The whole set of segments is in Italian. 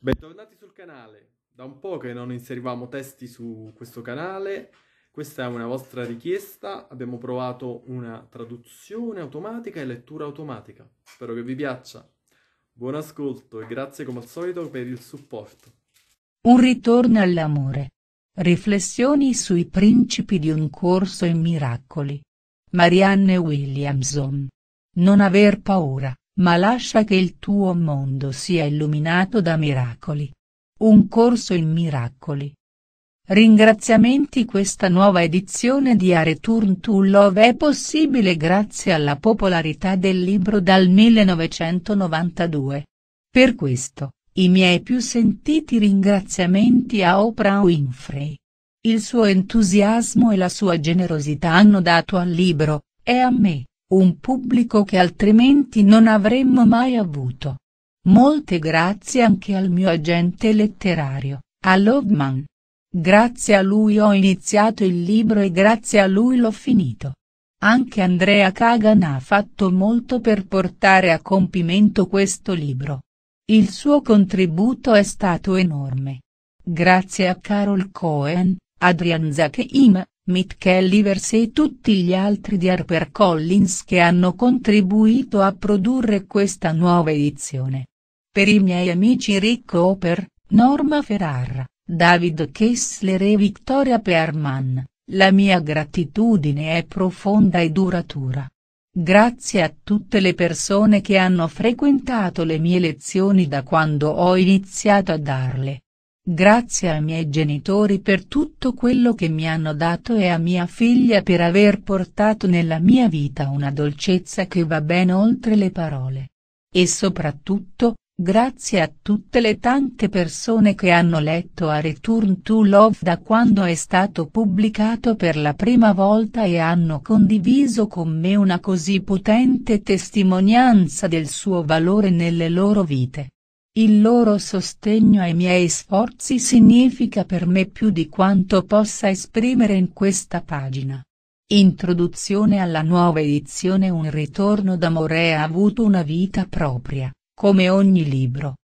Bentornati sul canale, da un po' che non inserivamo testi su questo canale, questa è una vostra richiesta, abbiamo provato una traduzione automatica e lettura automatica, spero che vi piaccia. Buon ascolto e grazie come al solito per il supporto. Un ritorno all'amore. Riflessioni sui principi di un corso in miracoli. Marianne Williamson. Non aver paura ma lascia che il tuo mondo sia illuminato da miracoli. Un corso in miracoli. Ringraziamenti Questa nuova edizione di A Return to Love è possibile grazie alla popolarità del libro dal 1992. Per questo, i miei più sentiti ringraziamenti a Oprah Winfrey. Il suo entusiasmo e la sua generosità hanno dato al libro, e a me, un pubblico che altrimenti non avremmo mai avuto. Molte grazie anche al mio agente letterario, a Lobman. Grazie a lui ho iniziato il libro e grazie a lui l'ho finito. Anche Andrea Kagan ha fatto molto per portare a compimento questo libro. Il suo contributo è stato enorme. Grazie a Carol Cohen, Adrian Zakeim, Mitt Kellivers e tutti gli altri di HarperCollins che hanno contribuito a produrre questa nuova edizione. Per i miei amici Rick Hopper, Norma Ferrara, David Kessler e Victoria Perman, la mia gratitudine è profonda e duratura. Grazie a tutte le persone che hanno frequentato le mie lezioni da quando ho iniziato a darle. Grazie ai miei genitori per tutto quello che mi hanno dato e a mia figlia per aver portato nella mia vita una dolcezza che va ben oltre le parole. E soprattutto, grazie a tutte le tante persone che hanno letto A Return to Love da quando è stato pubblicato per la prima volta e hanno condiviso con me una così potente testimonianza del suo valore nelle loro vite. Il loro sostegno ai miei sforzi significa per me più di quanto possa esprimere in questa pagina. Introduzione alla nuova edizione Un ritorno d'amore ha avuto una vita propria, come ogni libro.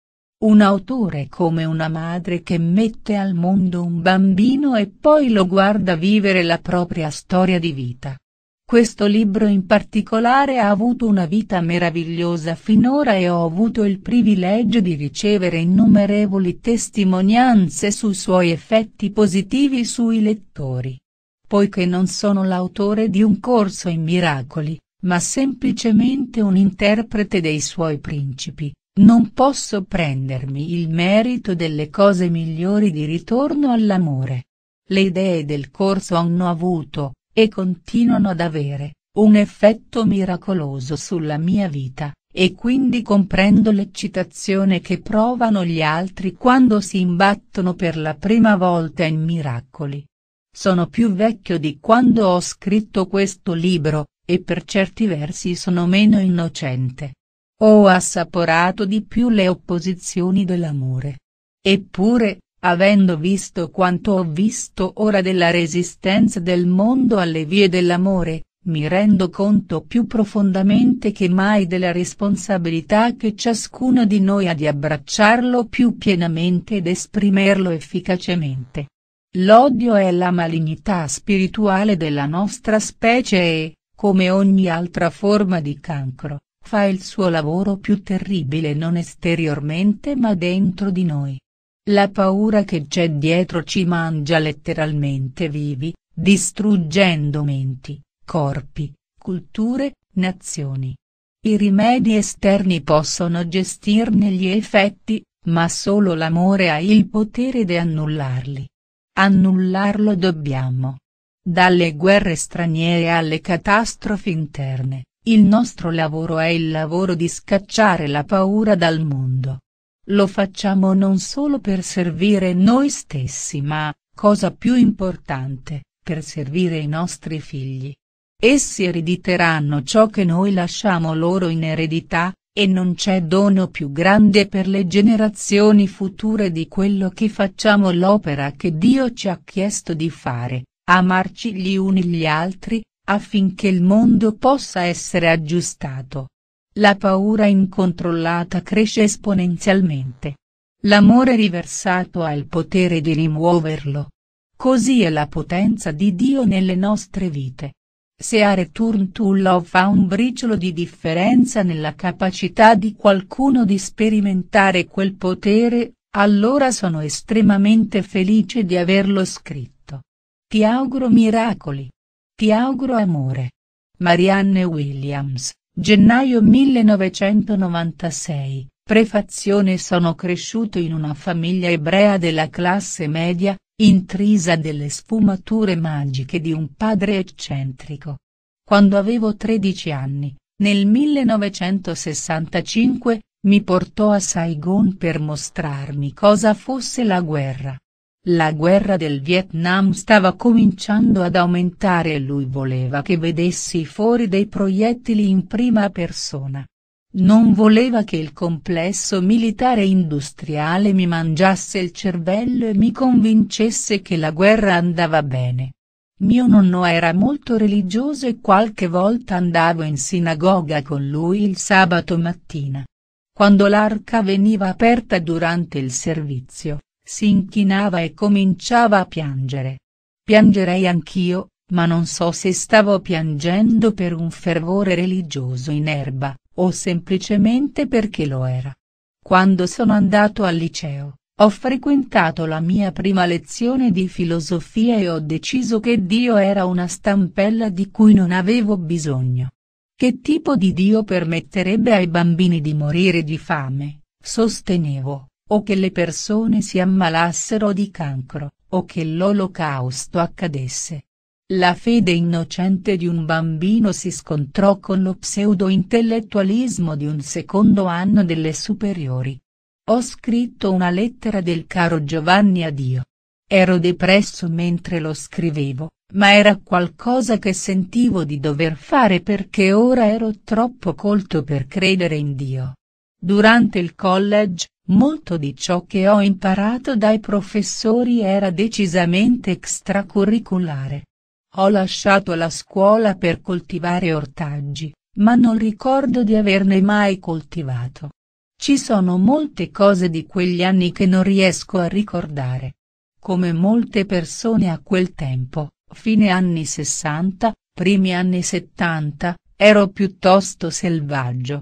Un autore è come una madre che mette al mondo un bambino e poi lo guarda vivere la propria storia di vita. Questo libro in particolare ha avuto una vita meravigliosa finora e ho avuto il privilegio di ricevere innumerevoli testimonianze sui suoi effetti positivi sui lettori. Poiché non sono l'autore di un corso in miracoli, ma semplicemente un interprete dei suoi principi, non posso prendermi il merito delle cose migliori di ritorno all'amore. Le idee del corso hanno avuto, e continuano ad avere, un effetto miracoloso sulla mia vita, e quindi comprendo l'eccitazione che provano gli altri quando si imbattono per la prima volta in miracoli. Sono più vecchio di quando ho scritto questo libro, e per certi versi sono meno innocente. Ho assaporato di più le opposizioni dell'amore. Eppure, Avendo visto quanto ho visto ora della resistenza del mondo alle vie dell'amore, mi rendo conto più profondamente che mai della responsabilità che ciascuno di noi ha di abbracciarlo più pienamente ed esprimerlo efficacemente. L'odio è la malignità spirituale della nostra specie e, come ogni altra forma di cancro, fa il suo lavoro più terribile non esteriormente ma dentro di noi. La paura che c'è dietro ci mangia letteralmente vivi, distruggendo menti, corpi, culture, nazioni. I rimedi esterni possono gestirne gli effetti, ma solo l'amore ha il potere di annullarli. Annullarlo dobbiamo. Dalle guerre straniere alle catastrofi interne, il nostro lavoro è il lavoro di scacciare la paura dal mondo. Lo facciamo non solo per servire noi stessi ma, cosa più importante, per servire i nostri figli. Essi erediteranno ciò che noi lasciamo loro in eredità, e non c'è dono più grande per le generazioni future di quello che facciamo l'opera che Dio ci ha chiesto di fare, amarci gli uni gli altri, affinché il mondo possa essere aggiustato. La paura incontrollata cresce esponenzialmente. L'amore riversato ha il potere di rimuoverlo. Così è la potenza di Dio nelle nostre vite. Se a Return to Love fa un briciolo di differenza nella capacità di qualcuno di sperimentare quel potere, allora sono estremamente felice di averlo scritto. Ti auguro miracoli. Ti auguro amore. Marianne Williams Gennaio 1996, prefazione Sono cresciuto in una famiglia ebrea della classe media, intrisa delle sfumature magiche di un padre eccentrico. Quando avevo 13 anni, nel 1965, mi portò a Saigon per mostrarmi cosa fosse la guerra. La guerra del Vietnam stava cominciando ad aumentare e lui voleva che vedessi fuori dei proiettili in prima persona. Non voleva che il complesso militare industriale mi mangiasse il cervello e mi convincesse che la guerra andava bene. Mio nonno era molto religioso e qualche volta andavo in sinagoga con lui il sabato mattina. Quando l'arca veniva aperta durante il servizio, si inchinava e cominciava a piangere. Piangerei anch'io, ma non so se stavo piangendo per un fervore religioso in erba, o semplicemente perché lo era. Quando sono andato al liceo, ho frequentato la mia prima lezione di filosofia e ho deciso che Dio era una stampella di cui non avevo bisogno. Che tipo di Dio permetterebbe ai bambini di morire di fame, sostenevo o che le persone si ammalassero di cancro, o che l'olocausto accadesse. La fede innocente di un bambino si scontrò con lo pseudo-intellettualismo di un secondo anno delle superiori. Ho scritto una lettera del caro Giovanni a Dio. Ero depresso mentre lo scrivevo, ma era qualcosa che sentivo di dover fare perché ora ero troppo colto per credere in Dio. Durante il college, Molto di ciò che ho imparato dai professori era decisamente extracurriculare. Ho lasciato la scuola per coltivare ortaggi, ma non ricordo di averne mai coltivato. Ci sono molte cose di quegli anni che non riesco a ricordare. Come molte persone a quel tempo, fine anni 60, primi anni 70, ero piuttosto selvaggio,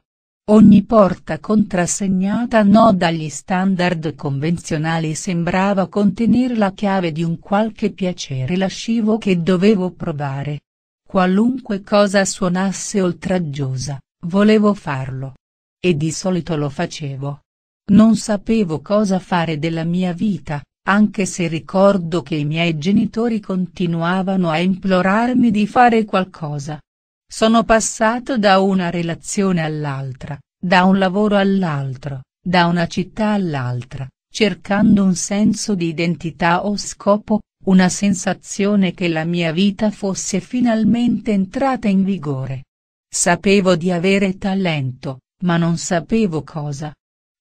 Ogni porta contrassegnata no dagli standard convenzionali sembrava contenere la chiave di un qualche piacere lascivo che dovevo provare. Qualunque cosa suonasse oltraggiosa, volevo farlo. E di solito lo facevo. Non sapevo cosa fare della mia vita, anche se ricordo che i miei genitori continuavano a implorarmi di fare qualcosa. Sono passato da una relazione all'altra, da un lavoro all'altro, da una città all'altra, cercando un senso di identità o scopo, una sensazione che la mia vita fosse finalmente entrata in vigore. Sapevo di avere talento, ma non sapevo cosa.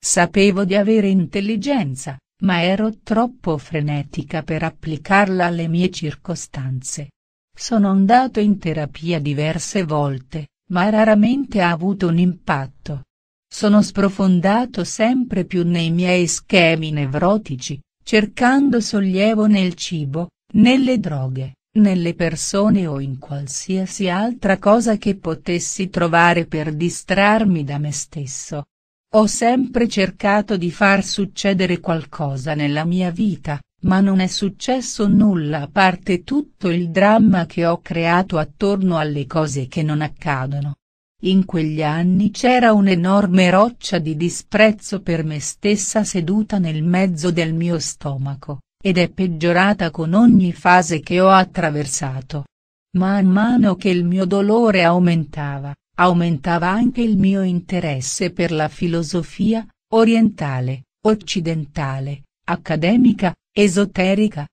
Sapevo di avere intelligenza, ma ero troppo frenetica per applicarla alle mie circostanze. Sono andato in terapia diverse volte, ma raramente ha avuto un impatto. Sono sprofondato sempre più nei miei schemi nevrotici, cercando sollievo nel cibo, nelle droghe, nelle persone o in qualsiasi altra cosa che potessi trovare per distrarmi da me stesso. Ho sempre cercato di far succedere qualcosa nella mia vita, ma non è successo nulla a parte tutto il dramma che ho creato attorno alle cose che non accadono. In quegli anni c'era un'enorme roccia di disprezzo per me stessa seduta nel mezzo del mio stomaco, ed è peggiorata con ogni fase che ho attraversato. Man mano che il mio dolore aumentava, aumentava anche il mio interesse per la filosofia, orientale, occidentale, accademica, Esoterica.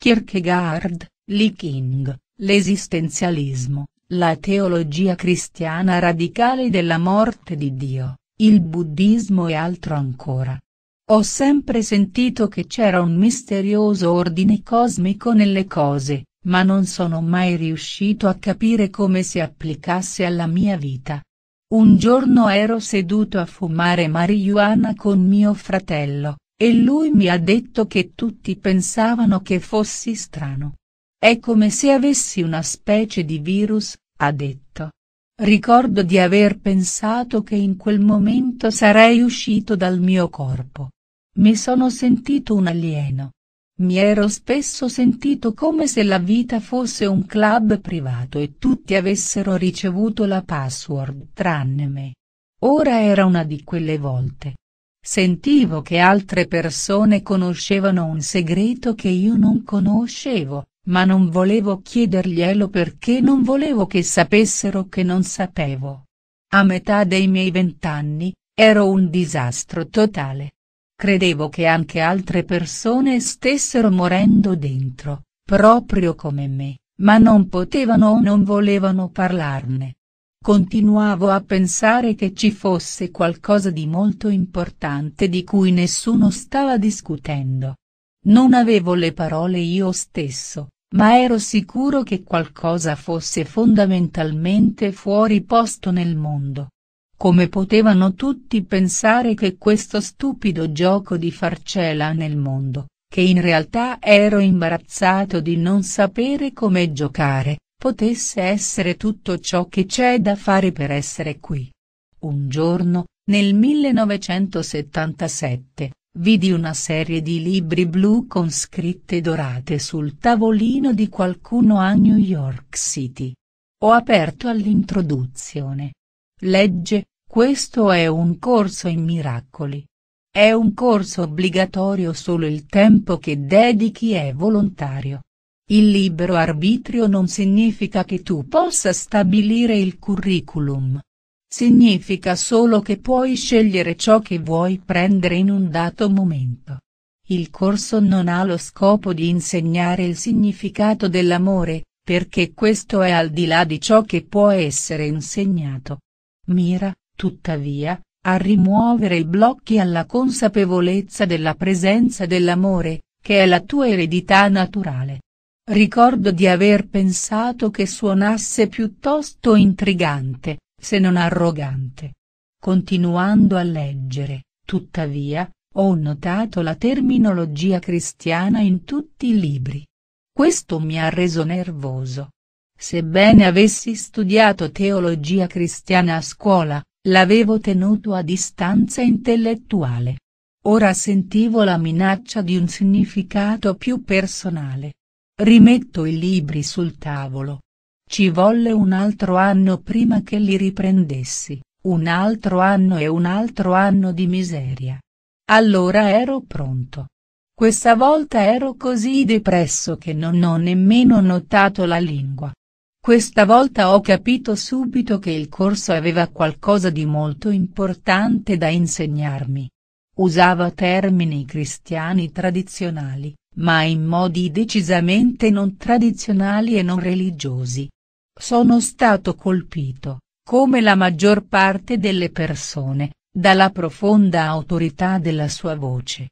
Kierkegaard, Lee King, l'esistenzialismo, la teologia cristiana radicale della morte di Dio, il buddismo e altro ancora. Ho sempre sentito che c'era un misterioso ordine cosmico nelle cose, ma non sono mai riuscito a capire come si applicasse alla mia vita. Un giorno ero seduto a fumare marijuana con mio fratello, e lui mi ha detto che tutti pensavano che fossi strano. È come se avessi una specie di virus, ha detto. Ricordo di aver pensato che in quel momento sarei uscito dal mio corpo. Mi sono sentito un alieno. Mi ero spesso sentito come se la vita fosse un club privato e tutti avessero ricevuto la password tranne me. Ora era una di quelle volte. Sentivo che altre persone conoscevano un segreto che io non conoscevo, ma non volevo chiederglielo perché non volevo che sapessero che non sapevo. A metà dei miei vent'anni, ero un disastro totale. Credevo che anche altre persone stessero morendo dentro, proprio come me, ma non potevano o non volevano parlarne. Continuavo a pensare che ci fosse qualcosa di molto importante di cui nessuno stava discutendo. Non avevo le parole io stesso, ma ero sicuro che qualcosa fosse fondamentalmente fuori posto nel mondo. Come potevano tutti pensare che questo stupido gioco di farcela nel mondo, che in realtà ero imbarazzato di non sapere come giocare, potesse essere tutto ciò che c'è da fare per essere qui. Un giorno, nel 1977, vidi una serie di libri blu con scritte dorate sul tavolino di qualcuno a New York City. Ho aperto all'introduzione. Legge, questo è un corso in miracoli. È un corso obbligatorio solo il tempo che dedichi è volontario. Il libero arbitrio non significa che tu possa stabilire il curriculum. Significa solo che puoi scegliere ciò che vuoi prendere in un dato momento. Il corso non ha lo scopo di insegnare il significato dell'amore, perché questo è al di là di ciò che può essere insegnato. Mira, tuttavia, a rimuovere i blocchi alla consapevolezza della presenza dell'amore, che è la tua eredità naturale. Ricordo di aver pensato che suonasse piuttosto intrigante, se non arrogante. Continuando a leggere, tuttavia, ho notato la terminologia cristiana in tutti i libri. Questo mi ha reso nervoso. Sebbene avessi studiato teologia cristiana a scuola, l'avevo tenuto a distanza intellettuale. Ora sentivo la minaccia di un significato più personale, Rimetto i libri sul tavolo. Ci volle un altro anno prima che li riprendessi, un altro anno e un altro anno di miseria. Allora ero pronto. Questa volta ero così depresso che non ho nemmeno notato la lingua. Questa volta ho capito subito che il corso aveva qualcosa di molto importante da insegnarmi. Usava termini cristiani tradizionali, ma in modi decisamente non tradizionali e non religiosi. Sono stato colpito, come la maggior parte delle persone, dalla profonda autorità della sua voce.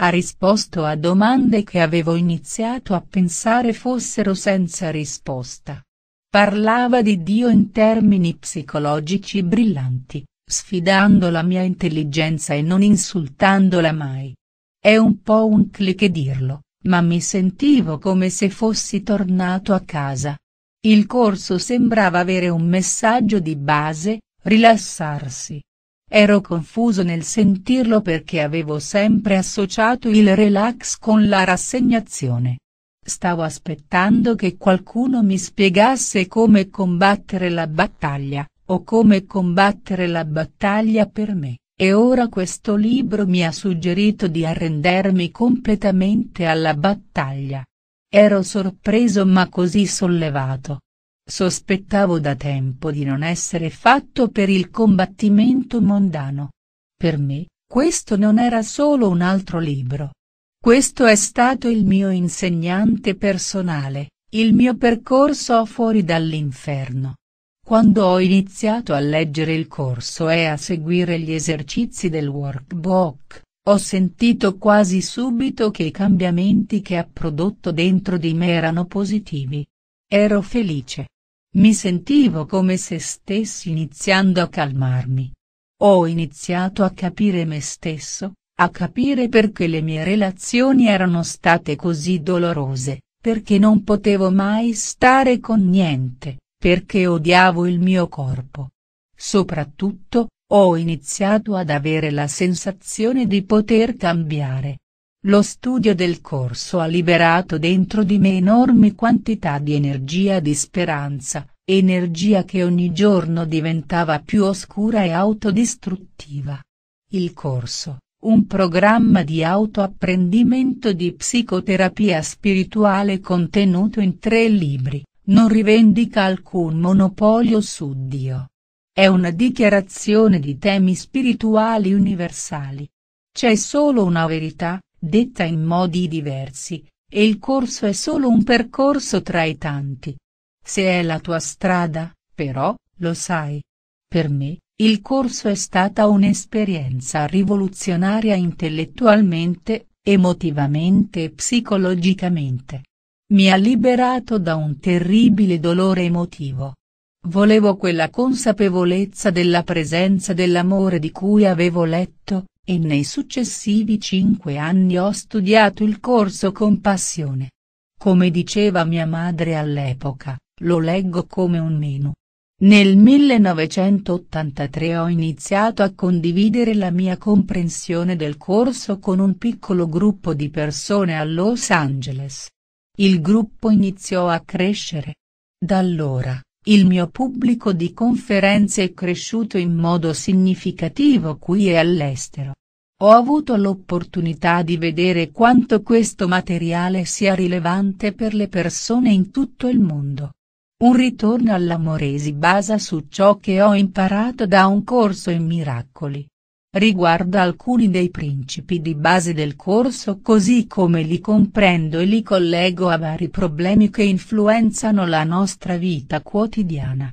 Ha risposto a domande che avevo iniziato a pensare fossero senza risposta. Parlava di Dio in termini psicologici brillanti, sfidando la mia intelligenza e non insultandola mai. È un po' un cliché dirlo, ma mi sentivo come se fossi tornato a casa. Il corso sembrava avere un messaggio di base, rilassarsi. Ero confuso nel sentirlo perché avevo sempre associato il relax con la rassegnazione. Stavo aspettando che qualcuno mi spiegasse come combattere la battaglia, o come combattere la battaglia per me. E ora questo libro mi ha suggerito di arrendermi completamente alla battaglia. Ero sorpreso ma così sollevato. Sospettavo da tempo di non essere fatto per il combattimento mondano. Per me, questo non era solo un altro libro. Questo è stato il mio insegnante personale, il mio percorso fuori dall'inferno. Quando ho iniziato a leggere il corso e a seguire gli esercizi del workbook, ho sentito quasi subito che i cambiamenti che ha prodotto dentro di me erano positivi. Ero felice. Mi sentivo come se stessi iniziando a calmarmi. Ho iniziato a capire me stesso, a capire perché le mie relazioni erano state così dolorose, perché non potevo mai stare con niente. Perché odiavo il mio corpo. Soprattutto, ho iniziato ad avere la sensazione di poter cambiare. Lo studio del corso ha liberato dentro di me enormi quantità di energia di speranza, energia che ogni giorno diventava più oscura e autodistruttiva. Il corso, un programma di autoapprendimento di psicoterapia spirituale contenuto in tre libri, non rivendica alcun monopolio su Dio. È una dichiarazione di temi spirituali universali. C'è solo una verità, detta in modi diversi, e il corso è solo un percorso tra i tanti. Se è la tua strada, però, lo sai. Per me, il corso è stata un'esperienza rivoluzionaria intellettualmente, emotivamente e psicologicamente. Mi ha liberato da un terribile dolore emotivo. Volevo quella consapevolezza della presenza dell'amore di cui avevo letto, e nei successivi cinque anni ho studiato il corso con passione. Come diceva mia madre all'epoca, lo leggo come un menu. Nel 1983 ho iniziato a condividere la mia comprensione del corso con un piccolo gruppo di persone a Los Angeles il gruppo iniziò a crescere. Da allora, il mio pubblico di conferenze è cresciuto in modo significativo qui e all'estero. Ho avuto l'opportunità di vedere quanto questo materiale sia rilevante per le persone in tutto il mondo. Un ritorno all'amore si basa su ciò che ho imparato da un corso in miracoli riguarda alcuni dei principi di base del corso così come li comprendo e li collego a vari problemi che influenzano la nostra vita quotidiana.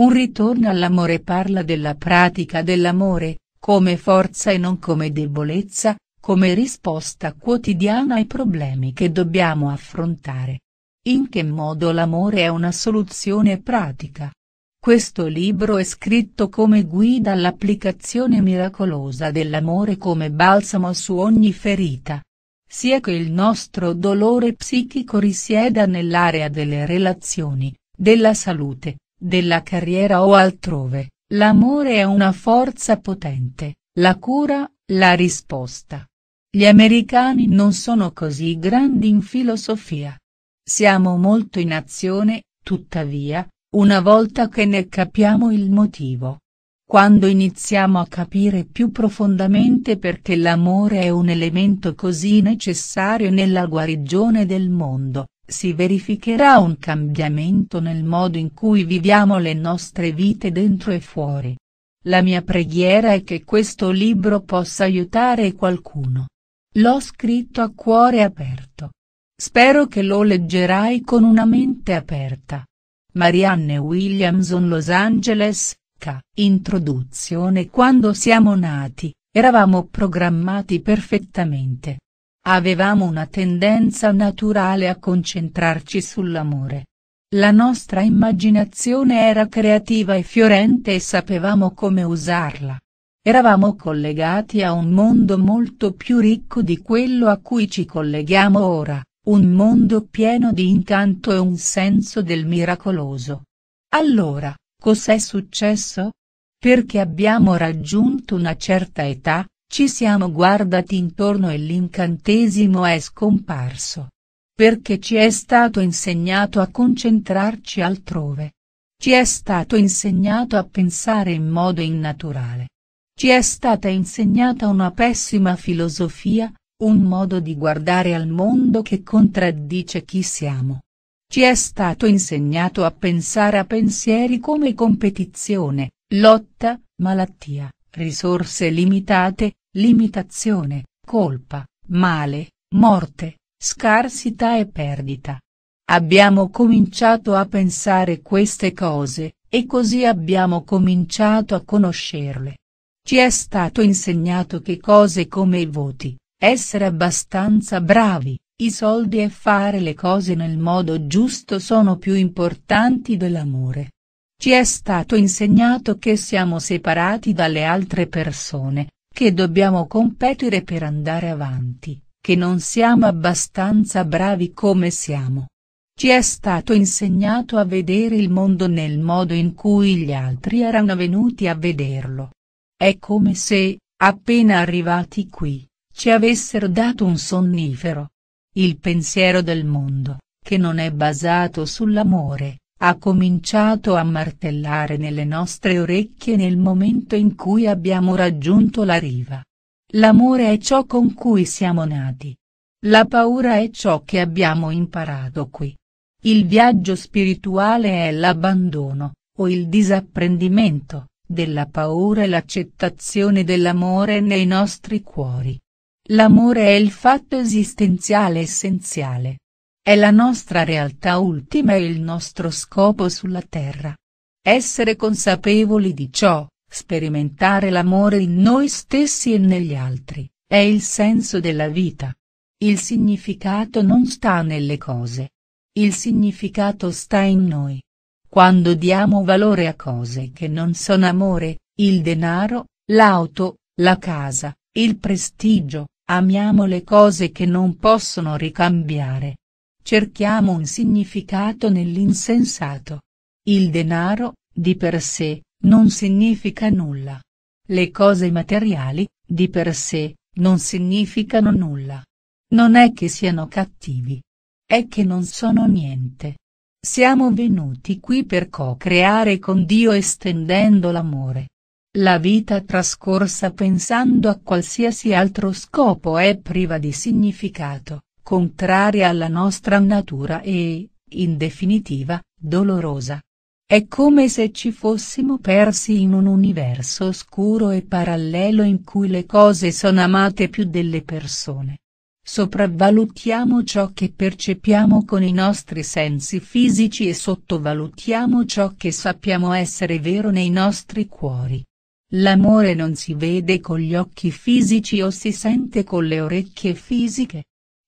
Un ritorno all'amore parla della pratica dell'amore, come forza e non come debolezza, come risposta quotidiana ai problemi che dobbiamo affrontare. In che modo l'amore è una soluzione pratica, questo libro è scritto come guida all'applicazione miracolosa dell'amore come balsamo su ogni ferita. Sia che il nostro dolore psichico risieda nell'area delle relazioni, della salute, della carriera o altrove, l'amore è una forza potente, la cura, la risposta. Gli americani non sono così grandi in filosofia. Siamo molto in azione, tuttavia, una volta che ne capiamo il motivo. Quando iniziamo a capire più profondamente perché l'amore è un elemento così necessario nella guarigione del mondo, si verificherà un cambiamento nel modo in cui viviamo le nostre vite dentro e fuori. La mia preghiera è che questo libro possa aiutare qualcuno. L'ho scritto a cuore aperto. Spero che lo leggerai con una mente aperta. Marianne Williamson Los Angeles, K. Introduzione Quando siamo nati, eravamo programmati perfettamente. Avevamo una tendenza naturale a concentrarci sull'amore. La nostra immaginazione era creativa e fiorente e sapevamo come usarla. Eravamo collegati a un mondo molto più ricco di quello a cui ci colleghiamo ora. Un mondo pieno di incanto e un senso del miracoloso. Allora, cos'è successo? Perché abbiamo raggiunto una certa età, ci siamo guardati intorno e l'incantesimo è scomparso. Perché ci è stato insegnato a concentrarci altrove. Ci è stato insegnato a pensare in modo innaturale. Ci è stata insegnata una pessima filosofia, un modo di guardare al mondo che contraddice chi siamo. Ci è stato insegnato a pensare a pensieri come competizione, lotta, malattia, risorse limitate, limitazione, colpa, male, morte, scarsità e perdita. Abbiamo cominciato a pensare queste cose, e così abbiamo cominciato a conoscerle. Ci è stato insegnato che cose come i voti, essere abbastanza bravi, i soldi e fare le cose nel modo giusto sono più importanti dell'amore. Ci è stato insegnato che siamo separati dalle altre persone, che dobbiamo competere per andare avanti, che non siamo abbastanza bravi come siamo. Ci è stato insegnato a vedere il mondo nel modo in cui gli altri erano venuti a vederlo. È come se, appena arrivati qui, ci avessero dato un sonnifero. Il pensiero del mondo, che non è basato sull'amore, ha cominciato a martellare nelle nostre orecchie nel momento in cui abbiamo raggiunto la riva. L'amore è ciò con cui siamo nati. La paura è ciò che abbiamo imparato qui. Il viaggio spirituale è l'abbandono, o il disapprendimento, della paura e l'accettazione dell'amore nei nostri cuori. L'amore è il fatto esistenziale essenziale. È la nostra realtà ultima e il nostro scopo sulla Terra. Essere consapevoli di ciò, sperimentare l'amore in noi stessi e negli altri, è il senso della vita. Il significato non sta nelle cose. Il significato sta in noi. Quando diamo valore a cose che non sono amore, il denaro, l'auto, la casa, il prestigio, Amiamo le cose che non possono ricambiare. Cerchiamo un significato nell'insensato. Il denaro, di per sé, non significa nulla. Le cose materiali, di per sé, non significano nulla. Non è che siano cattivi. È che non sono niente. Siamo venuti qui per co-creare con Dio estendendo l'amore. La vita trascorsa pensando a qualsiasi altro scopo è priva di significato, contraria alla nostra natura e, in definitiva, dolorosa. È come se ci fossimo persi in un universo oscuro e parallelo in cui le cose sono amate più delle persone. Sopravvalutiamo ciò che percepiamo con i nostri sensi fisici e sottovalutiamo ciò che sappiamo essere vero nei nostri cuori. L'amore non si vede con gli occhi fisici o si sente con le orecchie fisiche.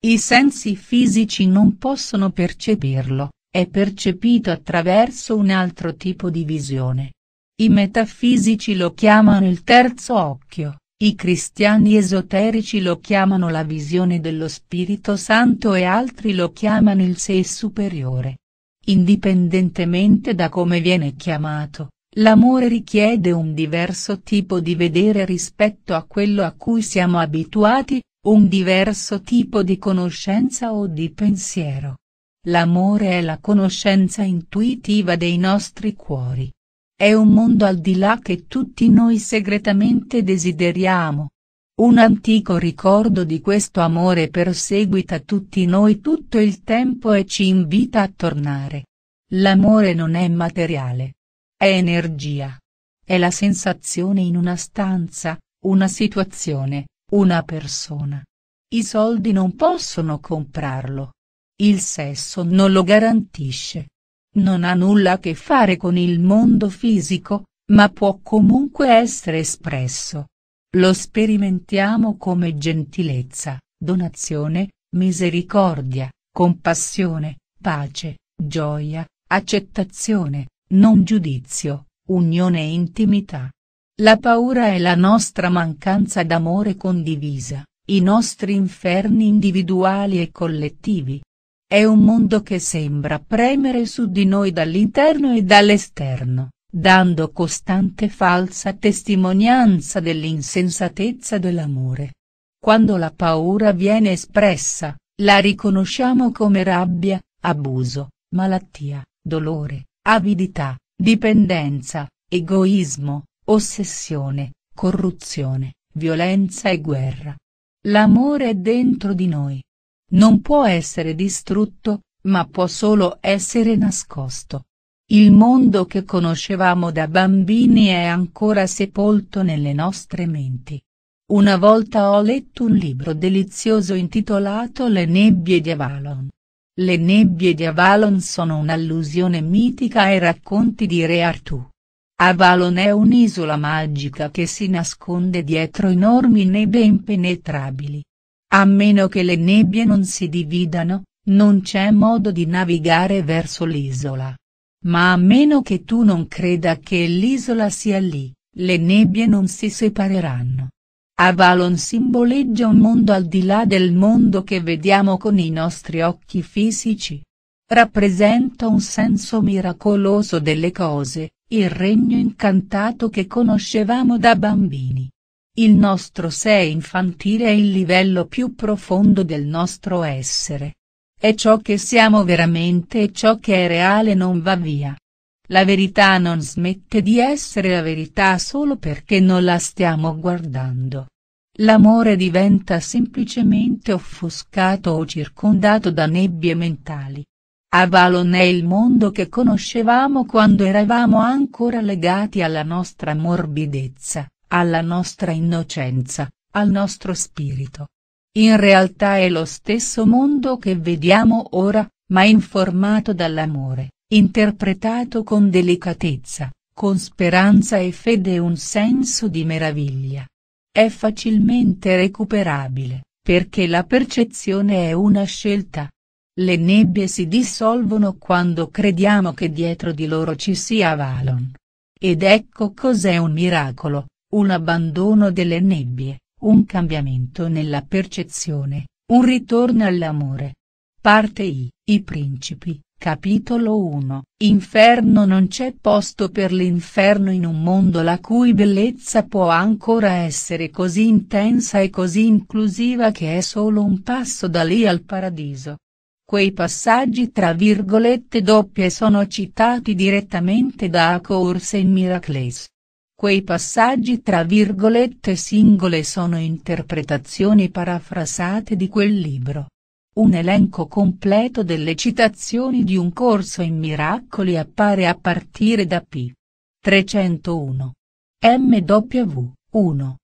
I sensi fisici non possono percepirlo, è percepito attraverso un altro tipo di visione. I metafisici lo chiamano il terzo occhio, i cristiani esoterici lo chiamano la visione dello Spirito Santo e altri lo chiamano il sé superiore. Indipendentemente da come viene chiamato, L'amore richiede un diverso tipo di vedere rispetto a quello a cui siamo abituati, un diverso tipo di conoscenza o di pensiero. L'amore è la conoscenza intuitiva dei nostri cuori. È un mondo al di là che tutti noi segretamente desideriamo. Un antico ricordo di questo amore perseguita tutti noi tutto il tempo e ci invita a tornare. L'amore non è materiale. È energia. È la sensazione in una stanza, una situazione, una persona. I soldi non possono comprarlo. Il sesso non lo garantisce. Non ha nulla a che fare con il mondo fisico, ma può comunque essere espresso. Lo sperimentiamo come gentilezza, donazione, misericordia, compassione, pace, gioia, accettazione, non giudizio, unione e intimità. La paura è la nostra mancanza d'amore condivisa, i nostri inferni individuali e collettivi. È un mondo che sembra premere su di noi dall'interno e dall'esterno, dando costante falsa testimonianza dell'insensatezza dell'amore. Quando la paura viene espressa, la riconosciamo come rabbia, abuso, malattia, dolore, avidità, dipendenza, egoismo, ossessione, corruzione, violenza e guerra. L'amore è dentro di noi. Non può essere distrutto, ma può solo essere nascosto. Il mondo che conoscevamo da bambini è ancora sepolto nelle nostre menti. Una volta ho letto un libro delizioso intitolato Le nebbie di Avalon. Le nebbie di Avalon sono un'allusione mitica ai racconti di Re Artù. Avalon è un'isola magica che si nasconde dietro enormi nebbie impenetrabili. A meno che le nebbie non si dividano, non c'è modo di navigare verso l'isola. Ma a meno che tu non creda che l'isola sia lì, le nebbie non si separeranno. Avalon simboleggia un mondo al di là del mondo che vediamo con i nostri occhi fisici. Rappresenta un senso miracoloso delle cose, il regno incantato che conoscevamo da bambini. Il nostro sé infantile è il livello più profondo del nostro essere. È ciò che siamo veramente e ciò che è reale non va via. La verità non smette di essere la verità solo perché non la stiamo guardando. L'amore diventa semplicemente offuscato o circondato da nebbie mentali. Avalon è il mondo che conoscevamo quando eravamo ancora legati alla nostra morbidezza, alla nostra innocenza, al nostro spirito. In realtà è lo stesso mondo che vediamo ora, ma informato dall'amore interpretato con delicatezza, con speranza e fede e un senso di meraviglia. È facilmente recuperabile, perché la percezione è una scelta. Le nebbie si dissolvono quando crediamo che dietro di loro ci sia Valon. Ed ecco cos'è un miracolo, un abbandono delle nebbie, un cambiamento nella percezione, un ritorno all'amore. Parte I, i principi, Capitolo 1. Inferno Non c'è posto per l'inferno in un mondo la cui bellezza può ancora essere così intensa e così inclusiva che è solo un passo da lì al paradiso. Quei passaggi tra virgolette doppie sono citati direttamente da A Course in Miracles. Quei passaggi tra virgolette singole sono interpretazioni parafrasate di quel libro. Un elenco completo delle citazioni di un corso in miracoli appare a partire da p. 301. MW, 1.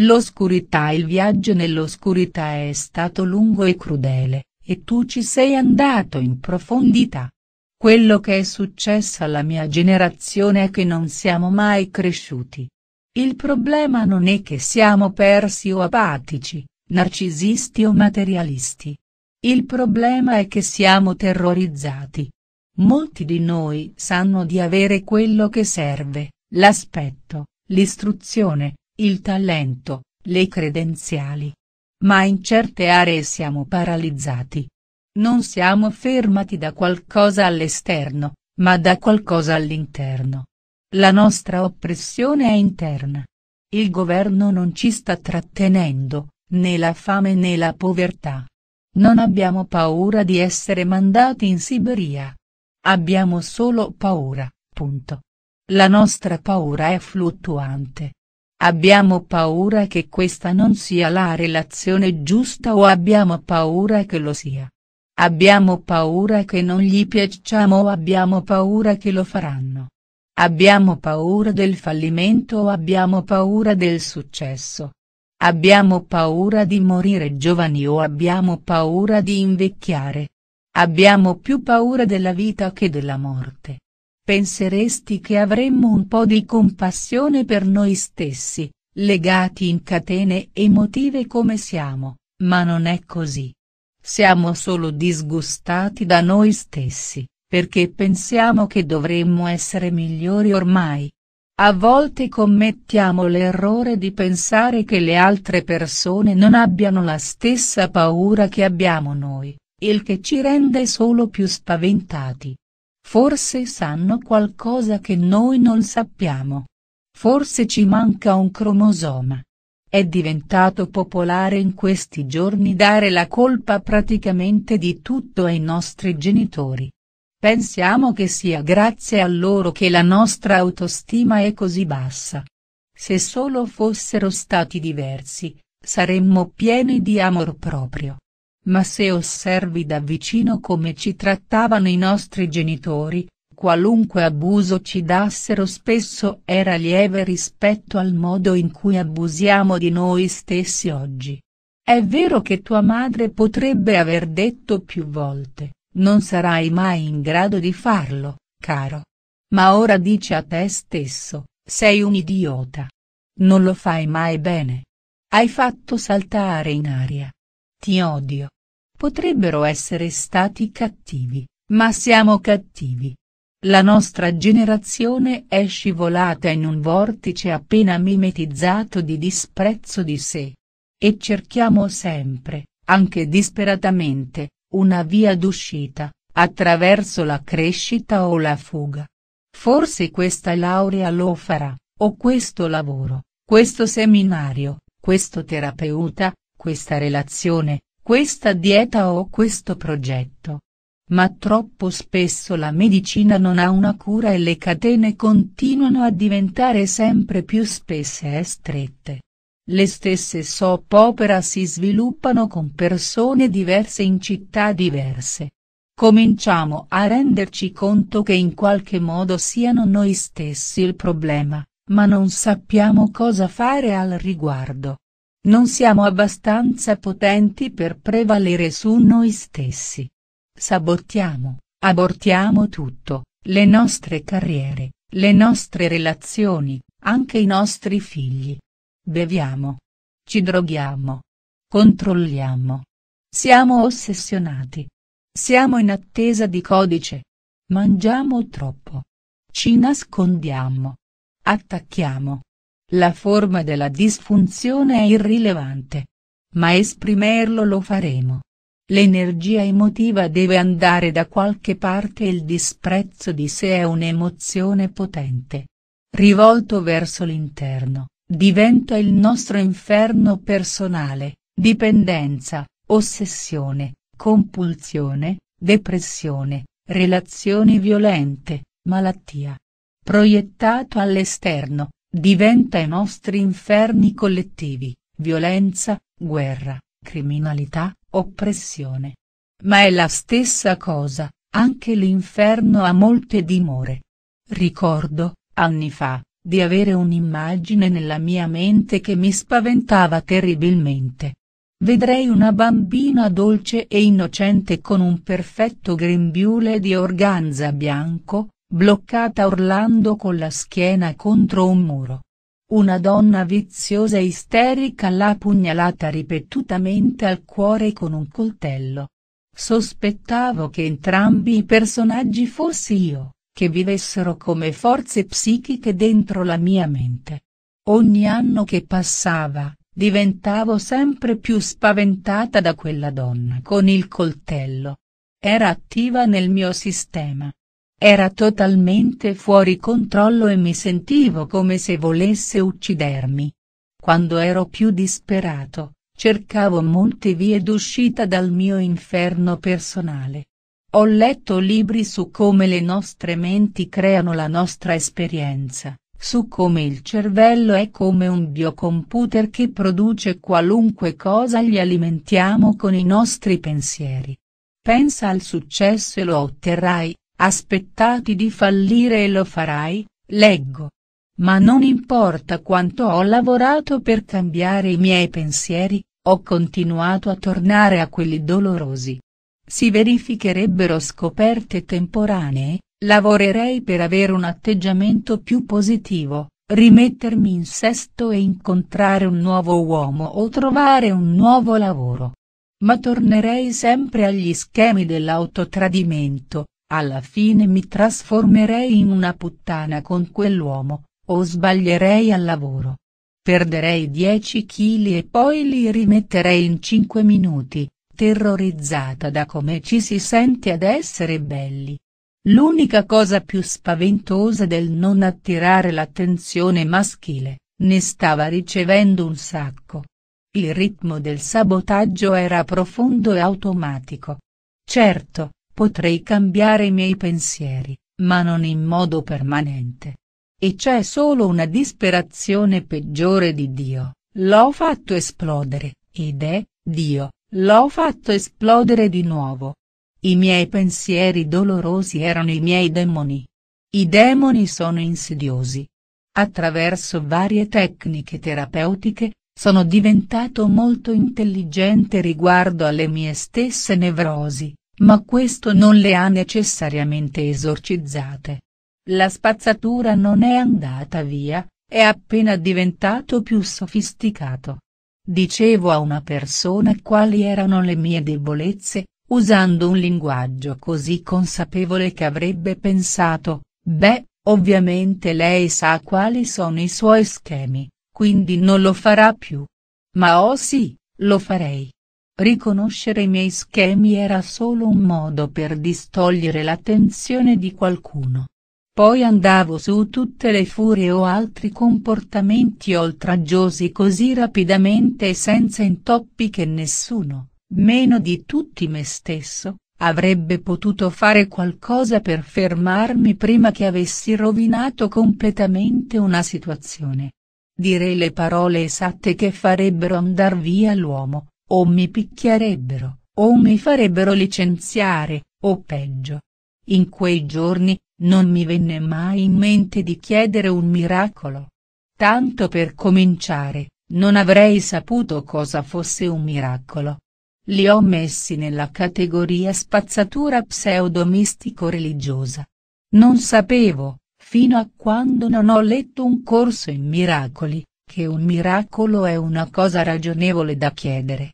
L'oscurità Il viaggio nell'oscurità è stato lungo e crudele, e tu ci sei andato in profondità. Quello che è successo alla mia generazione è che non siamo mai cresciuti. Il problema non è che siamo persi o apatici, narcisisti o materialisti, il problema è che siamo terrorizzati. Molti di noi sanno di avere quello che serve, l'aspetto, l'istruzione, il talento, le credenziali. Ma in certe aree siamo paralizzati. Non siamo fermati da qualcosa all'esterno, ma da qualcosa all'interno. La nostra oppressione è interna. Il governo non ci sta trattenendo, né la fame né la povertà. Non abbiamo paura di essere mandati in Siberia. Abbiamo solo paura, punto. La nostra paura è fluttuante. Abbiamo paura che questa non sia la relazione giusta o abbiamo paura che lo sia. Abbiamo paura che non gli piacciamo o abbiamo paura che lo faranno. Abbiamo paura del fallimento o abbiamo paura del successo. Abbiamo paura di morire giovani o abbiamo paura di invecchiare. Abbiamo più paura della vita che della morte. Penseresti che avremmo un po' di compassione per noi stessi, legati in catene emotive come siamo, ma non è così. Siamo solo disgustati da noi stessi, perché pensiamo che dovremmo essere migliori ormai. A volte commettiamo l'errore di pensare che le altre persone non abbiano la stessa paura che abbiamo noi, il che ci rende solo più spaventati. Forse sanno qualcosa che noi non sappiamo. Forse ci manca un cromosoma. È diventato popolare in questi giorni dare la colpa praticamente di tutto ai nostri genitori. Pensiamo che sia grazie a loro che la nostra autostima è così bassa. Se solo fossero stati diversi, saremmo pieni di amor proprio. Ma se osservi da vicino come ci trattavano i nostri genitori, qualunque abuso ci dassero spesso era lieve rispetto al modo in cui abusiamo di noi stessi oggi. È vero che tua madre potrebbe aver detto più volte, non sarai mai in grado di farlo, caro. Ma ora dici a te stesso, sei un idiota. Non lo fai mai bene. Hai fatto saltare in aria. Ti odio. Potrebbero essere stati cattivi, ma siamo cattivi. La nostra generazione è scivolata in un vortice appena mimetizzato di disprezzo di sé. E cerchiamo sempre, anche disperatamente, una via d'uscita, attraverso la crescita o la fuga. Forse questa laurea lo farà, o questo lavoro, questo seminario, questo terapeuta, questa relazione, questa dieta o questo progetto. Ma troppo spesso la medicina non ha una cura e le catene continuano a diventare sempre più spesse e strette. Le stesse soap opera si sviluppano con persone diverse in città diverse. Cominciamo a renderci conto che in qualche modo siano noi stessi il problema, ma non sappiamo cosa fare al riguardo. Non siamo abbastanza potenti per prevalere su noi stessi. Sabotiamo, abortiamo tutto, le nostre carriere, le nostre relazioni, anche i nostri figli. Beviamo. Ci droghiamo. Controlliamo. Siamo ossessionati. Siamo in attesa di codice. Mangiamo troppo. Ci nascondiamo. Attacchiamo. La forma della disfunzione è irrilevante. Ma esprimerlo lo faremo. L'energia emotiva deve andare da qualche parte e il disprezzo di sé è un'emozione potente. Rivolto verso l'interno. Diventa il nostro inferno personale, dipendenza, ossessione, compulsione, depressione, relazioni violente, malattia. Proiettato all'esterno, diventa i nostri inferni collettivi, violenza, guerra, criminalità, oppressione. Ma è la stessa cosa, anche l'inferno ha molte dimore. Ricordo, anni fa, di avere un'immagine nella mia mente che mi spaventava terribilmente. Vedrei una bambina dolce e innocente con un perfetto grembiule di organza bianco, bloccata urlando con la schiena contro un muro. Una donna viziosa e isterica l'ha pugnalata ripetutamente al cuore con un coltello. Sospettavo che entrambi i personaggi fossi io che vivessero come forze psichiche dentro la mia mente. Ogni anno che passava, diventavo sempre più spaventata da quella donna con il coltello. Era attiva nel mio sistema. Era totalmente fuori controllo e mi sentivo come se volesse uccidermi. Quando ero più disperato, cercavo molte vie d'uscita dal mio inferno personale. Ho letto libri su come le nostre menti creano la nostra esperienza, su come il cervello è come un biocomputer che produce qualunque cosa gli alimentiamo con i nostri pensieri. Pensa al successo e lo otterrai, aspettati di fallire e lo farai, leggo. Ma non importa quanto ho lavorato per cambiare i miei pensieri, ho continuato a tornare a quelli dolorosi si verificherebbero scoperte temporanee, lavorerei per avere un atteggiamento più positivo, rimettermi in sesto e incontrare un nuovo uomo o trovare un nuovo lavoro. Ma tornerei sempre agli schemi dell'autotradimento, alla fine mi trasformerei in una puttana con quell'uomo, o sbaglierei al lavoro. Perderei 10 kg e poi li rimetterei in 5 minuti, terrorizzata da come ci si sente ad essere belli. L'unica cosa più spaventosa del non attirare l'attenzione maschile, ne stava ricevendo un sacco. Il ritmo del sabotaggio era profondo e automatico. Certo, potrei cambiare i miei pensieri, ma non in modo permanente. E c'è solo una disperazione peggiore di Dio, l'ho fatto esplodere, ed è, Dio, L'ho fatto esplodere di nuovo. I miei pensieri dolorosi erano i miei demoni. I demoni sono insidiosi. Attraverso varie tecniche terapeutiche, sono diventato molto intelligente riguardo alle mie stesse nevrosi, ma questo non le ha necessariamente esorcizzate. La spazzatura non è andata via, è appena diventato più sofisticato. Dicevo a una persona quali erano le mie debolezze, usando un linguaggio così consapevole che avrebbe pensato, beh, ovviamente lei sa quali sono i suoi schemi, quindi non lo farà più. Ma oh sì, lo farei. Riconoscere i miei schemi era solo un modo per distogliere l'attenzione di qualcuno. Poi andavo su tutte le furie o altri comportamenti oltraggiosi così rapidamente e senza intoppi che nessuno, meno di tutti me stesso, avrebbe potuto fare qualcosa per fermarmi prima che avessi rovinato completamente una situazione. Direi le parole esatte che farebbero andar via l'uomo, o mi picchierebbero, o mi farebbero licenziare, o peggio. In quei giorni, non mi venne mai in mente di chiedere un miracolo. Tanto per cominciare, non avrei saputo cosa fosse un miracolo. Li ho messi nella categoria spazzatura pseudomistico-religiosa. Non sapevo, fino a quando non ho letto un corso in miracoli, che un miracolo è una cosa ragionevole da chiedere.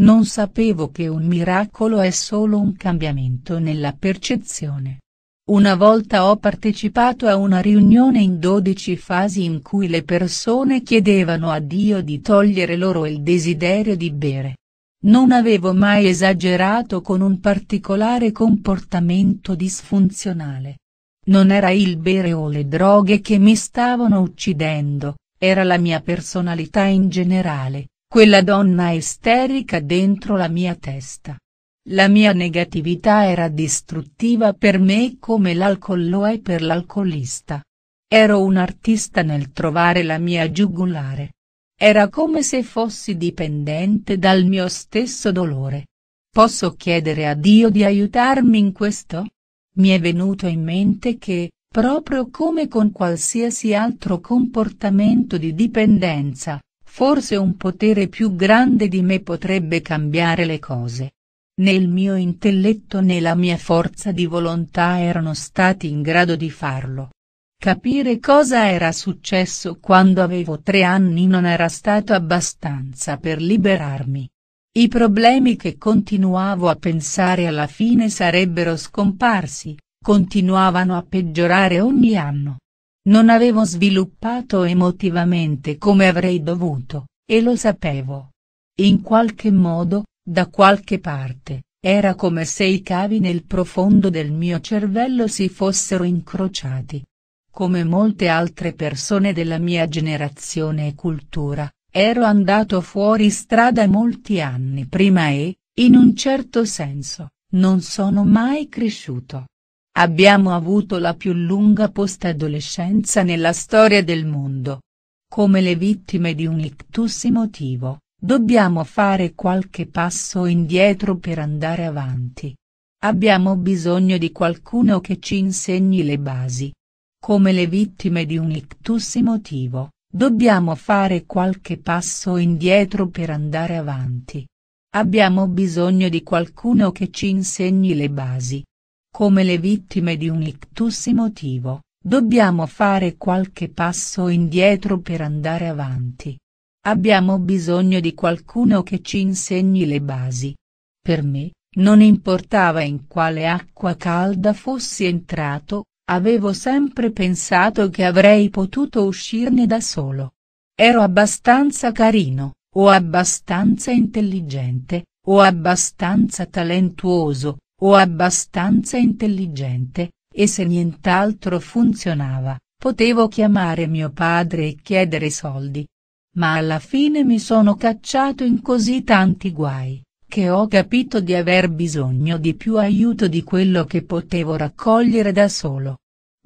Non sapevo che un miracolo è solo un cambiamento nella percezione. Una volta ho partecipato a una riunione in 12 fasi in cui le persone chiedevano a Dio di togliere loro il desiderio di bere. Non avevo mai esagerato con un particolare comportamento disfunzionale. Non era il bere o le droghe che mi stavano uccidendo, era la mia personalità in generale, quella donna esterica dentro la mia testa. La mia negatività era distruttiva per me come l'alcol lo è per l'alcolista. Ero un artista nel trovare la mia giugulare. Era come se fossi dipendente dal mio stesso dolore. Posso chiedere a Dio di aiutarmi in questo? Mi è venuto in mente che, proprio come con qualsiasi altro comportamento di dipendenza, forse un potere più grande di me potrebbe cambiare le cose. Né il mio intelletto né la mia forza di volontà erano stati in grado di farlo. Capire cosa era successo quando avevo tre anni non era stato abbastanza per liberarmi. I problemi che continuavo a pensare alla fine sarebbero scomparsi, continuavano a peggiorare ogni anno. Non avevo sviluppato emotivamente come avrei dovuto, e lo sapevo. In qualche modo, da qualche parte, era come se i cavi nel profondo del mio cervello si fossero incrociati. Come molte altre persone della mia generazione e cultura, ero andato fuori strada molti anni prima e, in un certo senso, non sono mai cresciuto. Abbiamo avuto la più lunga post-adolescenza nella storia del mondo. Come le vittime di un ictus emotivo, Dobbiamo fare qualche passo indietro per andare avanti. Abbiamo bisogno di qualcuno che ci insegni le basi. Come le vittime di un ictus emotivo, dobbiamo fare qualche passo indietro per andare avanti. Abbiamo bisogno di qualcuno che ci insegni le basi. Come le vittime di un ictus emotivo, dobbiamo fare qualche passo indietro per andare avanti. Abbiamo bisogno di qualcuno che ci insegni le basi. Per me, non importava in quale acqua calda fossi entrato, avevo sempre pensato che avrei potuto uscirne da solo. Ero abbastanza carino, o abbastanza intelligente, o abbastanza talentuoso, o abbastanza intelligente, e se nient'altro funzionava, potevo chiamare mio padre e chiedere soldi, ma alla fine mi sono cacciato in così tanti guai, che ho capito di aver bisogno di più aiuto di quello che potevo raccogliere da solo.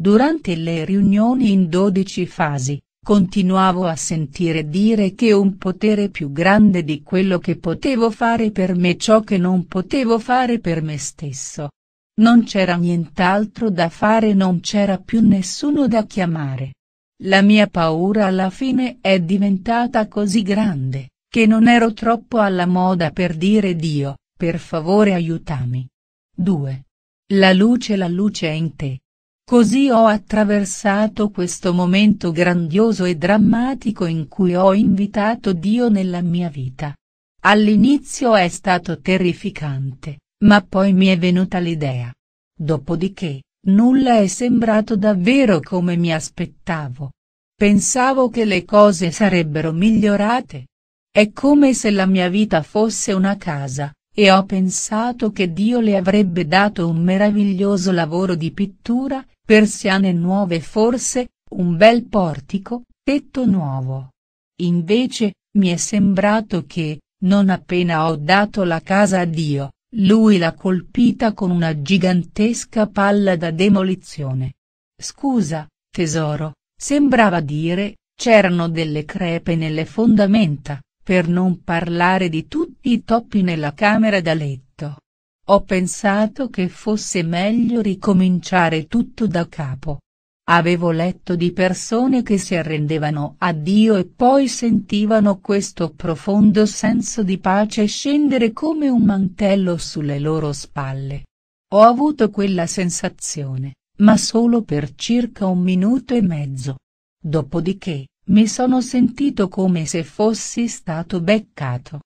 Durante le riunioni in dodici fasi, continuavo a sentire dire che un potere più grande di quello che potevo fare per me ciò che non potevo fare per me stesso. Non c'era nient'altro da fare non c'era più nessuno da chiamare. La mia paura alla fine è diventata così grande, che non ero troppo alla moda per dire Dio, per favore aiutami. 2. La luce La luce è in te. Così ho attraversato questo momento grandioso e drammatico in cui ho invitato Dio nella mia vita. All'inizio è stato terrificante, ma poi mi è venuta l'idea. Dopodiché, Nulla è sembrato davvero come mi aspettavo. Pensavo che le cose sarebbero migliorate. È come se la mia vita fosse una casa, e ho pensato che Dio le avrebbe dato un meraviglioso lavoro di pittura, persiane nuove forse, un bel portico, tetto nuovo. Invece, mi è sembrato che, non appena ho dato la casa a Dio, lui l'ha colpita con una gigantesca palla da demolizione. Scusa, tesoro, sembrava dire, c'erano delle crepe nelle fondamenta, per non parlare di tutti i toppi nella camera da letto. Ho pensato che fosse meglio ricominciare tutto da capo. Avevo letto di persone che si arrendevano a Dio e poi sentivano questo profondo senso di pace scendere come un mantello sulle loro spalle. Ho avuto quella sensazione, ma solo per circa un minuto e mezzo. Dopodiché, mi sono sentito come se fossi stato beccato.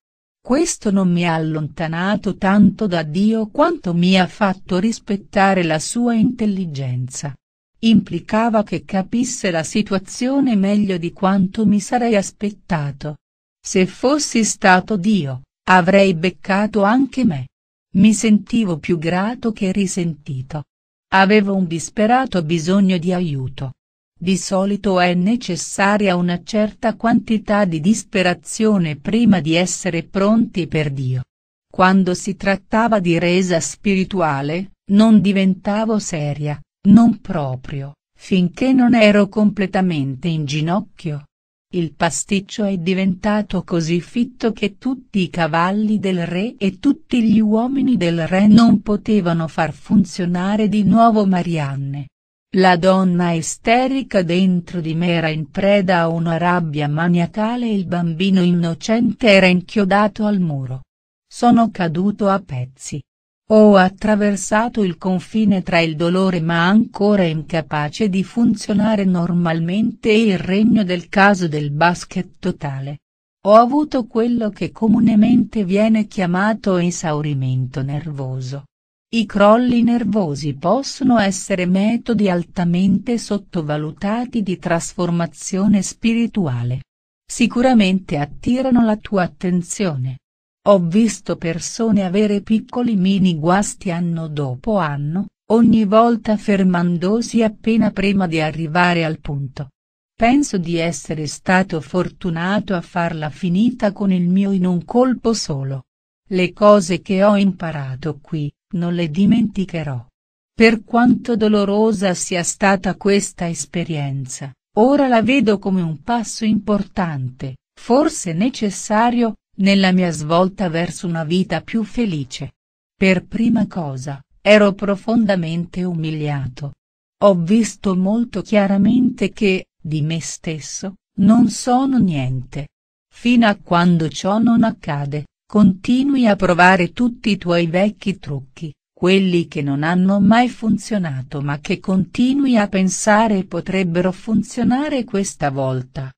Questo non mi ha allontanato tanto da Dio quanto mi ha fatto rispettare la sua intelligenza implicava che capisse la situazione meglio di quanto mi sarei aspettato. Se fossi stato Dio, avrei beccato anche me. Mi sentivo più grato che risentito. Avevo un disperato bisogno di aiuto. Di solito è necessaria una certa quantità di disperazione prima di essere pronti per Dio. Quando si trattava di resa spirituale, non diventavo seria, non proprio, finché non ero completamente in ginocchio. Il pasticcio è diventato così fitto che tutti i cavalli del re e tutti gli uomini del re non potevano far funzionare di nuovo Marianne. La donna isterica dentro di me era in preda a una rabbia maniacale e il bambino innocente era inchiodato al muro. Sono caduto a pezzi. Ho attraversato il confine tra il dolore ma ancora incapace di funzionare normalmente e il regno del caso del basket totale. Ho avuto quello che comunemente viene chiamato esaurimento nervoso. I crolli nervosi possono essere metodi altamente sottovalutati di trasformazione spirituale. Sicuramente attirano la tua attenzione, ho visto persone avere piccoli mini guasti anno dopo anno, ogni volta fermandosi appena prima di arrivare al punto. Penso di essere stato fortunato a farla finita con il mio in un colpo solo. Le cose che ho imparato qui, non le dimenticherò. Per quanto dolorosa sia stata questa esperienza, ora la vedo come un passo importante, forse necessario, nella mia svolta verso una vita più felice. Per prima cosa, ero profondamente umiliato. Ho visto molto chiaramente che, di me stesso, non sono niente. Fino a quando ciò non accade, continui a provare tutti i tuoi vecchi trucchi, quelli che non hanno mai funzionato ma che continui a pensare potrebbero funzionare questa volta.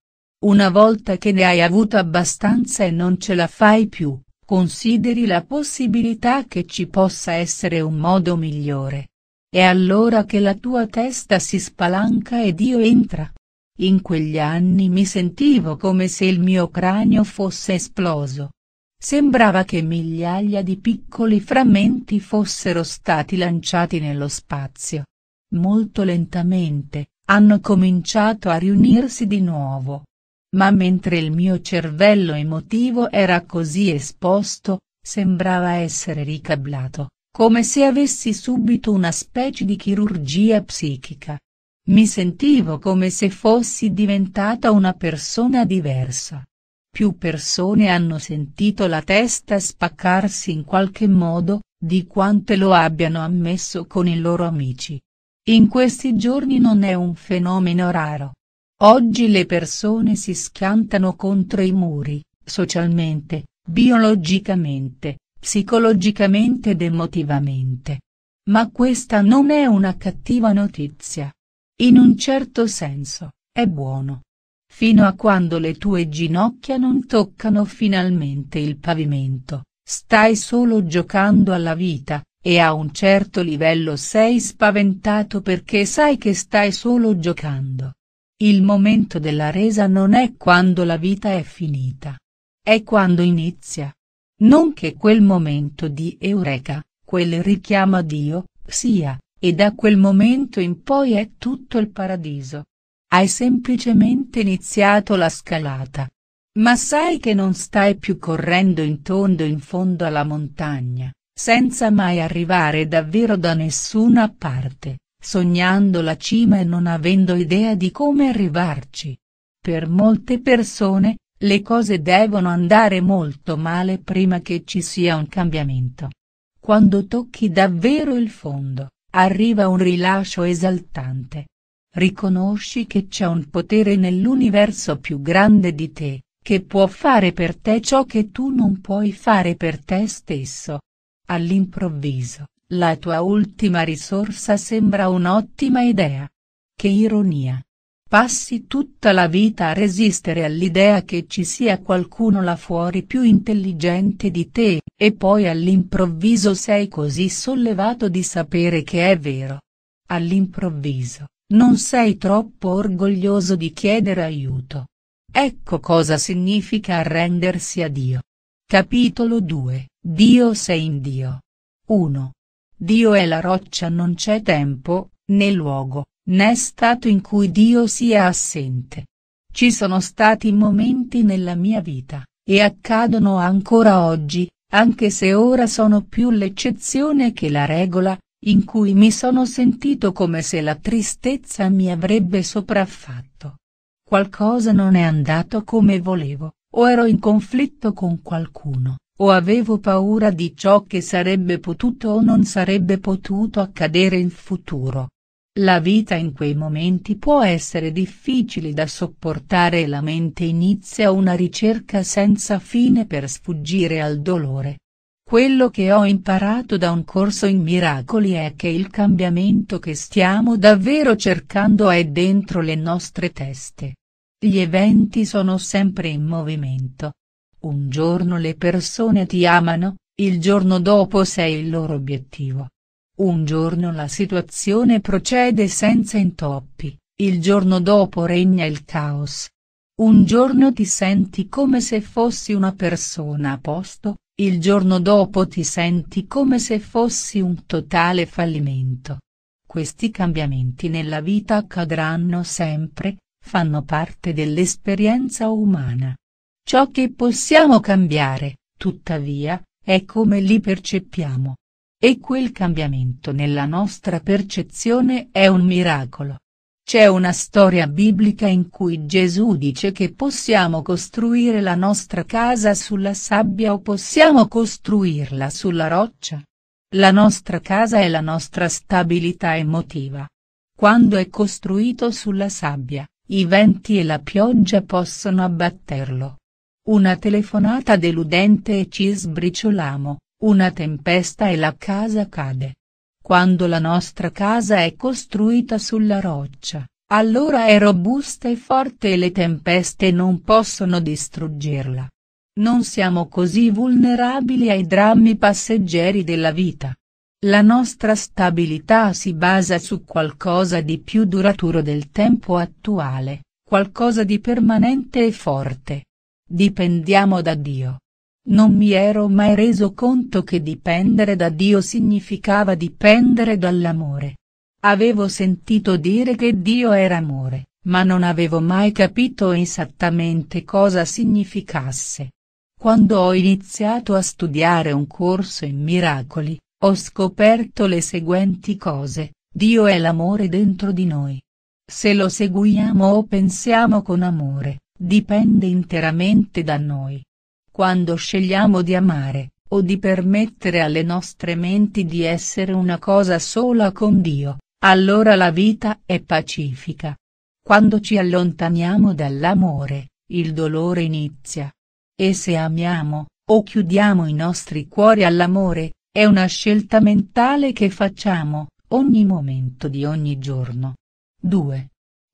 Una volta che ne hai avuto abbastanza e non ce la fai più, consideri la possibilità che ci possa essere un modo migliore. È allora che la tua testa si spalanca ed io entra. In quegli anni mi sentivo come se il mio cranio fosse esploso. Sembrava che migliaia di piccoli frammenti fossero stati lanciati nello spazio. Molto lentamente, hanno cominciato a riunirsi di nuovo, ma mentre il mio cervello emotivo era così esposto, sembrava essere ricablato, come se avessi subito una specie di chirurgia psichica. Mi sentivo come se fossi diventata una persona diversa. Più persone hanno sentito la testa spaccarsi in qualche modo, di quante lo abbiano ammesso con i loro amici. In questi giorni non è un fenomeno raro. Oggi le persone si schiantano contro i muri, socialmente, biologicamente, psicologicamente ed emotivamente. Ma questa non è una cattiva notizia. In un certo senso, è buono. Fino a quando le tue ginocchia non toccano finalmente il pavimento, stai solo giocando alla vita, e a un certo livello sei spaventato perché sai che stai solo giocando. Il momento della resa non è quando la vita è finita. È quando inizia. Non che quel momento di Eureka, quel richiamo a Dio, sia, e da quel momento in poi è tutto il paradiso. Hai semplicemente iniziato la scalata. Ma sai che non stai più correndo in tondo in fondo alla montagna, senza mai arrivare davvero da nessuna parte sognando la cima e non avendo idea di come arrivarci. Per molte persone, le cose devono andare molto male prima che ci sia un cambiamento. Quando tocchi davvero il fondo, arriva un rilascio esaltante. Riconosci che c'è un potere nell'universo più grande di te, che può fare per te ciò che tu non puoi fare per te stesso. All'improvviso, la tua ultima risorsa sembra un'ottima idea. Che ironia. Passi tutta la vita a resistere all'idea che ci sia qualcuno là fuori più intelligente di te, e poi all'improvviso sei così sollevato di sapere che è vero. All'improvviso, non sei troppo orgoglioso di chiedere aiuto. Ecco cosa significa arrendersi a Dio. Capitolo 2. Dio sei in Dio. 1. Dio è la roccia non c'è tempo, né luogo, né stato in cui Dio sia assente. Ci sono stati momenti nella mia vita, e accadono ancora oggi, anche se ora sono più l'eccezione che la regola, in cui mi sono sentito come se la tristezza mi avrebbe sopraffatto. Qualcosa non è andato come volevo, o ero in conflitto con qualcuno, o avevo paura di ciò che sarebbe potuto o non sarebbe potuto accadere in futuro. La vita in quei momenti può essere difficile da sopportare e la mente inizia una ricerca senza fine per sfuggire al dolore. Quello che ho imparato da un corso in miracoli è che il cambiamento che stiamo davvero cercando è dentro le nostre teste. Gli eventi sono sempre in movimento, un giorno le persone ti amano, il giorno dopo sei il loro obiettivo. Un giorno la situazione procede senza intoppi, il giorno dopo regna il caos. Un giorno ti senti come se fossi una persona a posto, il giorno dopo ti senti come se fossi un totale fallimento. Questi cambiamenti nella vita accadranno sempre, fanno parte dell'esperienza umana. Ciò che possiamo cambiare, tuttavia, è come li percepiamo. E quel cambiamento nella nostra percezione è un miracolo. C'è una storia biblica in cui Gesù dice che possiamo costruire la nostra casa sulla sabbia o possiamo costruirla sulla roccia. La nostra casa è la nostra stabilità emotiva. Quando è costruito sulla sabbia, i venti e la pioggia possono abbatterlo. Una telefonata deludente e ci sbriciolamo, una tempesta e la casa cade. Quando la nostra casa è costruita sulla roccia, allora è robusta e forte e le tempeste non possono distruggerla. Non siamo così vulnerabili ai drammi passeggeri della vita. La nostra stabilità si basa su qualcosa di più duraturo del tempo attuale, qualcosa di permanente e forte. Dipendiamo da Dio. Non mi ero mai reso conto che dipendere da Dio significava dipendere dall'amore. Avevo sentito dire che Dio era amore, ma non avevo mai capito esattamente cosa significasse. Quando ho iniziato a studiare un corso in miracoli, ho scoperto le seguenti cose, Dio è l'amore dentro di noi. Se lo seguiamo o pensiamo con amore, Dipende interamente da noi. Quando scegliamo di amare, o di permettere alle nostre menti di essere una cosa sola con Dio, allora la vita è pacifica. Quando ci allontaniamo dall'amore, il dolore inizia. E se amiamo, o chiudiamo i nostri cuori all'amore, è una scelta mentale che facciamo, ogni momento di ogni giorno. 2.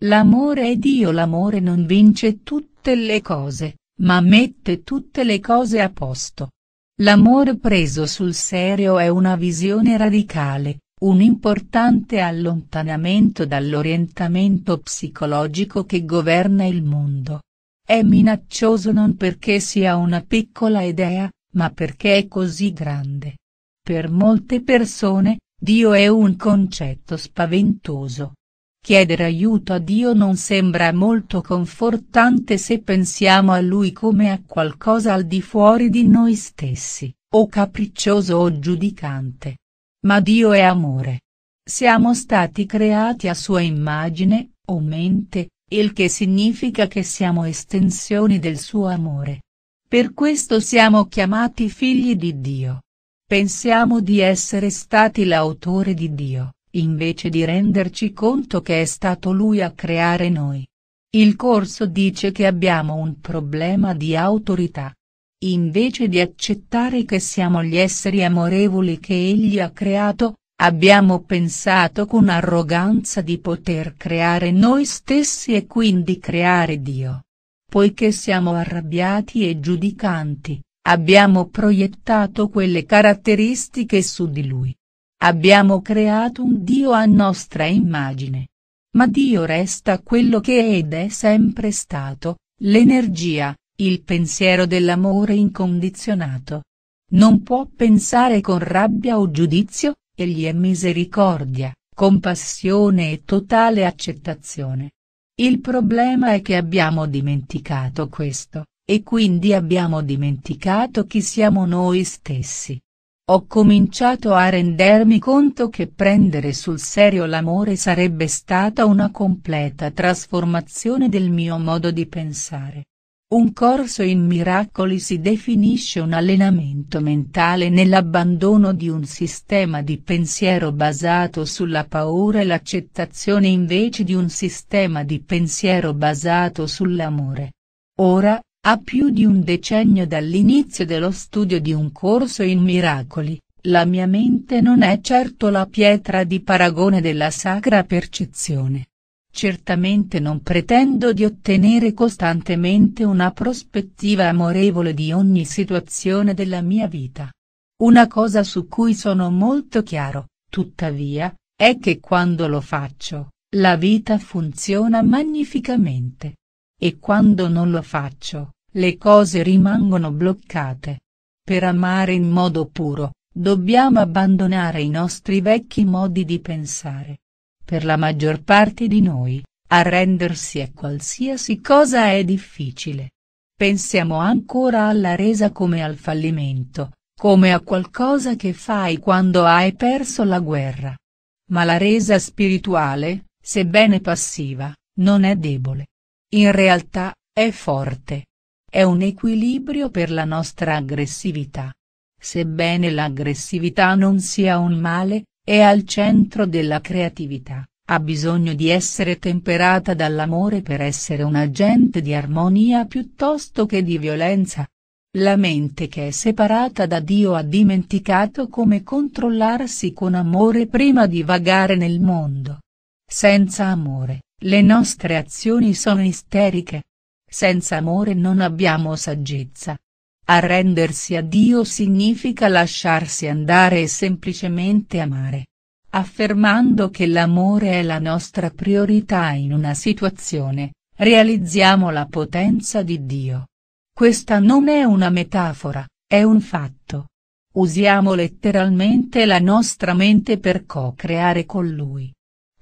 L'amore è Dio l'amore non vince tutte le cose, ma mette tutte le cose a posto. L'amore preso sul serio è una visione radicale, un importante allontanamento dall'orientamento psicologico che governa il mondo. È minaccioso non perché sia una piccola idea, ma perché è così grande. Per molte persone, Dio è un concetto spaventoso, Chiedere aiuto a Dio non sembra molto confortante se pensiamo a Lui come a qualcosa al di fuori di noi stessi, o capriccioso o giudicante. Ma Dio è amore. Siamo stati creati a sua immagine, o mente, il che significa che siamo estensioni del suo amore. Per questo siamo chiamati figli di Dio. Pensiamo di essere stati l'autore di Dio invece di renderci conto che è stato lui a creare noi. Il corso dice che abbiamo un problema di autorità. Invece di accettare che siamo gli esseri amorevoli che egli ha creato, abbiamo pensato con arroganza di poter creare noi stessi e quindi creare Dio. Poiché siamo arrabbiati e giudicanti, abbiamo proiettato quelle caratteristiche su di lui. Abbiamo creato un Dio a nostra immagine. Ma Dio resta quello che è ed è sempre stato, l'energia, il pensiero dell'amore incondizionato. Non può pensare con rabbia o giudizio, egli è misericordia, compassione e totale accettazione. Il problema è che abbiamo dimenticato questo, e quindi abbiamo dimenticato chi siamo noi stessi. Ho cominciato a rendermi conto che prendere sul serio l'amore sarebbe stata una completa trasformazione del mio modo di pensare. Un corso in miracoli si definisce un allenamento mentale nell'abbandono di un sistema di pensiero basato sulla paura e l'accettazione invece di un sistema di pensiero basato sull'amore. Ora, a più di un decennio dall'inizio dello studio di un corso in miracoli, la mia mente non è certo la pietra di paragone della sacra percezione. Certamente non pretendo di ottenere costantemente una prospettiva amorevole di ogni situazione della mia vita. Una cosa su cui sono molto chiaro, tuttavia, è che quando lo faccio, la vita funziona magnificamente. E quando non lo faccio, le cose rimangono bloccate. Per amare in modo puro, dobbiamo abbandonare i nostri vecchi modi di pensare. Per la maggior parte di noi, arrendersi a qualsiasi cosa è difficile. Pensiamo ancora alla resa come al fallimento, come a qualcosa che fai quando hai perso la guerra. Ma la resa spirituale, sebbene passiva, non è debole. In realtà, è forte. È un equilibrio per la nostra aggressività. Sebbene l'aggressività non sia un male, è al centro della creatività, ha bisogno di essere temperata dall'amore per essere un agente di armonia piuttosto che di violenza. La mente che è separata da Dio ha dimenticato come controllarsi con amore prima di vagare nel mondo. Senza amore, le nostre azioni sono isteriche. Senza amore non abbiamo saggezza. Arrendersi a Dio significa lasciarsi andare e semplicemente amare. Affermando che l'amore è la nostra priorità in una situazione, realizziamo la potenza di Dio. Questa non è una metafora, è un fatto. Usiamo letteralmente la nostra mente per co-creare con Lui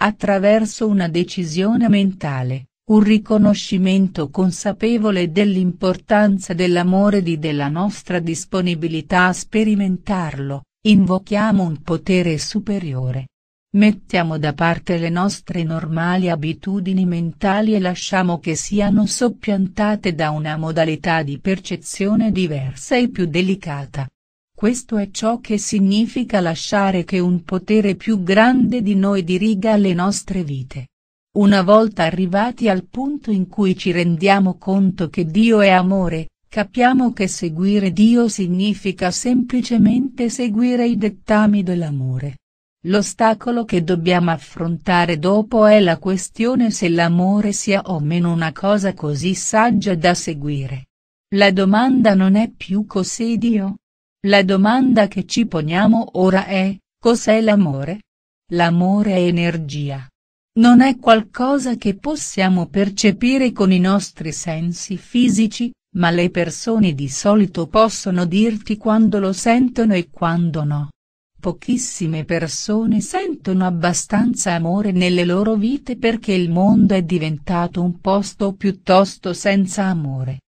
attraverso una decisione mentale, un riconoscimento consapevole dell'importanza dell'amore di della nostra disponibilità a sperimentarlo, invochiamo un potere superiore. Mettiamo da parte le nostre normali abitudini mentali e lasciamo che siano soppiantate da una modalità di percezione diversa e più delicata. Questo è ciò che significa lasciare che un potere più grande di noi diriga le nostre vite. Una volta arrivati al punto in cui ci rendiamo conto che Dio è amore, capiamo che seguire Dio significa semplicemente seguire i dettami dell'amore. L'ostacolo che dobbiamo affrontare dopo è la questione se l'amore sia o meno una cosa così saggia da seguire. La domanda non è più cos'è Dio, la domanda che ci poniamo ora è, cos'è l'amore? L'amore è energia. Non è qualcosa che possiamo percepire con i nostri sensi fisici, ma le persone di solito possono dirti quando lo sentono e quando no. Pochissime persone sentono abbastanza amore nelle loro vite perché il mondo è diventato un posto piuttosto senza amore.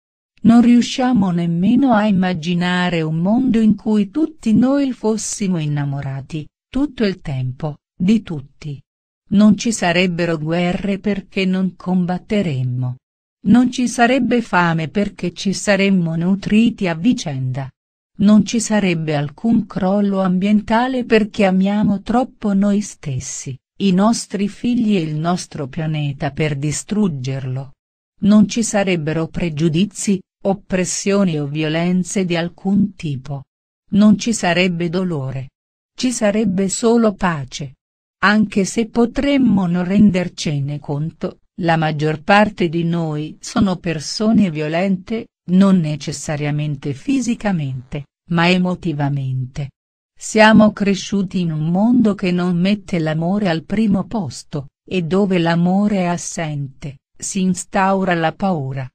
Non riusciamo nemmeno a immaginare un mondo in cui tutti noi fossimo innamorati, tutto il tempo, di tutti. Non ci sarebbero guerre perché non combatteremmo. Non ci sarebbe fame perché ci saremmo nutriti a vicenda. Non ci sarebbe alcun crollo ambientale perché amiamo troppo noi stessi, i nostri figli e il nostro pianeta per distruggerlo. Non ci sarebbero pregiudizi, oppressioni o violenze di alcun tipo. Non ci sarebbe dolore. Ci sarebbe solo pace. Anche se potremmo non rendercene conto, la maggior parte di noi sono persone violente, non necessariamente fisicamente, ma emotivamente. Siamo cresciuti in un mondo che non mette l'amore al primo posto, e dove l'amore è assente, si instaura la paura.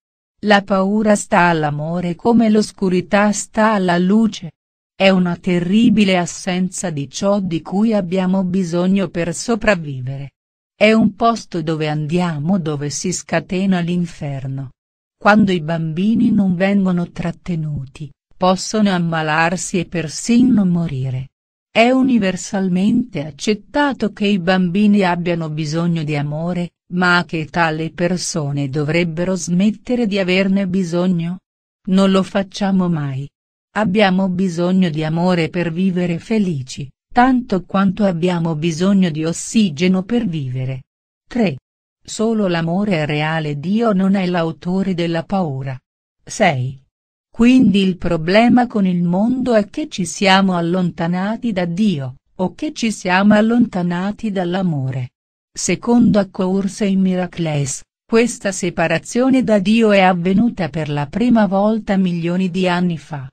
La paura sta all'amore come l'oscurità sta alla luce. È una terribile assenza di ciò di cui abbiamo bisogno per sopravvivere. È un posto dove andiamo dove si scatena l'inferno. Quando i bambini non vengono trattenuti, possono ammalarsi e persino morire. È universalmente accettato che i bambini abbiano bisogno di amore, ma che tale persone dovrebbero smettere di averne bisogno? Non lo facciamo mai. Abbiamo bisogno di amore per vivere felici, tanto quanto abbiamo bisogno di ossigeno per vivere. 3. Solo l'amore reale Dio non è l'autore della paura. 6. Quindi il problema con il mondo è che ci siamo allontanati da Dio, o che ci siamo allontanati dall'amore. Secondo Accourse in Miracles, questa separazione da Dio è avvenuta per la prima volta milioni di anni fa.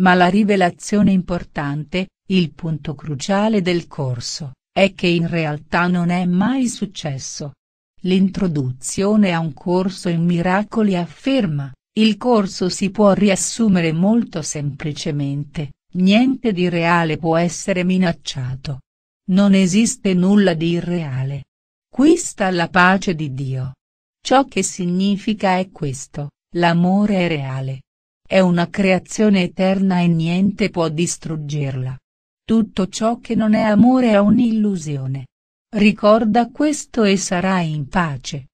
Ma la rivelazione importante, il punto cruciale del corso, è che in realtà non è mai successo. L'introduzione a un corso in miracoli afferma, il corso si può riassumere molto semplicemente, niente di reale può essere minacciato. Non esiste nulla di irreale. Qui sta la pace di Dio. Ciò che significa è questo, l'amore è reale. È una creazione eterna e niente può distruggerla. Tutto ciò che non è amore è un'illusione. Ricorda questo e sarai in pace.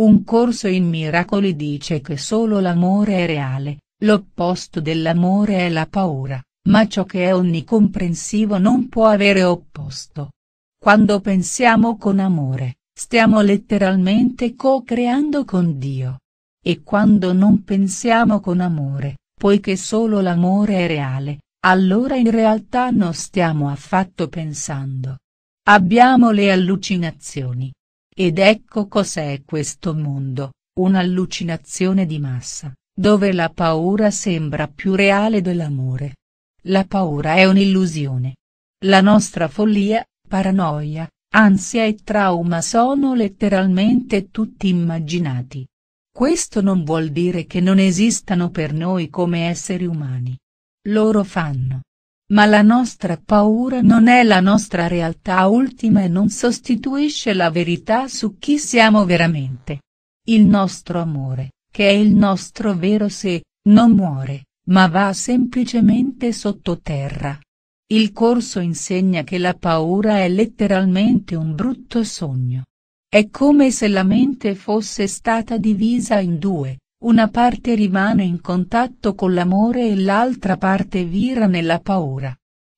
Un corso in miracoli dice che solo l'amore è reale, l'opposto dell'amore è la paura, ma ciò che è onnicomprensivo non può avere opposto. Quando pensiamo con amore, stiamo letteralmente co-creando con Dio. E quando non pensiamo con amore, poiché solo l'amore è reale, allora in realtà non stiamo affatto pensando. Abbiamo le allucinazioni, ed ecco cos'è questo mondo, un'allucinazione di massa, dove la paura sembra più reale dell'amore. La paura è un'illusione. La nostra follia, paranoia, ansia e trauma sono letteralmente tutti immaginati. Questo non vuol dire che non esistano per noi come esseri umani. Loro fanno ma la nostra paura non è la nostra realtà ultima e non sostituisce la verità su chi siamo veramente. Il nostro amore, che è il nostro vero sé, non muore, ma va semplicemente sottoterra. Il corso insegna che la paura è letteralmente un brutto sogno. È come se la mente fosse stata divisa in due, una parte rimane in contatto con l'amore e l'altra parte vira nella paura.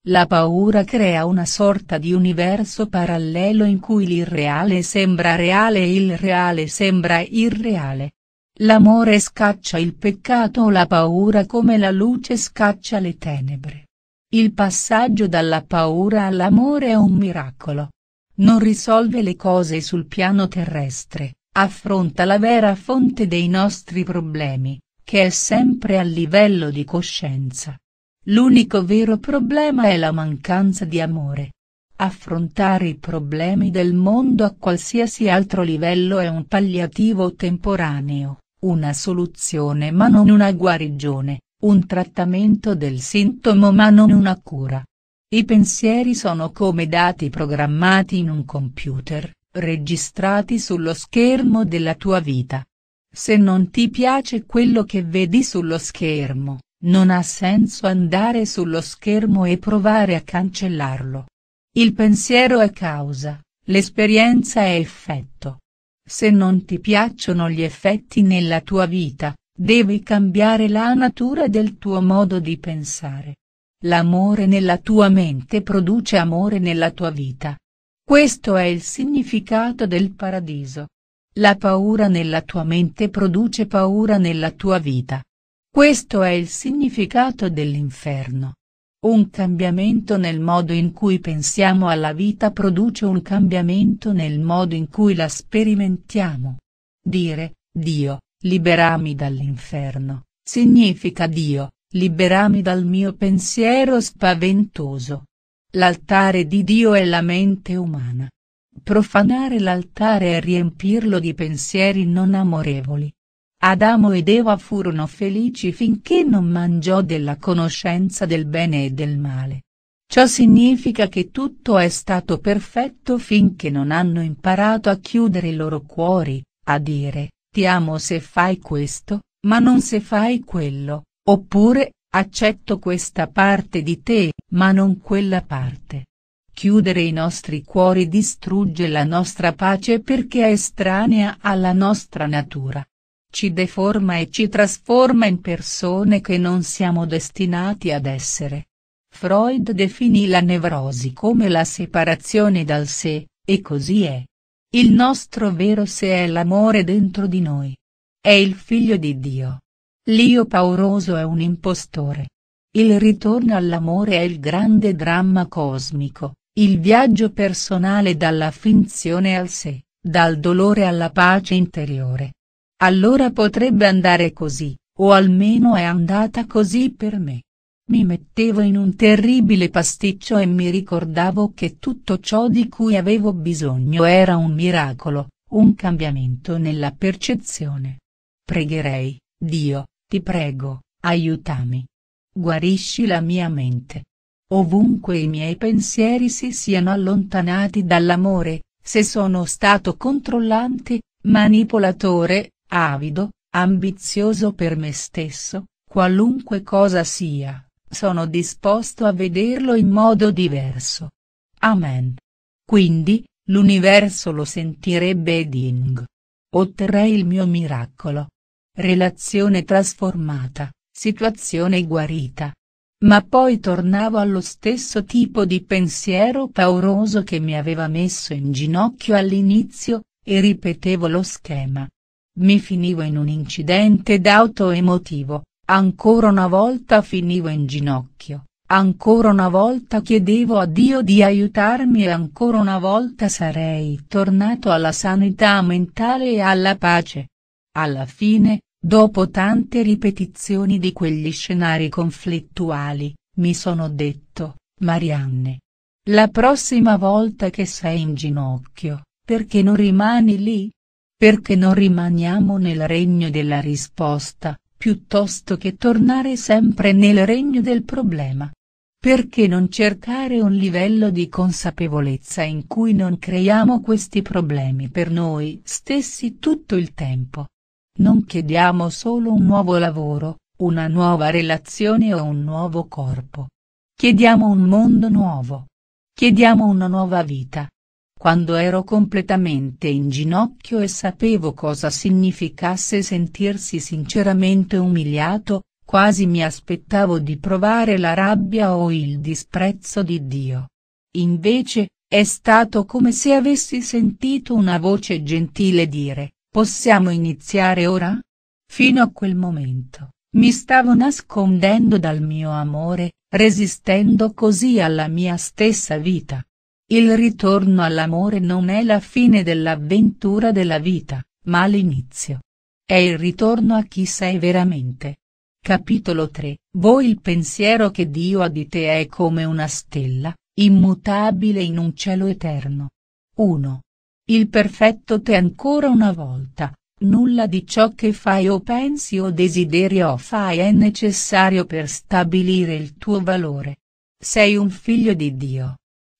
La paura crea una sorta di universo parallelo in cui l'irreale sembra reale e il reale sembra irreale. L'amore scaccia il peccato o la paura come la luce scaccia le tenebre. Il passaggio dalla paura all'amore è un miracolo. Non risolve le cose sul piano terrestre, affronta la vera fonte dei nostri problemi, che è sempre a livello di coscienza. L'unico vero problema è la mancanza di amore. Affrontare i problemi del mondo a qualsiasi altro livello è un palliativo temporaneo, una soluzione ma non una guarigione, un trattamento del sintomo ma non una cura. I pensieri sono come dati programmati in un computer, registrati sullo schermo della tua vita. Se non ti piace quello che vedi sullo schermo, non ha senso andare sullo schermo e provare a cancellarlo. Il pensiero è causa, l'esperienza è effetto. Se non ti piacciono gli effetti nella tua vita, devi cambiare la natura del tuo modo di pensare. L'amore nella tua mente produce amore nella tua vita, questo è il significato del paradiso. La paura nella tua mente produce paura nella tua vita. Questo è il significato dell'inferno. Un cambiamento nel modo in cui pensiamo alla vita produce un cambiamento nel modo in cui la sperimentiamo. Dire, Dio, liberami dall'inferno, significa Dio, liberami dal mio pensiero spaventoso. L'altare di Dio è la mente umana. Profanare l'altare è riempirlo di pensieri non amorevoli. Adamo ed Eva furono felici finché non mangiò della conoscenza del bene e del male. Ciò significa che tutto è stato perfetto finché non hanno imparato a chiudere i loro cuori, a dire, ti amo se fai questo, ma non se fai quello, oppure, Accetto questa parte di te, ma non quella parte. Chiudere i nostri cuori distrugge la nostra pace perché è estranea alla nostra natura. Ci deforma e ci trasforma in persone che non siamo destinati ad essere. Freud definì la nevrosi come la separazione dal sé, e così è. Il nostro vero sé è l'amore dentro di noi. È il figlio di Dio, Lio pauroso è un impostore. Il ritorno all'amore è il grande dramma cosmico, il viaggio personale dalla finzione al sé, dal dolore alla pace interiore. Allora potrebbe andare così, o almeno è andata così per me. Mi mettevo in un terribile pasticcio e mi ricordavo che tutto ciò di cui avevo bisogno era un miracolo, un cambiamento nella percezione. Pregherei, Dio, ti prego, aiutami. Guarisci la mia mente. Ovunque i miei pensieri si siano allontanati dall'amore, se sono stato controllante, manipolatore, avido, ambizioso per me stesso, qualunque cosa sia, sono disposto a vederlo in modo diverso. Amen. Quindi, l'universo lo sentirebbe ed ing. Otterrei il mio miracolo. Relazione trasformata, situazione guarita. Ma poi tornavo allo stesso tipo di pensiero pauroso che mi aveva messo in ginocchio all'inizio, e ripetevo lo schema. Mi finivo in un incidente d'auto emotivo, ancora una volta finivo in ginocchio, ancora una volta chiedevo a Dio di aiutarmi e ancora una volta sarei tornato alla sanità mentale e alla pace. Alla fine, Dopo tante ripetizioni di quegli scenari conflittuali, mi sono detto, Marianne. La prossima volta che sei in ginocchio, perché non rimani lì? Perché non rimaniamo nel regno della risposta, piuttosto che tornare sempre nel regno del problema? Perché non cercare un livello di consapevolezza in cui non creiamo questi problemi per noi stessi tutto il tempo? Non chiediamo solo un nuovo lavoro, una nuova relazione o un nuovo corpo. Chiediamo un mondo nuovo. Chiediamo una nuova vita. Quando ero completamente in ginocchio e sapevo cosa significasse sentirsi sinceramente umiliato, quasi mi aspettavo di provare la rabbia o il disprezzo di Dio. Invece, è stato come se avessi sentito una voce gentile dire, Possiamo iniziare ora? Fino a quel momento, mi stavo nascondendo dal mio amore, resistendo così alla mia stessa vita. Il ritorno all'amore non è la fine dell'avventura della vita, ma l'inizio. È il ritorno a chi sei veramente. Capitolo 3. Voi il pensiero che Dio ha di te è come una stella, immutabile in un cielo eterno. 1. Il perfetto te ancora una volta, nulla di ciò che fai o pensi o desideri o fai è necessario per stabilire il tuo valore. Sei un figlio di Dio.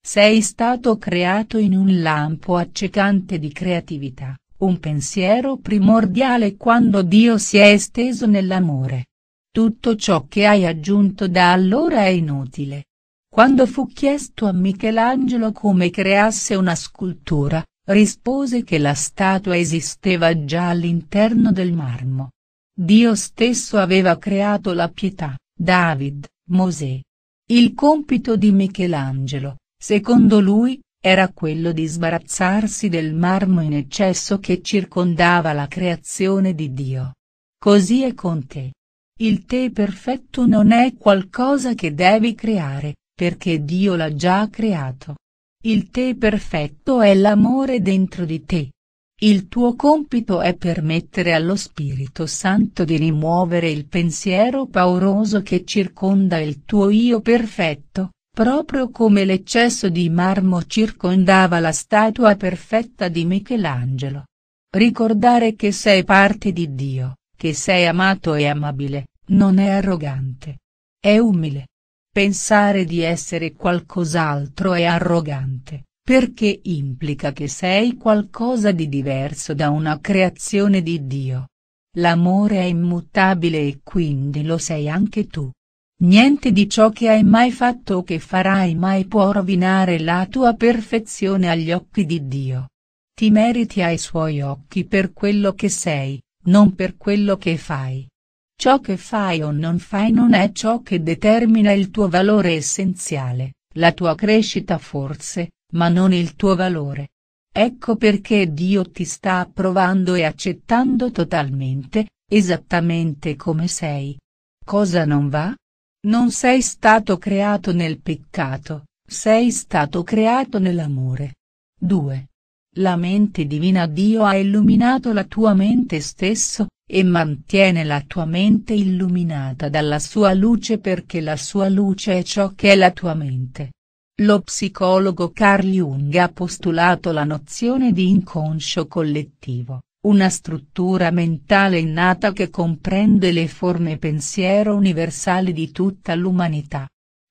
Sei stato creato in un lampo accecante di creatività, un pensiero primordiale quando Dio si è esteso nell'amore. Tutto ciò che hai aggiunto da allora è inutile. Quando fu chiesto a Michelangelo come creasse una scultura, rispose che la statua esisteva già all'interno del marmo. Dio stesso aveva creato la pietà, David, Mosè. Il compito di Michelangelo, secondo lui, era quello di sbarazzarsi del marmo in eccesso che circondava la creazione di Dio. Così è con te. Il te perfetto non è qualcosa che devi creare, perché Dio l'ha già creato. Il te perfetto è l'amore dentro di te. Il tuo compito è permettere allo Spirito Santo di rimuovere il pensiero pauroso che circonda il tuo io perfetto, proprio come l'eccesso di marmo circondava la statua perfetta di Michelangelo. Ricordare che sei parte di Dio, che sei amato e amabile, non è arrogante. È umile, Pensare di essere qualcos'altro è arrogante, perché implica che sei qualcosa di diverso da una creazione di Dio. L'amore è immutabile e quindi lo sei anche tu. Niente di ciò che hai mai fatto o che farai mai può rovinare la tua perfezione agli occhi di Dio. Ti meriti ai suoi occhi per quello che sei, non per quello che fai. Ciò che fai o non fai non è ciò che determina il tuo valore essenziale, la tua crescita forse, ma non il tuo valore. Ecco perché Dio ti sta approvando e accettando totalmente, esattamente come sei. Cosa non va? Non sei stato creato nel peccato, sei stato creato nell'amore. 2. La mente divina Dio ha illuminato la tua mente stesso, e mantiene la tua mente illuminata dalla sua luce perché la sua luce è ciò che è la tua mente. Lo psicologo Carl Jung ha postulato la nozione di inconscio collettivo, una struttura mentale innata che comprende le forme pensiero universali di tutta l'umanità.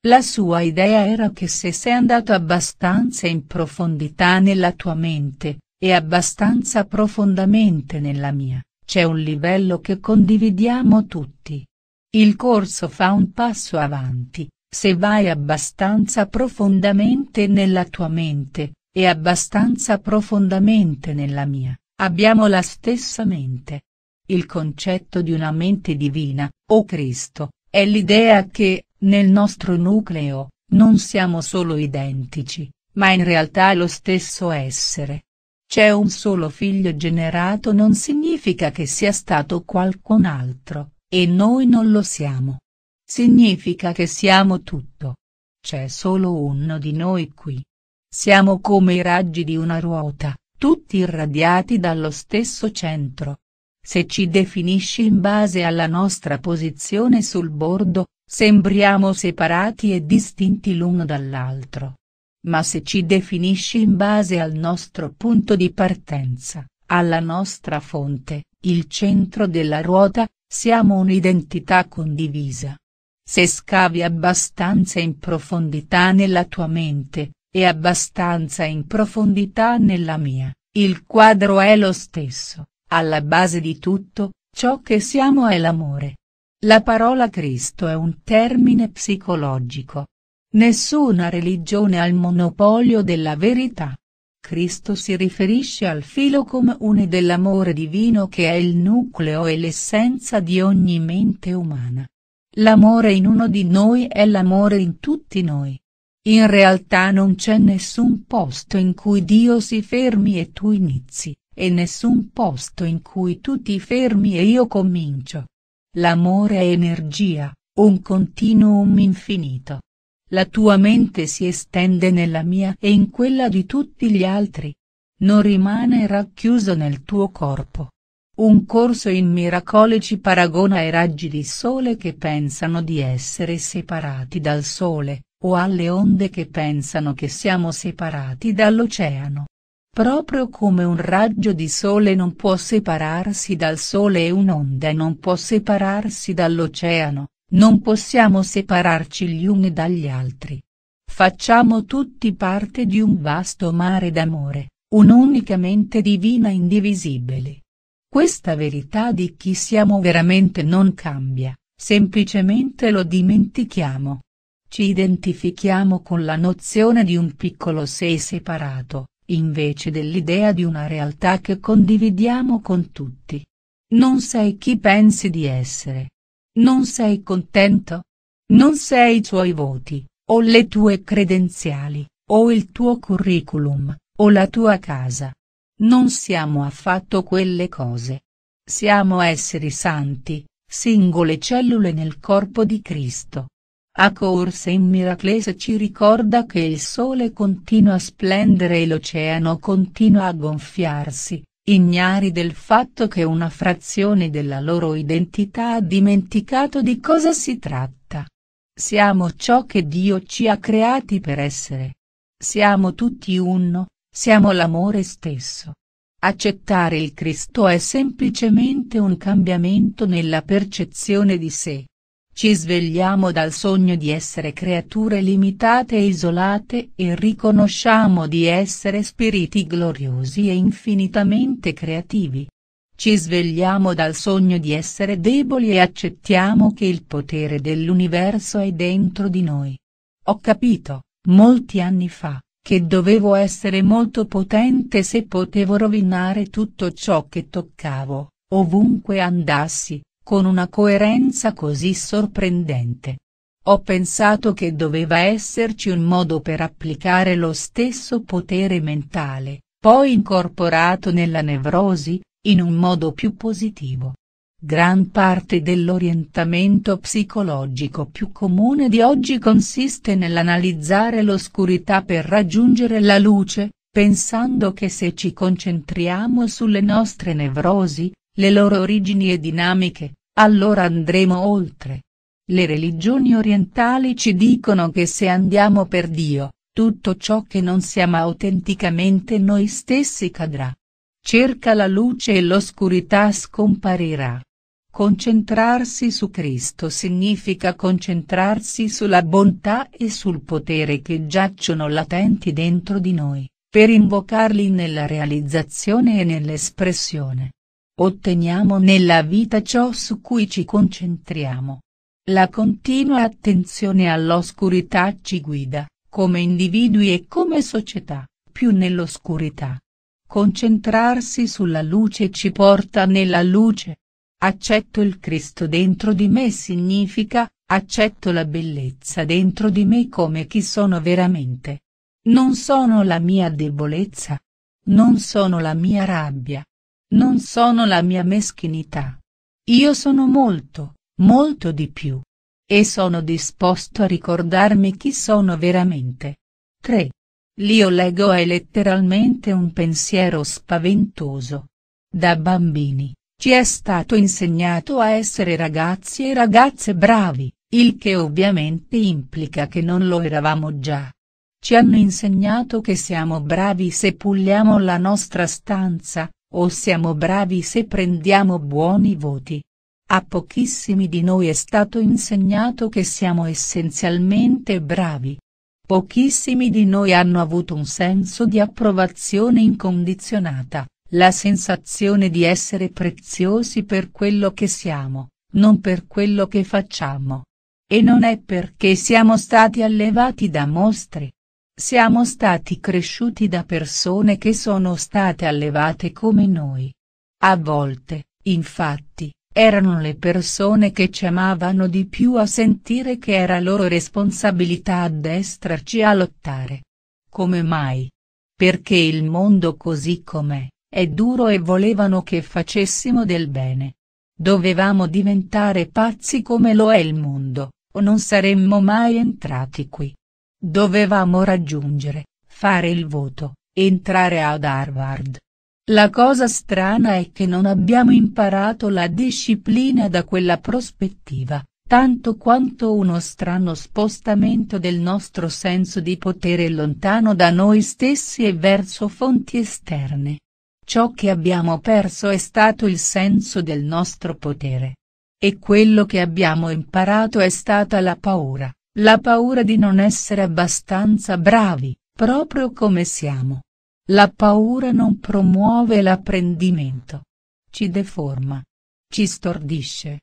La sua idea era che se sei andato abbastanza in profondità nella tua mente, e abbastanza profondamente nella mia, c'è un livello che condividiamo tutti. Il corso fa un passo avanti, se vai abbastanza profondamente nella tua mente, e abbastanza profondamente nella mia, abbiamo la stessa mente. Il concetto di una mente divina, o Cristo, è l'idea che, nel nostro nucleo, non siamo solo identici, ma in realtà lo stesso essere, c'è un solo figlio generato non significa che sia stato qualcun altro, e noi non lo siamo. Significa che siamo tutto. C'è solo uno di noi qui. Siamo come i raggi di una ruota, tutti irradiati dallo stesso centro. Se ci definisci in base alla nostra posizione sul bordo, sembriamo separati e distinti l'uno dall'altro, ma se ci definisci in base al nostro punto di partenza, alla nostra fonte, il centro della ruota, siamo un'identità condivisa. Se scavi abbastanza in profondità nella tua mente, e abbastanza in profondità nella mia, il quadro è lo stesso, alla base di tutto, ciò che siamo è l'amore. La parola Cristo è un termine psicologico, Nessuna religione ha il monopolio della verità. Cristo si riferisce al filo comune dell'amore divino che è il nucleo e l'essenza di ogni mente umana. L'amore in uno di noi è l'amore in tutti noi. In realtà non c'è nessun posto in cui Dio si fermi e tu inizi, e nessun posto in cui tu ti fermi e io comincio. L'amore è energia, un continuum infinito la tua mente si estende nella mia e in quella di tutti gli altri. Non rimane racchiuso nel tuo corpo. Un corso in miracoli ci paragona ai raggi di sole che pensano di essere separati dal sole, o alle onde che pensano che siamo separati dall'oceano. Proprio come un raggio di sole non può separarsi dal sole e un'onda non può separarsi dall'oceano, non possiamo separarci gli uni dagli altri. Facciamo tutti parte di un vasto mare d'amore, un'unica mente divina indivisibile. Questa verità di chi siamo veramente non cambia, semplicemente lo dimentichiamo. Ci identifichiamo con la nozione di un piccolo sé separato, invece dell'idea di una realtà che condividiamo con tutti. Non sei chi pensi di essere, non sei contento? Non sei i tuoi voti, o le tue credenziali, o il tuo curriculum, o la tua casa. Non siamo affatto quelle cose. Siamo esseri santi, singole cellule nel corpo di Cristo. A corse in Miracles ci ricorda che il sole continua a splendere e l'oceano continua a gonfiarsi, ignari del fatto che una frazione della loro identità ha dimenticato di cosa si tratta. Siamo ciò che Dio ci ha creati per essere. Siamo tutti uno, siamo l'amore stesso. Accettare il Cristo è semplicemente un cambiamento nella percezione di sé. Ci svegliamo dal sogno di essere creature limitate e isolate e riconosciamo di essere spiriti gloriosi e infinitamente creativi. Ci svegliamo dal sogno di essere deboli e accettiamo che il potere dell'universo è dentro di noi. Ho capito, molti anni fa, che dovevo essere molto potente se potevo rovinare tutto ciò che toccavo, ovunque andassi, con una coerenza così sorprendente. Ho pensato che doveva esserci un modo per applicare lo stesso potere mentale, poi incorporato nella nevrosi, in un modo più positivo. Gran parte dell'orientamento psicologico più comune di oggi consiste nell'analizzare l'oscurità per raggiungere la luce, pensando che se ci concentriamo sulle nostre nevrosi, le loro origini e dinamiche, allora andremo oltre. Le religioni orientali ci dicono che se andiamo per Dio, tutto ciò che non siamo autenticamente noi stessi cadrà. Cerca la luce e l'oscurità scomparirà. Concentrarsi su Cristo significa concentrarsi sulla bontà e sul potere che giacciono latenti dentro di noi, per invocarli nella realizzazione e nell'espressione. Otteniamo nella vita ciò su cui ci concentriamo. La continua attenzione all'oscurità ci guida, come individui e come società, più nell'oscurità. Concentrarsi sulla luce ci porta nella luce. Accetto il Cristo dentro di me significa, accetto la bellezza dentro di me come chi sono veramente. Non sono la mia debolezza. Non sono la mia rabbia. Non sono la mia meschinità. Io sono molto, molto di più. E sono disposto a ricordarmi chi sono veramente. 3. L'io leggo è letteralmente un pensiero spaventoso. Da bambini, ci è stato insegnato a essere ragazzi e ragazze bravi, il che ovviamente implica che non lo eravamo già. Ci hanno insegnato che siamo bravi se puliamo la nostra stanza, o siamo bravi se prendiamo buoni voti. A pochissimi di noi è stato insegnato che siamo essenzialmente bravi. Pochissimi di noi hanno avuto un senso di approvazione incondizionata, la sensazione di essere preziosi per quello che siamo, non per quello che facciamo. E non è perché siamo stati allevati da mostri, siamo stati cresciuti da persone che sono state allevate come noi. A volte, infatti, erano le persone che ci amavano di più a sentire che era loro responsabilità addestrarci a lottare. Come mai? Perché il mondo così com'è, è duro e volevano che facessimo del bene. Dovevamo diventare pazzi come lo è il mondo, o non saremmo mai entrati qui. Dovevamo raggiungere, fare il voto, entrare ad Harvard. La cosa strana è che non abbiamo imparato la disciplina da quella prospettiva, tanto quanto uno strano spostamento del nostro senso di potere lontano da noi stessi e verso fonti esterne. Ciò che abbiamo perso è stato il senso del nostro potere. E quello che abbiamo imparato è stata la paura. La paura di non essere abbastanza bravi, proprio come siamo. La paura non promuove l'apprendimento. Ci deforma. Ci stordisce.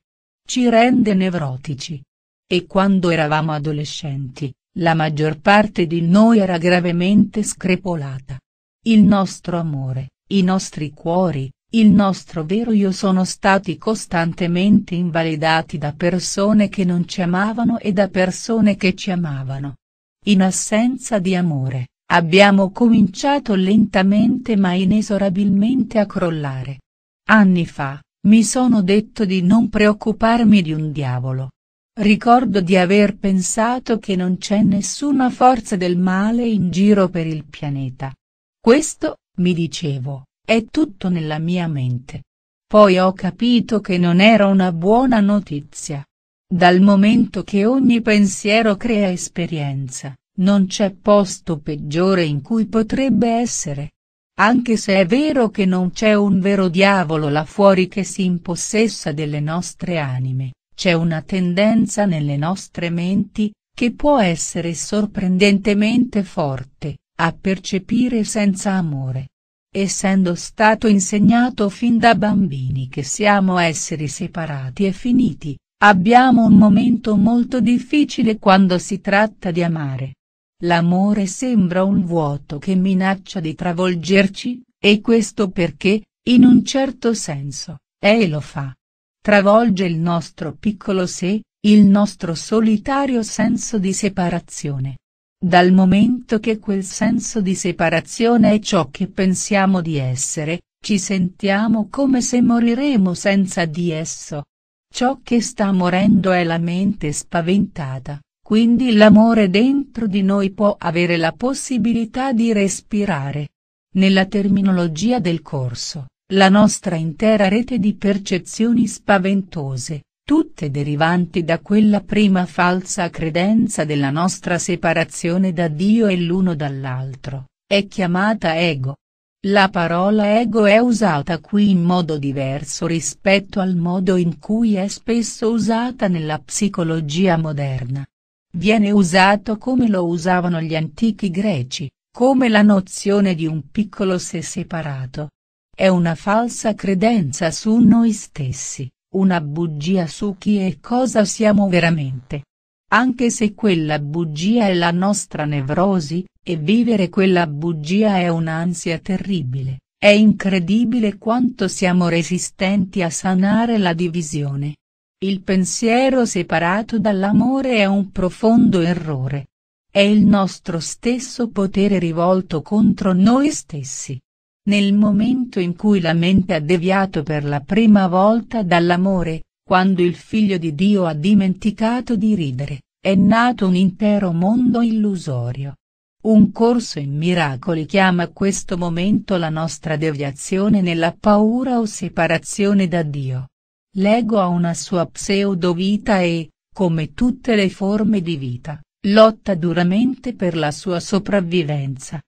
Ci rende nevrotici. E quando eravamo adolescenti, la maggior parte di noi era gravemente screpolata. Il nostro amore, i nostri cuori, il nostro vero io sono stati costantemente invalidati da persone che non ci amavano e da persone che ci amavano. In assenza di amore, abbiamo cominciato lentamente ma inesorabilmente a crollare. Anni fa, mi sono detto di non preoccuparmi di un diavolo. Ricordo di aver pensato che non c'è nessuna forza del male in giro per il pianeta. Questo, mi dicevo, è tutto nella mia mente. Poi ho capito che non era una buona notizia. Dal momento che ogni pensiero crea esperienza, non c'è posto peggiore in cui potrebbe essere. Anche se è vero che non c'è un vero diavolo là fuori che si impossessa delle nostre anime, c'è una tendenza nelle nostre menti, che può essere sorprendentemente forte, a percepire senza amore, essendo stato insegnato fin da bambini che siamo esseri separati e finiti, abbiamo un momento molto difficile quando si tratta di amare. L'amore sembra un vuoto che minaccia di travolgerci, e questo perché, in un certo senso, è e lo fa. Travolge il nostro piccolo sé, il nostro solitario senso di separazione. Dal momento che quel senso di separazione è ciò che pensiamo di essere, ci sentiamo come se moriremo senza di esso. Ciò che sta morendo è la mente spaventata, quindi l'amore dentro di noi può avere la possibilità di respirare. Nella terminologia del corso, la nostra intera rete di percezioni spaventose, tutte derivanti da quella prima falsa credenza della nostra separazione da Dio e l'uno dall'altro, è chiamata ego. La parola ego è usata qui in modo diverso rispetto al modo in cui è spesso usata nella psicologia moderna. Viene usato come lo usavano gli antichi greci, come la nozione di un piccolo sé separato. È una falsa credenza su noi stessi una bugia su chi e cosa siamo veramente. Anche se quella bugia è la nostra nevrosi, e vivere quella bugia è un'ansia terribile, è incredibile quanto siamo resistenti a sanare la divisione. Il pensiero separato dall'amore è un profondo errore. È il nostro stesso potere rivolto contro noi stessi. Nel momento in cui la mente ha deviato per la prima volta dall'amore, quando il figlio di Dio ha dimenticato di ridere, è nato un intero mondo illusorio. Un corso in miracoli chiama questo momento la nostra deviazione nella paura o separazione da Dio. L'ego ha una sua pseudovita e, come tutte le forme di vita, lotta duramente per la sua sopravvivenza.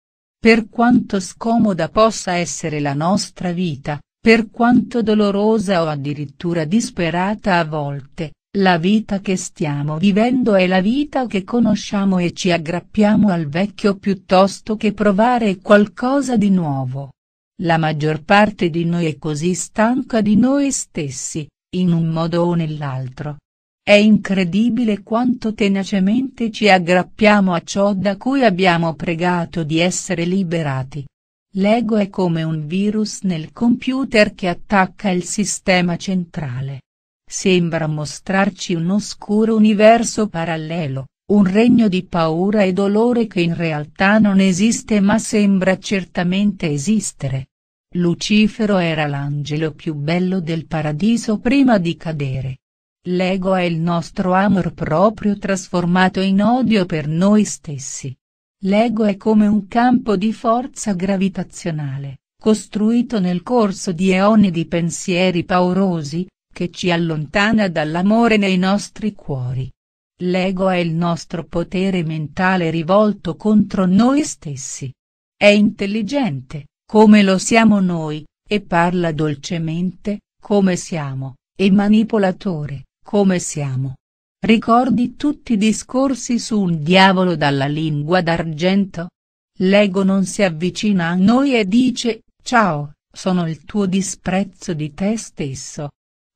Per quanto scomoda possa essere la nostra vita, per quanto dolorosa o addirittura disperata a volte, la vita che stiamo vivendo è la vita che conosciamo e ci aggrappiamo al vecchio piuttosto che provare qualcosa di nuovo. La maggior parte di noi è così stanca di noi stessi, in un modo o nell'altro, è incredibile quanto tenacemente ci aggrappiamo a ciò da cui abbiamo pregato di essere liberati. L'ego è come un virus nel computer che attacca il sistema centrale. Sembra mostrarci un oscuro universo parallelo, un regno di paura e dolore che in realtà non esiste ma sembra certamente esistere. Lucifero era l'angelo più bello del paradiso prima di cadere. L'ego è il nostro amor proprio trasformato in odio per noi stessi. L'ego è come un campo di forza gravitazionale, costruito nel corso di eoni di pensieri paurosi, che ci allontana dall'amore nei nostri cuori. L'ego è il nostro potere mentale rivolto contro noi stessi. È intelligente, come lo siamo noi, e parla dolcemente, come siamo, e manipolatore, come siamo? Ricordi tutti i discorsi su un diavolo dalla lingua d'argento? L'ego non si avvicina a noi e dice, ciao, sono il tuo disprezzo di te stesso.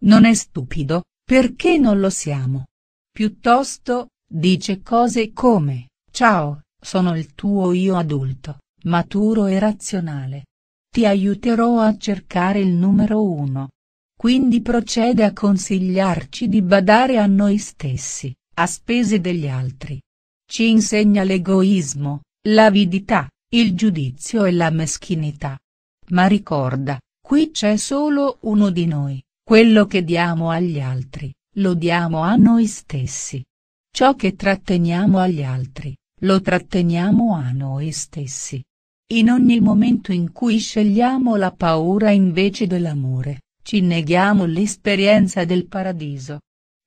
Non è stupido, perché non lo siamo. Piuttosto, dice cose come, ciao, sono il tuo io adulto, maturo e razionale. Ti aiuterò a cercare il numero uno quindi procede a consigliarci di badare a noi stessi, a spese degli altri. Ci insegna l'egoismo, l'avidità, il giudizio e la meschinità. Ma ricorda, qui c'è solo uno di noi, quello che diamo agli altri, lo diamo a noi stessi. Ciò che tratteniamo agli altri, lo tratteniamo a noi stessi. In ogni momento in cui scegliamo la paura invece dell'amore, ci neghiamo l'esperienza del paradiso.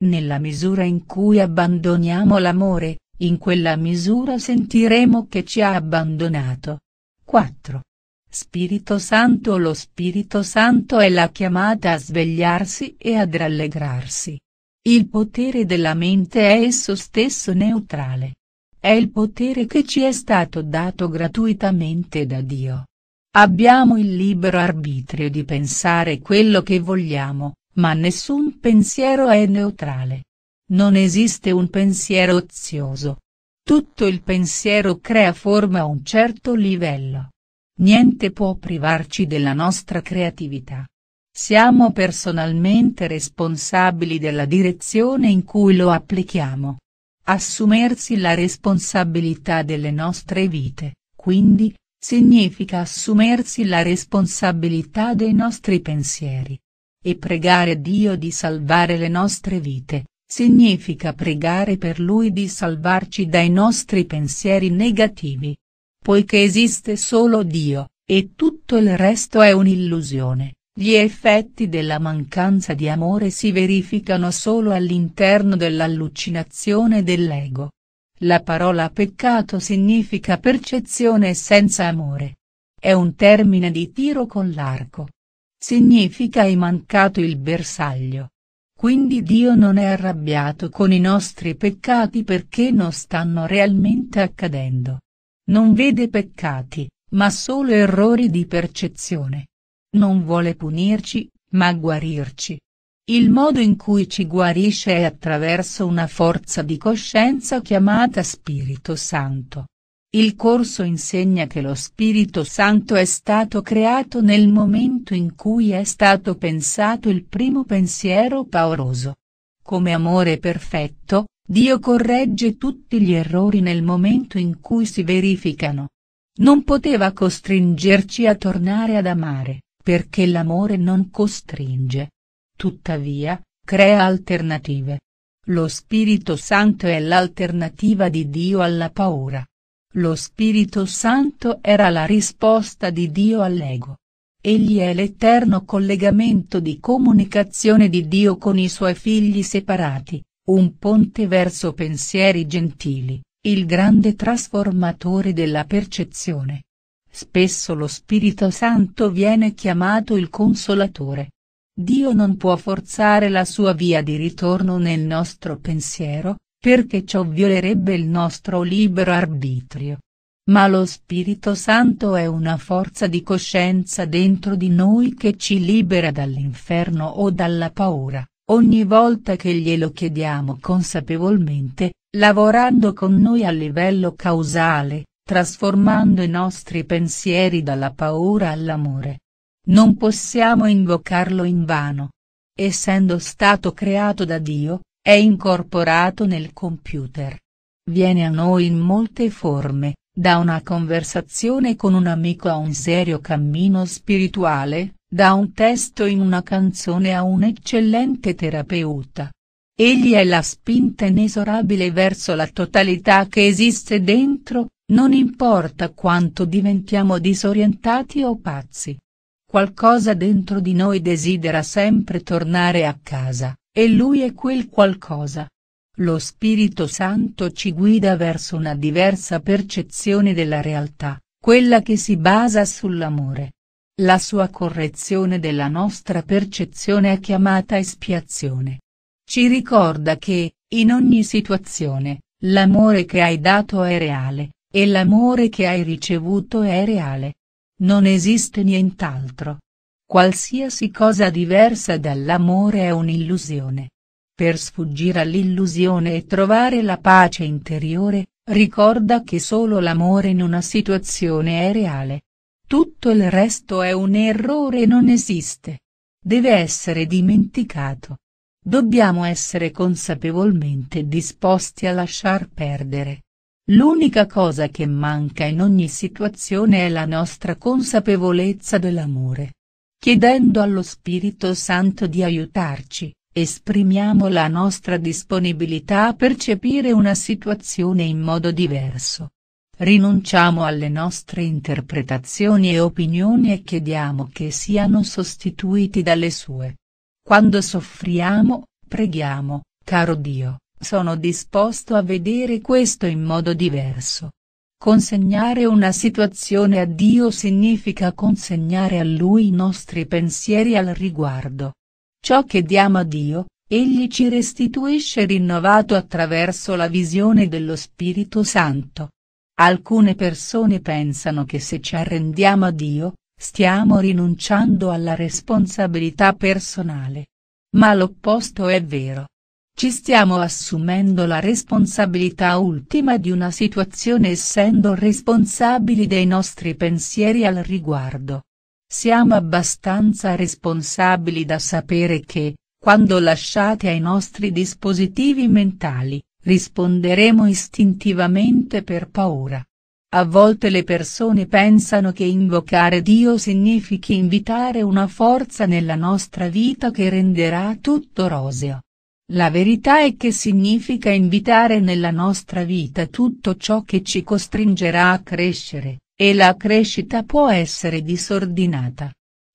Nella misura in cui abbandoniamo l'amore, in quella misura sentiremo che ci ha abbandonato. 4. Spirito Santo Lo Spirito Santo è la chiamata a svegliarsi e ad rallegrarsi. Il potere della mente è esso stesso neutrale. È il potere che ci è stato dato gratuitamente da Dio. Abbiamo il libero arbitrio di pensare quello che vogliamo, ma nessun pensiero è neutrale. Non esiste un pensiero ozioso. Tutto il pensiero crea forma a un certo livello. Niente può privarci della nostra creatività. Siamo personalmente responsabili della direzione in cui lo applichiamo. Assumersi la responsabilità delle nostre vite, quindi, Significa assumersi la responsabilità dei nostri pensieri. E pregare Dio di salvare le nostre vite, significa pregare per Lui di salvarci dai nostri pensieri negativi. Poiché esiste solo Dio, e tutto il resto è un'illusione, gli effetti della mancanza di amore si verificano solo all'interno dell'allucinazione dell'ego. La parola peccato significa percezione senza amore. È un termine di tiro con l'arco. Significa hai mancato il bersaglio. Quindi Dio non è arrabbiato con i nostri peccati perché non stanno realmente accadendo. Non vede peccati, ma solo errori di percezione. Non vuole punirci, ma guarirci. Il modo in cui ci guarisce è attraverso una forza di coscienza chiamata Spirito Santo. Il corso insegna che lo Spirito Santo è stato creato nel momento in cui è stato pensato il primo pensiero pauroso. Come amore perfetto, Dio corregge tutti gli errori nel momento in cui si verificano. Non poteva costringerci a tornare ad amare, perché l'amore non costringe Tuttavia, crea alternative. Lo Spirito Santo è l'alternativa di Dio alla paura. Lo Spirito Santo era la risposta di Dio all'ego. Egli è l'eterno collegamento di comunicazione di Dio con i suoi figli separati, un ponte verso pensieri gentili, il grande trasformatore della percezione. Spesso lo Spirito Santo viene chiamato il Consolatore, Dio non può forzare la sua via di ritorno nel nostro pensiero, perché ciò violerebbe il nostro libero arbitrio. Ma lo Spirito Santo è una forza di coscienza dentro di noi che ci libera dall'inferno o dalla paura, ogni volta che glielo chiediamo consapevolmente, lavorando con noi a livello causale, trasformando i nostri pensieri dalla paura all'amore. Non possiamo invocarlo in vano. Essendo stato creato da Dio, è incorporato nel computer. Viene a noi in molte forme, da una conversazione con un amico a un serio cammino spirituale, da un testo in una canzone a un eccellente terapeuta. Egli è la spinta inesorabile verso la totalità che esiste dentro, non importa quanto diventiamo disorientati o pazzi qualcosa dentro di noi desidera sempre tornare a casa, e lui è quel qualcosa. Lo Spirito Santo ci guida verso una diversa percezione della realtà, quella che si basa sull'amore. La sua correzione della nostra percezione è chiamata espiazione. Ci ricorda che, in ogni situazione, l'amore che hai dato è reale, e l'amore che hai ricevuto è reale. Non esiste nient'altro. Qualsiasi cosa diversa dall'amore è un'illusione. Per sfuggire all'illusione e trovare la pace interiore, ricorda che solo l'amore in una situazione è reale. Tutto il resto è un errore e non esiste. Deve essere dimenticato. Dobbiamo essere consapevolmente disposti a lasciar perdere. L'unica cosa che manca in ogni situazione è la nostra consapevolezza dell'amore. Chiedendo allo Spirito Santo di aiutarci, esprimiamo la nostra disponibilità a percepire una situazione in modo diverso. Rinunciamo alle nostre interpretazioni e opinioni e chiediamo che siano sostituiti dalle sue. Quando soffriamo, preghiamo, caro Dio, sono disposto a vedere questo in modo diverso. Consegnare una situazione a Dio significa consegnare a Lui i nostri pensieri al riguardo. Ciò che diamo a Dio, Egli ci restituisce rinnovato attraverso la visione dello Spirito Santo. Alcune persone pensano che se ci arrendiamo a Dio, stiamo rinunciando alla responsabilità personale. Ma l'opposto è vero. Ci stiamo assumendo la responsabilità ultima di una situazione essendo responsabili dei nostri pensieri al riguardo. Siamo abbastanza responsabili da sapere che, quando lasciati ai nostri dispositivi mentali, risponderemo istintivamente per paura. A volte le persone pensano che invocare Dio significhi invitare una forza nella nostra vita che renderà tutto roseo. La verità è che significa invitare nella nostra vita tutto ciò che ci costringerà a crescere, e la crescita può essere disordinata.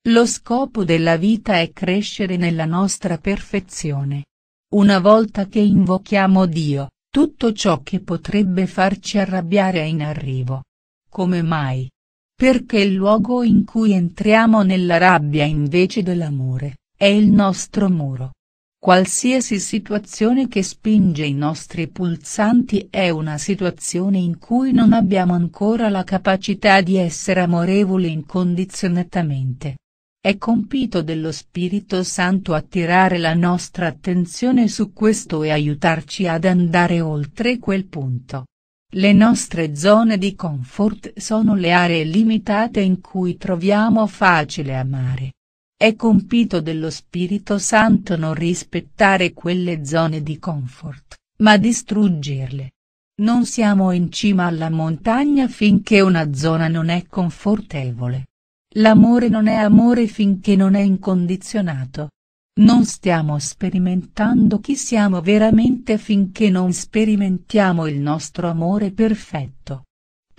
Lo scopo della vita è crescere nella nostra perfezione. Una volta che invochiamo Dio, tutto ciò che potrebbe farci arrabbiare è in arrivo. Come mai? Perché il luogo in cui entriamo nella rabbia invece dell'amore, è il nostro muro. Qualsiasi situazione che spinge i nostri pulsanti è una situazione in cui non abbiamo ancora la capacità di essere amorevoli incondizionatamente. È compito dello Spirito Santo attirare la nostra attenzione su questo e aiutarci ad andare oltre quel punto. Le nostre zone di comfort sono le aree limitate in cui troviamo facile amare è compito dello Spirito Santo non rispettare quelle zone di comfort, ma distruggerle. Non siamo in cima alla montagna finché una zona non è confortevole. L'amore non è amore finché non è incondizionato. Non stiamo sperimentando chi siamo veramente finché non sperimentiamo il nostro amore perfetto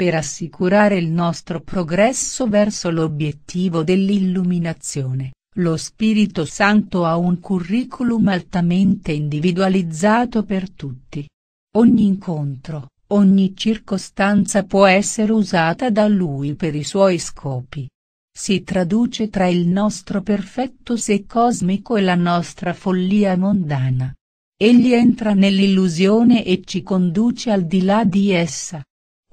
per assicurare il nostro progresso verso l'obiettivo dell'illuminazione. Lo Spirito Santo ha un curriculum altamente individualizzato per tutti. Ogni incontro, ogni circostanza può essere usata da Lui per i suoi scopi. Si traduce tra il nostro perfetto sé cosmico e la nostra follia mondana. Egli entra nell'illusione e ci conduce al di là di essa.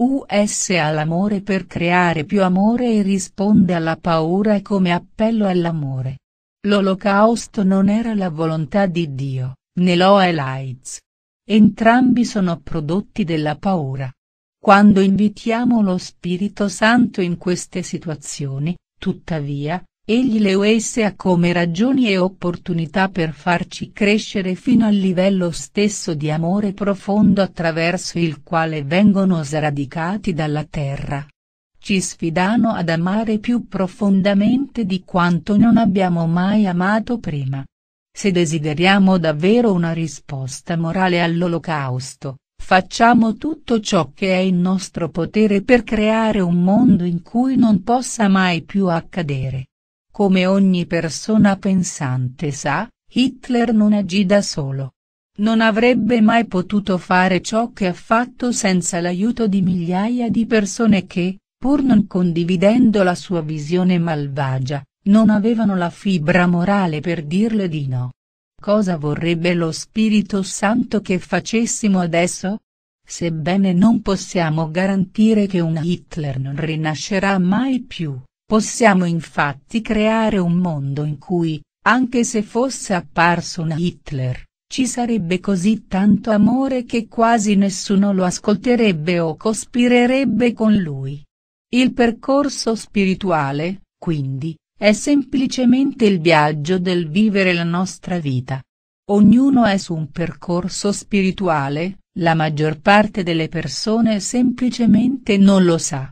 US ha l'amore per creare più amore e risponde alla paura come appello all'amore. L'olocausto non era la volontà di Dio, né Loa e l'Oelites. Entrambi sono prodotti della paura. Quando invitiamo lo Spirito Santo in queste situazioni, tuttavia, Egli le uessa come ragioni e opportunità per farci crescere fino al livello stesso di amore profondo attraverso il quale vengono sradicati dalla terra. Ci sfidano ad amare più profondamente di quanto non abbiamo mai amato prima. Se desideriamo davvero una risposta morale all'olocausto, Facciamo tutto ciò che è in nostro potere per creare un mondo in cui non possa mai più accadere. Come ogni persona pensante sa, Hitler non agì da solo. Non avrebbe mai potuto fare ciò che ha fatto senza l'aiuto di migliaia di persone che, pur non condividendo la sua visione malvagia, non avevano la fibra morale per dirle di no. Cosa vorrebbe lo Spirito Santo che facessimo adesso? Sebbene non possiamo garantire che una Hitler non rinascerà mai più, Possiamo infatti creare un mondo in cui, anche se fosse apparso una Hitler, ci sarebbe così tanto amore che quasi nessuno lo ascolterebbe o cospirerebbe con lui. Il percorso spirituale, quindi, è semplicemente il viaggio del vivere la nostra vita. Ognuno è su un percorso spirituale, la maggior parte delle persone semplicemente non lo sa.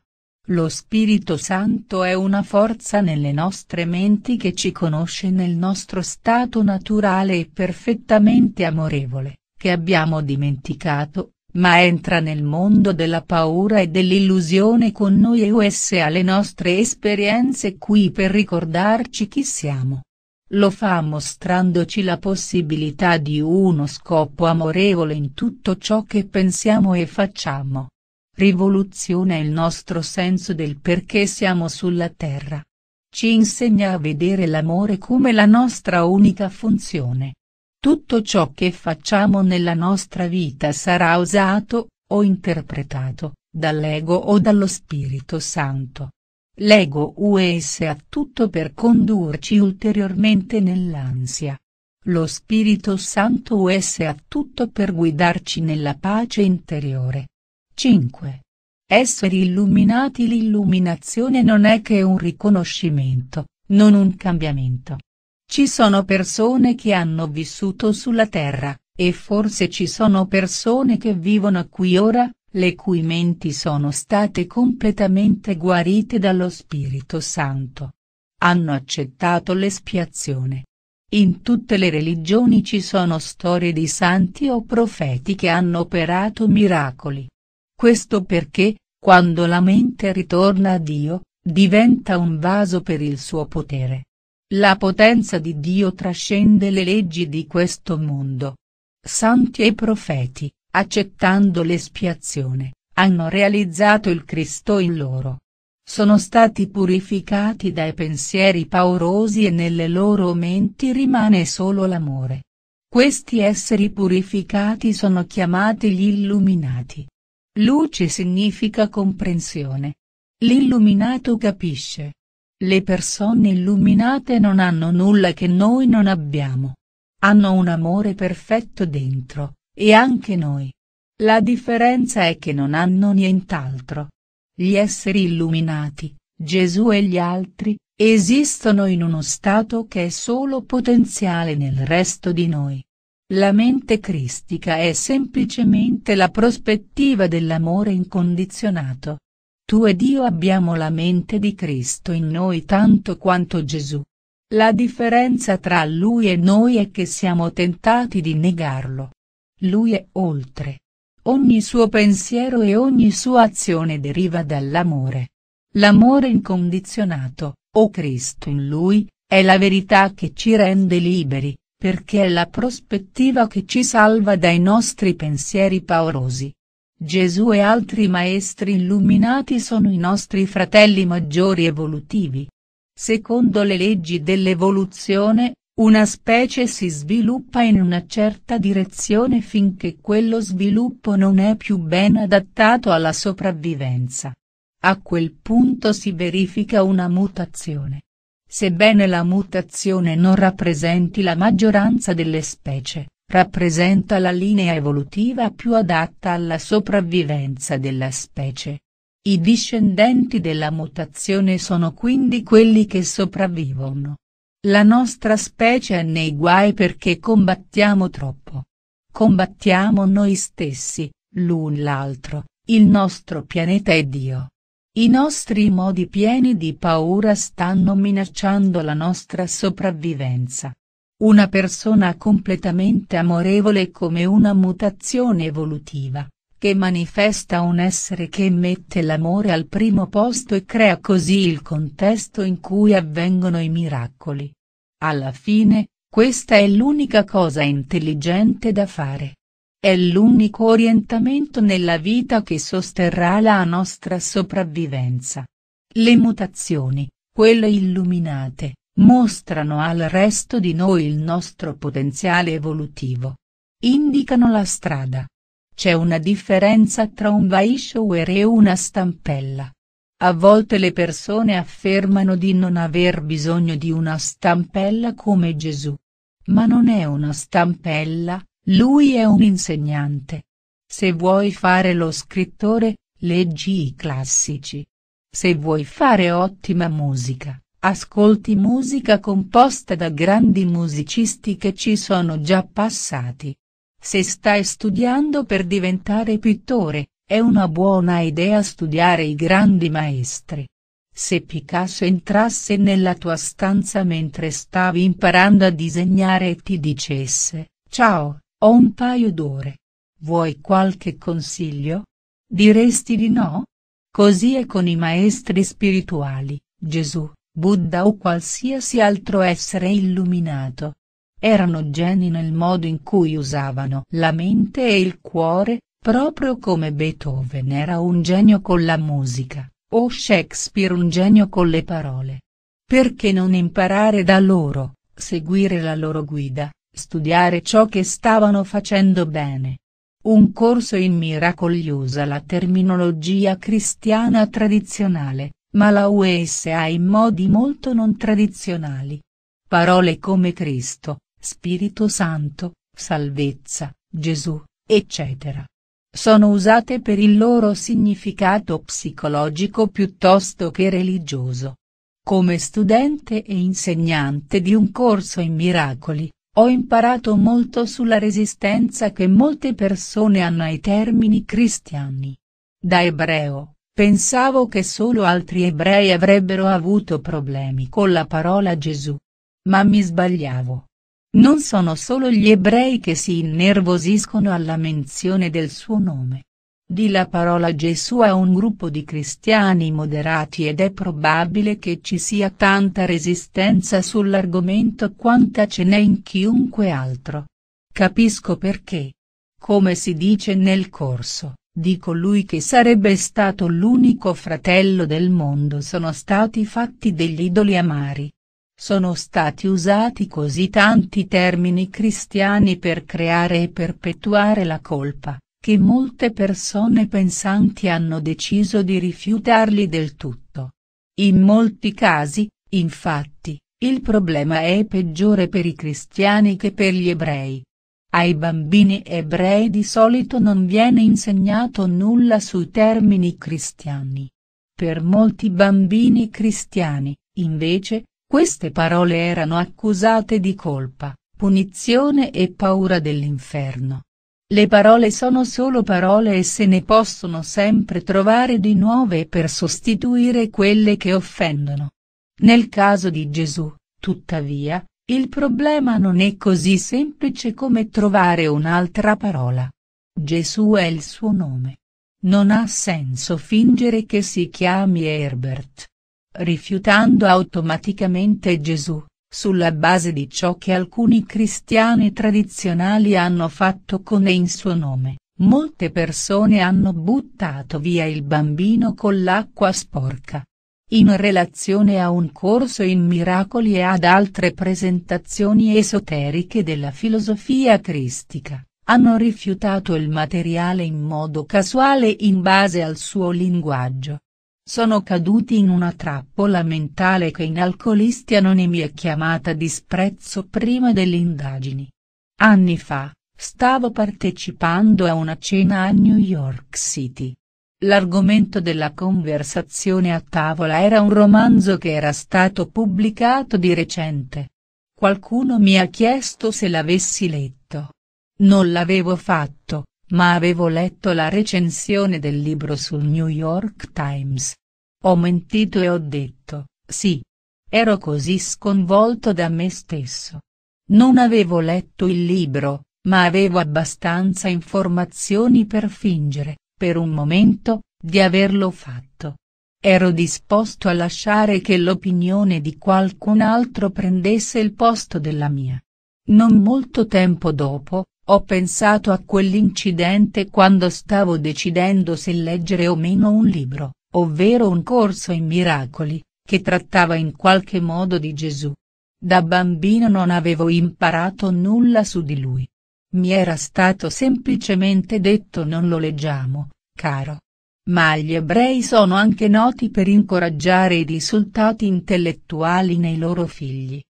Lo Spirito Santo è una forza nelle nostre menti che ci conosce nel nostro stato naturale e perfettamente amorevole, che abbiamo dimenticato, ma entra nel mondo della paura e dell'illusione con noi e us alle nostre esperienze qui per ricordarci chi siamo. Lo fa mostrandoci la possibilità di uno scopo amorevole in tutto ciò che pensiamo e facciamo rivoluziona il nostro senso del perché siamo sulla Terra. Ci insegna a vedere l'amore come la nostra unica funzione. Tutto ciò che facciamo nella nostra vita sarà usato, o interpretato, dall'ego o dallo Spirito Santo. L'ego US ha tutto per condurci ulteriormente nell'ansia. Lo Spirito Santo US ha tutto per guidarci nella pace interiore. 5. Essere illuminati L'illuminazione non è che un riconoscimento, non un cambiamento. Ci sono persone che hanno vissuto sulla Terra, e forse ci sono persone che vivono qui ora, le cui menti sono state completamente guarite dallo Spirito Santo. Hanno accettato l'espiazione. In tutte le religioni ci sono storie di santi o profeti che hanno operato miracoli. Questo perché, quando la mente ritorna a Dio, diventa un vaso per il suo potere. La potenza di Dio trascende le leggi di questo mondo. Santi e profeti, accettando l'espiazione, hanno realizzato il Cristo in loro. Sono stati purificati dai pensieri paurosi e nelle loro menti rimane solo l'amore. Questi esseri purificati sono chiamati gli illuminati. Luce significa comprensione. L'illuminato capisce. Le persone illuminate non hanno nulla che noi non abbiamo. Hanno un amore perfetto dentro, e anche noi. La differenza è che non hanno nient'altro. Gli esseri illuminati, Gesù e gli altri, esistono in uno stato che è solo potenziale nel resto di noi. La mente cristica è semplicemente la prospettiva dell'amore incondizionato. Tu ed io abbiamo la mente di Cristo in noi tanto quanto Gesù. La differenza tra Lui e noi è che siamo tentati di negarlo. Lui è oltre. Ogni suo pensiero e ogni sua azione deriva dall'amore. L'amore incondizionato, o Cristo in Lui, è la verità che ci rende liberi, perché è la prospettiva che ci salva dai nostri pensieri paurosi. Gesù e altri maestri illuminati sono i nostri fratelli maggiori evolutivi. Secondo le leggi dell'evoluzione, una specie si sviluppa in una certa direzione finché quello sviluppo non è più ben adattato alla sopravvivenza. A quel punto si verifica una mutazione. Sebbene la mutazione non rappresenti la maggioranza delle specie, rappresenta la linea evolutiva più adatta alla sopravvivenza della specie. I discendenti della mutazione sono quindi quelli che sopravvivono. La nostra specie è nei guai perché combattiamo troppo. Combattiamo noi stessi, l'un l'altro, il nostro pianeta e Dio. I nostri modi pieni di paura stanno minacciando la nostra sopravvivenza. Una persona completamente amorevole è come una mutazione evolutiva, che manifesta un essere che mette l'amore al primo posto e crea così il contesto in cui avvengono i miracoli. Alla fine, questa è l'unica cosa intelligente da fare. È l'unico orientamento nella vita che sosterrà la nostra sopravvivenza. Le mutazioni, quelle illuminate, mostrano al resto di noi il nostro potenziale evolutivo. Indicano la strada. C'è una differenza tra un vaishower e una stampella. A volte le persone affermano di non aver bisogno di una stampella come Gesù. Ma non è una stampella, lui è un insegnante. Se vuoi fare lo scrittore, leggi i classici. Se vuoi fare ottima musica, ascolti musica composta da grandi musicisti che ci sono già passati. Se stai studiando per diventare pittore, è una buona idea studiare i grandi maestri. Se Picasso entrasse nella tua stanza mentre stavi imparando a disegnare e ti dicesse, ciao, ho un paio d'ore. Vuoi qualche consiglio? Diresti di no? Così è con i maestri spirituali, Gesù, Buddha o qualsiasi altro essere illuminato. Erano geni nel modo in cui usavano la mente e il cuore, proprio come Beethoven era un genio con la musica, o Shakespeare un genio con le parole. Perché non imparare da loro, seguire la loro guida? studiare ciò che stavano facendo bene. Un corso in miracoli usa la terminologia cristiana tradizionale, ma la US ha in modi molto non tradizionali. Parole come Cristo, Spirito Santo, salvezza, Gesù, eccetera. Sono usate per il loro significato psicologico piuttosto che religioso. Come studente e insegnante di un corso in miracoli, ho imparato molto sulla resistenza che molte persone hanno ai termini cristiani. Da ebreo, pensavo che solo altri ebrei avrebbero avuto problemi con la parola Gesù. Ma mi sbagliavo. Non sono solo gli ebrei che si innervosiscono alla menzione del suo nome. Di la parola Gesù a un gruppo di cristiani moderati ed è probabile che ci sia tanta resistenza sull'argomento quanta ce n'è in chiunque altro. Capisco perché. Come si dice nel corso, di colui che sarebbe stato l'unico fratello del mondo sono stati fatti degli idoli amari. Sono stati usati così tanti termini cristiani per creare e perpetuare la colpa, che molte persone pensanti hanno deciso di rifiutarli del tutto. In molti casi, infatti, il problema è peggiore per i cristiani che per gli ebrei. Ai bambini ebrei di solito non viene insegnato nulla sui termini cristiani. Per molti bambini cristiani, invece, queste parole erano accusate di colpa, punizione e paura dell'inferno. Le parole sono solo parole e se ne possono sempre trovare di nuove per sostituire quelle che offendono. Nel caso di Gesù, tuttavia, il problema non è così semplice come trovare un'altra parola. Gesù è il suo nome. Non ha senso fingere che si chiami Herbert. Rifiutando automaticamente Gesù, sulla base di ciò che alcuni cristiani tradizionali hanno fatto con e in suo nome, molte persone hanno buttato via il bambino con l'acqua sporca. In relazione a un corso in miracoli e ad altre presentazioni esoteriche della filosofia cristica, hanno rifiutato il materiale in modo casuale in base al suo linguaggio sono caduti in una trappola mentale che in Alcolisti Anonimi è chiamata disprezzo prima delle indagini. Anni fa, stavo partecipando a una cena a New York City. L'argomento della conversazione a tavola era un romanzo che era stato pubblicato di recente. Qualcuno mi ha chiesto se l'avessi letto. Non l'avevo fatto, ma avevo letto la recensione del libro sul New York Times. Ho mentito e ho detto, sì. Ero così sconvolto da me stesso. Non avevo letto il libro, ma avevo abbastanza informazioni per fingere, per un momento, di averlo fatto. Ero disposto a lasciare che l'opinione di qualcun altro prendesse il posto della mia. Non molto tempo dopo, ho pensato a quell'incidente quando stavo decidendo se leggere o meno un libro, ovvero un corso in miracoli, che trattava in qualche modo di Gesù. Da bambino non avevo imparato nulla su di lui. Mi era stato semplicemente detto non lo leggiamo, caro. Ma gli ebrei sono anche noti per incoraggiare i risultati intellettuali nei loro figli.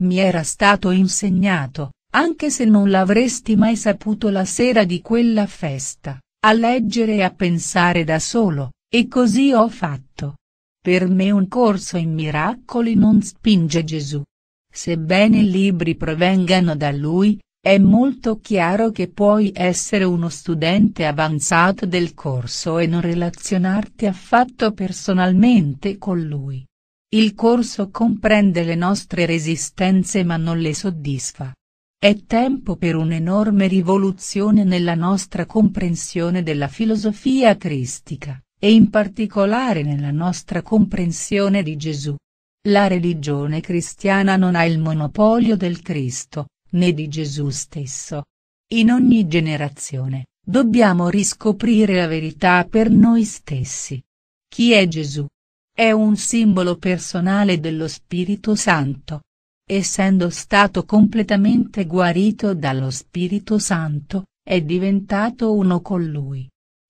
Mi era stato insegnato, anche se non l'avresti mai saputo la sera di quella festa, a leggere e a pensare da solo, e così ho fatto. Per me un corso in miracoli non spinge Gesù. Sebbene i libri provengano da lui, è molto chiaro che puoi essere uno studente avanzato del corso e non relazionarti affatto personalmente con lui. Il corso comprende le nostre resistenze ma non le soddisfa. È tempo per un'enorme rivoluzione nella nostra comprensione della filosofia cristica, e in particolare nella nostra comprensione di Gesù. La religione cristiana non ha il monopolio del Cristo, né di Gesù stesso. In ogni generazione, dobbiamo riscoprire la verità per noi stessi. Chi è Gesù? È un simbolo personale dello Spirito Santo, essendo stato completamente guarito dallo Spirito Santo, è diventato uno con lui.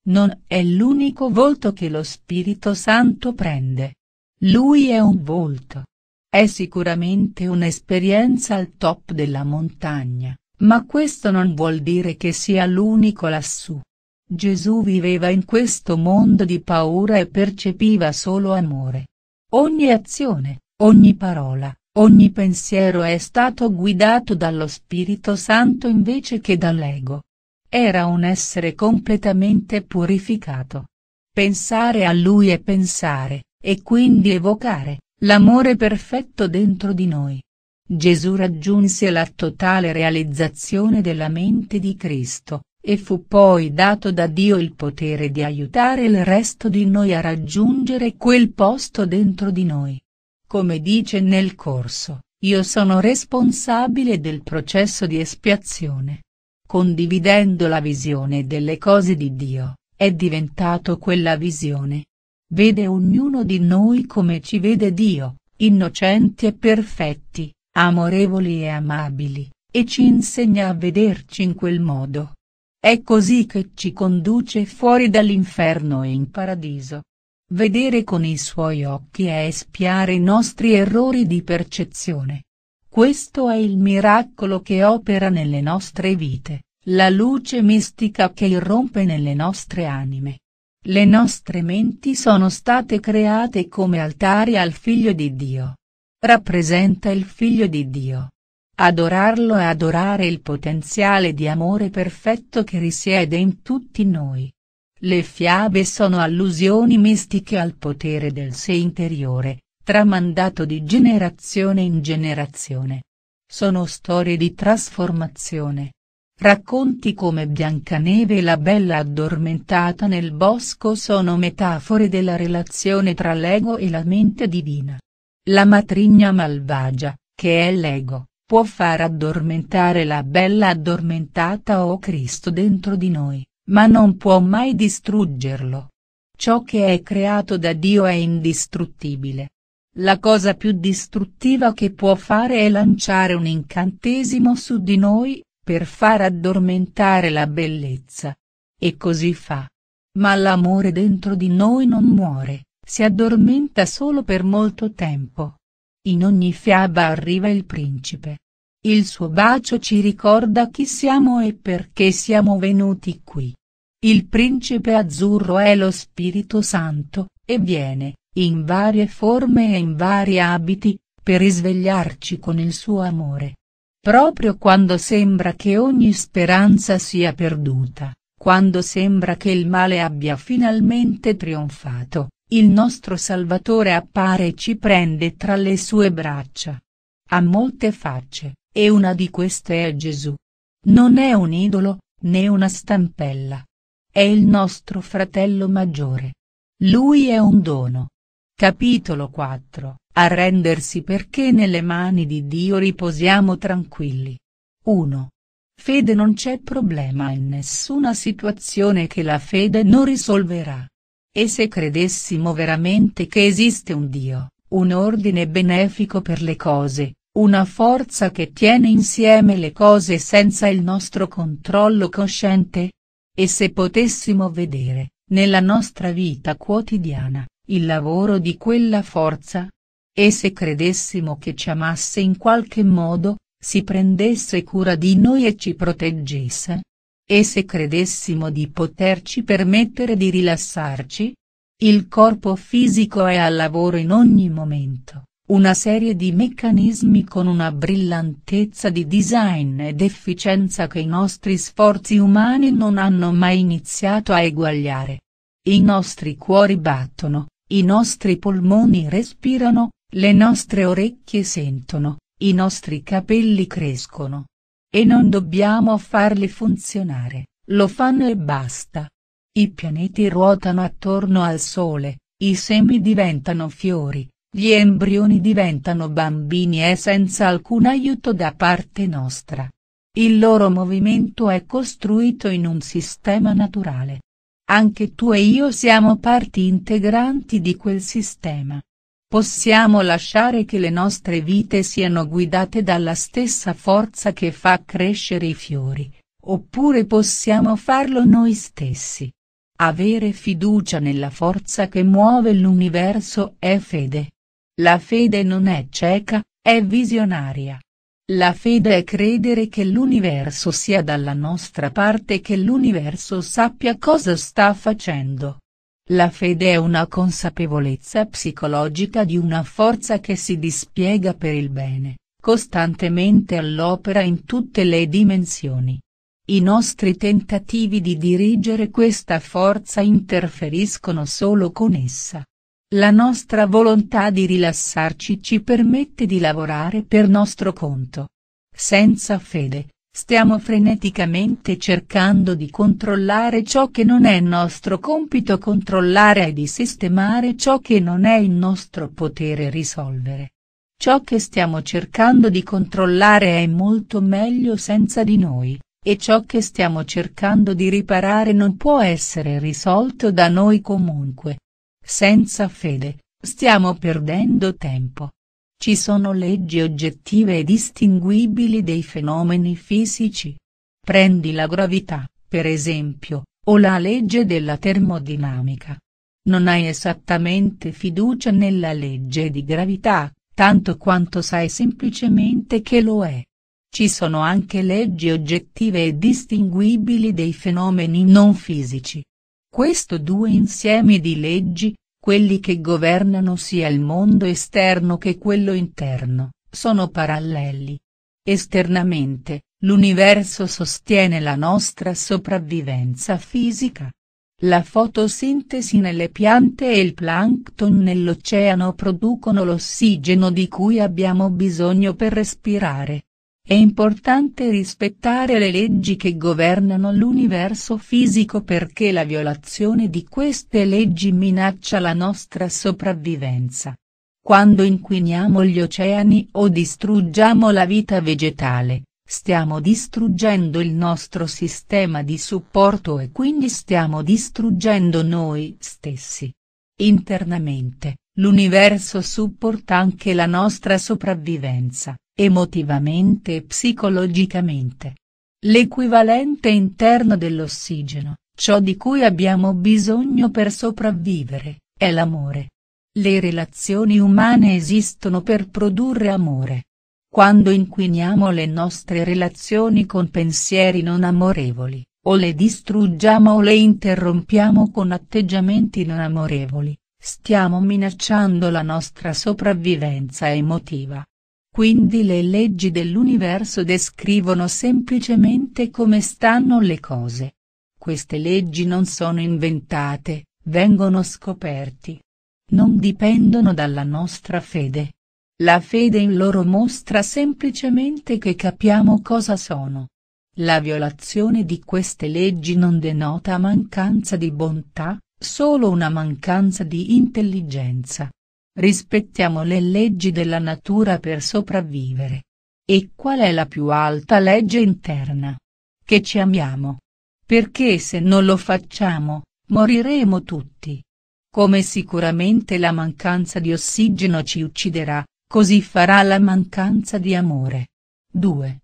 Non è l'unico volto che lo Spirito Santo prende. Lui è un volto. È sicuramente un'esperienza al top della montagna, ma questo non vuol dire che sia l'unico lassù. Gesù viveva in questo mondo di paura e percepiva solo amore. Ogni azione, ogni parola, Ogni pensiero è stato guidato dallo Spirito Santo invece che dall'ego. Era un essere completamente purificato. Pensare a lui è pensare, e quindi evocare, l'amore perfetto dentro di noi. Gesù raggiunse la totale realizzazione della mente di Cristo, e fu poi dato da Dio il potere di aiutare il resto di noi a raggiungere quel posto dentro di noi. Come dice nel corso, io sono responsabile del processo di espiazione. Condividendo la visione delle cose di Dio, è diventato quella visione. Vede ognuno di noi come ci vede Dio, innocenti e perfetti, amorevoli e amabili, e ci insegna a vederci in quel modo. È così che ci conduce fuori dall'inferno e in paradiso. Vedere con i suoi occhi è espiare i nostri errori di percezione. Questo è il miracolo che opera nelle nostre vite, la luce mistica che irrompe nelle nostre anime. Le nostre menti sono state create come altari al Figlio di Dio. Rappresenta il Figlio di Dio. Adorarlo è adorare il potenziale di amore perfetto che risiede in tutti noi. Le fiabe sono allusioni mistiche al potere del sé interiore, tramandato di generazione in generazione. Sono storie di trasformazione. Racconti come Biancaneve e la bella addormentata nel bosco sono metafore della relazione tra l'ego e la mente divina. La matrigna malvagia, che è l'ego, può far addormentare la bella addormentata o Cristo dentro di noi ma non può mai distruggerlo. Ciò che è creato da Dio è indistruttibile. La cosa più distruttiva che può fare è lanciare un incantesimo su di noi, per far addormentare la bellezza. E così fa. Ma l'amore dentro di noi non muore, si addormenta solo per molto tempo. In ogni fiaba arriva il principe. Il suo bacio ci ricorda chi siamo e perché siamo venuti qui. Il principe azzurro è lo Spirito Santo, e viene, in varie forme e in vari abiti, per risvegliarci con il suo amore. Proprio quando sembra che ogni speranza sia perduta, quando sembra che il male abbia finalmente trionfato, il nostro Salvatore appare e ci prende tra le sue braccia. Ha molte facce, e una di queste è Gesù. Non è un idolo, né una stampella, è il nostro fratello maggiore. Lui è un dono. Capitolo 4. Arrendersi perché nelle mani di Dio riposiamo tranquilli. 1. Fede non c'è problema in nessuna situazione che la fede non risolverà. E se credessimo veramente che esiste un Dio, un ordine benefico per le cose, una forza che tiene insieme le cose senza il nostro controllo cosciente, e se potessimo vedere, nella nostra vita quotidiana, il lavoro di quella forza? E se credessimo che ci amasse in qualche modo, si prendesse cura di noi e ci proteggesse? E se credessimo di poterci permettere di rilassarci? Il corpo fisico è al lavoro in ogni momento, una serie di meccanismi con una brillantezza di design ed efficienza che i nostri sforzi umani non hanno mai iniziato a eguagliare. I nostri cuori battono, i nostri polmoni respirano, le nostre orecchie sentono, i nostri capelli crescono. E non dobbiamo farli funzionare, lo fanno e basta. I pianeti ruotano attorno al Sole, i semi diventano fiori, gli embrioni diventano bambini e senza alcun aiuto da parte nostra. Il loro movimento è costruito in un sistema naturale. Anche tu e io siamo parti integranti di quel sistema. Possiamo lasciare che le nostre vite siano guidate dalla stessa forza che fa crescere i fiori, oppure possiamo farlo noi stessi. Avere fiducia nella forza che muove l'universo è fede. La fede non è cieca, è visionaria. La fede è credere che l'universo sia dalla nostra parte e che l'universo sappia cosa sta facendo. La fede è una consapevolezza psicologica di una forza che si dispiega per il bene, costantemente all'opera in tutte le dimensioni. I nostri tentativi di dirigere questa forza interferiscono solo con essa. La nostra volontà di rilassarci ci permette di lavorare per nostro conto. Senza fede, stiamo freneticamente cercando di controllare ciò che non è nostro compito controllare e di sistemare ciò che non è in nostro potere risolvere. Ciò che stiamo cercando di controllare è molto meglio senza di noi, e ciò che stiamo cercando di riparare non può essere risolto da noi comunque senza fede, stiamo perdendo tempo. Ci sono leggi oggettive e distinguibili dei fenomeni fisici. Prendi la gravità, per esempio, o la legge della termodinamica. Non hai esattamente fiducia nella legge di gravità, tanto quanto sai semplicemente che lo è. Ci sono anche leggi oggettive e distinguibili dei fenomeni non fisici. Questo due insieme di leggi, quelli che governano sia il mondo esterno che quello interno, sono paralleli. Esternamente, l'universo sostiene la nostra sopravvivenza fisica. La fotosintesi nelle piante e il plancton nell'oceano producono l'ossigeno di cui abbiamo bisogno per respirare. È importante rispettare le leggi che governano l'universo fisico perché la violazione di queste leggi minaccia la nostra sopravvivenza. Quando inquiniamo gli oceani o distruggiamo la vita vegetale, stiamo distruggendo il nostro sistema di supporto e quindi stiamo distruggendo noi stessi. Internamente, l'universo supporta anche la nostra sopravvivenza emotivamente e psicologicamente. L'equivalente interno dell'ossigeno, ciò di cui abbiamo bisogno per sopravvivere, è l'amore. Le relazioni umane esistono per produrre amore. Quando inquiniamo le nostre relazioni con pensieri non amorevoli, o le distruggiamo o le interrompiamo con atteggiamenti non amorevoli, stiamo minacciando la nostra sopravvivenza emotiva. Quindi le leggi dell'universo descrivono semplicemente come stanno le cose. Queste leggi non sono inventate, vengono scoperti. Non dipendono dalla nostra fede. La fede in loro mostra semplicemente che capiamo cosa sono. La violazione di queste leggi non denota mancanza di bontà, solo una mancanza di intelligenza rispettiamo le leggi della natura per sopravvivere. E qual è la più alta legge interna? Che ci amiamo. Perché se non lo facciamo, moriremo tutti. Come sicuramente la mancanza di ossigeno ci ucciderà, così farà la mancanza di amore. 2.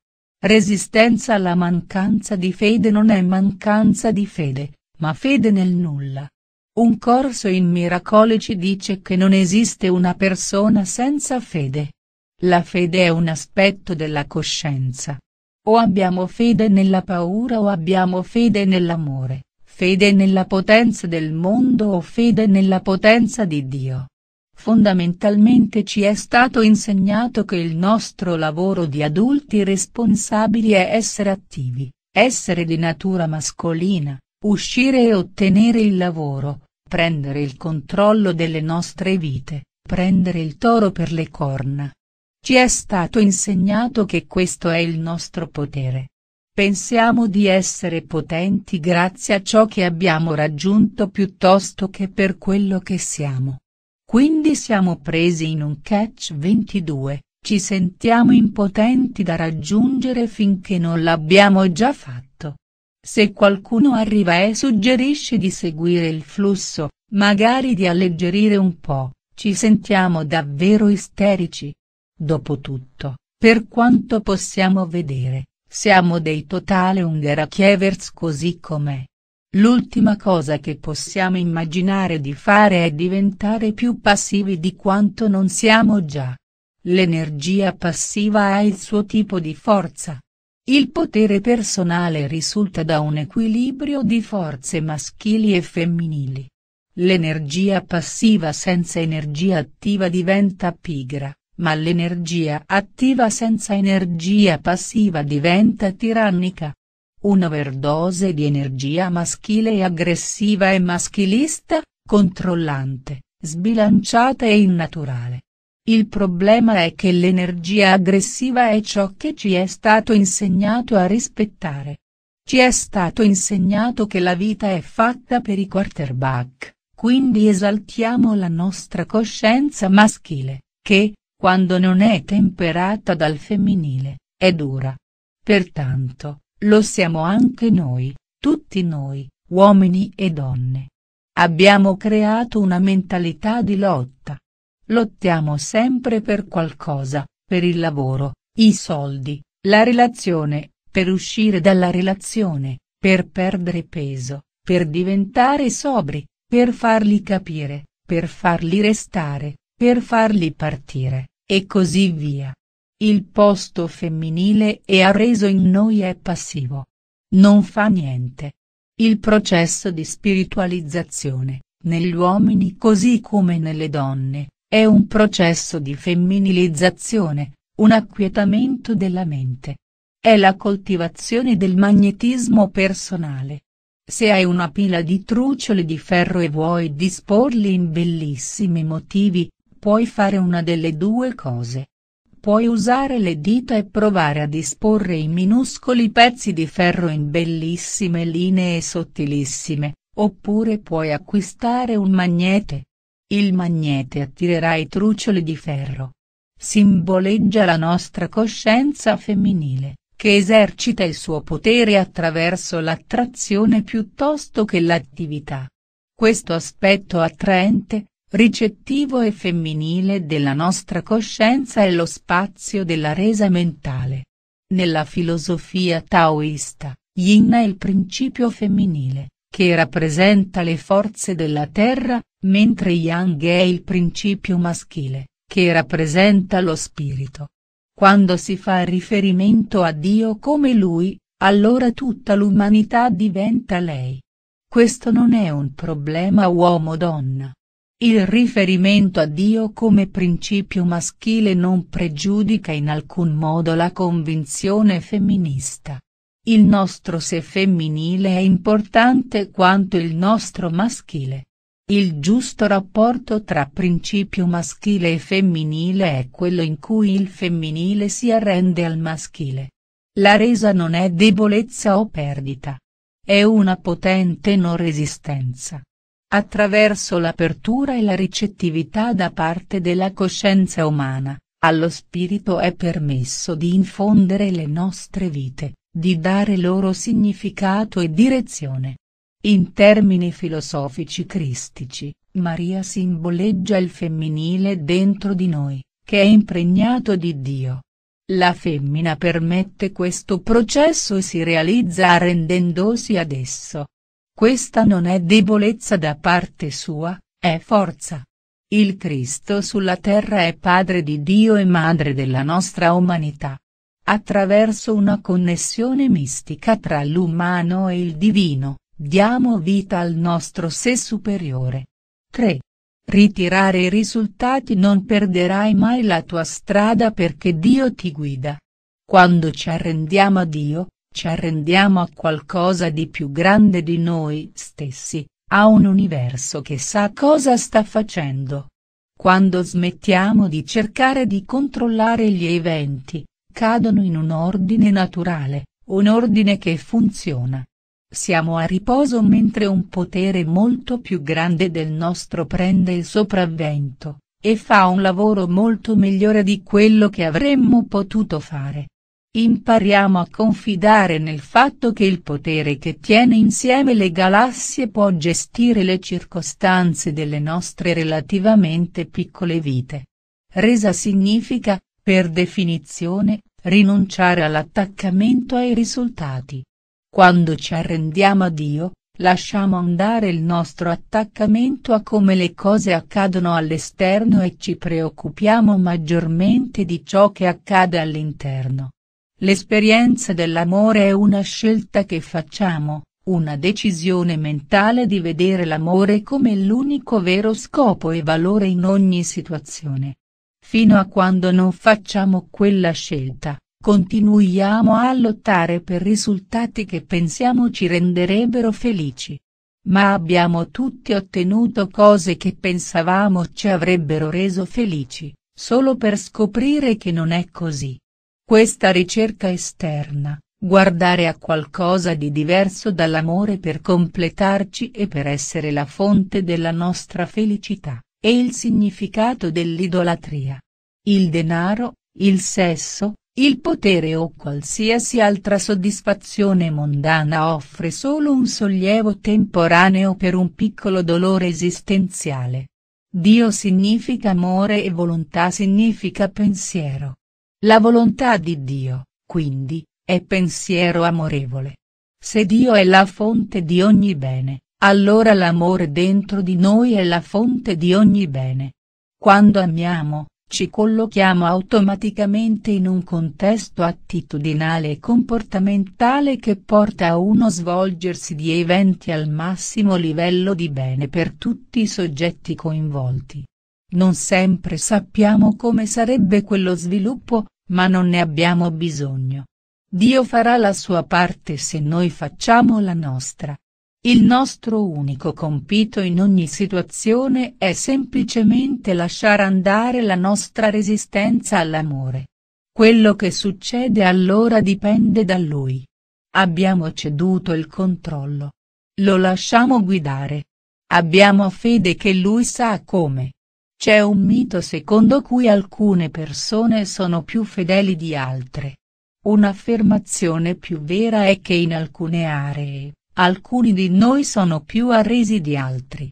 Resistenza alla mancanza di fede non è mancanza di fede, ma fede nel nulla. Un corso in miracoli ci dice che non esiste una persona senza fede. La fede è un aspetto della coscienza. O abbiamo fede nella paura o abbiamo fede nell'amore, fede nella potenza del mondo o fede nella potenza di Dio. Fondamentalmente ci è stato insegnato che il nostro lavoro di adulti responsabili è essere attivi, essere di natura mascolina, Uscire e ottenere il lavoro, prendere il controllo delle nostre vite, prendere il toro per le corna. Ci è stato insegnato che questo è il nostro potere. Pensiamo di essere potenti grazie a ciò che abbiamo raggiunto piuttosto che per quello che siamo. Quindi siamo presi in un catch 22, ci sentiamo impotenti da raggiungere finché non l'abbiamo già fatto. Se qualcuno arriva e suggerisce di seguire il flusso, magari di alleggerire un po', ci sentiamo davvero isterici. Dopotutto, per quanto possiamo vedere, siamo dei totale ungherachevers così com'è. L'ultima cosa che possiamo immaginare di fare è diventare più passivi di quanto non siamo già. L'energia passiva ha il suo tipo di forza, il potere personale risulta da un equilibrio di forze maschili e femminili. L'energia passiva senza energia attiva diventa pigra, ma l'energia attiva senza energia passiva diventa tirannica. Una Un'overdose di energia maschile e aggressiva e maschilista, controllante, sbilanciata e innaturale, il problema è che l'energia aggressiva è ciò che ci è stato insegnato a rispettare. Ci è stato insegnato che la vita è fatta per i quarterback, quindi esaltiamo la nostra coscienza maschile, che, quando non è temperata dal femminile, è dura. Pertanto, lo siamo anche noi, tutti noi, uomini e donne. Abbiamo creato una mentalità di lotta Lottiamo sempre per qualcosa, per il lavoro, i soldi, la relazione, per uscire dalla relazione, per perdere peso, per diventare sobri, per farli capire, per farli restare, per farli partire, e così via. Il posto femminile è arreso in noi è passivo. Non fa niente. Il processo di spiritualizzazione, negli uomini così come nelle donne, è un processo di femminilizzazione, un acquietamento della mente. È la coltivazione del magnetismo personale. Se hai una pila di trucioli di ferro e vuoi disporli in bellissimi motivi, puoi fare una delle due cose. Puoi usare le dita e provare a disporre i minuscoli pezzi di ferro in bellissime linee sottilissime, oppure puoi acquistare un magnete il magnete attirerà i trucioli di ferro. Simboleggia la nostra coscienza femminile, che esercita il suo potere attraverso l'attrazione piuttosto che l'attività. Questo aspetto attraente, ricettivo e femminile della nostra coscienza è lo spazio della resa mentale. Nella filosofia taoista, Yin è il principio femminile, che rappresenta le forze della terra, mentre Yang è il principio maschile, che rappresenta lo spirito. Quando si fa riferimento a Dio come Lui, allora tutta l'umanità diventa lei. Questo non è un problema uomo-donna. Il riferimento a Dio come principio maschile non pregiudica in alcun modo la convinzione femminista. Il nostro sé femminile è importante quanto il nostro maschile. Il giusto rapporto tra principio maschile e femminile è quello in cui il femminile si arrende al maschile. La resa non è debolezza o perdita. È una potente non resistenza. Attraverso l'apertura e la ricettività da parte della coscienza umana, allo spirito è permesso di infondere le nostre vite, di dare loro significato e direzione. In termini filosofici cristici, Maria simboleggia il femminile dentro di noi, che è impregnato di Dio. La femmina permette questo processo e si realizza arrendendosi ad esso. Questa non è debolezza da parte sua, è forza. Il Cristo sulla terra è padre di Dio e madre della nostra umanità. Attraverso una connessione mistica tra l'umano e il divino Diamo vita al nostro sé superiore. 3. Ritirare i risultati non perderai mai la tua strada perché Dio ti guida. Quando ci arrendiamo a Dio, ci arrendiamo a qualcosa di più grande di noi stessi, a un universo che sa cosa sta facendo. Quando smettiamo di cercare di controllare gli eventi, cadono in un ordine naturale, un ordine che funziona. Siamo a riposo mentre un potere molto più grande del nostro prende il sopravvento, e fa un lavoro molto migliore di quello che avremmo potuto fare. Impariamo a confidare nel fatto che il potere che tiene insieme le galassie può gestire le circostanze delle nostre relativamente piccole vite. Resa significa, per definizione, rinunciare all'attaccamento ai risultati. Quando ci arrendiamo a Dio, lasciamo andare il nostro attaccamento a come le cose accadono all'esterno e ci preoccupiamo maggiormente di ciò che accade all'interno. L'esperienza dell'amore è una scelta che facciamo, una decisione mentale di vedere l'amore come l'unico vero scopo e valore in ogni situazione. Fino a quando non facciamo quella scelta, Continuiamo a lottare per risultati che pensiamo ci renderebbero felici. Ma abbiamo tutti ottenuto cose che pensavamo ci avrebbero reso felici, solo per scoprire che non è così. Questa ricerca esterna, guardare a qualcosa di diverso dall'amore per completarci e per essere la fonte della nostra felicità, è il significato dell'idolatria. Il denaro, il sesso, il potere o qualsiasi altra soddisfazione mondana offre solo un sollievo temporaneo per un piccolo dolore esistenziale. Dio significa amore e volontà significa pensiero. La volontà di Dio, quindi, è pensiero amorevole. Se Dio è la fonte di ogni bene, allora l'amore dentro di noi è la fonte di ogni bene. Quando amiamo, ci collochiamo automaticamente in un contesto attitudinale e comportamentale che porta a uno svolgersi di eventi al massimo livello di bene per tutti i soggetti coinvolti. Non sempre sappiamo come sarebbe quello sviluppo, ma non ne abbiamo bisogno. Dio farà la sua parte se noi facciamo la nostra. Il nostro unico compito in ogni situazione è semplicemente lasciare andare la nostra resistenza all'amore. Quello che succede allora dipende da lui. Abbiamo ceduto il controllo. Lo lasciamo guidare. Abbiamo fede che lui sa come. C'è un mito secondo cui alcune persone sono più fedeli di altre. Un'affermazione più vera è che in alcune aree, Alcuni di noi sono più arresi di altri.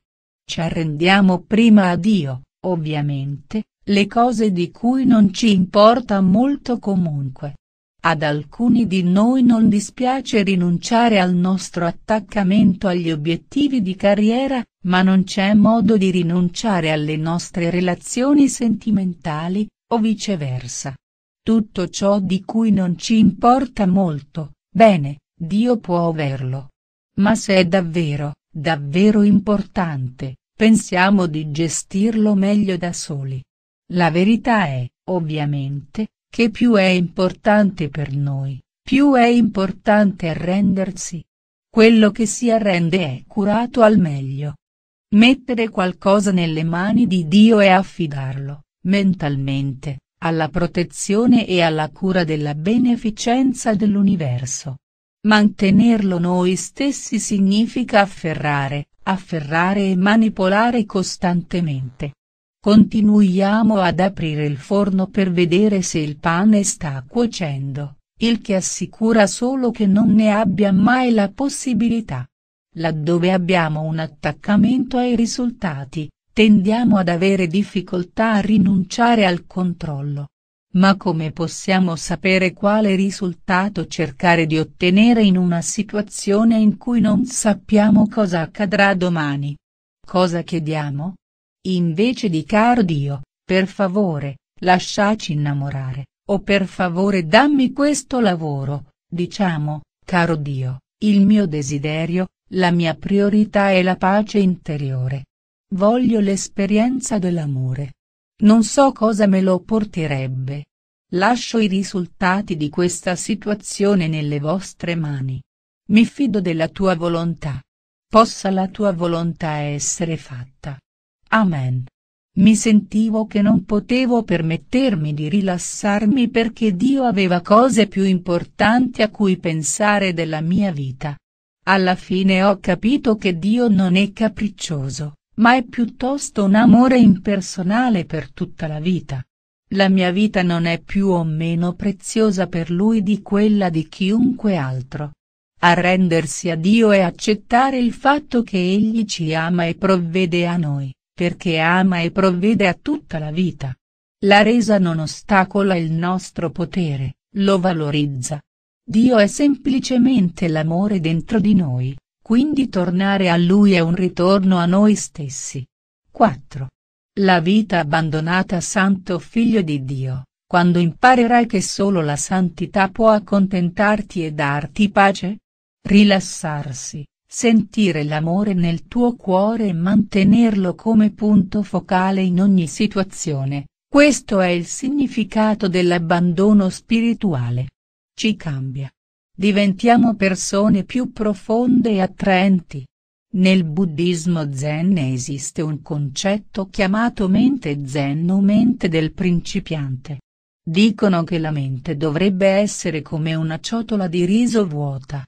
Ci arrendiamo prima a Dio, ovviamente, le cose di cui non ci importa molto comunque. Ad alcuni di noi non dispiace rinunciare al nostro attaccamento agli obiettivi di carriera, ma non c'è modo di rinunciare alle nostre relazioni sentimentali, o viceversa. Tutto ciò di cui non ci importa molto, bene, Dio può averlo. Ma se è davvero, davvero importante, pensiamo di gestirlo meglio da soli. La verità è, ovviamente, che più è importante per noi, più è importante arrendersi. Quello che si arrende è curato al meglio. Mettere qualcosa nelle mani di Dio e affidarlo, mentalmente, alla protezione e alla cura della beneficenza dell'universo. Mantenerlo noi stessi significa afferrare, afferrare e manipolare costantemente. Continuiamo ad aprire il forno per vedere se il pane sta cuocendo, il che assicura solo che non ne abbia mai la possibilità. Laddove abbiamo un attaccamento ai risultati, tendiamo ad avere difficoltà a rinunciare al controllo. Ma come possiamo sapere quale risultato cercare di ottenere in una situazione in cui non sappiamo cosa accadrà domani? Cosa chiediamo? Invece di caro Dio, per favore, lasciaci innamorare, o per favore dammi questo lavoro, diciamo, caro Dio, il mio desiderio, la mia priorità è la pace interiore. Voglio l'esperienza dell'amore non so cosa me lo porterebbe. Lascio i risultati di questa situazione nelle vostre mani. Mi fido della tua volontà. Possa la tua volontà essere fatta. Amen. Mi sentivo che non potevo permettermi di rilassarmi perché Dio aveva cose più importanti a cui pensare della mia vita. Alla fine ho capito che Dio non è capriccioso ma è piuttosto un amore impersonale per tutta la vita. La mia vita non è più o meno preziosa per lui di quella di chiunque altro. Arrendersi a Dio e accettare il fatto che Egli ci ama e provvede a noi, perché ama e provvede a tutta la vita. La resa non ostacola il nostro potere, lo valorizza. Dio è semplicemente l'amore dentro di noi. Quindi tornare a lui è un ritorno a noi stessi. 4. La vita abbandonata Santo Figlio di Dio, quando imparerai che solo la santità può accontentarti e darti pace? Rilassarsi, sentire l'amore nel tuo cuore e mantenerlo come punto focale in ogni situazione, questo è il significato dell'abbandono spirituale. Ci cambia diventiamo persone più profonde e attraenti. Nel buddismo zen esiste un concetto chiamato mente zen o mente del principiante. Dicono che la mente dovrebbe essere come una ciotola di riso vuota.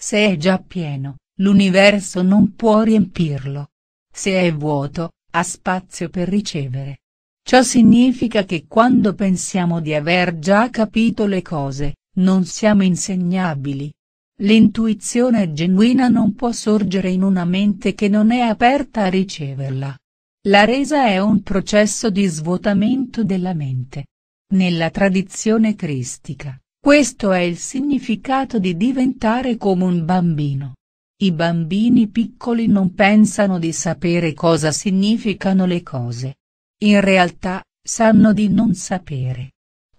Se è già pieno, l'universo non può riempirlo. Se è vuoto, ha spazio per ricevere. Ciò significa che quando pensiamo di aver già capito le cose, non siamo insegnabili. L'intuizione genuina non può sorgere in una mente che non è aperta a riceverla. La resa è un processo di svuotamento della mente. Nella tradizione cristica, questo è il significato di diventare come un bambino. I bambini piccoli non pensano di sapere cosa significano le cose. In realtà, sanno di non sapere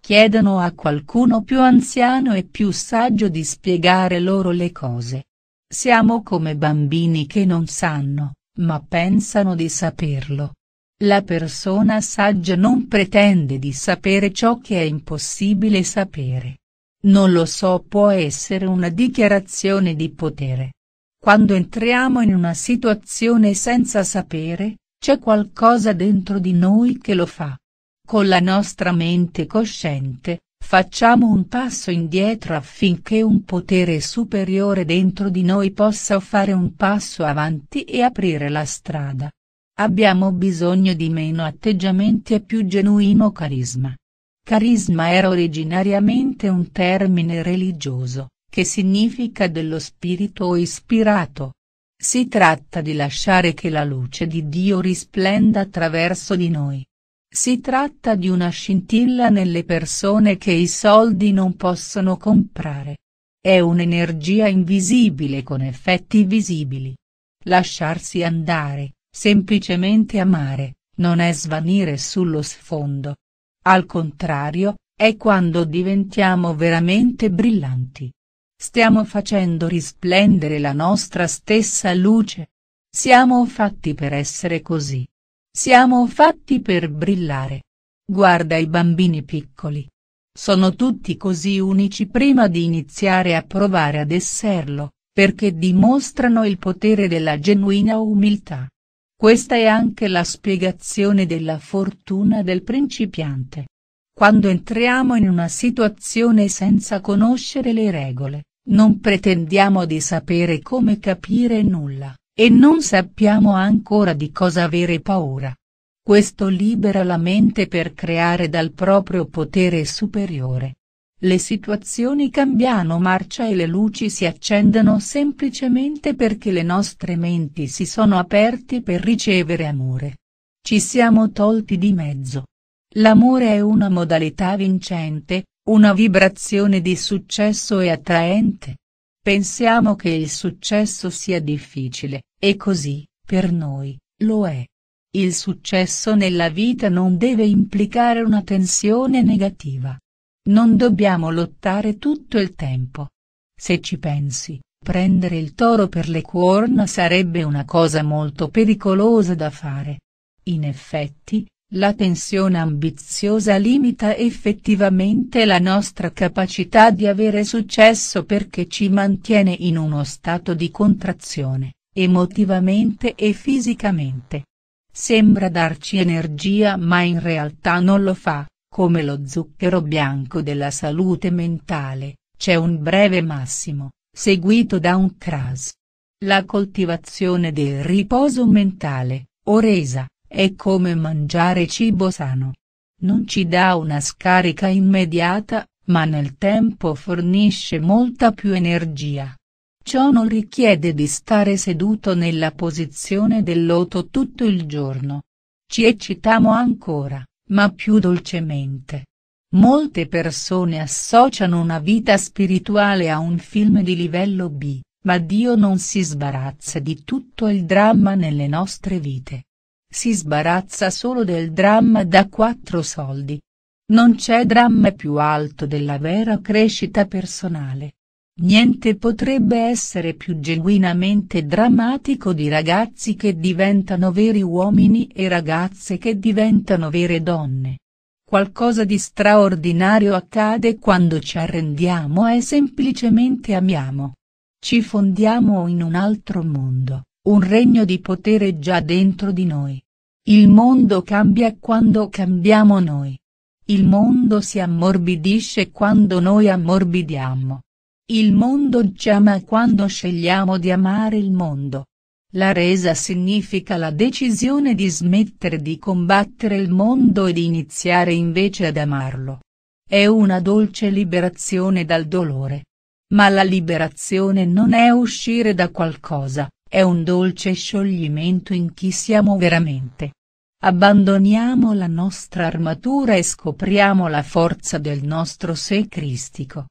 chiedono a qualcuno più anziano e più saggio di spiegare loro le cose. Siamo come bambini che non sanno, ma pensano di saperlo. La persona saggia non pretende di sapere ciò che è impossibile sapere. Non lo so può essere una dichiarazione di potere. Quando entriamo in una situazione senza sapere, c'è qualcosa dentro di noi che lo fa con la nostra mente cosciente, facciamo un passo indietro affinché un potere superiore dentro di noi possa fare un passo avanti e aprire la strada. Abbiamo bisogno di meno atteggiamenti e più genuino carisma. Carisma era originariamente un termine religioso, che significa dello spirito o ispirato. Si tratta di lasciare che la luce di Dio risplenda attraverso di noi. Si tratta di una scintilla nelle persone che i soldi non possono comprare. È un'energia invisibile con effetti visibili. Lasciarsi andare, semplicemente amare, non è svanire sullo sfondo. Al contrario, è quando diventiamo veramente brillanti. Stiamo facendo risplendere la nostra stessa luce. Siamo fatti per essere così. Siamo fatti per brillare. Guarda i bambini piccoli. Sono tutti così unici prima di iniziare a provare ad esserlo, perché dimostrano il potere della genuina umiltà. Questa è anche la spiegazione della fortuna del principiante. Quando entriamo in una situazione senza conoscere le regole, non pretendiamo di sapere come capire nulla, e non sappiamo ancora di cosa avere paura. Questo libera la mente per creare dal proprio potere superiore. Le situazioni cambiano marcia e le luci si accendono semplicemente perché le nostre menti si sono aperte per ricevere amore. Ci siamo tolti di mezzo. L'amore è una modalità vincente, una vibrazione di successo e attraente. Pensiamo che il successo sia difficile, e così, per noi, lo è. Il successo nella vita non deve implicare una tensione negativa. Non dobbiamo lottare tutto il tempo. Se ci pensi, prendere il toro per le cuorna sarebbe una cosa molto pericolosa da fare. In effetti, la tensione ambiziosa limita effettivamente la nostra capacità di avere successo perché ci mantiene in uno stato di contrazione emotivamente e fisicamente. Sembra darci energia ma in realtà non lo fa, come lo zucchero bianco della salute mentale, c'è un breve massimo, seguito da un crash. La coltivazione del riposo mentale, o resa, è come mangiare cibo sano. Non ci dà una scarica immediata, ma nel tempo fornisce molta più energia. Ciò non richiede di stare seduto nella posizione del loto tutto il giorno. Ci eccitiamo ancora, ma più dolcemente. Molte persone associano una vita spirituale a un film di livello B, ma Dio non si sbarazza di tutto il dramma nelle nostre vite. Si sbarazza solo del dramma da quattro soldi. Non c'è dramma più alto della vera crescita personale. Niente potrebbe essere più genuinamente drammatico di ragazzi che diventano veri uomini e ragazze che diventano vere donne. Qualcosa di straordinario accade quando ci arrendiamo e semplicemente amiamo. Ci fondiamo in un altro mondo, un regno di potere già dentro di noi. Il mondo cambia quando cambiamo noi. Il mondo si ammorbidisce quando noi ammorbidiamo. Il mondo ci ama quando scegliamo di amare il mondo. La resa significa la decisione di smettere di combattere il mondo e di iniziare invece ad amarlo. È una dolce liberazione dal dolore. Ma la liberazione non è uscire da qualcosa, è un dolce scioglimento in chi siamo veramente. Abbandoniamo la nostra armatura e scopriamo la forza del nostro sé cristico.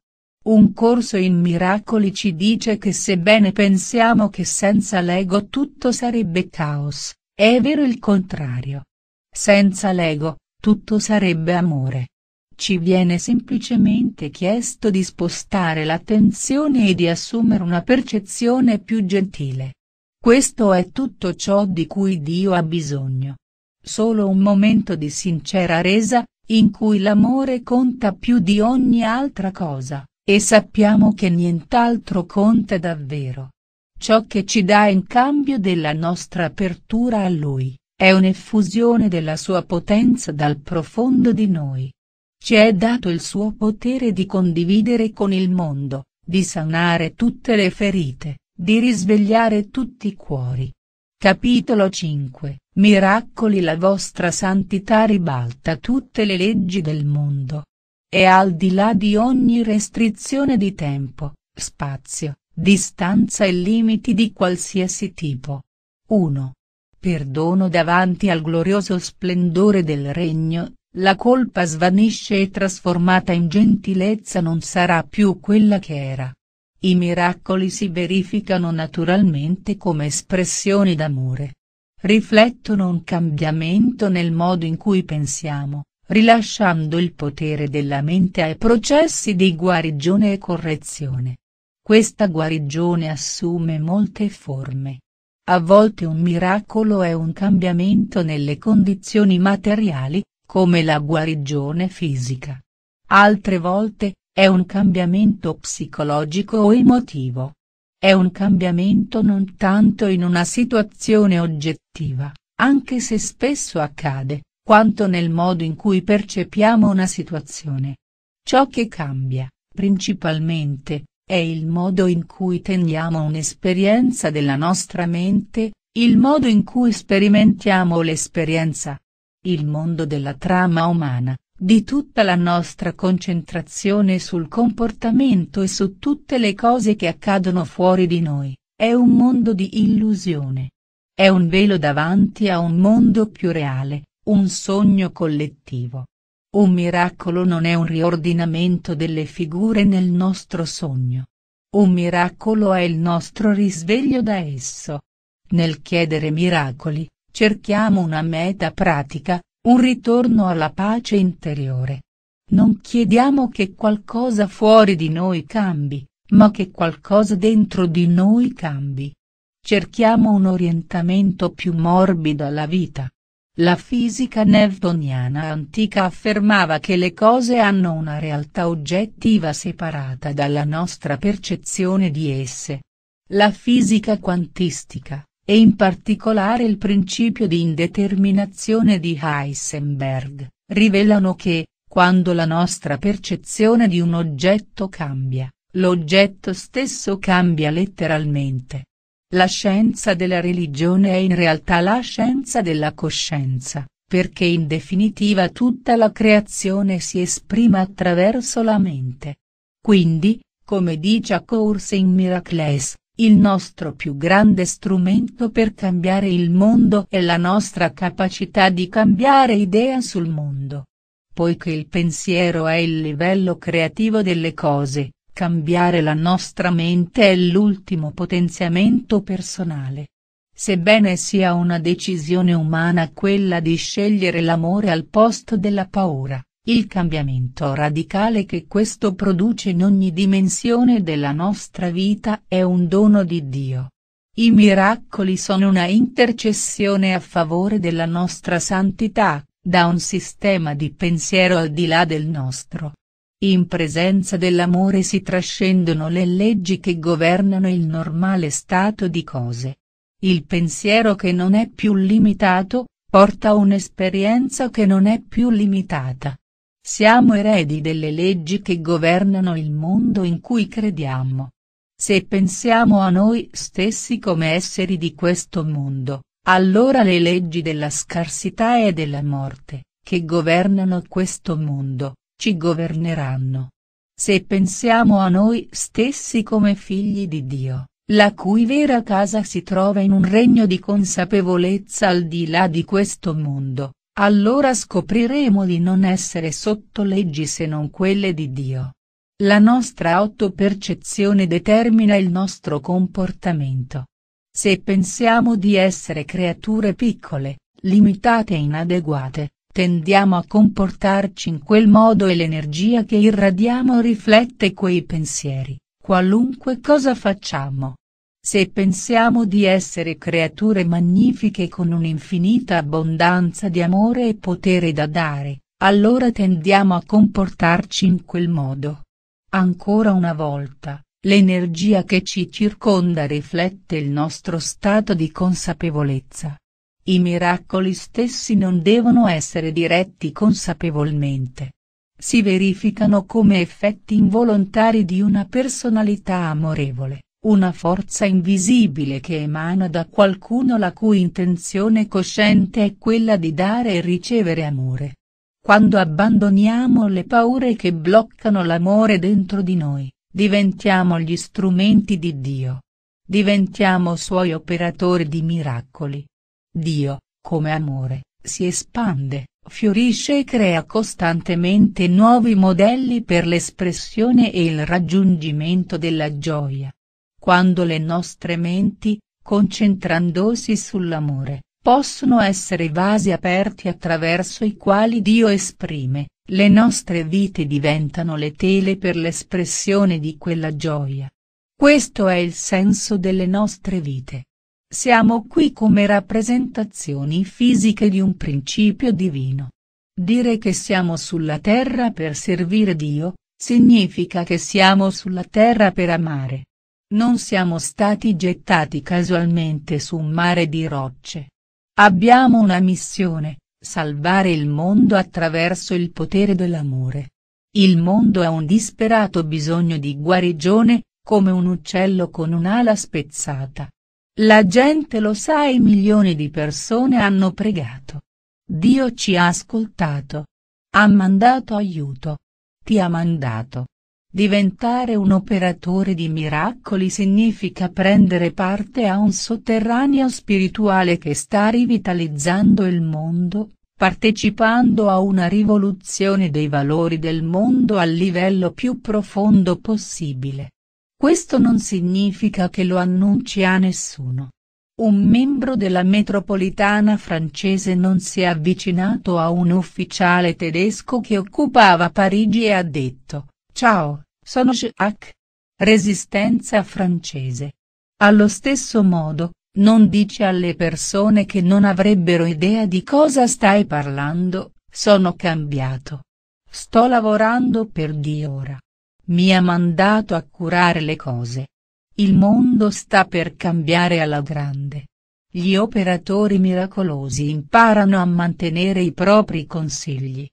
Un corso in miracoli ci dice che sebbene pensiamo che senza l'ego tutto sarebbe caos, è vero il contrario. Senza l'ego, tutto sarebbe amore. Ci viene semplicemente chiesto di spostare l'attenzione e di assumere una percezione più gentile. Questo è tutto ciò di cui Dio ha bisogno. Solo un momento di sincera resa, in cui l'amore conta più di ogni altra cosa. E sappiamo che nient'altro conta davvero. Ciò che ci dà in cambio della nostra apertura a lui, è un'effusione della sua potenza dal profondo di noi. Ci è dato il suo potere di condividere con il mondo, di sanare tutte le ferite, di risvegliare tutti i cuori. Capitolo 5 Miracoli La vostra santità ribalta tutte le leggi del mondo, è al di là di ogni restrizione di tempo, spazio, distanza e limiti di qualsiasi tipo. 1. Perdono davanti al glorioso splendore del regno, la colpa svanisce e trasformata in gentilezza non sarà più quella che era. I miracoli si verificano naturalmente come espressioni d'amore. Riflettono un cambiamento nel modo in cui pensiamo, rilasciando il potere della mente ai processi di guarigione e correzione. Questa guarigione assume molte forme. A volte un miracolo è un cambiamento nelle condizioni materiali, come la guarigione fisica. Altre volte, è un cambiamento psicologico o emotivo. È un cambiamento non tanto in una situazione oggettiva, anche se spesso accade, quanto nel modo in cui percepiamo una situazione. Ciò che cambia, principalmente, è il modo in cui teniamo un'esperienza della nostra mente, il modo in cui sperimentiamo l'esperienza. Il mondo della trama umana, di tutta la nostra concentrazione sul comportamento e su tutte le cose che accadono fuori di noi, è un mondo di illusione. È un velo davanti a un mondo più reale, un sogno collettivo. Un miracolo non è un riordinamento delle figure nel nostro sogno. Un miracolo è il nostro risveglio da esso. Nel chiedere miracoli, cerchiamo una meta pratica, un ritorno alla pace interiore. Non chiediamo che qualcosa fuori di noi cambi, ma che qualcosa dentro di noi cambi. Cerchiamo un orientamento più morbido alla vita la fisica newtoniana antica affermava che le cose hanno una realtà oggettiva separata dalla nostra percezione di esse. La fisica quantistica, e in particolare il principio di indeterminazione di Heisenberg, rivelano che, quando la nostra percezione di un oggetto cambia, l'oggetto stesso cambia letteralmente. La scienza della religione è in realtà la scienza della coscienza, perché in definitiva tutta la creazione si esprime attraverso la mente. Quindi, come dice a Course in Miracles, il nostro più grande strumento per cambiare il mondo è la nostra capacità di cambiare idea sul mondo. Poiché il pensiero è il livello creativo delle cose, Cambiare la nostra mente è l'ultimo potenziamento personale. Sebbene sia una decisione umana quella di scegliere l'amore al posto della paura, il cambiamento radicale che questo produce in ogni dimensione della nostra vita è un dono di Dio. I miracoli sono una intercessione a favore della nostra santità, da un sistema di pensiero al di là del nostro. In presenza dell'amore si trascendono le leggi che governano il normale stato di cose. Il pensiero che non è più limitato, porta un'esperienza che non è più limitata. Siamo eredi delle leggi che governano il mondo in cui crediamo. Se pensiamo a noi stessi come esseri di questo mondo, allora le leggi della scarsità e della morte, che governano questo mondo, ci governeranno. Se pensiamo a noi stessi come figli di Dio, la cui vera casa si trova in un regno di consapevolezza al di là di questo mondo, allora scopriremo di non essere sotto leggi se non quelle di Dio. La nostra autopercezione determina il nostro comportamento. Se pensiamo di essere creature piccole, limitate e inadeguate, Tendiamo a comportarci in quel modo e l'energia che irradiamo riflette quei pensieri, qualunque cosa facciamo. Se pensiamo di essere creature magnifiche con un'infinita abbondanza di amore e potere da dare, allora tendiamo a comportarci in quel modo. Ancora una volta, l'energia che ci circonda riflette il nostro stato di consapevolezza. I miracoli stessi non devono essere diretti consapevolmente. Si verificano come effetti involontari di una personalità amorevole, una forza invisibile che emana da qualcuno la cui intenzione cosciente è quella di dare e ricevere amore quando abbandoniamo le paure che bloccano l'amore dentro di noi, diventiamo gli strumenti di Dio. Diventiamo Suoi operatori di miracoli. Dio, come amore, si espande, fiorisce e crea costantemente nuovi modelli per l'espressione e il raggiungimento della gioia. Quando le nostre menti, concentrandosi sull'amore, possono essere vasi aperti attraverso i quali Dio esprime, le nostre vite diventano le tele per l'espressione di quella gioia. Questo è il senso delle nostre vite, siamo qui come rappresentazioni fisiche di un principio divino. Dire che siamo sulla terra per servire Dio, significa che siamo sulla terra per amare. Non siamo stati gettati casualmente su un mare di rocce. Abbiamo una missione, salvare il mondo attraverso il potere dell'amore. Il mondo ha un disperato bisogno di guarigione, come un uccello con un'ala spezzata. La gente lo sa e milioni di persone hanno pregato. Dio ci ha ascoltato. Ha mandato aiuto. Ti ha mandato. Diventare un operatore di miracoli significa prendere parte a un sotterraneo spirituale che sta rivitalizzando il mondo, partecipando a una rivoluzione dei valori del mondo al livello più profondo possibile. Questo non significa che lo annunci a nessuno. Un membro della metropolitana francese non si è avvicinato a un ufficiale tedesco che occupava Parigi e ha detto, Ciao, sono Jacques. Resistenza francese. Allo stesso modo, non dice alle persone che non avrebbero idea di cosa stai parlando, sono cambiato. Sto lavorando per di ora. Mi ha mandato a curare le cose. Il mondo sta per cambiare alla grande. Gli operatori miracolosi imparano a mantenere i propri consigli.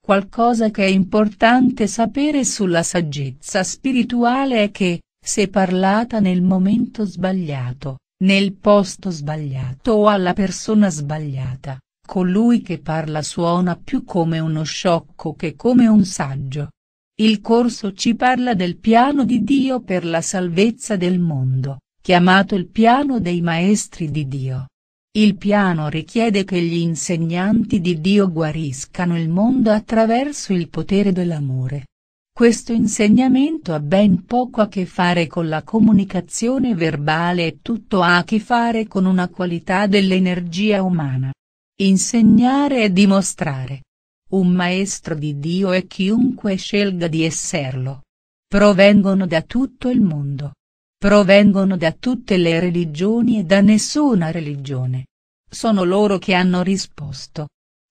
Qualcosa che è importante sapere sulla saggezza spirituale è che, se parlata nel momento sbagliato, nel posto sbagliato o alla persona sbagliata, colui che parla suona più come uno sciocco che come un saggio. Il corso ci parla del piano di Dio per la salvezza del mondo, chiamato il piano dei maestri di Dio. Il piano richiede che gli insegnanti di Dio guariscano il mondo attraverso il potere dell'amore. Questo insegnamento ha ben poco a che fare con la comunicazione verbale e tutto ha a che fare con una qualità dell'energia umana. Insegnare e dimostrare. Un maestro di Dio è chiunque scelga di esserlo. Provengono da tutto il mondo. Provengono da tutte le religioni e da nessuna religione. Sono loro che hanno risposto.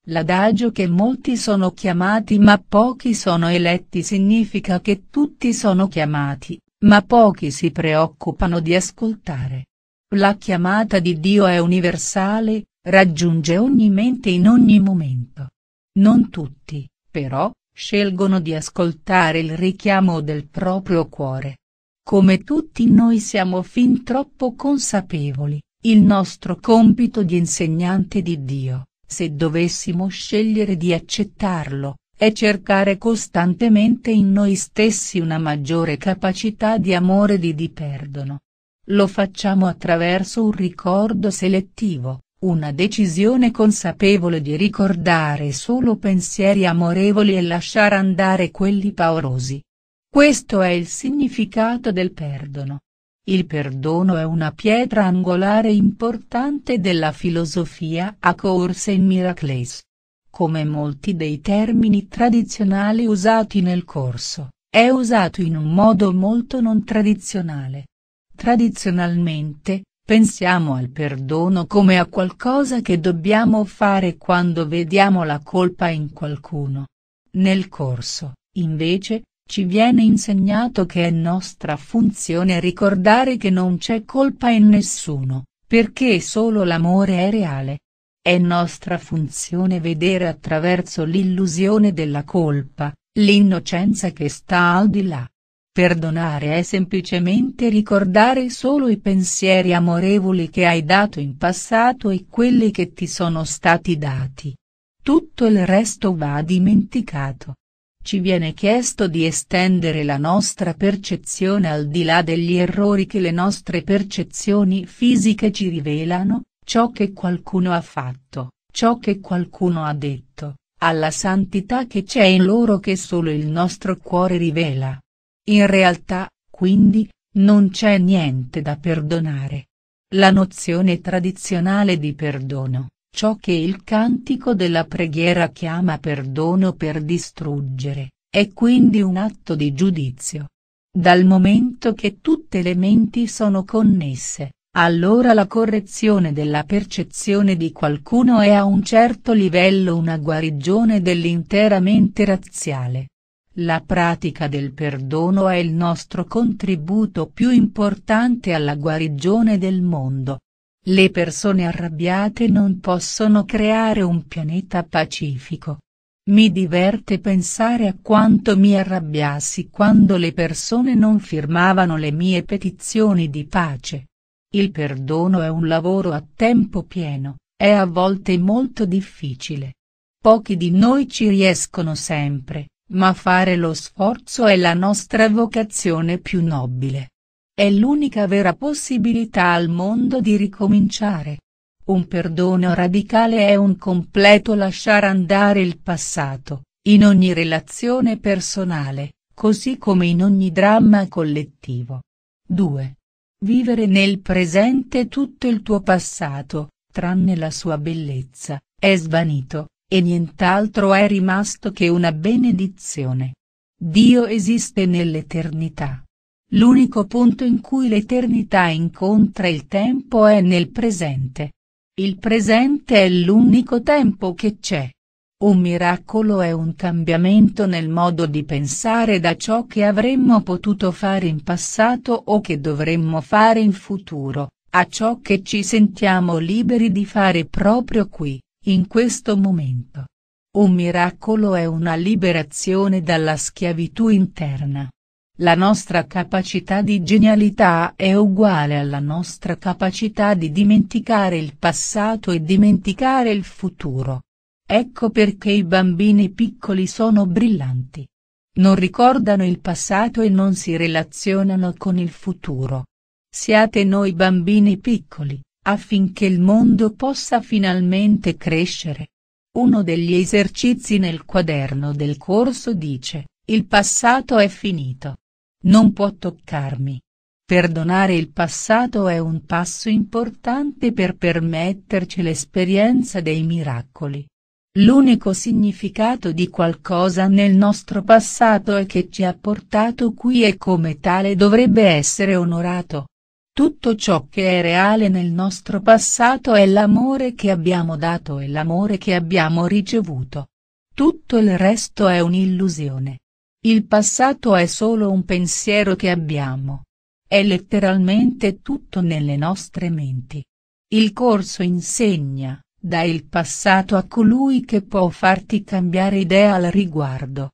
L'adagio che molti sono chiamati ma pochi sono eletti significa che tutti sono chiamati, ma pochi si preoccupano di ascoltare. La chiamata di Dio è universale, raggiunge ogni mente in ogni momento. Non tutti, però, scelgono di ascoltare il richiamo del proprio cuore. Come tutti noi siamo fin troppo consapevoli, il nostro compito di insegnante di Dio, se dovessimo scegliere di accettarlo, è cercare costantemente in noi stessi una maggiore capacità di amore di di perdono. Lo facciamo attraverso un ricordo selettivo, una decisione consapevole di ricordare solo pensieri amorevoli e lasciare andare quelli paurosi. Questo è il significato del perdono. Il perdono è una pietra angolare importante della filosofia a corse in Miracles. Come molti dei termini tradizionali usati nel corso, è usato in un modo molto non tradizionale. Tradizionalmente, Pensiamo al perdono come a qualcosa che dobbiamo fare quando vediamo la colpa in qualcuno. Nel corso, invece, ci viene insegnato che è nostra funzione ricordare che non c'è colpa in nessuno, perché solo l'amore è reale. È nostra funzione vedere attraverso l'illusione della colpa, l'innocenza che sta al di là. Perdonare è semplicemente ricordare solo i pensieri amorevoli che hai dato in passato e quelli che ti sono stati dati. Tutto il resto va dimenticato. Ci viene chiesto di estendere la nostra percezione al di là degli errori che le nostre percezioni fisiche ci rivelano, ciò che qualcuno ha fatto, ciò che qualcuno ha detto, alla santità che c'è in loro che solo il nostro cuore rivela. In realtà, quindi, non c'è niente da perdonare. La nozione tradizionale di perdono, ciò che il cantico della preghiera chiama perdono per distruggere, è quindi un atto di giudizio. Dal momento che tutte le menti sono connesse, allora la correzione della percezione di qualcuno è a un certo livello una guarigione dell'intera mente razziale. La pratica del perdono è il nostro contributo più importante alla guarigione del mondo. Le persone arrabbiate non possono creare un pianeta pacifico. Mi diverte pensare a quanto mi arrabbiassi quando le persone non firmavano le mie petizioni di pace. Il perdono è un lavoro a tempo pieno, è a volte molto difficile. Pochi di noi ci riescono sempre ma fare lo sforzo è la nostra vocazione più nobile. È l'unica vera possibilità al mondo di ricominciare. Un perdono radicale è un completo lasciare andare il passato, in ogni relazione personale, così come in ogni dramma collettivo. 2. Vivere nel presente tutto il tuo passato, tranne la sua bellezza, è svanito, e nient'altro è rimasto che una benedizione. Dio esiste nell'eternità. L'unico punto in cui l'eternità incontra il tempo è nel presente. Il presente è l'unico tempo che c'è. Un miracolo è un cambiamento nel modo di pensare da ciò che avremmo potuto fare in passato o che dovremmo fare in futuro, a ciò che ci sentiamo liberi di fare proprio qui. In questo momento. Un miracolo è una liberazione dalla schiavitù interna. La nostra capacità di genialità è uguale alla nostra capacità di dimenticare il passato e dimenticare il futuro. Ecco perché i bambini piccoli sono brillanti. Non ricordano il passato e non si relazionano con il futuro. Siate noi bambini piccoli affinché il mondo possa finalmente crescere. Uno degli esercizi nel quaderno del corso dice, il passato è finito. Non può toccarmi. Perdonare il passato è un passo importante per permetterci l'esperienza dei miracoli. L'unico significato di qualcosa nel nostro passato è che ci ha portato qui e come tale dovrebbe essere onorato. Tutto ciò che è reale nel nostro passato è l'amore che abbiamo dato e l'amore che abbiamo ricevuto. Tutto il resto è un'illusione. Il passato è solo un pensiero che abbiamo. È letteralmente tutto nelle nostre menti. Il corso insegna, dai il passato a colui che può farti cambiare idea al riguardo.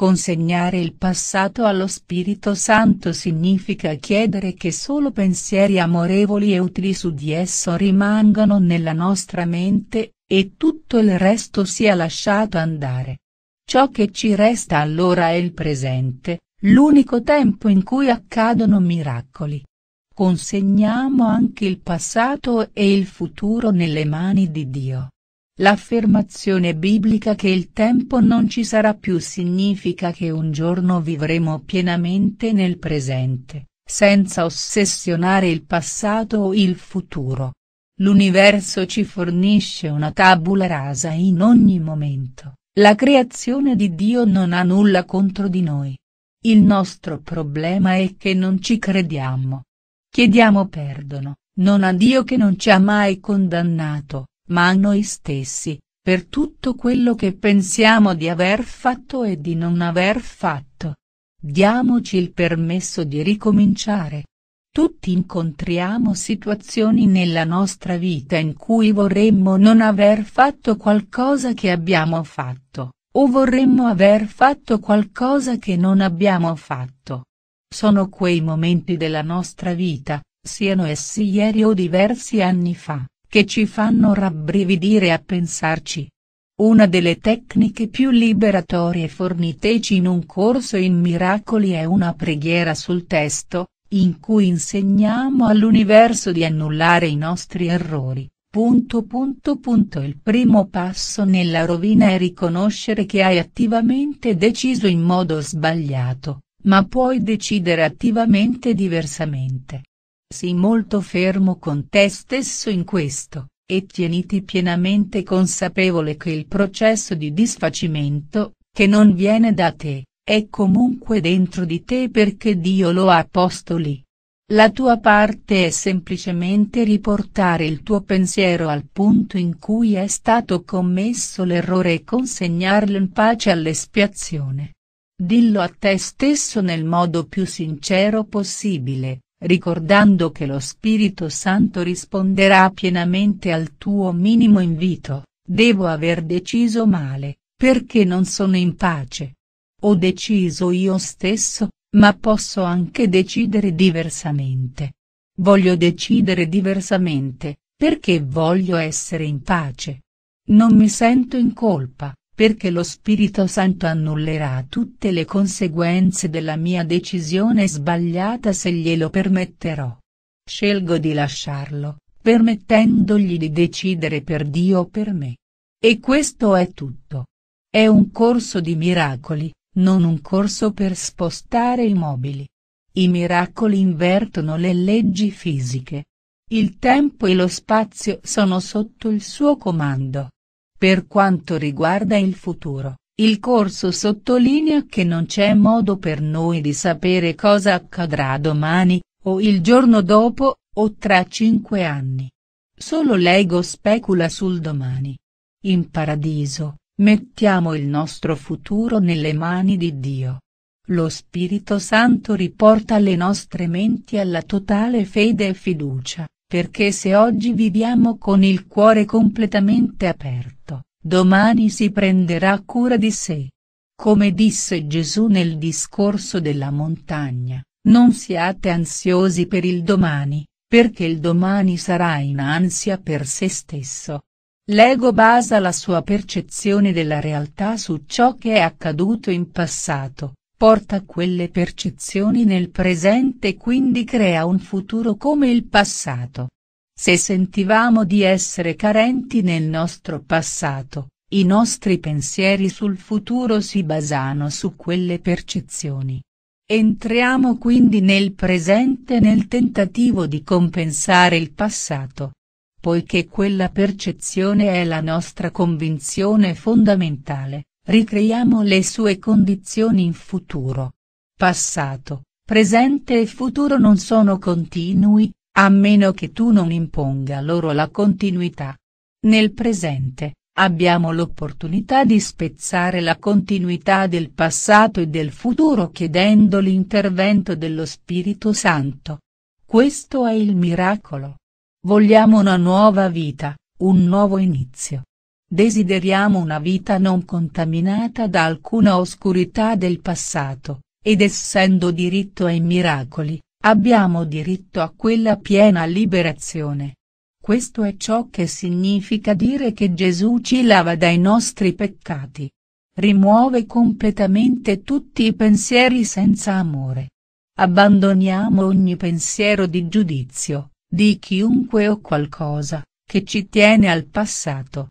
Consegnare il passato allo Spirito Santo significa chiedere che solo pensieri amorevoli e utili su di esso rimangano nella nostra mente, e tutto il resto sia lasciato andare. Ciò che ci resta allora è il presente, l'unico tempo in cui accadono miracoli. Consegniamo anche il passato e il futuro nelle mani di Dio. L'affermazione biblica che il tempo non ci sarà più significa che un giorno vivremo pienamente nel presente, senza ossessionare il passato o il futuro. L'universo ci fornisce una tabula rasa in ogni momento, la creazione di Dio non ha nulla contro di noi. Il nostro problema è che non ci crediamo. Chiediamo perdono, non a Dio che non ci ha mai condannato, ma a noi stessi, per tutto quello che pensiamo di aver fatto e di non aver fatto. Diamoci il permesso di ricominciare. Tutti incontriamo situazioni nella nostra vita in cui vorremmo non aver fatto qualcosa che abbiamo fatto, o vorremmo aver fatto qualcosa che non abbiamo fatto. Sono quei momenti della nostra vita, siano essi ieri o diversi anni fa, che ci fanno rabbrividire a pensarci. Una delle tecniche più liberatorie forniteci in un corso in miracoli è una preghiera sul testo, in cui insegniamo all'universo di annullare i nostri errori. Punto, punto, punto. Il primo passo nella rovina è riconoscere che hai attivamente deciso in modo sbagliato, ma puoi decidere attivamente diversamente. Sii molto fermo con te stesso in questo, e tieniti pienamente consapevole che il processo di disfacimento, che non viene da te, è comunque dentro di te perché Dio lo ha posto lì. La tua parte è semplicemente riportare il tuo pensiero al punto in cui è stato commesso l'errore e consegnarlo in pace all'espiazione. Dillo a te stesso nel modo più sincero possibile, ricordando che lo Spirito Santo risponderà pienamente al tuo minimo invito, devo aver deciso male, perché non sono in pace. Ho deciso io stesso, ma posso anche decidere diversamente. Voglio decidere diversamente, perché voglio essere in pace. Non mi sento in colpa perché lo Spirito Santo annullerà tutte le conseguenze della mia decisione sbagliata se glielo permetterò. Scelgo di lasciarlo, permettendogli di decidere per Dio o per me. E questo è tutto. È un corso di miracoli, non un corso per spostare i mobili. I miracoli invertono le leggi fisiche. Il tempo e lo spazio sono sotto il suo comando. Per quanto riguarda il futuro, il corso sottolinea che non c'è modo per noi di sapere cosa accadrà domani, o il giorno dopo, o tra cinque anni. Solo l'ego specula sul domani. In paradiso, mettiamo il nostro futuro nelle mani di Dio. Lo Spirito Santo riporta le nostre menti alla totale fede e fiducia, perché se oggi viviamo con il cuore completamente aperto, domani si prenderà cura di sé. Come disse Gesù nel discorso della montagna, non siate ansiosi per il domani, perché il domani sarà in ansia per se stesso. L'ego basa la sua percezione della realtà su ciò che è accaduto in passato, porta quelle percezioni nel presente e quindi crea un futuro come il passato. Se sentivamo di essere carenti nel nostro passato, i nostri pensieri sul futuro si basano su quelle percezioni. Entriamo quindi nel presente nel tentativo di compensare il passato. Poiché quella percezione è la nostra convinzione fondamentale, Ricreiamo le sue condizioni in futuro. Passato, presente e futuro non sono continui, a meno che tu non imponga loro la continuità. Nel presente, abbiamo l'opportunità di spezzare la continuità del passato e del futuro chiedendo l'intervento dello Spirito Santo. Questo è il miracolo. Vogliamo una nuova vita, un nuovo inizio. Desideriamo una vita non contaminata da alcuna oscurità del passato, ed essendo diritto ai miracoli, abbiamo diritto a quella piena liberazione. Questo è ciò che significa dire che Gesù ci lava dai nostri peccati. Rimuove completamente tutti i pensieri senza amore. Abbandoniamo ogni pensiero di giudizio, di chiunque o qualcosa, che ci tiene al passato.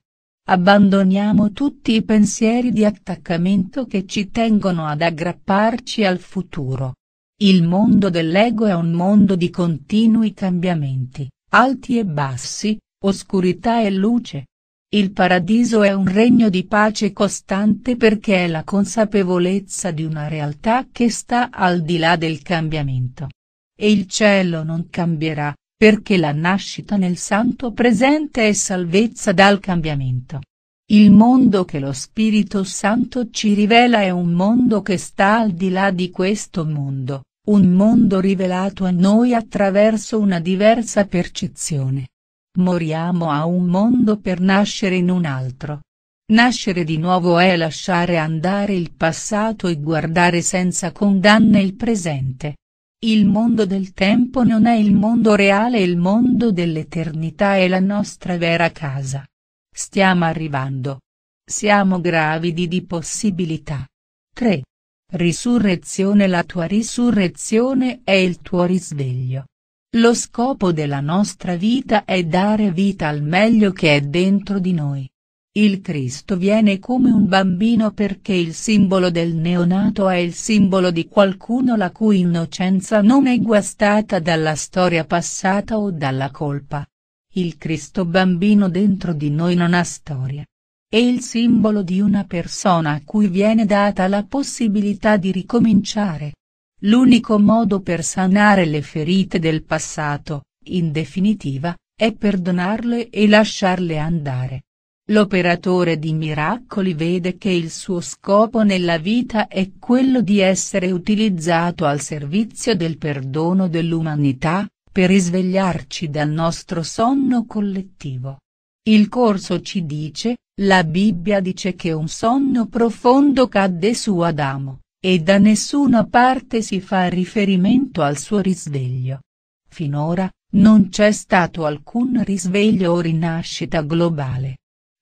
Abbandoniamo tutti i pensieri di attaccamento che ci tengono ad aggrapparci al futuro. Il mondo dell'ego è un mondo di continui cambiamenti, alti e bassi, oscurità e luce. Il paradiso è un regno di pace costante perché è la consapevolezza di una realtà che sta al di là del cambiamento. E il cielo non cambierà, perché la nascita nel santo presente è salvezza dal cambiamento. Il mondo che lo Spirito Santo ci rivela è un mondo che sta al di là di questo mondo, un mondo rivelato a noi attraverso una diversa percezione. Moriamo a un mondo per nascere in un altro. Nascere di nuovo è lasciare andare il passato e guardare senza condanne il presente. Il mondo del tempo non è il mondo reale il mondo dell'eternità è la nostra vera casa. Stiamo arrivando. Siamo gravidi di possibilità. 3. Risurrezione La tua risurrezione è il tuo risveglio. Lo scopo della nostra vita è dare vita al meglio che è dentro di noi. Il Cristo viene come un bambino perché il simbolo del neonato è il simbolo di qualcuno la cui innocenza non è guastata dalla storia passata o dalla colpa. Il Cristo bambino dentro di noi non ha storia. È il simbolo di una persona a cui viene data la possibilità di ricominciare. L'unico modo per sanare le ferite del passato, in definitiva, è perdonarle e lasciarle andare. L'operatore di miracoli vede che il suo scopo nella vita è quello di essere utilizzato al servizio del perdono dell'umanità, per risvegliarci dal nostro sonno collettivo. Il corso ci dice, la Bibbia dice che un sonno profondo cadde su Adamo, e da nessuna parte si fa riferimento al suo risveglio. Finora, non c'è stato alcun risveglio o rinascita globale.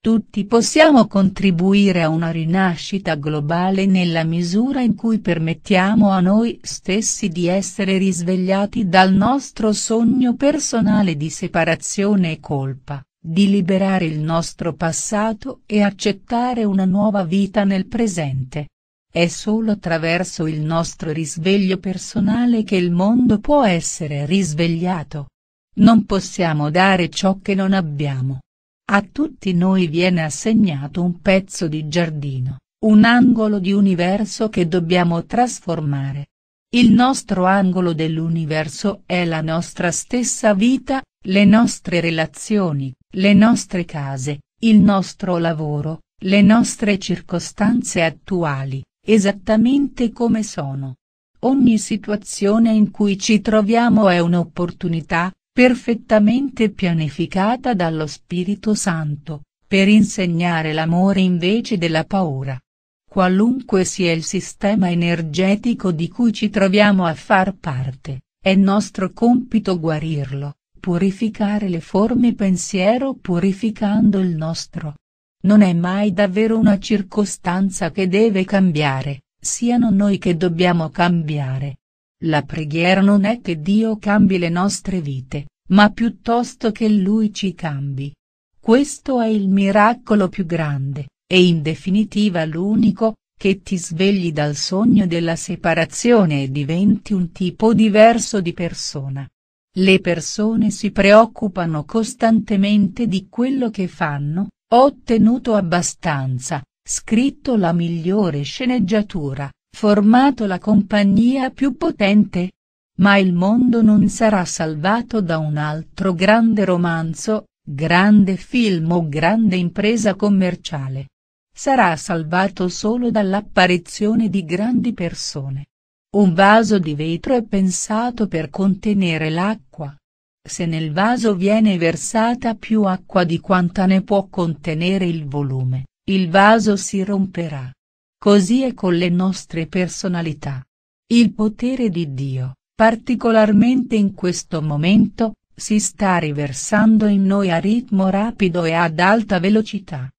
Tutti possiamo contribuire a una rinascita globale nella misura in cui permettiamo a noi stessi di essere risvegliati dal nostro sogno personale di separazione e colpa, di liberare il nostro passato e accettare una nuova vita nel presente. È solo attraverso il nostro risveglio personale che il mondo può essere risvegliato. Non possiamo dare ciò che non abbiamo. A tutti noi viene assegnato un pezzo di giardino, un angolo di universo che dobbiamo trasformare. Il nostro angolo dell'universo è la nostra stessa vita, le nostre relazioni, le nostre case, il nostro lavoro, le nostre circostanze attuali, esattamente come sono. Ogni situazione in cui ci troviamo è un'opportunità, perfettamente pianificata dallo Spirito Santo, per insegnare l'amore invece della paura. Qualunque sia il sistema energetico di cui ci troviamo a far parte, è nostro compito guarirlo, purificare le forme pensiero purificando il nostro. Non è mai davvero una circostanza che deve cambiare, siano noi che dobbiamo cambiare, la preghiera non è che Dio cambi le nostre vite, ma piuttosto che Lui ci cambi. Questo è il miracolo più grande, e in definitiva l'unico, che ti svegli dal sogno della separazione e diventi un tipo diverso di persona. Le persone si preoccupano costantemente di quello che fanno, ho ottenuto abbastanza, scritto la migliore sceneggiatura, formato la compagnia più potente. Ma il mondo non sarà salvato da un altro grande romanzo, grande film o grande impresa commerciale. Sarà salvato solo dall'apparizione di grandi persone. Un vaso di vetro è pensato per contenere l'acqua. Se nel vaso viene versata più acqua di quanta ne può contenere il volume, il vaso si romperà. Così è con le nostre personalità. Il potere di Dio, particolarmente in questo momento, si sta riversando in noi a ritmo rapido e ad alta velocità.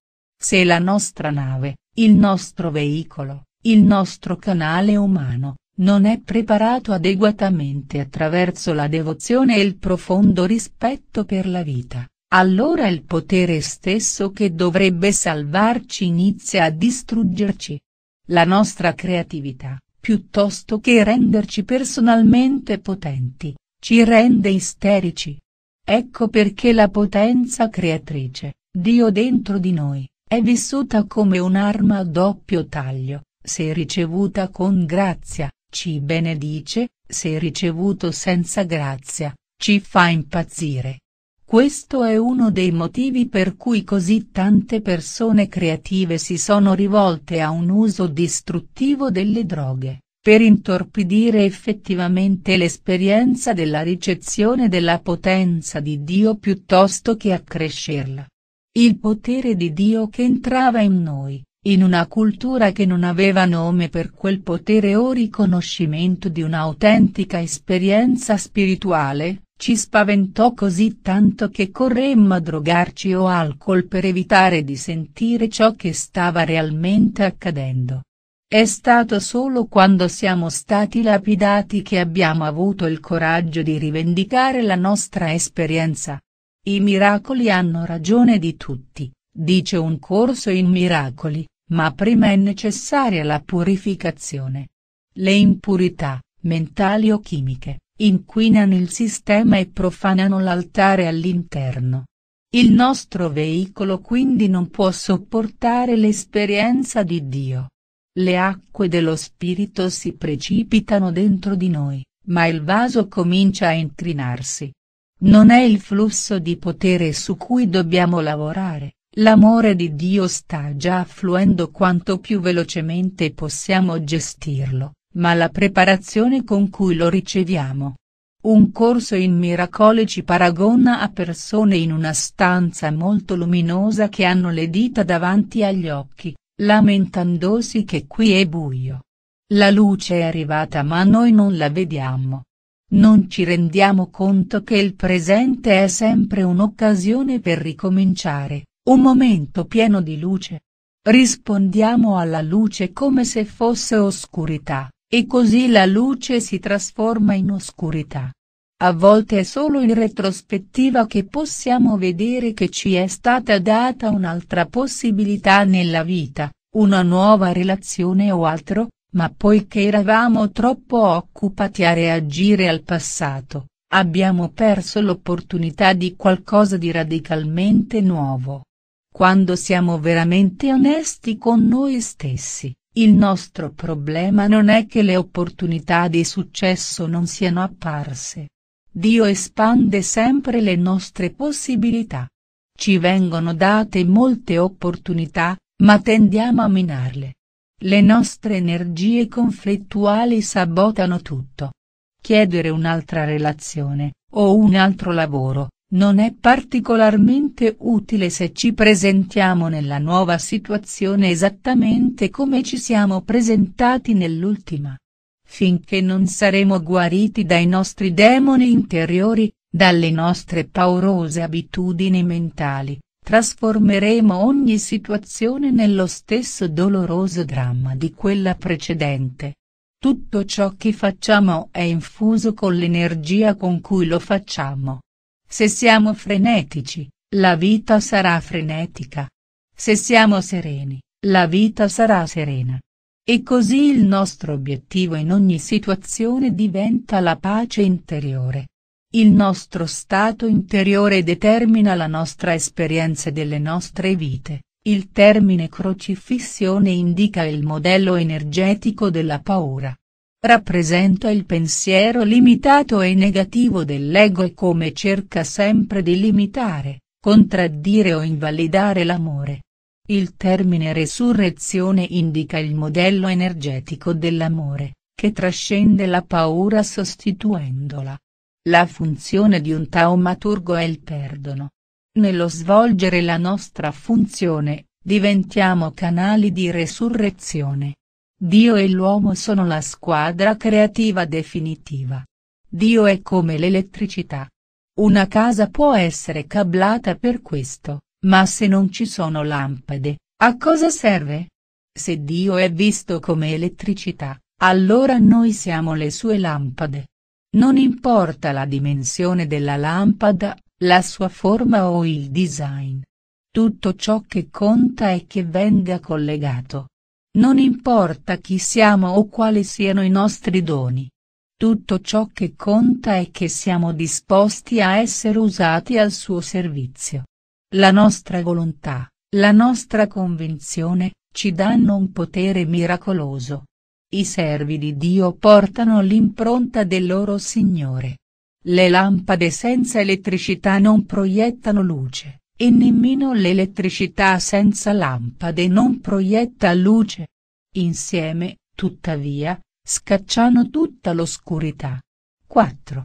Se la nostra nave, il nostro veicolo, il nostro canale umano, non è preparato adeguatamente attraverso la devozione e il profondo rispetto per la vita, allora il potere stesso che dovrebbe salvarci inizia a distruggerci la nostra creatività, piuttosto che renderci personalmente potenti, ci rende isterici. Ecco perché la potenza creatrice, Dio dentro di noi, è vissuta come un'arma a doppio taglio, se ricevuta con grazia, ci benedice, se ricevuto senza grazia, ci fa impazzire. Questo è uno dei motivi per cui così tante persone creative si sono rivolte a un uso distruttivo delle droghe, per intorpidire effettivamente l'esperienza della ricezione della potenza di Dio piuttosto che accrescerla. Il potere di Dio che entrava in noi, in una cultura che non aveva nome per quel potere o riconoscimento di un'autentica esperienza spirituale, ci spaventò così tanto che corremmo a drogarci o alcol per evitare di sentire ciò che stava realmente accadendo. È stato solo quando siamo stati lapidati che abbiamo avuto il coraggio di rivendicare la nostra esperienza. I miracoli hanno ragione di tutti, dice un corso in miracoli, ma prima è necessaria la purificazione. Le impurità, mentali o chimiche, inquinano il sistema e profanano l'altare all'interno. Il nostro veicolo quindi non può sopportare l'esperienza di Dio. Le acque dello Spirito si precipitano dentro di noi, ma il vaso comincia a incrinarsi. Non è il flusso di potere su cui dobbiamo lavorare, l'amore di Dio sta già affluendo quanto più velocemente possiamo gestirlo ma la preparazione con cui lo riceviamo. Un corso in miracoli ci paragona a persone in una stanza molto luminosa che hanno le dita davanti agli occhi, lamentandosi che qui è buio. La luce è arrivata ma noi non la vediamo. Non ci rendiamo conto che il presente è sempre un'occasione per ricominciare, un momento pieno di luce. Rispondiamo alla luce come se fosse oscurità. E così la luce si trasforma in oscurità. A volte è solo in retrospettiva che possiamo vedere che ci è stata data un'altra possibilità nella vita, una nuova relazione o altro, ma poiché eravamo troppo occupati a reagire al passato, abbiamo perso l'opportunità di qualcosa di radicalmente nuovo. Quando siamo veramente onesti con noi stessi, il nostro problema non è che le opportunità di successo non siano apparse. Dio espande sempre le nostre possibilità. Ci vengono date molte opportunità, ma tendiamo a minarle. Le nostre energie conflittuali sabotano tutto. Chiedere un'altra relazione, o un altro lavoro, non è particolarmente utile se ci presentiamo nella nuova situazione esattamente come ci siamo presentati nell'ultima. Finché non saremo guariti dai nostri demoni interiori, dalle nostre paurose abitudini mentali, trasformeremo ogni situazione nello stesso doloroso dramma di quella precedente. Tutto ciò che facciamo è infuso con l'energia con cui lo facciamo se siamo frenetici, la vita sarà frenetica. Se siamo sereni, la vita sarà serena. E così il nostro obiettivo in ogni situazione diventa la pace interiore. Il nostro stato interiore determina la nostra esperienza delle nostre vite, il termine crocifissione indica il modello energetico della paura. Rappresenta il pensiero limitato e negativo dell'ego e come cerca sempre di limitare, contraddire o invalidare l'amore. Il termine resurrezione indica il modello energetico dell'amore, che trascende la paura sostituendola. La funzione di un taumaturgo è il perdono. Nello svolgere la nostra funzione, diventiamo canali di resurrezione. Dio e l'uomo sono la squadra creativa definitiva. Dio è come l'elettricità. Una casa può essere cablata per questo, ma se non ci sono lampade, a cosa serve? Se Dio è visto come elettricità, allora noi siamo le sue lampade. Non importa la dimensione della lampada, la sua forma o il design. Tutto ciò che conta è che venga collegato. Non importa chi siamo o quali siano i nostri doni. Tutto ciò che conta è che siamo disposti a essere usati al suo servizio. La nostra volontà, la nostra convinzione, ci danno un potere miracoloso. I servi di Dio portano l'impronta del loro Signore. Le lampade senza elettricità non proiettano luce. E nemmeno l'elettricità senza lampade non proietta luce. Insieme, tuttavia, scacciano tutta l'oscurità. 4.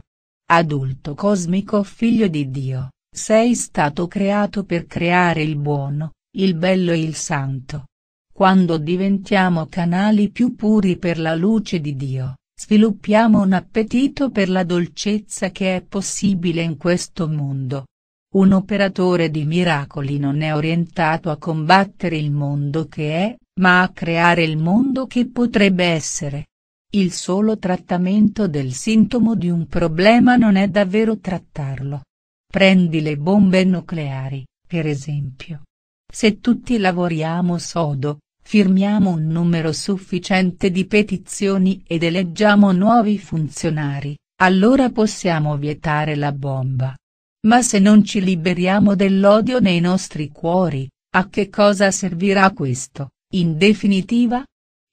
Adulto cosmico figlio di Dio, sei stato creato per creare il buono, il bello e il santo. Quando diventiamo canali più puri per la luce di Dio, sviluppiamo un appetito per la dolcezza che è possibile in questo mondo. Un operatore di miracoli non è orientato a combattere il mondo che è, ma a creare il mondo che potrebbe essere. Il solo trattamento del sintomo di un problema non è davvero trattarlo. Prendi le bombe nucleari, per esempio. Se tutti lavoriamo sodo, firmiamo un numero sufficiente di petizioni ed eleggiamo nuovi funzionari, allora possiamo vietare la bomba. Ma se non ci liberiamo dell'odio nei nostri cuori, a che cosa servirà questo, in definitiva?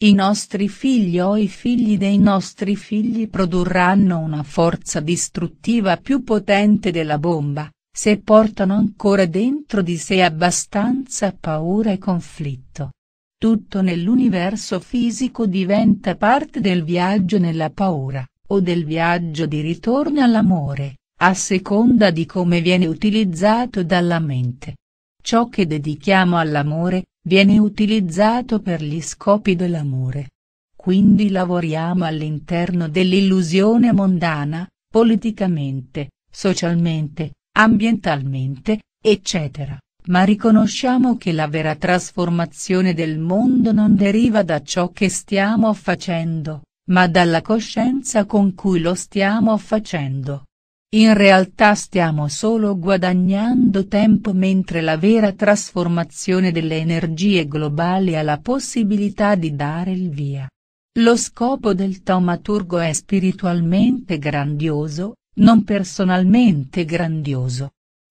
I nostri figli o i figli dei nostri figli produrranno una forza distruttiva più potente della bomba, se portano ancora dentro di sé abbastanza paura e conflitto. Tutto nell'universo fisico diventa parte del viaggio nella paura, o del viaggio di ritorno all'amore a seconda di come viene utilizzato dalla mente. Ciò che dedichiamo all'amore, viene utilizzato per gli scopi dell'amore. Quindi lavoriamo all'interno dell'illusione mondana, politicamente, socialmente, ambientalmente, eccetera, ma riconosciamo che la vera trasformazione del mondo non deriva da ciò che stiamo facendo, ma dalla coscienza con cui lo stiamo facendo. In realtà stiamo solo guadagnando tempo mentre la vera trasformazione delle energie globali ha la possibilità di dare il via. Lo scopo del taumaturgo è spiritualmente grandioso, non personalmente grandioso.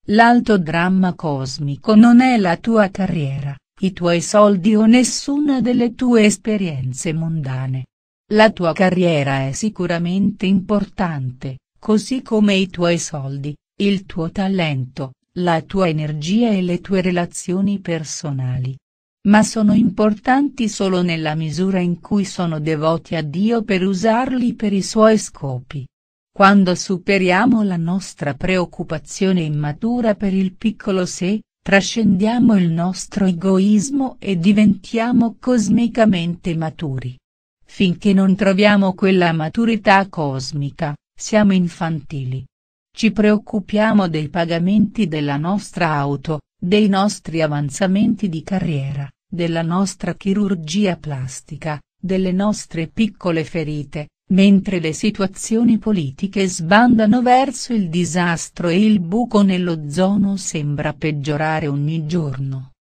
L'alto dramma cosmico non è la tua carriera, i tuoi soldi o nessuna delle tue esperienze mondane. La tua carriera è sicuramente importante, Così come i tuoi soldi, il tuo talento, la tua energia e le tue relazioni personali. Ma sono importanti solo nella misura in cui sono devoti a Dio per usarli per i suoi scopi. Quando superiamo la nostra preoccupazione immatura per il piccolo sé, trascendiamo il nostro egoismo e diventiamo cosmicamente maturi. Finché non troviamo quella maturità cosmica, siamo infantili. Ci preoccupiamo dei pagamenti della nostra auto, dei nostri avanzamenti di carriera, della nostra chirurgia plastica, delle nostre piccole ferite, mentre le situazioni politiche sbandano verso il disastro e il buco nello zono sembra peggiorare ogni giorno.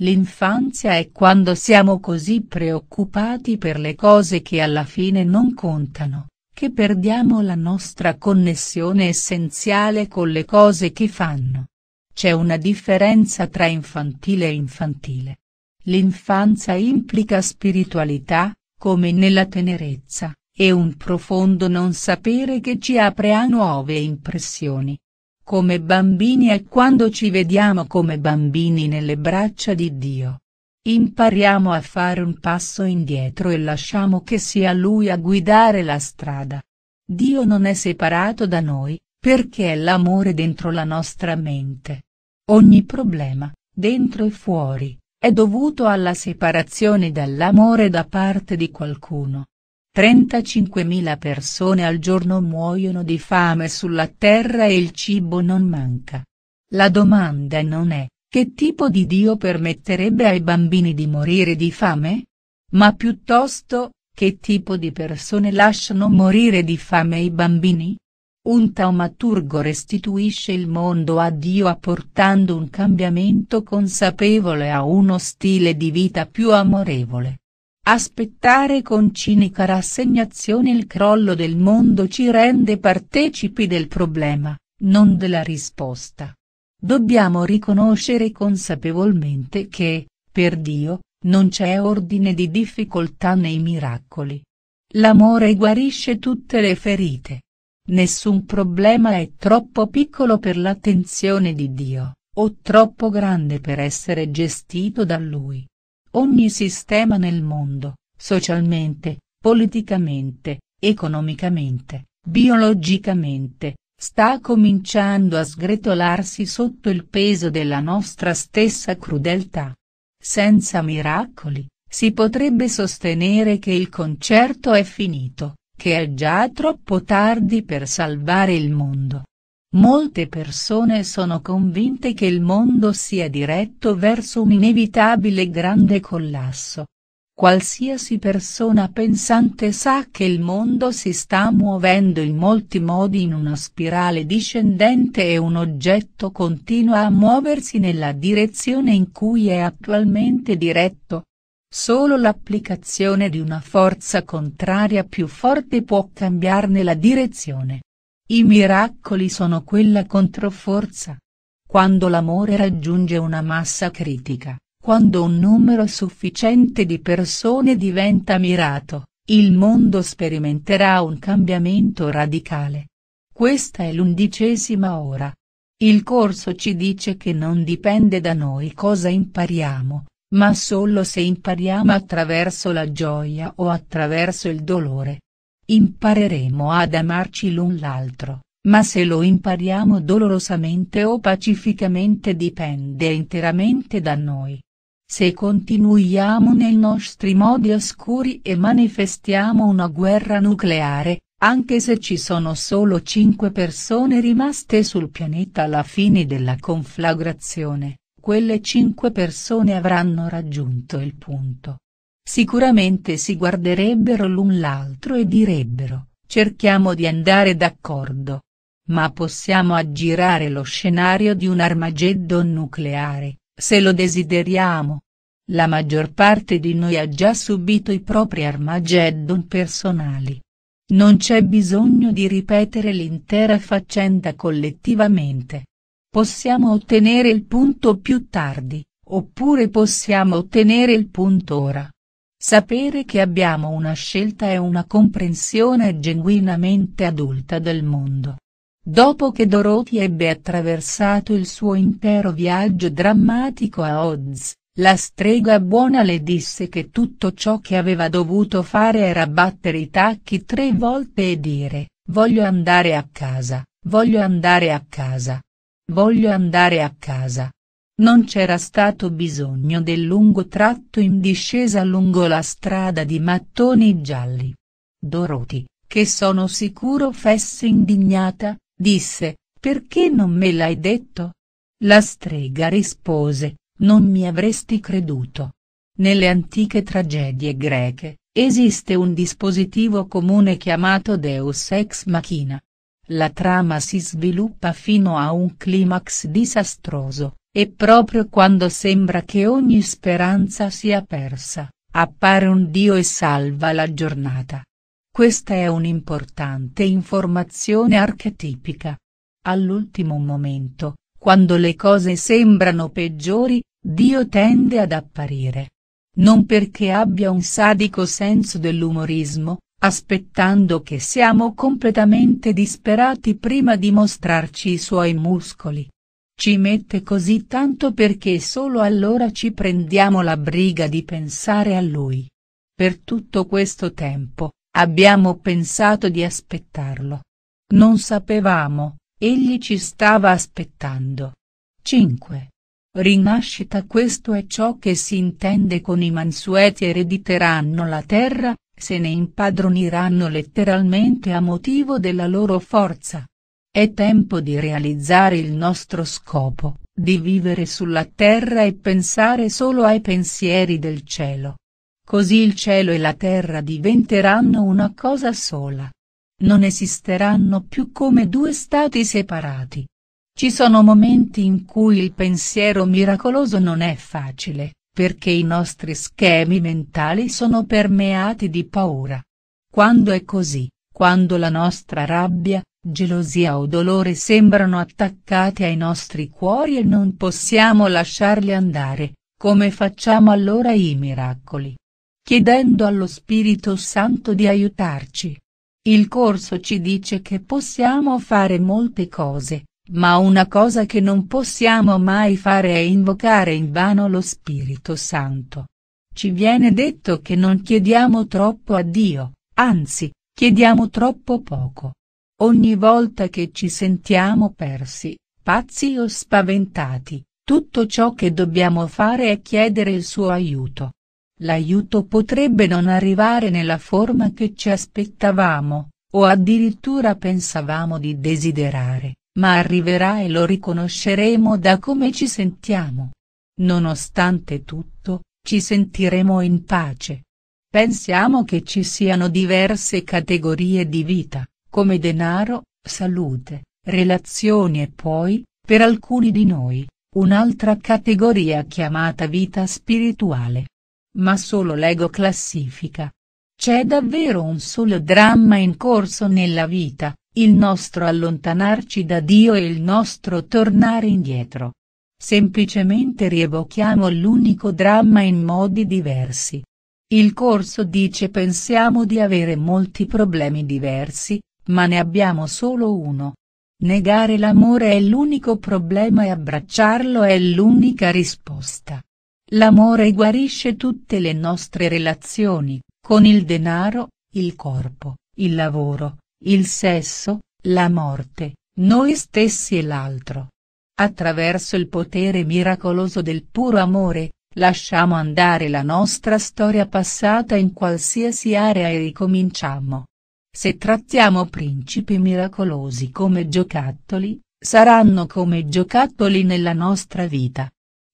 L'infanzia è quando siamo così preoccupati per le cose che alla fine non contano, che perdiamo la nostra connessione essenziale con le cose che fanno. C'è una differenza tra infantile e infantile. L'infanzia implica spiritualità, come nella tenerezza, e un profondo non sapere che ci apre a nuove impressioni. Come bambini è quando ci vediamo come bambini nelle braccia di Dio. Impariamo a fare un passo indietro e lasciamo che sia Lui a guidare la strada. Dio non è separato da noi, perché è l'amore dentro la nostra mente. Ogni problema, dentro e fuori, è dovuto alla separazione dall'amore da parte di qualcuno. 35.000 persone al giorno muoiono di fame sulla terra e il cibo non manca. La domanda non è, che tipo di Dio permetterebbe ai bambini di morire di fame? Ma piuttosto, che tipo di persone lasciano morire di fame i bambini? Un taumaturgo restituisce il mondo a Dio apportando un cambiamento consapevole a uno stile di vita più amorevole. Aspettare con cinica rassegnazione il crollo del mondo ci rende partecipi del problema, non della risposta. Dobbiamo riconoscere consapevolmente che, per Dio, non c'è ordine di difficoltà nei miracoli. L'amore guarisce tutte le ferite. Nessun problema è troppo piccolo per l'attenzione di Dio, o troppo grande per essere gestito da Lui. Ogni sistema nel mondo, socialmente, politicamente, economicamente, biologicamente, Sta cominciando a sgretolarsi sotto il peso della nostra stessa crudeltà. Senza miracoli, si potrebbe sostenere che il concerto è finito, che è già troppo tardi per salvare il mondo. Molte persone sono convinte che il mondo sia diretto verso un inevitabile grande collasso, Qualsiasi persona pensante sa che il mondo si sta muovendo in molti modi in una spirale discendente e un oggetto continua a muoversi nella direzione in cui è attualmente diretto. Solo l'applicazione di una forza contraria più forte può cambiarne la direzione. I miracoli sono quella controforza. Quando l'amore raggiunge una massa critica quando un numero sufficiente di persone diventa mirato, il mondo sperimenterà un cambiamento radicale. Questa è l'undicesima ora. Il corso ci dice che non dipende da noi cosa impariamo, ma solo se impariamo attraverso la gioia o attraverso il dolore. Impareremo ad amarci l'un l'altro, ma se lo impariamo dolorosamente o pacificamente dipende interamente da noi. Se continuiamo nei nostri modi oscuri e manifestiamo una guerra nucleare, anche se ci sono solo cinque persone rimaste sul pianeta alla fine della conflagrazione, quelle cinque persone avranno raggiunto il punto. Sicuramente si guarderebbero l'un l'altro e direbbero, cerchiamo di andare d'accordo. Ma possiamo aggirare lo scenario di un Armageddon nucleare, se lo desideriamo. La maggior parte di noi ha già subito i propri Armageddon personali. Non c'è bisogno di ripetere l'intera faccenda collettivamente. Possiamo ottenere il punto più tardi, oppure possiamo ottenere il punto ora. Sapere che abbiamo una scelta è una comprensione genuinamente adulta del mondo. Dopo che Dorothy ebbe attraversato il suo intero viaggio drammatico a Oz, la strega buona le disse che tutto ciò che aveva dovuto fare era battere i tacchi tre volte e dire, voglio andare a casa, voglio andare a casa. Voglio andare a casa. Non c'era stato bisogno del lungo tratto in discesa lungo la strada di mattoni gialli. Dorothy, che sono sicuro fesse indignata, Disse, perché non me l'hai detto? La strega rispose, non mi avresti creduto. Nelle antiche tragedie greche, esiste un dispositivo comune chiamato Deus ex machina. La trama si sviluppa fino a un climax disastroso, e proprio quando sembra che ogni speranza sia persa, appare un dio e salva la giornata. Questa è un'importante informazione archetipica. All'ultimo momento, quando le cose sembrano peggiori, Dio tende ad apparire. Non perché abbia un sadico senso dell'umorismo, aspettando che siamo completamente disperati prima di mostrarci i suoi muscoli. Ci mette così tanto perché solo allora ci prendiamo la briga di pensare a lui. Per tutto questo tempo, Abbiamo pensato di aspettarlo. Non sapevamo, egli ci stava aspettando. 5. Rinascita Questo è ciò che si intende con i mansueti erediteranno la terra, se ne impadroniranno letteralmente a motivo della loro forza. È tempo di realizzare il nostro scopo, di vivere sulla terra e pensare solo ai pensieri del cielo. Così il cielo e la terra diventeranno una cosa sola. Non esisteranno più come due stati separati. Ci sono momenti in cui il pensiero miracoloso non è facile, perché i nostri schemi mentali sono permeati di paura. Quando è così, quando la nostra rabbia, gelosia o dolore sembrano attaccati ai nostri cuori e non possiamo lasciarli andare, come facciamo allora i miracoli? chiedendo allo Spirito Santo di aiutarci. Il corso ci dice che possiamo fare molte cose, ma una cosa che non possiamo mai fare è invocare in vano lo Spirito Santo. Ci viene detto che non chiediamo troppo a Dio, anzi, chiediamo troppo poco. Ogni volta che ci sentiamo persi, pazzi o spaventati, tutto ciò che dobbiamo fare è chiedere il suo aiuto l'aiuto potrebbe non arrivare nella forma che ci aspettavamo, o addirittura pensavamo di desiderare, ma arriverà e lo riconosceremo da come ci sentiamo. Nonostante tutto, ci sentiremo in pace. Pensiamo che ci siano diverse categorie di vita, come denaro, salute, relazioni e poi, per alcuni di noi, un'altra categoria chiamata vita spirituale ma solo l'ego classifica. C'è davvero un solo dramma in corso nella vita, il nostro allontanarci da Dio e il nostro tornare indietro. Semplicemente rievochiamo l'unico dramma in modi diversi. Il corso dice pensiamo di avere molti problemi diversi, ma ne abbiamo solo uno. Negare l'amore è l'unico problema e abbracciarlo è l'unica risposta. L'amore guarisce tutte le nostre relazioni, con il denaro, il corpo, il lavoro, il sesso, la morte, noi stessi e l'altro. Attraverso il potere miracoloso del puro amore, lasciamo andare la nostra storia passata in qualsiasi area e ricominciamo. Se trattiamo principi miracolosi come giocattoli, saranno come giocattoli nella nostra vita.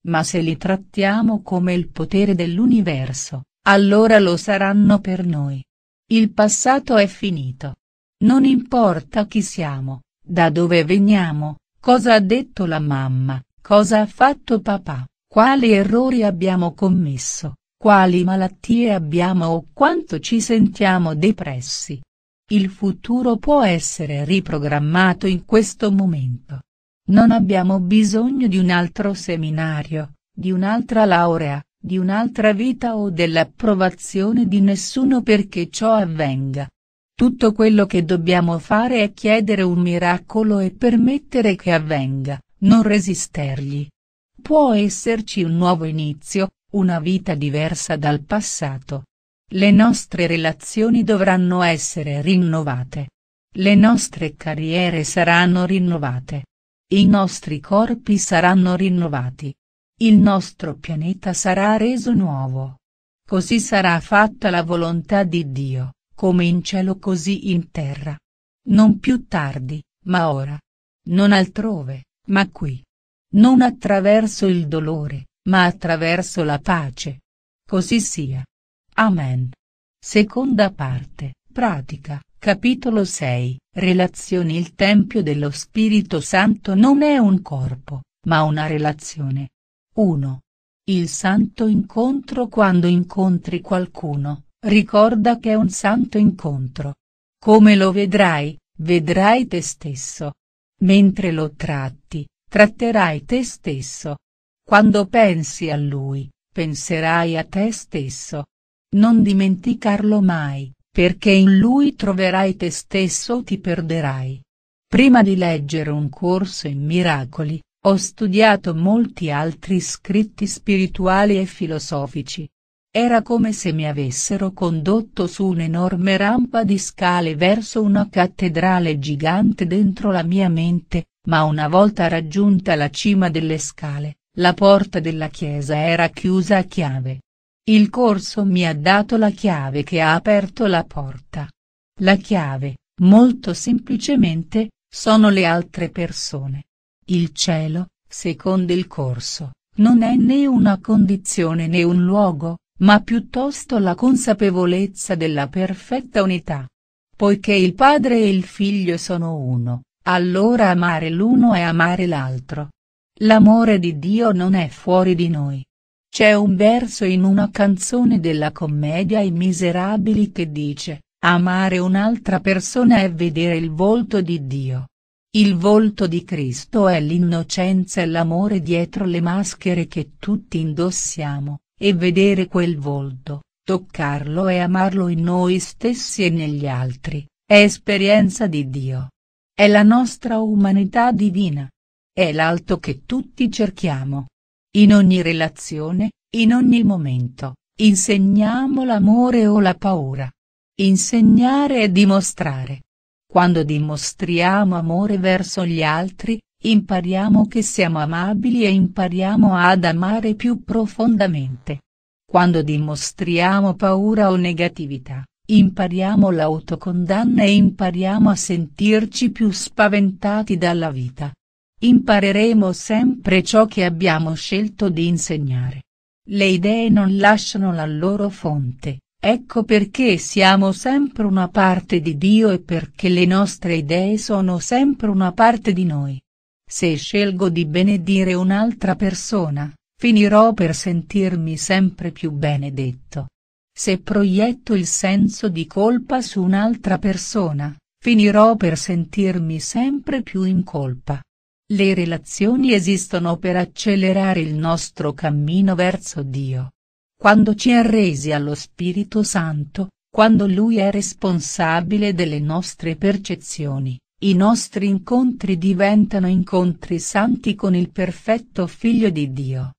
Ma se li trattiamo come il potere dell'universo, allora lo saranno per noi. Il passato è finito. Non importa chi siamo, da dove veniamo, cosa ha detto la mamma, cosa ha fatto papà, quali errori abbiamo commesso, quali malattie abbiamo o quanto ci sentiamo depressi. Il futuro può essere riprogrammato in questo momento. Non abbiamo bisogno di un altro seminario, di un'altra laurea, di un'altra vita o dell'approvazione di nessuno perché ciò avvenga. Tutto quello che dobbiamo fare è chiedere un miracolo e permettere che avvenga, non resistergli. Può esserci un nuovo inizio, una vita diversa dal passato. Le nostre relazioni dovranno essere rinnovate. Le nostre carriere saranno rinnovate. I nostri corpi saranno rinnovati. Il nostro pianeta sarà reso nuovo. Così sarà fatta la volontà di Dio, come in cielo così in terra. Non più tardi, ma ora. Non altrove, ma qui. Non attraverso il dolore, ma attraverso la pace. Così sia. Amen. Seconda parte, pratica. Capitolo 6 Relazioni Il Tempio dello Spirito Santo non è un corpo, ma una relazione. 1. Il santo incontro Quando incontri qualcuno, ricorda che è un santo incontro. Come lo vedrai, vedrai te stesso. Mentre lo tratti, tratterai te stesso. Quando pensi a lui, penserai a te stesso. Non dimenticarlo mai, perché in lui troverai te stesso o ti perderai. Prima di leggere un corso in miracoli, ho studiato molti altri scritti spirituali e filosofici. Era come se mi avessero condotto su un'enorme rampa di scale verso una cattedrale gigante dentro la mia mente, ma una volta raggiunta la cima delle scale, la porta della chiesa era chiusa a chiave. Il corso mi ha dato la chiave che ha aperto la porta. La chiave, molto semplicemente, sono le altre persone. Il cielo, secondo il corso, non è né una condizione né un luogo, ma piuttosto la consapevolezza della perfetta unità. Poiché il padre e il figlio sono uno, allora amare l'uno è amare l'altro. L'amore di Dio non è fuori di noi, c'è un verso in una canzone della commedia I Miserabili che dice, amare un'altra persona è vedere il volto di Dio. Il volto di Cristo è l'innocenza e l'amore dietro le maschere che tutti indossiamo, e vedere quel volto, toccarlo e amarlo in noi stessi e negli altri, è esperienza di Dio. È la nostra umanità divina. È l'alto che tutti cerchiamo. In ogni relazione, in ogni momento, insegniamo l'amore o la paura. Insegnare è dimostrare. Quando dimostriamo amore verso gli altri, impariamo che siamo amabili e impariamo ad amare più profondamente. Quando dimostriamo paura o negatività, impariamo l'autocondanna e impariamo a sentirci più spaventati dalla vita. Impareremo sempre ciò che abbiamo scelto di insegnare. Le idee non lasciano la loro fonte, ecco perché siamo sempre una parte di Dio e perché le nostre idee sono sempre una parte di noi. Se scelgo di benedire un'altra persona, finirò per sentirmi sempre più benedetto. Se proietto il senso di colpa su un'altra persona, finirò per sentirmi sempre più in colpa. Le relazioni esistono per accelerare il nostro cammino verso Dio. Quando ci arresi allo Spirito Santo, quando Lui è responsabile delle nostre percezioni, i nostri incontri diventano incontri santi con il perfetto Figlio di Dio.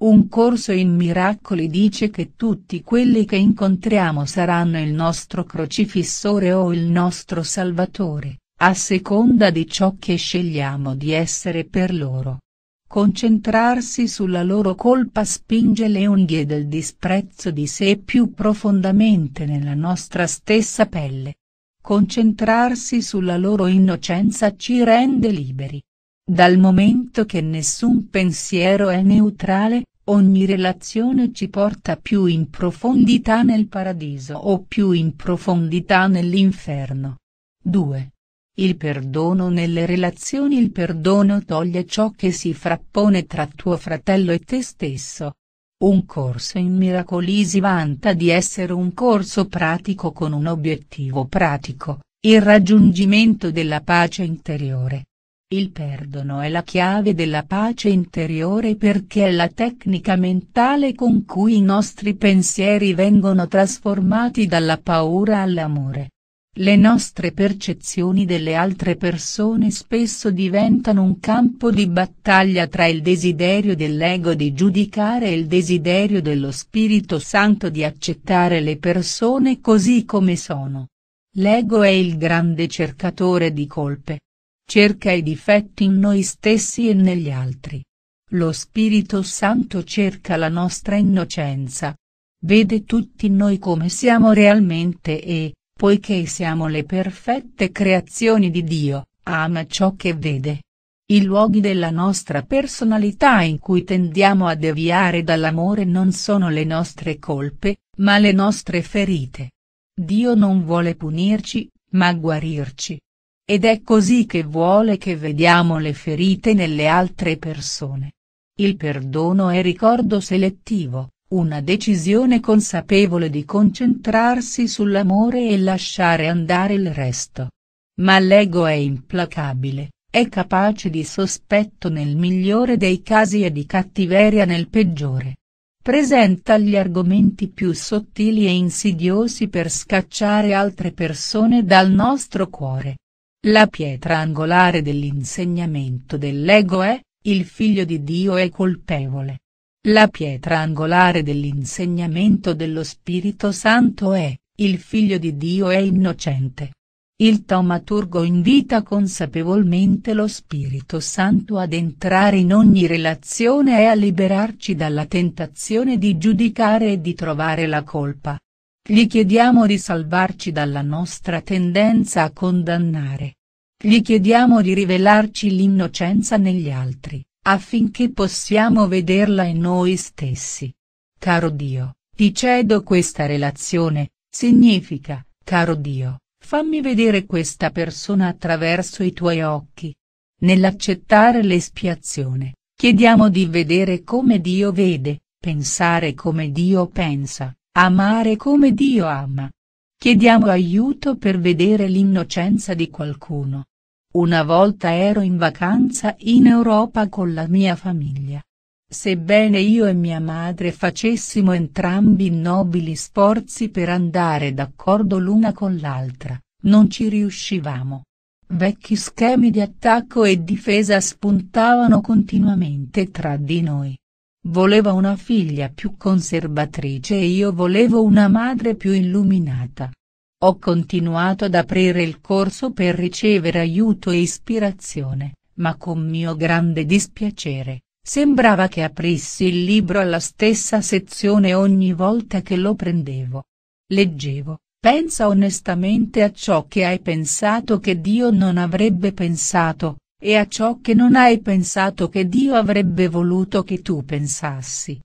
Un corso in miracoli dice che tutti quelli che incontriamo saranno il nostro crocifissore o il nostro salvatore a seconda di ciò che scegliamo di essere per loro. Concentrarsi sulla loro colpa spinge le unghie del disprezzo di sé più profondamente nella nostra stessa pelle. Concentrarsi sulla loro innocenza ci rende liberi. Dal momento che nessun pensiero è neutrale, ogni relazione ci porta più in profondità nel paradiso o più in profondità nell'inferno. 2. Il perdono nelle relazioni Il perdono toglie ciò che si frappone tra tuo fratello e te stesso. Un corso in miracoli si vanta di essere un corso pratico con un obiettivo pratico, il raggiungimento della pace interiore. Il perdono è la chiave della pace interiore perché è la tecnica mentale con cui i nostri pensieri vengono trasformati dalla paura all'amore le nostre percezioni delle altre persone spesso diventano un campo di battaglia tra il desiderio dell'ego di giudicare e il desiderio dello Spirito Santo di accettare le persone così come sono. L'ego è il grande cercatore di colpe. Cerca i difetti in noi stessi e negli altri. Lo Spirito Santo cerca la nostra innocenza. Vede tutti noi come siamo realmente e, poiché siamo le perfette creazioni di Dio, ama ciò che vede. I luoghi della nostra personalità in cui tendiamo a deviare dall'amore non sono le nostre colpe, ma le nostre ferite. Dio non vuole punirci, ma guarirci. Ed è così che vuole che vediamo le ferite nelle altre persone. Il perdono è ricordo selettivo, una decisione consapevole di concentrarsi sull'amore e lasciare andare il resto. Ma l'ego è implacabile, è capace di sospetto nel migliore dei casi e di cattiveria nel peggiore. Presenta gli argomenti più sottili e insidiosi per scacciare altre persone dal nostro cuore. La pietra angolare dell'insegnamento dell'ego è, il figlio di Dio è colpevole, la pietra angolare dell'insegnamento dello Spirito Santo è, il figlio di Dio è innocente. Il taumaturgo invita consapevolmente lo Spirito Santo ad entrare in ogni relazione e a liberarci dalla tentazione di giudicare e di trovare la colpa. Gli chiediamo di salvarci dalla nostra tendenza a condannare. Gli chiediamo di rivelarci l'innocenza negli altri. Affinché possiamo vederla in noi stessi. Caro Dio, ti cedo questa relazione, significa, caro Dio, fammi vedere questa persona attraverso i tuoi occhi. Nell'accettare l'espiazione, chiediamo di vedere come Dio vede, pensare come Dio pensa, amare come Dio ama. Chiediamo aiuto per vedere l'innocenza di qualcuno, una volta ero in vacanza in Europa con la mia famiglia. Sebbene io e mia madre facessimo entrambi nobili sforzi per andare d'accordo l'una con l'altra, non ci riuscivamo. Vecchi schemi di attacco e difesa spuntavano continuamente tra di noi. Voleva una figlia più conservatrice e io volevo una madre più illuminata. Ho continuato ad aprire il corso per ricevere aiuto e ispirazione, ma con mio grande dispiacere, sembrava che aprissi il libro alla stessa sezione ogni volta che lo prendevo. Leggevo, pensa onestamente a ciò che hai pensato che Dio non avrebbe pensato, e a ciò che non hai pensato che Dio avrebbe voluto che tu pensassi.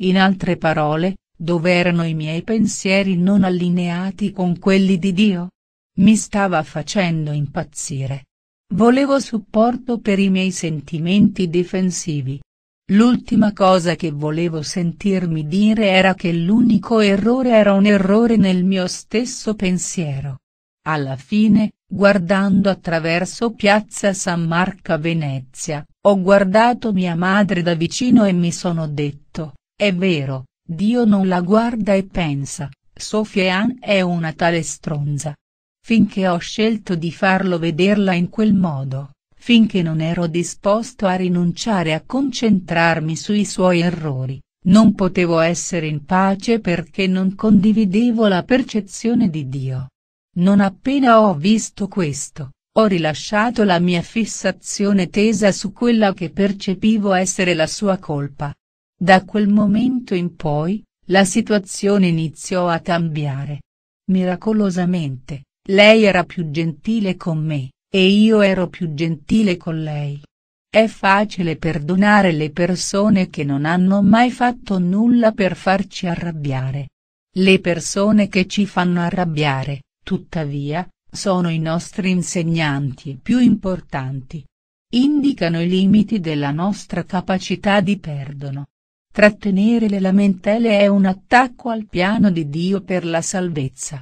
In altre parole, dove erano i miei pensieri non allineati con quelli di Dio? Mi stava facendo impazzire. Volevo supporto per i miei sentimenti difensivi. L'ultima cosa che volevo sentirmi dire era che l'unico errore era un errore nel mio stesso pensiero. Alla fine, guardando attraverso piazza San Marco a Venezia, ho guardato mia madre da vicino e mi sono detto, è vero, Dio non la guarda e pensa, Sophie Ann è una tale stronza. Finché ho scelto di farlo vederla in quel modo, finché non ero disposto a rinunciare a concentrarmi sui suoi errori, non potevo essere in pace perché non condividevo la percezione di Dio. Non appena ho visto questo, ho rilasciato la mia fissazione tesa su quella che percepivo essere la sua colpa. Da quel momento in poi, la situazione iniziò a cambiare. Miracolosamente, lei era più gentile con me, e io ero più gentile con lei. È facile perdonare le persone che non hanno mai fatto nulla per farci arrabbiare. Le persone che ci fanno arrabbiare, tuttavia, sono i nostri insegnanti più importanti. Indicano i limiti della nostra capacità di perdono. Trattenere le lamentele è un attacco al piano di Dio per la salvezza.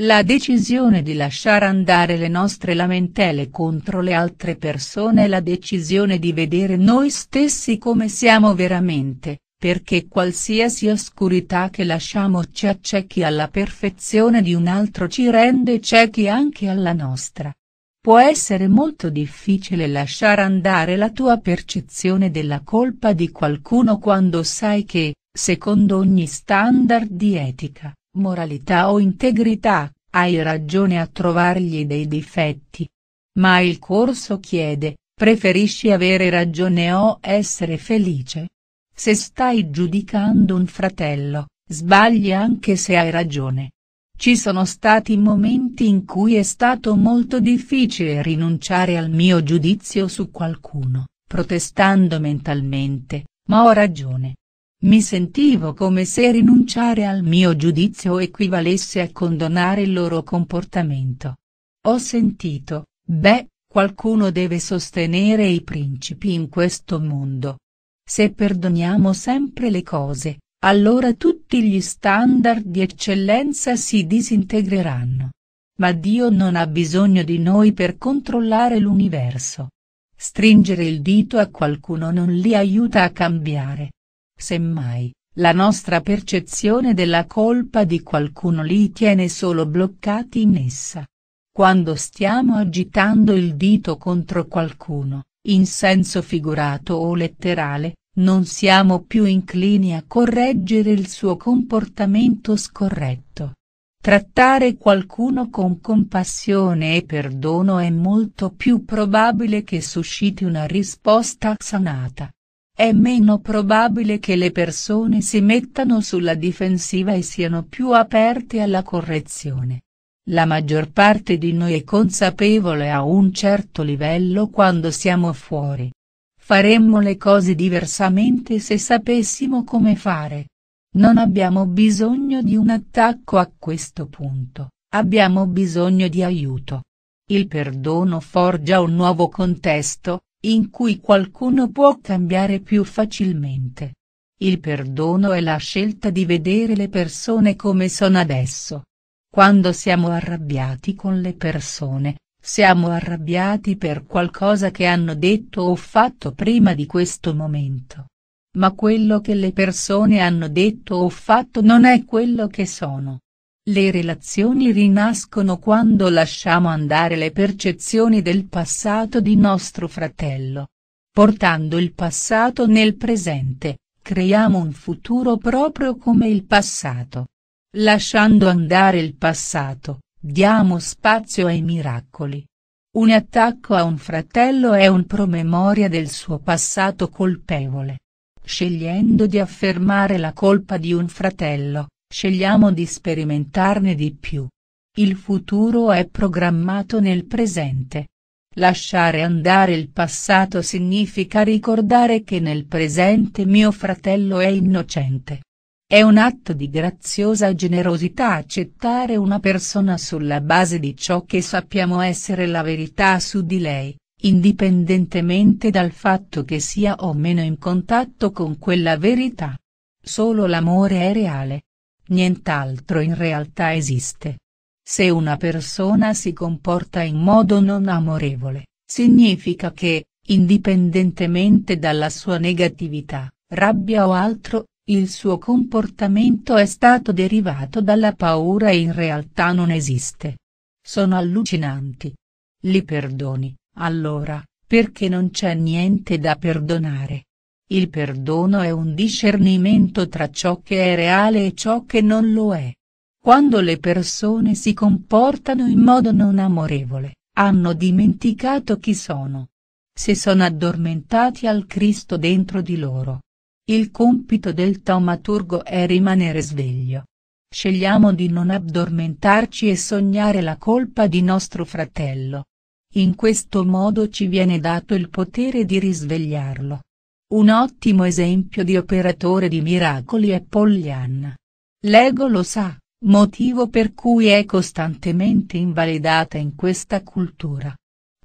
La decisione di lasciare andare le nostre lamentele contro le altre persone è la decisione di vedere noi stessi come siamo veramente, perché qualsiasi oscurità che lasciamo ci accechi alla perfezione di un altro ci rende ciechi anche alla nostra. Può essere molto difficile lasciare andare la tua percezione della colpa di qualcuno quando sai che, secondo ogni standard di etica, moralità o integrità, hai ragione a trovargli dei difetti. Ma il corso chiede, preferisci avere ragione o essere felice? Se stai giudicando un fratello, sbagli anche se hai ragione. Ci sono stati momenti in cui è stato molto difficile rinunciare al mio giudizio su qualcuno, protestando mentalmente, ma ho ragione. Mi sentivo come se rinunciare al mio giudizio equivalesse a condonare il loro comportamento. Ho sentito, beh, qualcuno deve sostenere i principi in questo mondo. Se perdoniamo sempre le cose, allora tutti gli standard di eccellenza si disintegreranno. Ma Dio non ha bisogno di noi per controllare l'universo. Stringere il dito a qualcuno non li aiuta a cambiare. Semmai, la nostra percezione della colpa di qualcuno li tiene solo bloccati in essa. Quando stiamo agitando il dito contro qualcuno, in senso figurato o letterale, non siamo più inclini a correggere il suo comportamento scorretto. Trattare qualcuno con compassione e perdono è molto più probabile che susciti una risposta sanata. È meno probabile che le persone si mettano sulla difensiva e siano più aperte alla correzione. La maggior parte di noi è consapevole a un certo livello quando siamo fuori, Faremmo le cose diversamente se sapessimo come fare. Non abbiamo bisogno di un attacco a questo punto, abbiamo bisogno di aiuto. Il perdono forgia un nuovo contesto, in cui qualcuno può cambiare più facilmente. Il perdono è la scelta di vedere le persone come sono adesso. Quando siamo arrabbiati con le persone, siamo arrabbiati per qualcosa che hanno detto o fatto prima di questo momento. Ma quello che le persone hanno detto o fatto non è quello che sono. Le relazioni rinascono quando lasciamo andare le percezioni del passato di nostro fratello. Portando il passato nel presente, creiamo un futuro proprio come il passato. Lasciando andare il passato, Diamo spazio ai miracoli. Un attacco a un fratello è un promemoria del suo passato colpevole. Scegliendo di affermare la colpa di un fratello, scegliamo di sperimentarne di più. Il futuro è programmato nel presente. Lasciare andare il passato significa ricordare che nel presente mio fratello è innocente. È un atto di graziosa generosità accettare una persona sulla base di ciò che sappiamo essere la verità su di lei, indipendentemente dal fatto che sia o meno in contatto con quella verità. Solo l'amore è reale. Nient'altro in realtà esiste. Se una persona si comporta in modo non amorevole, significa che, indipendentemente dalla sua negatività, rabbia o altro, il suo comportamento è stato derivato dalla paura e in realtà non esiste. Sono allucinanti. Li perdoni, allora, perché non c'è niente da perdonare. Il perdono è un discernimento tra ciò che è reale e ciò che non lo è. Quando le persone si comportano in modo non amorevole, hanno dimenticato chi sono. Si sono addormentati al Cristo dentro di loro. Il compito del taumaturgo è rimanere sveglio. Scegliamo di non addormentarci e sognare la colpa di nostro fratello. In questo modo ci viene dato il potere di risvegliarlo. Un ottimo esempio di operatore di miracoli è Pollyanna. L'ego lo sa, motivo per cui è costantemente invalidata in questa cultura.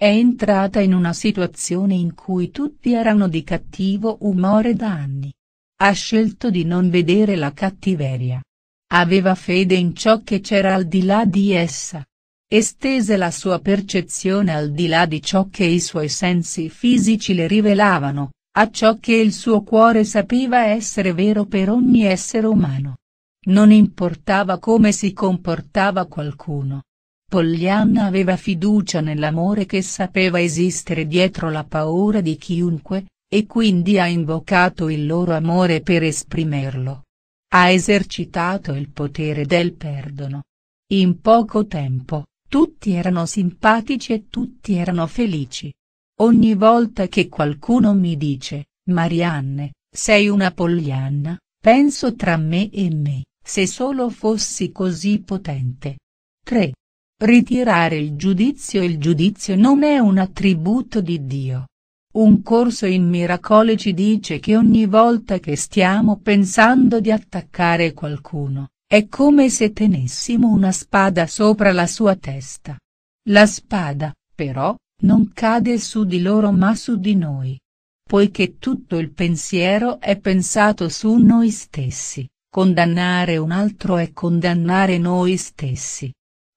È entrata in una situazione in cui tutti erano di cattivo umore da anni. Ha scelto di non vedere la cattiveria. Aveva fede in ciò che c'era al di là di essa. Estese la sua percezione al di là di ciò che i suoi sensi fisici le rivelavano, a ciò che il suo cuore sapeva essere vero per ogni essere umano. Non importava come si comportava qualcuno, Pogliana aveva fiducia nell'amore che sapeva esistere dietro la paura di chiunque, e quindi ha invocato il loro amore per esprimerlo. Ha esercitato il potere del perdono. In poco tempo, tutti erano simpatici e tutti erano felici. Ogni volta che qualcuno mi dice, Marianne, sei una Pogliana, penso tra me e me, se solo fossi così potente. 3. Ritirare il giudizio Il giudizio non è un attributo di Dio. Un corso in miracoli ci dice che ogni volta che stiamo pensando di attaccare qualcuno, è come se tenessimo una spada sopra la sua testa. La spada, però, non cade su di loro ma su di noi. Poiché tutto il pensiero è pensato su noi stessi, condannare un altro è condannare noi stessi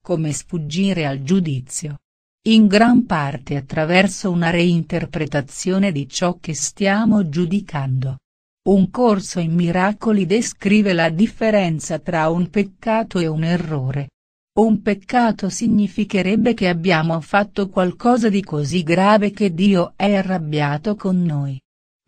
come sfuggire al giudizio. In gran parte attraverso una reinterpretazione di ciò che stiamo giudicando. Un corso in miracoli descrive la differenza tra un peccato e un errore. Un peccato significherebbe che abbiamo fatto qualcosa di così grave che Dio è arrabbiato con noi.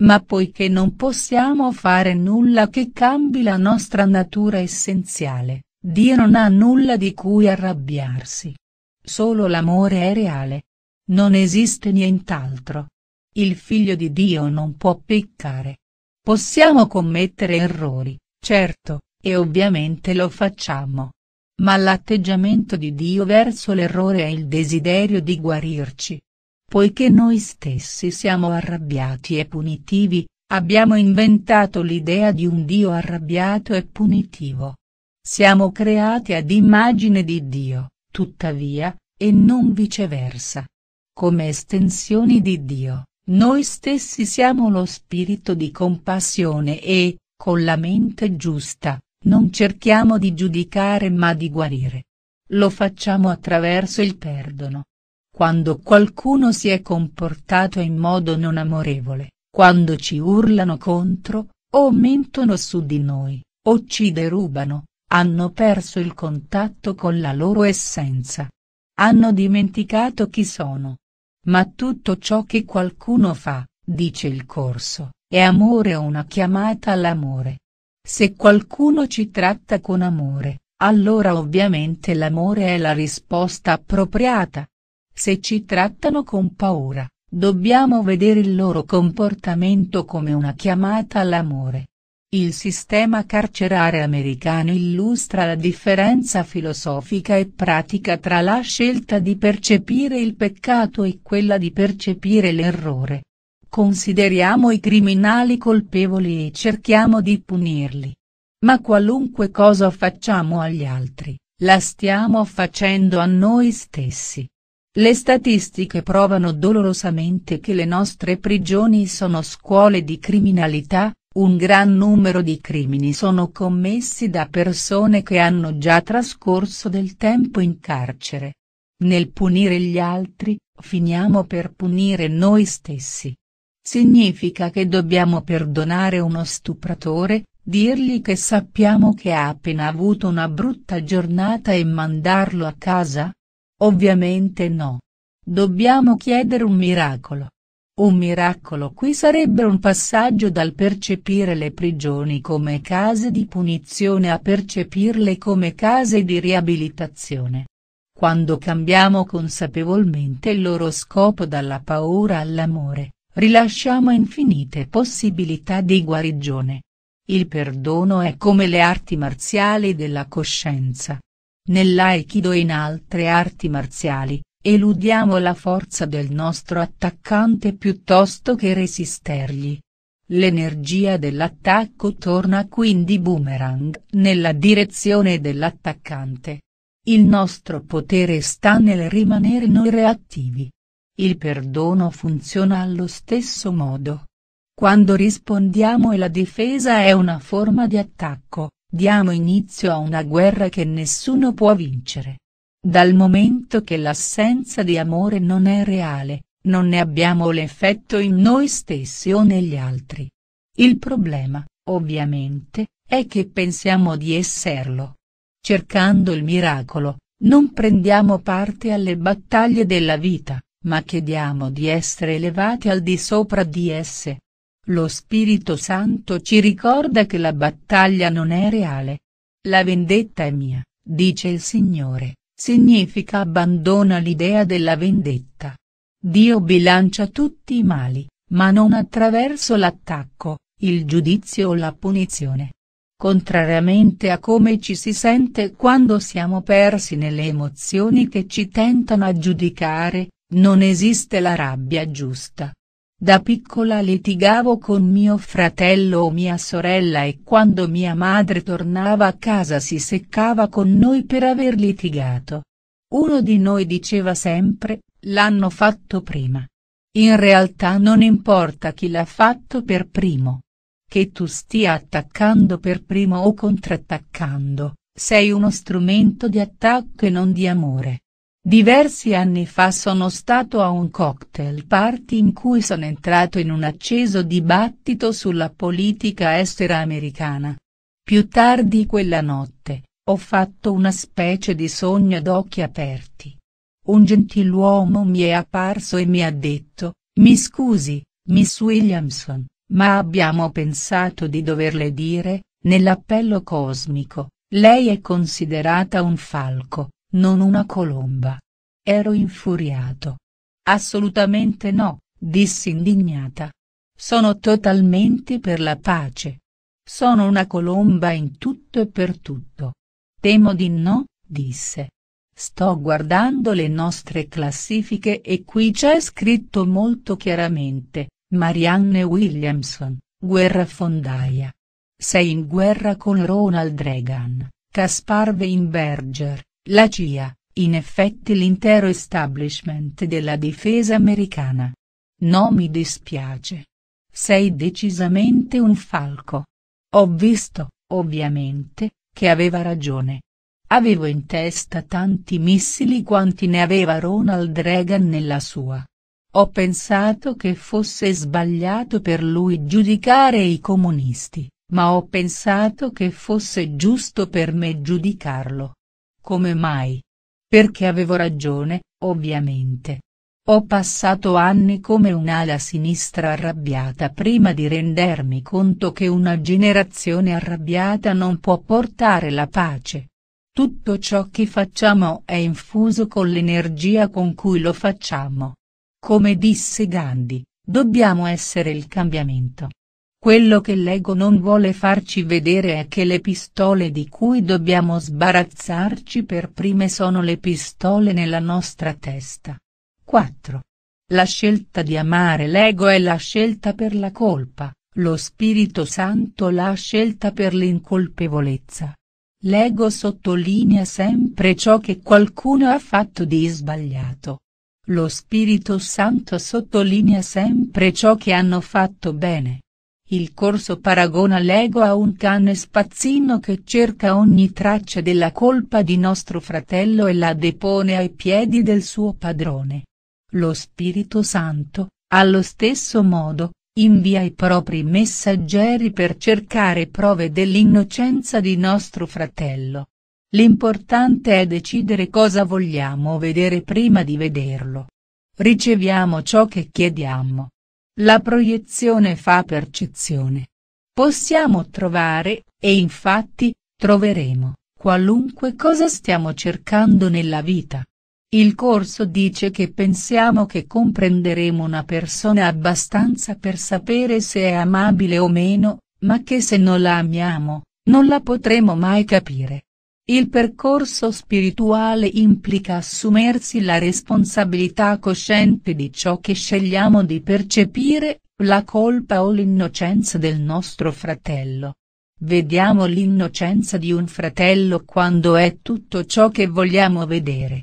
Ma poiché non possiamo fare nulla che cambi la nostra natura essenziale, Dio non ha nulla di cui arrabbiarsi. Solo l'amore è reale. Non esiste nient'altro. Il figlio di Dio non può peccare. Possiamo commettere errori, certo, e ovviamente lo facciamo. Ma l'atteggiamento di Dio verso l'errore è il desiderio di guarirci. Poiché noi stessi siamo arrabbiati e punitivi, abbiamo inventato l'idea di un Dio arrabbiato e punitivo. Siamo creati ad immagine di Dio, tuttavia, e non viceversa. Come estensioni di Dio, noi stessi siamo lo spirito di compassione e, con la mente giusta, non cerchiamo di giudicare ma di guarire. Lo facciamo attraverso il perdono. Quando qualcuno si è comportato in modo non amorevole, quando ci urlano contro, o mentono su di noi, o ci derubano, hanno perso il contatto con la loro essenza. Hanno dimenticato chi sono. Ma tutto ciò che qualcuno fa, dice il corso, è amore o una chiamata all'amore. Se qualcuno ci tratta con amore, allora ovviamente l'amore è la risposta appropriata. Se ci trattano con paura, dobbiamo vedere il loro comportamento come una chiamata all'amore. Il sistema carcerare americano illustra la differenza filosofica e pratica tra la scelta di percepire il peccato e quella di percepire l'errore. Consideriamo i criminali colpevoli e cerchiamo di punirli. Ma qualunque cosa facciamo agli altri, la stiamo facendo a noi stessi. Le statistiche provano dolorosamente che le nostre prigioni sono scuole di criminalità, un gran numero di crimini sono commessi da persone che hanno già trascorso del tempo in carcere. Nel punire gli altri, finiamo per punire noi stessi. Significa che dobbiamo perdonare uno stupratore, dirgli che sappiamo che ha appena avuto una brutta giornata e mandarlo a casa? Ovviamente no. Dobbiamo chiedere un miracolo. Un miracolo qui sarebbe un passaggio dal percepire le prigioni come case di punizione a percepirle come case di riabilitazione. Quando cambiamo consapevolmente il loro scopo dalla paura all'amore, rilasciamo infinite possibilità di guarigione. Il perdono è come le arti marziali della coscienza. Nell'aikido e in altre arti marziali, Eludiamo la forza del nostro attaccante piuttosto che resistergli. L'energia dell'attacco torna quindi boomerang nella direzione dell'attaccante. Il nostro potere sta nel rimanere noi reattivi. Il perdono funziona allo stesso modo. Quando rispondiamo e la difesa è una forma di attacco, diamo inizio a una guerra che nessuno può vincere. Dal momento che l'assenza di amore non è reale, non ne abbiamo l'effetto in noi stessi o negli altri. Il problema, ovviamente, è che pensiamo di esserlo. Cercando il miracolo, non prendiamo parte alle battaglie della vita, ma chiediamo di essere elevati al di sopra di esse. Lo Spirito Santo ci ricorda che la battaglia non è reale. La vendetta è mia, dice il Signore, Significa abbandona l'idea della vendetta. Dio bilancia tutti i mali, ma non attraverso l'attacco, il giudizio o la punizione. Contrariamente a come ci si sente quando siamo persi nelle emozioni che ci tentano a giudicare, non esiste la rabbia giusta, da piccola litigavo con mio fratello o mia sorella e quando mia madre tornava a casa si seccava con noi per aver litigato. Uno di noi diceva sempre, l'hanno fatto prima. In realtà non importa chi l'ha fatto per primo. Che tu stia attaccando per primo o contrattaccando, sei uno strumento di attacco e non di amore. Diversi anni fa sono stato a un cocktail party in cui sono entrato in un acceso dibattito sulla politica estera americana. Più tardi quella notte, ho fatto una specie di sogno ad occhi aperti. Un gentiluomo mi è apparso e mi ha detto, mi scusi, Miss Williamson, ma abbiamo pensato di doverle dire, nell'appello cosmico, lei è considerata un falco, non una colomba. Ero infuriato. Assolutamente no, dissi indignata. Sono totalmente per la pace. Sono una colomba in tutto e per tutto. Temo di no, disse. Sto guardando le nostre classifiche e qui c'è scritto molto chiaramente, Marianne Williamson, guerrafondaia. Sei in guerra con Ronald Reagan, Kaspar Weinberger, la CIA, in effetti l'intero establishment della difesa americana. No mi dispiace. Sei decisamente un falco. Ho visto, ovviamente, che aveva ragione. Avevo in testa tanti missili quanti ne aveva Ronald Reagan nella sua. Ho pensato che fosse sbagliato per lui giudicare i comunisti, ma ho pensato che fosse giusto per me giudicarlo. Come mai? Perché avevo ragione, ovviamente. Ho passato anni come un'ala sinistra arrabbiata prima di rendermi conto che una generazione arrabbiata non può portare la pace. Tutto ciò che facciamo è infuso con l'energia con cui lo facciamo. Come disse Gandhi, dobbiamo essere il cambiamento. Quello che Lego non vuole farci vedere è che le pistole di cui dobbiamo sbarazzarci per prime sono le pistole nella nostra testa. 4. La scelta di amare l'ego è la scelta per la colpa, lo Spirito Santo la scelta per l'incolpevolezza. L'ego sottolinea sempre ciò che qualcuno ha fatto di sbagliato. Lo Spirito Santo sottolinea sempre ciò che hanno fatto bene. Il corso paragona l'ego a un cane spazzino che cerca ogni traccia della colpa di nostro fratello e la depone ai piedi del suo padrone. Lo Spirito Santo, allo stesso modo, invia i propri messaggeri per cercare prove dell'innocenza di nostro fratello. L'importante è decidere cosa vogliamo vedere prima di vederlo. Riceviamo ciò che chiediamo. La proiezione fa percezione. Possiamo trovare, e infatti, troveremo, qualunque cosa stiamo cercando nella vita. Il corso dice che pensiamo che comprenderemo una persona abbastanza per sapere se è amabile o meno, ma che se non la amiamo, non la potremo mai capire. Il percorso spirituale implica assumersi la responsabilità cosciente di ciò che scegliamo di percepire, la colpa o l'innocenza del nostro fratello. Vediamo l'innocenza di un fratello quando è tutto ciò che vogliamo vedere.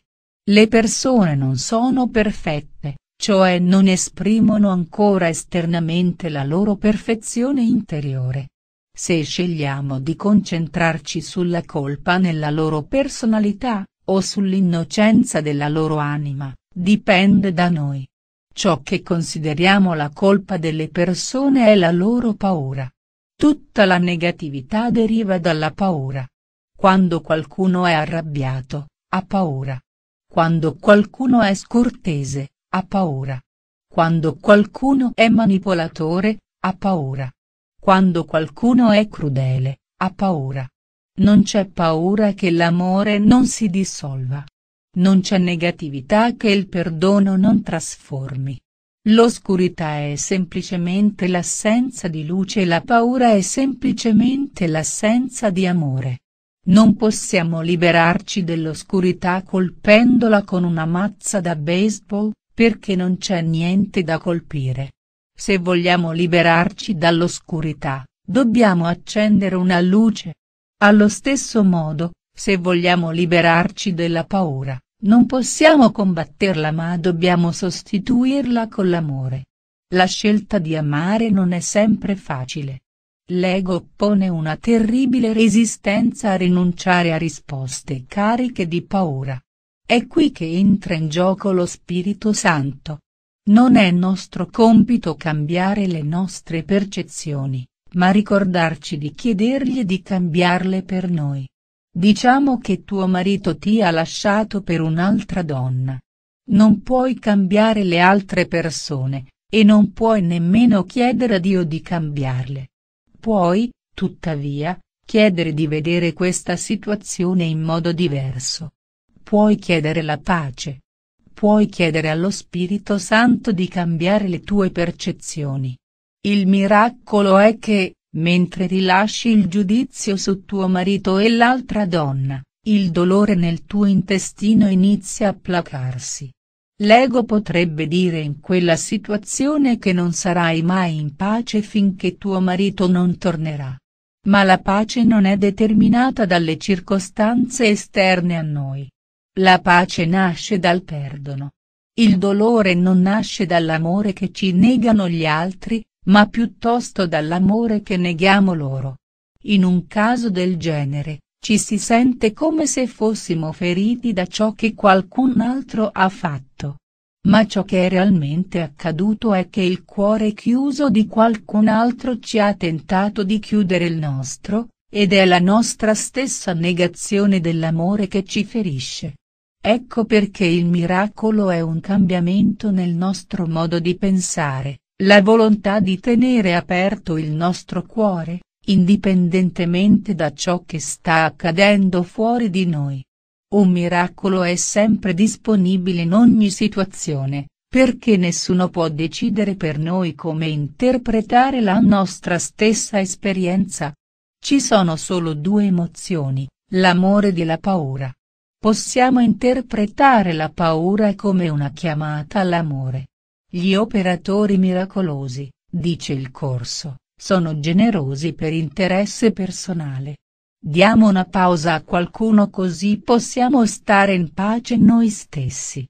Le persone non sono perfette, cioè non esprimono ancora esternamente la loro perfezione interiore. Se scegliamo di concentrarci sulla colpa nella loro personalità, o sull'innocenza della loro anima, dipende da noi. Ciò che consideriamo la colpa delle persone è la loro paura. Tutta la negatività deriva dalla paura. Quando qualcuno è arrabbiato, ha paura. Quando qualcuno è scortese, ha paura. Quando qualcuno è manipolatore, ha paura. Quando qualcuno è crudele, ha paura. Non c'è paura che l'amore non si dissolva. Non c'è negatività che il perdono non trasformi. L'oscurità è semplicemente l'assenza di luce e la paura è semplicemente l'assenza di amore. Non possiamo liberarci dell'oscurità colpendola con una mazza da baseball, perché non c'è niente da colpire. Se vogliamo liberarci dall'oscurità, dobbiamo accendere una luce. Allo stesso modo, se vogliamo liberarci della paura, non possiamo combatterla ma dobbiamo sostituirla con l'amore. La scelta di amare non è sempre facile. L'ego oppone una terribile resistenza a rinunciare a risposte cariche di paura. È qui che entra in gioco lo Spirito Santo, non è nostro compito cambiare le nostre percezioni, ma ricordarci di chiedergli di cambiarle per noi. Diciamo che tuo marito ti ha lasciato per un'altra donna. Non puoi cambiare le altre persone, e non puoi nemmeno chiedere a Dio di cambiarle. Puoi, tuttavia, chiedere di vedere questa situazione in modo diverso. Puoi chiedere la pace, puoi chiedere allo Spirito Santo di cambiare le tue percezioni. Il miracolo è che, mentre rilasci il giudizio su tuo marito e l'altra donna, il dolore nel tuo intestino inizia a placarsi. L'ego potrebbe dire in quella situazione che non sarai mai in pace finché tuo marito non tornerà. Ma la pace non è determinata dalle circostanze esterne a noi, la pace nasce dal perdono. Il dolore non nasce dall'amore che ci negano gli altri, ma piuttosto dall'amore che neghiamo loro. In un caso del genere, ci si sente come se fossimo feriti da ciò che qualcun altro ha fatto. Ma ciò che è realmente accaduto è che il cuore chiuso di qualcun altro ci ha tentato di chiudere il nostro, ed è la nostra stessa negazione dell'amore che ci ferisce. Ecco perché il miracolo è un cambiamento nel nostro modo di pensare, la volontà di tenere aperto il nostro cuore, indipendentemente da ciò che sta accadendo fuori di noi. Un miracolo è sempre disponibile in ogni situazione, perché nessuno può decidere per noi come interpretare la nostra stessa esperienza. Ci sono solo due emozioni, l'amore e la paura. Possiamo interpretare la paura come una chiamata all'amore. Gli operatori miracolosi, dice il corso, sono generosi per interesse personale. Diamo una pausa a qualcuno così possiamo stare in pace noi stessi.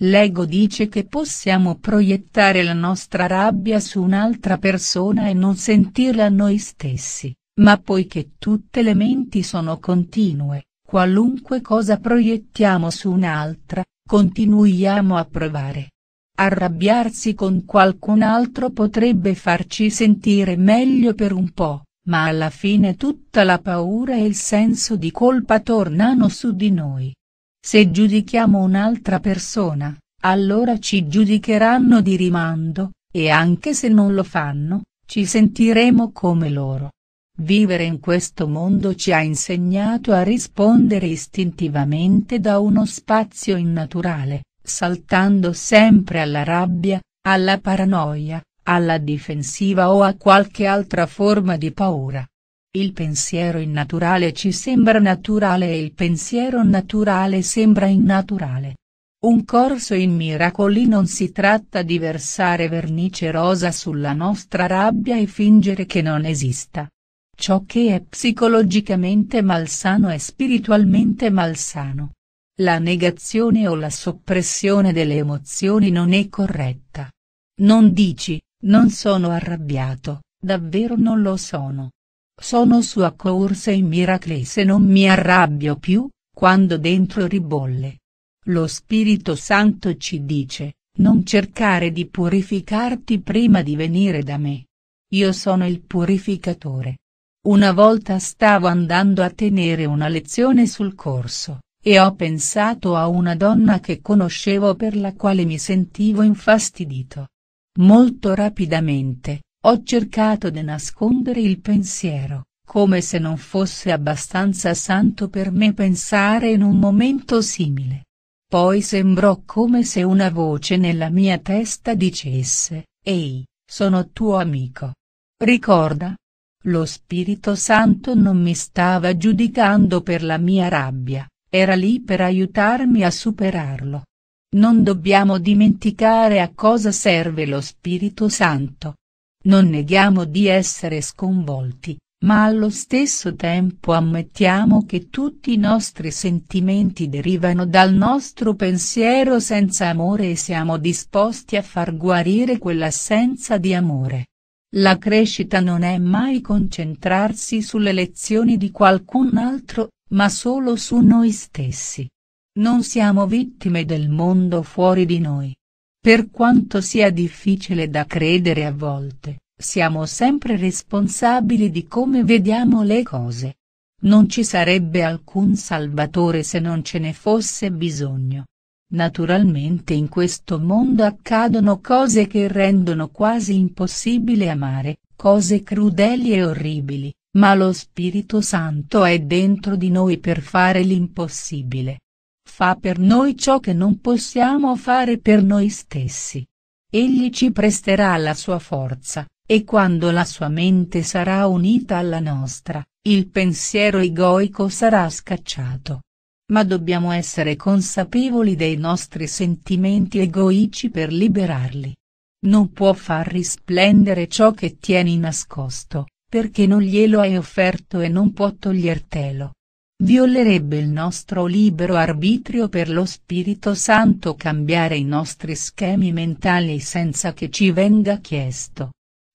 L'ego dice che possiamo proiettare la nostra rabbia su un'altra persona e non sentirla noi stessi, ma poiché tutte le menti sono continue, Qualunque cosa proiettiamo su un'altra, continuiamo a provare. Arrabbiarsi con qualcun altro potrebbe farci sentire meglio per un po', ma alla fine tutta la paura e il senso di colpa tornano su di noi. Se giudichiamo un'altra persona, allora ci giudicheranno di rimando, e anche se non lo fanno, ci sentiremo come loro. Vivere in questo mondo ci ha insegnato a rispondere istintivamente da uno spazio innaturale, saltando sempre alla rabbia, alla paranoia, alla difensiva o a qualche altra forma di paura. Il pensiero innaturale ci sembra naturale e il pensiero naturale sembra innaturale. Un corso in miracoli non si tratta di versare vernice rosa sulla nostra rabbia e fingere che non esista. Ciò che è psicologicamente malsano è spiritualmente malsano. La negazione o la soppressione delle emozioni non è corretta. Non dici, non sono arrabbiato, davvero non lo sono. Sono su a corsa in miracle se non mi arrabbio più, quando dentro ribolle. Lo Spirito Santo ci dice, non cercare di purificarti prima di venire da me. Io sono il purificatore. Una volta stavo andando a tenere una lezione sul corso, e ho pensato a una donna che conoscevo per la quale mi sentivo infastidito. Molto rapidamente, ho cercato di nascondere il pensiero, come se non fosse abbastanza santo per me pensare in un momento simile. Poi sembrò come se una voce nella mia testa dicesse, Ehi, sono tuo amico. Ricorda, lo Spirito Santo non mi stava giudicando per la mia rabbia, era lì per aiutarmi a superarlo. Non dobbiamo dimenticare a cosa serve lo Spirito Santo. Non neghiamo di essere sconvolti, ma allo stesso tempo ammettiamo che tutti i nostri sentimenti derivano dal nostro pensiero senza amore e siamo disposti a far guarire quell'assenza di amore. La crescita non è mai concentrarsi sulle lezioni di qualcun altro, ma solo su noi stessi. Non siamo vittime del mondo fuori di noi. Per quanto sia difficile da credere a volte, siamo sempre responsabili di come vediamo le cose. Non ci sarebbe alcun salvatore se non ce ne fosse bisogno. Naturalmente in questo mondo accadono cose che rendono quasi impossibile amare, cose crudeli e orribili, ma lo Spirito Santo è dentro di noi per fare l'impossibile. Fa per noi ciò che non possiamo fare per noi stessi. Egli ci presterà la sua forza, e quando la sua mente sarà unita alla nostra, il pensiero egoico sarà scacciato ma dobbiamo essere consapevoli dei nostri sentimenti egoici per liberarli. Non può far risplendere ciò che tieni nascosto, perché non glielo hai offerto e non può togliertelo. Violerebbe il nostro libero arbitrio per lo Spirito Santo cambiare i nostri schemi mentali senza che ci venga chiesto.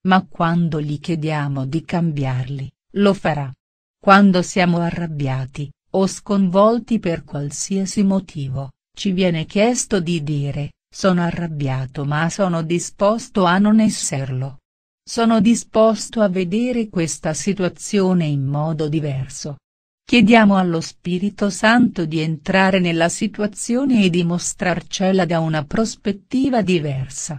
Ma quando gli chiediamo di cambiarli, lo farà. Quando siamo arrabbiati, o sconvolti per qualsiasi motivo, ci viene chiesto di dire, sono arrabbiato ma sono disposto a non esserlo. Sono disposto a vedere questa situazione in modo diverso. Chiediamo allo Spirito Santo di entrare nella situazione e di mostrarcela da una prospettiva diversa.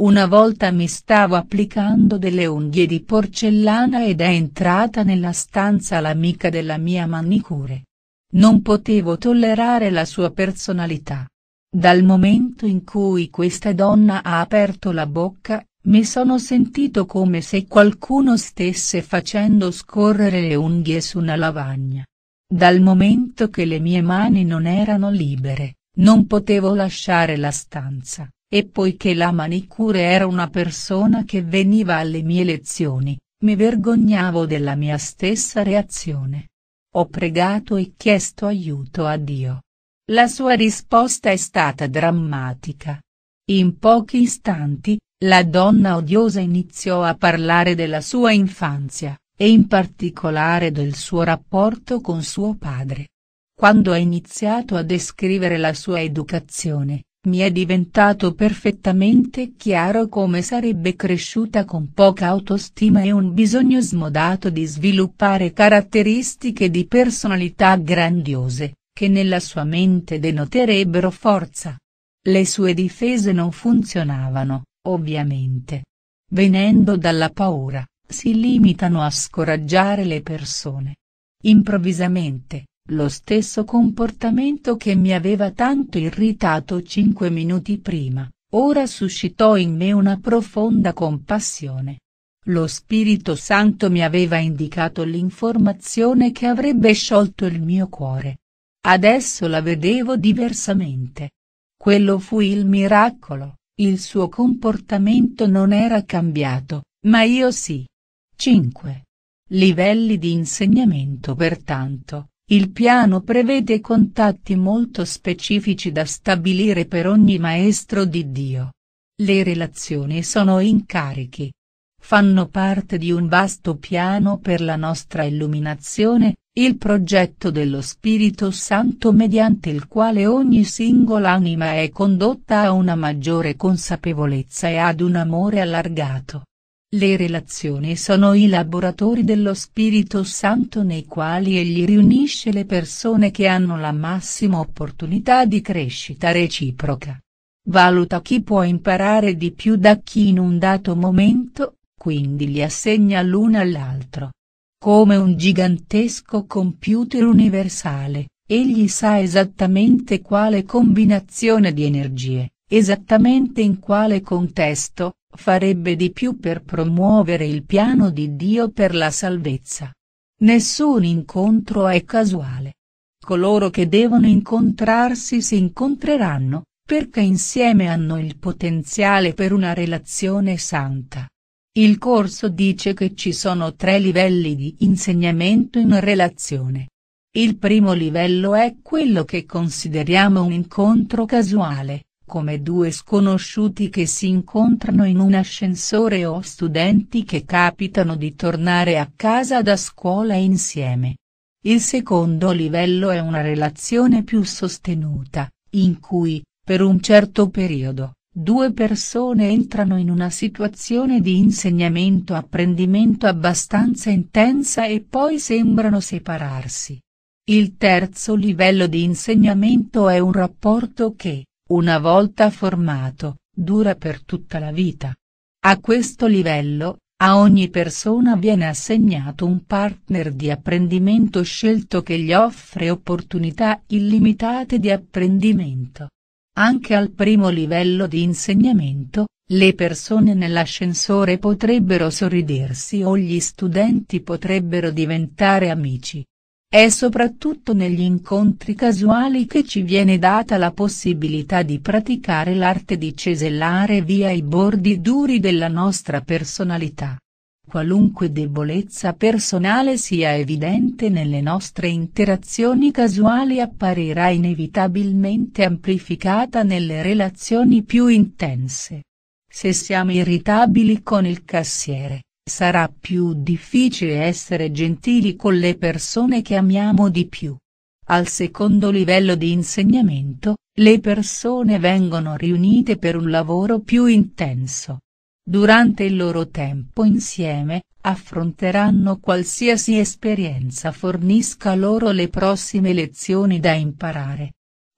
Una volta mi stavo applicando delle unghie di porcellana ed è entrata nella stanza l'amica della mia manicure. Non potevo tollerare la sua personalità. Dal momento in cui questa donna ha aperto la bocca, mi sono sentito come se qualcuno stesse facendo scorrere le unghie su una lavagna. Dal momento che le mie mani non erano libere, non potevo lasciare la stanza, e poiché la manicure era una persona che veniva alle mie lezioni, mi vergognavo della mia stessa reazione. Ho pregato e chiesto aiuto a Dio. La sua risposta è stata drammatica. In pochi istanti, la donna odiosa iniziò a parlare della sua infanzia, e in particolare del suo rapporto con suo padre. Quando ha iniziato a descrivere la sua educazione, mi è diventato perfettamente chiaro come sarebbe cresciuta con poca autostima e un bisogno smodato di sviluppare caratteristiche di personalità grandiose, che nella sua mente denoterebbero forza. Le sue difese non funzionavano, ovviamente. Venendo dalla paura, si limitano a scoraggiare le persone. Improvvisamente, lo stesso comportamento che mi aveva tanto irritato cinque minuti prima, ora suscitò in me una profonda compassione. Lo Spirito Santo mi aveva indicato l'informazione che avrebbe sciolto il mio cuore. Adesso la vedevo diversamente. Quello fu il miracolo, il suo comportamento non era cambiato, ma io sì. 5. Livelli di insegnamento pertanto, il piano prevede contatti molto specifici da stabilire per ogni maestro di Dio. Le relazioni sono incarichi. Fanno parte di un vasto piano per la nostra illuminazione, il progetto dello Spirito Santo mediante il quale ogni singola anima è condotta a una maggiore consapevolezza e ad un amore allargato. Le relazioni sono i laboratori dello Spirito Santo nei quali egli riunisce le persone che hanno la massima opportunità di crescita reciproca. Valuta chi può imparare di più da chi in un dato momento, quindi li assegna l'uno all'altro. Come un gigantesco computer universale, egli sa esattamente quale combinazione di energie, esattamente in quale contesto, Farebbe di più per promuovere il piano di Dio per la salvezza. Nessun incontro è casuale. Coloro che devono incontrarsi si incontreranno, perché insieme hanno il potenziale per una relazione santa. Il corso dice che ci sono tre livelli di insegnamento in relazione. Il primo livello è quello che consideriamo un incontro casuale come due sconosciuti che si incontrano in un ascensore o studenti che capitano di tornare a casa da scuola insieme. Il secondo livello è una relazione più sostenuta, in cui, per un certo periodo, due persone entrano in una situazione di insegnamento-apprendimento abbastanza intensa e poi sembrano separarsi. Il terzo livello di insegnamento è un rapporto che, una volta formato, dura per tutta la vita. A questo livello, a ogni persona viene assegnato un partner di apprendimento scelto che gli offre opportunità illimitate di apprendimento. Anche al primo livello di insegnamento, le persone nell'ascensore potrebbero sorridersi o gli studenti potrebbero diventare amici. È soprattutto negli incontri casuali che ci viene data la possibilità di praticare l'arte di cesellare via i bordi duri della nostra personalità. Qualunque debolezza personale sia evidente nelle nostre interazioni casuali apparirà inevitabilmente amplificata nelle relazioni più intense. Se siamo irritabili con il cassiere, Sarà più difficile essere gentili con le persone che amiamo di più. Al secondo livello di insegnamento, le persone vengono riunite per un lavoro più intenso. Durante il loro tempo insieme, affronteranno qualsiasi esperienza fornisca loro le prossime lezioni da imparare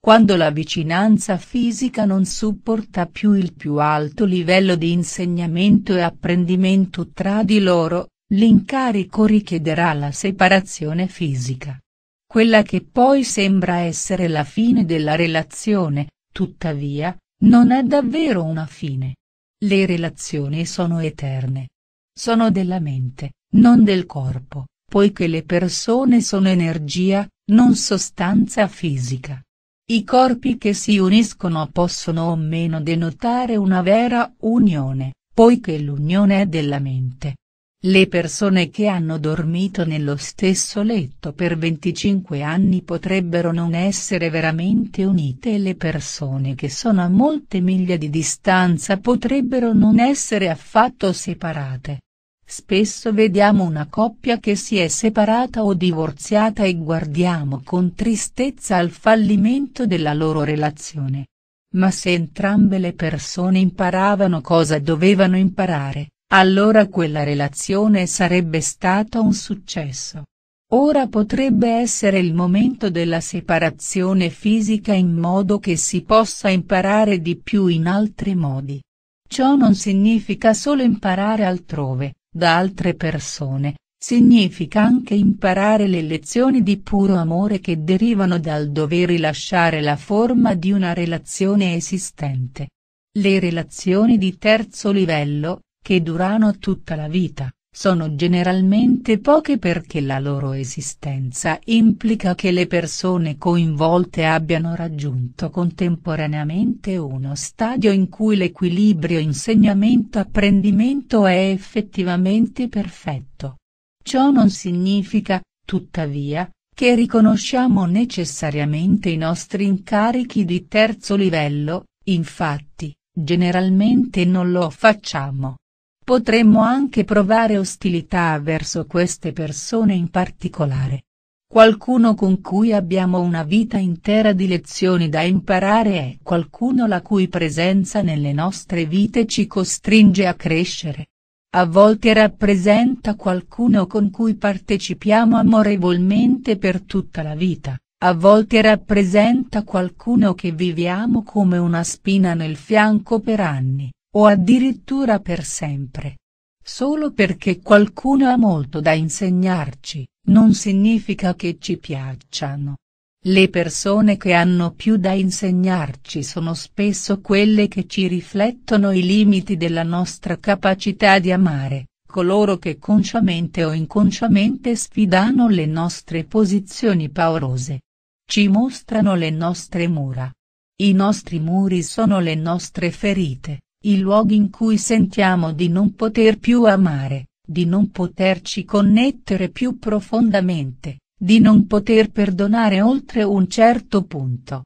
quando la vicinanza fisica non supporta più il più alto livello di insegnamento e apprendimento tra di loro, l'incarico richiederà la separazione fisica. Quella che poi sembra essere la fine della relazione, tuttavia, non è davvero una fine. Le relazioni sono eterne. Sono della mente, non del corpo, poiché le persone sono energia, non sostanza fisica. I corpi che si uniscono possono o meno denotare una vera unione, poiché l'unione è della mente. Le persone che hanno dormito nello stesso letto per 25 anni potrebbero non essere veramente unite e le persone che sono a molte miglia di distanza potrebbero non essere affatto separate. Spesso vediamo una coppia che si è separata o divorziata e guardiamo con tristezza al fallimento della loro relazione. Ma se entrambe le persone imparavano cosa dovevano imparare, allora quella relazione sarebbe stata un successo. Ora potrebbe essere il momento della separazione fisica in modo che si possa imparare di più in altri modi. Ciò non significa solo imparare altrove, da altre persone, significa anche imparare le lezioni di puro amore che derivano dal dover rilasciare la forma di una relazione esistente. Le relazioni di terzo livello, che durano tutta la vita, sono generalmente poche perché la loro esistenza implica che le persone coinvolte abbiano raggiunto contemporaneamente uno stadio in cui l'equilibrio insegnamento-apprendimento è effettivamente perfetto. Ciò non significa, tuttavia, che riconosciamo necessariamente i nostri incarichi di terzo livello, infatti, generalmente non lo facciamo. Potremmo anche provare ostilità verso queste persone in particolare. Qualcuno con cui abbiamo una vita intera di lezioni da imparare è qualcuno la cui presenza nelle nostre vite ci costringe a crescere. A volte rappresenta qualcuno con cui partecipiamo amorevolmente per tutta la vita, a volte rappresenta qualcuno che viviamo come una spina nel fianco per anni o addirittura per sempre. Solo perché qualcuno ha molto da insegnarci, non significa che ci piacciano. Le persone che hanno più da insegnarci sono spesso quelle che ci riflettono i limiti della nostra capacità di amare, coloro che consciamente o inconsciamente sfidano le nostre posizioni paurose. Ci mostrano le nostre mura. I nostri muri sono le nostre ferite i luoghi in cui sentiamo di non poter più amare, di non poterci connettere più profondamente, di non poter perdonare oltre un certo punto.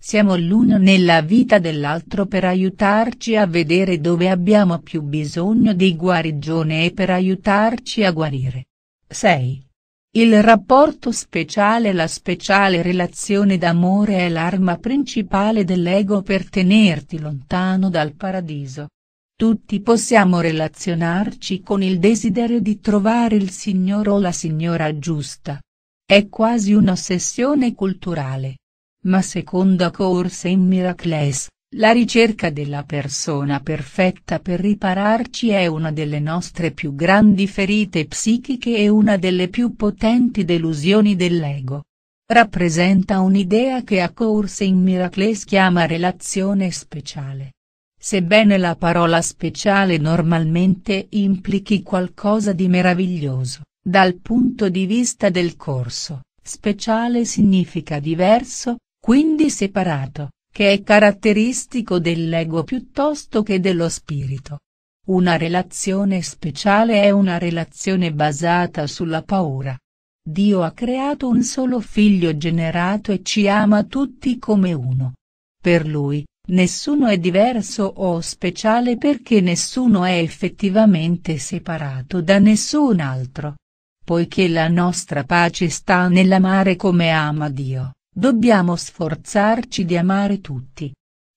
Siamo l'uno nella vita dell'altro per aiutarci a vedere dove abbiamo più bisogno di guarigione e per aiutarci a guarire. 6. Il rapporto speciale La speciale relazione d'amore è l'arma principale dell'ego per tenerti lontano dal paradiso. Tutti possiamo relazionarci con il desiderio di trovare il signor o la signora giusta. È quasi un'ossessione culturale. Ma secondo Course in Miracles, la ricerca della persona perfetta per ripararci è una delle nostre più grandi ferite psichiche e una delle più potenti delusioni dell'ego. Rappresenta un'idea che a Coursing Miracles chiama relazione speciale. Sebbene la parola speciale normalmente implichi qualcosa di meraviglioso, dal punto di vista del corso, speciale significa diverso, quindi separato che è caratteristico dell'ego piuttosto che dello spirito. Una relazione speciale è una relazione basata sulla paura. Dio ha creato un solo figlio generato e ci ama tutti come uno. Per lui, nessuno è diverso o speciale perché nessuno è effettivamente separato da nessun altro. Poiché la nostra pace sta nell'amare come ama Dio Dobbiamo sforzarci di amare tutti.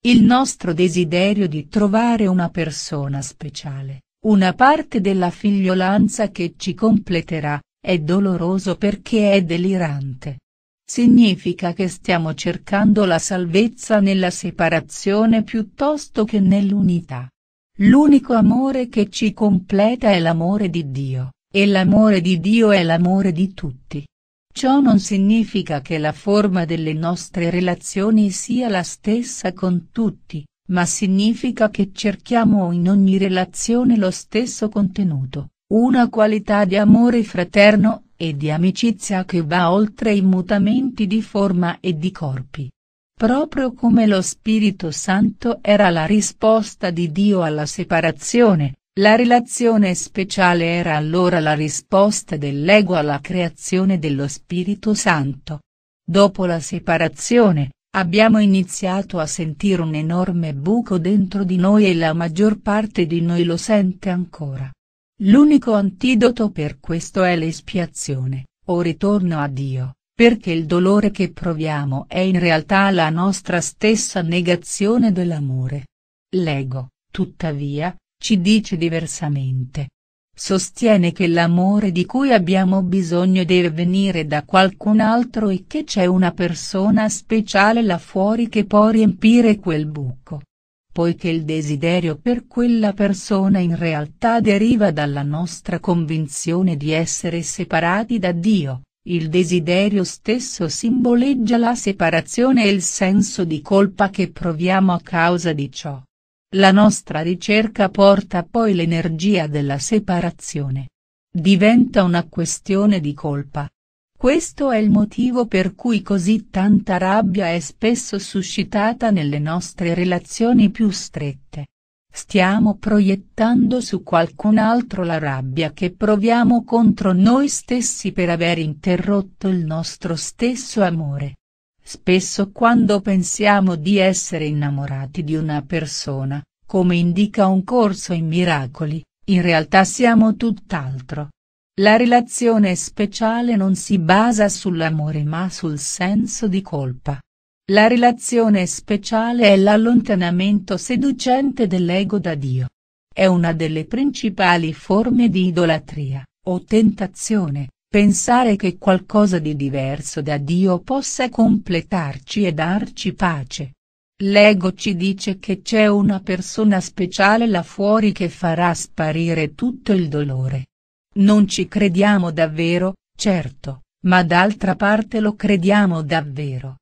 Il nostro desiderio di trovare una persona speciale, una parte della figliolanza che ci completerà, è doloroso perché è delirante. Significa che stiamo cercando la salvezza nella separazione piuttosto che nell'unità. L'unico amore che ci completa è l'amore di Dio, e l'amore di Dio è l'amore di tutti. Ciò non significa che la forma delle nostre relazioni sia la stessa con tutti, ma significa che cerchiamo in ogni relazione lo stesso contenuto, una qualità di amore fraterno, e di amicizia che va oltre i mutamenti di forma e di corpi. Proprio come lo Spirito Santo era la risposta di Dio alla separazione, la relazione speciale era allora la risposta dell'ego alla creazione dello Spirito Santo. Dopo la separazione, abbiamo iniziato a sentire un enorme buco dentro di noi e la maggior parte di noi lo sente ancora. L'unico antidoto per questo è l'espiazione, o ritorno a Dio, perché il dolore che proviamo è in realtà la nostra stessa negazione dell'amore. L'ego, tuttavia, ci dice diversamente. Sostiene che l'amore di cui abbiamo bisogno deve venire da qualcun altro e che c'è una persona speciale là fuori che può riempire quel buco. Poiché il desiderio per quella persona in realtà deriva dalla nostra convinzione di essere separati da Dio, il desiderio stesso simboleggia la separazione e il senso di colpa che proviamo a causa di ciò. La nostra ricerca porta poi l'energia della separazione. Diventa una questione di colpa. Questo è il motivo per cui così tanta rabbia è spesso suscitata nelle nostre relazioni più strette. Stiamo proiettando su qualcun altro la rabbia che proviamo contro noi stessi per aver interrotto il nostro stesso amore. Spesso quando pensiamo di essere innamorati di una persona, come indica un corso in miracoli, in realtà siamo tutt'altro. La relazione speciale non si basa sull'amore ma sul senso di colpa. La relazione speciale è l'allontanamento seducente dell'ego da Dio. È una delle principali forme di idolatria, o tentazione, Pensare che qualcosa di diverso da Dio possa completarci e darci pace. L'ego ci dice che c'è una persona speciale là fuori che farà sparire tutto il dolore. Non ci crediamo davvero, certo, ma d'altra parte lo crediamo davvero.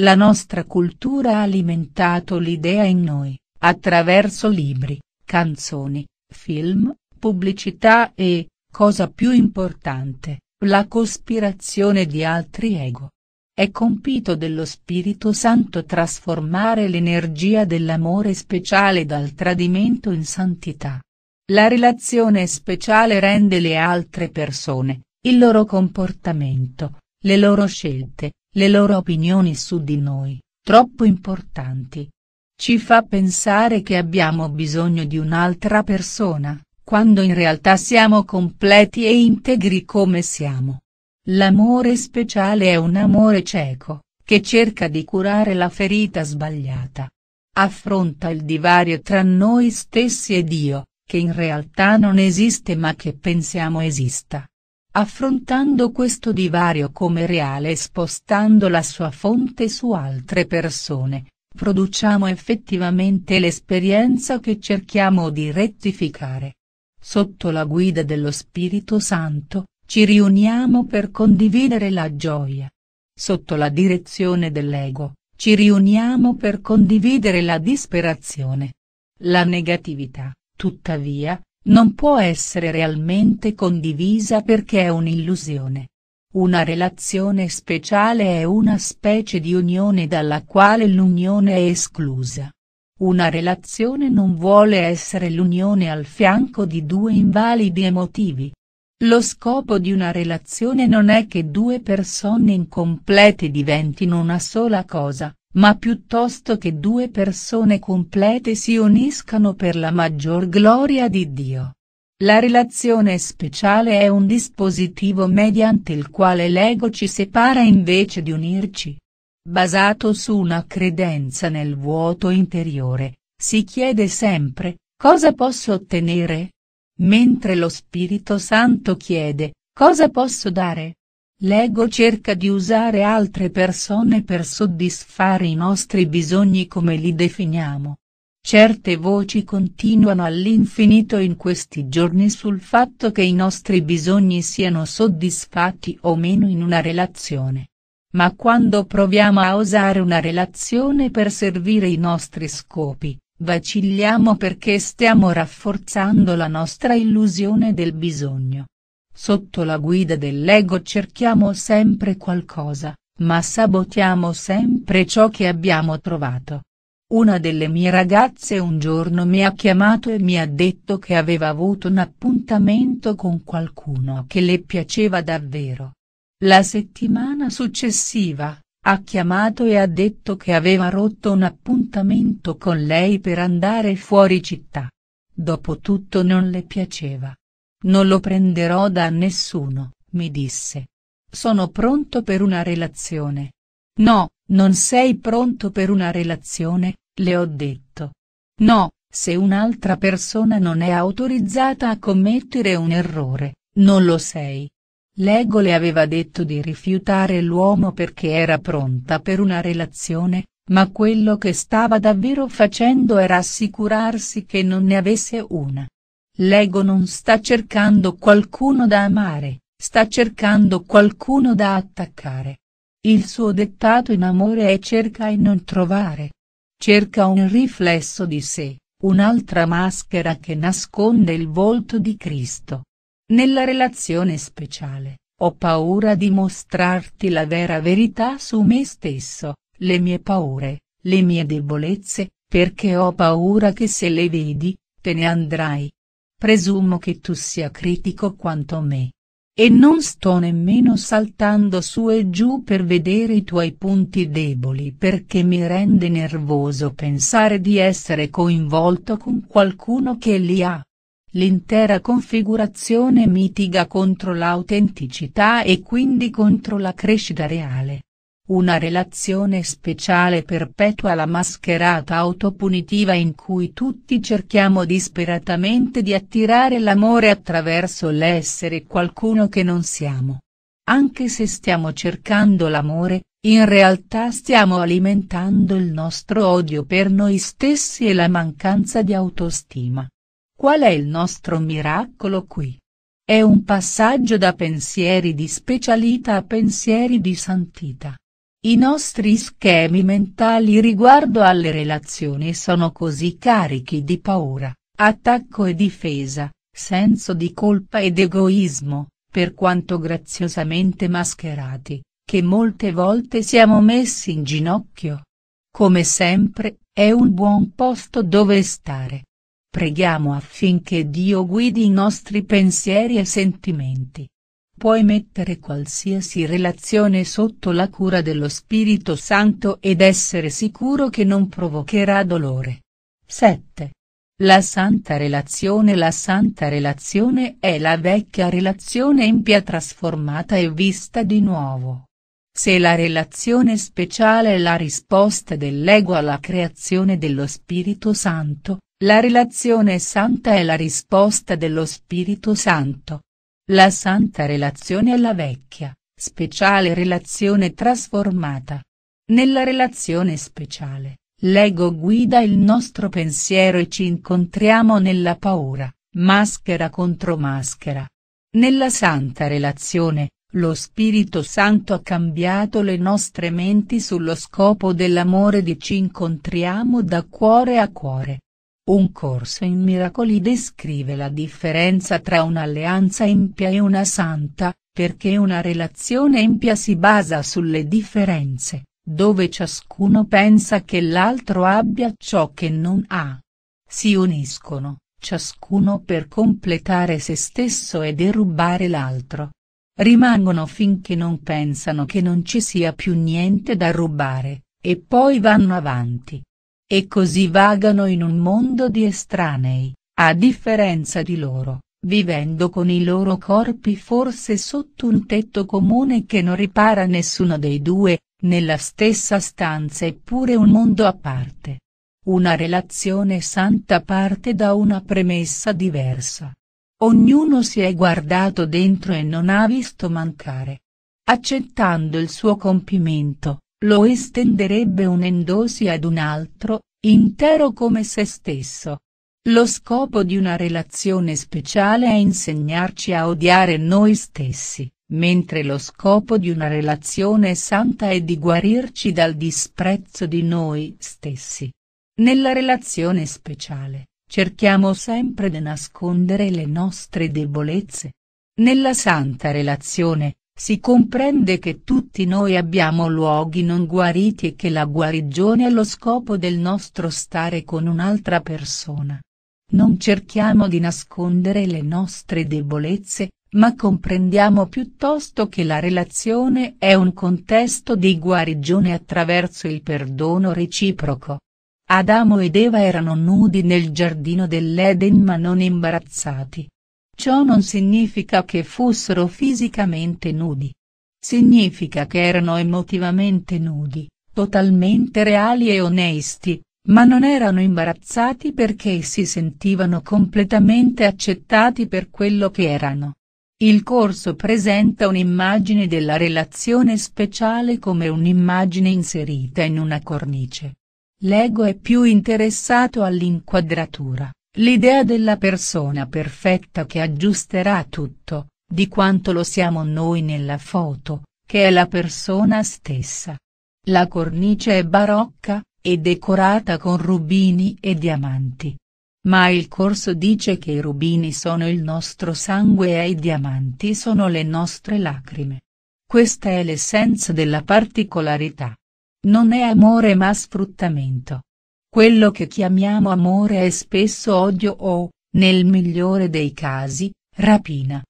La nostra cultura ha alimentato l'idea in noi, attraverso libri, canzoni, film, pubblicità e, cosa più importante, la cospirazione di altri ego. È compito dello Spirito Santo trasformare l'energia dell'amore speciale dal tradimento in santità. La relazione speciale rende le altre persone, il loro comportamento, le loro scelte, le loro opinioni su di noi, troppo importanti. Ci fa pensare che abbiamo bisogno di un'altra persona, quando in realtà siamo completi e integri come siamo. L'amore speciale è un amore cieco, che cerca di curare la ferita sbagliata. Affronta il divario tra noi stessi e Dio, che in realtà non esiste ma che pensiamo esista. Affrontando questo divario come reale e spostando la sua fonte su altre persone, produciamo effettivamente l'esperienza che cerchiamo di rettificare sotto la guida dello Spirito Santo, ci riuniamo per condividere la gioia. Sotto la direzione dell'ego, ci riuniamo per condividere la disperazione. La negatività, tuttavia, non può essere realmente condivisa perché è un'illusione. Una relazione speciale è una specie di unione dalla quale l'unione è esclusa. Una relazione non vuole essere l'unione al fianco di due invalidi emotivi. Lo scopo di una relazione non è che due persone incomplete diventino una sola cosa, ma piuttosto che due persone complete si uniscano per la maggior gloria di Dio. La relazione speciale è un dispositivo mediante il quale l'ego ci separa invece di unirci basato su una credenza nel vuoto interiore, si chiede sempre, cosa posso ottenere? Mentre lo Spirito Santo chiede, cosa posso dare? L'ego cerca di usare altre persone per soddisfare i nostri bisogni come li definiamo. Certe voci continuano all'infinito in questi giorni sul fatto che i nostri bisogni siano soddisfatti o meno in una relazione ma quando proviamo a osare una relazione per servire i nostri scopi, vacilliamo perché stiamo rafforzando la nostra illusione del bisogno. Sotto la guida dell'ego cerchiamo sempre qualcosa, ma sabotiamo sempre ciò che abbiamo trovato. Una delle mie ragazze un giorno mi ha chiamato e mi ha detto che aveva avuto un appuntamento con qualcuno che le piaceva davvero. La settimana successiva, ha chiamato e ha detto che aveva rotto un appuntamento con lei per andare fuori città. Dopotutto non le piaceva. Non lo prenderò da nessuno, mi disse. Sono pronto per una relazione. No, non sei pronto per una relazione, le ho detto. No, se un'altra persona non è autorizzata a commettere un errore, non lo sei. Lego le aveva detto di rifiutare l'uomo perché era pronta per una relazione, ma quello che stava davvero facendo era assicurarsi che non ne avesse una. Lego non sta cercando qualcuno da amare, sta cercando qualcuno da attaccare. Il suo dettato in amore è cerca e non trovare. Cerca un riflesso di sé, un'altra maschera che nasconde il volto di Cristo. Nella relazione speciale, ho paura di mostrarti la vera verità su me stesso, le mie paure, le mie debolezze, perché ho paura che se le vedi, te ne andrai. Presumo che tu sia critico quanto me. E non sto nemmeno saltando su e giù per vedere i tuoi punti deboli perché mi rende nervoso pensare di essere coinvolto con qualcuno che li ha. L'intera configurazione mitiga contro l'autenticità e quindi contro la crescita reale. Una relazione speciale perpetua la mascherata autopunitiva in cui tutti cerchiamo disperatamente di attirare l'amore attraverso l'essere qualcuno che non siamo. Anche se stiamo cercando l'amore, in realtà stiamo alimentando il nostro odio per noi stessi e la mancanza di autostima. Qual è il nostro miracolo qui? È un passaggio da pensieri di specialità a pensieri di santità. I nostri schemi mentali riguardo alle relazioni sono così carichi di paura, attacco e difesa, senso di colpa ed egoismo, per quanto graziosamente mascherati, che molte volte siamo messi in ginocchio. Come sempre, è un buon posto dove stare, Preghiamo affinché Dio guidi i nostri pensieri e sentimenti. Puoi mettere qualsiasi relazione sotto la cura dello Spirito Santo ed essere sicuro che non provocherà dolore. 7. La santa relazione La santa relazione è la vecchia relazione empia trasformata e vista di nuovo. Se la relazione speciale è la risposta dell'ego alla creazione dello Spirito Santo, la relazione santa è la risposta dello Spirito Santo. La santa relazione è la vecchia, speciale relazione trasformata. Nella relazione speciale, l'ego guida il nostro pensiero e ci incontriamo nella paura, maschera contro maschera. Nella santa relazione, lo Spirito Santo ha cambiato le nostre menti sullo scopo dell'amore di ci incontriamo da cuore a cuore. Un corso in miracoli descrive la differenza tra un'alleanza impia e una santa, perché una relazione impia si basa sulle differenze, dove ciascuno pensa che l'altro abbia ciò che non ha. Si uniscono, ciascuno per completare se stesso e derubare l'altro. Rimangono finché non pensano che non ci sia più niente da rubare, e poi vanno avanti, e così vagano in un mondo di estranei, a differenza di loro, vivendo con i loro corpi forse sotto un tetto comune che non ripara nessuno dei due, nella stessa stanza eppure un mondo a parte. Una relazione santa parte da una premessa diversa. Ognuno si è guardato dentro e non ha visto mancare. Accettando il suo compimento, lo estenderebbe unendosi ad un altro, intero come se stesso. Lo scopo di una relazione speciale è insegnarci a odiare noi stessi, mentre lo scopo di una relazione santa è di guarirci dal disprezzo di noi stessi. Nella relazione speciale, cerchiamo sempre di nascondere le nostre debolezze. Nella santa relazione, si comprende che tutti noi abbiamo luoghi non guariti e che la guarigione è lo scopo del nostro stare con un'altra persona. Non cerchiamo di nascondere le nostre debolezze, ma comprendiamo piuttosto che la relazione è un contesto di guarigione attraverso il perdono reciproco. Adamo ed Eva erano nudi nel giardino dell'Eden ma non imbarazzati. Ciò non significa che fossero fisicamente nudi. Significa che erano emotivamente nudi, totalmente reali e onesti, ma non erano imbarazzati perché si sentivano completamente accettati per quello che erano. Il corso presenta un'immagine della relazione speciale come un'immagine inserita in una cornice. L'ego è più interessato all'inquadratura, L'idea della persona perfetta che aggiusterà tutto, di quanto lo siamo noi nella foto, che è la persona stessa. La cornice è barocca, e decorata con rubini e diamanti. Ma il corso dice che i rubini sono il nostro sangue e i diamanti sono le nostre lacrime. Questa è l'essenza della particolarità. Non è amore ma sfruttamento. Quello che chiamiamo amore è spesso odio o, nel migliore dei casi, rapina.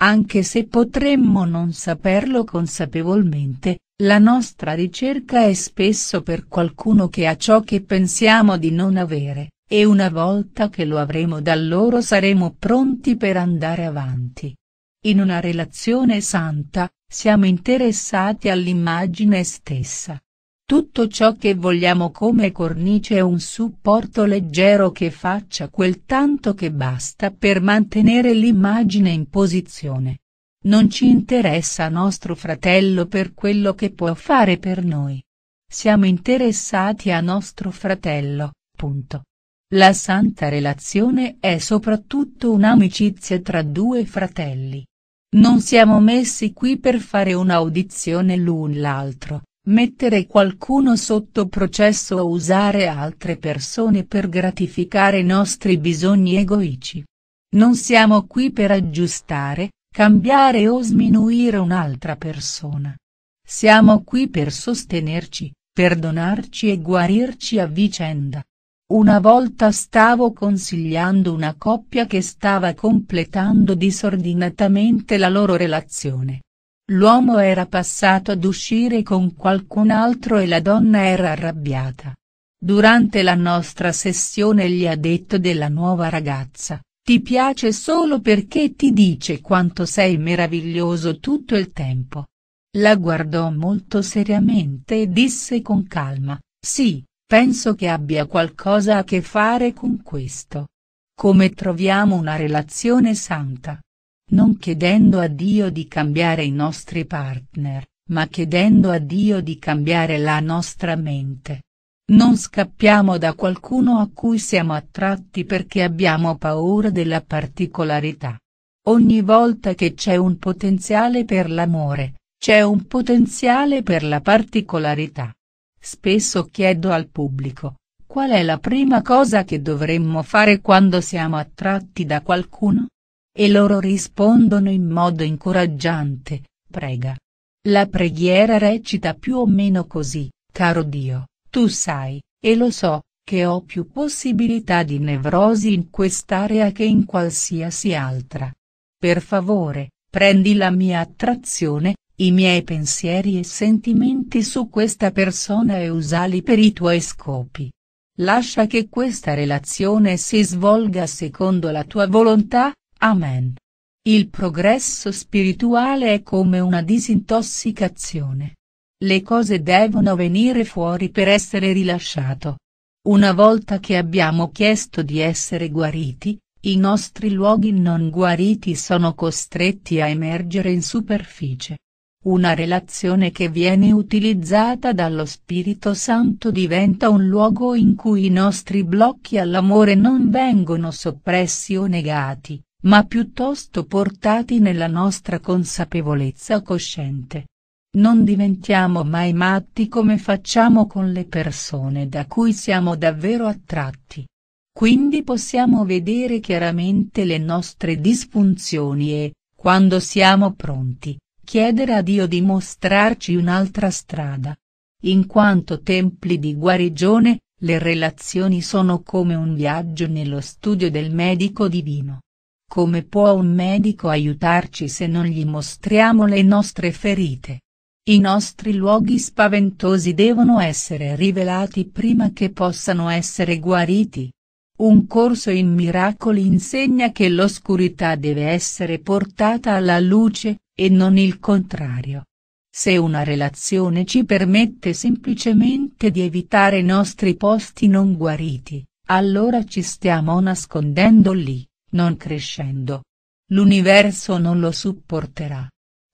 Anche se potremmo non saperlo consapevolmente, la nostra ricerca è spesso per qualcuno che ha ciò che pensiamo di non avere, e una volta che lo avremo da loro saremo pronti per andare avanti. In una relazione santa, siamo interessati all'immagine stessa. Tutto ciò che vogliamo come cornice è un supporto leggero che faccia quel tanto che basta per mantenere l'immagine in posizione. Non ci interessa nostro fratello per quello che può fare per noi. Siamo interessati a nostro fratello, punto. La santa relazione è soprattutto un'amicizia tra due fratelli. Non siamo messi qui per fare un'audizione l'un l'altro Mettere qualcuno sotto processo o usare altre persone per gratificare i nostri bisogni egoici. Non siamo qui per aggiustare, cambiare o sminuire un'altra persona. Siamo qui per sostenerci, perdonarci e guarirci a vicenda. Una volta stavo consigliando una coppia che stava completando disordinatamente la loro relazione. L'uomo era passato ad uscire con qualcun altro e la donna era arrabbiata. Durante la nostra sessione gli ha detto della nuova ragazza, ti piace solo perché ti dice quanto sei meraviglioso tutto il tempo. La guardò molto seriamente e disse con calma, sì, penso che abbia qualcosa a che fare con questo. Come troviamo una relazione santa non chiedendo a Dio di cambiare i nostri partner, ma chiedendo a Dio di cambiare la nostra mente. Non scappiamo da qualcuno a cui siamo attratti perché abbiamo paura della particolarità. Ogni volta che c'è un potenziale per l'amore, c'è un potenziale per la particolarità. Spesso chiedo al pubblico, qual è la prima cosa che dovremmo fare quando siamo attratti da qualcuno? E loro rispondono in modo incoraggiante, prega. La preghiera recita più o meno così, caro Dio, tu sai, e lo so, che ho più possibilità di nevrosi in quest'area che in qualsiasi altra. Per favore, prendi la mia attrazione, i miei pensieri e sentimenti su questa persona e usali per i tuoi scopi. Lascia che questa relazione si svolga secondo la tua volontà, Amen. Il progresso spirituale è come una disintossicazione. Le cose devono venire fuori per essere rilasciato. Una volta che abbiamo chiesto di essere guariti, i nostri luoghi non guariti sono costretti a emergere in superficie. Una relazione che viene utilizzata dallo Spirito Santo diventa un luogo in cui i nostri blocchi all'amore non vengono soppressi o negati, ma piuttosto portati nella nostra consapevolezza cosciente. Non diventiamo mai matti come facciamo con le persone da cui siamo davvero attratti. Quindi possiamo vedere chiaramente le nostre disfunzioni e, quando siamo pronti, chiedere a Dio di mostrarci un'altra strada. In quanto templi di guarigione, le relazioni sono come un viaggio nello studio del medico divino. Come può un medico aiutarci se non gli mostriamo le nostre ferite? I nostri luoghi spaventosi devono essere rivelati prima che possano essere guariti. Un corso in miracoli insegna che l'oscurità deve essere portata alla luce, e non il contrario. Se una relazione ci permette semplicemente di evitare i nostri posti non guariti, allora ci stiamo nascondendo lì non crescendo. L'universo non lo supporterà.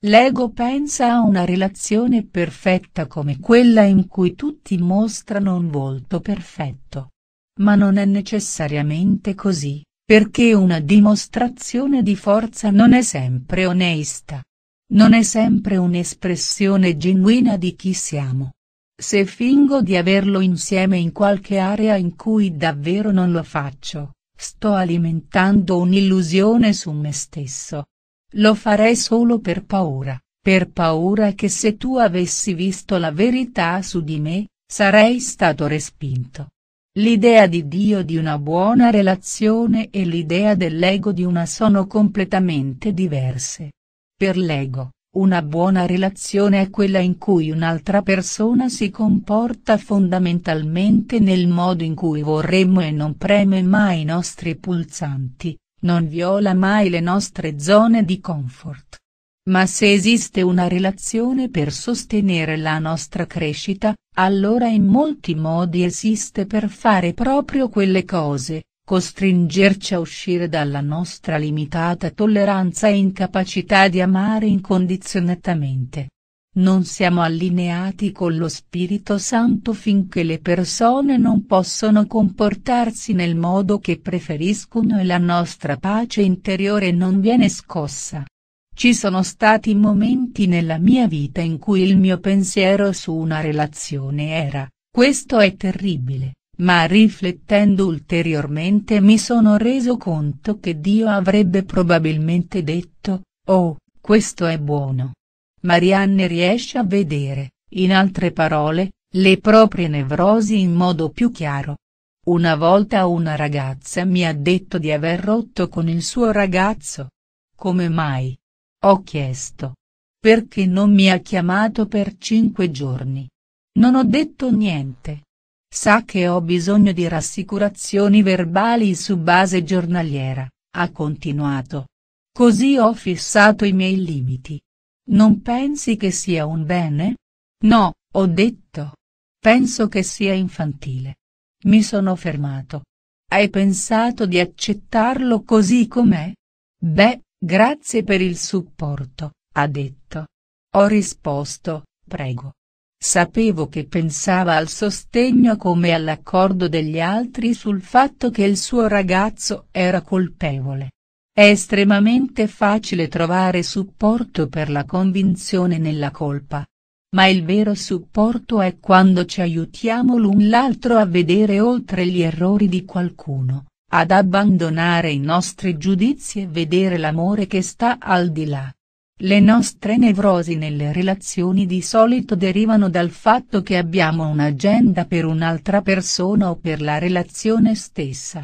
L'ego pensa a una relazione perfetta come quella in cui tutti mostrano un volto perfetto. Ma non è necessariamente così, perché una dimostrazione di forza non è sempre onesta. Non è sempre un'espressione genuina di chi siamo. Se fingo di averlo insieme in qualche area in cui davvero non lo faccio, Sto alimentando un'illusione su me stesso. Lo farei solo per paura, per paura che se tu avessi visto la verità su di me, sarei stato respinto. L'idea di Dio di una buona relazione e l'idea dell'ego di una sono completamente diverse. Per l'ego, una buona relazione è quella in cui un'altra persona si comporta fondamentalmente nel modo in cui vorremmo e non preme mai i nostri pulsanti, non viola mai le nostre zone di comfort. Ma se esiste una relazione per sostenere la nostra crescita, allora in molti modi esiste per fare proprio quelle cose, costringerci a uscire dalla nostra limitata tolleranza e incapacità di amare incondizionatamente. Non siamo allineati con lo Spirito Santo finché le persone non possono comportarsi nel modo che preferiscono e la nostra pace interiore non viene scossa. Ci sono stati momenti nella mia vita in cui il mio pensiero su una relazione era, questo è terribile, ma riflettendo ulteriormente mi sono reso conto che Dio avrebbe probabilmente detto, oh, questo è buono. Marianne riesce a vedere, in altre parole, le proprie nevrosi in modo più chiaro. Una volta una ragazza mi ha detto di aver rotto con il suo ragazzo. Come mai? Ho chiesto. Perché non mi ha chiamato per cinque giorni. Non ho detto niente. Sa che ho bisogno di rassicurazioni verbali su base giornaliera, ha continuato. Così ho fissato i miei limiti. Non pensi che sia un bene? No, ho detto. Penso che sia infantile. Mi sono fermato. Hai pensato di accettarlo così com'è? Beh, grazie per il supporto, ha detto. Ho risposto, prego. Sapevo che pensava al sostegno come all'accordo degli altri sul fatto che il suo ragazzo era colpevole. È estremamente facile trovare supporto per la convinzione nella colpa. Ma il vero supporto è quando ci aiutiamo l'un l'altro a vedere oltre gli errori di qualcuno, ad abbandonare i nostri giudizi e vedere l'amore che sta al di là. Le nostre nevrosi nelle relazioni di solito derivano dal fatto che abbiamo un'agenda per un'altra persona o per la relazione stessa.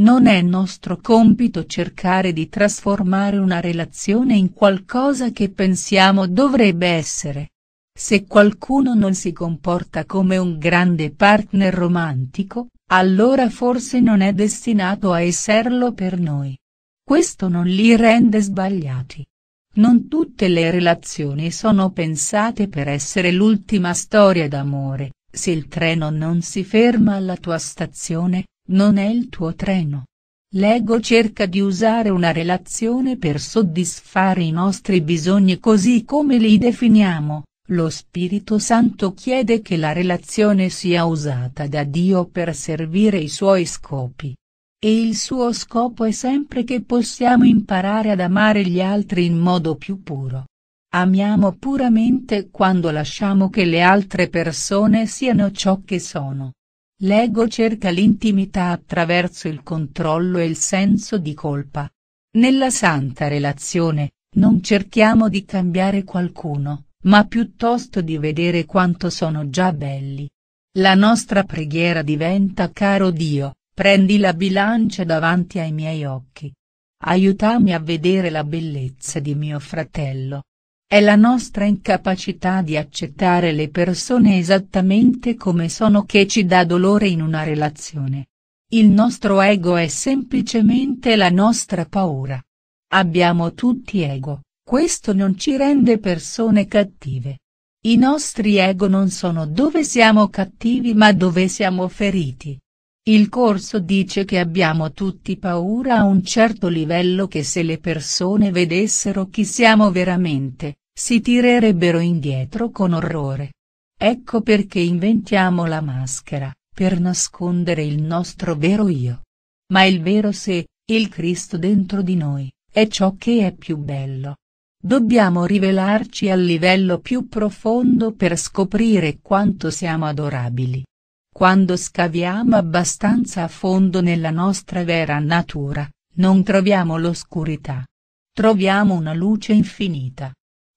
Non è nostro compito cercare di trasformare una relazione in qualcosa che pensiamo dovrebbe essere. Se qualcuno non si comporta come un grande partner romantico, allora forse non è destinato a esserlo per noi. Questo non li rende sbagliati. Non tutte le relazioni sono pensate per essere l'ultima storia d'amore, se il treno non si ferma alla tua stazione, non è il tuo treno. L'ego cerca di usare una relazione per soddisfare i nostri bisogni così come li definiamo, lo Spirito Santo chiede che la relazione sia usata da Dio per servire i suoi scopi. E il suo scopo è sempre che possiamo imparare ad amare gli altri in modo più puro. Amiamo puramente quando lasciamo che le altre persone siano ciò che sono. L'ego cerca l'intimità attraverso il controllo e il senso di colpa. Nella santa relazione, non cerchiamo di cambiare qualcuno, ma piuttosto di vedere quanto sono già belli. La nostra preghiera diventa Caro Dio, Prendi la bilancia davanti ai miei occhi. Aiutami a vedere la bellezza di mio fratello. È la nostra incapacità di accettare le persone esattamente come sono che ci dà dolore in una relazione. Il nostro ego è semplicemente la nostra paura. Abbiamo tutti ego, questo non ci rende persone cattive. I nostri ego non sono dove siamo cattivi ma dove siamo feriti. Il corso dice che abbiamo tutti paura a un certo livello che se le persone vedessero chi siamo veramente, si tirerebbero indietro con orrore. Ecco perché inventiamo la maschera, per nascondere il nostro vero io. Ma il vero sé, il Cristo dentro di noi, è ciò che è più bello. Dobbiamo rivelarci al livello più profondo per scoprire quanto siamo adorabili. Quando scaviamo abbastanza a fondo nella nostra vera natura, non troviamo l'oscurità. Troviamo una luce infinita.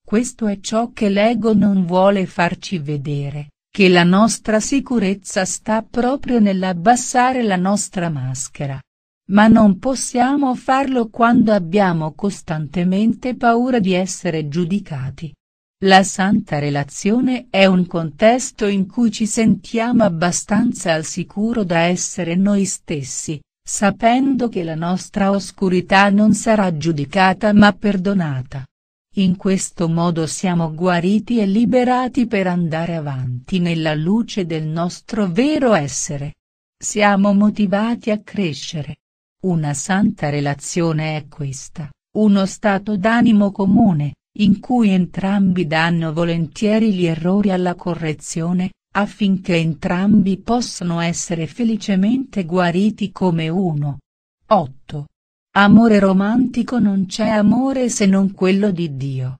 Questo è ciò che l'ego non vuole farci vedere, che la nostra sicurezza sta proprio nell'abbassare la nostra maschera. Ma non possiamo farlo quando abbiamo costantemente paura di essere giudicati, la santa relazione è un contesto in cui ci sentiamo abbastanza al sicuro da essere noi stessi, sapendo che la nostra oscurità non sarà giudicata ma perdonata. In questo modo siamo guariti e liberati per andare avanti nella luce del nostro vero essere. Siamo motivati a crescere. Una santa relazione è questa, uno stato d'animo comune, in cui entrambi danno volentieri gli errori alla correzione, affinché entrambi possano essere felicemente guariti come uno. 8. Amore romantico Non c'è amore se non quello di Dio.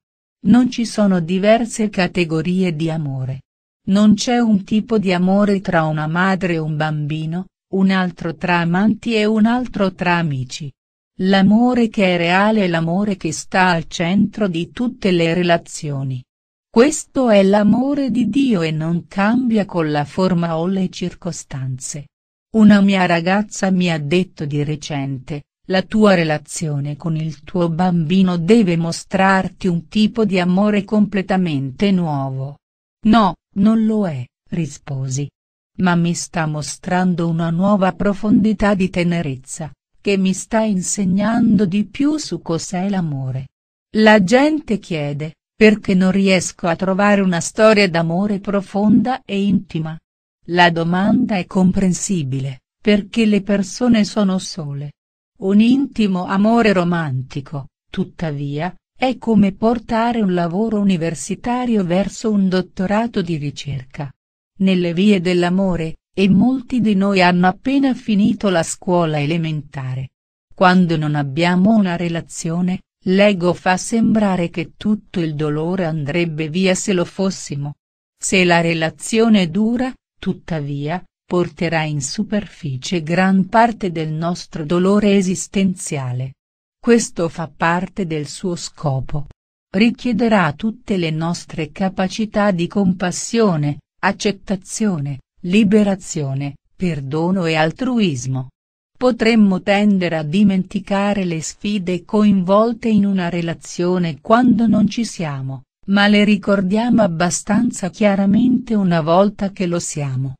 Non ci sono diverse categorie di amore. Non c'è un tipo di amore tra una madre e un bambino, un altro tra amanti e un altro tra amici. L'amore che è reale è l'amore che sta al centro di tutte le relazioni. Questo è l'amore di Dio e non cambia con la forma o le circostanze. Una mia ragazza mi ha detto di recente, la tua relazione con il tuo bambino deve mostrarti un tipo di amore completamente nuovo. No, non lo è, risposi. Ma mi sta mostrando una nuova profondità di tenerezza, che mi sta insegnando di più su cos'è l'amore. La gente chiede, perché non riesco a trovare una storia d'amore profonda e intima. La domanda è comprensibile, perché le persone sono sole. Un intimo amore romantico, tuttavia, è come portare un lavoro universitario verso un dottorato di ricerca. Nelle vie dell'amore, e molti di noi hanno appena finito la scuola elementare. Quando non abbiamo una relazione, l'ego fa sembrare che tutto il dolore andrebbe via se lo fossimo. Se la relazione dura, tuttavia, porterà in superficie gran parte del nostro dolore esistenziale. Questo fa parte del suo scopo. Richiederà tutte le nostre capacità di compassione, accettazione, liberazione, perdono e altruismo. Potremmo tendere a dimenticare le sfide coinvolte in una relazione quando non ci siamo, ma le ricordiamo abbastanza chiaramente una volta che lo siamo.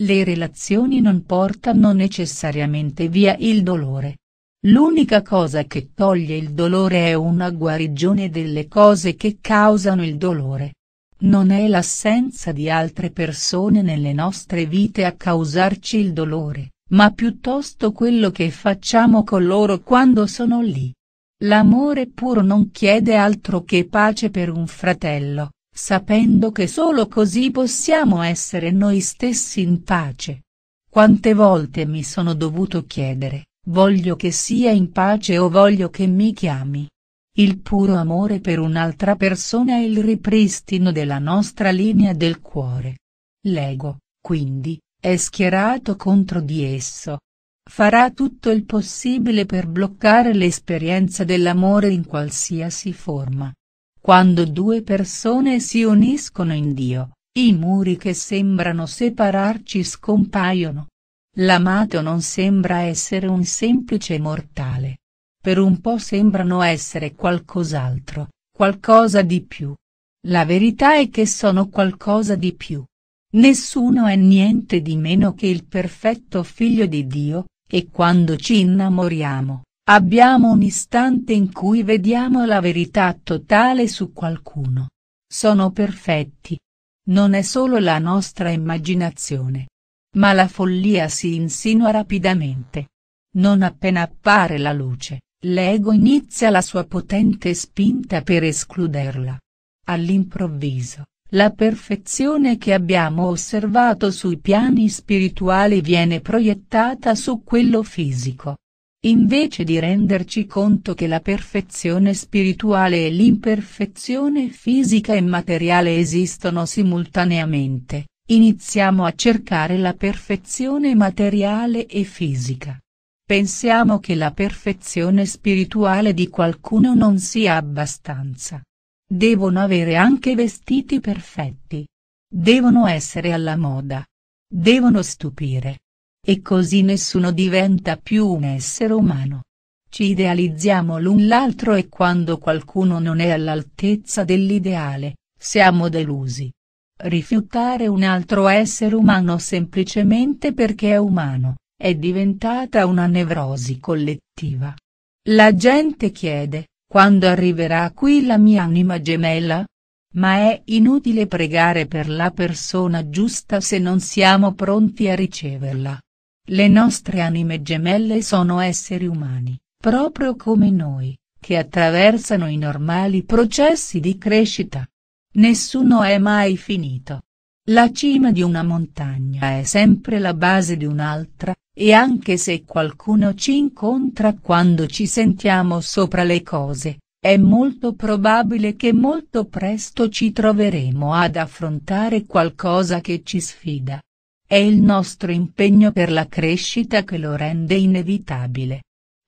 Le relazioni non portano necessariamente via il dolore. L'unica cosa che toglie il dolore è una guarigione delle cose che causano il dolore. Non è l'assenza di altre persone nelle nostre vite a causarci il dolore, ma piuttosto quello che facciamo con loro quando sono lì. L'amore puro non chiede altro che pace per un fratello, sapendo che solo così possiamo essere noi stessi in pace. Quante volte mi sono dovuto chiedere, voglio che sia in pace o voglio che mi chiami. Il puro amore per un'altra persona è il ripristino della nostra linea del cuore. L'ego, quindi, è schierato contro di esso. Farà tutto il possibile per bloccare l'esperienza dell'amore in qualsiasi forma. Quando due persone si uniscono in Dio, i muri che sembrano separarci scompaiono. L'amato non sembra essere un semplice mortale per un po' sembrano essere qualcos'altro, qualcosa di più. La verità è che sono qualcosa di più. Nessuno è niente di meno che il perfetto figlio di Dio, e quando ci innamoriamo, abbiamo un istante in cui vediamo la verità totale su qualcuno. Sono perfetti. Non è solo la nostra immaginazione. Ma la follia si insinua rapidamente. Non appena appare la luce, l'ego inizia la sua potente spinta per escluderla. All'improvviso, la perfezione che abbiamo osservato sui piani spirituali viene proiettata su quello fisico. Invece di renderci conto che la perfezione spirituale e l'imperfezione fisica e materiale esistono simultaneamente, iniziamo a cercare la perfezione materiale e fisica pensiamo che la perfezione spirituale di qualcuno non sia abbastanza. Devono avere anche vestiti perfetti. Devono essere alla moda. Devono stupire. E così nessuno diventa più un essere umano. Ci idealizziamo l'un l'altro e quando qualcuno non è all'altezza dell'ideale, siamo delusi. Rifiutare un altro essere umano semplicemente perché è umano è diventata una nevrosi collettiva. La gente chiede, quando arriverà qui la mia anima gemella? Ma è inutile pregare per la persona giusta se non siamo pronti a riceverla. Le nostre anime gemelle sono esseri umani, proprio come noi, che attraversano i normali processi di crescita. Nessuno è mai finito. La cima di una montagna è sempre la base di un'altra, e anche se qualcuno ci incontra quando ci sentiamo sopra le cose, è molto probabile che molto presto ci troveremo ad affrontare qualcosa che ci sfida. È il nostro impegno per la crescita che lo rende inevitabile.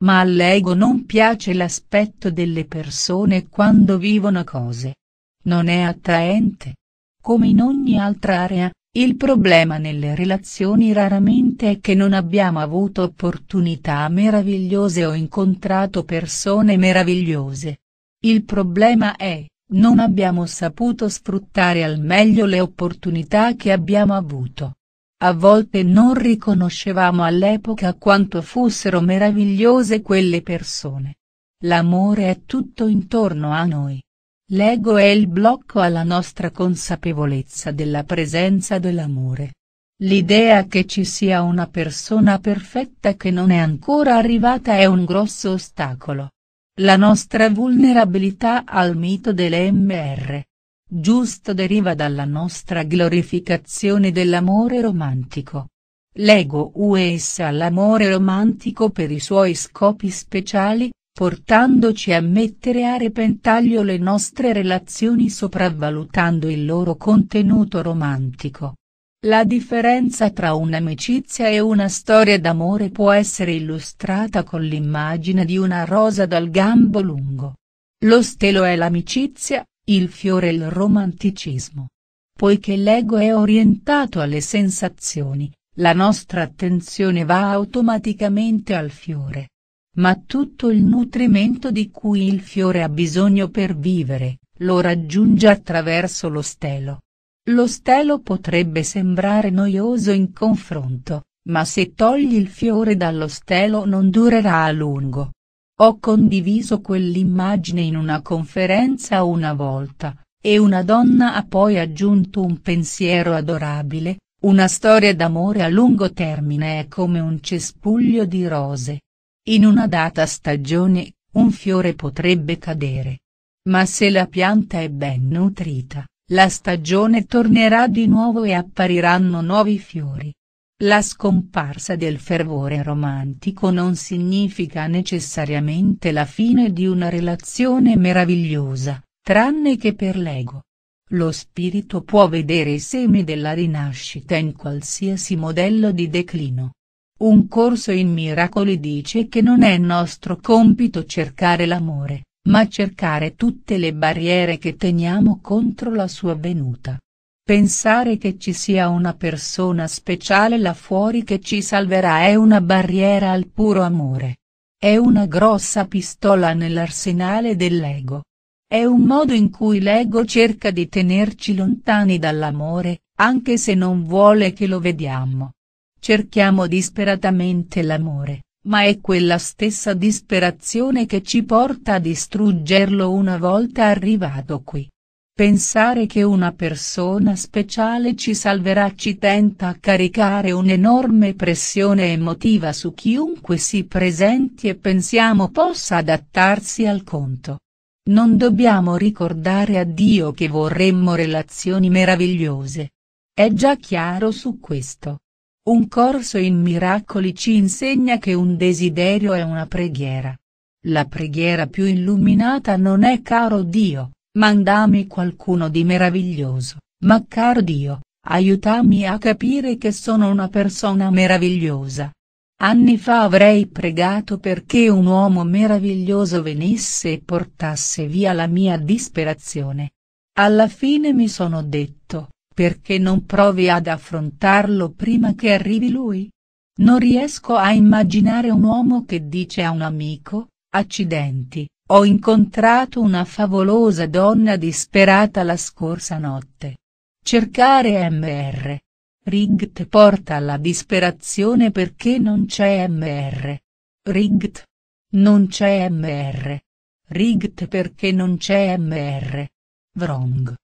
Ma all'ego non piace l'aspetto delle persone quando vivono cose. Non è attraente. Come in ogni altra area, il problema nelle relazioni raramente è che non abbiamo avuto opportunità meravigliose o incontrato persone meravigliose. Il problema è, non abbiamo saputo sfruttare al meglio le opportunità che abbiamo avuto. A volte non riconoscevamo all'epoca quanto fossero meravigliose quelle persone. L'amore è tutto intorno a noi. L'ego è il blocco alla nostra consapevolezza della presenza dell'amore. L'idea che ci sia una persona perfetta che non è ancora arrivata è un grosso ostacolo. La nostra vulnerabilità al mito dell'MR. Giusto deriva dalla nostra glorificazione dell'amore romantico. L'ego US all'amore romantico per i suoi scopi speciali, portandoci a mettere a repentaglio le nostre relazioni sopravvalutando il loro contenuto romantico. La differenza tra un'amicizia e una storia d'amore può essere illustrata con l'immagine di una rosa dal gambo lungo. Lo stelo è l'amicizia, il fiore il romanticismo. Poiché l'ego è orientato alle sensazioni, la nostra attenzione va automaticamente al fiore ma tutto il nutrimento di cui il fiore ha bisogno per vivere, lo raggiunge attraverso lo stelo. Lo stelo potrebbe sembrare noioso in confronto, ma se togli il fiore dallo stelo non durerà a lungo. Ho condiviso quell'immagine in una conferenza una volta, e una donna ha poi aggiunto un pensiero adorabile, una storia d'amore a lungo termine è come un cespuglio di rose, in una data stagione, un fiore potrebbe cadere. Ma se la pianta è ben nutrita, la stagione tornerà di nuovo e appariranno nuovi fiori. La scomparsa del fervore romantico non significa necessariamente la fine di una relazione meravigliosa, tranne che per l'ego. Lo spirito può vedere i semi della rinascita in qualsiasi modello di declino. Un corso in miracoli dice che non è nostro compito cercare l'amore, ma cercare tutte le barriere che teniamo contro la sua venuta. Pensare che ci sia una persona speciale là fuori che ci salverà è una barriera al puro amore. È una grossa pistola nell'arsenale dell'ego. È un modo in cui l'ego cerca di tenerci lontani dall'amore, anche se non vuole che lo vediamo. Cerchiamo disperatamente l'amore, ma è quella stessa disperazione che ci porta a distruggerlo una volta arrivato qui. Pensare che una persona speciale ci salverà ci tenta a caricare un'enorme pressione emotiva su chiunque si presenti e pensiamo possa adattarsi al conto. Non dobbiamo ricordare a Dio che vorremmo relazioni meravigliose. È già chiaro su questo. Un corso in miracoli ci insegna che un desiderio è una preghiera. La preghiera più illuminata non è caro Dio, mandami qualcuno di meraviglioso, ma caro Dio, aiutami a capire che sono una persona meravigliosa. Anni fa avrei pregato perché un uomo meraviglioso venisse e portasse via la mia disperazione. Alla fine mi sono detto, perché non provi ad affrontarlo prima che arrivi lui? Non riesco a immaginare un uomo che dice a un amico, accidenti, ho incontrato una favolosa donna disperata la scorsa notte. Cercare Mr. Rigt porta alla disperazione perché non c'è Mr. Rigt. Non c'è Mr. Rigt perché non c'è Mr. Wrong.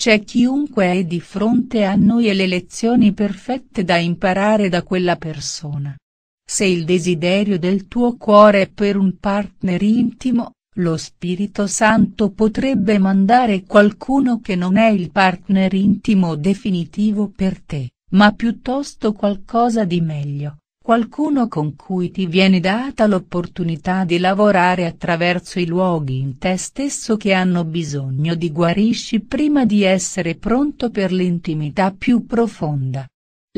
C'è chiunque è di fronte a noi e le lezioni perfette da imparare da quella persona. Se il desiderio del tuo cuore è per un partner intimo, lo Spirito Santo potrebbe mandare qualcuno che non è il partner intimo definitivo per te, ma piuttosto qualcosa di meglio, qualcuno con cui ti viene data l'opportunità di lavorare attraverso i luoghi in te stesso che hanno bisogno di guarisci prima di essere pronto per l'intimità più profonda.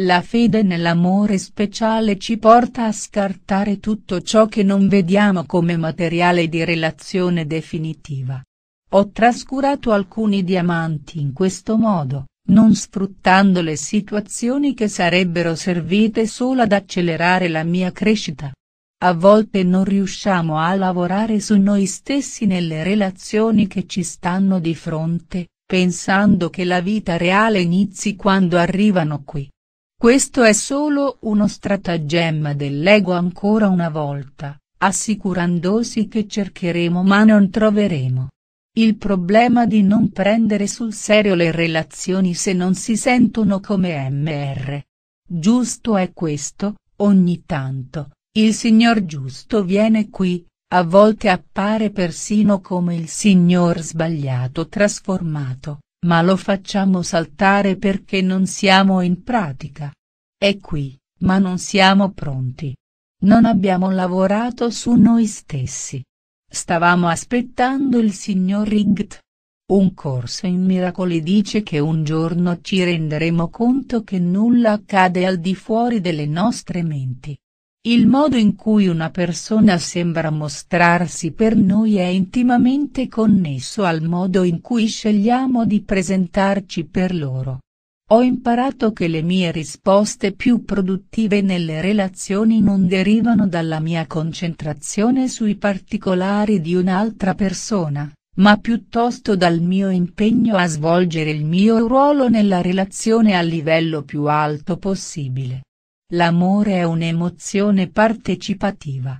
La fede nell'amore speciale ci porta a scartare tutto ciò che non vediamo come materiale di relazione definitiva. Ho trascurato alcuni diamanti in questo modo non sfruttando le situazioni che sarebbero servite solo ad accelerare la mia crescita. A volte non riusciamo a lavorare su noi stessi nelle relazioni che ci stanno di fronte, pensando che la vita reale inizi quando arrivano qui. Questo è solo uno stratagemma dell'ego ancora una volta, assicurandosi che cercheremo ma non troveremo. Il problema di non prendere sul serio le relazioni se non si sentono come MR. Giusto è questo, ogni tanto, il signor giusto viene qui, a volte appare persino come il signor sbagliato trasformato, ma lo facciamo saltare perché non siamo in pratica. È qui, ma non siamo pronti. Non abbiamo lavorato su noi stessi. Stavamo aspettando il signor Rigt. Un corso in miracoli dice che un giorno ci renderemo conto che nulla accade al di fuori delle nostre menti. Il modo in cui una persona sembra mostrarsi per noi è intimamente connesso al modo in cui scegliamo di presentarci per loro. Ho imparato che le mie risposte più produttive nelle relazioni non derivano dalla mia concentrazione sui particolari di un'altra persona, ma piuttosto dal mio impegno a svolgere il mio ruolo nella relazione a livello più alto possibile. L'amore è un'emozione partecipativa,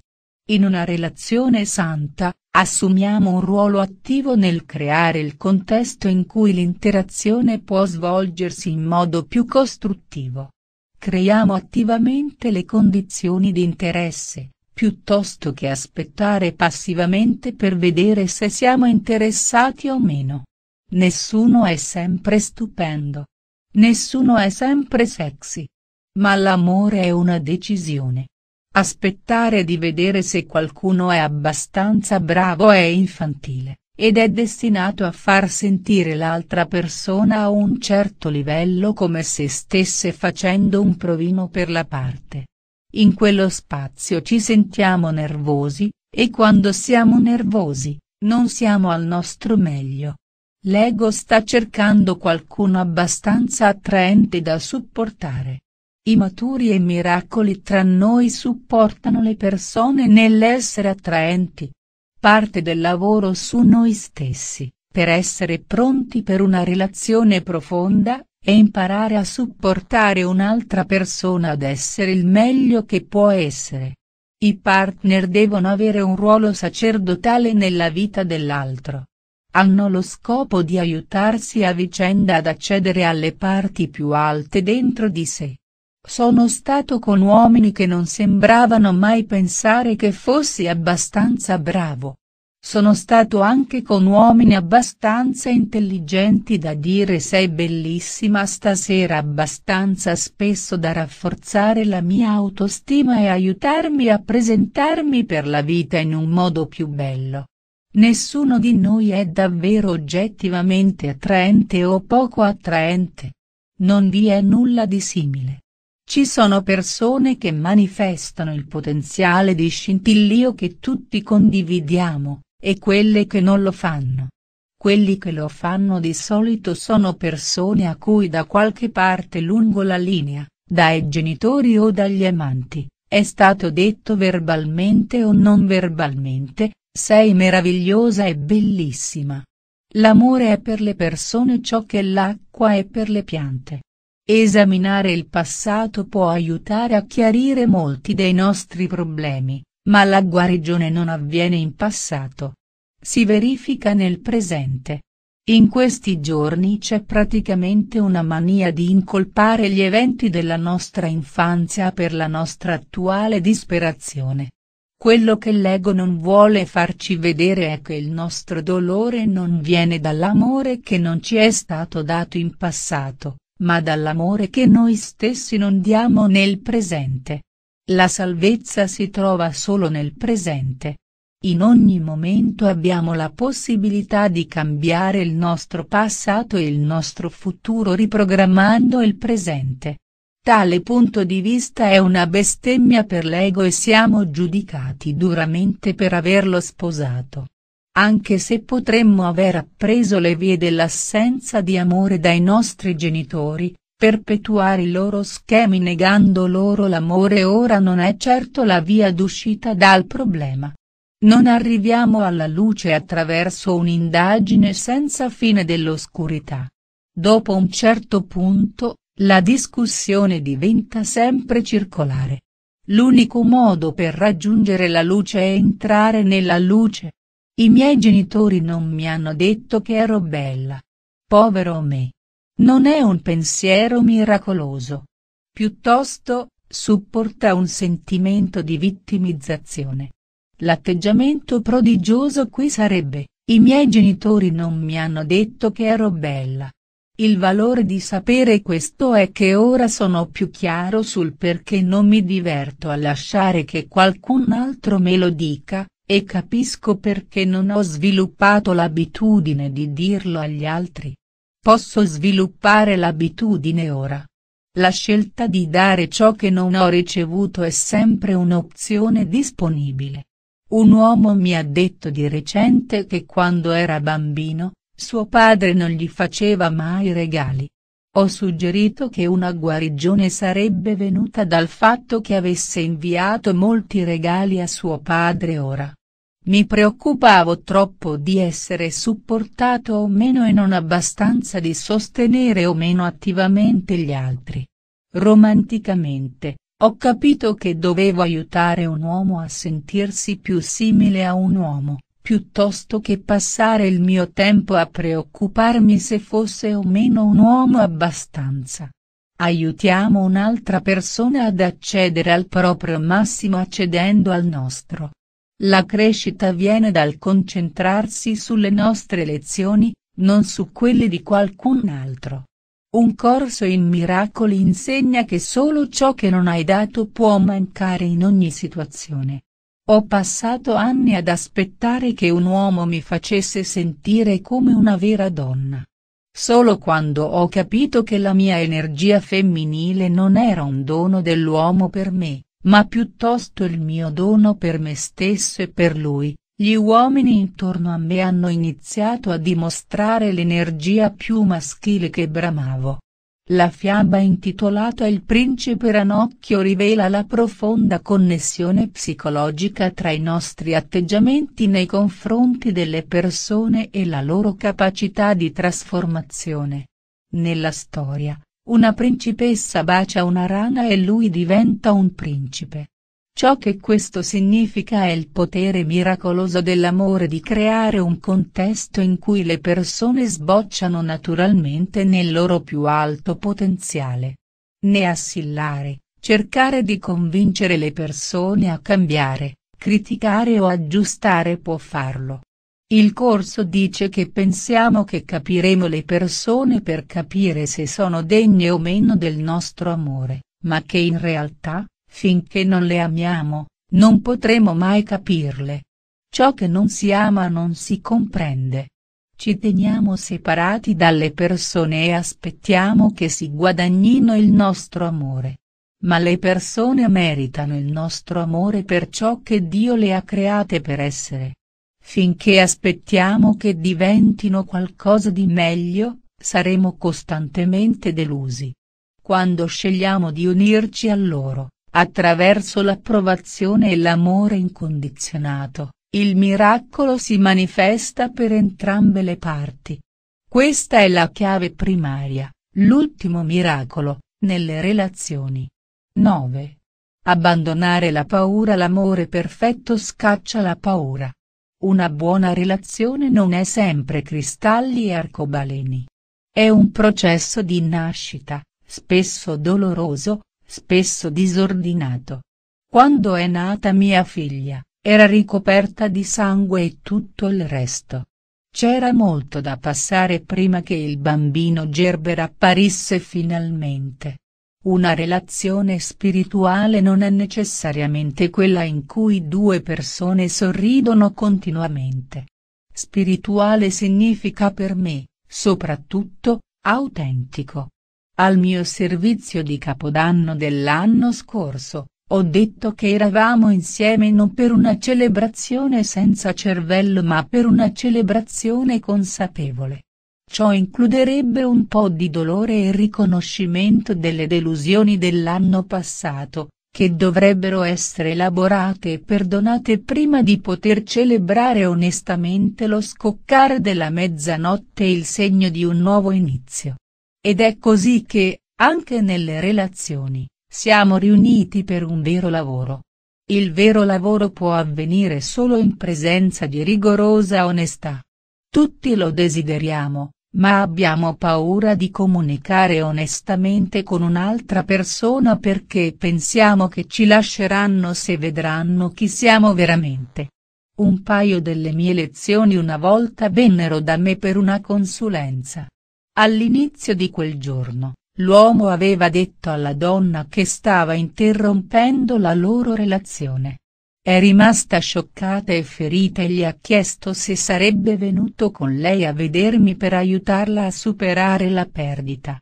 in una relazione santa, assumiamo un ruolo attivo nel creare il contesto in cui l'interazione può svolgersi in modo più costruttivo. Creiamo attivamente le condizioni di interesse, piuttosto che aspettare passivamente per vedere se siamo interessati o meno. Nessuno è sempre stupendo. Nessuno è sempre sexy. Ma l'amore è una decisione. Aspettare di vedere se qualcuno è abbastanza bravo è infantile, ed è destinato a far sentire l'altra persona a un certo livello come se stesse facendo un provino per la parte. In quello spazio ci sentiamo nervosi, e quando siamo nervosi, non siamo al nostro meglio. L'ego sta cercando qualcuno abbastanza attraente da supportare, i maturi e miracoli tra noi supportano le persone nell'essere attraenti. Parte del lavoro su noi stessi, per essere pronti per una relazione profonda, e imparare a supportare un'altra persona ad essere il meglio che può essere. I partner devono avere un ruolo sacerdotale nella vita dell'altro. Hanno lo scopo di aiutarsi a vicenda ad accedere alle parti più alte dentro di sé. Sono stato con uomini che non sembravano mai pensare che fossi abbastanza bravo. Sono stato anche con uomini abbastanza intelligenti da dire sei bellissima stasera abbastanza spesso da rafforzare la mia autostima e aiutarmi a presentarmi per la vita in un modo più bello. Nessuno di noi è davvero oggettivamente attraente o poco attraente. Non vi è nulla di simile. Ci sono persone che manifestano il potenziale di scintillio che tutti condividiamo, e quelle che non lo fanno. Quelli che lo fanno di solito sono persone a cui da qualche parte lungo la linea, dai genitori o dagli amanti, è stato detto verbalmente o non verbalmente, sei meravigliosa e bellissima. L'amore è per le persone ciò che l'acqua è per le piante. Esaminare il passato può aiutare a chiarire molti dei nostri problemi, ma la guarigione non avviene in passato. Si verifica nel presente. In questi giorni c'è praticamente una mania di incolpare gli eventi della nostra infanzia per la nostra attuale disperazione. Quello che l'ego non vuole farci vedere è che il nostro dolore non viene dall'amore che non ci è stato dato in passato, ma dall'amore che noi stessi non diamo nel presente. La salvezza si trova solo nel presente. In ogni momento abbiamo la possibilità di cambiare il nostro passato e il nostro futuro riprogrammando il presente. Tale punto di vista è una bestemmia per l'ego e siamo giudicati duramente per averlo sposato. Anche se potremmo aver appreso le vie dell'assenza di amore dai nostri genitori, perpetuare i loro schemi negando loro l'amore ora non è certo la via d'uscita dal problema. Non arriviamo alla luce attraverso un'indagine senza fine dell'oscurità. Dopo un certo punto, la discussione diventa sempre circolare. L'unico modo per raggiungere la luce è entrare nella luce. I miei genitori non mi hanno detto che ero bella. Povero me. Non è un pensiero miracoloso. Piuttosto, supporta un sentimento di vittimizzazione. L'atteggiamento prodigioso qui sarebbe, i miei genitori non mi hanno detto che ero bella. Il valore di sapere questo è che ora sono più chiaro sul perché non mi diverto a lasciare che qualcun altro me lo dica, e capisco perché non ho sviluppato l'abitudine di dirlo agli altri. Posso sviluppare l'abitudine ora. La scelta di dare ciò che non ho ricevuto è sempre un'opzione disponibile. Un uomo mi ha detto di recente che quando era bambino, suo padre non gli faceva mai regali, ho suggerito che una guarigione sarebbe venuta dal fatto che avesse inviato molti regali a suo padre ora. Mi preoccupavo troppo di essere supportato o meno e non abbastanza di sostenere o meno attivamente gli altri. Romanticamente, ho capito che dovevo aiutare un uomo a sentirsi più simile a un uomo, piuttosto che passare il mio tempo a preoccuparmi se fosse o meno un uomo abbastanza. Aiutiamo un'altra persona ad accedere al proprio massimo accedendo al nostro. La crescita viene dal concentrarsi sulle nostre lezioni, non su quelle di qualcun altro. Un corso in miracoli insegna che solo ciò che non hai dato può mancare in ogni situazione. Ho passato anni ad aspettare che un uomo mi facesse sentire come una vera donna. Solo quando ho capito che la mia energia femminile non era un dono dell'uomo per me, ma piuttosto il mio dono per me stesso e per lui, gli uomini intorno a me hanno iniziato a dimostrare l'energia più maschile che bramavo. La fiaba intitolata Il principe Ranocchio rivela la profonda connessione psicologica tra i nostri atteggiamenti nei confronti delle persone e la loro capacità di trasformazione. Nella storia, una principessa bacia una rana e lui diventa un principe. Ciò che questo significa è il potere miracoloso dell'amore di creare un contesto in cui le persone sbocciano naturalmente nel loro più alto potenziale. Né assillare, cercare di convincere le persone a cambiare, criticare o aggiustare può farlo. Il corso dice che pensiamo che capiremo le persone per capire se sono degne o meno del nostro amore, ma che in realtà, Finché non le amiamo, non potremo mai capirle. Ciò che non si ama non si comprende. Ci teniamo separati dalle persone e aspettiamo che si guadagnino il nostro amore. Ma le persone meritano il nostro amore per ciò che Dio le ha create per essere. Finché aspettiamo che diventino qualcosa di meglio, saremo costantemente delusi. Quando scegliamo di unirci a loro, Attraverso l'approvazione e l'amore incondizionato, il miracolo si manifesta per entrambe le parti. Questa è la chiave primaria, l'ultimo miracolo, nelle relazioni. 9. Abbandonare la paura L'amore perfetto scaccia la paura. Una buona relazione non è sempre cristalli e arcobaleni. È un processo di nascita, spesso doloroso, spesso disordinato. Quando è nata mia figlia, era ricoperta di sangue e tutto il resto. C'era molto da passare prima che il bambino Gerber apparisse finalmente. Una relazione spirituale non è necessariamente quella in cui due persone sorridono continuamente. Spirituale significa per me, soprattutto, autentico, al mio servizio di Capodanno dell'anno scorso, ho detto che eravamo insieme non per una celebrazione senza cervello ma per una celebrazione consapevole. Ciò includerebbe un po' di dolore e riconoscimento delle delusioni dell'anno passato, che dovrebbero essere elaborate e perdonate prima di poter celebrare onestamente lo scoccare della mezzanotte e il segno di un nuovo inizio. Ed è così che, anche nelle relazioni, siamo riuniti per un vero lavoro. Il vero lavoro può avvenire solo in presenza di rigorosa onestà. Tutti lo desideriamo, ma abbiamo paura di comunicare onestamente con un'altra persona perché pensiamo che ci lasceranno se vedranno chi siamo veramente. Un paio delle mie lezioni una volta vennero da me per una consulenza, All'inizio di quel giorno, l'uomo aveva detto alla donna che stava interrompendo la loro relazione. È rimasta scioccata e ferita e gli ha chiesto se sarebbe venuto con lei a vedermi per aiutarla a superare la perdita.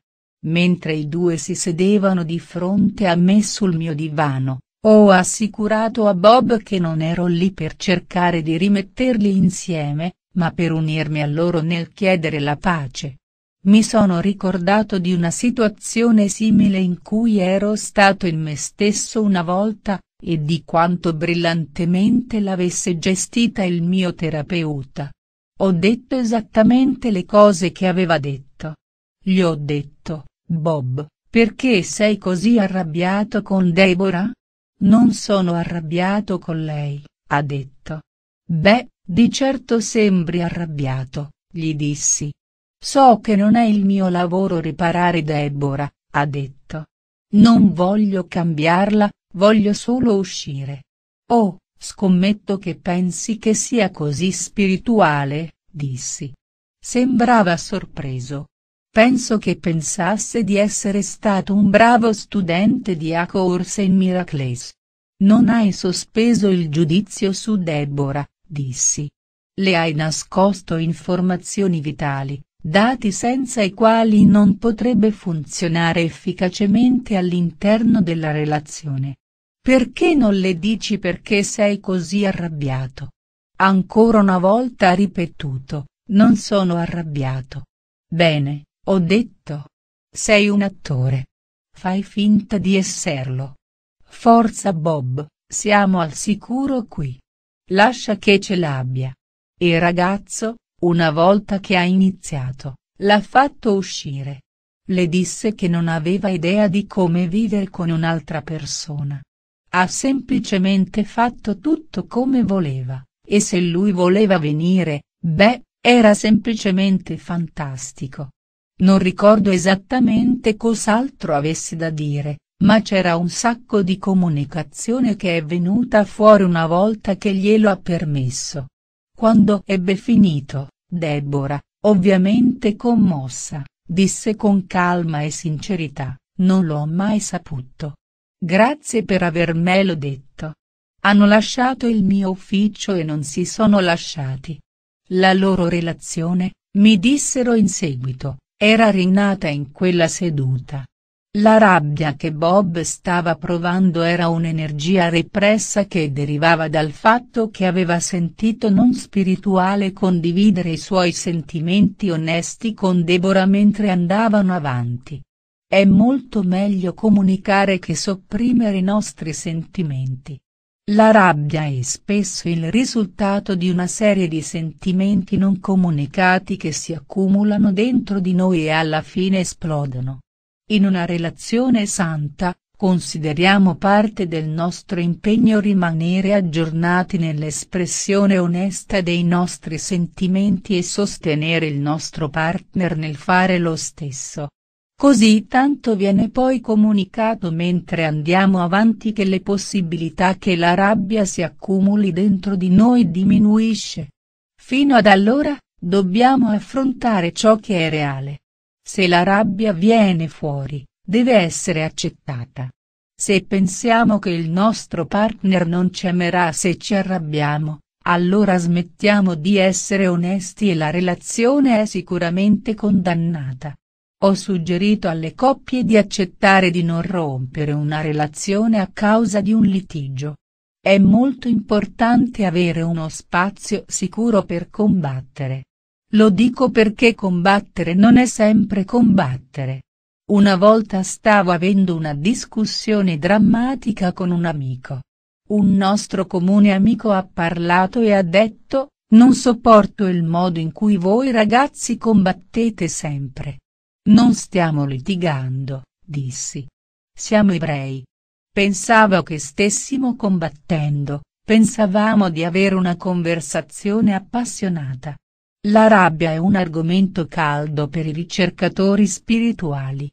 Mentre i due si sedevano di fronte a me sul mio divano, ho assicurato a Bob che non ero lì per cercare di rimetterli insieme, ma per unirmi a loro nel chiedere la pace. Mi sono ricordato di una situazione simile in cui ero stato in me stesso una volta, e di quanto brillantemente l'avesse gestita il mio terapeuta. Ho detto esattamente le cose che aveva detto. Gli ho detto, Bob, perché sei così arrabbiato con Deborah? Non sono arrabbiato con lei, ha detto. Beh, di certo sembri arrabbiato, gli dissi, So che non è il mio lavoro riparare Deborah, ha detto. Non voglio cambiarla, voglio solo uscire. Oh, scommetto che pensi che sia così spirituale, dissi. Sembrava sorpreso. Penso che pensasse di essere stato un bravo studente di A Course in Miracles. Non hai sospeso il giudizio su Deborah, dissi. Le hai nascosto informazioni vitali, dati senza i quali non potrebbe funzionare efficacemente all'interno della relazione. Perché non le dici perché sei così arrabbiato? Ancora una volta ha ripetuto, non sono arrabbiato. Bene, ho detto. Sei un attore. Fai finta di esserlo. Forza Bob, siamo al sicuro qui. Lascia che ce l'abbia. E ragazzo, una volta che ha iniziato, l'ha fatto uscire. Le disse che non aveva idea di come vivere con un'altra persona. Ha semplicemente fatto tutto come voleva, e se lui voleva venire, beh, era semplicemente fantastico. Non ricordo esattamente cos'altro avesse da dire, ma c'era un sacco di comunicazione che è venuta fuori una volta che glielo ha permesso. Quando ebbe finito, Deborah, ovviamente commossa, disse con calma e sincerità, non l'ho mai saputo. Grazie per avermelo detto. Hanno lasciato il mio ufficio e non si sono lasciati. La loro relazione, mi dissero in seguito, era rinata in quella seduta. La rabbia che Bob stava provando era un'energia repressa che derivava dal fatto che aveva sentito non spirituale condividere i suoi sentimenti onesti con Deborah mentre andavano avanti. È molto meglio comunicare che sopprimere i nostri sentimenti. La rabbia è spesso il risultato di una serie di sentimenti non comunicati che si accumulano dentro di noi e alla fine esplodono. In una relazione santa, consideriamo parte del nostro impegno rimanere aggiornati nell'espressione onesta dei nostri sentimenti e sostenere il nostro partner nel fare lo stesso. Così tanto viene poi comunicato mentre andiamo avanti che le possibilità che la rabbia si accumuli dentro di noi diminuisce. Fino ad allora, dobbiamo affrontare ciò che è reale se la rabbia viene fuori, deve essere accettata. Se pensiamo che il nostro partner non ci amerà se ci arrabbiamo, allora smettiamo di essere onesti e la relazione è sicuramente condannata. Ho suggerito alle coppie di accettare di non rompere una relazione a causa di un litigio. È molto importante avere uno spazio sicuro per combattere. Lo dico perché combattere non è sempre combattere. Una volta stavo avendo una discussione drammatica con un amico. Un nostro comune amico ha parlato e ha detto, non sopporto il modo in cui voi ragazzi combattete sempre. Non stiamo litigando, dissi. Siamo ebrei. Pensavo che stessimo combattendo, pensavamo di avere una conversazione appassionata. La rabbia è un argomento caldo per i ricercatori spirituali.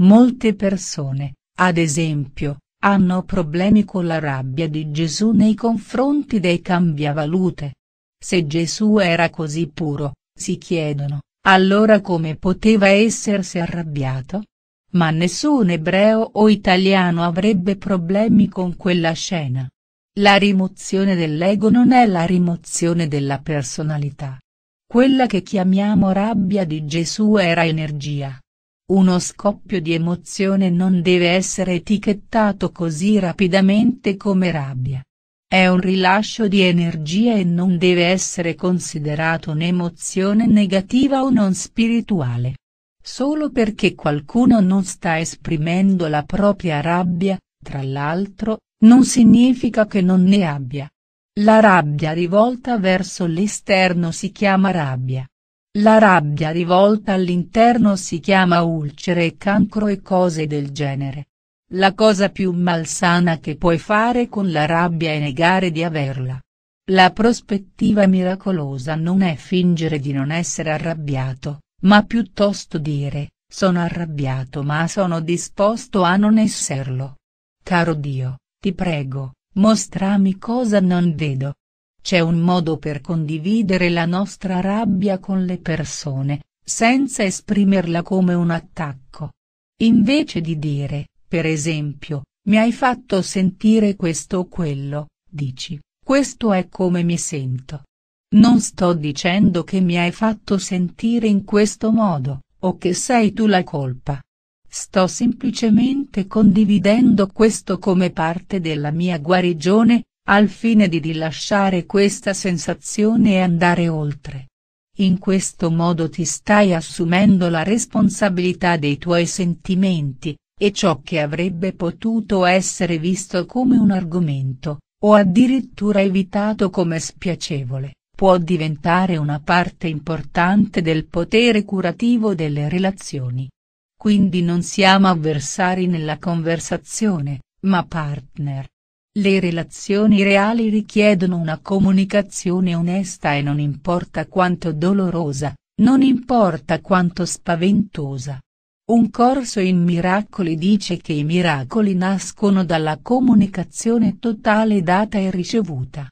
Molte persone, ad esempio, hanno problemi con la rabbia di Gesù nei confronti dei cambiavalute. Se Gesù era così puro, si chiedono, allora come poteva essersi arrabbiato? Ma nessun ebreo o italiano avrebbe problemi con quella scena. La rimozione dell'ego non è la rimozione della personalità. Quella che chiamiamo rabbia di Gesù era energia. Uno scoppio di emozione non deve essere etichettato così rapidamente come rabbia. È un rilascio di energia e non deve essere considerato un'emozione negativa o non spirituale. Solo perché qualcuno non sta esprimendo la propria rabbia, tra l'altro, non significa che non ne abbia. La rabbia rivolta verso l'esterno si chiama rabbia. La rabbia rivolta all'interno si chiama ulcere e cancro e cose del genere. La cosa più malsana che puoi fare con la rabbia è negare di averla. La prospettiva miracolosa non è fingere di non essere arrabbiato, ma piuttosto dire, sono arrabbiato ma sono disposto a non esserlo. Caro Dio, ti prego, mostrami cosa non vedo. C'è un modo per condividere la nostra rabbia con le persone, senza esprimerla come un attacco. Invece di dire, per esempio, mi hai fatto sentire questo o quello, dici, questo è come mi sento. Non sto dicendo che mi hai fatto sentire in questo modo, o che sei tu la colpa. Sto semplicemente condividendo questo come parte della mia guarigione, al fine di rilasciare questa sensazione e andare oltre. In questo modo ti stai assumendo la responsabilità dei tuoi sentimenti, e ciò che avrebbe potuto essere visto come un argomento, o addirittura evitato come spiacevole, può diventare una parte importante del potere curativo delle relazioni quindi non siamo avversari nella conversazione, ma partner. Le relazioni reali richiedono una comunicazione onesta e non importa quanto dolorosa, non importa quanto spaventosa. Un corso in miracoli dice che i miracoli nascono dalla comunicazione totale data e ricevuta.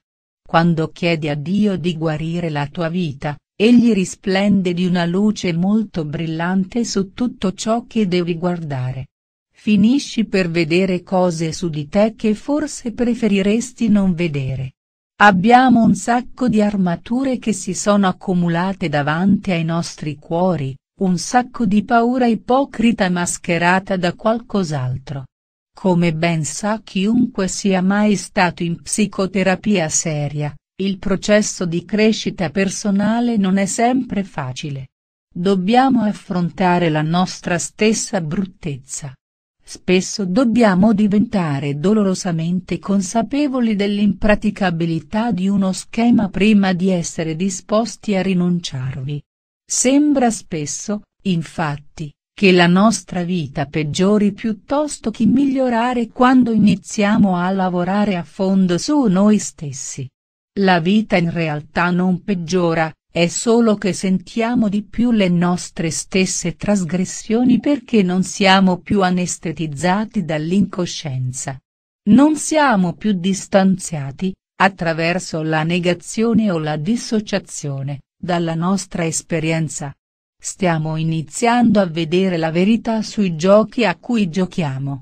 Quando chiedi a Dio di guarire la tua vita, Egli risplende di una luce molto brillante su tutto ciò che devi guardare. Finisci per vedere cose su di te che forse preferiresti non vedere. Abbiamo un sacco di armature che si sono accumulate davanti ai nostri cuori, un sacco di paura ipocrita mascherata da qualcos'altro. Come ben sa chiunque sia mai stato in psicoterapia seria, il processo di crescita personale non è sempre facile. Dobbiamo affrontare la nostra stessa bruttezza. Spesso dobbiamo diventare dolorosamente consapevoli dell'impraticabilità di uno schema prima di essere disposti a rinunciarvi. Sembra spesso, infatti, che la nostra vita peggiori piuttosto che migliorare quando iniziamo a lavorare a fondo su noi stessi. La vita in realtà non peggiora, è solo che sentiamo di più le nostre stesse trasgressioni perché non siamo più anestetizzati dall'incoscienza. Non siamo più distanziati, attraverso la negazione o la dissociazione, dalla nostra esperienza. Stiamo iniziando a vedere la verità sui giochi a cui giochiamo.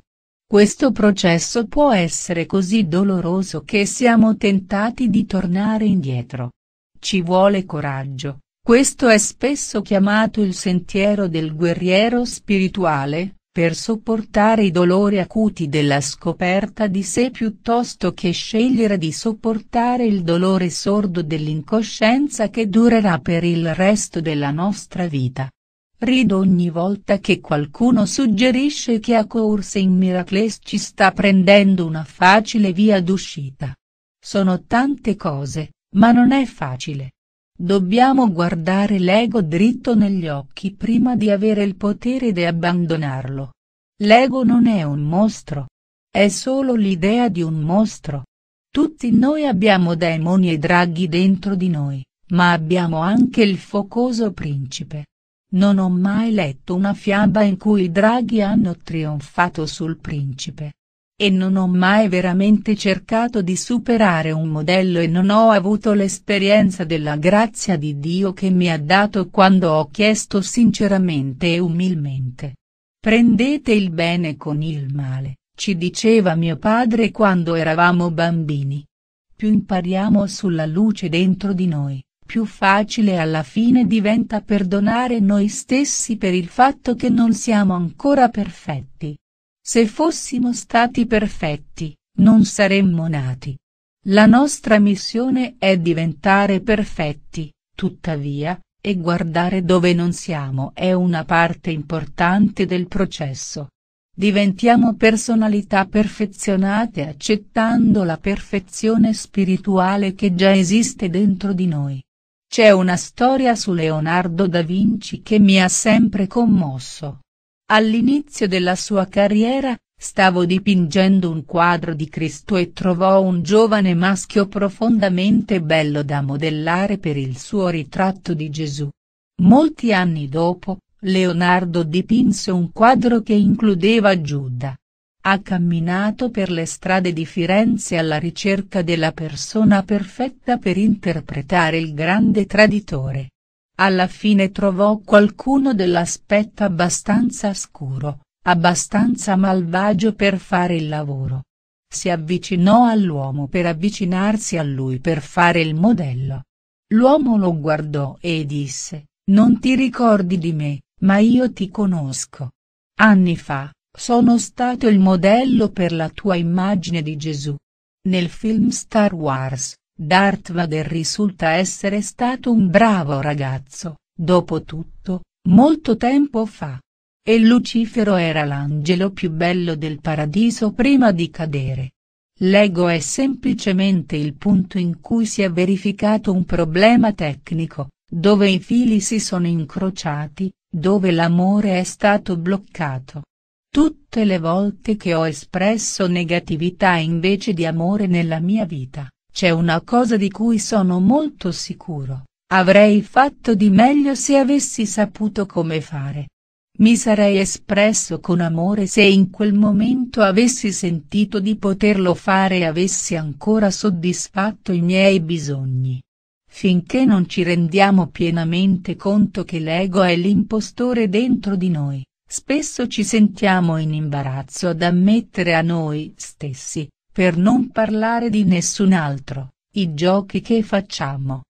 Questo processo può essere così doloroso che siamo tentati di tornare indietro. Ci vuole coraggio, questo è spesso chiamato il sentiero del guerriero spirituale, per sopportare i dolori acuti della scoperta di sé piuttosto che scegliere di sopportare il dolore sordo dell'incoscienza che durerà per il resto della nostra vita. Rido ogni volta che qualcuno suggerisce che a corse in Miracles ci sta prendendo una facile via d'uscita. Sono tante cose, ma non è facile. Dobbiamo guardare l'ego dritto negli occhi prima di avere il potere di abbandonarlo. L'ego non è un mostro. È solo l'idea di un mostro. Tutti noi abbiamo demoni e draghi dentro di noi, ma abbiamo anche il focoso principe. Non ho mai letto una fiaba in cui i draghi hanno trionfato sul principe. E non ho mai veramente cercato di superare un modello e non ho avuto l'esperienza della grazia di Dio che mi ha dato quando ho chiesto sinceramente e umilmente. Prendete il bene con il male, ci diceva mio padre quando eravamo bambini. Più impariamo sulla luce dentro di noi, più facile alla fine diventa perdonare noi stessi per il fatto che non siamo ancora perfetti. Se fossimo stati perfetti, non saremmo nati. La nostra missione è diventare perfetti, tuttavia, e guardare dove non siamo è una parte importante del processo. Diventiamo personalità perfezionate accettando la perfezione spirituale che già esiste dentro di noi. C'è una storia su Leonardo da Vinci che mi ha sempre commosso. All'inizio della sua carriera, stavo dipingendo un quadro di Cristo e trovò un giovane maschio profondamente bello da modellare per il suo ritratto di Gesù. Molti anni dopo, Leonardo dipinse un quadro che includeva Giuda ha camminato per le strade di Firenze alla ricerca della persona perfetta per interpretare il grande traditore. Alla fine trovò qualcuno dell'aspetto abbastanza scuro, abbastanza malvagio per fare il lavoro. Si avvicinò all'uomo per avvicinarsi a lui per fare il modello. L'uomo lo guardò e disse, non ti ricordi di me, ma io ti conosco. Anni fa, sono stato il modello per la tua immagine di Gesù. Nel film Star Wars, Darth Vader risulta essere stato un bravo ragazzo, dopo tutto, molto tempo fa. E Lucifero era l'angelo più bello del paradiso prima di cadere. L'ego è semplicemente il punto in cui si è verificato un problema tecnico, dove i fili si sono incrociati, dove l'amore è stato bloccato. Tutte le volte che ho espresso negatività invece di amore nella mia vita, c'è una cosa di cui sono molto sicuro, avrei fatto di meglio se avessi saputo come fare. Mi sarei espresso con amore se in quel momento avessi sentito di poterlo fare e avessi ancora soddisfatto i miei bisogni. Finché non ci rendiamo pienamente conto che l'ego è l'impostore dentro di noi, spesso ci sentiamo in imbarazzo ad ammettere a noi stessi, per non parlare di nessun altro, i giochi che facciamo.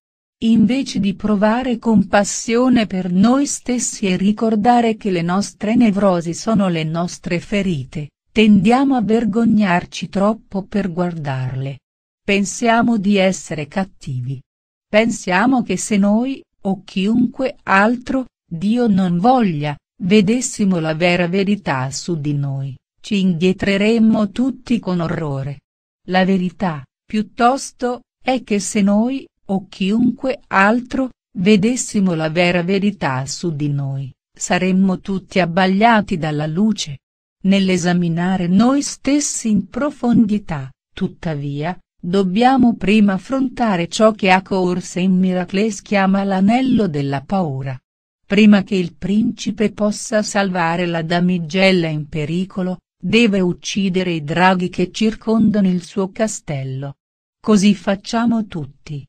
Invece di provare compassione per noi stessi e ricordare che le nostre nevrosi sono le nostre ferite, tendiamo a vergognarci troppo per guardarle. Pensiamo di essere cattivi. Pensiamo che se noi, o chiunque altro, Dio non voglia, vedessimo la vera verità su di noi, ci indietreremmo tutti con orrore. La verità, piuttosto, è che se noi, o chiunque altro, vedessimo la vera verità su di noi, saremmo tutti abbagliati dalla luce. Nell'esaminare noi stessi in profondità, tuttavia, dobbiamo prima affrontare ciò che a Course in Miracles chiama l'anello della paura prima che il principe possa salvare la damigella in pericolo, deve uccidere i draghi che circondano il suo castello. Così facciamo tutti.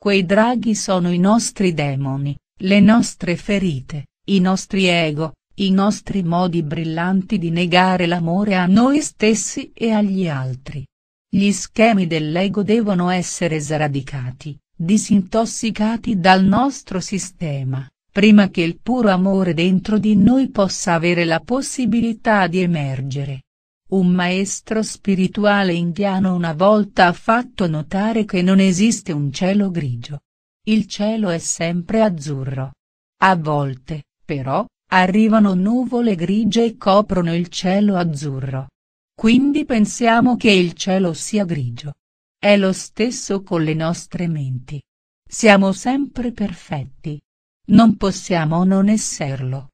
Quei draghi sono i nostri demoni, le nostre ferite, i nostri ego, i nostri modi brillanti di negare l'amore a noi stessi e agli altri. Gli schemi dell'ego devono essere sradicati, disintossicati dal nostro sistema prima che il puro amore dentro di noi possa avere la possibilità di emergere. Un maestro spirituale indiano una volta ha fatto notare che non esiste un cielo grigio. Il cielo è sempre azzurro. A volte, però, arrivano nuvole grigie e coprono il cielo azzurro. Quindi pensiamo che il cielo sia grigio. È lo stesso con le nostre menti. Siamo sempre perfetti, non possiamo non esserlo.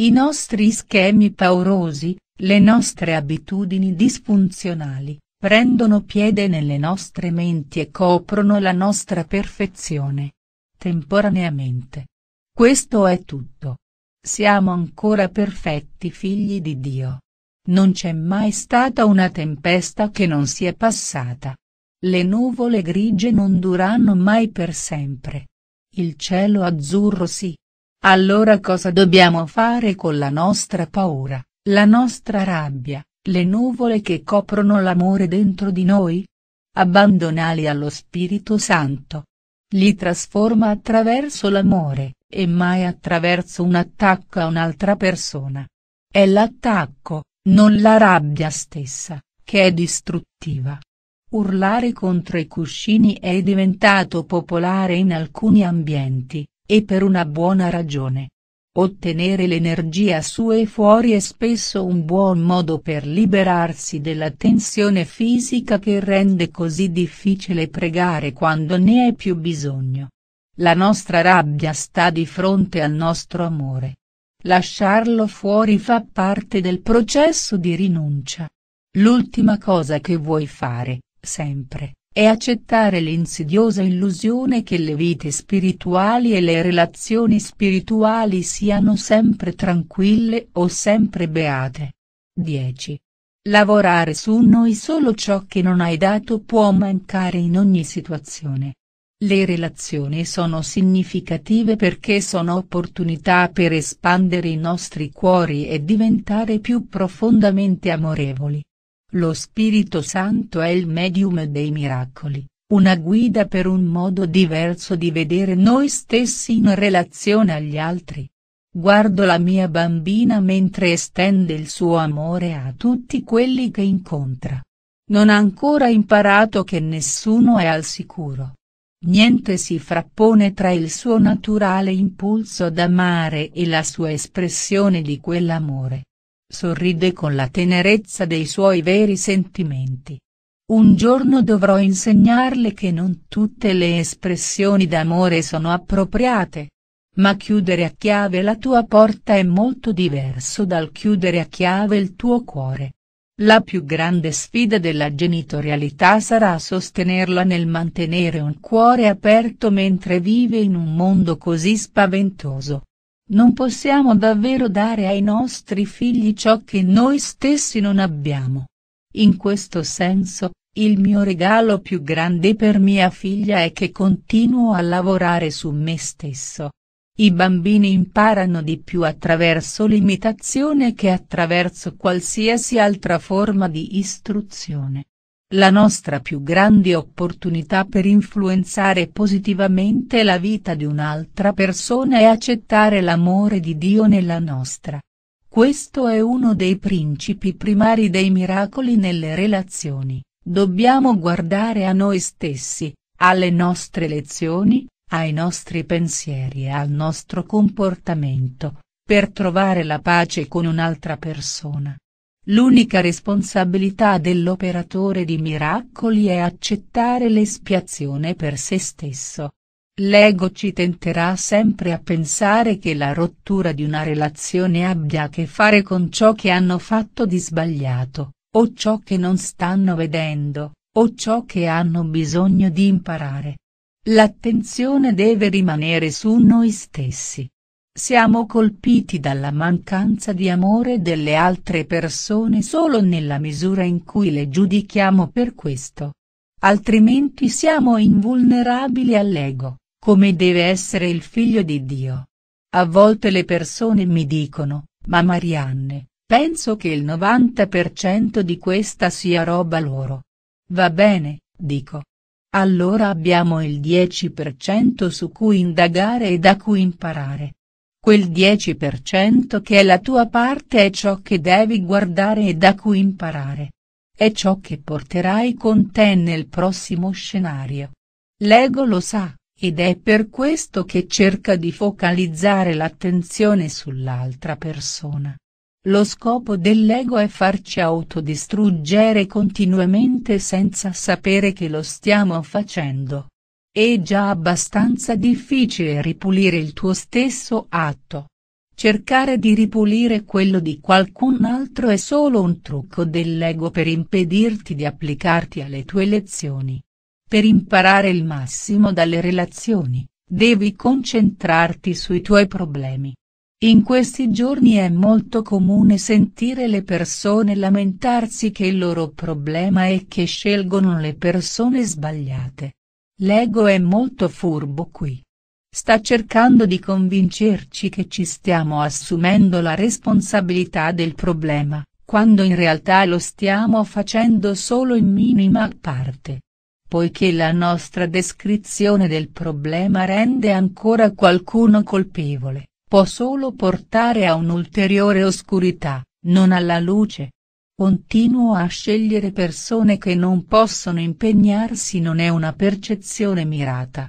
I nostri schemi paurosi, le nostre abitudini disfunzionali, prendono piede nelle nostre menti e coprono la nostra perfezione. Temporaneamente. Questo è tutto. Siamo ancora perfetti figli di Dio. Non c'è mai stata una tempesta che non sia passata. Le nuvole grigie non durano mai per sempre. Il cielo azzurro sì. Allora cosa dobbiamo fare con la nostra paura, la nostra rabbia, le nuvole che coprono l'amore dentro di noi? Abbandonali allo Spirito Santo. Li trasforma attraverso l'amore, e mai attraverso un attacco a un'altra persona. È l'attacco, non la rabbia stessa, che è distruttiva. Urlare contro i cuscini è diventato popolare in alcuni ambienti, e per una buona ragione. Ottenere l'energia su e fuori è spesso un buon modo per liberarsi della tensione fisica che rende così difficile pregare quando ne è più bisogno. La nostra rabbia sta di fronte al nostro amore. Lasciarlo fuori fa parte del processo di rinuncia. L'ultima cosa che vuoi fare, sempre, è accettare l'insidiosa illusione che le vite spirituali e le relazioni spirituali siano sempre tranquille o sempre beate. 10. Lavorare su noi solo ciò che non hai dato può mancare in ogni situazione. Le relazioni sono significative perché sono opportunità per espandere i nostri cuori e diventare più profondamente amorevoli. Lo Spirito Santo è il medium dei miracoli, una guida per un modo diverso di vedere noi stessi in relazione agli altri. Guardo la mia bambina mentre estende il suo amore a tutti quelli che incontra. Non ha ancora imparato che nessuno è al sicuro. Niente si frappone tra il suo naturale impulso ad amare e la sua espressione di quell'amore sorride con la tenerezza dei suoi veri sentimenti. Un giorno dovrò insegnarle che non tutte le espressioni d'amore sono appropriate. Ma chiudere a chiave la tua porta è molto diverso dal chiudere a chiave il tuo cuore. La più grande sfida della genitorialità sarà sostenerla nel mantenere un cuore aperto mentre vive in un mondo così spaventoso. Non possiamo davvero dare ai nostri figli ciò che noi stessi non abbiamo. In questo senso, il mio regalo più grande per mia figlia è che continuo a lavorare su me stesso. I bambini imparano di più attraverso l'imitazione che attraverso qualsiasi altra forma di istruzione. La nostra più grande opportunità per influenzare positivamente la vita di un'altra persona è accettare l'amore di Dio nella nostra. Questo è uno dei principi primari dei miracoli nelle relazioni, dobbiamo guardare a noi stessi, alle nostre lezioni, ai nostri pensieri e al nostro comportamento, per trovare la pace con un'altra persona. L'unica responsabilità dell'operatore di miracoli è accettare l'espiazione per se stesso. L'ego ci tenterà sempre a pensare che la rottura di una relazione abbia a che fare con ciò che hanno fatto di sbagliato, o ciò che non stanno vedendo, o ciò che hanno bisogno di imparare. L'attenzione deve rimanere su noi stessi, siamo colpiti dalla mancanza di amore delle altre persone solo nella misura in cui le giudichiamo per questo. Altrimenti siamo invulnerabili all'ego, come deve essere il figlio di Dio. A volte le persone mi dicono, ma Marianne, penso che il 90% di questa sia roba loro. Va bene, dico. Allora abbiamo il 10% su cui indagare e da cui imparare. Quel 10% che è la tua parte è ciò che devi guardare e da cui imparare. È ciò che porterai con te nel prossimo scenario. L'ego lo sa, ed è per questo che cerca di focalizzare l'attenzione sull'altra persona. Lo scopo dell'ego è farci autodistruggere continuamente senza sapere che lo stiamo facendo. È già abbastanza difficile ripulire il tuo stesso atto. Cercare di ripulire quello di qualcun altro è solo un trucco dell'ego per impedirti di applicarti alle tue lezioni. Per imparare il massimo dalle relazioni, devi concentrarti sui tuoi problemi. In questi giorni è molto comune sentire le persone lamentarsi che il loro problema è che scelgono le persone sbagliate. L'ego è molto furbo qui. Sta cercando di convincerci che ci stiamo assumendo la responsabilità del problema, quando in realtà lo stiamo facendo solo in minima parte poiché la nostra descrizione del problema rende ancora qualcuno colpevole, può solo portare a un'ulteriore oscurità, non alla luce. Continuo a scegliere persone che non possono impegnarsi non è una percezione mirata.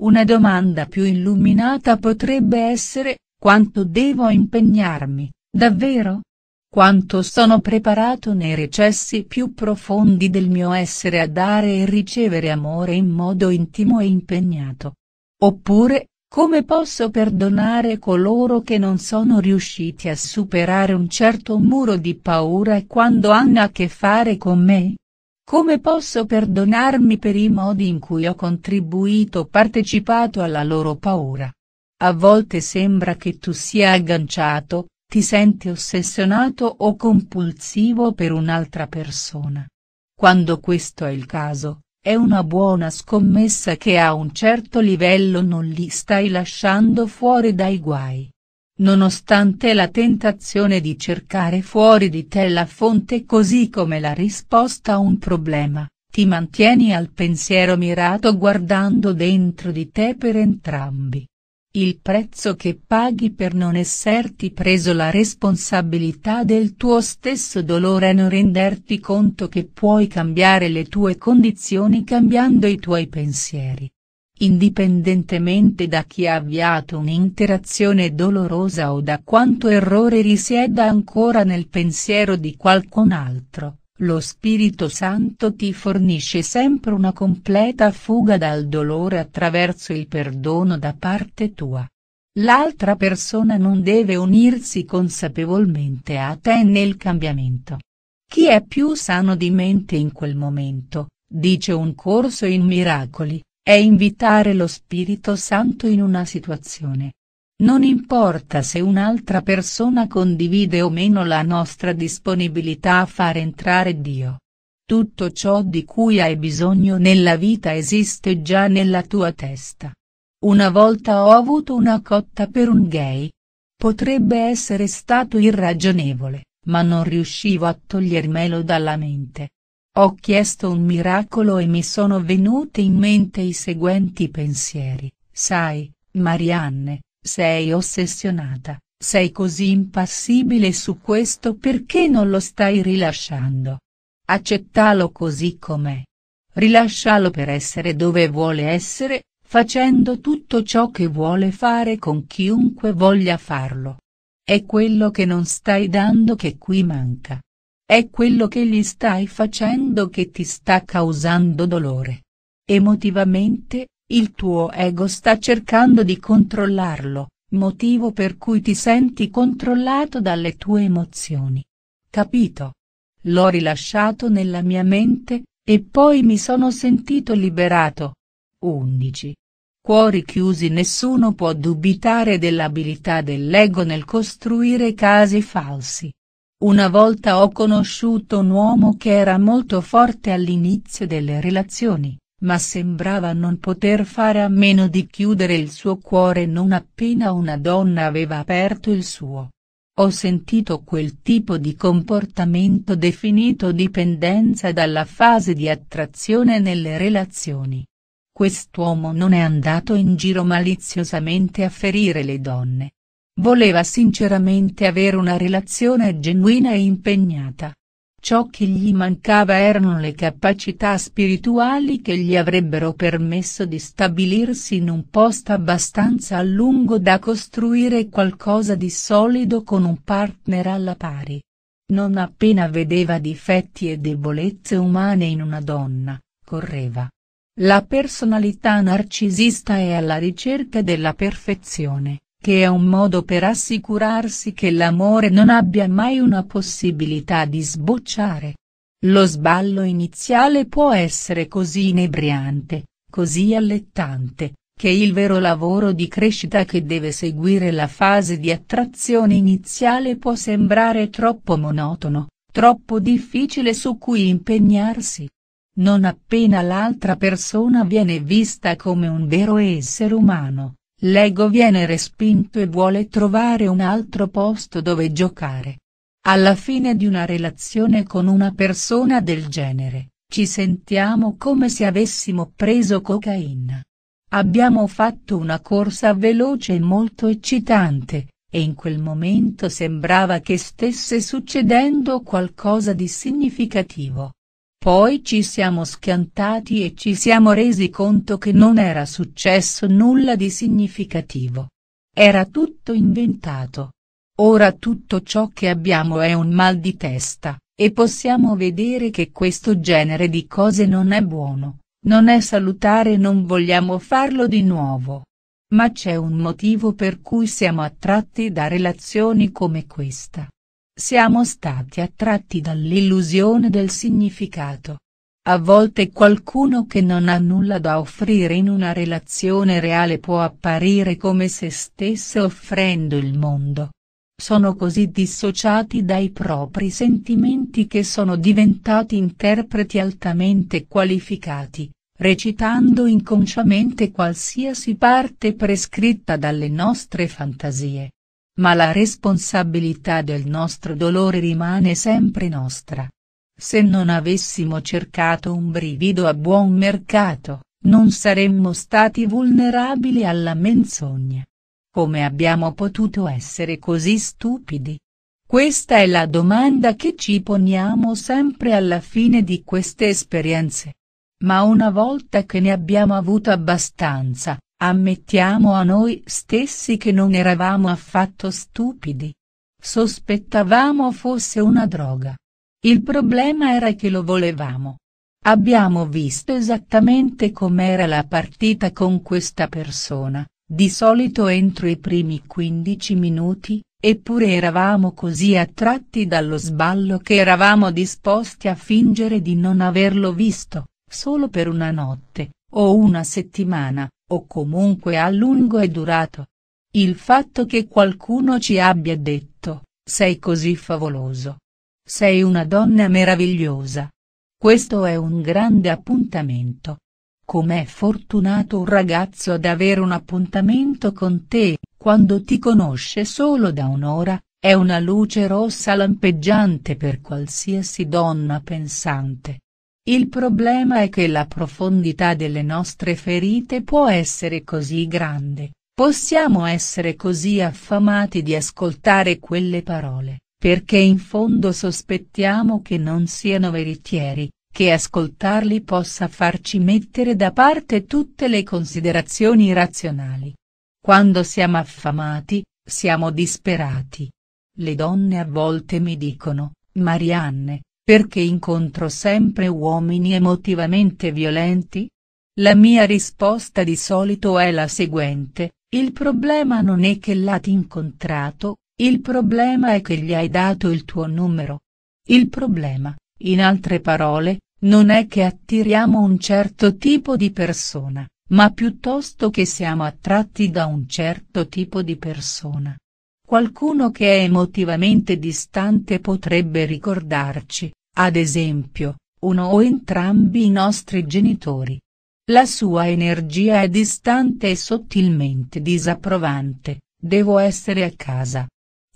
Una domanda più illuminata potrebbe essere, quanto devo impegnarmi, davvero? Quanto sono preparato nei recessi più profondi del mio essere a dare e ricevere amore in modo intimo e impegnato? Oppure, come posso perdonare coloro che non sono riusciti a superare un certo muro di paura quando hanno a che fare con me? Come posso perdonarmi per i modi in cui ho contribuito o partecipato alla loro paura? A volte sembra che tu sia agganciato, ti senti ossessionato o compulsivo per un'altra persona. Quando questo è il caso, è una buona scommessa che a un certo livello non li stai lasciando fuori dai guai. Nonostante la tentazione di cercare fuori di te la fonte così come la risposta a un problema, ti mantieni al pensiero mirato guardando dentro di te per entrambi. Il prezzo che paghi per non esserti preso la responsabilità del tuo stesso dolore e non renderti conto che puoi cambiare le tue condizioni cambiando i tuoi pensieri. Indipendentemente da chi ha avviato un'interazione dolorosa o da quanto errore risieda ancora nel pensiero di qualcun altro lo Spirito Santo ti fornisce sempre una completa fuga dal dolore attraverso il perdono da parte tua. L'altra persona non deve unirsi consapevolmente a te nel cambiamento. Chi è più sano di mente in quel momento, dice un corso in miracoli, è invitare lo Spirito Santo in una situazione, non importa se un'altra persona condivide o meno la nostra disponibilità a far entrare Dio. Tutto ciò di cui hai bisogno nella vita esiste già nella tua testa. Una volta ho avuto una cotta per un gay. Potrebbe essere stato irragionevole, ma non riuscivo a togliermelo dalla mente. Ho chiesto un miracolo e mi sono venute in mente i seguenti pensieri, sai, Marianne, sei ossessionata, sei così impassibile su questo perché non lo stai rilasciando. Accettalo così com'è. Rilascialo per essere dove vuole essere, facendo tutto ciò che vuole fare con chiunque voglia farlo. È quello che non stai dando che qui manca. È quello che gli stai facendo che ti sta causando dolore. Emotivamente, il tuo ego sta cercando di controllarlo, motivo per cui ti senti controllato dalle tue emozioni. Capito? L'ho rilasciato nella mia mente, e poi mi sono sentito liberato. 11. Cuori chiusi Nessuno può dubitare dell'abilità dell'ego nel costruire casi falsi. Una volta ho conosciuto un uomo che era molto forte all'inizio delle relazioni ma sembrava non poter fare a meno di chiudere il suo cuore non appena una donna aveva aperto il suo. Ho sentito quel tipo di comportamento definito dipendenza dalla fase di attrazione nelle relazioni. Quest'uomo non è andato in giro maliziosamente a ferire le donne. Voleva sinceramente avere una relazione genuina e impegnata. Ciò che gli mancava erano le capacità spirituali che gli avrebbero permesso di stabilirsi in un posto abbastanza a lungo da costruire qualcosa di solido con un partner alla pari. Non appena vedeva difetti e debolezze umane in una donna, correva. La personalità narcisista è alla ricerca della perfezione, che è un modo per assicurarsi che l'amore non abbia mai una possibilità di sbocciare. Lo sballo iniziale può essere così inebriante, così allettante, che il vero lavoro di crescita che deve seguire la fase di attrazione iniziale può sembrare troppo monotono, troppo difficile su cui impegnarsi. Non appena l'altra persona viene vista come un vero essere umano, Lego viene respinto e vuole trovare un altro posto dove giocare. Alla fine di una relazione con una persona del genere, ci sentiamo come se avessimo preso cocaina. Abbiamo fatto una corsa veloce e molto eccitante, e in quel momento sembrava che stesse succedendo qualcosa di significativo. Poi ci siamo schiantati e ci siamo resi conto che non era successo nulla di significativo. Era tutto inventato. Ora tutto ciò che abbiamo è un mal di testa, e possiamo vedere che questo genere di cose non è buono, non è salutare e non vogliamo farlo di nuovo. Ma c'è un motivo per cui siamo attratti da relazioni come questa. Siamo stati attratti dall'illusione del significato. A volte qualcuno che non ha nulla da offrire in una relazione reale può apparire come se stesse offrendo il mondo. Sono così dissociati dai propri sentimenti che sono diventati interpreti altamente qualificati, recitando inconsciamente qualsiasi parte prescritta dalle nostre fantasie ma la responsabilità del nostro dolore rimane sempre nostra. Se non avessimo cercato un brivido a buon mercato, non saremmo stati vulnerabili alla menzogna. Come abbiamo potuto essere così stupidi? Questa è la domanda che ci poniamo sempre alla fine di queste esperienze. Ma una volta che ne abbiamo avuto abbastanza, Ammettiamo a noi stessi che non eravamo affatto stupidi. Sospettavamo fosse una droga. Il problema era che lo volevamo. Abbiamo visto esattamente com'era la partita con questa persona, di solito entro i primi 15 minuti, eppure eravamo così attratti dallo sballo che eravamo disposti a fingere di non averlo visto, solo per una notte, o una settimana, o comunque a lungo è durato. Il fatto che qualcuno ci abbia detto, sei così favoloso. Sei una donna meravigliosa. Questo è un grande appuntamento. Com'è fortunato un ragazzo ad avere un appuntamento con te, quando ti conosce solo da un'ora, è una luce rossa lampeggiante per qualsiasi donna pensante. Il problema è che la profondità delle nostre ferite può essere così grande, possiamo essere così affamati di ascoltare quelle parole, perché in fondo sospettiamo che non siano veritieri, che ascoltarli possa farci mettere da parte tutte le considerazioni razionali. Quando siamo affamati, siamo disperati. Le donne a volte mi dicono, Marianne, perché incontro sempre uomini emotivamente violenti? La mia risposta di solito è la seguente, il problema non è che l'hai incontrato, il problema è che gli hai dato il tuo numero. Il problema, in altre parole, non è che attiriamo un certo tipo di persona, ma piuttosto che siamo attratti da un certo tipo di persona. Qualcuno che è emotivamente distante potrebbe ricordarci, ad esempio, uno o entrambi i nostri genitori. La sua energia è distante e sottilmente disapprovante, devo essere a casa.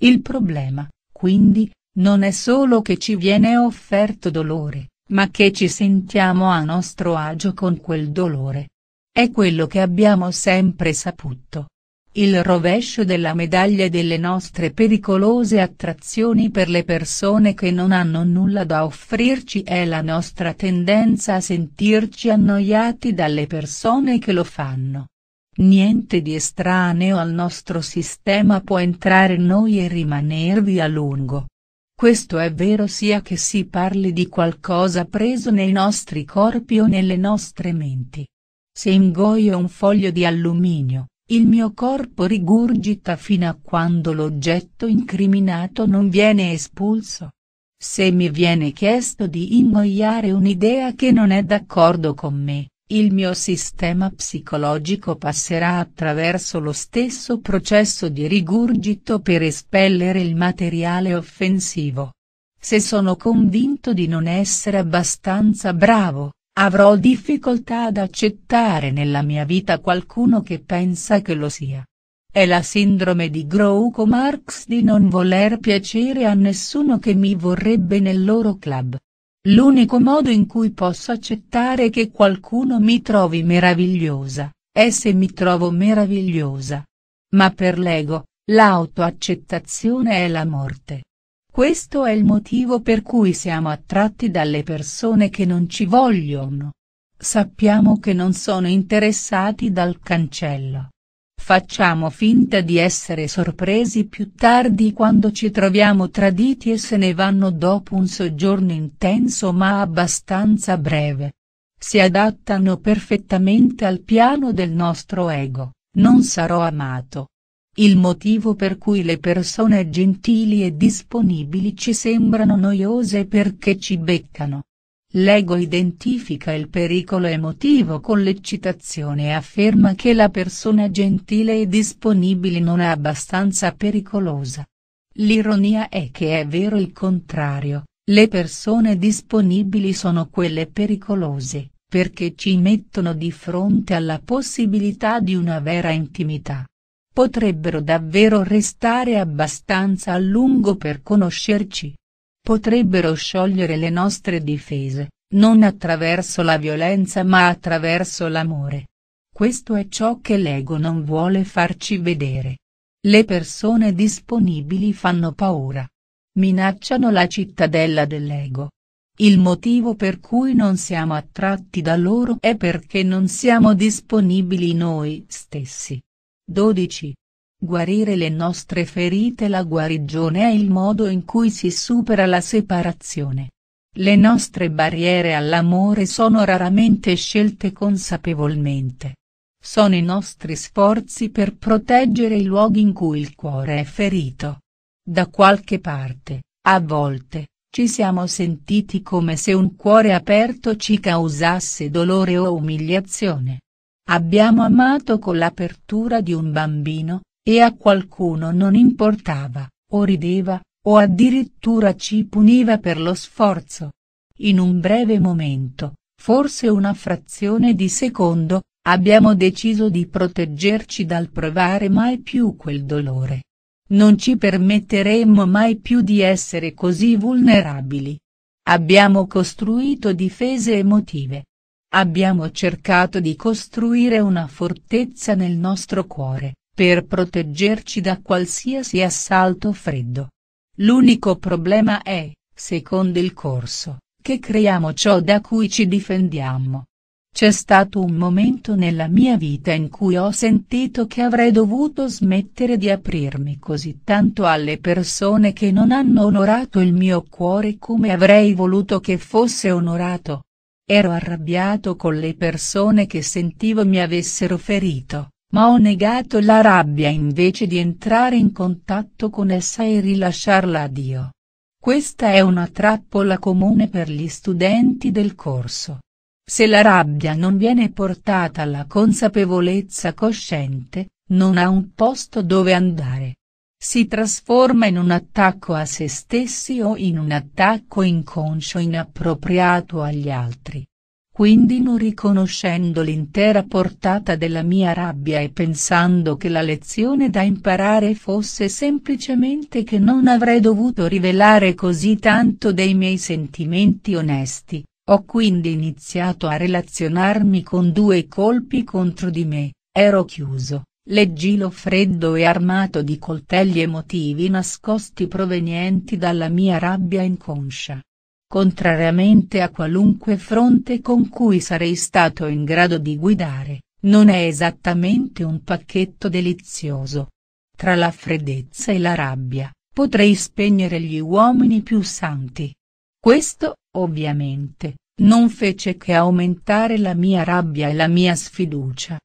Il problema, quindi, non è solo che ci viene offerto dolore, ma che ci sentiamo a nostro agio con quel dolore. È quello che abbiamo sempre saputo il rovescio della medaglia delle nostre pericolose attrazioni per le persone che non hanno nulla da offrirci è la nostra tendenza a sentirci annoiati dalle persone che lo fanno. Niente di estraneo al nostro sistema può entrare in noi e rimanervi a lungo. Questo è vero sia che si parli di qualcosa preso nei nostri corpi o nelle nostre menti. Se ingoio un foglio di alluminio, il mio corpo rigurgita fino a quando l'oggetto incriminato non viene espulso. Se mi viene chiesto di ingoiare un'idea che non è d'accordo con me, il mio sistema psicologico passerà attraverso lo stesso processo di rigurgito per espellere il materiale offensivo. Se sono convinto di non essere abbastanza bravo, Avrò difficoltà ad accettare nella mia vita qualcuno che pensa che lo sia. È la sindrome di Groucho Marx di non voler piacere a nessuno che mi vorrebbe nel loro club. L'unico modo in cui posso accettare che qualcuno mi trovi meravigliosa, è se mi trovo meravigliosa. Ma per l'ego, l'autoaccettazione è la morte. Questo è il motivo per cui siamo attratti dalle persone che non ci vogliono. Sappiamo che non sono interessati dal cancello. Facciamo finta di essere sorpresi più tardi quando ci troviamo traditi e se ne vanno dopo un soggiorno intenso ma abbastanza breve. Si adattano perfettamente al piano del nostro ego, non sarò amato, il motivo per cui le persone gentili e disponibili ci sembrano noiose è perché ci beccano. L'ego identifica il pericolo emotivo con l'eccitazione e afferma che la persona gentile e disponibile non è abbastanza pericolosa. L'ironia è che è vero il contrario, le persone disponibili sono quelle pericolose, perché ci mettono di fronte alla possibilità di una vera intimità potrebbero davvero restare abbastanza a lungo per conoscerci. Potrebbero sciogliere le nostre difese, non attraverso la violenza ma attraverso l'amore. Questo è ciò che l'ego non vuole farci vedere. Le persone disponibili fanno paura. Minacciano la cittadella dell'ego. Il motivo per cui non siamo attratti da loro è perché non siamo disponibili noi stessi. 12. Guarire le nostre ferite La guarigione è il modo in cui si supera la separazione. Le nostre barriere all'amore sono raramente scelte consapevolmente. Sono i nostri sforzi per proteggere i luoghi in cui il cuore è ferito. Da qualche parte, a volte, ci siamo sentiti come se un cuore aperto ci causasse dolore o umiliazione. Abbiamo amato con l'apertura di un bambino, e a qualcuno non importava, o rideva, o addirittura ci puniva per lo sforzo. In un breve momento, forse una frazione di secondo, abbiamo deciso di proteggerci dal provare mai più quel dolore. Non ci permetteremmo mai più di essere così vulnerabili. Abbiamo costruito difese emotive, Abbiamo cercato di costruire una fortezza nel nostro cuore, per proteggerci da qualsiasi assalto freddo. L'unico problema è, secondo il corso, che creiamo ciò da cui ci difendiamo. C'è stato un momento nella mia vita in cui ho sentito che avrei dovuto smettere di aprirmi così tanto alle persone che non hanno onorato il mio cuore come avrei voluto che fosse onorato. Ero arrabbiato con le persone che sentivo mi avessero ferito, ma ho negato la rabbia invece di entrare in contatto con essa e rilasciarla a Dio. Questa è una trappola comune per gli studenti del corso. Se la rabbia non viene portata alla consapevolezza cosciente, non ha un posto dove andare si trasforma in un attacco a se stessi o in un attacco inconscio inappropriato agli altri. Quindi non riconoscendo l'intera portata della mia rabbia e pensando che la lezione da imparare fosse semplicemente che non avrei dovuto rivelare così tanto dei miei sentimenti onesti, ho quindi iniziato a relazionarmi con due colpi contro di me, ero chiuso, Leggilo freddo e armato di coltelli emotivi nascosti provenienti dalla mia rabbia inconscia. Contrariamente a qualunque fronte con cui sarei stato in grado di guidare, non è esattamente un pacchetto delizioso. Tra la freddezza e la rabbia, potrei spegnere gli uomini più santi. Questo, ovviamente, non fece che aumentare la mia rabbia e la mia sfiducia.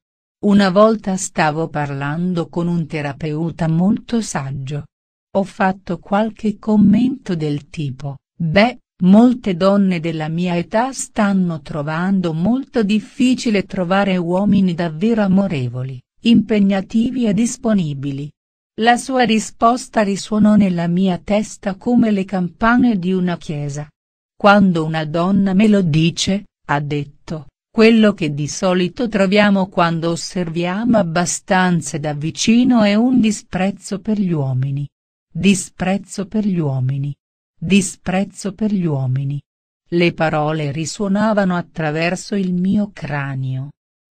Una volta stavo parlando con un terapeuta molto saggio. Ho fatto qualche commento del tipo, beh, molte donne della mia età stanno trovando molto difficile trovare uomini davvero amorevoli, impegnativi e disponibili. La sua risposta risuonò nella mia testa come le campane di una chiesa. Quando una donna me lo dice, ha detto quello che di solito troviamo quando osserviamo abbastanza da vicino è un disprezzo per gli uomini. Disprezzo per gli uomini. Disprezzo per gli uomini. Le parole risuonavano attraverso il mio cranio.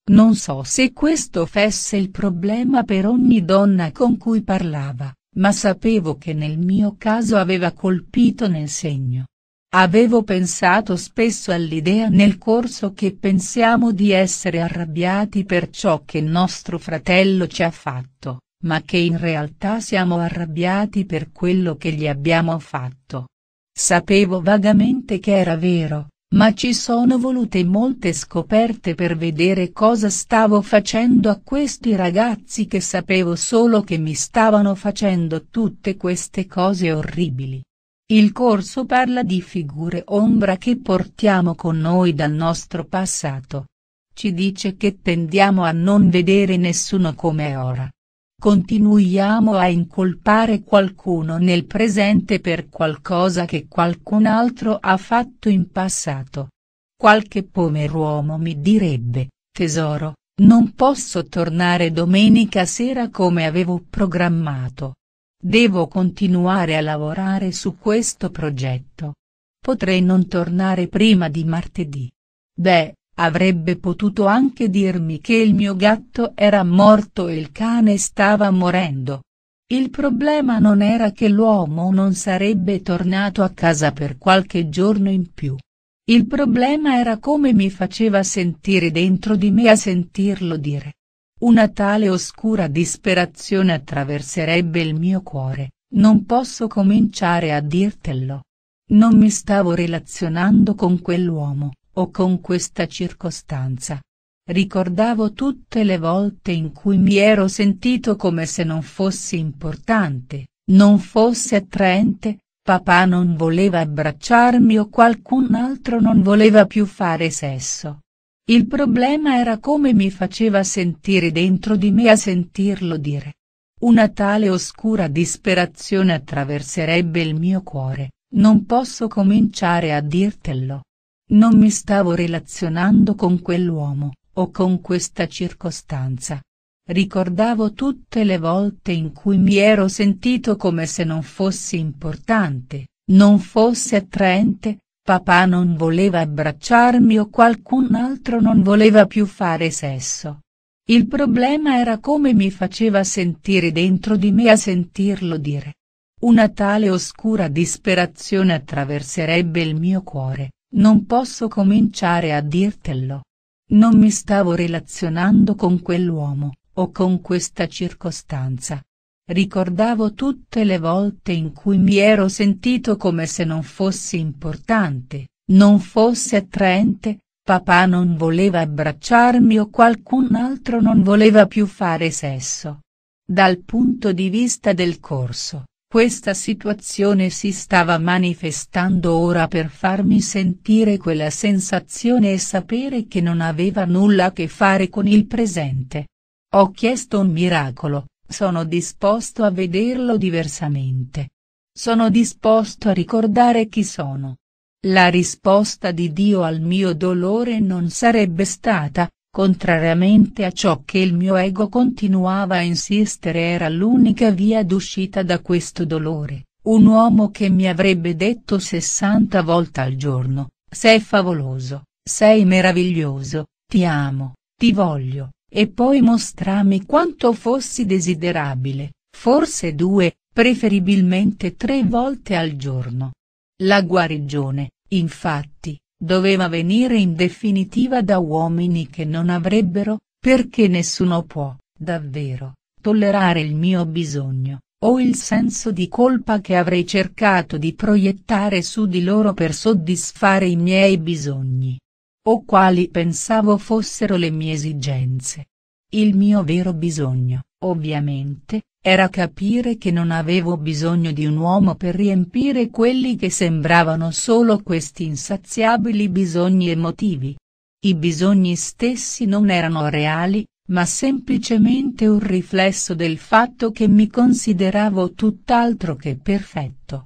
Non so se questo fesse il problema per ogni donna con cui parlava, ma sapevo che nel mio caso aveva colpito nel segno. Avevo pensato spesso all'idea nel corso che pensiamo di essere arrabbiati per ciò che nostro fratello ci ha fatto, ma che in realtà siamo arrabbiati per quello che gli abbiamo fatto. Sapevo vagamente che era vero, ma ci sono volute molte scoperte per vedere cosa stavo facendo a questi ragazzi che sapevo solo che mi stavano facendo tutte queste cose orribili. Il corso parla di figure ombra che portiamo con noi dal nostro passato. Ci dice che tendiamo a non vedere nessuno come è ora. Continuiamo a incolpare qualcuno nel presente per qualcosa che qualcun altro ha fatto in passato. Qualche pomeruomo mi direbbe, tesoro, non posso tornare domenica sera come avevo programmato Devo continuare a lavorare su questo progetto. Potrei non tornare prima di martedì. Beh, avrebbe potuto anche dirmi che il mio gatto era morto e il cane stava morendo. Il problema non era che l'uomo non sarebbe tornato a casa per qualche giorno in più. Il problema era come mi faceva sentire dentro di me a sentirlo dire. Una tale oscura disperazione attraverserebbe il mio cuore, non posso cominciare a dirtelo. Non mi stavo relazionando con quell'uomo, o con questa circostanza. Ricordavo tutte le volte in cui mi ero sentito come se non fossi importante, non fosse attraente, papà non voleva abbracciarmi o qualcun altro non voleva più fare sesso. Il problema era come mi faceva sentire dentro di me a sentirlo dire. Una tale oscura disperazione attraverserebbe il mio cuore, non posso cominciare a dirtelo. Non mi stavo relazionando con quell'uomo, o con questa circostanza. Ricordavo tutte le volte in cui mi ero sentito come se non fossi importante, non fosse attraente, Papà non voleva abbracciarmi o qualcun altro non voleva più fare sesso. Il problema era come mi faceva sentire dentro di me a sentirlo dire. Una tale oscura disperazione attraverserebbe il mio cuore, non posso cominciare a dirtelo. Non mi stavo relazionando con quell'uomo, o con questa circostanza, Ricordavo tutte le volte in cui mi ero sentito come se non fossi importante, non fosse attraente, papà non voleva abbracciarmi o qualcun altro non voleva più fare sesso. Dal punto di vista del corso, questa situazione si stava manifestando ora per farmi sentire quella sensazione e sapere che non aveva nulla a che fare con il presente. Ho chiesto un miracolo, sono disposto a vederlo diversamente. Sono disposto a ricordare chi sono. La risposta di Dio al mio dolore non sarebbe stata, contrariamente a ciò che il mio ego continuava a insistere era l'unica via d'uscita da questo dolore, un uomo che mi avrebbe detto 60 volte al giorno, sei favoloso, sei meraviglioso, ti amo, ti voglio, e poi mostrami quanto fossi desiderabile, forse due, preferibilmente tre volte al giorno. La guarigione, infatti, doveva venire in definitiva da uomini che non avrebbero, perché nessuno può, davvero, tollerare il mio bisogno, o il senso di colpa che avrei cercato di proiettare su di loro per soddisfare i miei bisogni o quali pensavo fossero le mie esigenze. Il mio vero bisogno, ovviamente, era capire che non avevo bisogno di un uomo per riempire quelli che sembravano solo questi insaziabili bisogni emotivi. I bisogni stessi non erano reali, ma semplicemente un riflesso del fatto che mi consideravo tutt'altro che perfetto.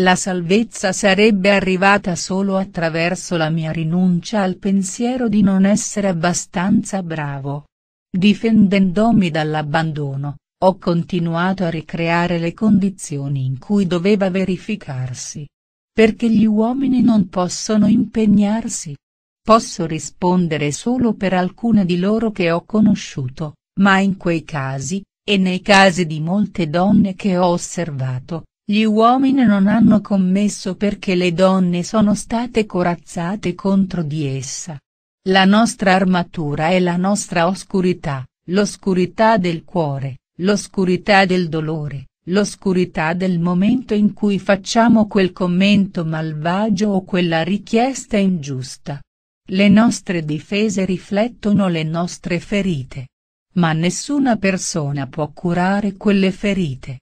La salvezza sarebbe arrivata solo attraverso la mia rinuncia al pensiero di non essere abbastanza bravo. Difendendomi dall'abbandono, ho continuato a ricreare le condizioni in cui doveva verificarsi. Perché gli uomini non possono impegnarsi. Posso rispondere solo per alcune di loro che ho conosciuto, ma in quei casi, e nei casi di molte donne che ho osservato, gli uomini non hanno commesso perché le donne sono state corazzate contro di essa. La nostra armatura è la nostra oscurità, l'oscurità del cuore, l'oscurità del dolore, l'oscurità del momento in cui facciamo quel commento malvagio o quella richiesta ingiusta. Le nostre difese riflettono le nostre ferite. Ma nessuna persona può curare quelle ferite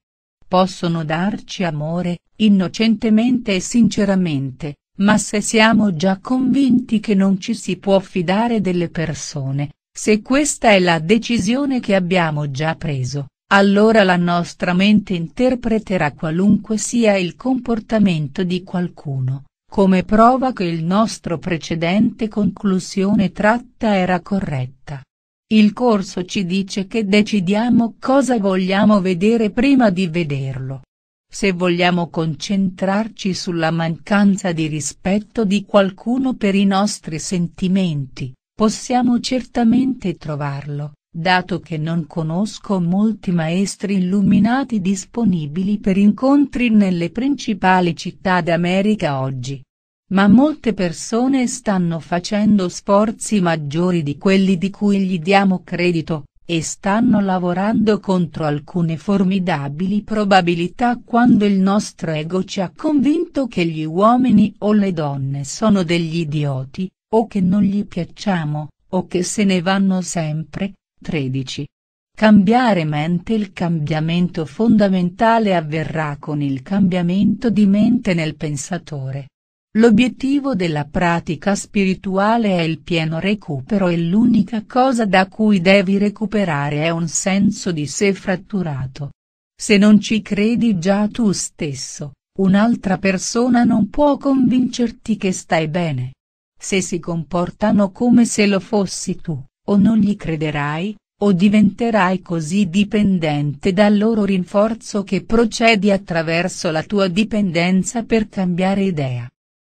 possono darci amore, innocentemente e sinceramente, ma se siamo già convinti che non ci si può fidare delle persone, se questa è la decisione che abbiamo già preso, allora la nostra mente interpreterà qualunque sia il comportamento di qualcuno, come prova che il nostro precedente conclusione tratta era corretta. Il corso ci dice che decidiamo cosa vogliamo vedere prima di vederlo. Se vogliamo concentrarci sulla mancanza di rispetto di qualcuno per i nostri sentimenti, possiamo certamente trovarlo, dato che non conosco molti maestri illuminati disponibili per incontri nelle principali città d'America oggi. Ma molte persone stanno facendo sforzi maggiori di quelli di cui gli diamo credito, e stanno lavorando contro alcune formidabili probabilità quando il nostro ego ci ha convinto che gli uomini o le donne sono degli idioti, o che non gli piacciamo, o che se ne vanno sempre. 13. Cambiare mente Il cambiamento fondamentale avverrà con il cambiamento di mente nel pensatore. L'obiettivo della pratica spirituale è il pieno recupero e l'unica cosa da cui devi recuperare è un senso di sé fratturato. Se non ci credi già tu stesso, un'altra persona non può convincerti che stai bene. Se si comportano come se lo fossi tu, o non gli crederai, o diventerai così dipendente dal loro rinforzo che procedi attraverso la tua dipendenza per cambiare idea.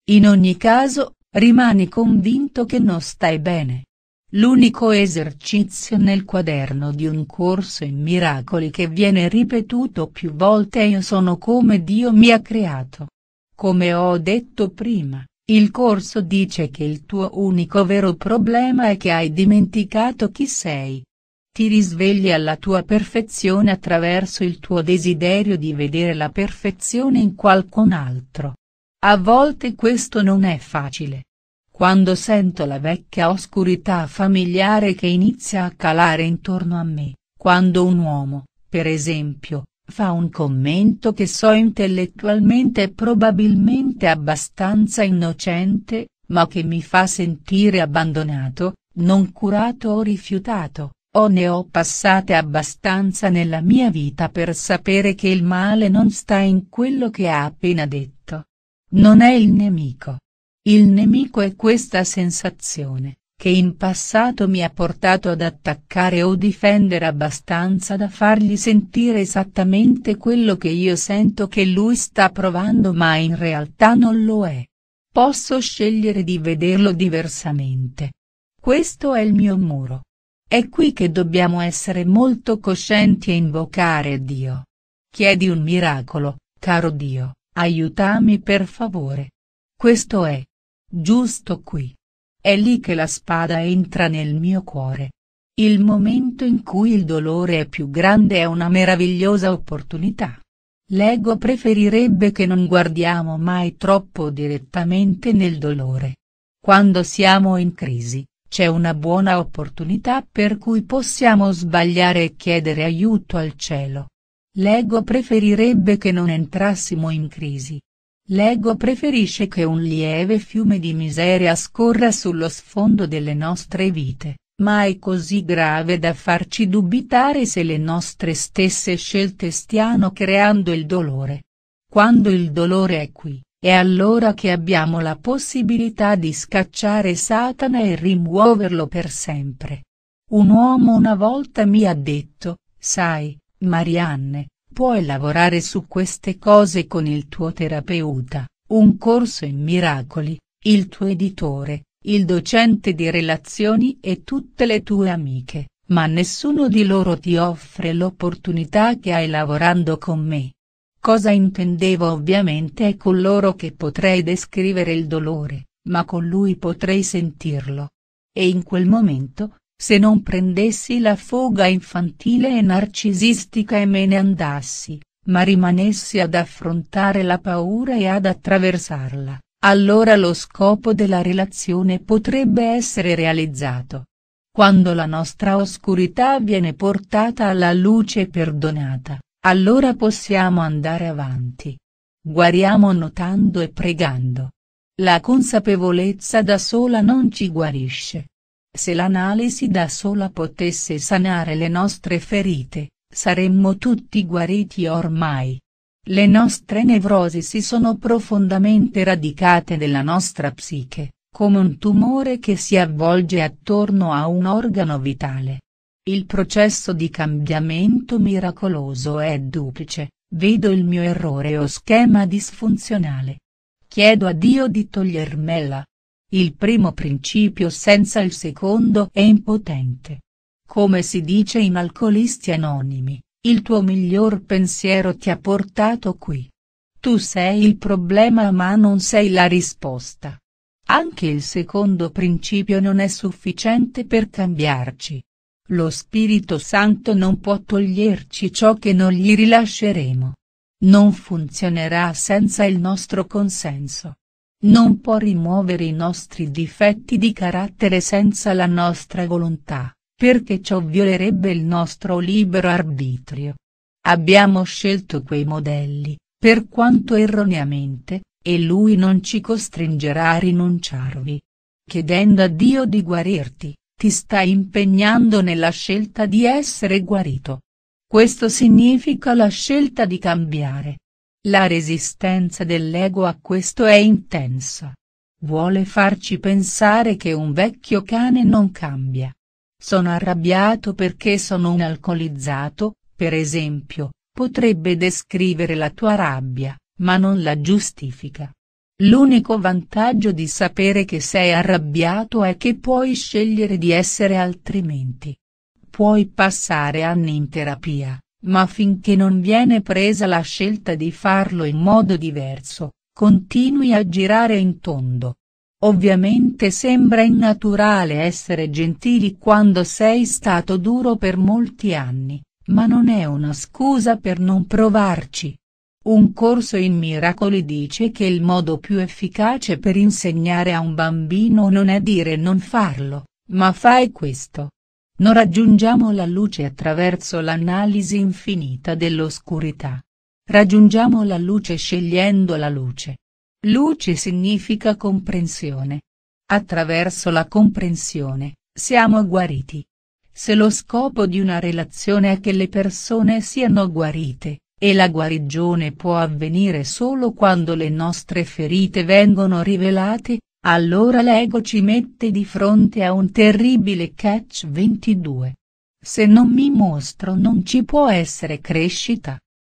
In ogni caso, rimani convinto che non stai bene. L'unico esercizio nel quaderno di un corso in miracoli che viene ripetuto più volte è Io sono come Dio mi ha creato. Come ho detto prima, il corso dice che il tuo unico vero problema è che hai dimenticato chi sei. Ti risvegli alla tua perfezione attraverso il tuo desiderio di vedere la perfezione in qualcun altro. A volte questo non è facile. Quando sento la vecchia oscurità familiare che inizia a calare intorno a me, quando un uomo, per esempio, fa un commento che so intellettualmente e probabilmente abbastanza innocente, ma che mi fa sentire abbandonato, non curato o rifiutato, o ne ho passate abbastanza nella mia vita per sapere che il male non sta in quello che ha appena detto non è il nemico. Il nemico è questa sensazione, che in passato mi ha portato ad attaccare o difendere abbastanza da fargli sentire esattamente quello che io sento che lui sta provando ma in realtà non lo è. Posso scegliere di vederlo diversamente. Questo è il mio muro. È qui che dobbiamo essere molto coscienti e invocare Dio. Chiedi un miracolo, caro Dio. Aiutami per favore. Questo è. Giusto qui. È lì che la spada entra nel mio cuore. Il momento in cui il dolore è più grande è una meravigliosa opportunità. L'ego preferirebbe che non guardiamo mai troppo direttamente nel dolore. Quando siamo in crisi, c'è una buona opportunità per cui possiamo sbagliare e chiedere aiuto al cielo. L'ego preferirebbe che non entrassimo in crisi. L'ego preferisce che un lieve fiume di miseria scorra sullo sfondo delle nostre vite, ma è così grave da farci dubitare se le nostre stesse scelte stiano creando il dolore. Quando il dolore è qui, è allora che abbiamo la possibilità di scacciare Satana e rimuoverlo per sempre. Un uomo una volta mi ha detto, sai, Marianne, puoi lavorare su queste cose con il tuo terapeuta, un corso in miracoli, il tuo editore, il docente di relazioni e tutte le tue amiche, ma nessuno di loro ti offre l'opportunità che hai lavorando con me. Cosa intendevo ovviamente è con loro che potrei descrivere il dolore, ma con lui potrei sentirlo. E in quel momento, se non prendessi la foga infantile e narcisistica e me ne andassi, ma rimanessi ad affrontare la paura e ad attraversarla, allora lo scopo della relazione potrebbe essere realizzato. Quando la nostra oscurità viene portata alla luce perdonata, allora possiamo andare avanti. Guariamo notando e pregando. La consapevolezza da sola non ci guarisce, se l'analisi da sola potesse sanare le nostre ferite, saremmo tutti guariti ormai. Le nostre nevrosi si sono profondamente radicate nella nostra psiche, come un tumore che si avvolge attorno a un organo vitale. Il processo di cambiamento miracoloso è duplice, vedo il mio errore o schema disfunzionale. Chiedo a Dio di togliermela, il primo principio senza il secondo è impotente. Come si dice in Alcolisti Anonimi, il tuo miglior pensiero ti ha portato qui. Tu sei il problema ma non sei la risposta. Anche il secondo principio non è sufficiente per cambiarci. Lo Spirito Santo non può toglierci ciò che non gli rilasceremo. Non funzionerà senza il nostro consenso non può rimuovere i nostri difetti di carattere senza la nostra volontà, perché ciò violerebbe il nostro libero arbitrio. Abbiamo scelto quei modelli, per quanto erroneamente, e lui non ci costringerà a rinunciarvi. Chiedendo a Dio di guarirti, ti sta impegnando nella scelta di essere guarito. Questo significa la scelta di cambiare, la resistenza dell'ego a questo è intensa. Vuole farci pensare che un vecchio cane non cambia. Sono arrabbiato perché sono un alcolizzato, per esempio, potrebbe descrivere la tua rabbia, ma non la giustifica. L'unico vantaggio di sapere che sei arrabbiato è che puoi scegliere di essere altrimenti. Puoi passare anni in terapia, ma finché non viene presa la scelta di farlo in modo diverso, continui a girare in tondo. Ovviamente sembra innaturale essere gentili quando sei stato duro per molti anni, ma non è una scusa per non provarci. Un corso in miracoli dice che il modo più efficace per insegnare a un bambino non è dire non farlo, ma fai questo. Non raggiungiamo la luce attraverso l'analisi infinita dell'oscurità. Raggiungiamo la luce scegliendo la luce. Luce significa comprensione. Attraverso la comprensione, siamo guariti. Se lo scopo di una relazione è che le persone siano guarite, e la guarigione può avvenire solo quando le nostre ferite vengono rivelate, allora l'ego ci mette di fronte a un terribile catch 22. Se non mi mostro non ci può essere crescita.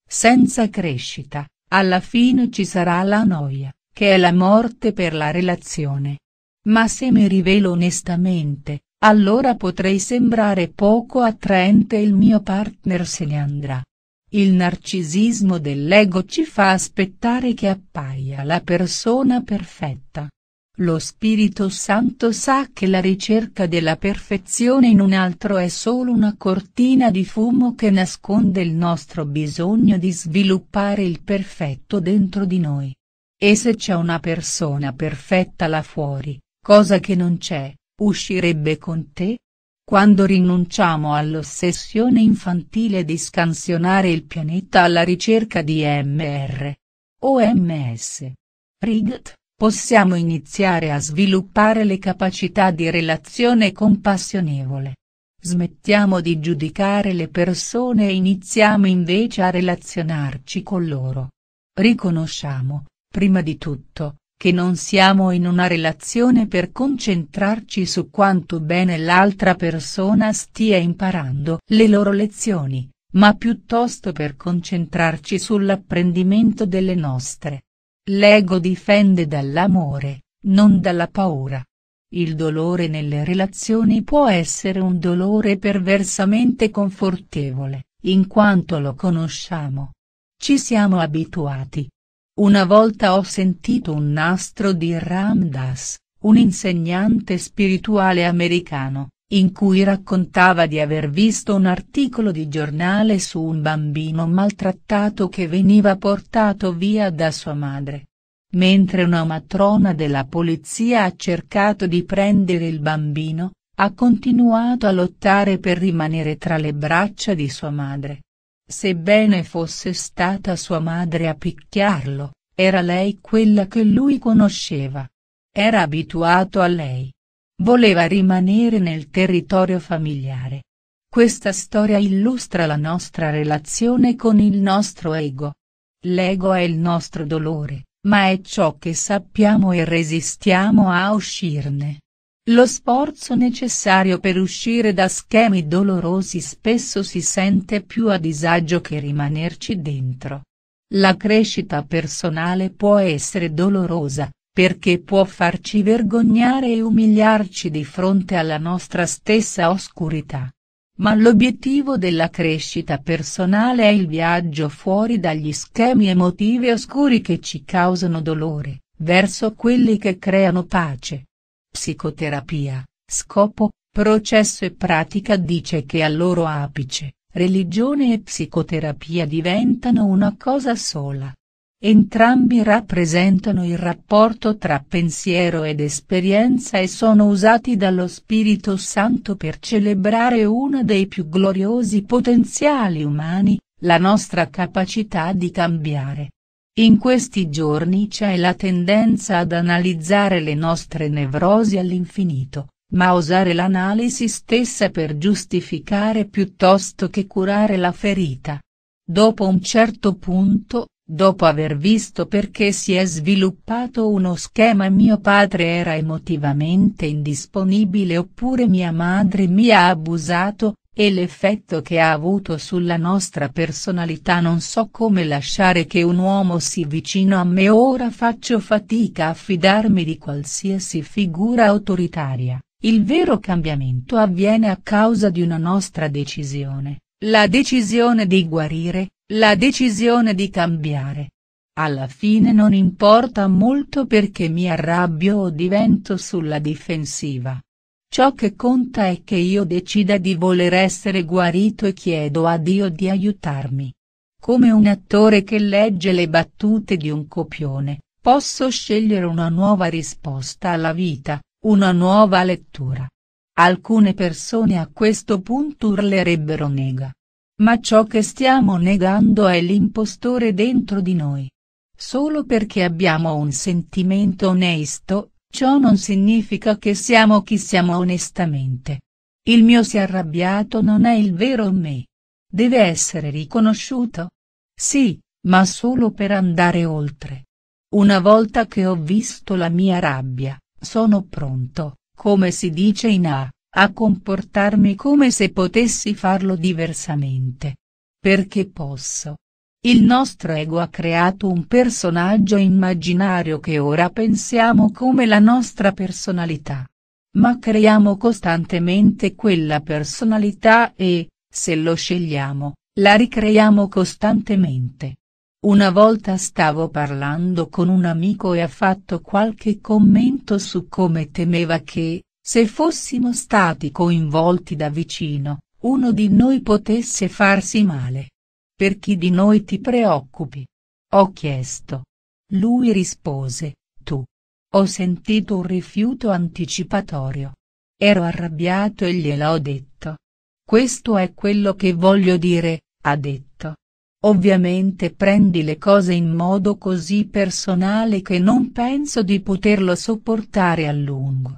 Senza crescita, alla fine ci sarà la noia, che è la morte per la relazione. Ma se mi rivelo onestamente, allora potrei sembrare poco attraente e il mio partner se ne andrà. Il narcisismo dell'ego ci fa aspettare che appaia la persona perfetta. Lo Spirito Santo sa che la ricerca della perfezione in un altro è solo una cortina di fumo che nasconde il nostro bisogno di sviluppare il perfetto dentro di noi. E se c'è una persona perfetta là fuori, cosa che non c'è, uscirebbe con te? Quando rinunciamo all'ossessione infantile di scansionare il pianeta alla ricerca di MR. OMS. Rigat possiamo iniziare a sviluppare le capacità di relazione compassionevole. Smettiamo di giudicare le persone e iniziamo invece a relazionarci con loro. Riconosciamo, prima di tutto, che non siamo in una relazione per concentrarci su quanto bene l'altra persona stia imparando le loro lezioni, ma piuttosto per concentrarci sull'apprendimento delle nostre. L'ego difende dall'amore, non dalla paura. Il dolore nelle relazioni può essere un dolore perversamente confortevole, in quanto lo conosciamo. Ci siamo abituati. Una volta ho sentito un nastro di Ramdas, un insegnante spirituale americano, in cui raccontava di aver visto un articolo di giornale su un bambino maltrattato che veniva portato via da sua madre. Mentre una matrona della polizia ha cercato di prendere il bambino, ha continuato a lottare per rimanere tra le braccia di sua madre. Sebbene fosse stata sua madre a picchiarlo, era lei quella che lui conosceva. Era abituato a lei Voleva rimanere nel territorio familiare. Questa storia illustra la nostra relazione con il nostro ego. L'ego è il nostro dolore, ma è ciò che sappiamo e resistiamo a uscirne. Lo sforzo necessario per uscire da schemi dolorosi spesso si sente più a disagio che rimanerci dentro. La crescita personale può essere dolorosa, perché può farci vergognare e umiliarci di fronte alla nostra stessa oscurità. Ma l'obiettivo della crescita personale è il viaggio fuori dagli schemi emotivi oscuri che ci causano dolore, verso quelli che creano pace. Psicoterapia, scopo, processo e pratica dice che al loro apice, religione e psicoterapia diventano una cosa sola, Entrambi rappresentano il rapporto tra pensiero ed esperienza e sono usati dallo Spirito Santo per celebrare uno dei più gloriosi potenziali umani, la nostra capacità di cambiare. In questi giorni c'è la tendenza ad analizzare le nostre nevrosi all'infinito, ma usare l'analisi stessa per giustificare piuttosto che curare la ferita. Dopo un certo punto, Dopo aver visto perché si è sviluppato uno schema mio padre era emotivamente indisponibile oppure mia madre mi ha abusato, e l'effetto che ha avuto sulla nostra personalità non so come lasciare che un uomo si vicino a me ora faccio fatica a fidarmi di qualsiasi figura autoritaria, il vero cambiamento avviene a causa di una nostra decisione, la decisione di guarire, la decisione di cambiare. Alla fine non importa molto perché mi arrabbio o divento sulla difensiva. Ciò che conta è che io decida di voler essere guarito e chiedo a Dio di aiutarmi. Come un attore che legge le battute di un copione, posso scegliere una nuova risposta alla vita, una nuova lettura. Alcune persone a questo punto urlerebbero nega, ma ciò che stiamo negando è l'impostore dentro di noi. Solo perché abbiamo un sentimento onesto, ciò non significa che siamo chi siamo onestamente. Il mio si arrabbiato non è il vero me. Deve essere riconosciuto. Sì, ma solo per andare oltre. Una volta che ho visto la mia rabbia, sono pronto, come si dice in A, a comportarmi come se potessi farlo diversamente. Perché posso. Il nostro ego ha creato un personaggio immaginario che ora pensiamo come la nostra personalità. Ma creiamo costantemente quella personalità e, se lo scegliamo, la ricreiamo costantemente. Una volta stavo parlando con un amico e ha fatto qualche commento su come temeva che, se fossimo stati coinvolti da vicino, uno di noi potesse farsi male. Per chi di noi ti preoccupi? Ho chiesto. Lui rispose, tu. Ho sentito un rifiuto anticipatorio. Ero arrabbiato e gliel'ho detto. Questo è quello che voglio dire, ha detto. Ovviamente prendi le cose in modo così personale che non penso di poterlo sopportare a lungo.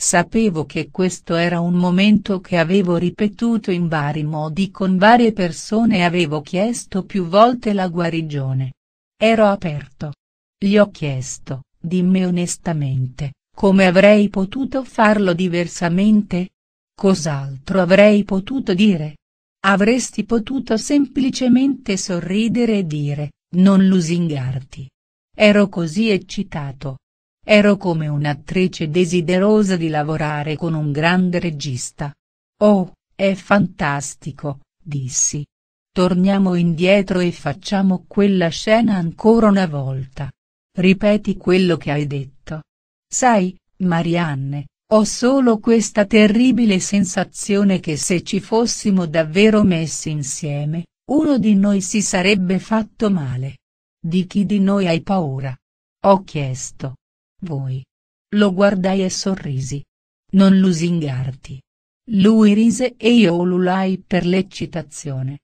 Sapevo che questo era un momento che avevo ripetuto in vari modi con varie persone e avevo chiesto più volte la guarigione. Ero aperto. Gli ho chiesto, dimmi onestamente, come avrei potuto farlo diversamente? Cos'altro avrei potuto dire? Avresti potuto semplicemente sorridere e dire, non lusingarti. Ero così eccitato, Ero come un'attrice desiderosa di lavorare con un grande regista. Oh, è fantastico, dissi. Torniamo indietro e facciamo quella scena ancora una volta. Ripeti quello che hai detto. Sai, Marianne, ho solo questa terribile sensazione che se ci fossimo davvero messi insieme, uno di noi si sarebbe fatto male. Di chi di noi hai paura? Ho chiesto. Voi. Lo guardai e sorrisi. Non lusingarti. Lui rise e io ululai per l'eccitazione.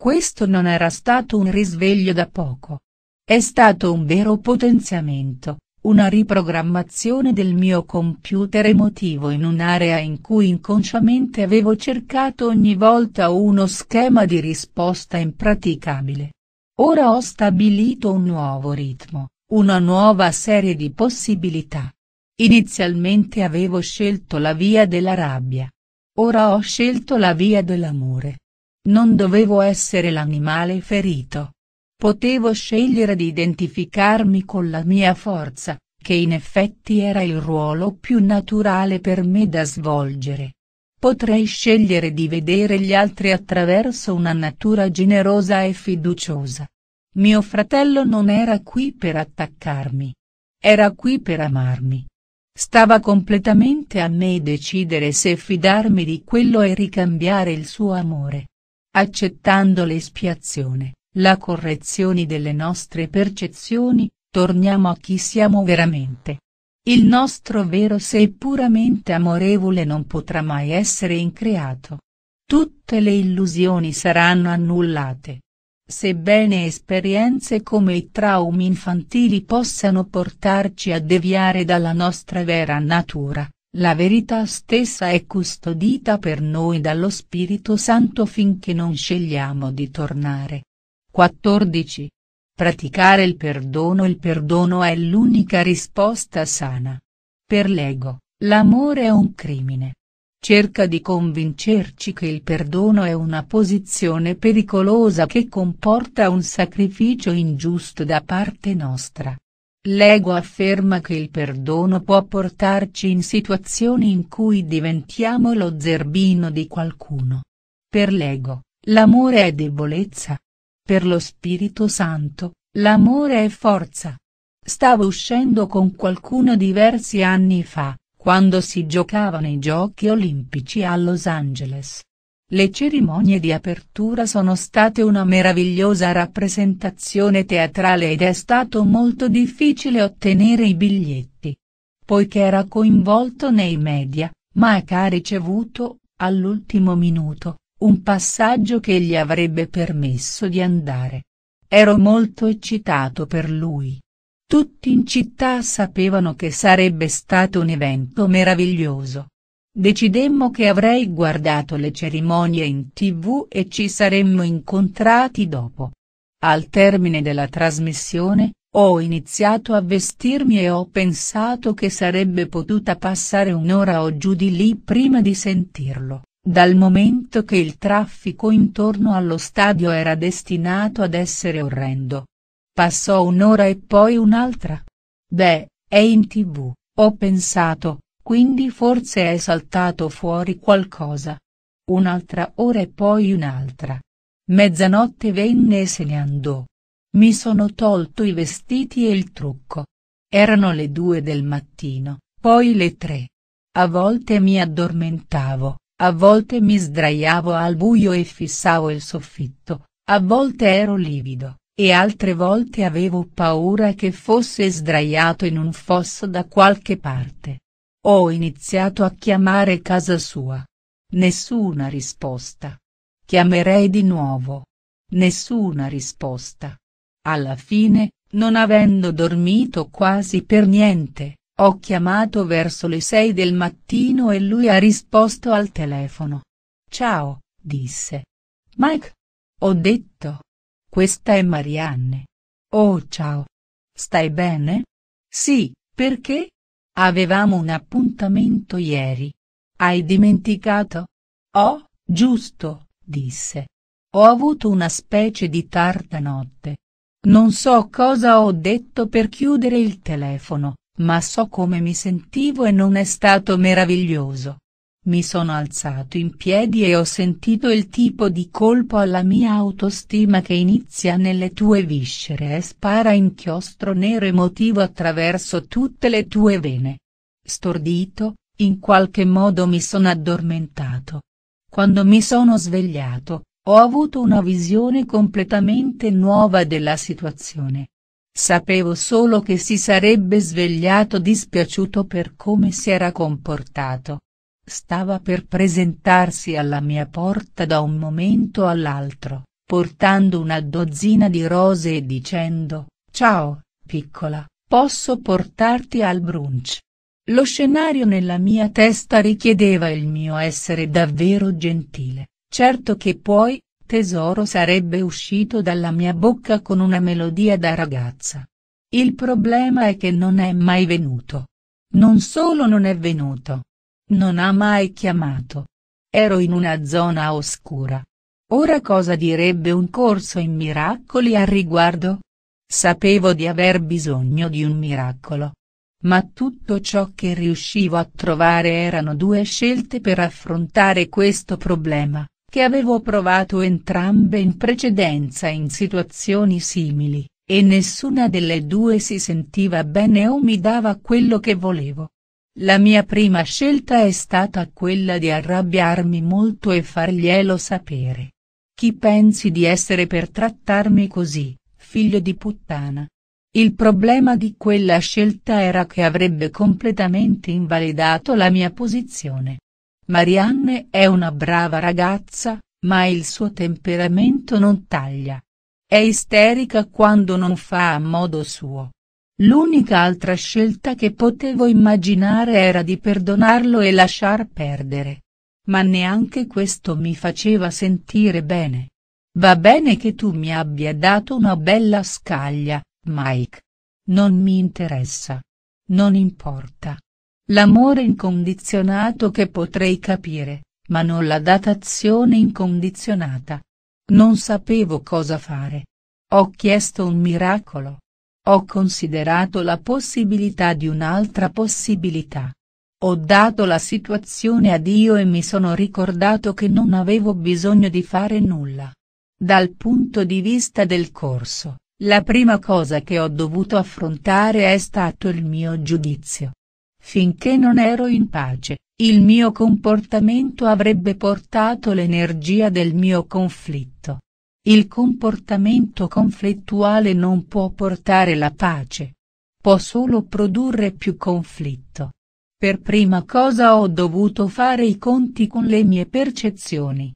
Questo non era stato un risveglio da poco. È stato un vero potenziamento, una riprogrammazione del mio computer emotivo in un'area in cui inconsciamente avevo cercato ogni volta uno schema di risposta impraticabile. Ora ho stabilito un nuovo ritmo, una nuova serie di possibilità. Inizialmente avevo scelto la via della rabbia. Ora ho scelto la via dell'amore. Non dovevo essere l'animale ferito. Potevo scegliere di identificarmi con la mia forza, che in effetti era il ruolo più naturale per me da svolgere. Potrei scegliere di vedere gli altri attraverso una natura generosa e fiduciosa, mio fratello non era qui per attaccarmi. Era qui per amarmi. Stava completamente a me decidere se fidarmi di quello e ricambiare il suo amore. Accettando l'espiazione, la correzione delle nostre percezioni, torniamo a chi siamo veramente. Il nostro vero sé puramente amorevole non potrà mai essere increato. Tutte le illusioni saranno annullate. Sebbene esperienze come i traumi infantili possano portarci a deviare dalla nostra vera natura, la verità stessa è custodita per noi dallo Spirito Santo finché non scegliamo di tornare. 14. Praticare il perdono Il perdono è l'unica risposta sana. Per l'ego, l'amore è un crimine cerca di convincerci che il perdono è una posizione pericolosa che comporta un sacrificio ingiusto da parte nostra. L'ego afferma che il perdono può portarci in situazioni in cui diventiamo lo zerbino di qualcuno. Per l'ego, l'amore è debolezza. Per lo Spirito Santo, l'amore è forza. Stavo uscendo con qualcuno diversi anni fa quando si giocavano i giochi olimpici a Los Angeles. Le cerimonie di apertura sono state una meravigliosa rappresentazione teatrale ed è stato molto difficile ottenere i biglietti. Poiché era coinvolto nei media, Mike ha ricevuto, all'ultimo minuto, un passaggio che gli avrebbe permesso di andare. Ero molto eccitato per lui, tutti in città sapevano che sarebbe stato un evento meraviglioso. Decidemmo che avrei guardato le cerimonie in tv e ci saremmo incontrati dopo. Al termine della trasmissione, ho iniziato a vestirmi e ho pensato che sarebbe potuta passare un'ora o giù di lì prima di sentirlo, dal momento che il traffico intorno allo stadio era destinato ad essere orrendo. Passò un'ora e poi un'altra. Beh, è in tv, ho pensato, quindi forse è saltato fuori qualcosa. Un'altra ora e poi un'altra. Mezzanotte venne e se ne andò. Mi sono tolto i vestiti e il trucco. Erano le due del mattino, poi le tre. A volte mi addormentavo, a volte mi sdraiavo al buio e fissavo il soffitto, a volte ero livido e altre volte avevo paura che fosse sdraiato in un fosso da qualche parte. Ho iniziato a chiamare casa sua. Nessuna risposta. Chiamerei di nuovo. Nessuna risposta. Alla fine, non avendo dormito quasi per niente, ho chiamato verso le sei del mattino e lui ha risposto al telefono. Ciao, disse. Mike. Ho detto. Questa è Marianne. Oh ciao. Stai bene? Sì, perché? Avevamo un appuntamento ieri. Hai dimenticato? Oh, giusto, disse. Ho avuto una specie di tarda notte. Non so cosa ho detto per chiudere il telefono, ma so come mi sentivo e non è stato meraviglioso. Mi sono alzato in piedi e ho sentito il tipo di colpo alla mia autostima che inizia nelle tue viscere e spara inchiostro nero emotivo attraverso tutte le tue vene. Stordito, in qualche modo mi sono addormentato. Quando mi sono svegliato, ho avuto una visione completamente nuova della situazione. Sapevo solo che si sarebbe svegliato dispiaciuto per come si era comportato stava per presentarsi alla mia porta da un momento all'altro, portando una dozzina di rose e dicendo, ciao, piccola, posso portarti al brunch. Lo scenario nella mia testa richiedeva il mio essere davvero gentile, certo che poi, tesoro sarebbe uscito dalla mia bocca con una melodia da ragazza. Il problema è che non è mai venuto. Non solo non è venuto, non ha mai chiamato. Ero in una zona oscura. Ora cosa direbbe un corso in miracoli al riguardo? Sapevo di aver bisogno di un miracolo. Ma tutto ciò che riuscivo a trovare erano due scelte per affrontare questo problema, che avevo provato entrambe in precedenza in situazioni simili, e nessuna delle due si sentiva bene o mi dava quello che volevo. La mia prima scelta è stata quella di arrabbiarmi molto e farglielo sapere. Chi pensi di essere per trattarmi così, figlio di puttana? Il problema di quella scelta era che avrebbe completamente invalidato la mia posizione. Marianne è una brava ragazza, ma il suo temperamento non taglia. È isterica quando non fa a modo suo. L'unica altra scelta che potevo immaginare era di perdonarlo e lasciar perdere. Ma neanche questo mi faceva sentire bene. Va bene che tu mi abbia dato una bella scaglia, Mike. Non mi interessa. Non importa. L'amore incondizionato che potrei capire, ma non la datazione incondizionata. Non sapevo cosa fare. Ho chiesto un miracolo. Ho considerato la possibilità di un'altra possibilità. Ho dato la situazione a Dio e mi sono ricordato che non avevo bisogno di fare nulla. Dal punto di vista del corso, la prima cosa che ho dovuto affrontare è stato il mio giudizio. Finché non ero in pace, il mio comportamento avrebbe portato l'energia del mio conflitto il comportamento conflittuale non può portare la pace. Può solo produrre più conflitto. Per prima cosa ho dovuto fare i conti con le mie percezioni.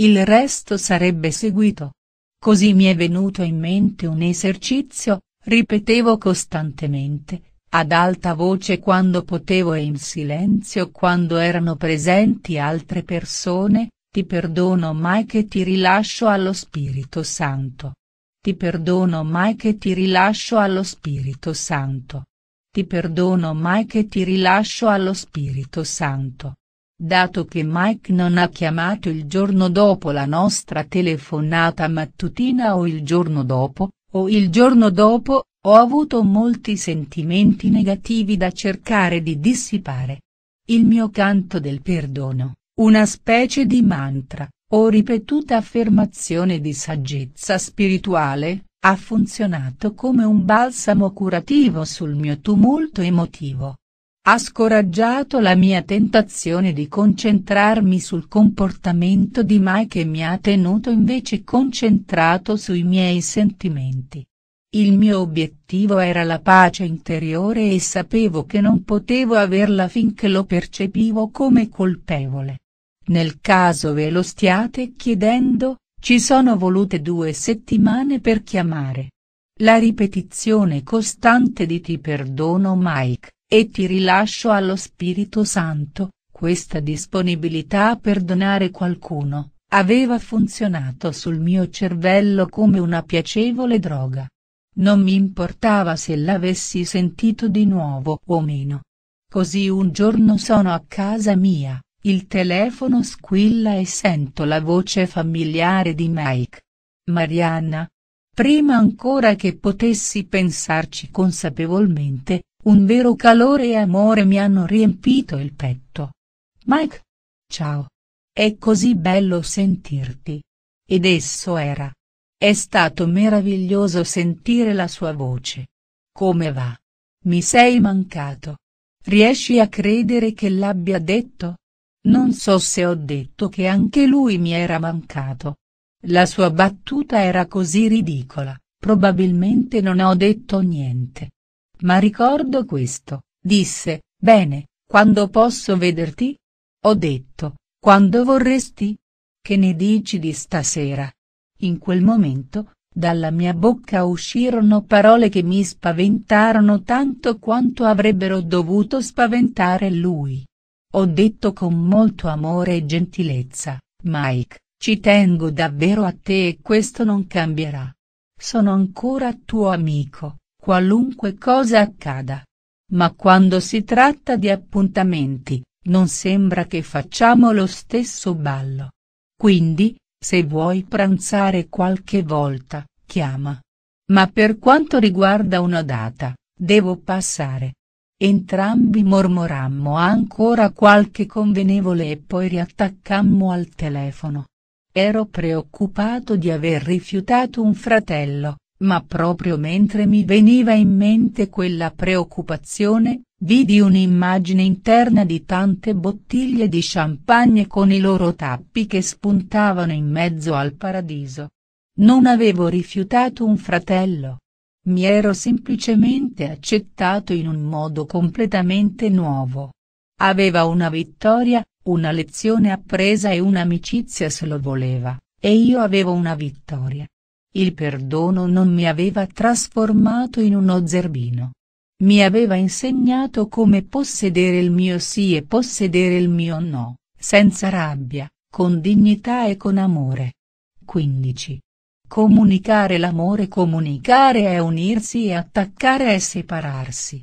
Il resto sarebbe seguito. Così mi è venuto in mente un esercizio, ripetevo costantemente, ad alta voce quando potevo e in silenzio quando erano presenti altre persone, ti perdono mai che ti rilascio allo Spirito Santo. Ti perdono mai che ti rilascio allo Spirito Santo. Ti perdono mai che ti rilascio allo Spirito Santo. Dato che Mike non ha chiamato il giorno dopo la nostra telefonata mattutina o il giorno dopo, o il giorno dopo, ho avuto molti sentimenti negativi da cercare di dissipare. Il mio canto del perdono, una specie di mantra, o ripetuta affermazione di saggezza spirituale, ha funzionato come un balsamo curativo sul mio tumulto emotivo. Ha scoraggiato la mia tentazione di concentrarmi sul comportamento di Mai che mi ha tenuto invece concentrato sui miei sentimenti. Il mio obiettivo era la pace interiore e sapevo che non potevo averla finché lo percepivo come colpevole. Nel caso ve lo stiate chiedendo, ci sono volute due settimane per chiamare. La ripetizione costante di ti perdono Mike, e ti rilascio allo Spirito Santo, questa disponibilità a perdonare qualcuno, aveva funzionato sul mio cervello come una piacevole droga. Non mi importava se l'avessi sentito di nuovo o meno. Così un giorno sono a casa mia, il telefono squilla e sento la voce familiare di Mike. Marianna. Prima ancora che potessi pensarci consapevolmente, un vero calore e amore mi hanno riempito il petto. Mike. Ciao. È così bello sentirti. Ed esso era. È stato meraviglioso sentire la sua voce. Come va? Mi sei mancato. Riesci a credere che l'abbia detto? Non so se ho detto che anche lui mi era mancato. La sua battuta era così ridicola, probabilmente non ho detto niente. Ma ricordo questo, disse, bene, quando posso vederti? Ho detto, quando vorresti? Che ne dici di stasera? In quel momento, dalla mia bocca uscirono parole che mi spaventarono tanto quanto avrebbero dovuto spaventare lui. Ho detto con molto amore e gentilezza, Mike, ci tengo davvero a te e questo non cambierà. Sono ancora tuo amico, qualunque cosa accada. Ma quando si tratta di appuntamenti, non sembra che facciamo lo stesso ballo. Quindi, se vuoi pranzare qualche volta, chiama. Ma per quanto riguarda una data, devo passare, Entrambi mormorammo ancora qualche convenevole e poi riattaccammo al telefono. Ero preoccupato di aver rifiutato un fratello, ma proprio mentre mi veniva in mente quella preoccupazione, vidi un'immagine interna di tante bottiglie di champagne con i loro tappi che spuntavano in mezzo al paradiso. Non avevo rifiutato un fratello, mi ero semplicemente accettato in un modo completamente nuovo. Aveva una vittoria, una lezione appresa e un'amicizia se lo voleva, e io avevo una vittoria. Il perdono non mi aveva trasformato in uno zerbino. Mi aveva insegnato come possedere il mio sì e possedere il mio no, senza rabbia, con dignità e con amore. 15. Comunicare l'amore Comunicare è unirsi e attaccare è separarsi.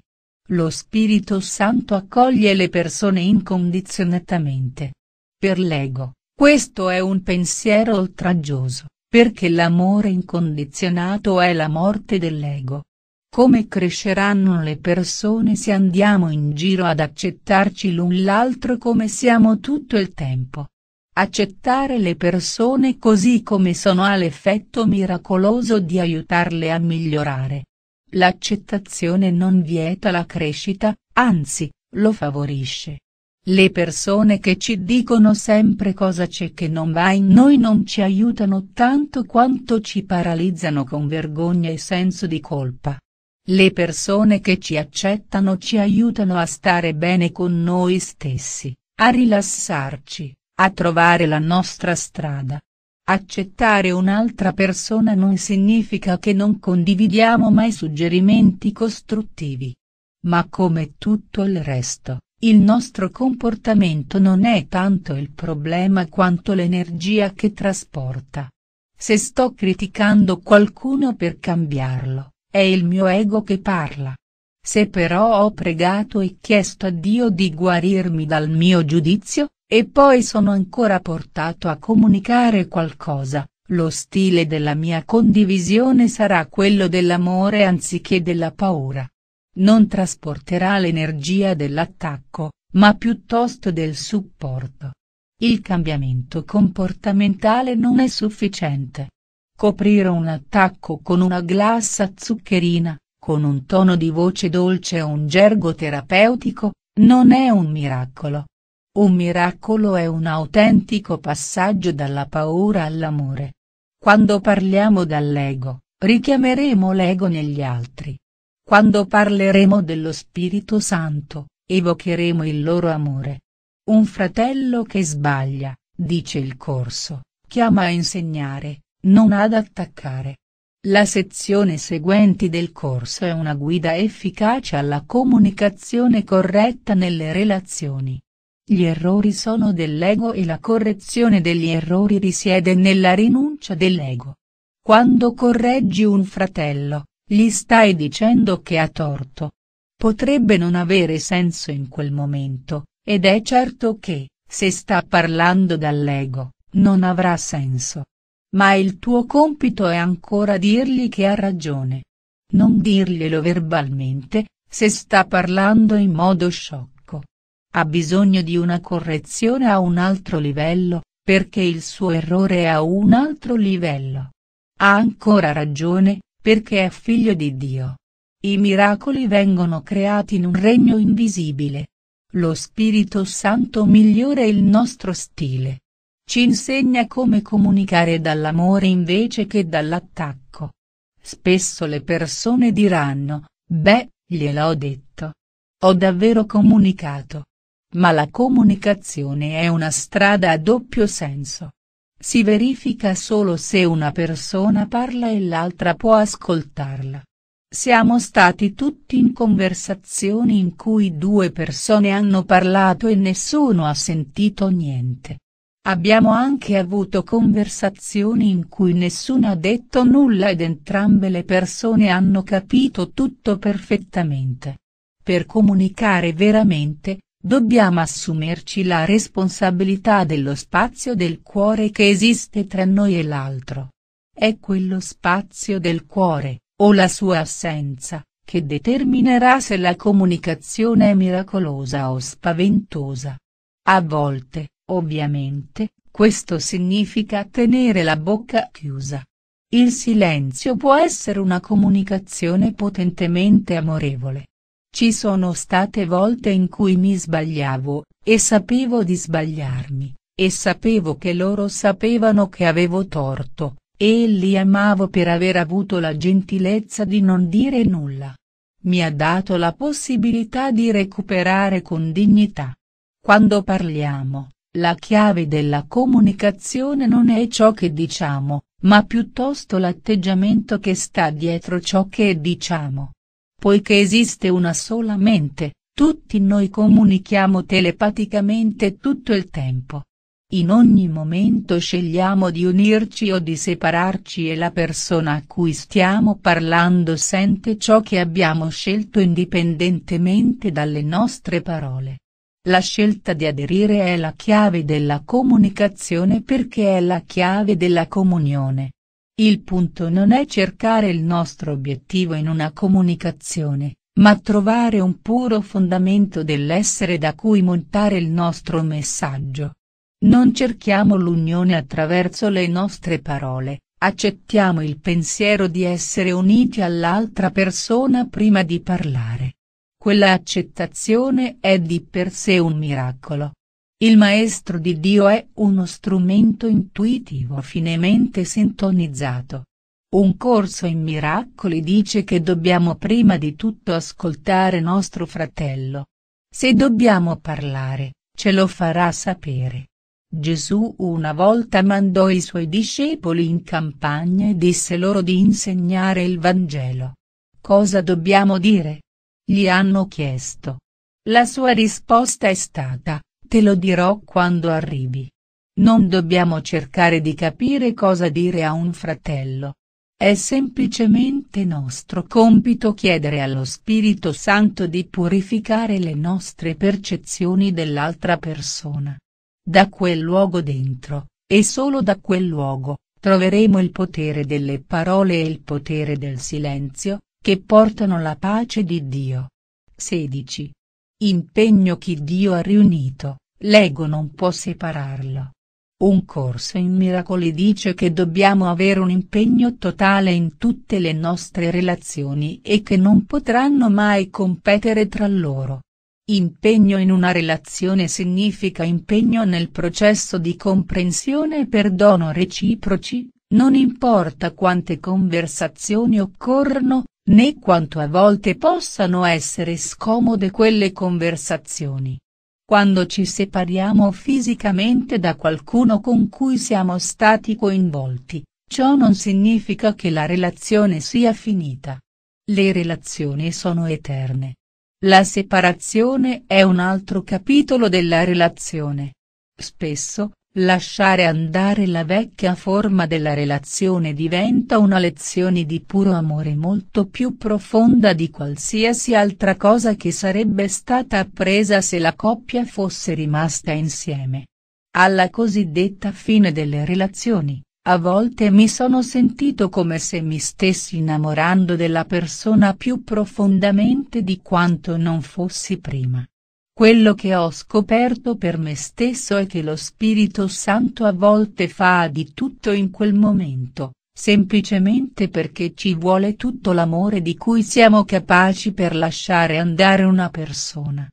Lo Spirito Santo accoglie le persone incondizionatamente. Per l'ego, questo è un pensiero oltraggioso, perché l'amore incondizionato è la morte dell'ego. Come cresceranno le persone se andiamo in giro ad accettarci l'un l'altro come siamo tutto il tempo? Accettare le persone così come sono ha l'effetto miracoloso di aiutarle a migliorare. L'accettazione non vieta la crescita, anzi, lo favorisce. Le persone che ci dicono sempre cosa c'è che non va in noi non ci aiutano tanto quanto ci paralizzano con vergogna e senso di colpa. Le persone che ci accettano ci aiutano a stare bene con noi stessi, a rilassarci, a trovare la nostra strada. Accettare un'altra persona non significa che non condividiamo mai suggerimenti costruttivi. Ma come tutto il resto, il nostro comportamento non è tanto il problema quanto l'energia che trasporta. Se sto criticando qualcuno per cambiarlo, è il mio ego che parla. Se però ho pregato e chiesto a Dio di guarirmi dal mio giudizio, e poi sono ancora portato a comunicare qualcosa, lo stile della mia condivisione sarà quello dell'amore anziché della paura. Non trasporterà l'energia dell'attacco, ma piuttosto del supporto. Il cambiamento comportamentale non è sufficiente. Coprire un attacco con una glassa zuccherina, con un tono di voce dolce o un gergo terapeutico, non è un miracolo. Un miracolo è un autentico passaggio dalla paura all'amore. Quando parliamo dall'ego, richiameremo l'ego negli altri. Quando parleremo dello Spirito Santo, evocheremo il loro amore. Un fratello che sbaglia, dice il corso, chiama a insegnare, non ad attaccare. La sezione seguenti del corso è una guida efficace alla comunicazione corretta nelle relazioni. Gli errori sono dell'ego e la correzione degli errori risiede nella rinuncia dell'ego. Quando correggi un fratello, gli stai dicendo che ha torto. Potrebbe non avere senso in quel momento, ed è certo che, se sta parlando dall'ego, non avrà senso. Ma il tuo compito è ancora dirgli che ha ragione. Non dirglielo verbalmente, se sta parlando in modo sciocco ha bisogno di una correzione a un altro livello, perché il suo errore è a un altro livello. Ha ancora ragione, perché è figlio di Dio. I miracoli vengono creati in un regno invisibile. Lo Spirito Santo migliora il nostro stile. Ci insegna come comunicare dall'amore invece che dall'attacco. Spesso le persone diranno, beh, gliel'ho detto. Ho davvero comunicato. Ma la comunicazione è una strada a doppio senso. Si verifica solo se una persona parla e l'altra può ascoltarla. Siamo stati tutti in conversazioni in cui due persone hanno parlato e nessuno ha sentito niente. Abbiamo anche avuto conversazioni in cui nessuno ha detto nulla ed entrambe le persone hanno capito tutto perfettamente. Per comunicare veramente, Dobbiamo assumerci la responsabilità dello spazio del cuore che esiste tra noi e l'altro. È quello spazio del cuore, o la sua assenza, che determinerà se la comunicazione è miracolosa o spaventosa. A volte, ovviamente, questo significa tenere la bocca chiusa. Il silenzio può essere una comunicazione potentemente amorevole. Ci sono state volte in cui mi sbagliavo, e sapevo di sbagliarmi, e sapevo che loro sapevano che avevo torto, e li amavo per aver avuto la gentilezza di non dire nulla. Mi ha dato la possibilità di recuperare con dignità. Quando parliamo, la chiave della comunicazione non è ciò che diciamo, ma piuttosto l'atteggiamento che sta dietro ciò che diciamo. Poiché esiste una sola mente, tutti noi comunichiamo telepaticamente tutto il tempo. In ogni momento scegliamo di unirci o di separarci e la persona a cui stiamo parlando sente ciò che abbiamo scelto indipendentemente dalle nostre parole. La scelta di aderire è la chiave della comunicazione perché è la chiave della comunione. Il punto non è cercare il nostro obiettivo in una comunicazione, ma trovare un puro fondamento dell'essere da cui montare il nostro messaggio. Non cerchiamo l'unione attraverso le nostre parole, accettiamo il pensiero di essere uniti all'altra persona prima di parlare. Quella accettazione è di per sé un miracolo. Il maestro di Dio è uno strumento intuitivo finemente sintonizzato. Un corso in miracoli dice che dobbiamo prima di tutto ascoltare nostro fratello. Se dobbiamo parlare, ce lo farà sapere. Gesù una volta mandò i suoi discepoli in campagna e disse loro di insegnare il Vangelo. Cosa dobbiamo dire? Gli hanno chiesto. La sua risposta è stata, Te lo dirò quando arrivi. Non dobbiamo cercare di capire cosa dire a un fratello. È semplicemente nostro compito chiedere allo Spirito Santo di purificare le nostre percezioni dell'altra persona. Da quel luogo dentro, e solo da quel luogo, troveremo il potere delle parole e il potere del silenzio, che portano la pace di Dio. 16. Impegno chi Dio ha riunito, l'ego non può separarlo. Un corso in miracoli dice che dobbiamo avere un impegno totale in tutte le nostre relazioni e che non potranno mai competere tra loro. Impegno in una relazione significa impegno nel processo di comprensione e perdono reciproci, non importa quante conversazioni occorrono, né quanto a volte possano essere scomode quelle conversazioni. Quando ci separiamo fisicamente da qualcuno con cui siamo stati coinvolti, ciò non significa che la relazione sia finita. Le relazioni sono eterne. La separazione è un altro capitolo della relazione. Spesso, Lasciare andare la vecchia forma della relazione diventa una lezione di puro amore molto più profonda di qualsiasi altra cosa che sarebbe stata appresa se la coppia fosse rimasta insieme. Alla cosiddetta fine delle relazioni, a volte mi sono sentito come se mi stessi innamorando della persona più profondamente di quanto non fossi prima. Quello che ho scoperto per me stesso è che lo Spirito Santo a volte fa di tutto in quel momento, semplicemente perché ci vuole tutto l'amore di cui siamo capaci per lasciare andare una persona.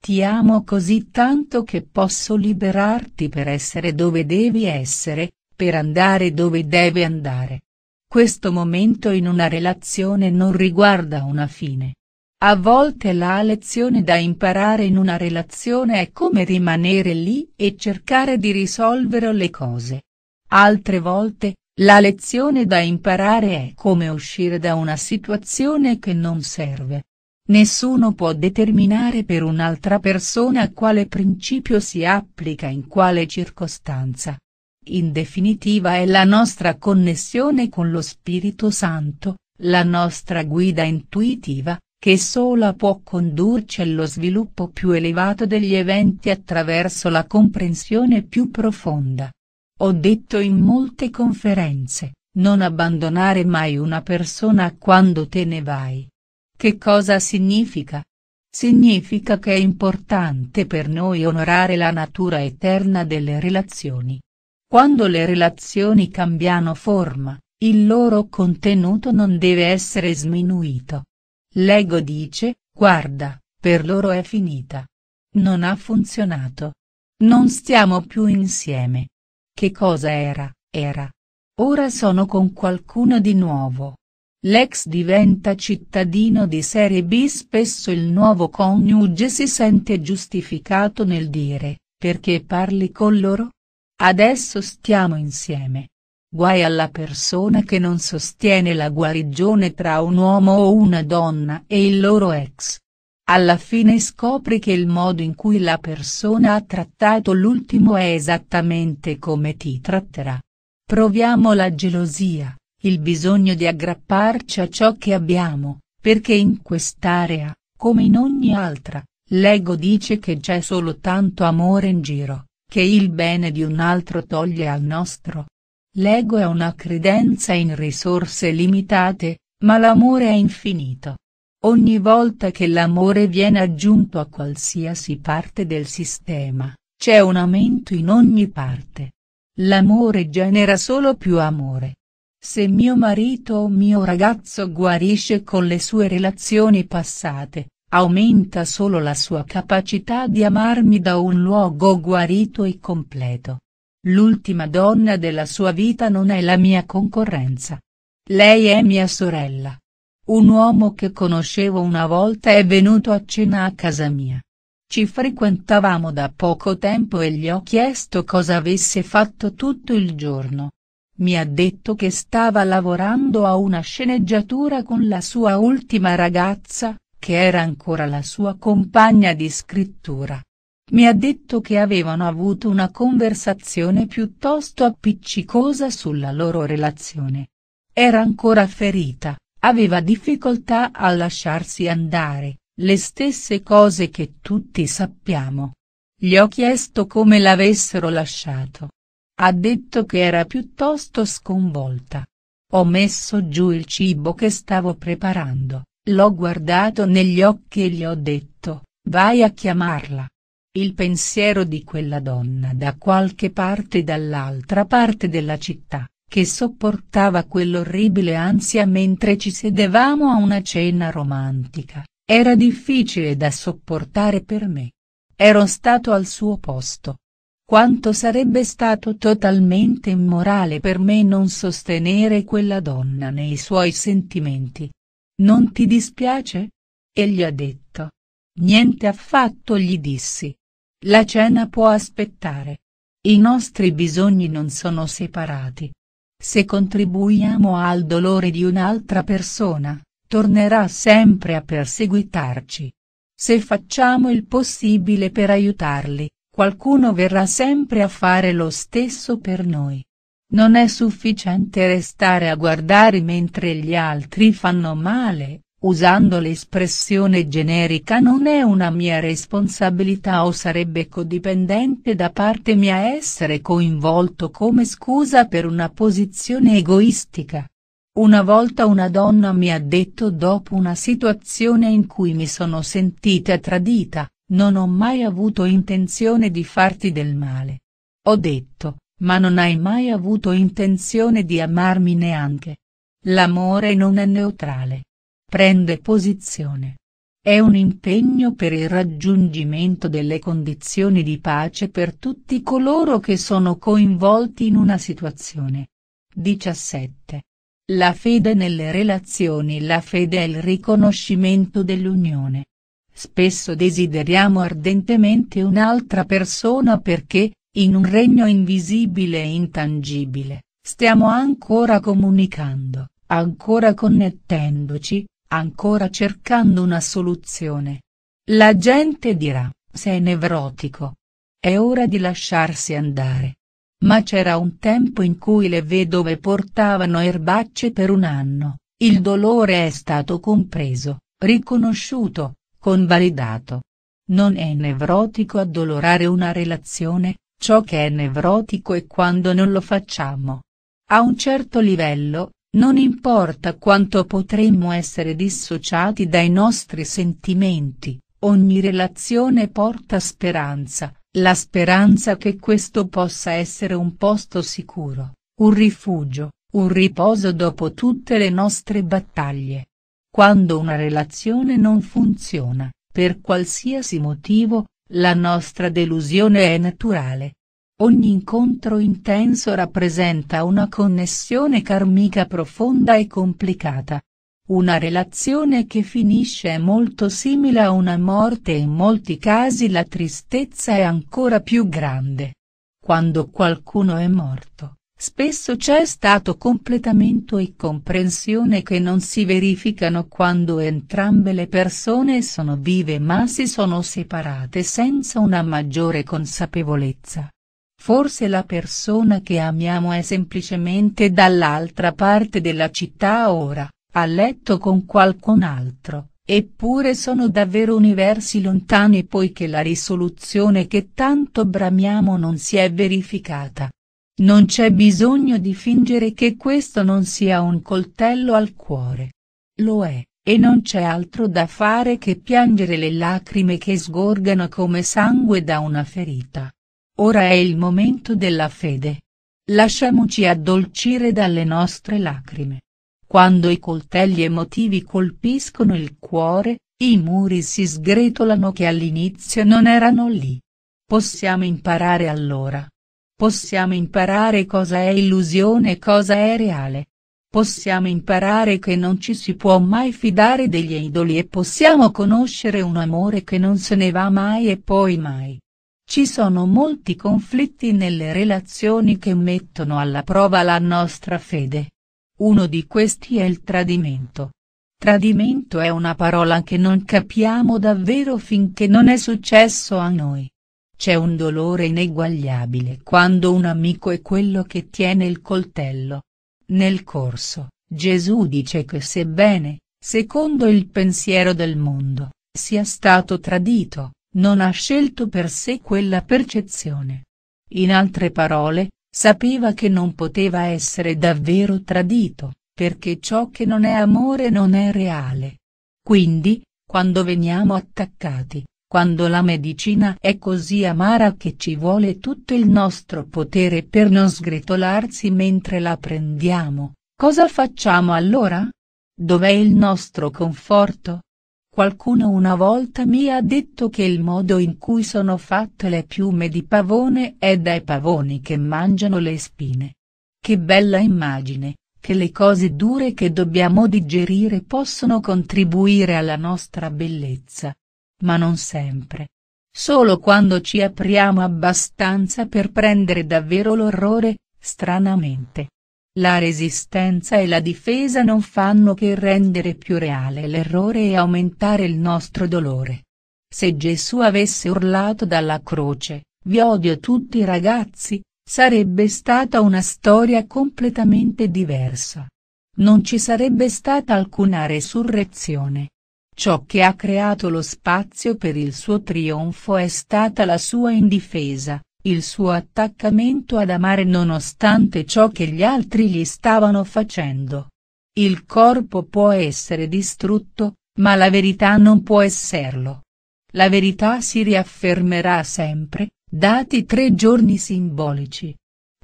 Ti amo così tanto che posso liberarti per essere dove devi essere, per andare dove deve andare. Questo momento in una relazione non riguarda una fine, a volte la lezione da imparare in una relazione è come rimanere lì e cercare di risolvere le cose. Altre volte, la lezione da imparare è come uscire da una situazione che non serve. Nessuno può determinare per un'altra persona quale principio si applica in quale circostanza. In definitiva è la nostra connessione con lo Spirito Santo, la nostra guida intuitiva, che sola può condurci allo sviluppo più elevato degli eventi attraverso la comprensione più profonda. Ho detto in molte conferenze, non abbandonare mai una persona quando te ne vai. Che cosa significa? Significa che è importante per noi onorare la natura eterna delle relazioni. Quando le relazioni cambiano forma, il loro contenuto non deve essere sminuito. Lego dice, guarda, per loro è finita. Non ha funzionato. Non stiamo più insieme. Che cosa era, era. Ora sono con qualcuno di nuovo. L'ex diventa cittadino di serie B spesso il nuovo coniuge si sente giustificato nel dire, perché parli con loro? Adesso stiamo insieme. Guai alla persona che non sostiene la guarigione tra un uomo o una donna e il loro ex. Alla fine scopri che il modo in cui la persona ha trattato l'ultimo è esattamente come ti tratterà. Proviamo la gelosia, il bisogno di aggrapparci a ciò che abbiamo, perché in quest'area, come in ogni altra, l'ego dice che c'è solo tanto amore in giro, che il bene di un altro toglie al nostro L'ego è una credenza in risorse limitate, ma l'amore è infinito. Ogni volta che l'amore viene aggiunto a qualsiasi parte del sistema, c'è un aumento in ogni parte. L'amore genera solo più amore. Se mio marito o mio ragazzo guarisce con le sue relazioni passate, aumenta solo la sua capacità di amarmi da un luogo guarito e completo. L'ultima donna della sua vita non è la mia concorrenza. Lei è mia sorella. Un uomo che conoscevo una volta è venuto a cena a casa mia. Ci frequentavamo da poco tempo e gli ho chiesto cosa avesse fatto tutto il giorno. Mi ha detto che stava lavorando a una sceneggiatura con la sua ultima ragazza, che era ancora la sua compagna di scrittura. Mi ha detto che avevano avuto una conversazione piuttosto appiccicosa sulla loro relazione. Era ancora ferita, aveva difficoltà a lasciarsi andare, le stesse cose che tutti sappiamo. Gli ho chiesto come l'avessero lasciato. Ha detto che era piuttosto sconvolta. Ho messo giù il cibo che stavo preparando, l'ho guardato negli occhi e gli ho detto, vai a chiamarla. Il pensiero di quella donna da qualche parte dall'altra parte della città, che sopportava quell'orribile ansia mentre ci sedevamo a una cena romantica, era difficile da sopportare per me. Ero stato al suo posto. Quanto sarebbe stato totalmente immorale per me non sostenere quella donna nei suoi sentimenti. Non ti dispiace? Egli ha detto. Niente affatto gli dissi. La cena può aspettare. I nostri bisogni non sono separati. Se contribuiamo al dolore di un'altra persona, tornerà sempre a perseguitarci. Se facciamo il possibile per aiutarli, qualcuno verrà sempre a fare lo stesso per noi. Non è sufficiente restare a guardare mentre gli altri fanno male, Usando l'espressione generica non è una mia responsabilità o sarebbe codipendente da parte mia essere coinvolto come scusa per una posizione egoistica. Una volta una donna mi ha detto dopo una situazione in cui mi sono sentita tradita, non ho mai avuto intenzione di farti del male. Ho detto, ma non hai mai avuto intenzione di amarmi neanche. L'amore non è neutrale prende posizione. È un impegno per il raggiungimento delle condizioni di pace per tutti coloro che sono coinvolti in una situazione. 17. La fede nelle relazioni La fede è il riconoscimento dell'unione. Spesso desideriamo ardentemente un'altra persona perché, in un regno invisibile e intangibile, stiamo ancora comunicando, ancora connettendoci, ancora cercando una soluzione. La gente dirà, sei nevrotico. È ora di lasciarsi andare. Ma c'era un tempo in cui le vedove portavano erbacce per un anno, il dolore è stato compreso, riconosciuto, convalidato. Non è nevrotico addolorare una relazione, ciò che è nevrotico è quando non lo facciamo. A un certo livello, non importa quanto potremmo essere dissociati dai nostri sentimenti, ogni relazione porta speranza, la speranza che questo possa essere un posto sicuro, un rifugio, un riposo dopo tutte le nostre battaglie. Quando una relazione non funziona, per qualsiasi motivo, la nostra delusione è naturale, Ogni incontro intenso rappresenta una connessione karmica profonda e complicata. Una relazione che finisce è molto simile a una morte e in molti casi la tristezza è ancora più grande. Quando qualcuno è morto, spesso c'è stato completamento e comprensione che non si verificano quando entrambe le persone sono vive ma si sono separate senza una maggiore consapevolezza. Forse la persona che amiamo è semplicemente dall'altra parte della città ora, a letto con qualcun altro, eppure sono davvero universi lontani poiché la risoluzione che tanto bramiamo non si è verificata. Non c'è bisogno di fingere che questo non sia un coltello al cuore. Lo è, e non c'è altro da fare che piangere le lacrime che sgorgano come sangue da una ferita. Ora è il momento della fede. Lasciamoci addolcire dalle nostre lacrime. Quando i coltelli emotivi colpiscono il cuore, i muri si sgretolano che all'inizio non erano lì. Possiamo imparare allora. Possiamo imparare cosa è illusione e cosa è reale. Possiamo imparare che non ci si può mai fidare degli idoli e possiamo conoscere un amore che non se ne va mai e poi mai. Ci sono molti conflitti nelle relazioni che mettono alla prova la nostra fede. Uno di questi è il tradimento. Tradimento è una parola che non capiamo davvero finché non è successo a noi. C'è un dolore ineguagliabile quando un amico è quello che tiene il coltello. Nel corso, Gesù dice che sebbene, secondo il pensiero del mondo, sia stato tradito, non ha scelto per sé quella percezione. In altre parole, sapeva che non poteva essere davvero tradito, perché ciò che non è amore non è reale. Quindi, quando veniamo attaccati, quando la medicina è così amara che ci vuole tutto il nostro potere per non sgretolarsi mentre la prendiamo, cosa facciamo allora? Dov'è il nostro conforto? Qualcuno una volta mi ha detto che il modo in cui sono fatte le piume di pavone è dai pavoni che mangiano le spine. Che bella immagine, che le cose dure che dobbiamo digerire possono contribuire alla nostra bellezza. Ma non sempre. Solo quando ci apriamo abbastanza per prendere davvero l'orrore, stranamente, la resistenza e la difesa non fanno che rendere più reale l'errore e aumentare il nostro dolore. Se Gesù avesse urlato dalla croce, vi odio tutti ragazzi, sarebbe stata una storia completamente diversa. Non ci sarebbe stata alcuna resurrezione. Ciò che ha creato lo spazio per il suo trionfo è stata la sua indifesa, il suo attaccamento ad Amare nonostante ciò che gli altri gli stavano facendo. Il corpo può essere distrutto, ma la verità non può esserlo. La verità si riaffermerà sempre, dati tre giorni simbolici.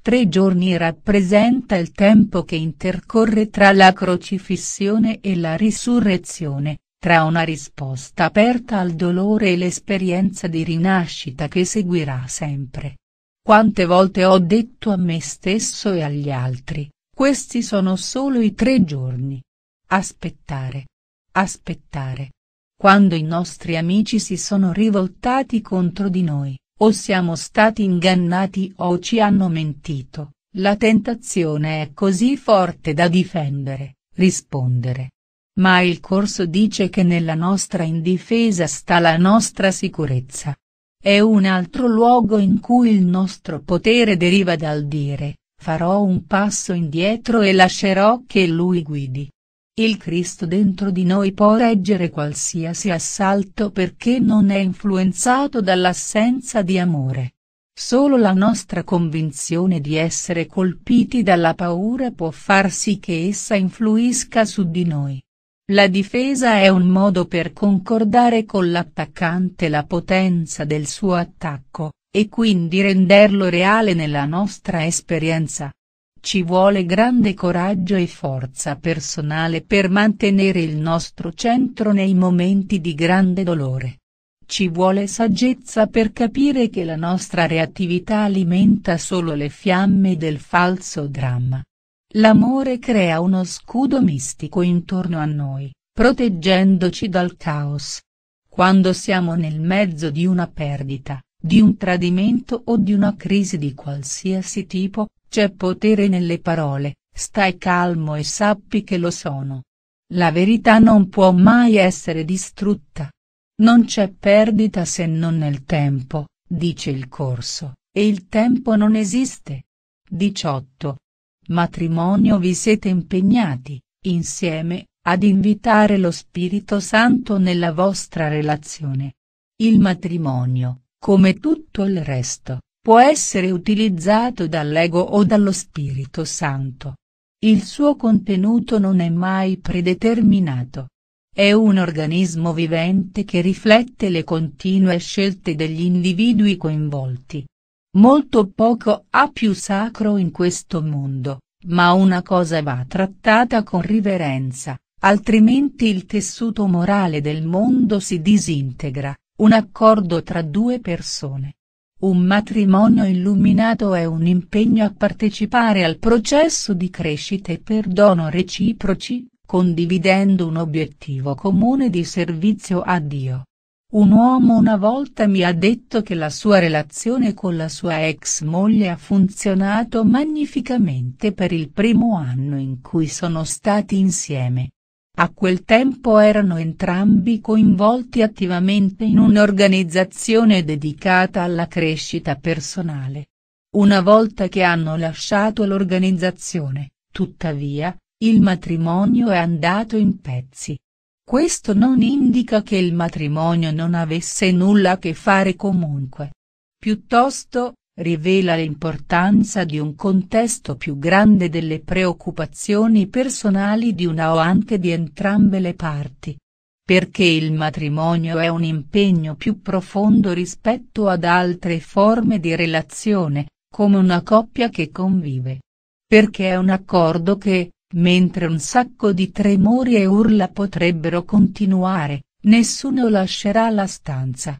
Tre giorni rappresenta il tempo che intercorre tra la crocifissione e la risurrezione, tra una risposta aperta al dolore e l'esperienza di rinascita che seguirà sempre. Quante volte ho detto a me stesso e agli altri, questi sono solo i tre giorni. Aspettare. Aspettare. Quando i nostri amici si sono rivoltati contro di noi, o siamo stati ingannati o ci hanno mentito, la tentazione è così forte da difendere, rispondere, ma il corso dice che nella nostra indifesa sta la nostra sicurezza. È un altro luogo in cui il nostro potere deriva dal dire, farò un passo indietro e lascerò che lui guidi. Il Cristo dentro di noi può reggere qualsiasi assalto perché non è influenzato dall'assenza di amore. Solo la nostra convinzione di essere colpiti dalla paura può far sì che essa influisca su di noi. La difesa è un modo per concordare con l'attaccante la potenza del suo attacco, e quindi renderlo reale nella nostra esperienza. Ci vuole grande coraggio e forza personale per mantenere il nostro centro nei momenti di grande dolore. Ci vuole saggezza per capire che la nostra reattività alimenta solo le fiamme del falso dramma. L'amore crea uno scudo mistico intorno a noi, proteggendoci dal caos. Quando siamo nel mezzo di una perdita, di un tradimento o di una crisi di qualsiasi tipo, c'è potere nelle parole, stai calmo e sappi che lo sono. La verità non può mai essere distrutta. Non c'è perdita se non nel tempo, dice il corso, e il tempo non esiste. 18 matrimonio vi siete impegnati, insieme, ad invitare lo Spirito Santo nella vostra relazione. Il matrimonio, come tutto il resto, può essere utilizzato dall'ego o dallo Spirito Santo. Il suo contenuto non è mai predeterminato. È un organismo vivente che riflette le continue scelte degli individui coinvolti. Molto poco ha più sacro in questo mondo, ma una cosa va trattata con riverenza, altrimenti il tessuto morale del mondo si disintegra, un accordo tra due persone. Un matrimonio illuminato è un impegno a partecipare al processo di crescita e perdono reciproci, condividendo un obiettivo comune di servizio a Dio. Un uomo una volta mi ha detto che la sua relazione con la sua ex moglie ha funzionato magnificamente per il primo anno in cui sono stati insieme. A quel tempo erano entrambi coinvolti attivamente in un'organizzazione dedicata alla crescita personale. Una volta che hanno lasciato l'organizzazione, tuttavia, il matrimonio è andato in pezzi. Questo non indica che il matrimonio non avesse nulla a che fare comunque. Piuttosto, rivela l'importanza di un contesto più grande delle preoccupazioni personali di una o anche di entrambe le parti. Perché il matrimonio è un impegno più profondo rispetto ad altre forme di relazione, come una coppia che convive. Perché è un accordo che, mentre un sacco di tremori e urla potrebbero continuare, nessuno lascerà la stanza.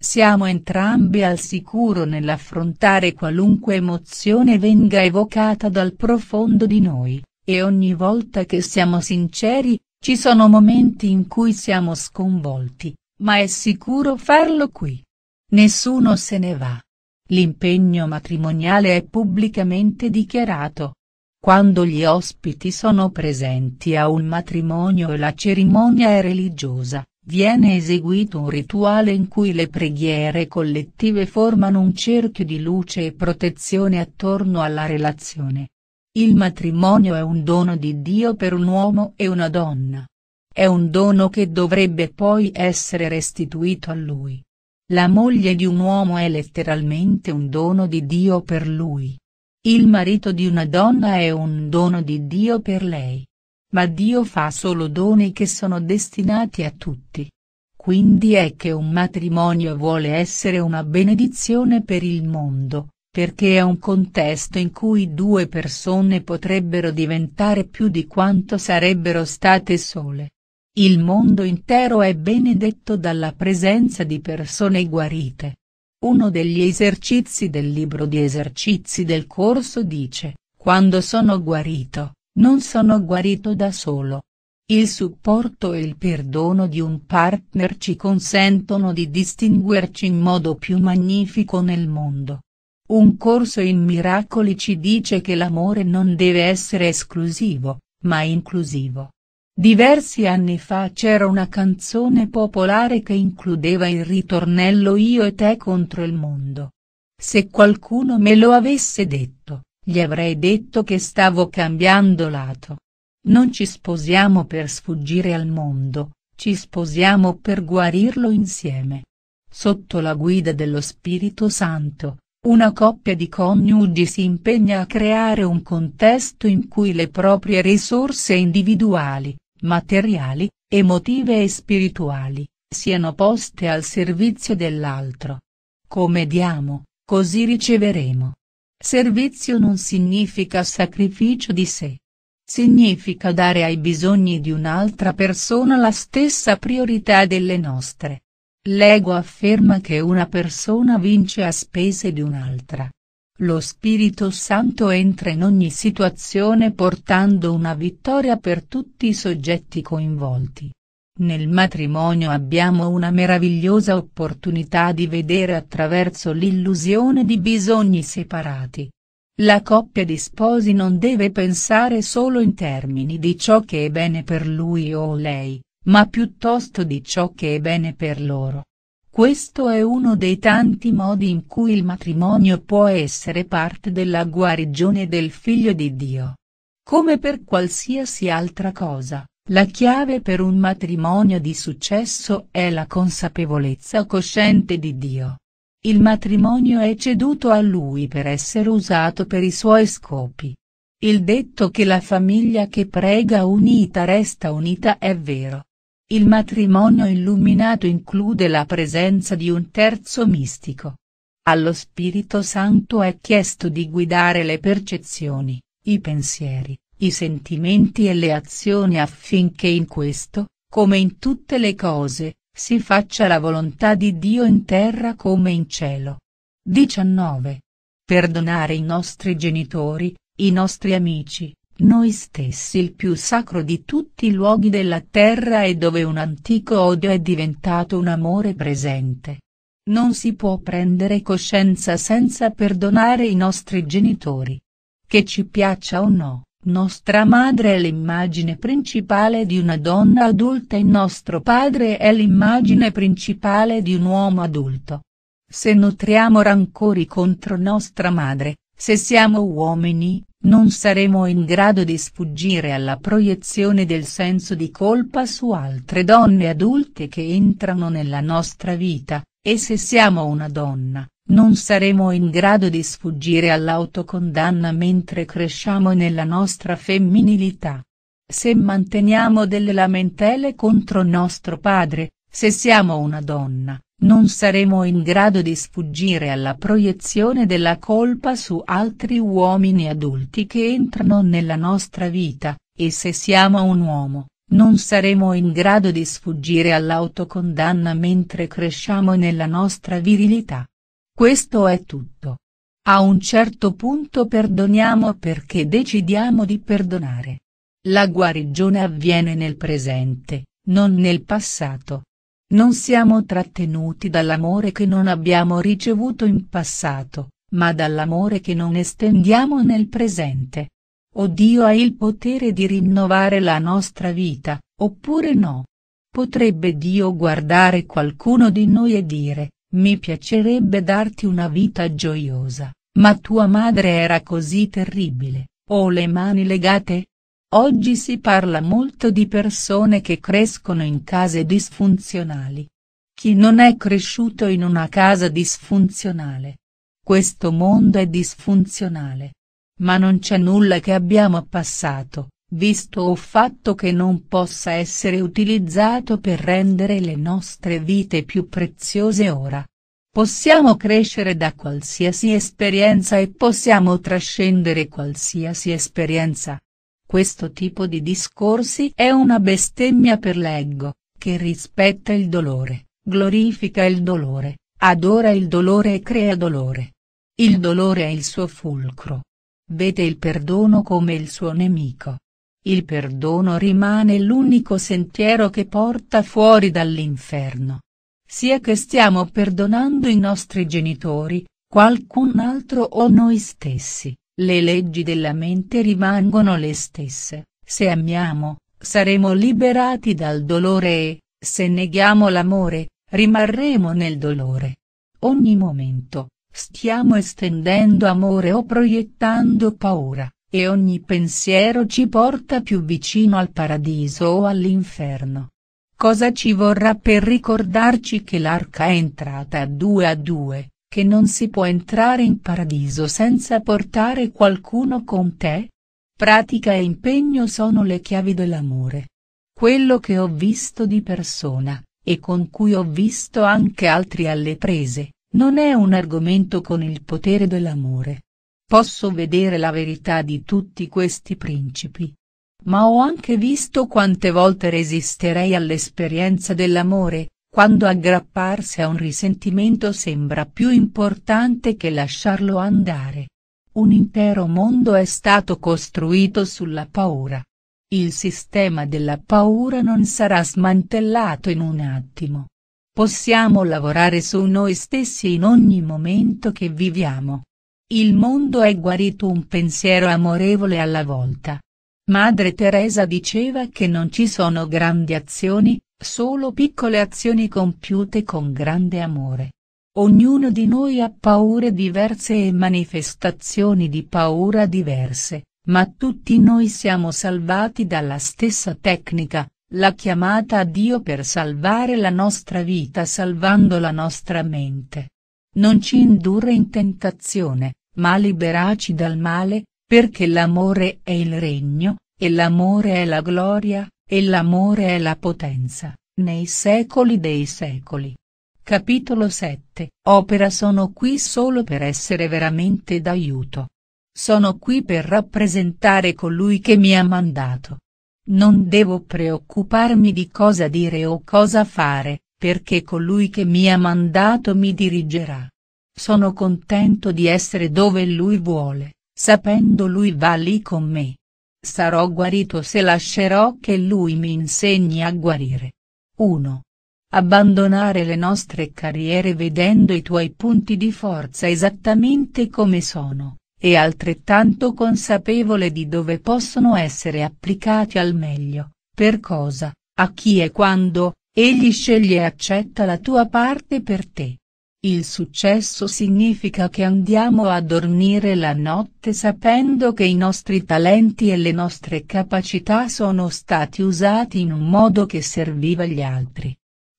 Siamo entrambi al sicuro nell'affrontare qualunque emozione venga evocata dal profondo di noi, e ogni volta che siamo sinceri, ci sono momenti in cui siamo sconvolti, ma è sicuro farlo qui. Nessuno se ne va. L'impegno matrimoniale è pubblicamente dichiarato, quando gli ospiti sono presenti a un matrimonio e la cerimonia è religiosa, viene eseguito un rituale in cui le preghiere collettive formano un cerchio di luce e protezione attorno alla relazione. Il matrimonio è un dono di Dio per un uomo e una donna. È un dono che dovrebbe poi essere restituito a lui. La moglie di un uomo è letteralmente un dono di Dio per lui. Il marito di una donna è un dono di Dio per lei. Ma Dio fa solo doni che sono destinati a tutti. Quindi è che un matrimonio vuole essere una benedizione per il mondo, perché è un contesto in cui due persone potrebbero diventare più di quanto sarebbero state sole. Il mondo intero è benedetto dalla presenza di persone guarite. Uno degli esercizi del libro di esercizi del corso dice, quando sono guarito, non sono guarito da solo. Il supporto e il perdono di un partner ci consentono di distinguerci in modo più magnifico nel mondo. Un corso in miracoli ci dice che l'amore non deve essere esclusivo, ma inclusivo. Diversi anni fa c'era una canzone popolare che includeva il ritornello Io e te contro il mondo. Se qualcuno me lo avesse detto, gli avrei detto che stavo cambiando lato. Non ci sposiamo per sfuggire al mondo, ci sposiamo per guarirlo insieme. Sotto la guida dello Spirito Santo, una coppia di coniugi si impegna a creare un contesto in cui le proprie risorse individuali, materiali, emotive e spirituali, siano poste al servizio dell'altro. Come diamo, così riceveremo. Servizio non significa sacrificio di sé. Significa dare ai bisogni di un'altra persona la stessa priorità delle nostre. L'ego afferma che una persona vince a spese di un'altra. Lo Spirito Santo entra in ogni situazione portando una vittoria per tutti i soggetti coinvolti. Nel matrimonio abbiamo una meravigliosa opportunità di vedere attraverso l'illusione di bisogni separati. La coppia di sposi non deve pensare solo in termini di ciò che è bene per lui o lei, ma piuttosto di ciò che è bene per loro. Questo è uno dei tanti modi in cui il matrimonio può essere parte della guarigione del Figlio di Dio. Come per qualsiasi altra cosa, la chiave per un matrimonio di successo è la consapevolezza cosciente di Dio. Il matrimonio è ceduto a Lui per essere usato per i suoi scopi. Il detto che la famiglia che prega unita resta unita è vero. Il matrimonio illuminato include la presenza di un terzo mistico. Allo Spirito Santo è chiesto di guidare le percezioni, i pensieri, i sentimenti e le azioni affinché in questo, come in tutte le cose, si faccia la volontà di Dio in terra come in cielo. 19. Perdonare i nostri genitori, i nostri amici, noi stessi il più sacro di tutti i luoghi della terra e dove un antico odio è diventato un amore presente. Non si può prendere coscienza senza perdonare i nostri genitori. Che ci piaccia o no. Nostra madre è l'immagine principale di una donna adulta e nostro padre è l'immagine principale di un uomo adulto. Se nutriamo rancori contro nostra madre, se siamo uomini, non saremo in grado di sfuggire alla proiezione del senso di colpa su altre donne adulte che entrano nella nostra vita, e se siamo una donna, non saremo in grado di sfuggire all'autocondanna mentre cresciamo nella nostra femminilità. Se manteniamo delle lamentele contro nostro padre, se siamo una donna, non saremo in grado di sfuggire alla proiezione della colpa su altri uomini adulti che entrano nella nostra vita, e se siamo un uomo, non saremo in grado di sfuggire all'autocondanna mentre cresciamo nella nostra virilità. Questo è tutto. A un certo punto perdoniamo perché decidiamo di perdonare. La guarigione avviene nel presente, non nel passato. Non siamo trattenuti dall'amore che non abbiamo ricevuto in passato, ma dall'amore che non estendiamo nel presente. O Dio ha il potere di rinnovare la nostra vita, oppure no? Potrebbe Dio guardare qualcuno di noi e dire, mi piacerebbe darti una vita gioiosa, ma tua madre era così terribile, o le mani legate, Oggi si parla molto di persone che crescono in case disfunzionali. Chi non è cresciuto in una casa disfunzionale? Questo mondo è disfunzionale. Ma non c'è nulla che abbiamo passato, visto o fatto che non possa essere utilizzato per rendere le nostre vite più preziose ora. Possiamo crescere da qualsiasi esperienza e possiamo trascendere qualsiasi esperienza. Questo tipo di discorsi è una bestemmia per l'ego, che rispetta il dolore, glorifica il dolore, adora il dolore e crea dolore. Il dolore è il suo fulcro. Vede il perdono come il suo nemico. Il perdono rimane l'unico sentiero che porta fuori dall'inferno. Sia che stiamo perdonando i nostri genitori, qualcun altro o noi stessi, le leggi della mente rimangono le stesse, se amiamo, saremo liberati dal dolore e, se neghiamo l'amore, rimarremo nel dolore. Ogni momento, stiamo estendendo amore o proiettando paura, e ogni pensiero ci porta più vicino al paradiso o all'inferno. Cosa ci vorrà per ricordarci che l'arca è entrata a due a due, che non si può entrare in paradiso senza portare qualcuno con te? Pratica e impegno sono le chiavi dell'amore. Quello che ho visto di persona, e con cui ho visto anche altri alle prese, non è un argomento con il potere dell'amore. Posso vedere la verità di tutti questi principi. Ma ho anche visto quante volte resisterei all'esperienza dell'amore, quando aggrapparsi a un risentimento sembra più importante che lasciarlo andare. Un intero mondo è stato costruito sulla paura. Il sistema della paura non sarà smantellato in un attimo. Possiamo lavorare su noi stessi in ogni momento che viviamo. Il mondo è guarito un pensiero amorevole alla volta. Madre Teresa diceva che non ci sono grandi azioni, solo piccole azioni compiute con grande amore. Ognuno di noi ha paure diverse e manifestazioni di paura diverse, ma tutti noi siamo salvati dalla stessa tecnica, la chiamata a Dio per salvare la nostra vita salvando la nostra mente. Non ci indurre in tentazione, ma liberaci dal male, perché l'amore è il regno, e l'amore è la gloria, e l'amore è la potenza, nei secoli dei secoli. Capitolo 7. Opera sono qui solo per essere veramente d'aiuto. Sono qui per rappresentare colui che mi ha mandato. Non devo preoccuparmi di cosa dire o cosa fare, perché colui che mi ha mandato mi dirigerà. Sono contento di essere dove lui vuole. Sapendo lui va lì con me. Sarò guarito se lascerò che lui mi insegni a guarire. 1. Abbandonare le nostre carriere vedendo i tuoi punti di forza esattamente come sono, e altrettanto consapevole di dove possono essere applicati al meglio, per cosa, a chi e quando, egli sceglie e accetta la tua parte per te. Il successo significa che andiamo a dormire la notte sapendo che i nostri talenti e le nostre capacità sono stati usati in un modo che serviva gli altri.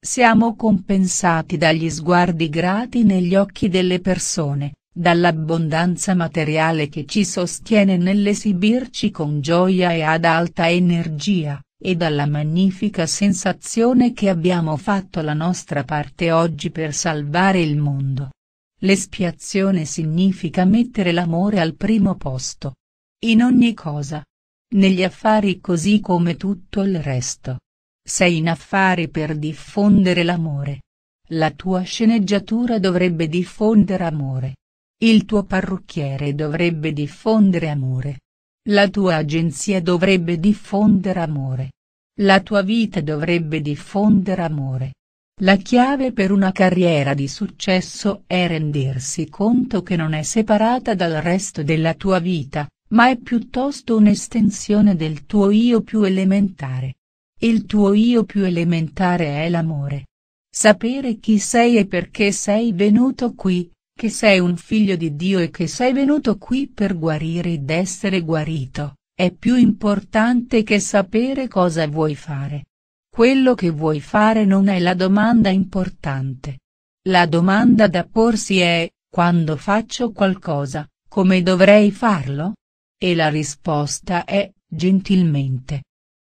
Siamo compensati dagli sguardi grati negli occhi delle persone, dall'abbondanza materiale che ci sostiene nell'esibirci con gioia e ad alta energia e dalla magnifica sensazione che abbiamo fatto la nostra parte oggi per salvare il mondo. L'espiazione significa mettere l'amore al primo posto. In ogni cosa. Negli affari così come tutto il resto. Sei in affari per diffondere l'amore. La tua sceneggiatura dovrebbe diffondere amore. Il tuo parrucchiere dovrebbe diffondere amore. La tua agenzia dovrebbe diffondere amore. La tua vita dovrebbe diffondere amore. La chiave per una carriera di successo è rendersi conto che non è separata dal resto della tua vita, ma è piuttosto un'estensione del tuo io più elementare. Il tuo io più elementare è l'amore. Sapere chi sei e perché sei venuto qui, che sei un figlio di Dio e che sei venuto qui per guarire ed essere guarito, è più importante che sapere cosa vuoi fare. Quello che vuoi fare non è la domanda importante. La domanda da porsi è, quando faccio qualcosa, come dovrei farlo? E la risposta è, gentilmente.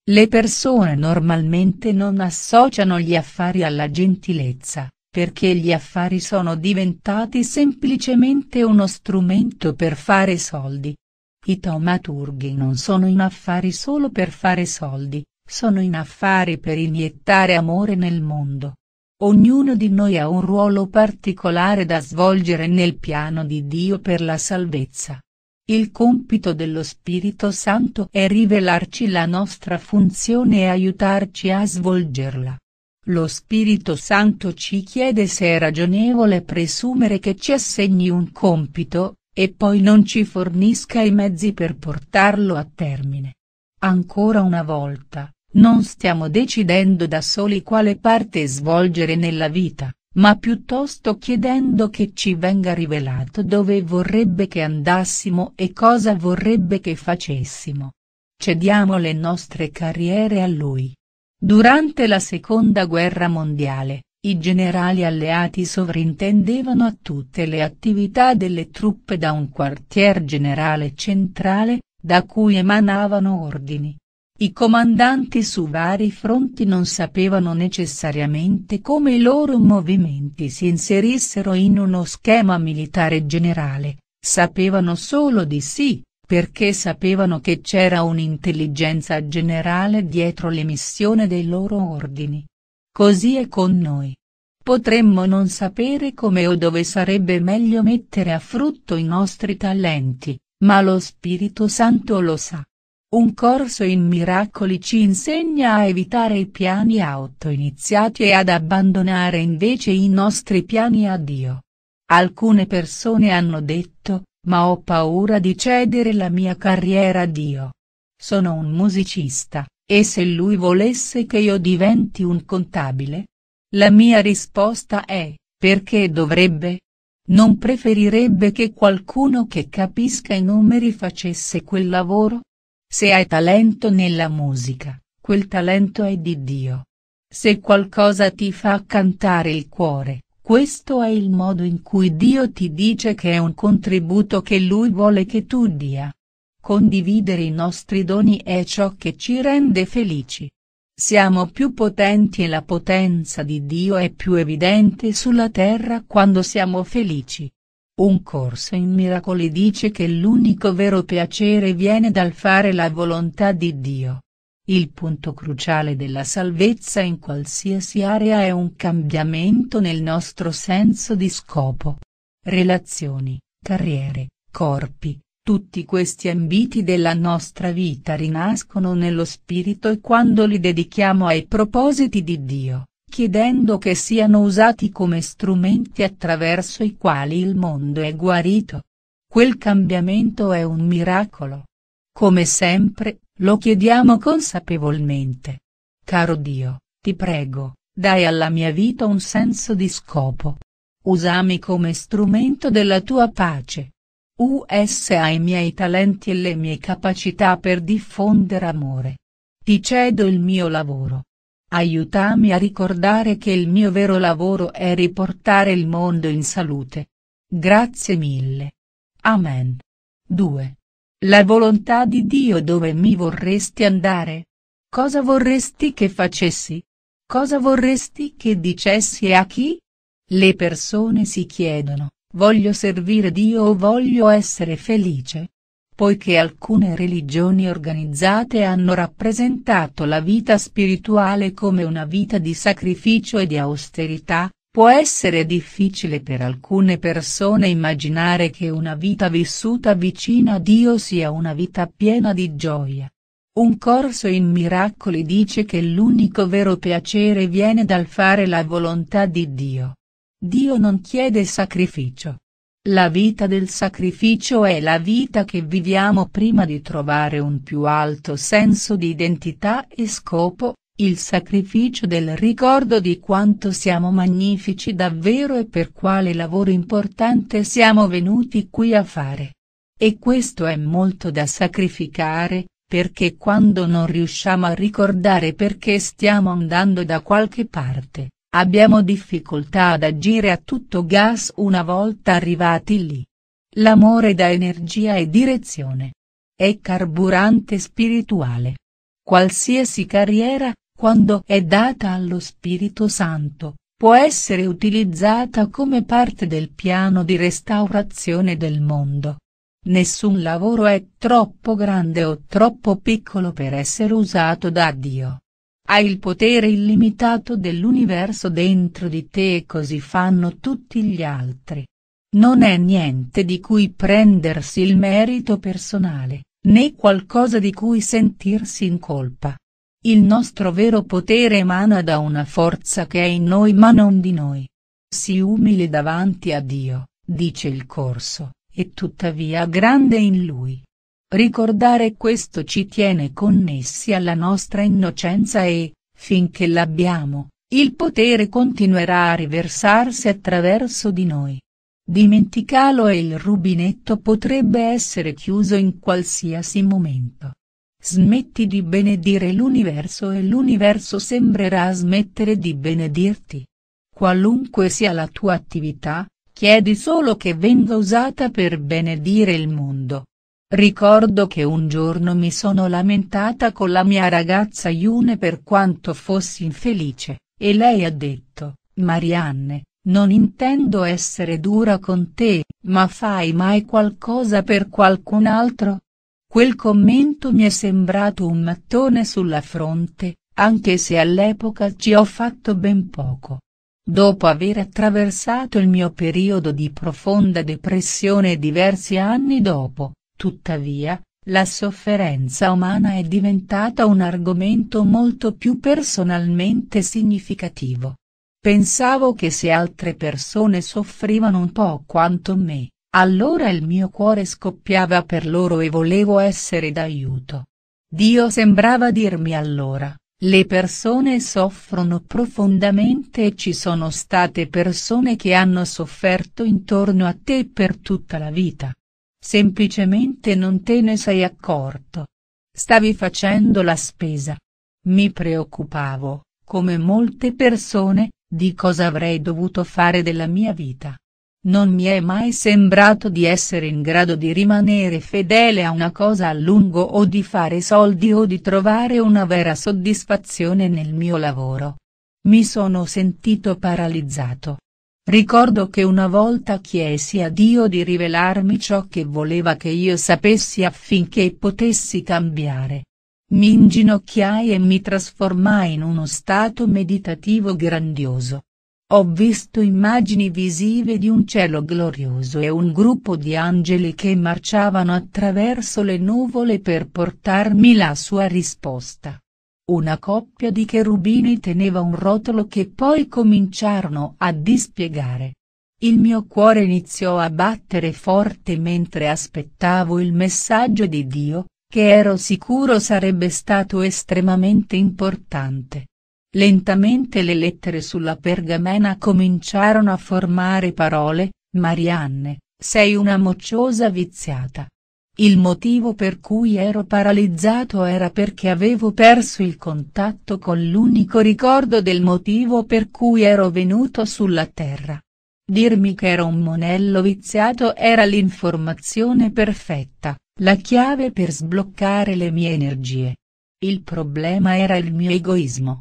Le persone normalmente non associano gli affari alla gentilezza perché gli affari sono diventati semplicemente uno strumento per fare soldi. I taumaturghi non sono in affari solo per fare soldi, sono in affari per iniettare amore nel mondo. Ognuno di noi ha un ruolo particolare da svolgere nel piano di Dio per la salvezza. Il compito dello Spirito Santo è rivelarci la nostra funzione e aiutarci a svolgerla. Lo Spirito Santo ci chiede se è ragionevole presumere che ci assegni un compito, e poi non ci fornisca i mezzi per portarlo a termine. Ancora una volta, non stiamo decidendo da soli quale parte svolgere nella vita, ma piuttosto chiedendo che ci venga rivelato dove vorrebbe che andassimo e cosa vorrebbe che facessimo. Cediamo le nostre carriere a Lui. Durante la seconda guerra mondiale, i generali alleati sovrintendevano a tutte le attività delle truppe da un quartier generale centrale, da cui emanavano ordini. I comandanti su vari fronti non sapevano necessariamente come i loro movimenti si inserissero in uno schema militare generale, sapevano solo di sì, perché sapevano che c'era un'intelligenza generale dietro l'emissione dei loro ordini. Così è con noi. Potremmo non sapere come o dove sarebbe meglio mettere a frutto i nostri talenti, ma lo Spirito Santo lo sa. Un corso in miracoli ci insegna a evitare i piani autoiniziati e ad abbandonare invece i nostri piani a Dio. Alcune persone hanno detto, ma ho paura di cedere la mia carriera a Dio. Sono un musicista, e se lui volesse che io diventi un contabile? La mia risposta è, perché dovrebbe? Non preferirebbe che qualcuno che capisca i numeri facesse quel lavoro? Se hai talento nella musica, quel talento è di Dio. Se qualcosa ti fa cantare il cuore, questo è il modo in cui Dio ti dice che è un contributo che Lui vuole che tu dia. Condividere i nostri doni è ciò che ci rende felici. Siamo più potenti e la potenza di Dio è più evidente sulla terra quando siamo felici. Un corso in miracoli dice che l'unico vero piacere viene dal fare la volontà di Dio. Il punto cruciale della salvezza in qualsiasi area è un cambiamento nel nostro senso di scopo. Relazioni, carriere, corpi, tutti questi ambiti della nostra vita rinascono nello spirito e quando li dedichiamo ai propositi di Dio, chiedendo che siano usati come strumenti attraverso i quali il mondo è guarito. Quel cambiamento è un miracolo. Come sempre, lo chiediamo consapevolmente. Caro Dio, ti prego, dai alla mia vita un senso di scopo. Usami come strumento della tua pace. Usa i miei talenti e le mie capacità per diffondere amore. Ti cedo il mio lavoro. Aiutami a ricordare che il mio vero lavoro è riportare il mondo in salute. Grazie mille. Amen. 2. La volontà di Dio dove mi vorresti andare? Cosa vorresti che facessi? Cosa vorresti che dicessi e a chi? Le persone si chiedono, voglio servire Dio o voglio essere felice? Poiché alcune religioni organizzate hanno rappresentato la vita spirituale come una vita di sacrificio e di austerità, Può essere difficile per alcune persone immaginare che una vita vissuta vicino a Dio sia una vita piena di gioia. Un corso in miracoli dice che l'unico vero piacere viene dal fare la volontà di Dio. Dio non chiede sacrificio. La vita del sacrificio è la vita che viviamo prima di trovare un più alto senso di identità e scopo, il sacrificio del ricordo di quanto siamo magnifici davvero e per quale lavoro importante siamo venuti qui a fare. E questo è molto da sacrificare, perché quando non riusciamo a ricordare perché stiamo andando da qualche parte, abbiamo difficoltà ad agire a tutto gas una volta arrivati lì. L'amore dà energia e direzione. È carburante spirituale. Qualsiasi carriera, quando è data allo Spirito Santo, può essere utilizzata come parte del piano di restaurazione del mondo. Nessun lavoro è troppo grande o troppo piccolo per essere usato da Dio. Hai il potere illimitato dell'universo dentro di te e così fanno tutti gli altri. Non è niente di cui prendersi il merito personale, né qualcosa di cui sentirsi in colpa. Il nostro vero potere emana da una forza che è in noi ma non di noi. Si umile davanti a Dio, dice il corso, e tuttavia grande in Lui. Ricordare questo ci tiene connessi alla nostra innocenza e, finché l'abbiamo, il potere continuerà a riversarsi attraverso di noi. Dimenticalo e il rubinetto potrebbe essere chiuso in qualsiasi momento. Smetti di benedire l'universo e l'universo sembrerà smettere di benedirti. Qualunque sia la tua attività, chiedi solo che venga usata per benedire il mondo. Ricordo che un giorno mi sono lamentata con la mia ragazza Yune per quanto fossi infelice, e lei ha detto, Marianne, non intendo essere dura con te, ma fai mai qualcosa per qualcun altro? Quel commento mi è sembrato un mattone sulla fronte, anche se all'epoca ci ho fatto ben poco. Dopo aver attraversato il mio periodo di profonda depressione diversi anni dopo, tuttavia, la sofferenza umana è diventata un argomento molto più personalmente significativo. Pensavo che se altre persone soffrivano un po' quanto me, allora il mio cuore scoppiava per loro e volevo essere d'aiuto. Dio sembrava dirmi allora, le persone soffrono profondamente e ci sono state persone che hanno sofferto intorno a te per tutta la vita. Semplicemente non te ne sei accorto. Stavi facendo la spesa. Mi preoccupavo, come molte persone, di cosa avrei dovuto fare della mia vita. Non mi è mai sembrato di essere in grado di rimanere fedele a una cosa a lungo o di fare soldi o di trovare una vera soddisfazione nel mio lavoro. Mi sono sentito paralizzato. Ricordo che una volta chiesi a Dio di rivelarmi ciò che voleva che io sapessi affinché potessi cambiare. Mi inginocchiai e mi trasformai in uno stato meditativo grandioso. Ho visto immagini visive di un cielo glorioso e un gruppo di angeli che marciavano attraverso le nuvole per portarmi la sua risposta. Una coppia di cherubini teneva un rotolo che poi cominciarono a dispiegare. Il mio cuore iniziò a battere forte mentre aspettavo il messaggio di Dio, che ero sicuro sarebbe stato estremamente importante. Lentamente le lettere sulla pergamena cominciarono a formare parole, Marianne, sei una mocciosa viziata. Il motivo per cui ero paralizzato era perché avevo perso il contatto con l'unico ricordo del motivo per cui ero venuto sulla terra. Dirmi che ero un monello viziato era l'informazione perfetta, la chiave per sbloccare le mie energie. Il problema era il mio egoismo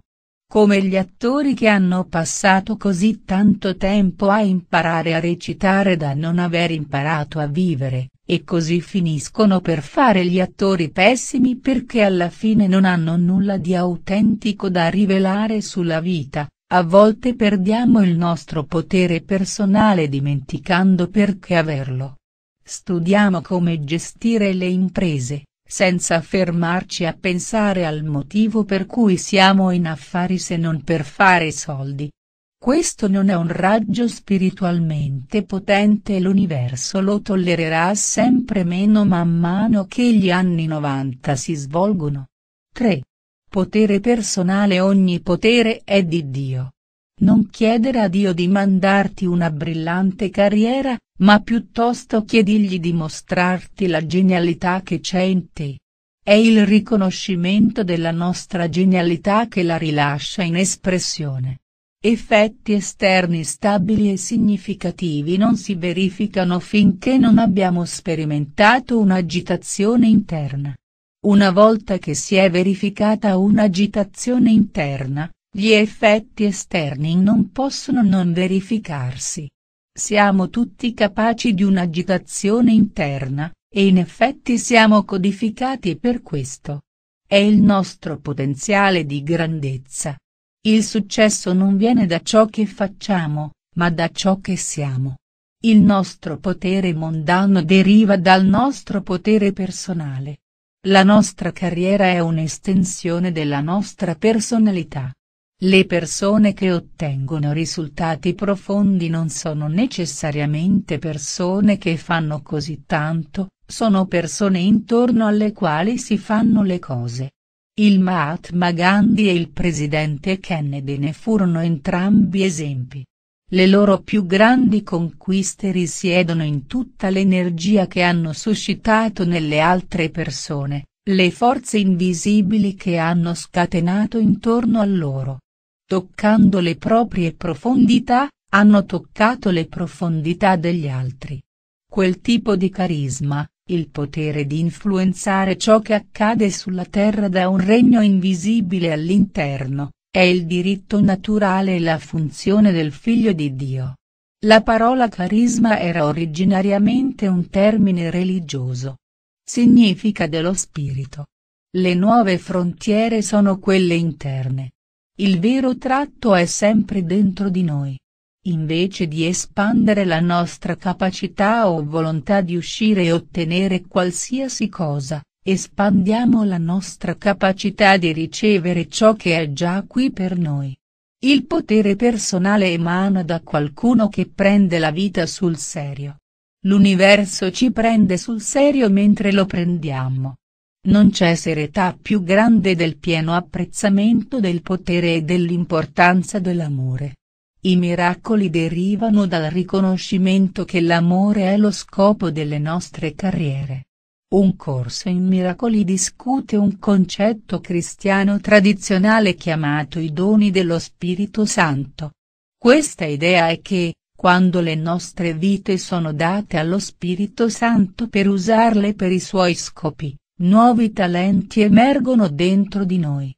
come gli attori che hanno passato così tanto tempo a imparare a recitare da non aver imparato a vivere, e così finiscono per fare gli attori pessimi perché alla fine non hanno nulla di autentico da rivelare sulla vita, a volte perdiamo il nostro potere personale dimenticando perché averlo. Studiamo come gestire le imprese, senza fermarci a pensare al motivo per cui siamo in affari se non per fare soldi. Questo non è un raggio spiritualmente potente e l'universo lo tollererà sempre meno man mano che gli anni 90 si svolgono. 3. Potere personale Ogni potere è di Dio. Non chiedere a Dio di mandarti una brillante carriera, ma piuttosto chiedigli di mostrarti la genialità che c'è in te. È il riconoscimento della nostra genialità che la rilascia in espressione. Effetti esterni stabili e significativi non si verificano finché non abbiamo sperimentato un'agitazione interna. Una volta che si è verificata un'agitazione interna, gli effetti esterni non possono non verificarsi. Siamo tutti capaci di un'agitazione interna, e in effetti siamo codificati per questo. È il nostro potenziale di grandezza. Il successo non viene da ciò che facciamo, ma da ciò che siamo. Il nostro potere mondano deriva dal nostro potere personale. La nostra carriera è un'estensione della nostra personalità. Le persone che ottengono risultati profondi non sono necessariamente persone che fanno così tanto, sono persone intorno alle quali si fanno le cose. Il Mahatma Gandhi e il presidente Kennedy ne furono entrambi esempi. Le loro più grandi conquiste risiedono in tutta l'energia che hanno suscitato nelle altre persone, le forze invisibili che hanno scatenato intorno a loro toccando le proprie profondità, hanno toccato le profondità degli altri. Quel tipo di carisma, il potere di influenzare ciò che accade sulla Terra da un regno invisibile all'interno, è il diritto naturale e la funzione del Figlio di Dio. La parola carisma era originariamente un termine religioso. Significa dello spirito. Le nuove frontiere sono quelle interne. Il vero tratto è sempre dentro di noi. Invece di espandere la nostra capacità o volontà di uscire e ottenere qualsiasi cosa, espandiamo la nostra capacità di ricevere ciò che è già qui per noi. Il potere personale emana da qualcuno che prende la vita sul serio. L'universo ci prende sul serio mentre lo prendiamo. Non c'è serietà più grande del pieno apprezzamento del potere e dell'importanza dell'amore. I miracoli derivano dal riconoscimento che l'amore è lo scopo delle nostre carriere. Un corso in miracoli discute un concetto cristiano tradizionale chiamato i doni dello Spirito Santo. Questa idea è che, quando le nostre vite sono date allo Spirito Santo per usarle per i suoi scopi, Nuovi talenti emergono dentro di noi.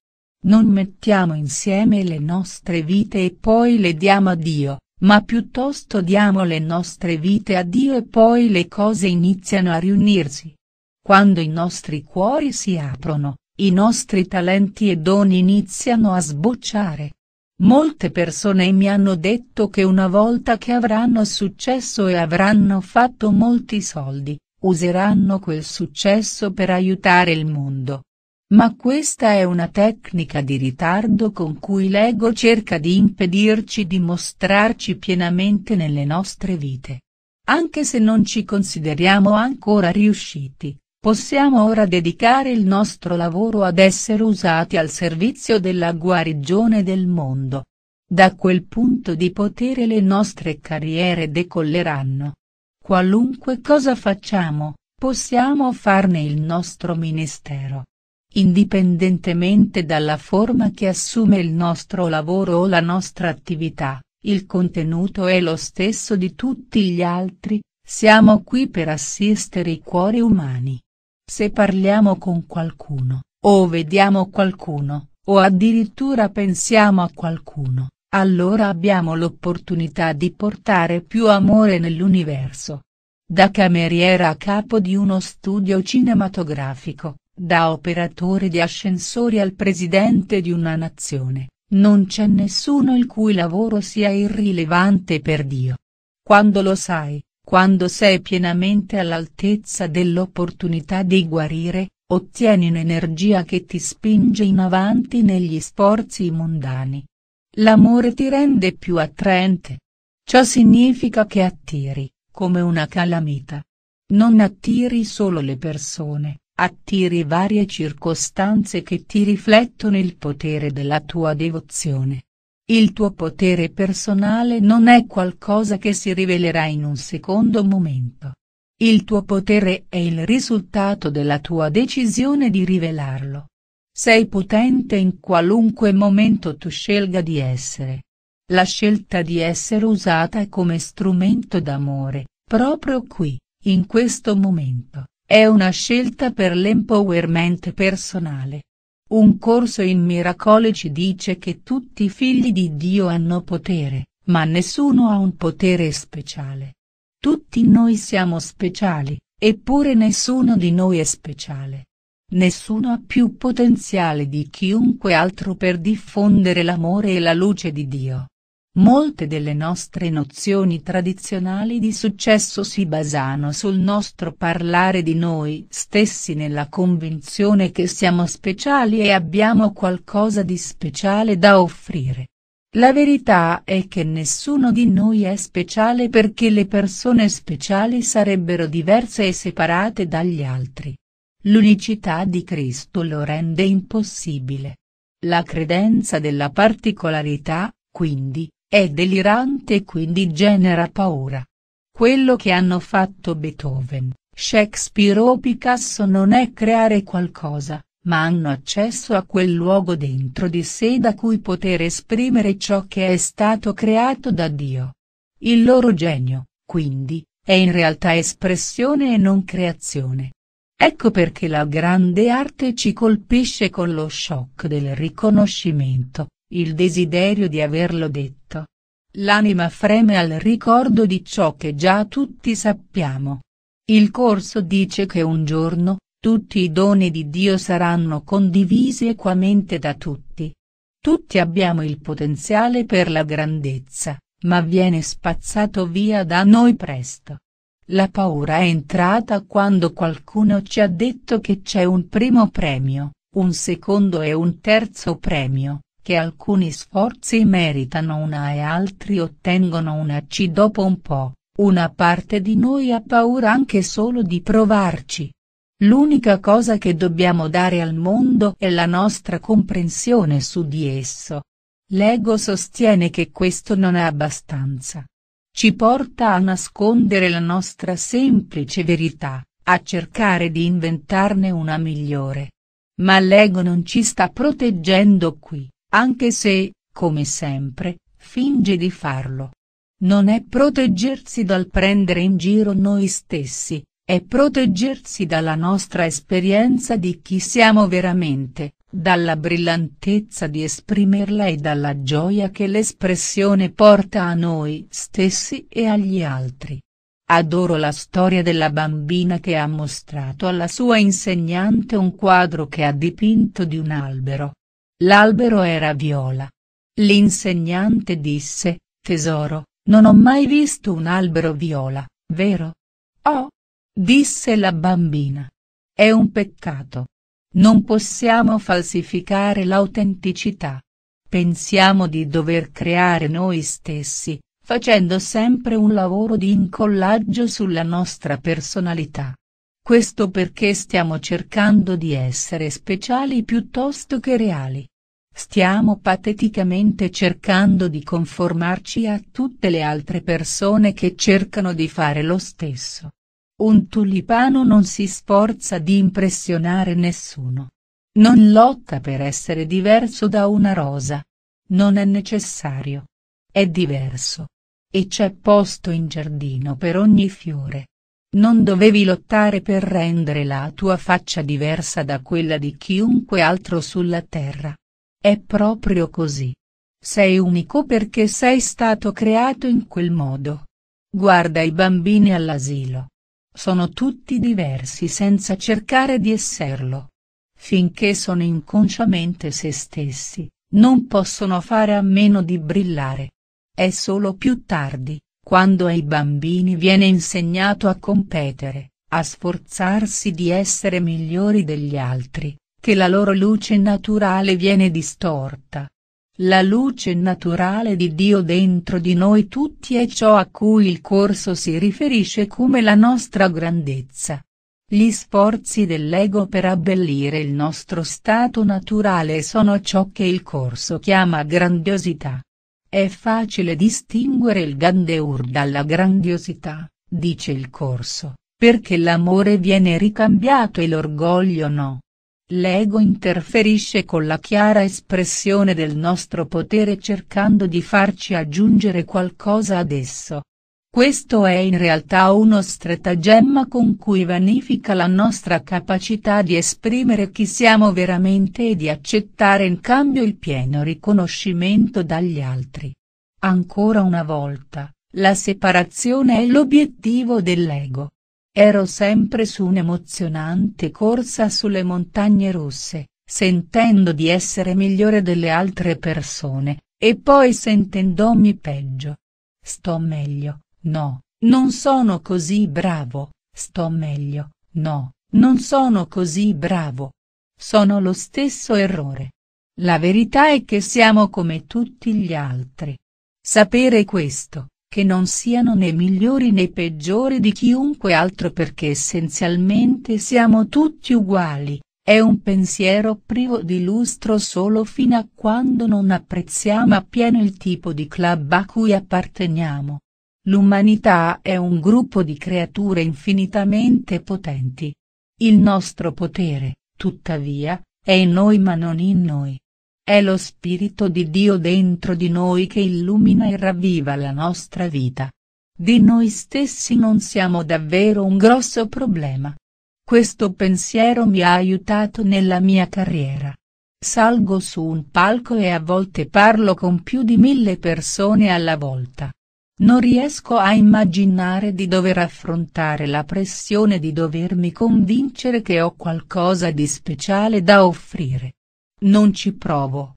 Non mettiamo insieme le nostre vite e poi le diamo a Dio, ma piuttosto diamo le nostre vite a Dio e poi le cose iniziano a riunirsi. Quando i nostri cuori si aprono, i nostri talenti e doni iniziano a sbocciare. Molte persone mi hanno detto che una volta che avranno successo e avranno fatto molti soldi, useranno quel successo per aiutare il mondo. Ma questa è una tecnica di ritardo con cui l'ego cerca di impedirci di mostrarci pienamente nelle nostre vite. Anche se non ci consideriamo ancora riusciti, possiamo ora dedicare il nostro lavoro ad essere usati al servizio della guarigione del mondo. Da quel punto di potere le nostre carriere decolleranno. Qualunque cosa facciamo, possiamo farne il nostro ministero. Indipendentemente dalla forma che assume il nostro lavoro o la nostra attività, il contenuto è lo stesso di tutti gli altri, siamo qui per assistere i cuori umani. Se parliamo con qualcuno, o vediamo qualcuno, o addirittura pensiamo a qualcuno, allora abbiamo l'opportunità di portare più amore nell'universo. Da cameriera a capo di uno studio cinematografico, da operatore di ascensori al presidente di una nazione, non c'è nessuno il cui lavoro sia irrilevante per Dio. Quando lo sai, quando sei pienamente all'altezza dell'opportunità di guarire, ottieni un'energia che ti spinge in avanti negli sforzi mondani, l'amore ti rende più attraente. Ciò significa che attiri, come una calamita. Non attiri solo le persone, attiri varie circostanze che ti riflettono il potere della tua devozione. Il tuo potere personale non è qualcosa che si rivelerà in un secondo momento. Il tuo potere è il risultato della tua decisione di rivelarlo. Sei potente in qualunque momento tu scelga di essere. La scelta di essere usata come strumento d'amore, proprio qui, in questo momento, è una scelta per l'empowerment personale. Un corso in miracoli ci dice che tutti i figli di Dio hanno potere, ma nessuno ha un potere speciale. Tutti noi siamo speciali, eppure nessuno di noi è speciale. Nessuno ha più potenziale di chiunque altro per diffondere l'amore e la luce di Dio. Molte delle nostre nozioni tradizionali di successo si basano sul nostro parlare di noi stessi nella convinzione che siamo speciali e abbiamo qualcosa di speciale da offrire. La verità è che nessuno di noi è speciale perché le persone speciali sarebbero diverse e separate dagli altri. L'unicità di Cristo lo rende impossibile. La credenza della particolarità, quindi, è delirante e quindi genera paura. Quello che hanno fatto Beethoven, Shakespeare o Picasso non è creare qualcosa, ma hanno accesso a quel luogo dentro di sé da cui poter esprimere ciò che è stato creato da Dio. Il loro genio, quindi, è in realtà espressione e non creazione. Ecco perché la grande arte ci colpisce con lo shock del riconoscimento, il desiderio di averlo detto. L'anima freme al ricordo di ciò che già tutti sappiamo. Il corso dice che un giorno, tutti i doni di Dio saranno condivisi equamente da tutti. Tutti abbiamo il potenziale per la grandezza, ma viene spazzato via da noi presto. La paura è entrata quando qualcuno ci ha detto che c'è un primo premio, un secondo e un terzo premio, che alcuni sforzi meritano una e altri ottengono una C dopo un po', una parte di noi ha paura anche solo di provarci. L'unica cosa che dobbiamo dare al mondo è la nostra comprensione su di esso. L'ego sostiene che questo non è abbastanza, ci porta a nascondere la nostra semplice verità, a cercare di inventarne una migliore. Ma l'ego non ci sta proteggendo qui, anche se, come sempre, finge di farlo. Non è proteggersi dal prendere in giro noi stessi, è proteggersi dalla nostra esperienza di chi siamo veramente, dalla brillantezza di esprimerla e dalla gioia che l'espressione porta a noi stessi e agli altri. Adoro la storia della bambina che ha mostrato alla sua insegnante un quadro che ha dipinto di un albero. L'albero era viola. L'insegnante disse, tesoro, non ho mai visto un albero viola, vero? Oh! disse la bambina. È un peccato. Non possiamo falsificare l'autenticità. Pensiamo di dover creare noi stessi, facendo sempre un lavoro di incollaggio sulla nostra personalità. Questo perché stiamo cercando di essere speciali piuttosto che reali. Stiamo pateticamente cercando di conformarci a tutte le altre persone che cercano di fare lo stesso. Un tulipano non si sforza di impressionare nessuno. Non lotta per essere diverso da una rosa. Non è necessario. È diverso. E c'è posto in giardino per ogni fiore. Non dovevi lottare per rendere la tua faccia diversa da quella di chiunque altro sulla terra. È proprio così. Sei unico perché sei stato creato in quel modo. Guarda i bambini all'asilo. Sono tutti diversi senza cercare di esserlo. Finché sono inconsciamente se stessi, non possono fare a meno di brillare. È solo più tardi, quando ai bambini viene insegnato a competere, a sforzarsi di essere migliori degli altri, che la loro luce naturale viene distorta. La luce naturale di Dio dentro di noi tutti è ciò a cui il corso si riferisce come la nostra grandezza. Gli sforzi dell'ego per abbellire il nostro stato naturale sono ciò che il corso chiama grandiosità. È facile distinguere il Gandeur dalla grandiosità, dice il corso, perché l'amore viene ricambiato e l'orgoglio no. L'ego interferisce con la chiara espressione del nostro potere cercando di farci aggiungere qualcosa ad esso. Questo è in realtà uno stratagemma con cui vanifica la nostra capacità di esprimere chi siamo veramente e di accettare in cambio il pieno riconoscimento dagli altri. Ancora una volta, la separazione è l'obiettivo dell'ego. Ero sempre su un'emozionante corsa sulle montagne russe, sentendo di essere migliore delle altre persone, e poi sentendomi peggio. Sto meglio, no, non sono così bravo, sto meglio, no, non sono così bravo. Sono lo stesso errore. La verità è che siamo come tutti gli altri. Sapere questo, che non siano né migliori né peggiori di chiunque altro perché essenzialmente siamo tutti uguali, è un pensiero privo di lustro solo fino a quando non apprezziamo appieno il tipo di club a cui apparteniamo. L'umanità è un gruppo di creature infinitamente potenti. Il nostro potere, tuttavia, è in noi ma non in noi. È lo Spirito di Dio dentro di noi che illumina e ravviva la nostra vita. Di noi stessi non siamo davvero un grosso problema. Questo pensiero mi ha aiutato nella mia carriera. Salgo su un palco e a volte parlo con più di mille persone alla volta. Non riesco a immaginare di dover affrontare la pressione di dovermi convincere che ho qualcosa di speciale da offrire. Non ci provo.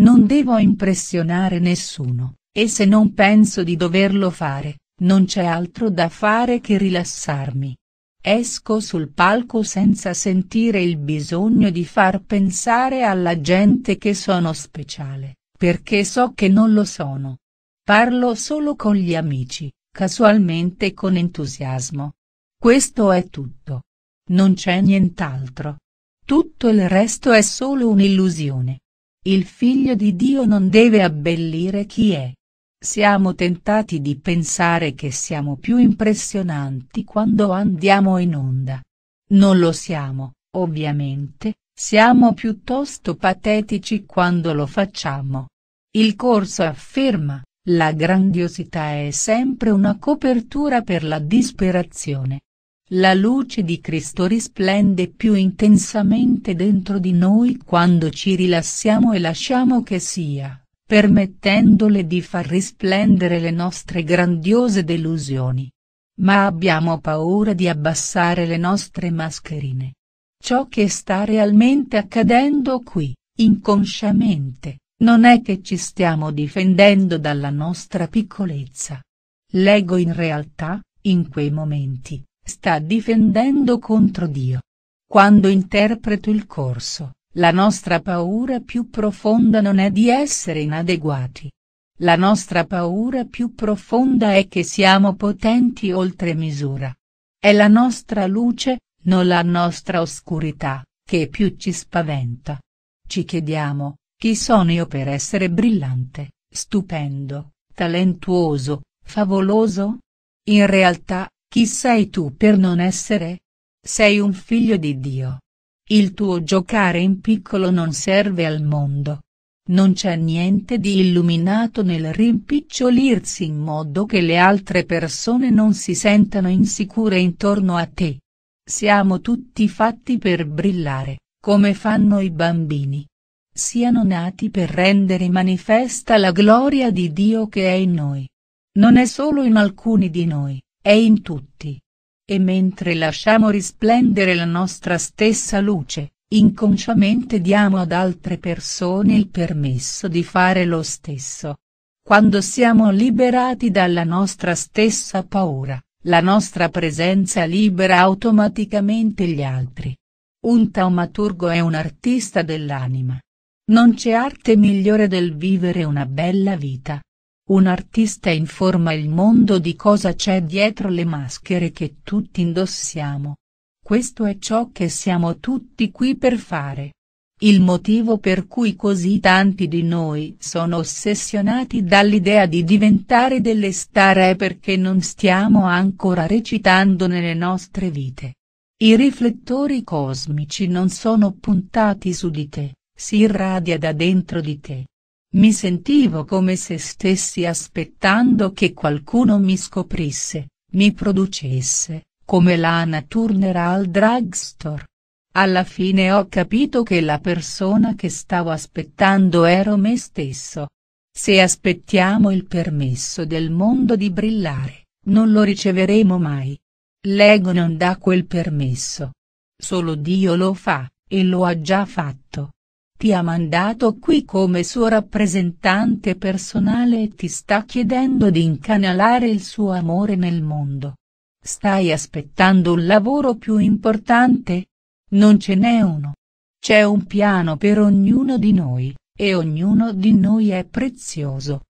Non devo impressionare nessuno, e se non penso di doverlo fare, non c'è altro da fare che rilassarmi. Esco sul palco senza sentire il bisogno di far pensare alla gente che sono speciale, perché so che non lo sono. Parlo solo con gli amici, casualmente con entusiasmo. Questo è tutto. Non c'è nient'altro. Tutto il resto è solo un'illusione. Il figlio di Dio non deve abbellire chi è. Siamo tentati di pensare che siamo più impressionanti quando andiamo in onda. Non lo siamo, ovviamente, siamo piuttosto patetici quando lo facciamo. Il corso afferma, la grandiosità è sempre una copertura per la disperazione. La luce di Cristo risplende più intensamente dentro di noi quando ci rilassiamo e lasciamo che sia, permettendole di far risplendere le nostre grandiose delusioni. Ma abbiamo paura di abbassare le nostre mascherine. Ciò che sta realmente accadendo qui, inconsciamente, non è che ci stiamo difendendo dalla nostra piccolezza. L'ego in realtà, in quei momenti, sta difendendo contro Dio. Quando interpreto il corso, la nostra paura più profonda non è di essere inadeguati. La nostra paura più profonda è che siamo potenti oltre misura. È la nostra luce, non la nostra oscurità, che più ci spaventa. Ci chiediamo, chi sono io per essere brillante, stupendo, talentuoso, favoloso? In realtà, chi sei tu per non essere? Sei un figlio di Dio. Il tuo giocare in piccolo non serve al mondo. Non c'è niente di illuminato nel rimpicciolirsi in modo che le altre persone non si sentano insicure intorno a te. Siamo tutti fatti per brillare, come fanno i bambini. Siano nati per rendere manifesta la gloria di Dio che è in noi. Non è solo in alcuni di noi, è in tutti. E mentre lasciamo risplendere la nostra stessa luce, inconsciamente diamo ad altre persone il permesso di fare lo stesso. Quando siamo liberati dalla nostra stessa paura, la nostra presenza libera automaticamente gli altri. Un taumaturgo è un artista dell'anima. Non c'è arte migliore del vivere una bella vita. Un artista informa il mondo di cosa c'è dietro le maschere che tutti indossiamo. Questo è ciò che siamo tutti qui per fare. Il motivo per cui così tanti di noi sono ossessionati dall'idea di diventare delle star è perché non stiamo ancora recitando nelle nostre vite. I riflettori cosmici non sono puntati su di te, si irradia da dentro di te. Mi sentivo come se stessi aspettando che qualcuno mi scoprisse, mi producesse, come Lana Turner al drugstore. Alla fine ho capito che la persona che stavo aspettando ero me stesso. Se aspettiamo il permesso del mondo di brillare, non lo riceveremo mai. L'ego non dà quel permesso. Solo Dio lo fa, e lo ha già fatto ti ha mandato qui come suo rappresentante personale e ti sta chiedendo di incanalare il suo amore nel mondo. Stai aspettando un lavoro più importante? Non ce n'è uno. C'è un piano per ognuno di noi, e ognuno di noi è prezioso.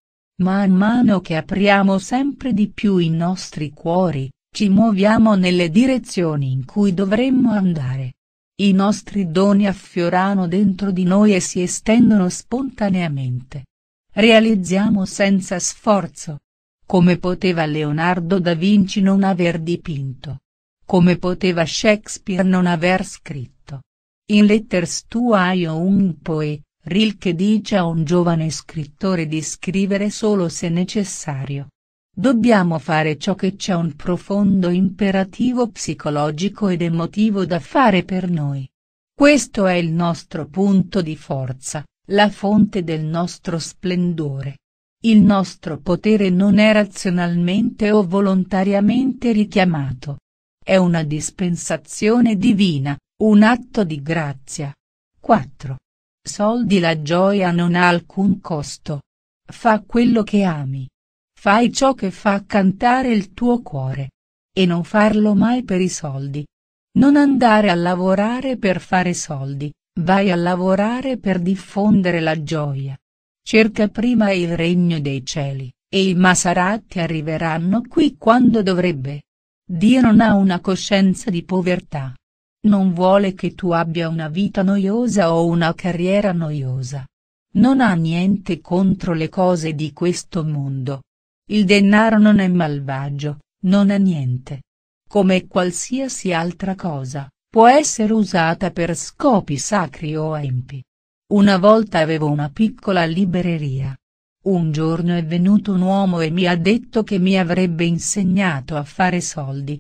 Man mano che apriamo sempre di più i nostri cuori, ci muoviamo nelle direzioni in cui dovremmo andare. I nostri doni affiorano dentro di noi e si estendono spontaneamente. Realizziamo senza sforzo. Come poteva Leonardo da Vinci non aver dipinto? Come poteva Shakespeare non aver scritto? In Letters to a Young Poe, Rilke dice a un giovane scrittore di scrivere solo se necessario. Dobbiamo fare ciò che c'è un profondo imperativo psicologico ed emotivo da fare per noi. Questo è il nostro punto di forza, la fonte del nostro splendore. Il nostro potere non è razionalmente o volontariamente richiamato. È una dispensazione divina, un atto di grazia. 4. Soldi La gioia non ha alcun costo. Fa quello che ami Fai ciò che fa cantare il tuo cuore. E non farlo mai per i soldi. Non andare a lavorare per fare soldi, vai a lavorare per diffondere la gioia. Cerca prima il regno dei cieli, e i Maserati arriveranno qui quando dovrebbe. Dio non ha una coscienza di povertà. Non vuole che tu abbia una vita noiosa o una carriera noiosa. Non ha niente contro le cose di questo mondo il denaro non è malvagio, non è niente. Come qualsiasi altra cosa, può essere usata per scopi sacri o empi. Una volta avevo una piccola libreria. Un giorno è venuto un uomo e mi ha detto che mi avrebbe insegnato a fare soldi.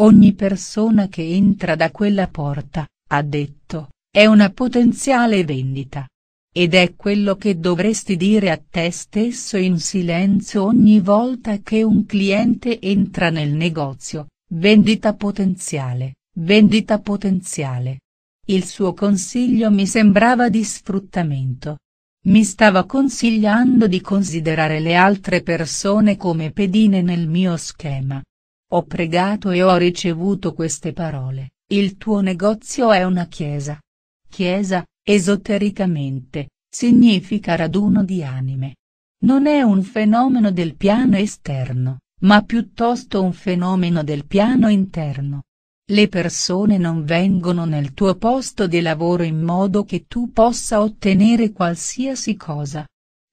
Ogni persona che entra da quella porta, ha detto, è una potenziale vendita. Ed è quello che dovresti dire a te stesso in silenzio ogni volta che un cliente entra nel negozio, vendita potenziale, vendita potenziale. Il suo consiglio mi sembrava di sfruttamento. Mi stava consigliando di considerare le altre persone come pedine nel mio schema. Ho pregato e ho ricevuto queste parole, il tuo negozio è una chiesa. Chiesa, Esotericamente, significa raduno di anime. Non è un fenomeno del piano esterno, ma piuttosto un fenomeno del piano interno. Le persone non vengono nel tuo posto di lavoro in modo che tu possa ottenere qualsiasi cosa.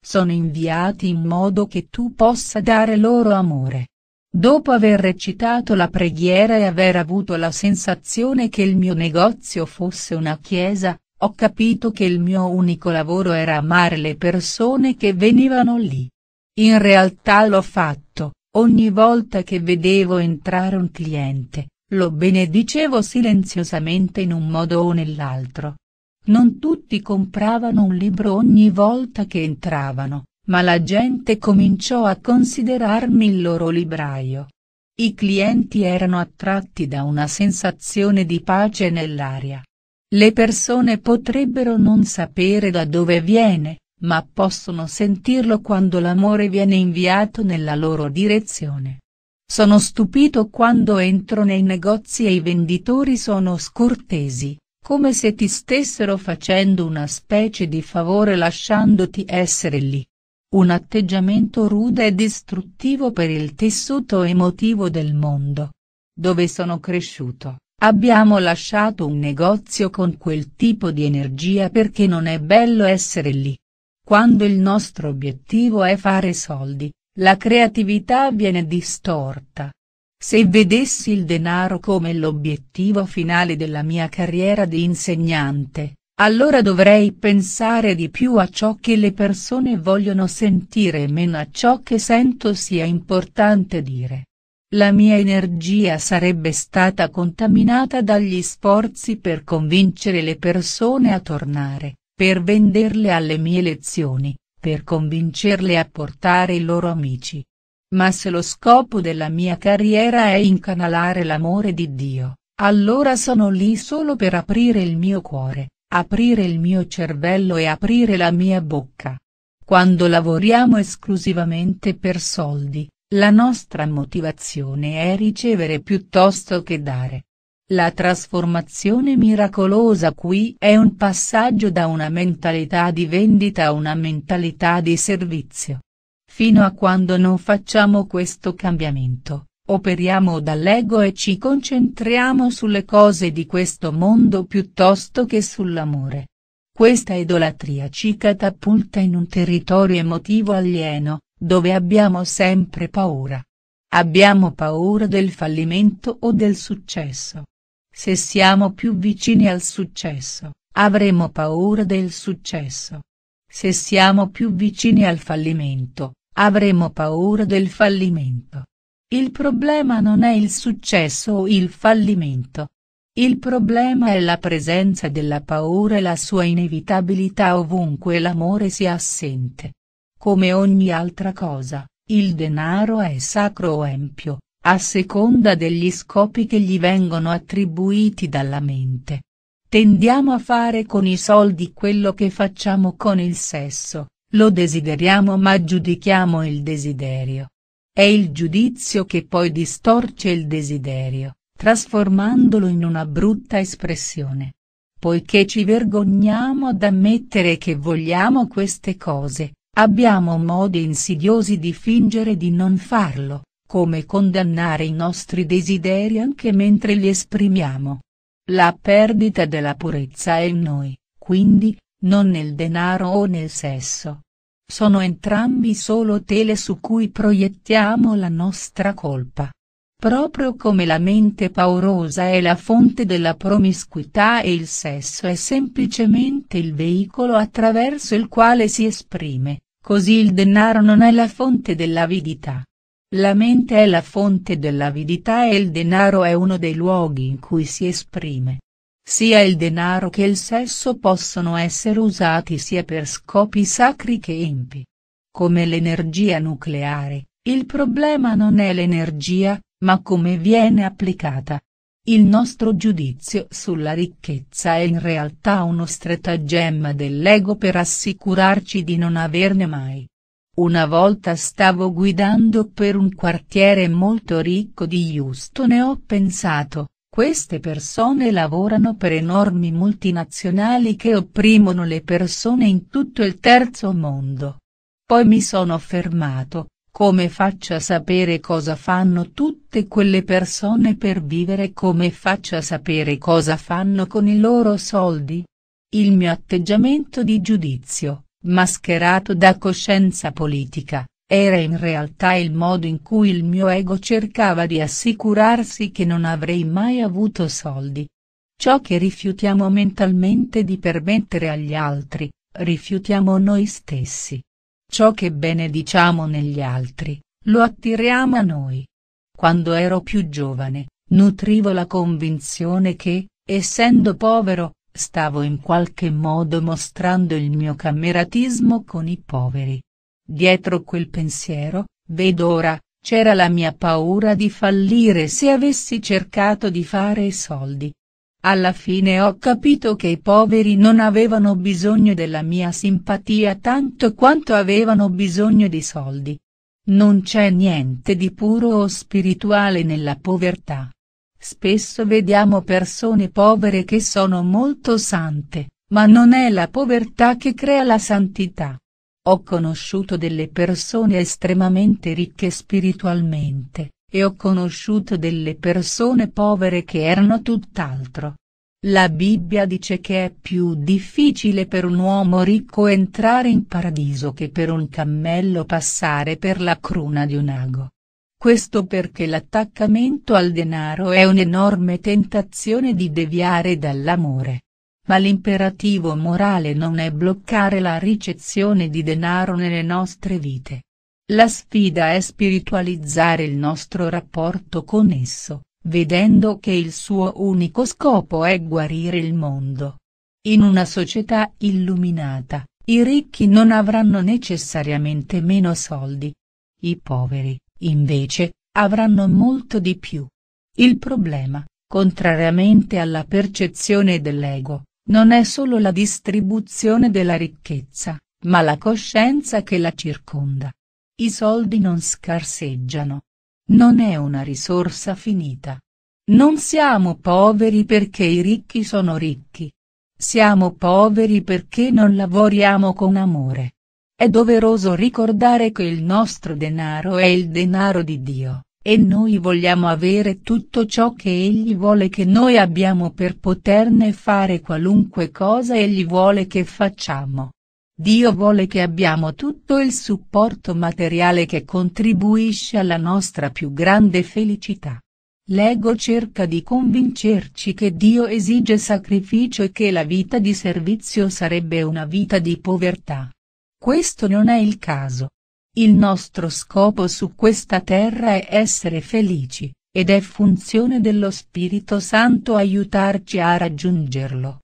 Sono inviati in modo che tu possa dare loro amore. Dopo aver recitato la preghiera e aver avuto la sensazione che il mio negozio fosse una chiesa, ho capito che il mio unico lavoro era amare le persone che venivano lì. In realtà l'ho fatto, ogni volta che vedevo entrare un cliente, lo benedicevo silenziosamente in un modo o nell'altro. Non tutti compravano un libro ogni volta che entravano, ma la gente cominciò a considerarmi il loro libraio. I clienti erano attratti da una sensazione di pace nell'aria. Le persone potrebbero non sapere da dove viene, ma possono sentirlo quando l'amore viene inviato nella loro direzione. Sono stupito quando entro nei negozi e i venditori sono scortesi, come se ti stessero facendo una specie di favore lasciandoti essere lì. Un atteggiamento rude e distruttivo per il tessuto emotivo del mondo. Dove sono cresciuto, Abbiamo lasciato un negozio con quel tipo di energia perché non è bello essere lì. Quando il nostro obiettivo è fare soldi, la creatività viene distorta. Se vedessi il denaro come l'obiettivo finale della mia carriera di insegnante, allora dovrei pensare di più a ciò che le persone vogliono sentire e meno a ciò che sento sia importante dire. La mia energia sarebbe stata contaminata dagli sforzi per convincere le persone a tornare, per venderle alle mie lezioni, per convincerle a portare i loro amici. Ma se lo scopo della mia carriera è incanalare l'amore di Dio, allora sono lì solo per aprire il mio cuore, aprire il mio cervello e aprire la mia bocca. Quando lavoriamo esclusivamente per soldi, la nostra motivazione è ricevere piuttosto che dare. La trasformazione miracolosa qui è un passaggio da una mentalità di vendita a una mentalità di servizio. Fino a quando non facciamo questo cambiamento, operiamo dall'ego e ci concentriamo sulle cose di questo mondo piuttosto che sull'amore. Questa idolatria ci catapulta in un territorio emotivo alieno, dove abbiamo sempre paura. Abbiamo paura del fallimento o del successo. Se siamo più vicini al successo, avremo paura del successo. Se siamo più vicini al fallimento, avremo paura del fallimento. Il problema non è il successo o il fallimento. Il problema è la presenza della paura e la sua inevitabilità ovunque l'amore sia assente. Come ogni altra cosa, il denaro è sacro o empio, a seconda degli scopi che gli vengono attribuiti dalla mente. Tendiamo a fare con i soldi quello che facciamo con il sesso, lo desideriamo ma giudichiamo il desiderio. È il giudizio che poi distorce il desiderio, trasformandolo in una brutta espressione. Poiché ci vergogniamo ad ammettere che vogliamo queste cose, Abbiamo modi insidiosi di fingere di non farlo, come condannare i nostri desideri anche mentre li esprimiamo. La perdita della purezza è in noi, quindi, non nel denaro o nel sesso. Sono entrambi solo tele su cui proiettiamo la nostra colpa. Proprio come la mente paurosa è la fonte della promiscuità e il sesso è semplicemente il veicolo attraverso il quale si esprime. Così il denaro non è la fonte dell'avidità. La mente è la fonte dell'avidità e il denaro è uno dei luoghi in cui si esprime. Sia il denaro che il sesso possono essere usati sia per scopi sacri che empi. Come l'energia nucleare, il problema non è l'energia, ma come viene applicata. Il nostro giudizio sulla ricchezza è in realtà uno stratagemma dell'ego per assicurarci di non averne mai. Una volta stavo guidando per un quartiere molto ricco di Houston e ho pensato, queste persone lavorano per enormi multinazionali che opprimono le persone in tutto il terzo mondo. Poi mi sono fermato, come faccio a sapere cosa fanno tutte quelle persone per vivere come faccio a sapere cosa fanno con i loro soldi? Il mio atteggiamento di giudizio, mascherato da coscienza politica, era in realtà il modo in cui il mio ego cercava di assicurarsi che non avrei mai avuto soldi. Ciò che rifiutiamo mentalmente di permettere agli altri, rifiutiamo noi stessi. Ciò che benediciamo negli altri, lo attiriamo a noi. Quando ero più giovane, nutrivo la convinzione che, essendo povero, stavo in qualche modo mostrando il mio cameratismo con i poveri. Dietro quel pensiero, vedo ora, c'era la mia paura di fallire se avessi cercato di fare i soldi, alla fine ho capito che i poveri non avevano bisogno della mia simpatia tanto quanto avevano bisogno di soldi. Non c'è niente di puro o spirituale nella povertà. Spesso vediamo persone povere che sono molto sante, ma non è la povertà che crea la santità. Ho conosciuto delle persone estremamente ricche spiritualmente, e ho conosciuto delle persone povere che erano tutt'altro. La Bibbia dice che è più difficile per un uomo ricco entrare in paradiso che per un cammello passare per la cruna di un ago. Questo perché l'attaccamento al denaro è un'enorme tentazione di deviare dall'amore. Ma l'imperativo morale non è bloccare la ricezione di denaro nelle nostre vite. La sfida è spiritualizzare il nostro rapporto con esso, vedendo che il suo unico scopo è guarire il mondo. In una società illuminata, i ricchi non avranno necessariamente meno soldi. I poveri, invece, avranno molto di più. Il problema, contrariamente alla percezione dell'ego, non è solo la distribuzione della ricchezza, ma la coscienza che la circonda. I soldi non scarseggiano. Non è una risorsa finita. Non siamo poveri perché i ricchi sono ricchi. Siamo poveri perché non lavoriamo con amore. È doveroso ricordare che il nostro denaro è il denaro di Dio, e noi vogliamo avere tutto ciò che Egli vuole che noi abbiamo per poterne fare qualunque cosa Egli vuole che facciamo. Dio vuole che abbiamo tutto il supporto materiale che contribuisce alla nostra più grande felicità. L'ego cerca di convincerci che Dio esige sacrificio e che la vita di servizio sarebbe una vita di povertà. Questo non è il caso. Il nostro scopo su questa terra è essere felici, ed è funzione dello Spirito Santo aiutarci a raggiungerlo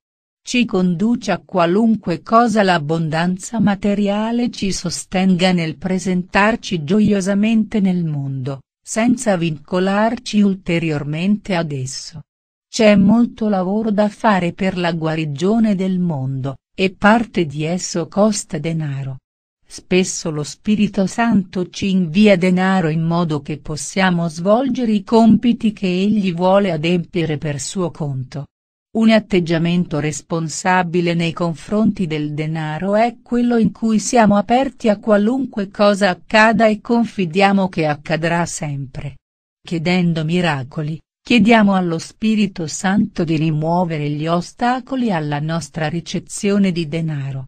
ci conduce a qualunque cosa l'abbondanza materiale ci sostenga nel presentarci gioiosamente nel mondo, senza vincolarci ulteriormente ad esso. C'è molto lavoro da fare per la guarigione del mondo, e parte di esso costa denaro. Spesso lo Spirito Santo ci invia denaro in modo che possiamo svolgere i compiti che Egli vuole adempiere per suo conto. Un atteggiamento responsabile nei confronti del denaro è quello in cui siamo aperti a qualunque cosa accada e confidiamo che accadrà sempre. Chiedendo miracoli, chiediamo allo Spirito Santo di rimuovere gli ostacoli alla nostra ricezione di denaro.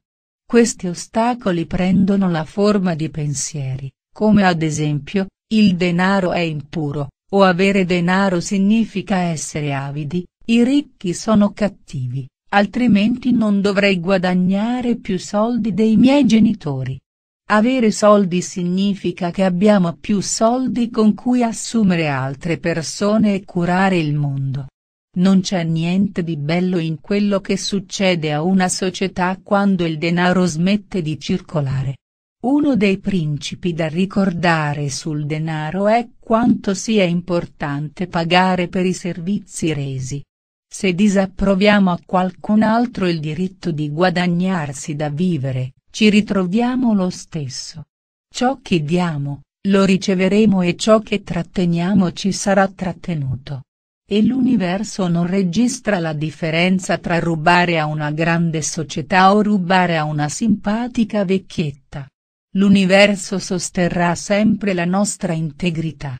Questi ostacoli prendono la forma di pensieri, come ad esempio, il denaro è impuro, o avere denaro significa essere avidi, i ricchi sono cattivi, altrimenti non dovrei guadagnare più soldi dei miei genitori. Avere soldi significa che abbiamo più soldi con cui assumere altre persone e curare il mondo. Non c'è niente di bello in quello che succede a una società quando il denaro smette di circolare. Uno dei principi da ricordare sul denaro è quanto sia importante pagare per i servizi resi. Se disapproviamo a qualcun altro il diritto di guadagnarsi da vivere, ci ritroviamo lo stesso. Ciò che diamo, lo riceveremo e ciò che tratteniamo ci sarà trattenuto. E l'universo non registra la differenza tra rubare a una grande società o rubare a una simpatica vecchietta. L'universo sosterrà sempre la nostra integrità.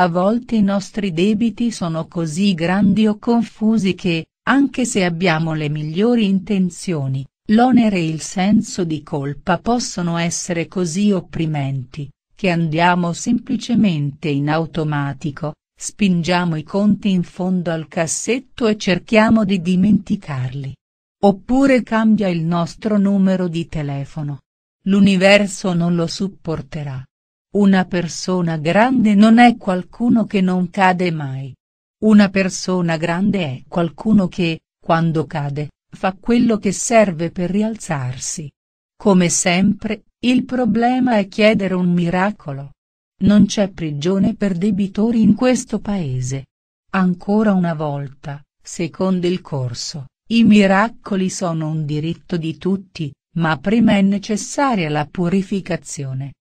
A volte i nostri debiti sono così grandi o confusi che, anche se abbiamo le migliori intenzioni, l'onere e il senso di colpa possono essere così opprimenti, che andiamo semplicemente in automatico, spingiamo i conti in fondo al cassetto e cerchiamo di dimenticarli. Oppure cambia il nostro numero di telefono. L'universo non lo supporterà. Una persona grande non è qualcuno che non cade mai. Una persona grande è qualcuno che, quando cade, fa quello che serve per rialzarsi. Come sempre, il problema è chiedere un miracolo. Non c'è prigione per debitori in questo paese. Ancora una volta, secondo il corso, i miracoli sono un diritto di tutti, ma prima è necessaria la purificazione.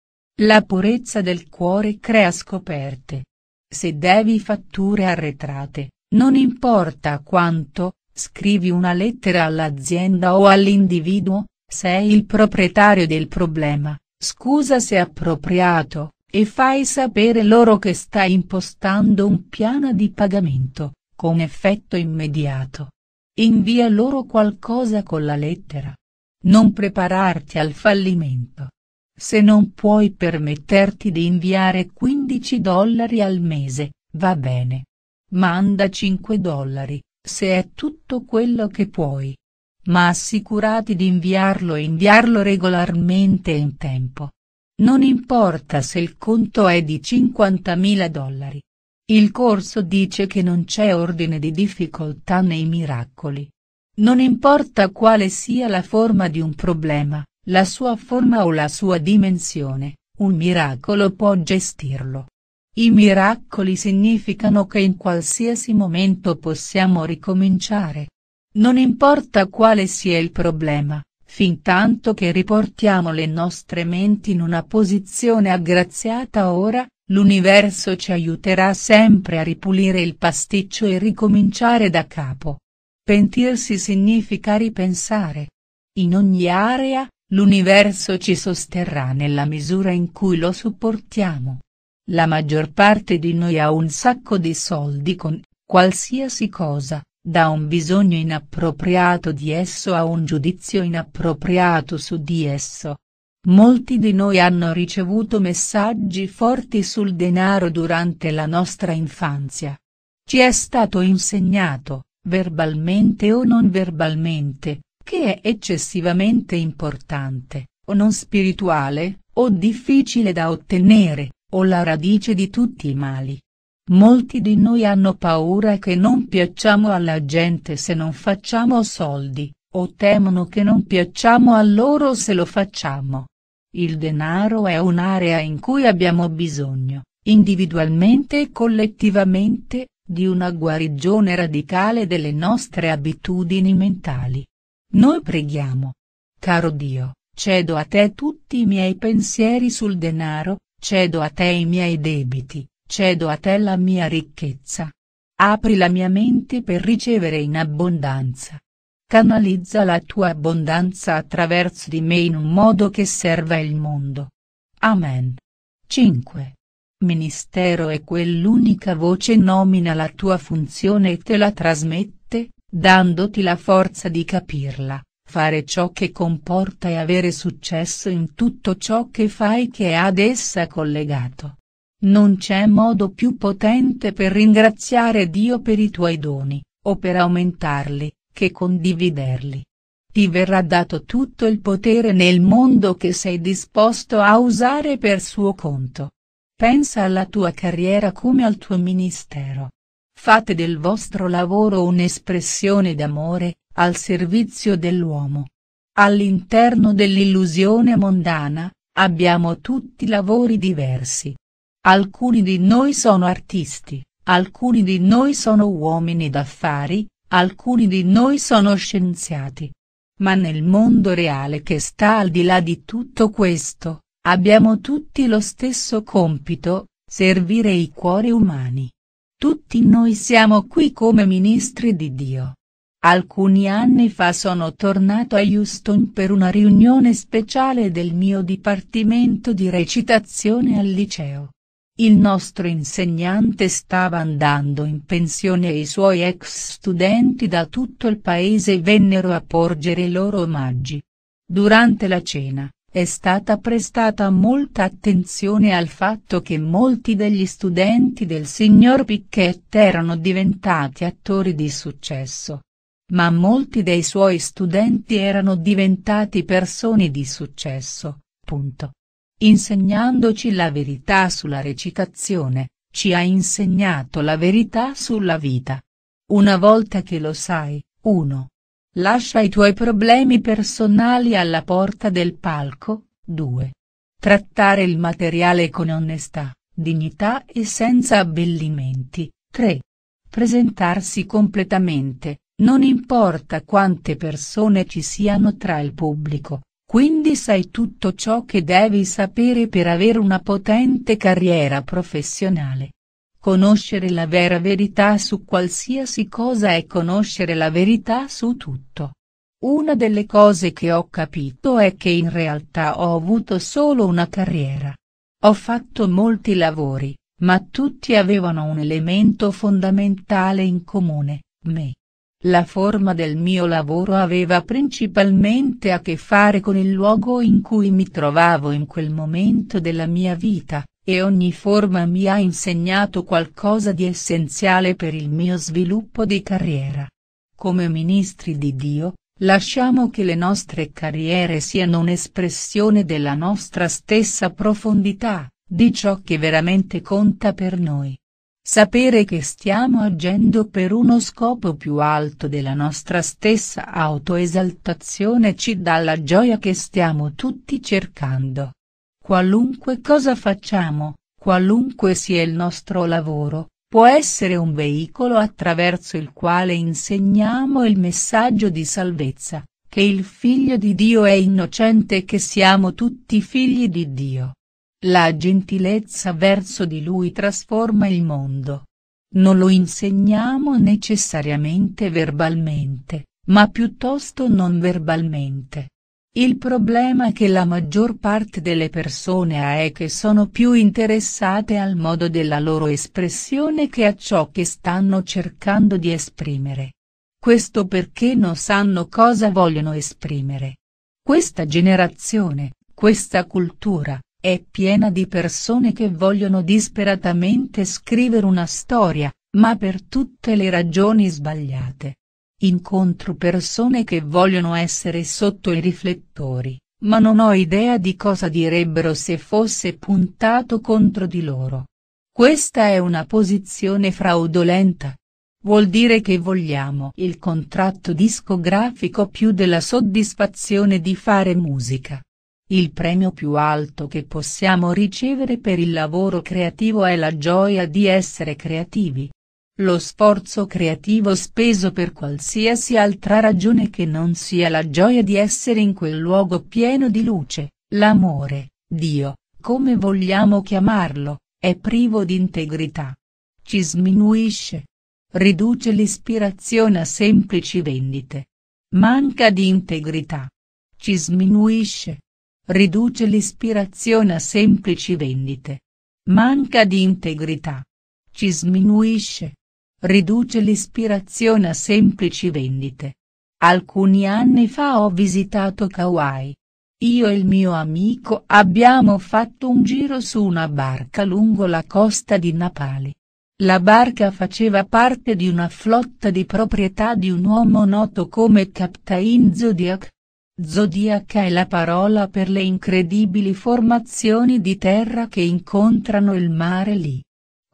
La purezza del cuore crea scoperte. Se devi fatture arretrate, non importa quanto, scrivi una lettera all'azienda o all'individuo, sei il proprietario del problema, scusa se appropriato, e fai sapere loro che stai impostando un piano di pagamento, con effetto immediato. Invia loro qualcosa con la lettera. Non prepararti al fallimento. Se non puoi permetterti di inviare 15 dollari al mese, va bene. Manda 5 dollari, se è tutto quello che puoi. Ma assicurati di inviarlo e inviarlo regolarmente in tempo. Non importa se il conto è di 50.000 dollari. Il corso dice che non c'è ordine di difficoltà nei miracoli. Non importa quale sia la forma di un problema, la sua forma o la sua dimensione, un miracolo può gestirlo. I miracoli significano che in qualsiasi momento possiamo ricominciare. Non importa quale sia il problema, fin tanto che riportiamo le nostre menti in una posizione aggraziata ora, l'universo ci aiuterà sempre a ripulire il pasticcio e ricominciare da capo. Pentirsi significa ripensare. In ogni area, L'universo ci sosterrà nella misura in cui lo supportiamo. La maggior parte di noi ha un sacco di soldi con, qualsiasi cosa, da un bisogno inappropriato di esso a un giudizio inappropriato su di esso. Molti di noi hanno ricevuto messaggi forti sul denaro durante la nostra infanzia. Ci è stato insegnato, verbalmente o non verbalmente, che è eccessivamente importante, o non spirituale, o difficile da ottenere, o la radice di tutti i mali. Molti di noi hanno paura che non piacciamo alla gente se non facciamo soldi, o temono che non piacciamo a loro se lo facciamo. Il denaro è un'area in cui abbiamo bisogno, individualmente e collettivamente, di una guarigione radicale delle nostre abitudini mentali. Noi preghiamo. Caro Dio, cedo a te tutti i miei pensieri sul denaro, cedo a te i miei debiti, cedo a te la mia ricchezza. Apri la mia mente per ricevere in abbondanza. Canalizza la tua abbondanza attraverso di me in un modo che serva il mondo. Amen. 5. Ministero è quell'unica voce nomina la tua funzione e te la trasmette dandoti la forza di capirla, fare ciò che comporta e avere successo in tutto ciò che fai che è ad essa collegato. Non c'è modo più potente per ringraziare Dio per i tuoi doni, o per aumentarli, che condividerli. Ti verrà dato tutto il potere nel mondo che sei disposto a usare per suo conto. Pensa alla tua carriera come al tuo ministero. Fate del vostro lavoro un'espressione d'amore, al servizio dell'uomo. All'interno dell'illusione mondana, abbiamo tutti lavori diversi. Alcuni di noi sono artisti, alcuni di noi sono uomini d'affari, alcuni di noi sono scienziati. Ma nel mondo reale che sta al di là di tutto questo, abbiamo tutti lo stesso compito, servire i cuori umani. Tutti noi siamo qui come ministri di Dio. Alcuni anni fa sono tornato a Houston per una riunione speciale del mio dipartimento di recitazione al liceo. Il nostro insegnante stava andando in pensione e i suoi ex studenti da tutto il paese vennero a porgere i loro omaggi. Durante la cena, è stata prestata molta attenzione al fatto che molti degli studenti del signor Pickett erano diventati attori di successo. Ma molti dei suoi studenti erano diventati persone di successo, punto. Insegnandoci la verità sulla recitazione, ci ha insegnato la verità sulla vita. Una volta che lo sai, uno, Lascia i tuoi problemi personali alla porta del palco, 2. Trattare il materiale con onestà, dignità e senza abbellimenti, 3. Presentarsi completamente, non importa quante persone ci siano tra il pubblico, quindi sai tutto ciò che devi sapere per avere una potente carriera professionale. Conoscere la vera verità su qualsiasi cosa è conoscere la verità su tutto. Una delle cose che ho capito è che in realtà ho avuto solo una carriera. Ho fatto molti lavori, ma tutti avevano un elemento fondamentale in comune, me. La forma del mio lavoro aveva principalmente a che fare con il luogo in cui mi trovavo in quel momento della mia vita, e ogni forma mi ha insegnato qualcosa di essenziale per il mio sviluppo di carriera. Come ministri di Dio, lasciamo che le nostre carriere siano un'espressione della nostra stessa profondità, di ciò che veramente conta per noi. Sapere che stiamo agendo per uno scopo più alto della nostra stessa autoesaltazione ci dà la gioia che stiamo tutti cercando. Qualunque cosa facciamo, qualunque sia il nostro lavoro, può essere un veicolo attraverso il quale insegniamo il messaggio di salvezza, che il Figlio di Dio è innocente e che siamo tutti figli di Dio. La gentilezza verso di Lui trasforma il mondo. Non lo insegniamo necessariamente verbalmente, ma piuttosto non verbalmente. Il problema che la maggior parte delle persone ha è che sono più interessate al modo della loro espressione che a ciò che stanno cercando di esprimere. Questo perché non sanno cosa vogliono esprimere. Questa generazione, questa cultura, è piena di persone che vogliono disperatamente scrivere una storia, ma per tutte le ragioni sbagliate. Incontro persone che vogliono essere sotto i riflettori, ma non ho idea di cosa direbbero se fosse puntato contro di loro. Questa è una posizione fraudolenta. Vuol dire che vogliamo il contratto discografico più della soddisfazione di fare musica. Il premio più alto che possiamo ricevere per il lavoro creativo è la gioia di essere creativi, lo sforzo creativo speso per qualsiasi altra ragione che non sia la gioia di essere in quel luogo pieno di luce, l'amore, Dio, come vogliamo chiamarlo, è privo di integrità. Ci sminuisce. Riduce l'ispirazione a semplici vendite. Manca di integrità. Ci sminuisce. Riduce l'ispirazione a semplici vendite. Manca di integrità. Ci sminuisce riduce l'ispirazione a semplici vendite. Alcuni anni fa ho visitato Kauai. Io e il mio amico abbiamo fatto un giro su una barca lungo la costa di Napali. La barca faceva parte di una flotta di proprietà di un uomo noto come Captain Zodiac. Zodiac è la parola per le incredibili formazioni di terra che incontrano il mare lì.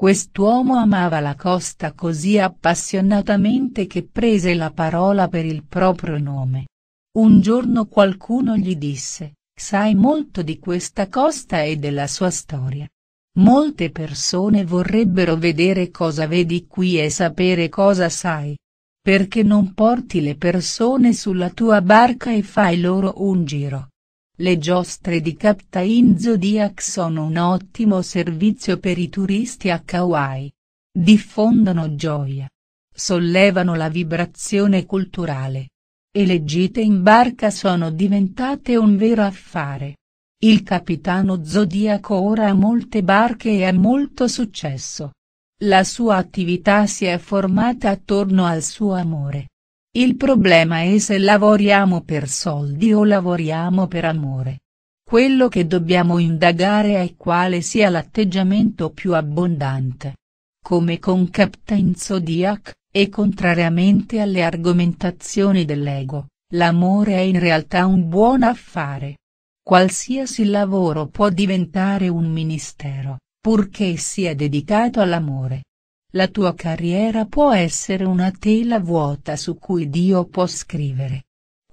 Quest'uomo amava la costa così appassionatamente che prese la parola per il proprio nome. Un giorno qualcuno gli disse, sai molto di questa costa e della sua storia. Molte persone vorrebbero vedere cosa vedi qui e sapere cosa sai. Perché non porti le persone sulla tua barca e fai loro un giro? Le giostre di Captain Zodiac sono un ottimo servizio per i turisti a Kauai. Diffondono gioia. Sollevano la vibrazione culturale. E le gite in barca sono diventate un vero affare. Il capitano Zodiaco ora ha molte barche e ha molto successo. La sua attività si è formata attorno al suo amore. Il problema è se lavoriamo per soldi o lavoriamo per amore. Quello che dobbiamo indagare è quale sia l'atteggiamento più abbondante. Come con Captain Zodiac, e contrariamente alle argomentazioni dell'ego, l'amore è in realtà un buon affare. Qualsiasi lavoro può diventare un ministero, purché sia dedicato all'amore. La tua carriera può essere una tela vuota su cui Dio può scrivere.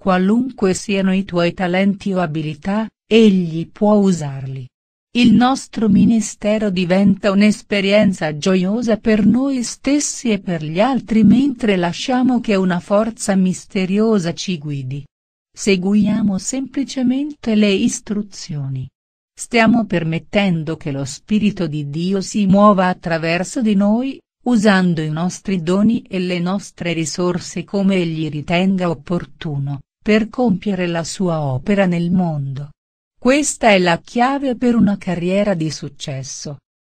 Qualunque siano i tuoi talenti o abilità, Egli può usarli. Il nostro ministero diventa un'esperienza gioiosa per noi stessi e per gli altri mentre lasciamo che una forza misteriosa ci guidi. Seguiamo semplicemente le istruzioni. Stiamo permettendo che lo Spirito di Dio si muova attraverso di noi, usando i nostri doni e le nostre risorse come egli ritenga opportuno, per compiere la sua opera nel mondo. Questa è la chiave per una carriera di successo.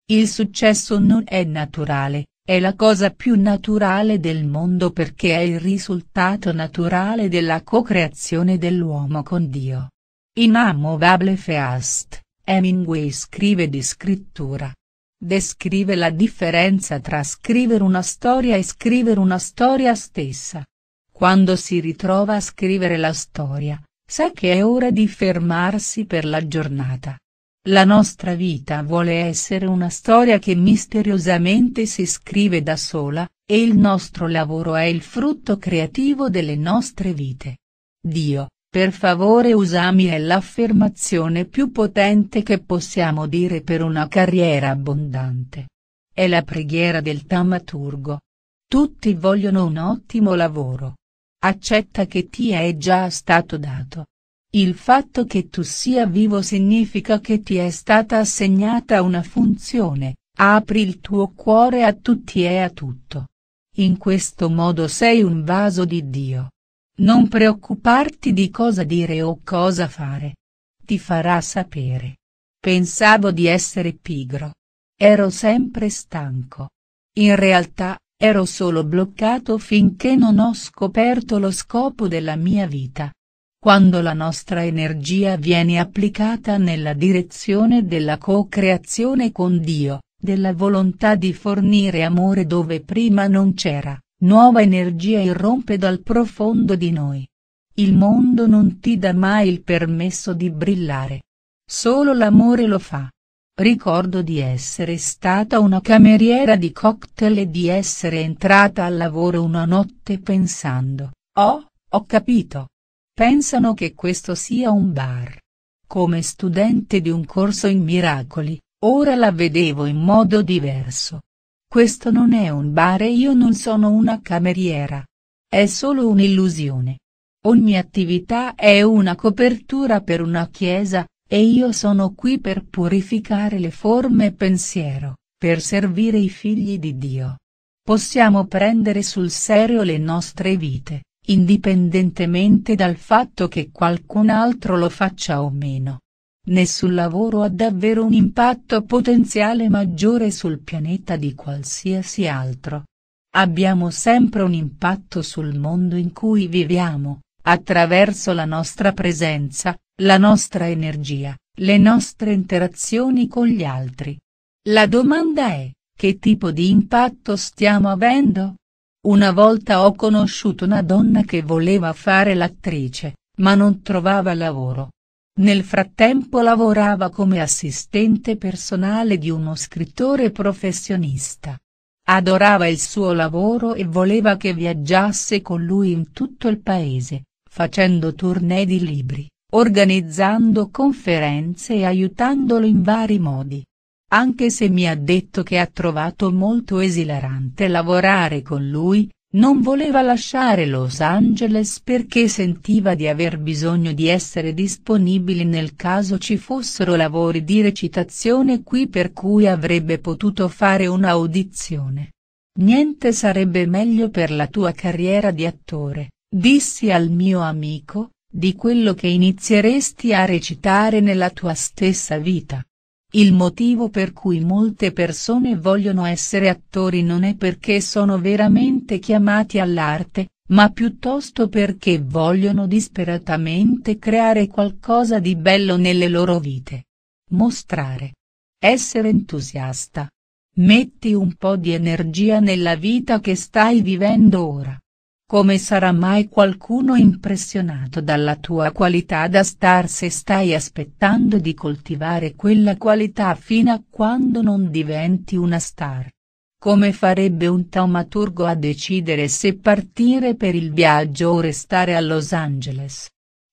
Il successo non è naturale, è la cosa più naturale del mondo perché è il risultato naturale della co-creazione dell'uomo con Dio. Inamovable feast, Hemingway scrive di scrittura descrive la differenza tra scrivere una storia e scrivere una storia stessa. Quando si ritrova a scrivere la storia, sa che è ora di fermarsi per la giornata. La nostra vita vuole essere una storia che misteriosamente si scrive da sola, e il nostro lavoro è il frutto creativo delle nostre vite. Dio, per favore Usami è l'affermazione più potente che possiamo dire per una carriera abbondante. È la preghiera del tamaturgo. Tutti vogliono un ottimo lavoro. Accetta che ti è già stato dato. Il fatto che tu sia vivo significa che ti è stata assegnata una funzione, apri il tuo cuore a tutti e a tutto. In questo modo sei un vaso di Dio. Non preoccuparti di cosa dire o cosa fare. Ti farà sapere. Pensavo di essere pigro. Ero sempre stanco. In realtà, ero solo bloccato finché non ho scoperto lo scopo della mia vita. Quando la nostra energia viene applicata nella direzione della co-creazione con Dio, della volontà di fornire amore dove prima non c'era, Nuova energia irrompe dal profondo di noi. Il mondo non ti dà mai il permesso di brillare. Solo l'amore lo fa. Ricordo di essere stata una cameriera di cocktail e di essere entrata al lavoro una notte pensando, oh, ho capito. Pensano che questo sia un bar. Come studente di un corso in miracoli, ora la vedevo in modo diverso. Questo non è un bar e io non sono una cameriera. È solo un'illusione. Ogni attività è una copertura per una chiesa, e io sono qui per purificare le forme e pensiero, per servire i figli di Dio. Possiamo prendere sul serio le nostre vite, indipendentemente dal fatto che qualcun altro lo faccia o meno. Nessun lavoro ha davvero un impatto potenziale maggiore sul pianeta di qualsiasi altro. Abbiamo sempre un impatto sul mondo in cui viviamo, attraverso la nostra presenza, la nostra energia, le nostre interazioni con gli altri. La domanda è, che tipo di impatto stiamo avendo? Una volta ho conosciuto una donna che voleva fare l'attrice, ma non trovava lavoro. Nel frattempo lavorava come assistente personale di uno scrittore professionista. Adorava il suo lavoro e voleva che viaggiasse con lui in tutto il paese, facendo tournée di libri, organizzando conferenze e aiutandolo in vari modi. Anche se mi ha detto che ha trovato molto esilarante lavorare con lui, non voleva lasciare Los Angeles perché sentiva di aver bisogno di essere disponibili nel caso ci fossero lavori di recitazione qui per cui avrebbe potuto fare un'audizione. Niente sarebbe meglio per la tua carriera di attore, dissi al mio amico, di quello che inizieresti a recitare nella tua stessa vita. Il motivo per cui molte persone vogliono essere attori non è perché sono veramente chiamati all'arte, ma piuttosto perché vogliono disperatamente creare qualcosa di bello nelle loro vite. Mostrare. Essere entusiasta. Metti un po' di energia nella vita che stai vivendo ora. Come sarà mai qualcuno impressionato dalla tua qualità da star se stai aspettando di coltivare quella qualità fino a quando non diventi una star? Come farebbe un taumaturgo a decidere se partire per il viaggio o restare a Los Angeles?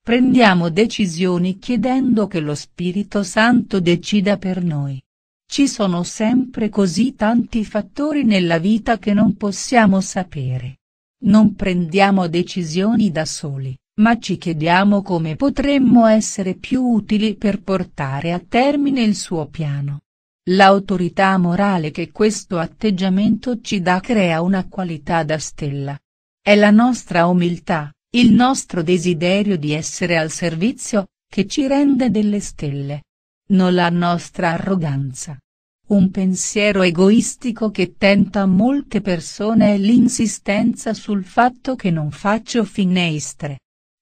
Prendiamo decisioni chiedendo che lo Spirito Santo decida per noi. Ci sono sempre così tanti fattori nella vita che non possiamo sapere. Non prendiamo decisioni da soli, ma ci chiediamo come potremmo essere più utili per portare a termine il suo piano. L'autorità morale che questo atteggiamento ci dà crea una qualità da stella. È la nostra umiltà, il nostro desiderio di essere al servizio, che ci rende delle stelle. Non la nostra arroganza. Un pensiero egoistico che tenta molte persone è l'insistenza sul fatto che non faccio finestre.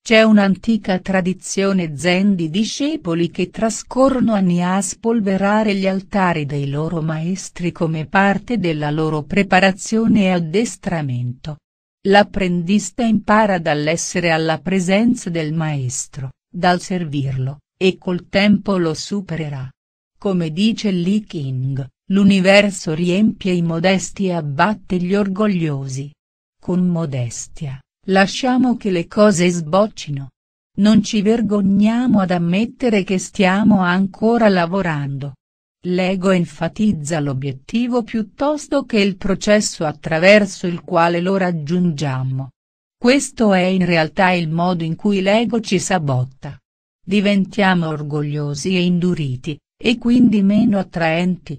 C'è un'antica tradizione zen di discepoli che trascorrono anni a spolverare gli altari dei loro maestri come parte della loro preparazione e addestramento. L'apprendista impara dall'essere alla presenza del maestro, dal servirlo, e col tempo lo supererà. Come dice Li King, l'universo riempie i modesti e abbatte gli orgogliosi. Con modestia, lasciamo che le cose sboccino. Non ci vergogniamo ad ammettere che stiamo ancora lavorando. L'ego enfatizza l'obiettivo piuttosto che il processo attraverso il quale lo raggiungiamo. Questo è in realtà il modo in cui l'ego ci sabotta. Diventiamo orgogliosi e induriti, e quindi meno attraenti.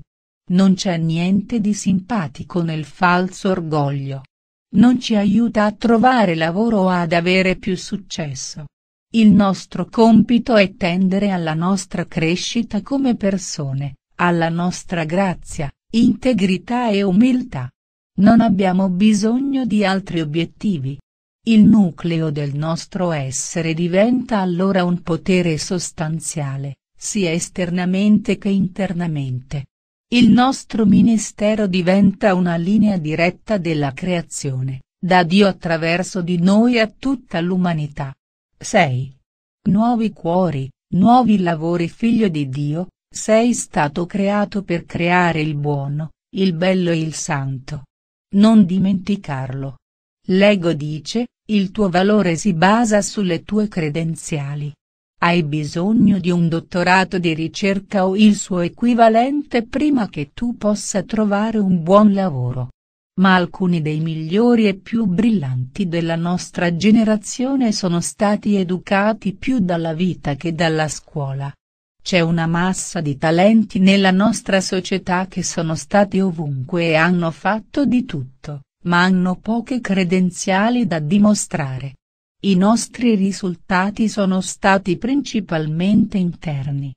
Non c'è niente di simpatico nel falso orgoglio. Non ci aiuta a trovare lavoro o ad avere più successo. Il nostro compito è tendere alla nostra crescita come persone, alla nostra grazia, integrità e umiltà. Non abbiamo bisogno di altri obiettivi. Il nucleo del nostro essere diventa allora un potere sostanziale, sia esternamente che internamente. Il nostro ministero diventa una linea diretta della creazione, da Dio attraverso di noi a tutta l'umanità. 6. Nuovi cuori, nuovi lavori figlio di Dio, sei stato creato per creare il buono, il bello e il santo. Non dimenticarlo. L'ego dice, il tuo valore si basa sulle tue credenziali. Hai bisogno di un dottorato di ricerca o il suo equivalente prima che tu possa trovare un buon lavoro. Ma alcuni dei migliori e più brillanti della nostra generazione sono stati educati più dalla vita che dalla scuola. C'è una massa di talenti nella nostra società che sono stati ovunque e hanno fatto di tutto, ma hanno poche credenziali da dimostrare. I nostri risultati sono stati principalmente interni.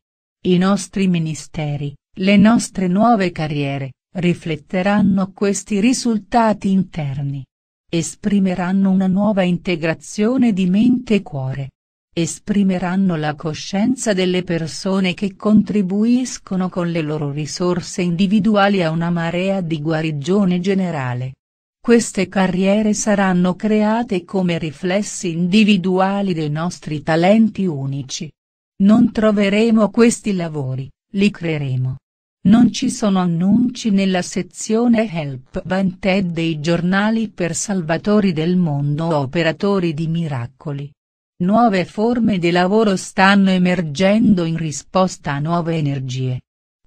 I nostri ministeri, le nostre nuove carriere, rifletteranno questi risultati interni. Esprimeranno una nuova integrazione di mente e cuore. Esprimeranno la coscienza delle persone che contribuiscono con le loro risorse individuali a una marea di guarigione generale. Queste carriere saranno create come riflessi individuali dei nostri talenti unici. Non troveremo questi lavori, li creeremo. Non ci sono annunci nella sezione Help Wanted dei giornali per salvatori del mondo o operatori di miracoli. Nuove forme di lavoro stanno emergendo in risposta a nuove energie.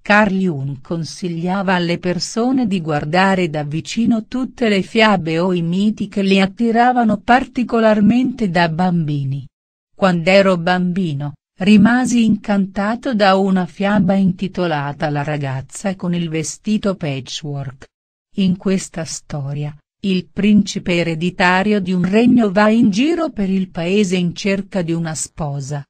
Carl Jung consigliava alle persone di guardare da vicino tutte le fiabe o i miti che li attiravano particolarmente da bambini. Quando ero bambino, rimasi incantato da una fiaba intitolata La ragazza con il vestito patchwork. In questa storia, il principe ereditario di un regno va in giro per il paese in cerca di una sposa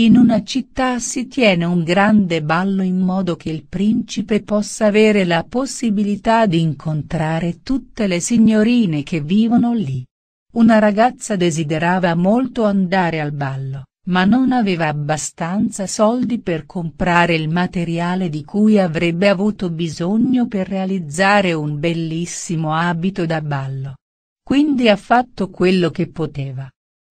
in una città si tiene un grande ballo in modo che il principe possa avere la possibilità di incontrare tutte le signorine che vivono lì. Una ragazza desiderava molto andare al ballo, ma non aveva abbastanza soldi per comprare il materiale di cui avrebbe avuto bisogno per realizzare un bellissimo abito da ballo. Quindi ha fatto quello che poteva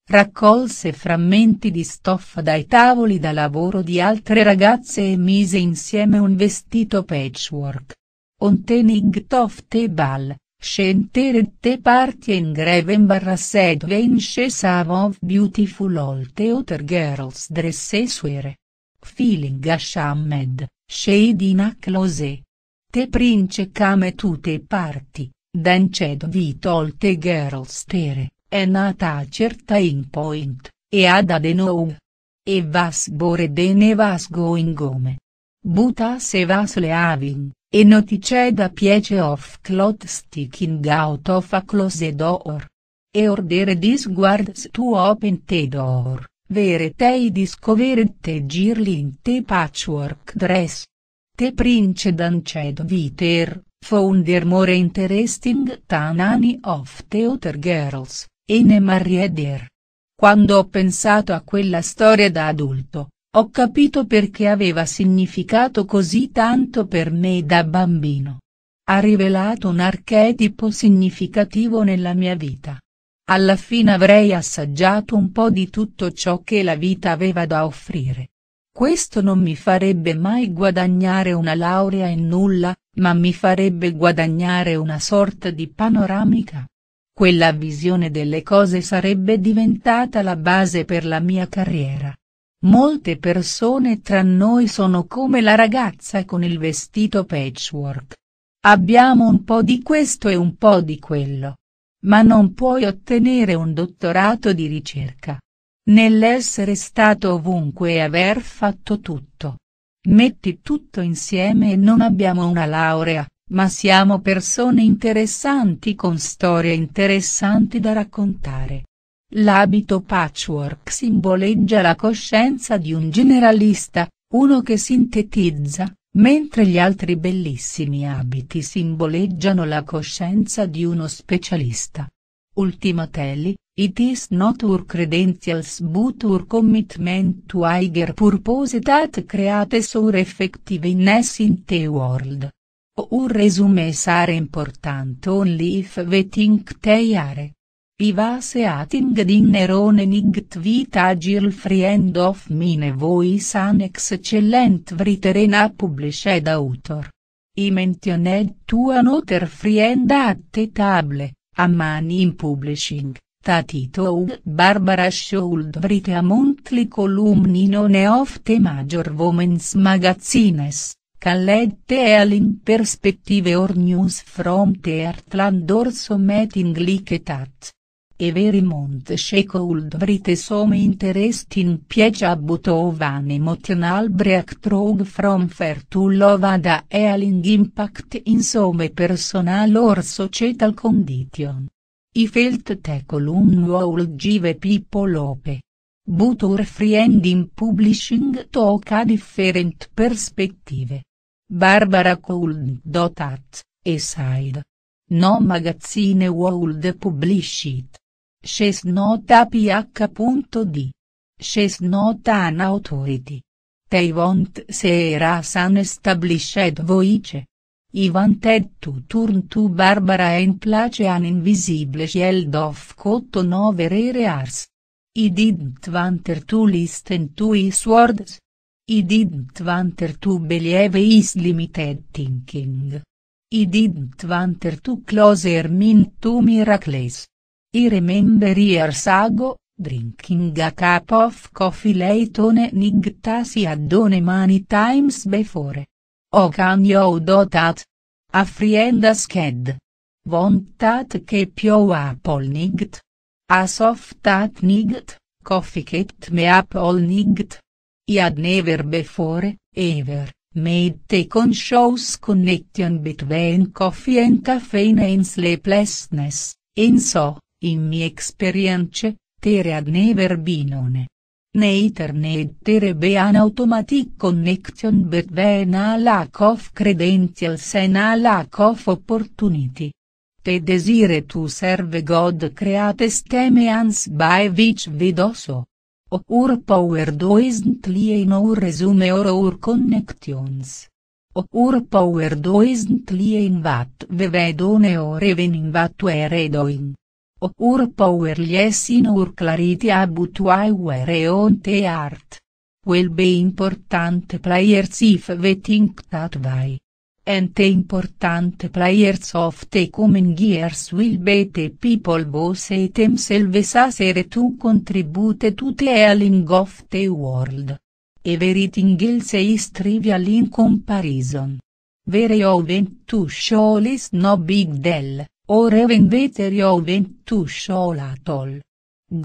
raccolse frammenti di stoffa dai tavoli da lavoro di altre ragazze e mise insieme un vestito patchwork. Ontenig tofte bal, te parti in greve greven barra sedvenches of beautiful old other girls dresse suere. Feeling ashamed, shade in close. Te prince came tutte parti, danced vit olte girls tere è nata a Certain Point, e ad Adenou. E vas boredene vas going home. Buta se vas avin, e da piece of clot sticking out of a closed door. E ordere disguards to open the door, vere te discovered te girling te patchwork dress. Te prince danced viter, founder more interesting than any of the other girls. Ene Marriedier. Quando ho pensato a quella storia da adulto, ho capito perché aveva significato così tanto per me da bambino. Ha rivelato un archetipo significativo nella mia vita. Alla fine avrei assaggiato un po' di tutto ciò che la vita aveva da offrire. Questo non mi farebbe mai guadagnare una laurea in nulla, ma mi farebbe guadagnare una sorta di panoramica. Quella visione delle cose sarebbe diventata la base per la mia carriera. Molte persone tra noi sono come la ragazza con il vestito patchwork. Abbiamo un po' di questo e un po' di quello. Ma non puoi ottenere un dottorato di ricerca. Nell'essere stato ovunque e aver fatto tutto. Metti tutto insieme e non abbiamo una laurea ma siamo persone interessanti con storie interessanti da raccontare. L'abito patchwork simboleggia la coscienza di un generalista, uno che sintetizza, mentre gli altri bellissimi abiti simboleggiano la coscienza di uno specialista. Ultimately, it is not our credentials but our commitment to higher purpose that create our effective in the world. Un resume sare importante on if vetting teiare. Iva seating din erone nigt vita friend of mine voice an excellent vriterena published autor. I mentioned tua noter friend at table, a man in publishing. Tatito Barbara Schuld vrite a monthly column in one of the major women's magazines. Khaled Teal in perspective or news from the Teartland orso meeting liketat. Everimont shakehold brite some interesting piegeabut of an emotional breakthrough from fair to love a ealing impact in some personal or societal condition. I felt te column would give people hope. But our friend in publishing took a different perspective. Barbara Couln.at, Aside. No magazzine World published. Shes not a ph.d. Shes not an authority. They want Seras an established voice. I wanted to turn to Barbara and place an invisible shield of cotton over her ears. I didn't want her to listen to his words. I didn't want to believe is limited thinking. I didn't want to close her mind to miracles. I remember years ago, drinking a cup of coffee late on an done many times before. Oh can you do that? A friend asked. Want that keep you up all night? As of that night, coffee kept me up all night. I had never before, ever, made taken shows connection between coffee and caffeine and sleeplessness, and so, in my experience, there had never been one. Neither need there be an automatic connection between a lack of credentials and a lack of opportunity. The desire to serve God creates teme ans by which we O ur power do lie in our resume or our connections. O ur power do lie in what we vedone or even in what we are doing. O ur power lies in our clarity about why we are on the art. Will be important players if we think that way. and the important players of the coming years will be the people who say themselves as to contribute to the healing of the world. Everything else is trivial in comparison. Vere to show is no big deal, or even better to show at all.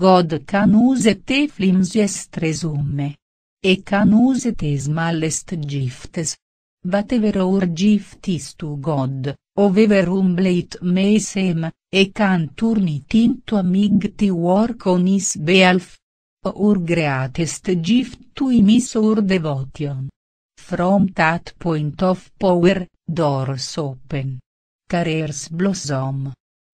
God can use the flimsiest resume. E can use the smallest gifts whatever our gift is to God, however humble it may seem, he can turn it into a mighty work on his behalf. Our greatest gift to him is our devotion. From that point of power, doors open. Careers blossom.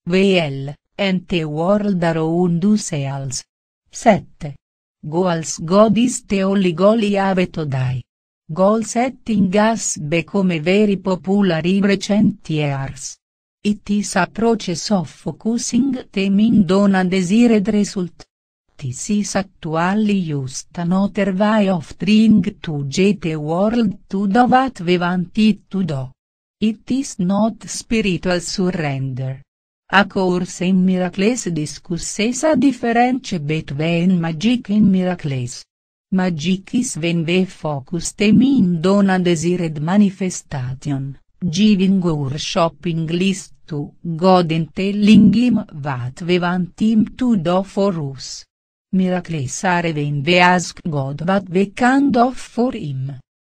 VL, and the world around us heals. 7. Goals God is the only goal I have to die. Goal setting as become very popular in recent years. It is a process of focusing teming on a desired result. This is actually used another way of trying to get a world to do what we want it to do. It is not spiritual surrender. A course in miracles discusses a difference between magic and miracles. Magicis venve focus temin dona desired manifestation, giving our shopping list to God and telling him what we want him to do for us. Miracles are when we ask God what we can do for him.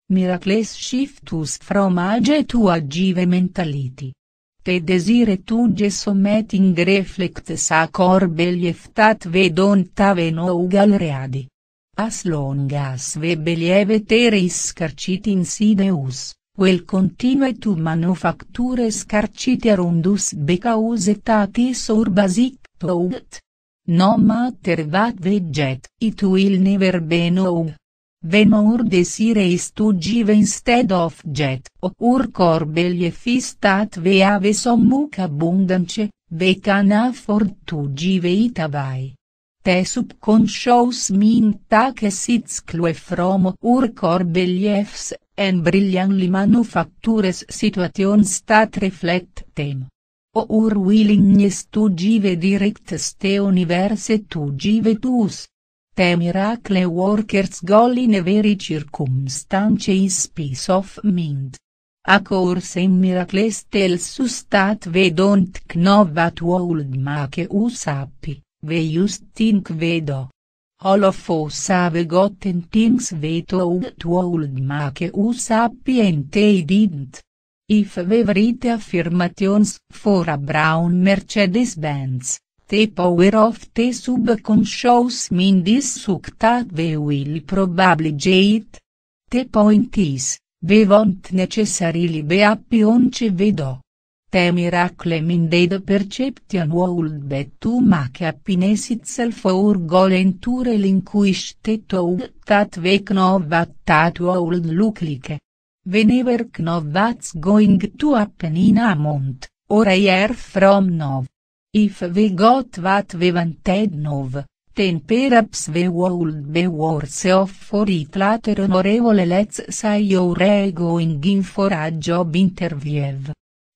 Miracles shift us from age to agive mentality. Te desire tu submitting reflects a core belief that we don't have no galreadi. As long as lieviter is scarcit insideus, quel continue to manufacture scarcit arundus because etatis urbasic tout. No matter what veget, it will never be no. When our desire is to give instead of jet, or core belief is that we have so much abundance, we can afford to give it away. te subconscious mind take sits clue from ur cor beliefs, en li manufactures situation stat reflect tem. O ur willingness to give direct ste universe to give tus. Te miracle workers goal in very circumstance is piece of mind. A course in miracle stel sustat vedont knova tu old make us happy. We just think we do. All of us have gotten things we told would make us happy and they didn't. If we write affirmations for a brown Mercedes-Benz, the power of the subconscious mind is such that we will probably get. The point is, we won't necessarily be happy once we do. Te miracle min mindei perception world betum ac happiness itself our goal enture linquistet out that vec novat tat world lucliche. Whenever novat's going to happen in amount, or a year from nov. If we got vat we wanted now, then perhaps we would be worse off for it later honorable let's say you're going in for a job interview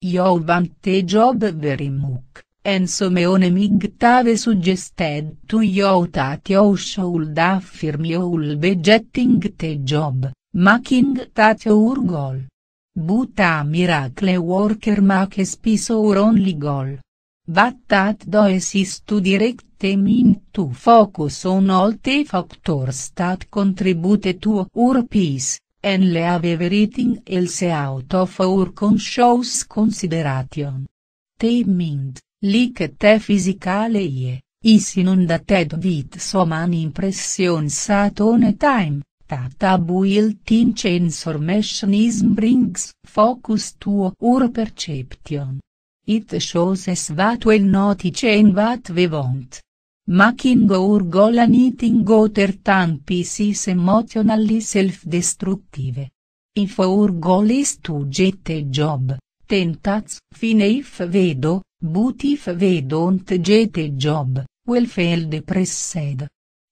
advantage vante job verimuk, and Someone mig have suggested tu you tati o should affirm you'll begetting te the job, making that your goal. But a miracle worker makes peace or only goal. But that does is to direct them into focus on all the factors that contribute to ur peace and leave everything else out of our conscious consideration. They mind, like te physical ie, is inundated with so many impressions at one time, that a built in transformation brings focus to our perception. It shows us what we notice and what we want, Making our goal and eating outer time pieces emotionally self-destructive. If our goal is to get a job, then that's fine if we do, but if we don't get a job, we'll fail the pressed.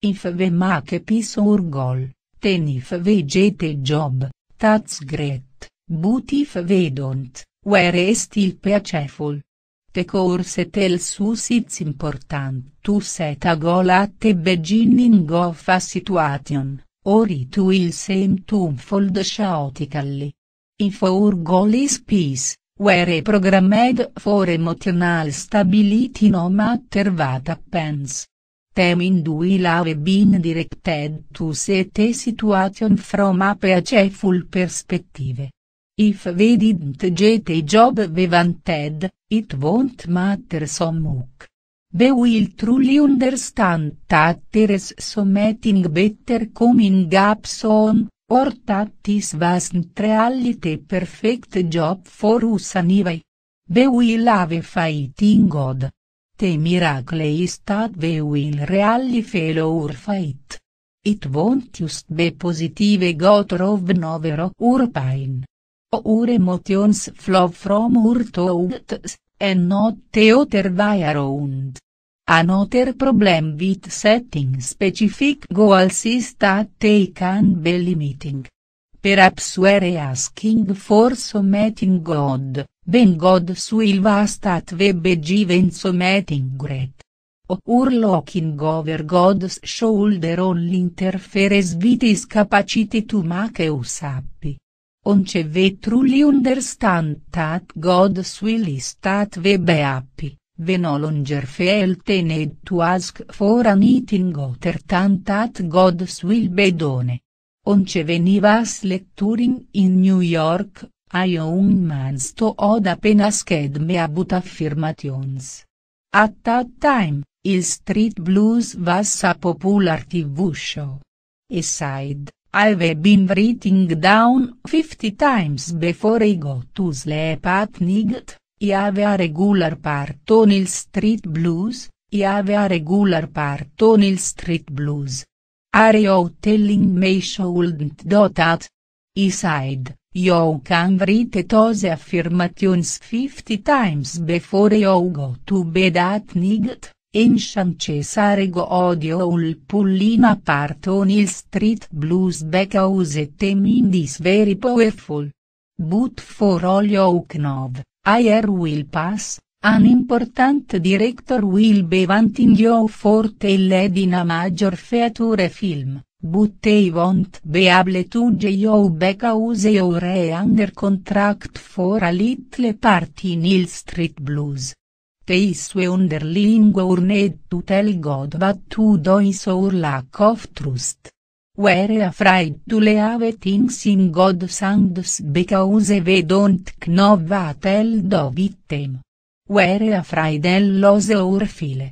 If we make a piece our goal, then if we get a job, that's great, but if we don't, we're still payful. The course tells us it's important tu seta go latte beginning of a situation, or tu il same to fold chaotically. If our goal is peace, were programmed for emotional stability no matter what happens. Them in will have been directed to set a situation from a peaceful perspective. If we didn't get a job we wanted, it won't matter so much. be will truly understand that there is something better coming up soon, or that this wasn't really the perfect job for us anyway. Be will have a in God. The miracle is that the will really fail our fight. It won't just be positive God of never our pain. Our emotions flow from our thoughts, en notte oder vai around. Another problem with setting specific goals is that they can be limiting. Perhaps we're asking for something God, ben God's will was that we be given something great. Or looking over God's shoulder only interferes with his capacity to make us happy. Oncevetrulli understand that God's will is that ve be happy, we no longer feel the need to ask for anything other than that God will be done. Once venivas lecturing in New York, a young man sto od and asked me about affirmations. At that time, il street blues was a popular TV show. Aside, I've been writing down 50 times before I go to sleep at night, I have a regular part on il Street Blues, I have a regular part on il Street Blues. Are you telling me shouldn't do that? He said, you can write those affirmations 50 times before you go to bed at night. Encian Cesare go odio ul pullina parton il street blues back house e very powerful. But for all Knov, er will pass, an important director will be wanting you for tell in a major feature film, but they won't be able to get you back house under contract for a little part in il street blues face underlingue urned tutel god but to dois ur lack of trust. Were afraid to leave things in god hands because we don't know what hell do with them. Were afraid el lose our file.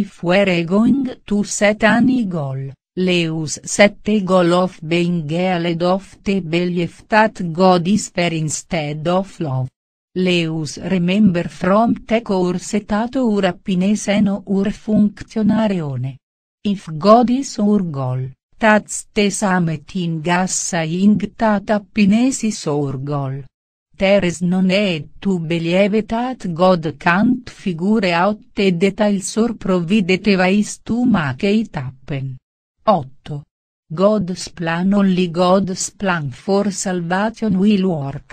If we're going to set any goal, Leus sette goal of being healed of the belief that God is fair instead of love. Leus remember from te ur setato ur appineseno ur funzionarione. If godis ur gol, tats te samet in gassa ingtat appinesis ur gol. Teres non è tu believetat god cant figure aut et detail sur provideteva tu maceit appen. 8. God's plan only God's plan for salvation will work.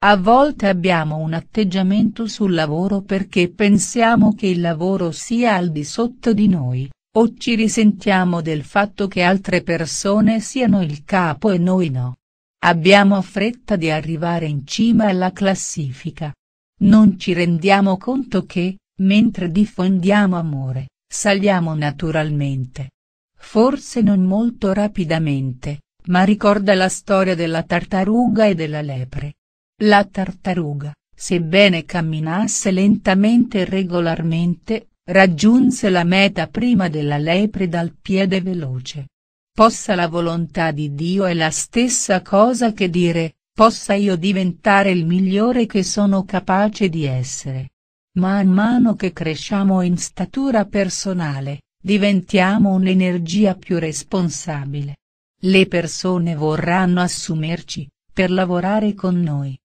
A volte abbiamo un atteggiamento sul lavoro perché pensiamo che il lavoro sia al di sotto di noi, o ci risentiamo del fatto che altre persone siano il capo e noi no. Abbiamo fretta di arrivare in cima alla classifica. Non ci rendiamo conto che, mentre diffondiamo amore, saliamo naturalmente. Forse non molto rapidamente, ma ricorda la storia della tartaruga e della lepre. La tartaruga, sebbene camminasse lentamente e regolarmente, raggiunse la meta prima della lepre dal piede veloce. Possa la volontà di Dio è la stessa cosa che dire, possa io diventare il migliore che sono capace di essere. Man mano che cresciamo in statura personale, diventiamo un'energia più responsabile. Le persone vorranno assumerci, per lavorare con noi.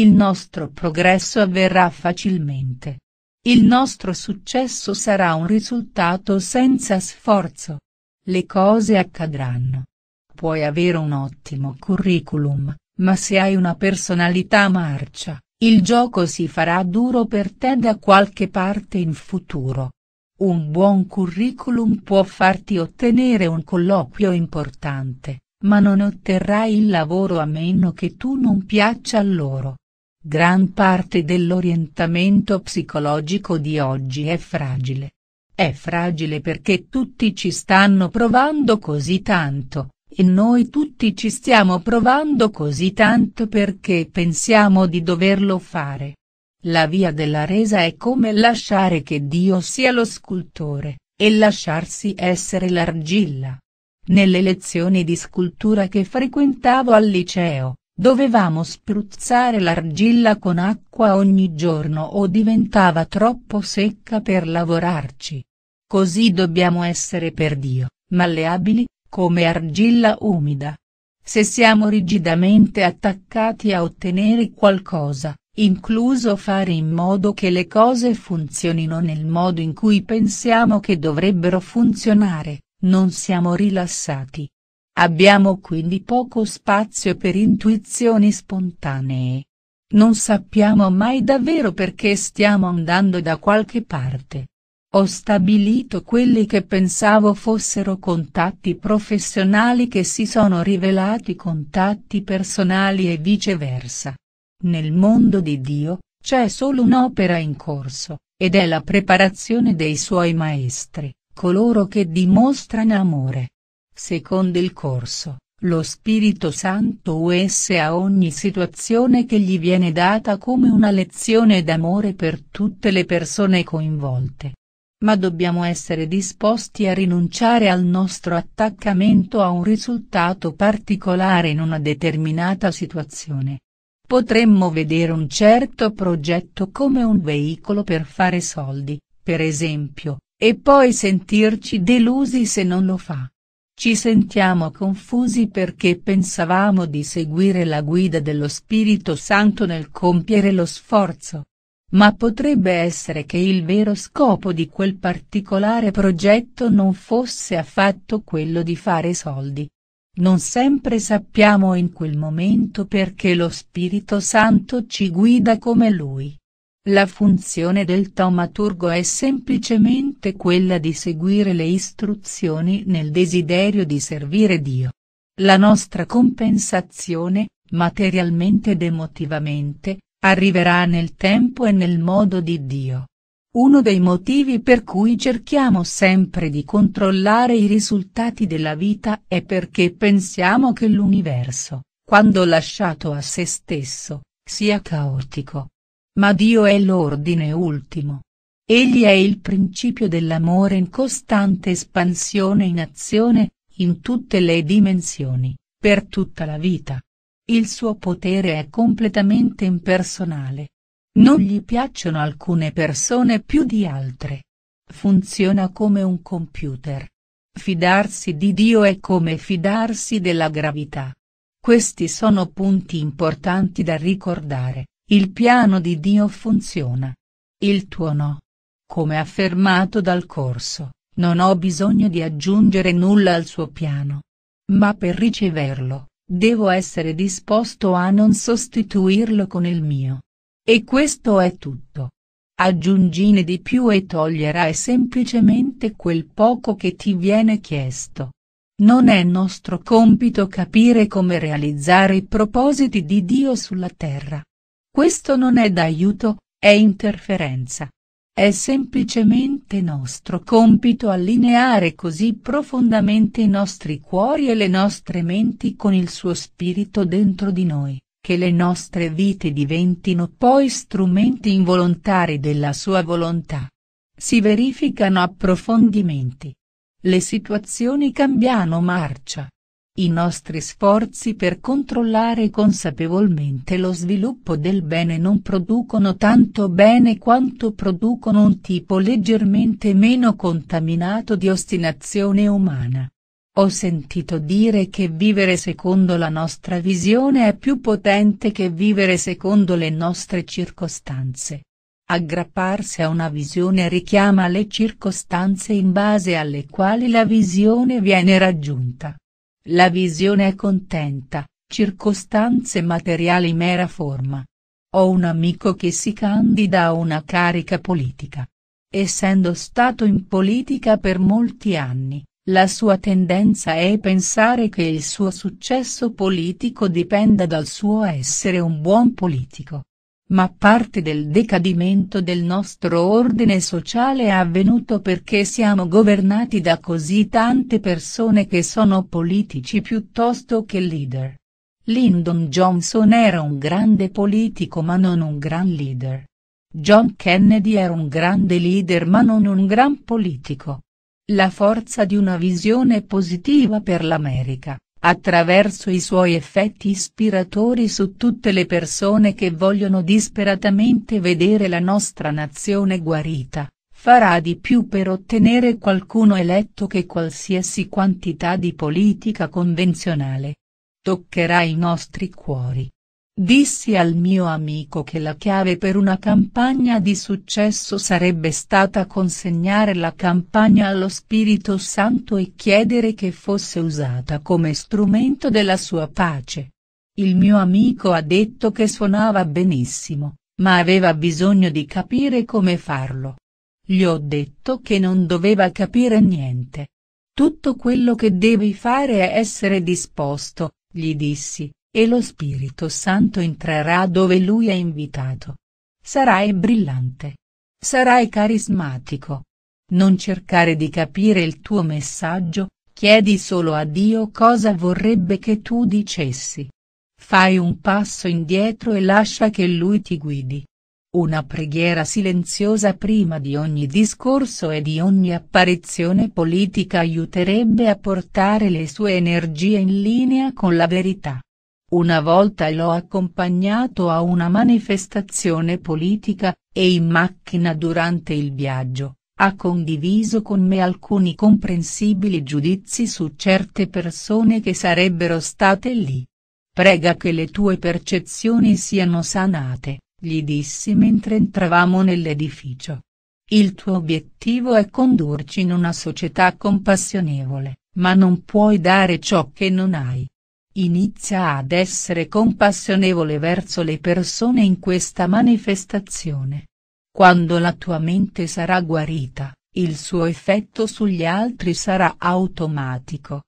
Il nostro progresso avverrà facilmente. Il nostro successo sarà un risultato senza sforzo. Le cose accadranno. Puoi avere un ottimo curriculum, ma se hai una personalità marcia, il gioco si farà duro per te da qualche parte in futuro. Un buon curriculum può farti ottenere un colloquio importante, ma non otterrai il lavoro a meno che tu non piaccia a loro. Gran parte dell'orientamento psicologico di oggi è fragile. È fragile perché tutti ci stanno provando così tanto, e noi tutti ci stiamo provando così tanto perché pensiamo di doverlo fare. La via della resa è come lasciare che Dio sia lo scultore, e lasciarsi essere l'argilla. Nelle lezioni di scultura che frequentavo al liceo, Dovevamo spruzzare l'argilla con acqua ogni giorno o diventava troppo secca per lavorarci. Così dobbiamo essere per Dio, malleabili, come argilla umida. Se siamo rigidamente attaccati a ottenere qualcosa, incluso fare in modo che le cose funzionino nel modo in cui pensiamo che dovrebbero funzionare, non siamo rilassati. Abbiamo quindi poco spazio per intuizioni spontanee. Non sappiamo mai davvero perché stiamo andando da qualche parte. Ho stabilito quelli che pensavo fossero contatti professionali che si sono rivelati contatti personali e viceversa. Nel mondo di Dio, c'è solo un'opera in corso, ed è la preparazione dei suoi maestri, coloro che dimostrano amore. Secondo il corso, lo Spirito Santo us a ogni situazione che gli viene data come una lezione d'amore per tutte le persone coinvolte. Ma dobbiamo essere disposti a rinunciare al nostro attaccamento a un risultato particolare in una determinata situazione. Potremmo vedere un certo progetto come un veicolo per fare soldi, per esempio, e poi sentirci delusi se non lo fa. Ci sentiamo confusi perché pensavamo di seguire la guida dello Spirito Santo nel compiere lo sforzo. Ma potrebbe essere che il vero scopo di quel particolare progetto non fosse affatto quello di fare soldi. Non sempre sappiamo in quel momento perché lo Spirito Santo ci guida come Lui. La funzione del taumaturgo è semplicemente quella di seguire le istruzioni nel desiderio di servire Dio. La nostra compensazione, materialmente ed emotivamente, arriverà nel tempo e nel modo di Dio. Uno dei motivi per cui cerchiamo sempre di controllare i risultati della vita è perché pensiamo che l'universo, quando lasciato a se stesso, sia caotico ma Dio è l'ordine ultimo. Egli è il principio dell'amore in costante espansione in azione, in tutte le dimensioni, per tutta la vita. Il suo potere è completamente impersonale. Non gli piacciono alcune persone più di altre. Funziona come un computer. Fidarsi di Dio è come fidarsi della gravità. Questi sono punti importanti da ricordare, il piano di Dio funziona. Il tuo no. Come affermato dal corso, non ho bisogno di aggiungere nulla al suo piano. Ma per riceverlo, devo essere disposto a non sostituirlo con il mio. E questo è tutto. Aggiungine di più e toglierai semplicemente quel poco che ti viene chiesto. Non è nostro compito capire come realizzare i propositi di Dio sulla terra. Questo non è d'aiuto, è interferenza. È semplicemente nostro compito allineare così profondamente i nostri cuori e le nostre menti con il suo spirito dentro di noi, che le nostre vite diventino poi strumenti involontari della sua volontà. Si verificano approfondimenti. Le situazioni cambiano marcia. I nostri sforzi per controllare consapevolmente lo sviluppo del bene non producono tanto bene quanto producono un tipo leggermente meno contaminato di ostinazione umana. Ho sentito dire che vivere secondo la nostra visione è più potente che vivere secondo le nostre circostanze. Aggrapparsi a una visione richiama le circostanze in base alle quali la visione viene raggiunta. La visione è contenta, circostanze materiali mera forma. Ho un amico che si candida a una carica politica. Essendo stato in politica per molti anni, la sua tendenza è pensare che il suo successo politico dipenda dal suo essere un buon politico. Ma parte del decadimento del nostro ordine sociale è avvenuto perché siamo governati da così tante persone che sono politici piuttosto che leader. Lyndon Johnson era un grande politico ma non un gran leader. John Kennedy era un grande leader ma non un gran politico. La forza di una visione positiva per l'America attraverso i suoi effetti ispiratori su tutte le persone che vogliono disperatamente vedere la nostra nazione guarita, farà di più per ottenere qualcuno eletto che qualsiasi quantità di politica convenzionale. Toccherà i nostri cuori, Dissi al mio amico che la chiave per una campagna di successo sarebbe stata consegnare la campagna allo Spirito Santo e chiedere che fosse usata come strumento della sua pace. Il mio amico ha detto che suonava benissimo, ma aveva bisogno di capire come farlo. Gli ho detto che non doveva capire niente. Tutto quello che devi fare è essere disposto, gli dissi, e lo Spirito Santo entrerà dove lui è invitato. Sarai brillante. Sarai carismatico. Non cercare di capire il tuo messaggio, chiedi solo a Dio cosa vorrebbe che tu dicessi. Fai un passo indietro e lascia che Lui ti guidi. Una preghiera silenziosa prima di ogni discorso e di ogni apparizione politica aiuterebbe a portare le sue energie in linea con la verità. Una volta l'ho accompagnato a una manifestazione politica, e in macchina durante il viaggio, ha condiviso con me alcuni comprensibili giudizi su certe persone che sarebbero state lì. Prega che le tue percezioni siano sanate, gli dissi mentre entravamo nell'edificio. Il tuo obiettivo è condurci in una società compassionevole, ma non puoi dare ciò che non hai inizia ad essere compassionevole verso le persone in questa manifestazione. Quando la tua mente sarà guarita, il suo effetto sugli altri sarà automatico.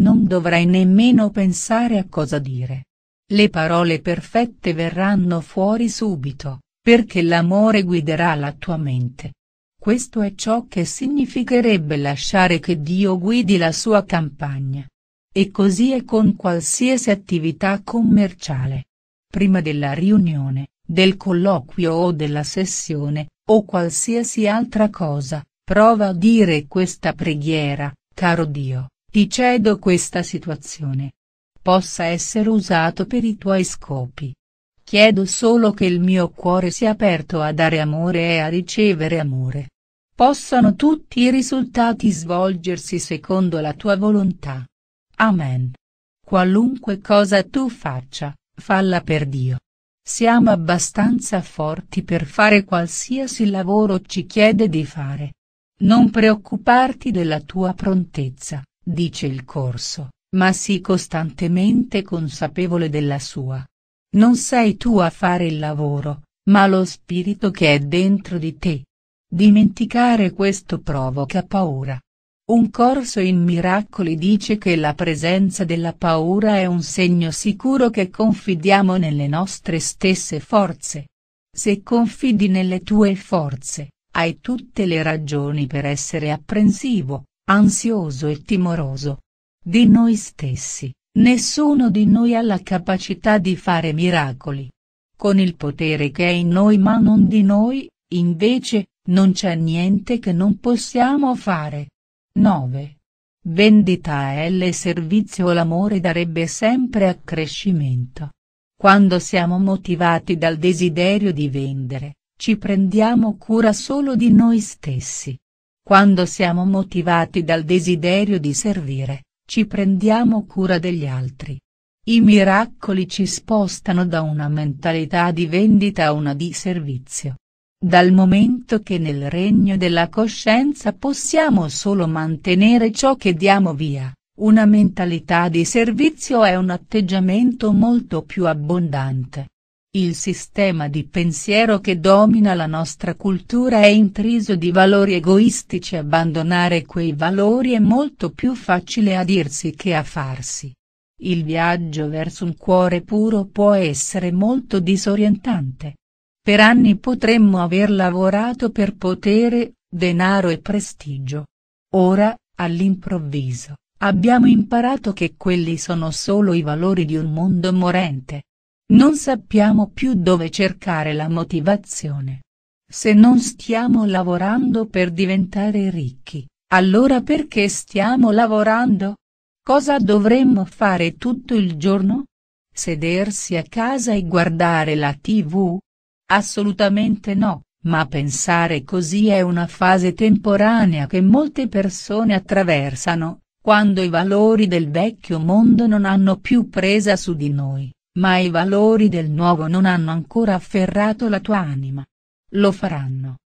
Non dovrai nemmeno pensare a cosa dire. Le parole perfette verranno fuori subito, perché l'amore guiderà la tua mente. Questo è ciò che significherebbe lasciare che Dio guidi la sua campagna. E così è con qualsiasi attività commerciale. Prima della riunione, del colloquio o della sessione, o qualsiasi altra cosa, prova a dire questa preghiera, caro Dio, ti cedo questa situazione. Possa essere usato per i tuoi scopi. Chiedo solo che il mio cuore sia aperto a dare amore e a ricevere amore. Possano tutti i risultati svolgersi secondo la tua volontà. Amen. Qualunque cosa tu faccia, falla per Dio. Siamo abbastanza forti per fare qualsiasi lavoro ci chiede di fare. Non preoccuparti della tua prontezza, dice il corso, ma sii costantemente consapevole della sua. Non sei tu a fare il lavoro, ma lo spirito che è dentro di te. Dimenticare questo provoca paura. Un corso in miracoli dice che la presenza della paura è un segno sicuro che confidiamo nelle nostre stesse forze. Se confidi nelle tue forze, hai tutte le ragioni per essere apprensivo, ansioso e timoroso. Di noi stessi, nessuno di noi ha la capacità di fare miracoli. Con il potere che è in noi ma non di noi, invece, non c'è niente che non possiamo fare. 9. Vendita L servizio L'amore darebbe sempre accrescimento. Quando siamo motivati dal desiderio di vendere, ci prendiamo cura solo di noi stessi. Quando siamo motivati dal desiderio di servire, ci prendiamo cura degli altri. I miracoli ci spostano da una mentalità di vendita a una di servizio dal momento che nel regno della coscienza possiamo solo mantenere ciò che diamo via, una mentalità di servizio è un atteggiamento molto più abbondante. Il sistema di pensiero che domina la nostra cultura è intriso di valori egoistici abbandonare quei valori è molto più facile a dirsi che a farsi. Il viaggio verso un cuore puro può essere molto disorientante per anni potremmo aver lavorato per potere, denaro e prestigio. Ora, all'improvviso, abbiamo imparato che quelli sono solo i valori di un mondo morente. Non sappiamo più dove cercare la motivazione. Se non stiamo lavorando per diventare ricchi, allora perché stiamo lavorando? Cosa dovremmo fare tutto il giorno? Sedersi a casa e guardare la tv? Assolutamente no, ma pensare così è una fase temporanea che molte persone attraversano, quando i valori del vecchio mondo non hanno più presa su di noi, ma i valori del nuovo non hanno ancora afferrato la tua anima. Lo faranno.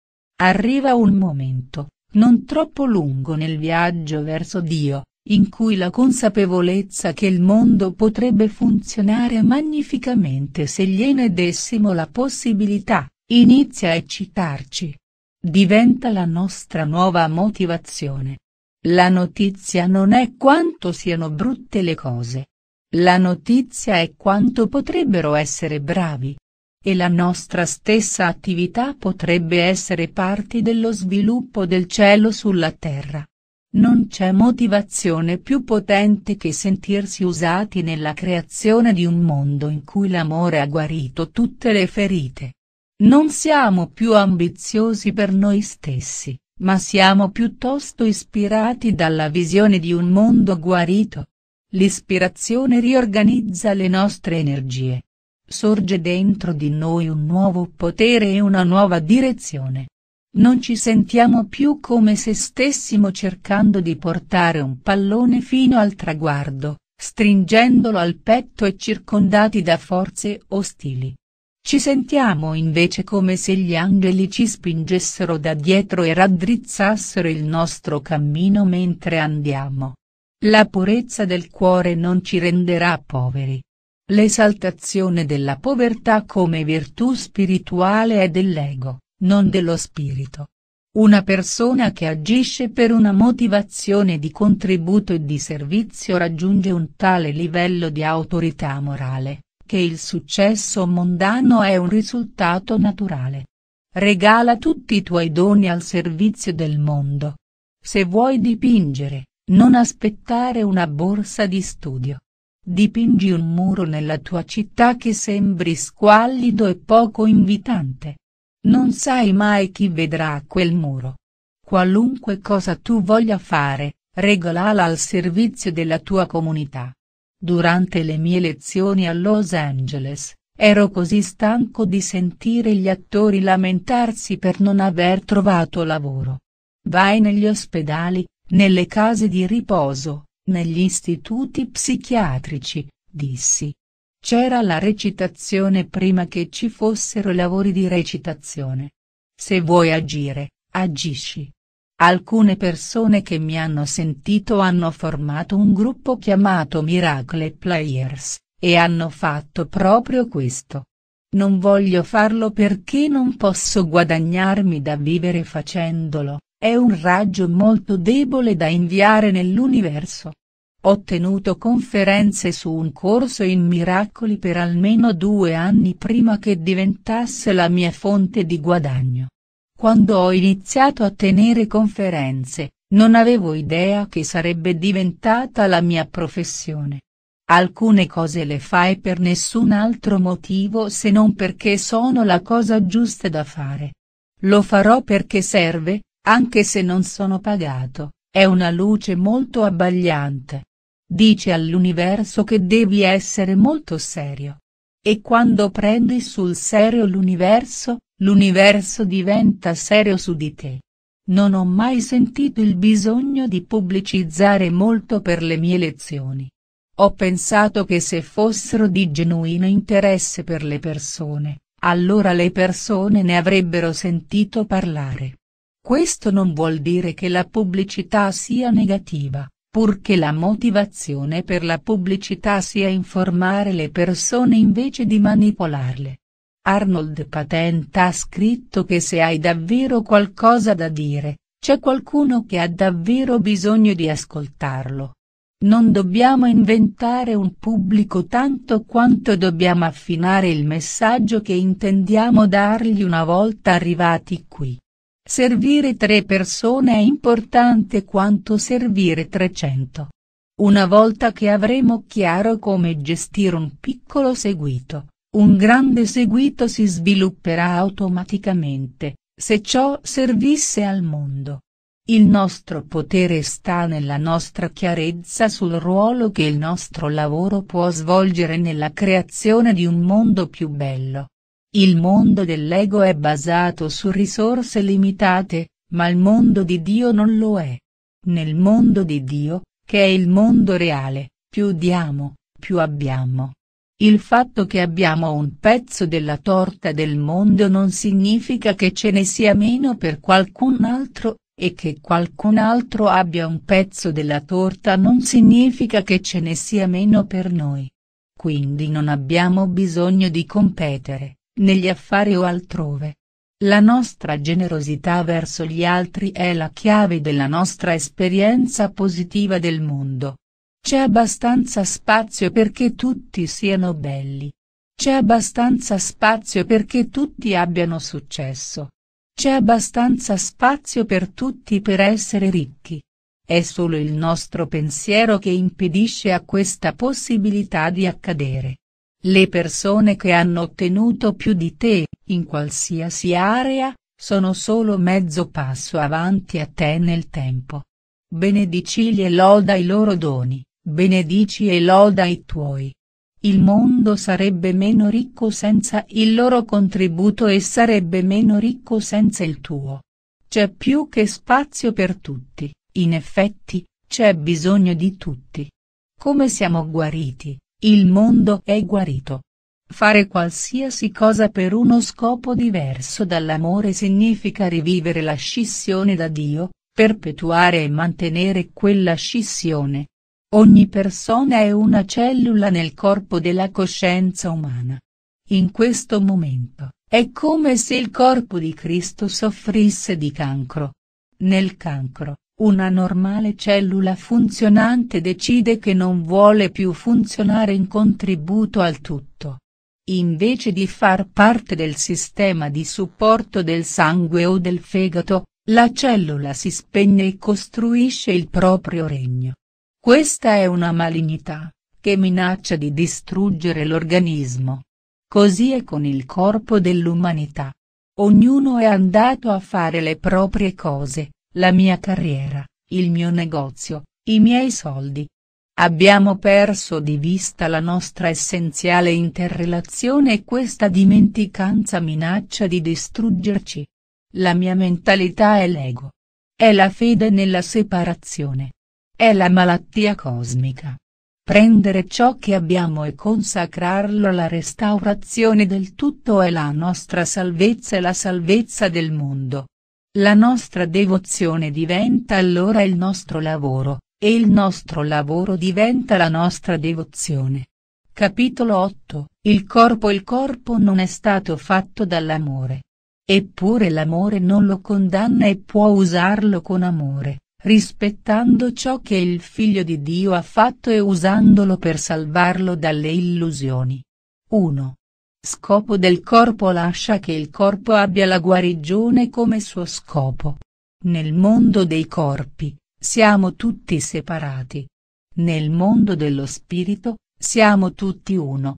Arriva un momento, non troppo lungo nel viaggio verso Dio, in cui la consapevolezza che il mondo potrebbe funzionare magnificamente se gliene dessimo la possibilità, inizia a eccitarci. Diventa la nostra nuova motivazione. La notizia non è quanto siano brutte le cose. La notizia è quanto potrebbero essere bravi. E la nostra stessa attività potrebbe essere parte dello sviluppo del cielo sulla terra. Non c'è motivazione più potente che sentirsi usati nella creazione di un mondo in cui l'amore ha guarito tutte le ferite. Non siamo più ambiziosi per noi stessi, ma siamo piuttosto ispirati dalla visione di un mondo guarito. L'ispirazione riorganizza le nostre energie. Sorge dentro di noi un nuovo potere e una nuova direzione. Non ci sentiamo più come se stessimo cercando di portare un pallone fino al traguardo, stringendolo al petto e circondati da forze ostili. Ci sentiamo invece come se gli angeli ci spingessero da dietro e raddrizzassero il nostro cammino mentre andiamo. La purezza del cuore non ci renderà poveri. L'esaltazione della povertà come virtù spirituale è dell'ego non dello spirito. Una persona che agisce per una motivazione di contributo e di servizio raggiunge un tale livello di autorità morale, che il successo mondano è un risultato naturale. Regala tutti i tuoi doni al servizio del mondo. Se vuoi dipingere, non aspettare una borsa di studio. Dipingi un muro nella tua città che sembri squallido e poco invitante. Non sai mai chi vedrà quel muro. Qualunque cosa tu voglia fare, regolala al servizio della tua comunità. Durante le mie lezioni a Los Angeles, ero così stanco di sentire gli attori lamentarsi per non aver trovato lavoro. Vai negli ospedali, nelle case di riposo, negli istituti psichiatrici, dissi, c'era la recitazione prima che ci fossero i lavori di recitazione. Se vuoi agire, agisci. Alcune persone che mi hanno sentito hanno formato un gruppo chiamato Miracle Players, e hanno fatto proprio questo. Non voglio farlo perché non posso guadagnarmi da vivere facendolo, è un raggio molto debole da inviare nell'universo. Ho tenuto conferenze su un corso in miracoli per almeno due anni prima che diventasse la mia fonte di guadagno. Quando ho iniziato a tenere conferenze, non avevo idea che sarebbe diventata la mia professione. Alcune cose le fai per nessun altro motivo se non perché sono la cosa giusta da fare. Lo farò perché serve, anche se non sono pagato, è una luce molto abbagliante. Dice all'universo che devi essere molto serio. E quando prendi sul serio l'universo, l'universo diventa serio su di te. Non ho mai sentito il bisogno di pubblicizzare molto per le mie lezioni. Ho pensato che se fossero di genuino interesse per le persone, allora le persone ne avrebbero sentito parlare. Questo non vuol dire che la pubblicità sia negativa, purché la motivazione per la pubblicità sia informare le persone invece di manipolarle. Arnold Patent ha scritto che se hai davvero qualcosa da dire, c'è qualcuno che ha davvero bisogno di ascoltarlo. Non dobbiamo inventare un pubblico tanto quanto dobbiamo affinare il messaggio che intendiamo dargli una volta arrivati qui. Servire tre persone è importante quanto servire 300. Una volta che avremo chiaro come gestire un piccolo seguito, un grande seguito si svilupperà automaticamente, se ciò servisse al mondo. Il nostro potere sta nella nostra chiarezza sul ruolo che il nostro lavoro può svolgere nella creazione di un mondo più bello. Il mondo dell'ego è basato su risorse limitate, ma il mondo di Dio non lo è. Nel mondo di Dio, che è il mondo reale, più diamo, più abbiamo. Il fatto che abbiamo un pezzo della torta del mondo non significa che ce ne sia meno per qualcun altro, e che qualcun altro abbia un pezzo della torta non significa che ce ne sia meno per noi. Quindi non abbiamo bisogno di competere negli affari o altrove. La nostra generosità verso gli altri è la chiave della nostra esperienza positiva del mondo. C'è abbastanza spazio perché tutti siano belli. C'è abbastanza spazio perché tutti abbiano successo. C'è abbastanza spazio per tutti per essere ricchi. È solo il nostro pensiero che impedisce a questa possibilità di accadere. Le persone che hanno ottenuto più di te, in qualsiasi area, sono solo mezzo passo avanti a te nel tempo. Benedicili e loda i loro doni, benedici e loda i tuoi. Il mondo sarebbe meno ricco senza il loro contributo e sarebbe meno ricco senza il tuo. C'è più che spazio per tutti, in effetti, c'è bisogno di tutti. Come siamo guariti. Il mondo è guarito. Fare qualsiasi cosa per uno scopo diverso dall'amore significa rivivere la scissione da Dio, perpetuare e mantenere quella scissione. Ogni persona è una cellula nel corpo della coscienza umana. In questo momento, è come se il corpo di Cristo soffrisse di cancro. Nel cancro, una normale cellula funzionante decide che non vuole più funzionare in contributo al tutto. Invece di far parte del sistema di supporto del sangue o del fegato, la cellula si spegne e costruisce il proprio regno. Questa è una malignità, che minaccia di distruggere l'organismo. Così è con il corpo dell'umanità. Ognuno è andato a fare le proprie cose, la mia carriera, il mio negozio, i miei soldi. Abbiamo perso di vista la nostra essenziale interrelazione e questa dimenticanza minaccia di distruggerci. La mia mentalità è l'ego. È la fede nella separazione. È la malattia cosmica. Prendere ciò che abbiamo e consacrarlo alla restaurazione del tutto è la nostra salvezza e la salvezza del mondo. La nostra devozione diventa allora il nostro lavoro, e il nostro lavoro diventa la nostra devozione. Capitolo 8. Il corpo Il corpo non è stato fatto dall'amore. Eppure l'amore non lo condanna e può usarlo con amore, rispettando ciò che il Figlio di Dio ha fatto e usandolo per salvarlo dalle illusioni. 1. Scopo del corpo lascia che il corpo abbia la guarigione come suo scopo. Nel mondo dei corpi, siamo tutti separati. Nel mondo dello spirito, siamo tutti uno.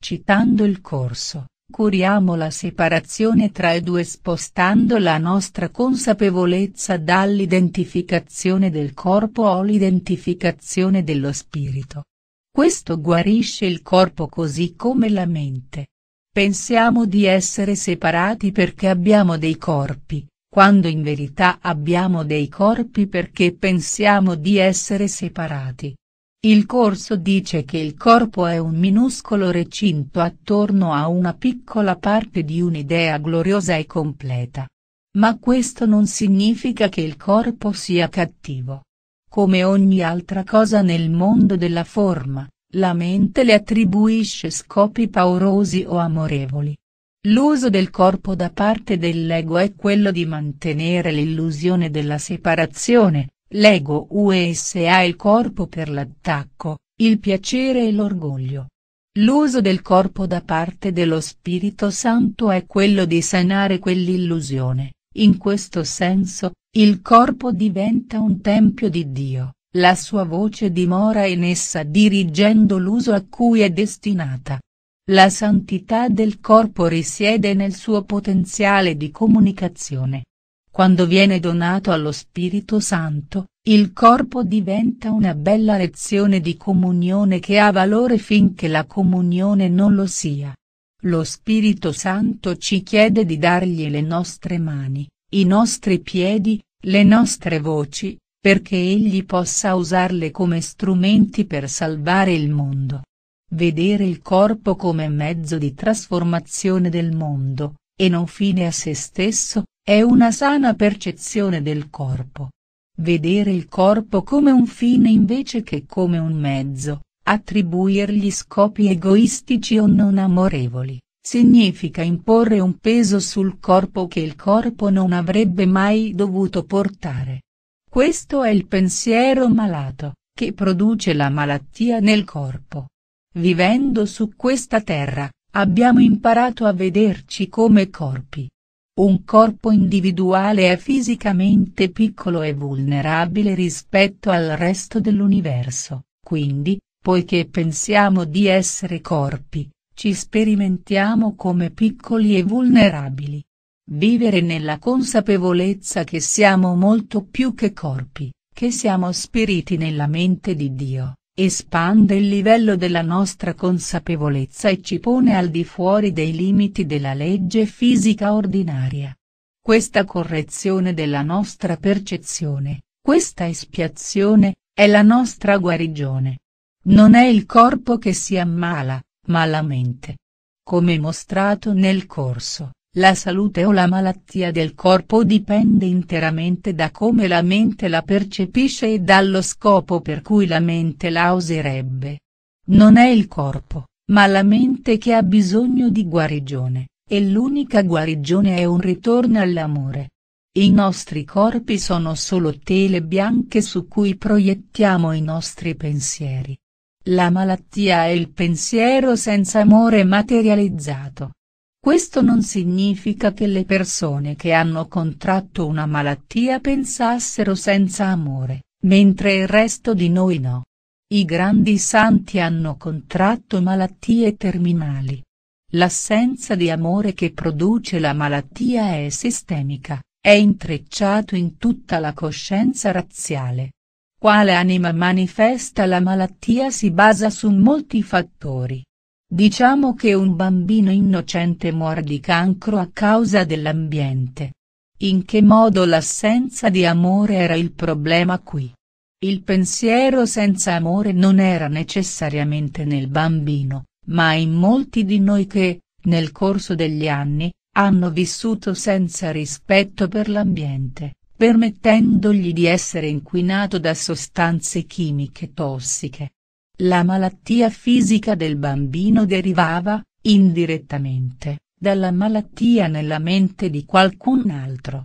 Citando il corso, curiamo la separazione tra i due spostando la nostra consapevolezza dall'identificazione del corpo o l'identificazione dello spirito. Questo guarisce il corpo così come la mente. Pensiamo di essere separati perché abbiamo dei corpi, quando in verità abbiamo dei corpi perché pensiamo di essere separati. Il corso dice che il corpo è un minuscolo recinto attorno a una piccola parte di un'idea gloriosa e completa. Ma questo non significa che il corpo sia cattivo. Come ogni altra cosa nel mondo della forma, la mente le attribuisce scopi paurosi o amorevoli. L'uso del corpo da parte dell'ego è quello di mantenere l'illusione della separazione, l'ego USA il corpo per l'attacco, il piacere e l'orgoglio. L'uso del corpo da parte dello Spirito Santo è quello di sanare quell'illusione, in questo senso, il corpo diventa un tempio di Dio, la sua voce dimora in essa dirigendo l'uso a cui è destinata. La santità del corpo risiede nel suo potenziale di comunicazione. Quando viene donato allo Spirito Santo, il corpo diventa una bella lezione di comunione che ha valore finché la comunione non lo sia. Lo Spirito Santo ci chiede di dargli le nostre mani, i nostri piedi, le nostre voci, perché egli possa usarle come strumenti per salvare il mondo. Vedere il corpo come mezzo di trasformazione del mondo, e non fine a se stesso, è una sana percezione del corpo. Vedere il corpo come un fine invece che come un mezzo, attribuirgli scopi egoistici o non amorevoli, significa imporre un peso sul corpo che il corpo non avrebbe mai dovuto portare. Questo è il pensiero malato, che produce la malattia nel corpo. Vivendo su questa terra, abbiamo imparato a vederci come corpi. Un corpo individuale è fisicamente piccolo e vulnerabile rispetto al resto dell'universo, quindi, poiché pensiamo di essere corpi, ci sperimentiamo come piccoli e vulnerabili. Vivere nella consapevolezza che siamo molto più che corpi, che siamo spiriti nella mente di Dio, espande il livello della nostra consapevolezza e ci pone al di fuori dei limiti della legge fisica ordinaria. Questa correzione della nostra percezione, questa espiazione, è la nostra guarigione. Non è il corpo che si ammala, ma la mente. Come mostrato nel corso, la salute o la malattia del corpo dipende interamente da come la mente la percepisce e dallo scopo per cui la mente la userebbe. Non è il corpo, ma la mente che ha bisogno di guarigione, e l'unica guarigione è un ritorno all'amore. I nostri corpi sono solo tele bianche su cui proiettiamo i nostri pensieri. La malattia è il pensiero senza amore materializzato. Questo non significa che le persone che hanno contratto una malattia pensassero senza amore, mentre il resto di noi no. I grandi santi hanno contratto malattie terminali. L'assenza di amore che produce la malattia è sistemica, è intrecciato in tutta la coscienza razziale. Quale anima manifesta la malattia si basa su molti fattori, Diciamo che un bambino innocente muore di cancro a causa dell'ambiente. In che modo l'assenza di amore era il problema qui? Il pensiero senza amore non era necessariamente nel bambino, ma in molti di noi che, nel corso degli anni, hanno vissuto senza rispetto per l'ambiente, permettendogli di essere inquinato da sostanze chimiche tossiche. La malattia fisica del bambino derivava, indirettamente, dalla malattia nella mente di qualcun altro.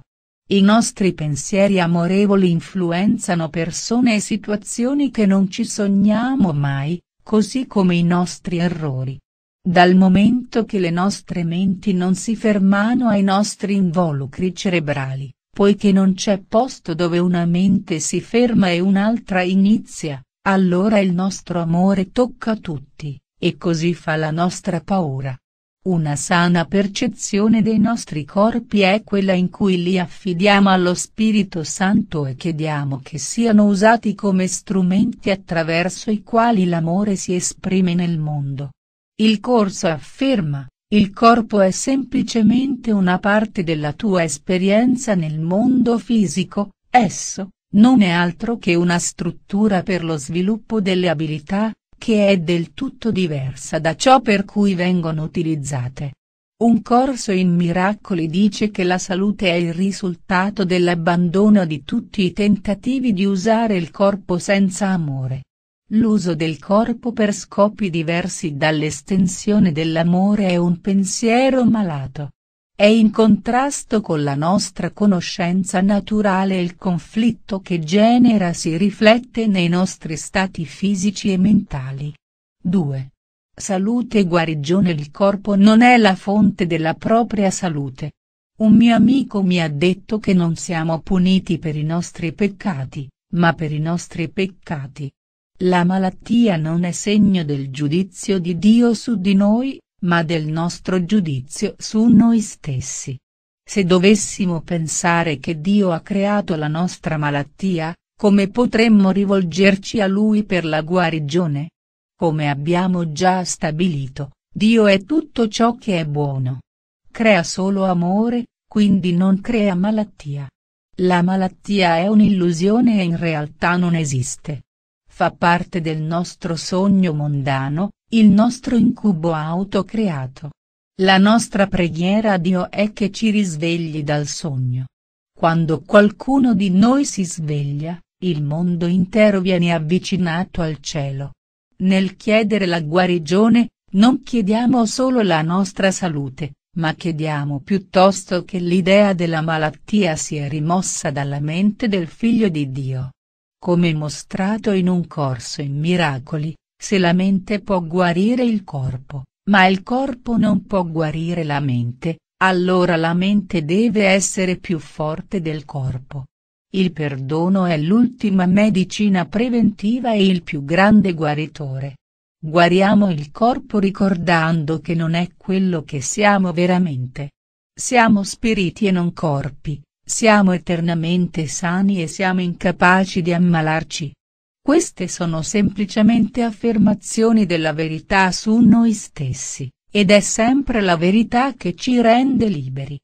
I nostri pensieri amorevoli influenzano persone e situazioni che non ci sogniamo mai, così come i nostri errori. Dal momento che le nostre menti non si fermano ai nostri involucri cerebrali, poiché non c'è posto dove una mente si ferma e un'altra inizia, allora il nostro amore tocca tutti, e così fa la nostra paura. Una sana percezione dei nostri corpi è quella in cui li affidiamo allo Spirito Santo e chiediamo che siano usati come strumenti attraverso i quali l'amore si esprime nel mondo. Il corso afferma, il corpo è semplicemente una parte della tua esperienza nel mondo fisico, esso, non è altro che una struttura per lo sviluppo delle abilità, che è del tutto diversa da ciò per cui vengono utilizzate. Un corso in miracoli dice che la salute è il risultato dell'abbandono di tutti i tentativi di usare il corpo senza amore. L'uso del corpo per scopi diversi dall'estensione dell'amore è un pensiero malato. È in contrasto con la nostra conoscenza naturale e il conflitto che genera si riflette nei nostri stati fisici e mentali. 2. Salute e guarigione Il corpo non è la fonte della propria salute. Un mio amico mi ha detto che non siamo puniti per i nostri peccati, ma per i nostri peccati. La malattia non è segno del giudizio di Dio su di noi, ma del nostro giudizio su noi stessi. Se dovessimo pensare che Dio ha creato la nostra malattia, come potremmo rivolgerci a Lui per la guarigione? Come abbiamo già stabilito, Dio è tutto ciò che è buono. Crea solo amore, quindi non crea malattia. La malattia è un'illusione e in realtà non esiste. Fa parte del nostro sogno mondano, il nostro incubo autocreato. La nostra preghiera a Dio è che ci risvegli dal sogno. Quando qualcuno di noi si sveglia, il mondo intero viene avvicinato al cielo. Nel chiedere la guarigione, non chiediamo solo la nostra salute, ma chiediamo piuttosto che l'idea della malattia sia rimossa dalla mente del Figlio di Dio. Come mostrato in un corso in miracoli, se la mente può guarire il corpo, ma il corpo non può guarire la mente, allora la mente deve essere più forte del corpo. Il perdono è l'ultima medicina preventiva e il più grande guaritore. Guariamo il corpo ricordando che non è quello che siamo veramente. Siamo spiriti e non corpi, siamo eternamente sani e siamo incapaci di ammalarci. Queste sono semplicemente affermazioni della verità su noi stessi, ed è sempre la verità che ci rende liberi.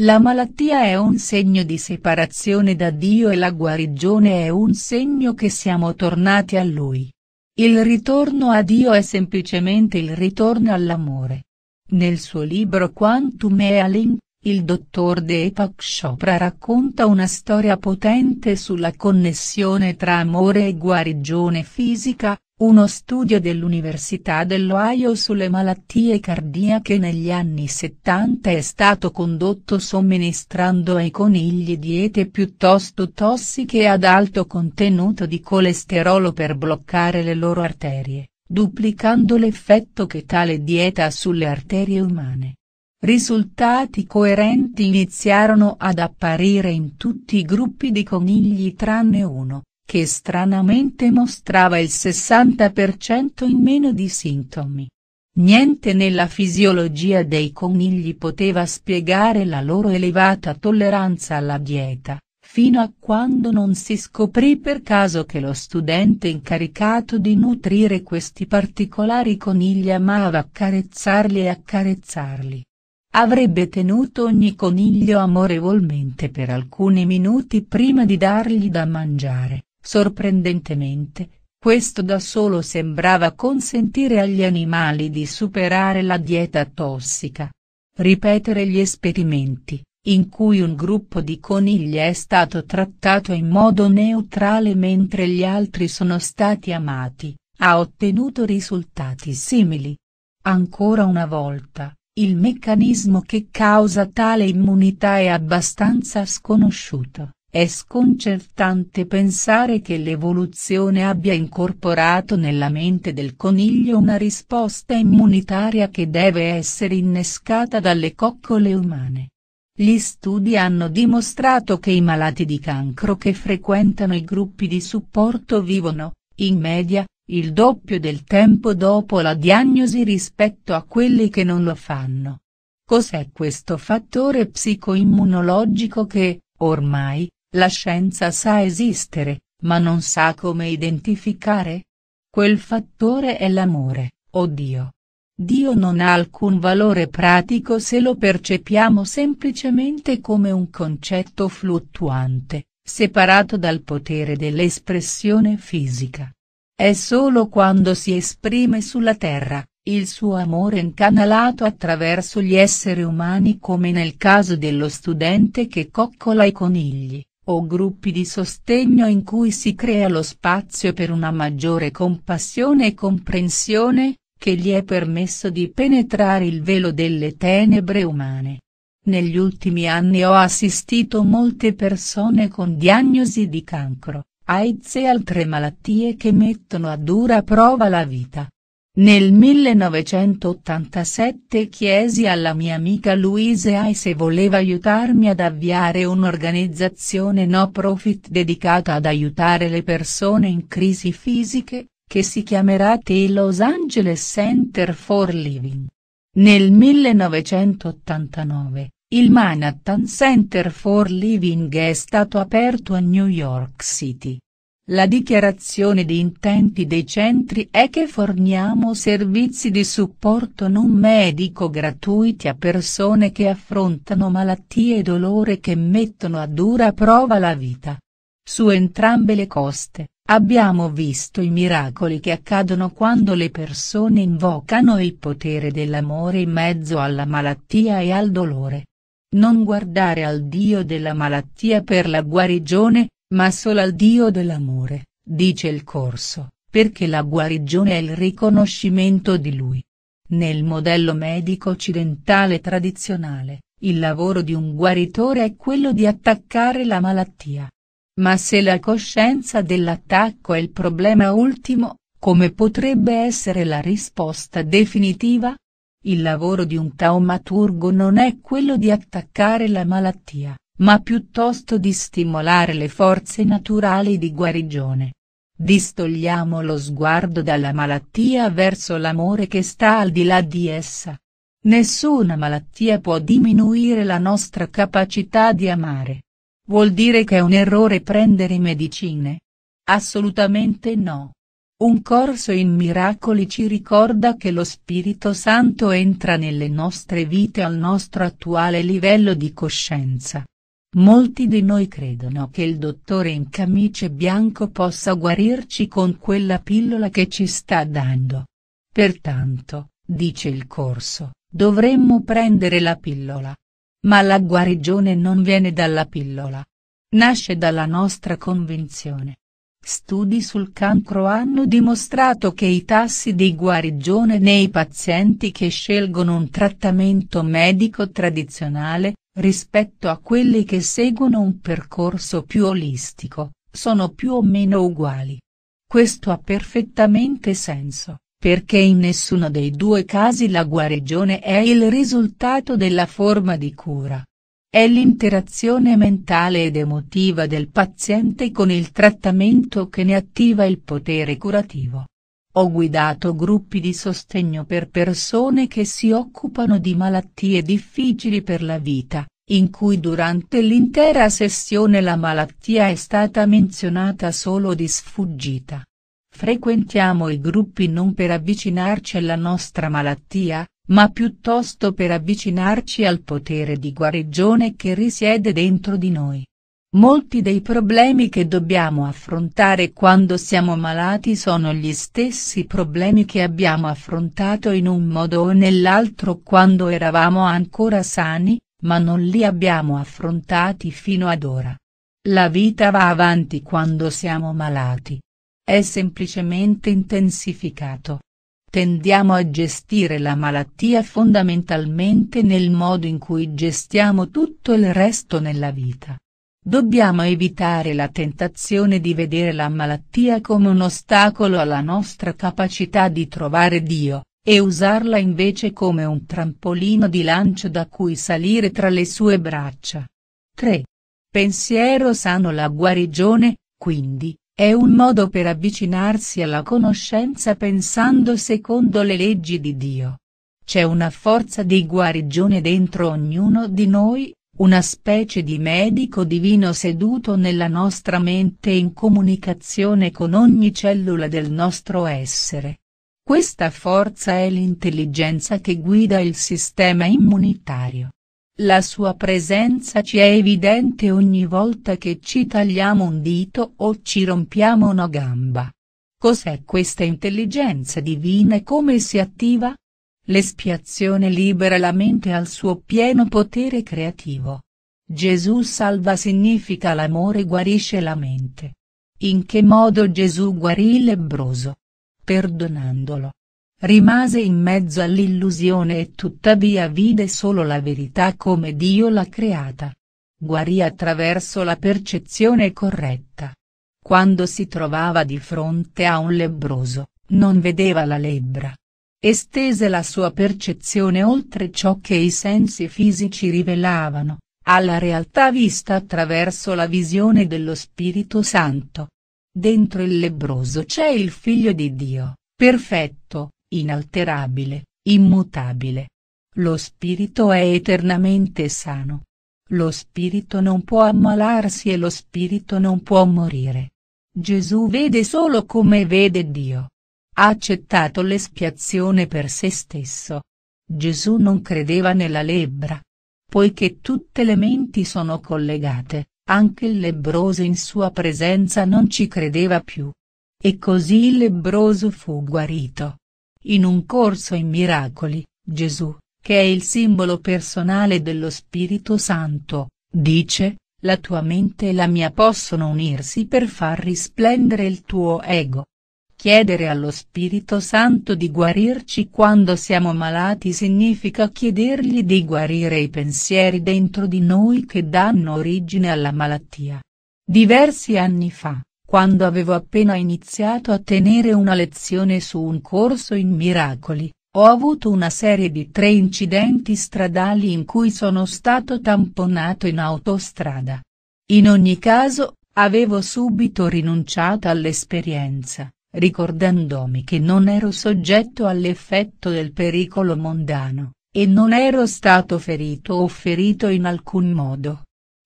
La malattia è un segno di separazione da Dio e la guarigione è un segno che siamo tornati a Lui. Il ritorno a Dio è semplicemente il ritorno all'amore. Nel suo libro Quantum Ealing, il dottor Deepak Chopra racconta una storia potente sulla connessione tra amore e guarigione fisica, uno studio dell'Università dell'Ohio sulle malattie cardiache negli anni 70 è stato condotto somministrando ai conigli diete piuttosto tossiche ad alto contenuto di colesterolo per bloccare le loro arterie, duplicando l'effetto che tale dieta ha sulle arterie umane. Risultati coerenti iniziarono ad apparire in tutti i gruppi di conigli tranne uno, che stranamente mostrava il 60% in meno di sintomi. Niente nella fisiologia dei conigli poteva spiegare la loro elevata tolleranza alla dieta, fino a quando non si scoprì per caso che lo studente incaricato di nutrire questi particolari conigli amava accarezzarli e accarezzarli. Avrebbe tenuto ogni coniglio amorevolmente per alcuni minuti prima di dargli da mangiare, sorprendentemente, questo da solo sembrava consentire agli animali di superare la dieta tossica. Ripetere gli esperimenti, in cui un gruppo di conigli è stato trattato in modo neutrale mentre gli altri sono stati amati, ha ottenuto risultati simili. Ancora una volta il meccanismo che causa tale immunità è abbastanza sconosciuto. È sconcertante pensare che l'evoluzione abbia incorporato nella mente del coniglio una risposta immunitaria che deve essere innescata dalle coccole umane. Gli studi hanno dimostrato che i malati di cancro che frequentano i gruppi di supporto vivono, in media, il doppio del tempo dopo la diagnosi rispetto a quelli che non lo fanno. Cos'è questo fattore psicoimmunologico che, ormai, la scienza sa esistere, ma non sa come identificare? Quel fattore è l'amore, o oh Dio. Dio non ha alcun valore pratico se lo percepiamo semplicemente come un concetto fluttuante, separato dal potere dell'espressione fisica. È solo quando si esprime sulla Terra, il suo amore incanalato attraverso gli esseri umani come nel caso dello studente che coccola i conigli, o gruppi di sostegno in cui si crea lo spazio per una maggiore compassione e comprensione, che gli è permesso di penetrare il velo delle tenebre umane. Negli ultimi anni ho assistito molte persone con diagnosi di cancro, AIDS e altre malattie che mettono a dura prova la vita. Nel 1987 chiesi alla mia amica Louise Ai se voleva aiutarmi ad avviare un'organizzazione no profit dedicata ad aiutare le persone in crisi fisiche, che si chiamerà The Los Angeles Center for Living. Nel 1989, il Manhattan Center for Living è stato aperto a New York City. La dichiarazione di intenti dei centri è che forniamo servizi di supporto non medico gratuiti a persone che affrontano malattie e dolore che mettono a dura prova la vita. Su entrambe le coste, abbiamo visto i miracoli che accadono quando le persone invocano il potere dell'amore in mezzo alla malattia e al dolore. Non guardare al Dio della malattia per la guarigione, ma solo al Dio dell'amore, dice il corso, perché la guarigione è il riconoscimento di Lui. Nel modello medico occidentale tradizionale, il lavoro di un guaritore è quello di attaccare la malattia. Ma se la coscienza dell'attacco è il problema ultimo, come potrebbe essere la risposta definitiva? Il lavoro di un taumaturgo non è quello di attaccare la malattia, ma piuttosto di stimolare le forze naturali di guarigione. Distogliamo lo sguardo dalla malattia verso l'amore che sta al di là di essa. Nessuna malattia può diminuire la nostra capacità di amare. Vuol dire che è un errore prendere medicine? Assolutamente no. Un corso in miracoli ci ricorda che lo Spirito Santo entra nelle nostre vite al nostro attuale livello di coscienza. Molti di noi credono che il dottore in camice bianco possa guarirci con quella pillola che ci sta dando. Pertanto, dice il corso, dovremmo prendere la pillola. Ma la guarigione non viene dalla pillola. Nasce dalla nostra convinzione Studi sul cancro hanno dimostrato che i tassi di guarigione nei pazienti che scelgono un trattamento medico tradizionale, rispetto a quelli che seguono un percorso più olistico, sono più o meno uguali. Questo ha perfettamente senso, perché in nessuno dei due casi la guarigione è il risultato della forma di cura è l'interazione mentale ed emotiva del paziente con il trattamento che ne attiva il potere curativo. Ho guidato gruppi di sostegno per persone che si occupano di malattie difficili per la vita, in cui durante l'intera sessione la malattia è stata menzionata solo di sfuggita. Frequentiamo i gruppi non per avvicinarci alla nostra malattia, ma piuttosto per avvicinarci al potere di guarigione che risiede dentro di noi. Molti dei problemi che dobbiamo affrontare quando siamo malati sono gli stessi problemi che abbiamo affrontato in un modo o nell'altro quando eravamo ancora sani, ma non li abbiamo affrontati fino ad ora. La vita va avanti quando siamo malati. È semplicemente intensificato. Tendiamo a gestire la malattia fondamentalmente nel modo in cui gestiamo tutto il resto nella vita. Dobbiamo evitare la tentazione di vedere la malattia come un ostacolo alla nostra capacità di trovare Dio, e usarla invece come un trampolino di lancio da cui salire tra le sue braccia. 3. Pensiero sano La guarigione, quindi, è un modo per avvicinarsi alla conoscenza pensando secondo le leggi di Dio. C'è una forza di guarigione dentro ognuno di noi, una specie di medico divino seduto nella nostra mente in comunicazione con ogni cellula del nostro essere. Questa forza è l'intelligenza che guida il sistema immunitario. La sua presenza ci è evidente ogni volta che ci tagliamo un dito o ci rompiamo una gamba. Cos'è questa intelligenza divina e come si attiva? L'espiazione libera la mente al suo pieno potere creativo. Gesù salva significa l'amore guarisce la mente. In che modo Gesù guarì il lebroso? Perdonandolo. Rimase in mezzo all'illusione e tuttavia vide solo la verità come Dio l'ha creata. Guarì attraverso la percezione corretta. Quando si trovava di fronte a un lebbroso, non vedeva la lebbra. Estese la sua percezione oltre ciò che i sensi fisici rivelavano, alla realtà vista attraverso la visione dello Spirito Santo. Dentro il lebbroso c'è il Figlio di Dio, perfetto, inalterabile, immutabile. Lo spirito è eternamente sano. Lo spirito non può ammalarsi e lo spirito non può morire. Gesù vede solo come vede Dio. Ha accettato l'espiazione per se stesso. Gesù non credeva nella lebbra. Poiché tutte le menti sono collegate, anche il lebbroso in sua presenza non ci credeva più. E così il lebbroso fu guarito. In un corso in miracoli, Gesù, che è il simbolo personale dello Spirito Santo, dice, la tua mente e la mia possono unirsi per far risplendere il tuo ego. Chiedere allo Spirito Santo di guarirci quando siamo malati significa chiedergli di guarire i pensieri dentro di noi che danno origine alla malattia. Diversi anni fa, quando avevo appena iniziato a tenere una lezione su un corso in miracoli, ho avuto una serie di tre incidenti stradali in cui sono stato tamponato in autostrada. In ogni caso, avevo subito rinunciato all'esperienza, ricordandomi che non ero soggetto all'effetto del pericolo mondano, e non ero stato ferito o ferito in alcun modo.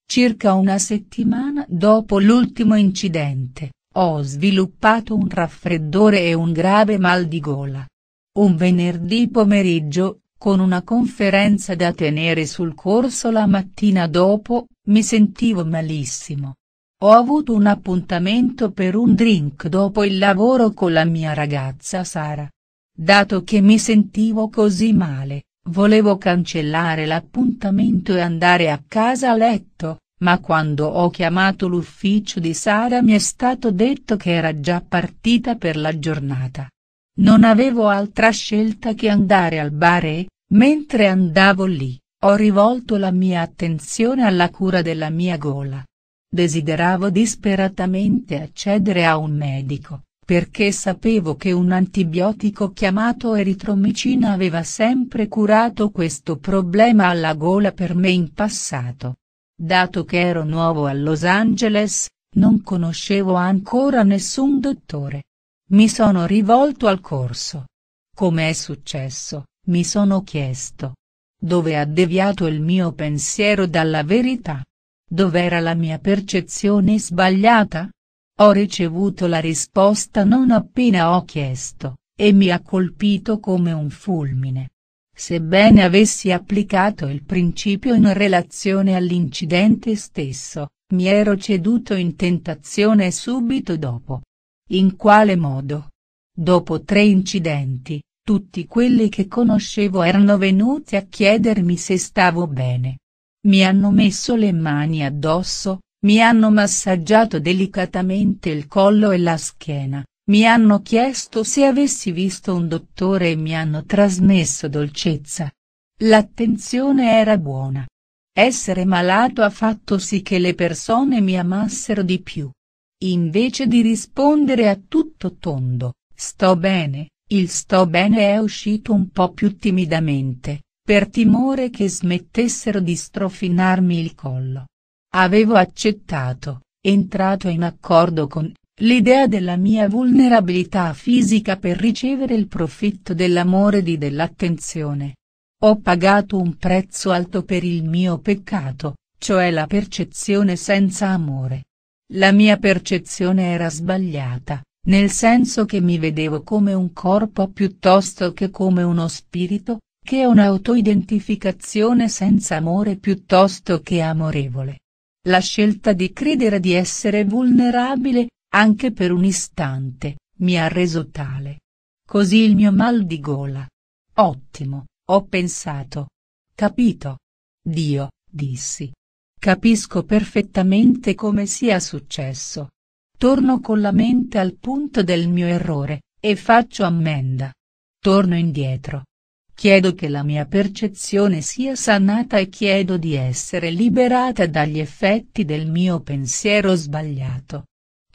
Circa una settimana dopo l'ultimo incidente, ho sviluppato un raffreddore e un grave mal di gola. Un venerdì pomeriggio, con una conferenza da tenere sul corso la mattina dopo, mi sentivo malissimo. Ho avuto un appuntamento per un drink dopo il lavoro con la mia ragazza Sara. Dato che mi sentivo così male, Volevo cancellare l'appuntamento e andare a casa a letto, ma quando ho chiamato l'ufficio di Sara mi è stato detto che era già partita per la giornata. Non avevo altra scelta che andare al bar e, mentre andavo lì, ho rivolto la mia attenzione alla cura della mia gola. Desideravo disperatamente accedere a un medico, perché sapevo che un antibiotico chiamato eritromicina aveva sempre curato questo problema alla gola per me in passato. Dato che ero nuovo a Los Angeles, non conoscevo ancora nessun dottore. Mi sono rivolto al corso. Come è successo, mi sono chiesto. Dove ha deviato il mio pensiero dalla verità? Dov'era la mia percezione sbagliata? Ho ricevuto la risposta non appena ho chiesto, e mi ha colpito come un fulmine. Sebbene avessi applicato il principio in relazione all'incidente stesso, mi ero ceduto in tentazione subito dopo. In quale modo? Dopo tre incidenti, tutti quelli che conoscevo erano venuti a chiedermi se stavo bene. Mi hanno messo le mani addosso, mi hanno massaggiato delicatamente il collo e la schiena, mi hanno chiesto se avessi visto un dottore e mi hanno trasmesso dolcezza. L'attenzione era buona. Essere malato ha fatto sì che le persone mi amassero di più. Invece di rispondere a tutto tondo, sto bene, il sto bene è uscito un po' più timidamente, per timore che smettessero di strofinarmi il collo. Avevo accettato, entrato in accordo con, l'idea della mia vulnerabilità fisica per ricevere il profitto dell'amore di dell'attenzione. Ho pagato un prezzo alto per il mio peccato, cioè la percezione senza amore. La mia percezione era sbagliata, nel senso che mi vedevo come un corpo piuttosto che come uno spirito, che è un'autoidentificazione senza amore piuttosto che amorevole. La scelta di credere di essere vulnerabile, anche per un istante, mi ha reso tale. Così il mio mal di gola. Ottimo, ho pensato. Capito. Dio, dissi. Capisco perfettamente come sia successo. Torno con la mente al punto del mio errore, e faccio ammenda. Torno indietro, Chiedo che la mia percezione sia sanata e chiedo di essere liberata dagli effetti del mio pensiero sbagliato.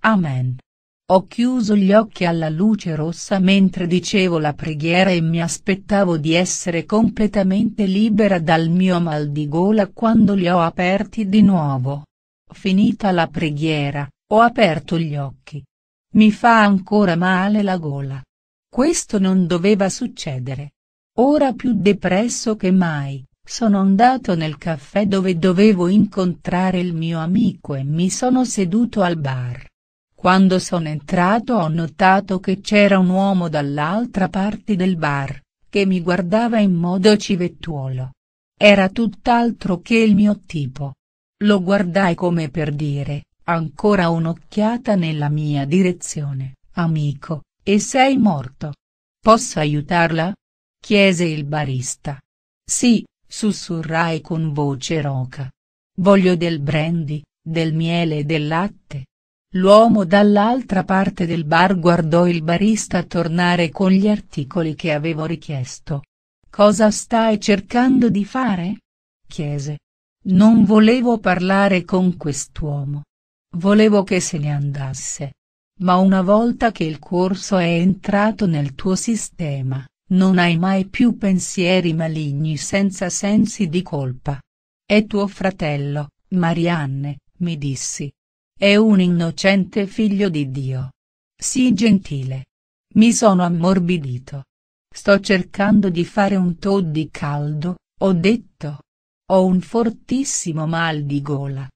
Amen. Ho chiuso gli occhi alla luce rossa mentre dicevo la preghiera e mi aspettavo di essere completamente libera dal mio mal di gola quando li ho aperti di nuovo. Finita la preghiera, ho aperto gli occhi. Mi fa ancora male la gola. Questo non doveva succedere. Ora più depresso che mai, sono andato nel caffè dove dovevo incontrare il mio amico e mi sono seduto al bar. Quando sono entrato ho notato che c'era un uomo dall'altra parte del bar, che mi guardava in modo civettuolo. Era tutt'altro che il mio tipo. Lo guardai come per dire, ancora un'occhiata nella mia direzione, amico, e sei morto. Posso aiutarla? Chiese il barista. Sì, sussurrai con voce roca. Voglio del brandy, del miele e del latte. L'uomo dall'altra parte del bar guardò il barista tornare con gli articoli che avevo richiesto. Cosa stai cercando di fare? chiese. Non volevo parlare con quest'uomo. Volevo che se ne andasse. Ma una volta che il corso è entrato nel tuo sistema, non hai mai più pensieri maligni senza sensi di colpa. È tuo fratello, Marianne, mi dissi. È un innocente figlio di Dio. Sii gentile. Mi sono ammorbidito. Sto cercando di fare un tò di caldo, ho detto. Ho un fortissimo mal di gola.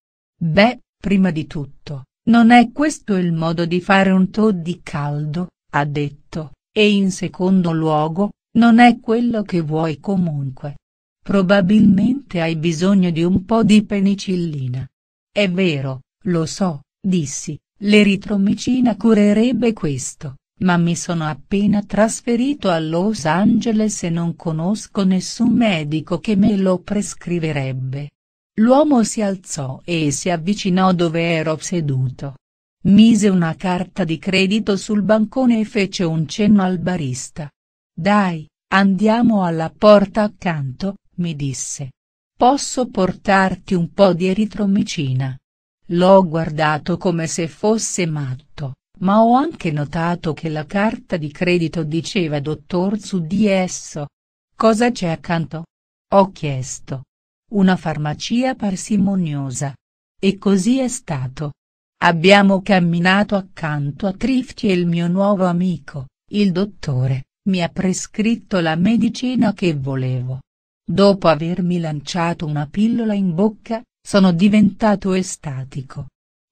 Beh, prima di tutto, non è questo il modo di fare un tò di caldo, ha detto, e in secondo luogo, non è quello che vuoi comunque. Probabilmente hai bisogno di un po' di penicillina. È vero, lo so, dissi, l'eritromicina curerebbe questo, ma mi sono appena trasferito a Los Angeles e non conosco nessun medico che me lo prescriverebbe. L'uomo si alzò e si avvicinò dove ero seduto. Mise una carta di credito sul bancone e fece un cenno al barista. Dai, andiamo alla porta accanto, mi disse. Posso portarti un po' di eritromicina? L'ho guardato come se fosse matto, ma ho anche notato che la carta di credito diceva dottor su di esso. Cosa c'è accanto? Ho chiesto. Una farmacia parsimoniosa. E così è stato. Abbiamo camminato accanto a Trifti e il mio nuovo amico, il dottore, mi ha prescritto la medicina che volevo. Dopo avermi lanciato una pillola in bocca, sono diventato estatico.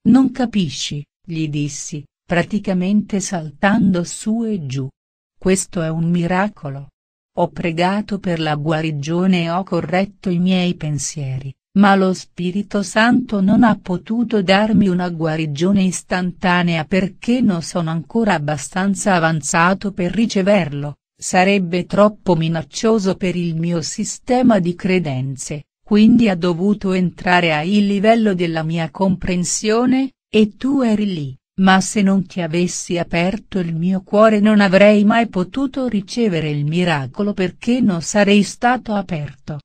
Non capisci, gli dissi, praticamente saltando su e giù. Questo è un miracolo. Ho pregato per la guarigione e ho corretto i miei pensieri. Ma lo Spirito Santo non ha potuto darmi una guarigione istantanea perché non sono ancora abbastanza avanzato per riceverlo, sarebbe troppo minaccioso per il mio sistema di credenze, quindi ha dovuto entrare a il livello della mia comprensione, e tu eri lì ma se non ti avessi aperto il mio cuore non avrei mai potuto ricevere il miracolo perché non sarei stato aperto.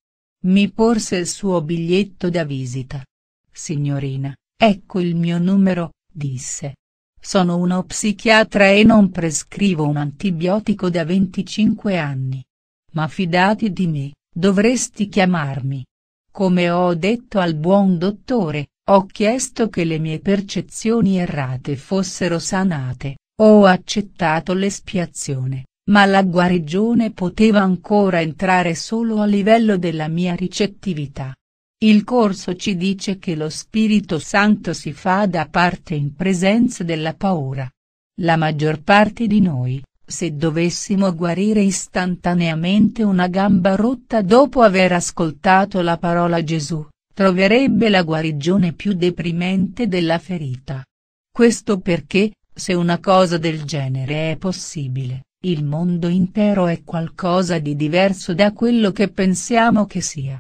Mi porse il suo biglietto da visita. Signorina, ecco il mio numero, disse. Sono uno psichiatra e non prescrivo un antibiotico da 25 anni. Ma fidati di me, dovresti chiamarmi. Come ho detto al buon dottore, ho chiesto che le mie percezioni errate fossero sanate, ho accettato l'espiazione ma la guarigione poteva ancora entrare solo a livello della mia ricettività. Il corso ci dice che lo Spirito Santo si fa da parte in presenza della paura. La maggior parte di noi, se dovessimo guarire istantaneamente una gamba rotta dopo aver ascoltato la parola Gesù, troverebbe la guarigione più deprimente della ferita. Questo perché, se una cosa del genere è possibile, il mondo intero è qualcosa di diverso da quello che pensiamo che sia.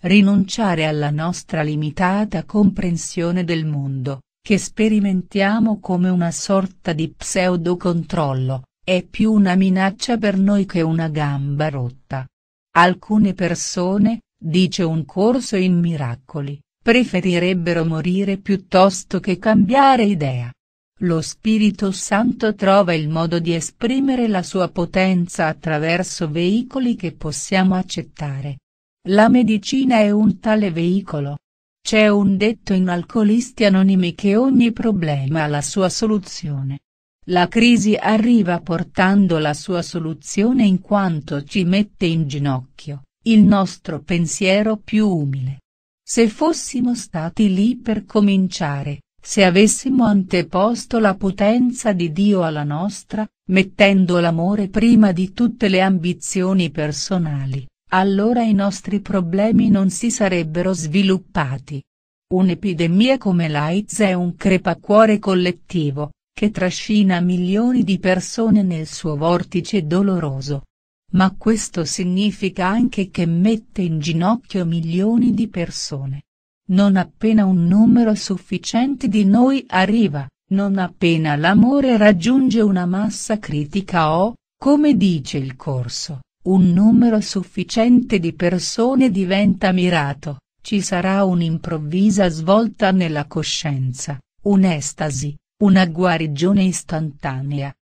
Rinunciare alla nostra limitata comprensione del mondo, che sperimentiamo come una sorta di pseudo-controllo, è più una minaccia per noi che una gamba rotta. Alcune persone, dice un corso in miracoli, preferirebbero morire piuttosto che cambiare idea lo Spirito Santo trova il modo di esprimere la sua potenza attraverso veicoli che possiamo accettare. La medicina è un tale veicolo. C'è un detto in Alcolisti Anonimi che ogni problema ha la sua soluzione. La crisi arriva portando la sua soluzione in quanto ci mette in ginocchio, il nostro pensiero più umile. Se fossimo stati lì per cominciare, se avessimo anteposto la potenza di Dio alla nostra, mettendo l'amore prima di tutte le ambizioni personali, allora i nostri problemi non si sarebbero sviluppati. Un'epidemia come l'AIDS è un crepacuore collettivo, che trascina milioni di persone nel suo vortice doloroso. Ma questo significa anche che mette in ginocchio milioni di persone. Non appena un numero sufficiente di noi arriva, non appena l'amore raggiunge una massa critica o, come dice il corso, un numero sufficiente di persone diventa mirato, ci sarà un'improvvisa svolta nella coscienza, un'estasi, una guarigione istantanea.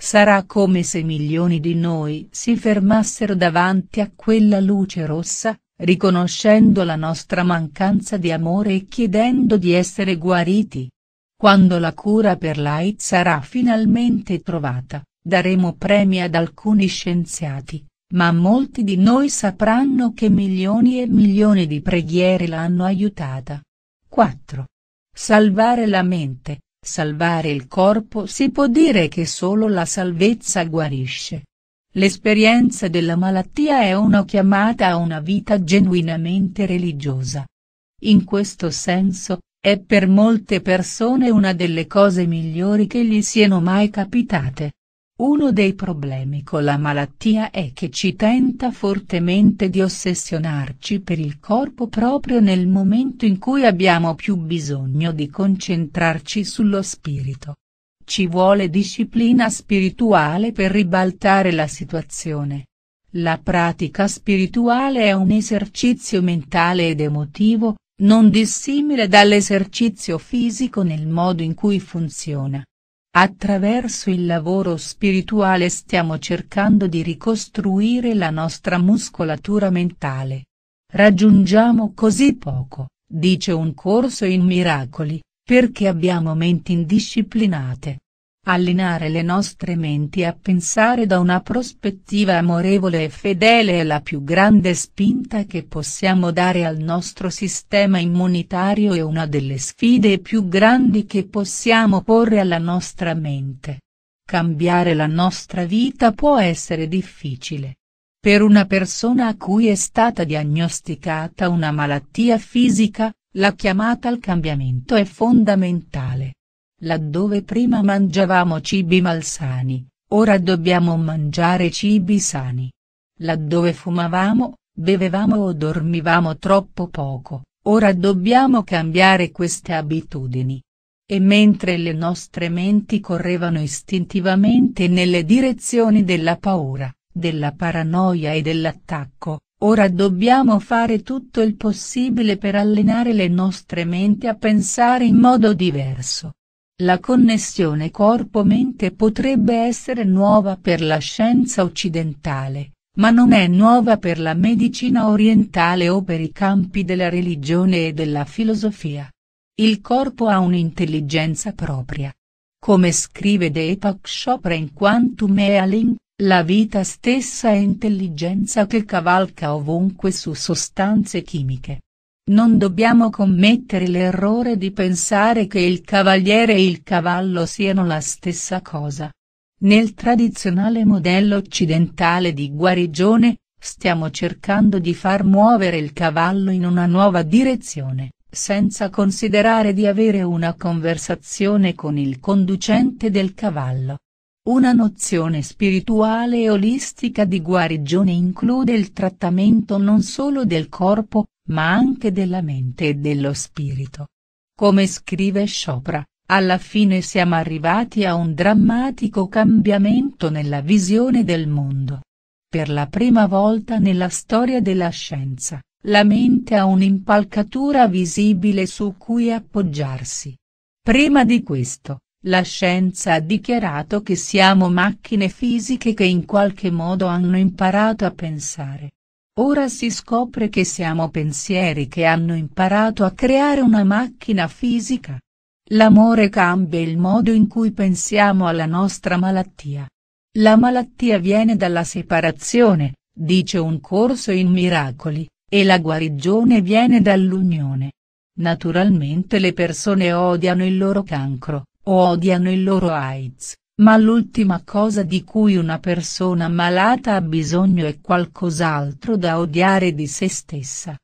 Sarà come se milioni di noi si fermassero davanti a quella luce rossa, riconoscendo la nostra mancanza di amore e chiedendo di essere guariti. Quando la cura per l'AIDS sarà finalmente trovata, daremo premi ad alcuni scienziati, ma molti di noi sapranno che milioni e milioni di preghiere l'hanno aiutata. 4. Salvare la mente, salvare il corpo si può dire che solo la salvezza guarisce. L'esperienza della malattia è una chiamata a una vita genuinamente religiosa. In questo senso, è per molte persone una delle cose migliori che gli siano mai capitate. Uno dei problemi con la malattia è che ci tenta fortemente di ossessionarci per il corpo proprio nel momento in cui abbiamo più bisogno di concentrarci sullo spirito. Ci vuole disciplina spirituale per ribaltare la situazione. La pratica spirituale è un esercizio mentale ed emotivo, non dissimile dall'esercizio fisico nel modo in cui funziona. Attraverso il lavoro spirituale stiamo cercando di ricostruire la nostra muscolatura mentale. Raggiungiamo così poco, dice un corso in miracoli, perché abbiamo menti indisciplinate. Allinare le nostre menti a pensare da una prospettiva amorevole e fedele è la più grande spinta che possiamo dare al nostro sistema immunitario e una delle sfide più grandi che possiamo porre alla nostra mente. Cambiare la nostra vita può essere difficile. Per una persona a cui è stata diagnosticata una malattia fisica, la chiamata al cambiamento è fondamentale. Laddove prima mangiavamo cibi malsani, ora dobbiamo mangiare cibi sani. Laddove fumavamo, bevevamo o dormivamo troppo poco, ora dobbiamo cambiare queste abitudini. E mentre le nostre menti correvano istintivamente nelle direzioni della paura, della paranoia e dell'attacco, Ora dobbiamo fare tutto il possibile per allenare le nostre menti a pensare in modo diverso. La connessione corpo-mente potrebbe essere nuova per la scienza occidentale, ma non è nuova per la medicina orientale o per i campi della religione e della filosofia. Il corpo ha un'intelligenza propria. Come scrive Deepak Chopra in Quantum Ealing, la vita stessa è intelligenza che cavalca ovunque su sostanze chimiche. Non dobbiamo commettere l'errore di pensare che il cavaliere e il cavallo siano la stessa cosa. Nel tradizionale modello occidentale di guarigione, stiamo cercando di far muovere il cavallo in una nuova direzione, senza considerare di avere una conversazione con il conducente del cavallo. Una nozione spirituale e olistica di guarigione include il trattamento non solo del corpo, ma anche della mente e dello spirito. Come scrive Chopra, alla fine siamo arrivati a un drammatico cambiamento nella visione del mondo. Per la prima volta nella storia della scienza, la mente ha un'impalcatura visibile su cui appoggiarsi. Prima di questo, la scienza ha dichiarato che siamo macchine fisiche che in qualche modo hanno imparato a pensare. Ora si scopre che siamo pensieri che hanno imparato a creare una macchina fisica. L'amore cambia il modo in cui pensiamo alla nostra malattia. La malattia viene dalla separazione, dice un corso in miracoli, e la guarigione viene dall'unione. Naturalmente le persone odiano il loro cancro, odiano il loro AIDS, ma l'ultima cosa di cui una persona malata ha bisogno è qualcos'altro da odiare di se stessa.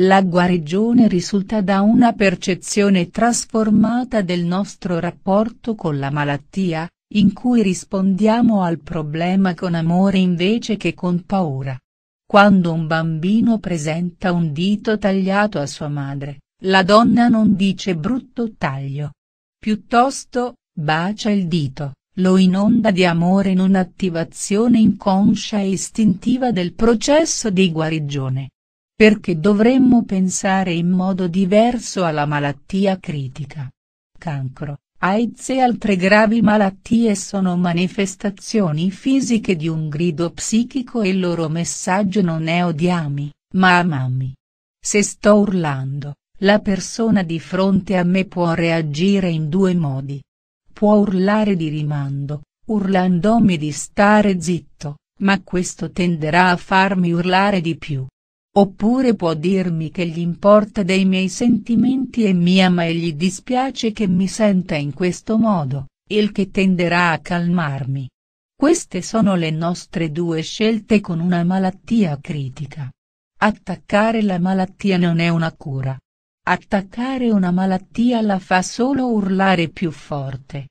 La guarigione risulta da una percezione trasformata del nostro rapporto con la malattia, in cui rispondiamo al problema con amore invece che con paura. Quando un bambino presenta un dito tagliato a sua madre, la donna non dice brutto taglio, Piuttosto, bacia il dito, lo inonda di amore in un'attivazione inconscia e istintiva del processo di guarigione. Perché dovremmo pensare in modo diverso alla malattia critica. Cancro, AIDS e altre gravi malattie sono manifestazioni fisiche di un grido psichico e il loro messaggio non è odiami, ma amami. Se sto urlando, la persona di fronte a me può reagire in due modi. Può urlare di rimando, urlandomi di stare zitto, ma questo tenderà a farmi urlare di più. Oppure può dirmi che gli importa dei miei sentimenti e mia ma e gli dispiace che mi senta in questo modo, il che tenderà a calmarmi. Queste sono le nostre due scelte con una malattia critica. Attaccare la malattia non è una cura. Attaccare una malattia la fa solo urlare più forte.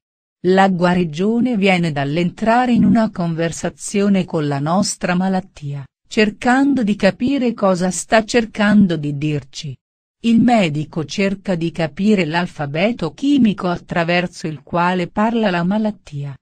La guarigione viene dall'entrare in una conversazione con la nostra malattia, cercando di capire cosa sta cercando di dirci. Il medico cerca di capire l'alfabeto chimico attraverso il quale parla la malattia.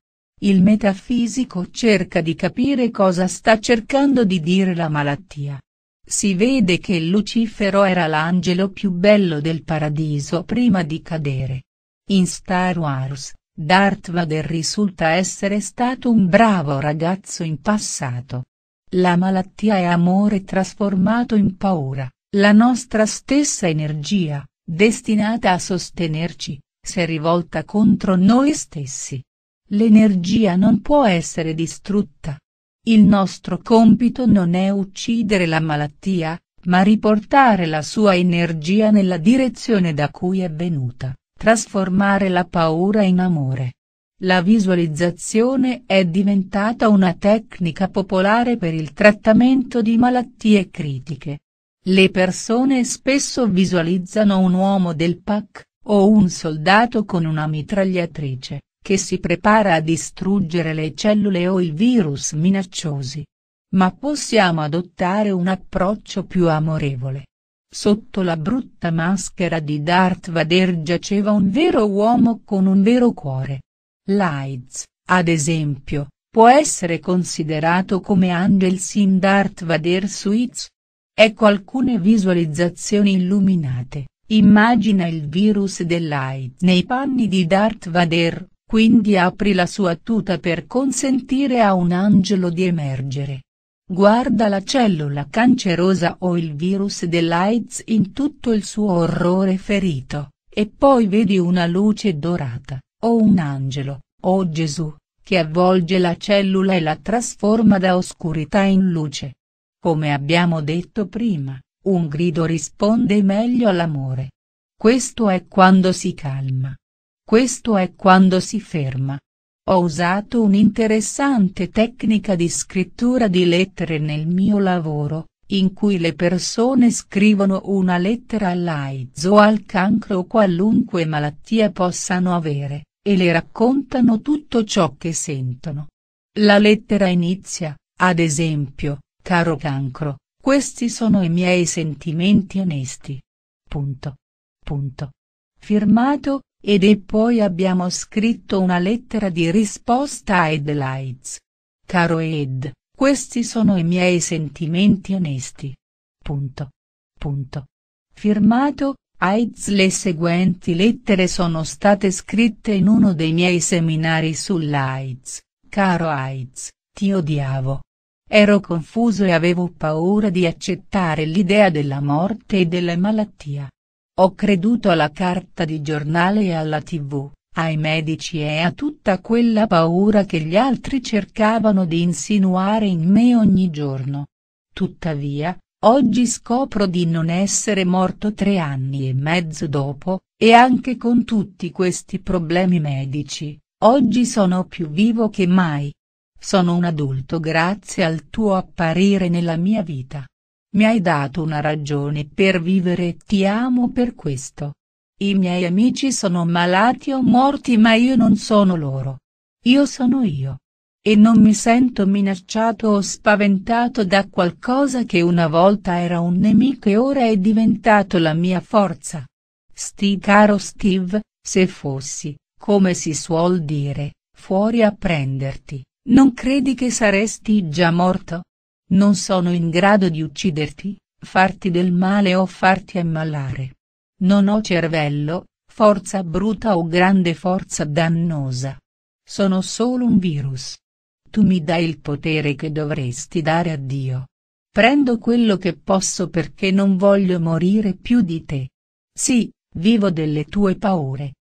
Il metafisico cerca di capire cosa sta cercando di dire la malattia. Si vede che Lucifero era l'angelo più bello del paradiso prima di cadere. In Star Wars, Darth Vader risulta essere stato un bravo ragazzo in passato. La malattia è amore trasformato in paura, la nostra stessa energia, destinata a sostenerci, si è rivolta contro noi stessi. L'energia non può essere distrutta, il nostro compito non è uccidere la malattia, ma riportare la sua energia nella direzione da cui è venuta, trasformare la paura in amore. La visualizzazione è diventata una tecnica popolare per il trattamento di malattie critiche. Le persone spesso visualizzano un uomo del PAC, o un soldato con una mitragliatrice, che si prepara a distruggere le cellule o i virus minacciosi. Ma possiamo adottare un approccio più amorevole. Sotto la brutta maschera di Darth Vader giaceva un vero uomo con un vero cuore. L'AIDS, ad esempio, può essere considerato come Angel Sim Darth Vader Suiz. Ecco alcune visualizzazioni illuminate, immagina il virus dell'AIDS nei panni di Darth Vader, quindi apri la sua tuta per consentire a un angelo di emergere. Guarda la cellula cancerosa o il virus dell'AIDS in tutto il suo orrore ferito, e poi vedi una luce dorata, o un angelo, o Gesù, che avvolge la cellula e la trasforma da oscurità in luce. Come abbiamo detto prima, un grido risponde meglio all'amore. Questo è quando si calma. Questo è quando si ferma. Ho usato un'interessante tecnica di scrittura di lettere nel mio lavoro, in cui le persone scrivono una lettera all'AIDS o al cancro o qualunque malattia possano avere, e le raccontano tutto ciò che sentono. La lettera inizia, ad esempio, caro cancro, questi sono i miei sentimenti onesti. Punto. Punto. Firmato, ed e poi abbiamo scritto una lettera di risposta a Ed Lights. Caro Ed, questi sono i miei sentimenti onesti. Punto. Punto. Firmato, AIDS Le seguenti lettere sono state scritte in uno dei miei seminari sull'AIDS, caro AIDS, ti odiavo. Ero confuso e avevo paura di accettare l'idea della morte e della malattia. Ho creduto alla carta di giornale e alla tv, ai medici e a tutta quella paura che gli altri cercavano di insinuare in me ogni giorno. Tuttavia, oggi scopro di non essere morto tre anni e mezzo dopo, e anche con tutti questi problemi medici, oggi sono più vivo che mai. Sono un adulto grazie al tuo apparire nella mia vita. Mi hai dato una ragione per vivere e ti amo per questo. I miei amici sono malati o morti ma io non sono loro. Io sono io. E non mi sento minacciato o spaventato da qualcosa che una volta era un nemico e ora è diventato la mia forza. Sti caro Steve, se fossi, come si suol dire, fuori a prenderti, non credi che saresti già morto? Non sono in grado di ucciderti, farti del male o farti ammalare. Non ho cervello, forza bruta o grande forza dannosa. Sono solo un virus. Tu mi dai il potere che dovresti dare a Dio. Prendo quello che posso perché non voglio morire più di te. Sì, vivo delle tue paure.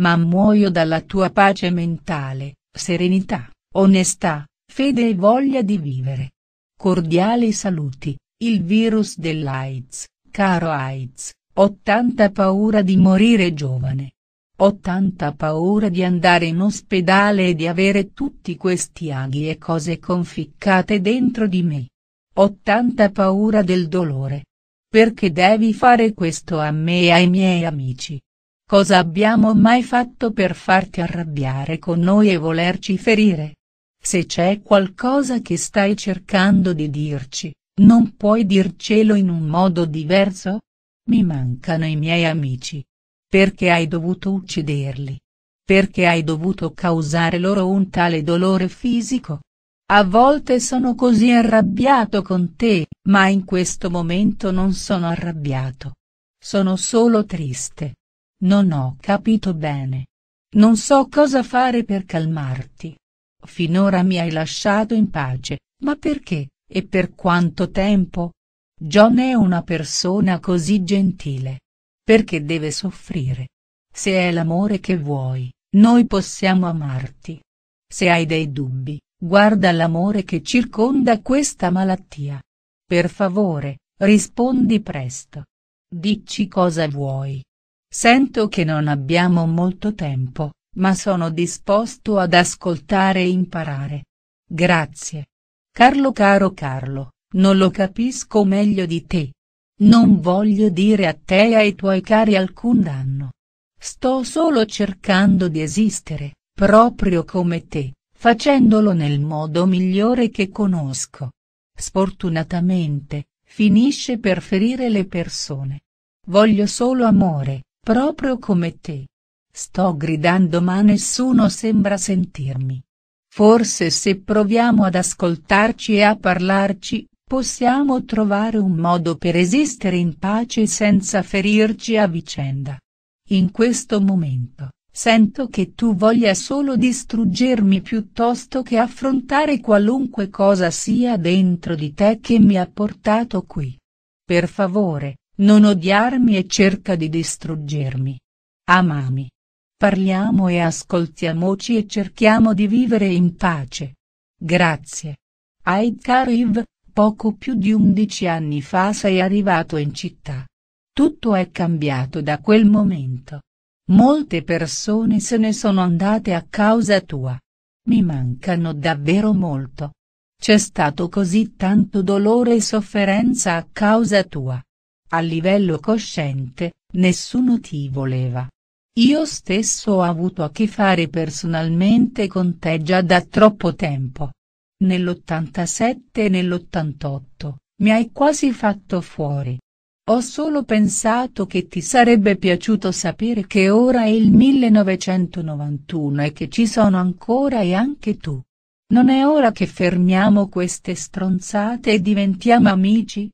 Ma muoio dalla tua pace mentale, serenità, onestà, fede e voglia di vivere. Cordiali saluti, il virus dell'AIDS, caro AIDS, ho tanta paura di morire giovane. Ho tanta paura di andare in ospedale e di avere tutti questi aghi e cose conficcate dentro di me. Ho tanta paura del dolore. Perché devi fare questo a me e ai miei amici? Cosa abbiamo mai fatto per farti arrabbiare con noi e volerci ferire? Se c'è qualcosa che stai cercando di dirci, non puoi dircelo in un modo diverso? Mi mancano i miei amici. Perché hai dovuto ucciderli? Perché hai dovuto causare loro un tale dolore fisico? A volte sono così arrabbiato con te, ma in questo momento non sono arrabbiato. Sono solo triste. Non ho capito bene. Non so cosa fare per calmarti. Finora mi hai lasciato in pace, ma perché, e per quanto tempo? John è una persona così gentile. Perché deve soffrire? Se è l'amore che vuoi, noi possiamo amarti. Se hai dei dubbi, guarda l'amore che circonda questa malattia. Per favore, rispondi presto. Dici cosa vuoi. Sento che non abbiamo molto tempo ma sono disposto ad ascoltare e imparare. Grazie. Carlo caro Carlo, non lo capisco meglio di te. Non voglio dire a te e ai tuoi cari alcun danno. Sto solo cercando di esistere, proprio come te, facendolo nel modo migliore che conosco. Sfortunatamente, finisce per ferire le persone. Voglio solo amore, proprio come te. Sto gridando ma nessuno sembra sentirmi. Forse se proviamo ad ascoltarci e a parlarci, possiamo trovare un modo per esistere in pace senza ferirci a vicenda. In questo momento, sento che tu voglia solo distruggermi piuttosto che affrontare qualunque cosa sia dentro di te che mi ha portato qui. Per favore, non odiarmi e cerca di distruggermi. Amami. Parliamo e ascoltiamoci e cerchiamo di vivere in pace. Grazie. Aid Kariv, poco più di undici anni fa sei arrivato in città. Tutto è cambiato da quel momento. Molte persone se ne sono andate a causa tua. Mi mancano davvero molto. C'è stato così tanto dolore e sofferenza a causa tua. A livello cosciente, nessuno ti voleva. Io stesso ho avuto a che fare personalmente con te già da troppo tempo. Nell'87 e nell'88, mi hai quasi fatto fuori. Ho solo pensato che ti sarebbe piaciuto sapere che ora è il 1991 e che ci sono ancora e anche tu. Non è ora che fermiamo queste stronzate e diventiamo amici?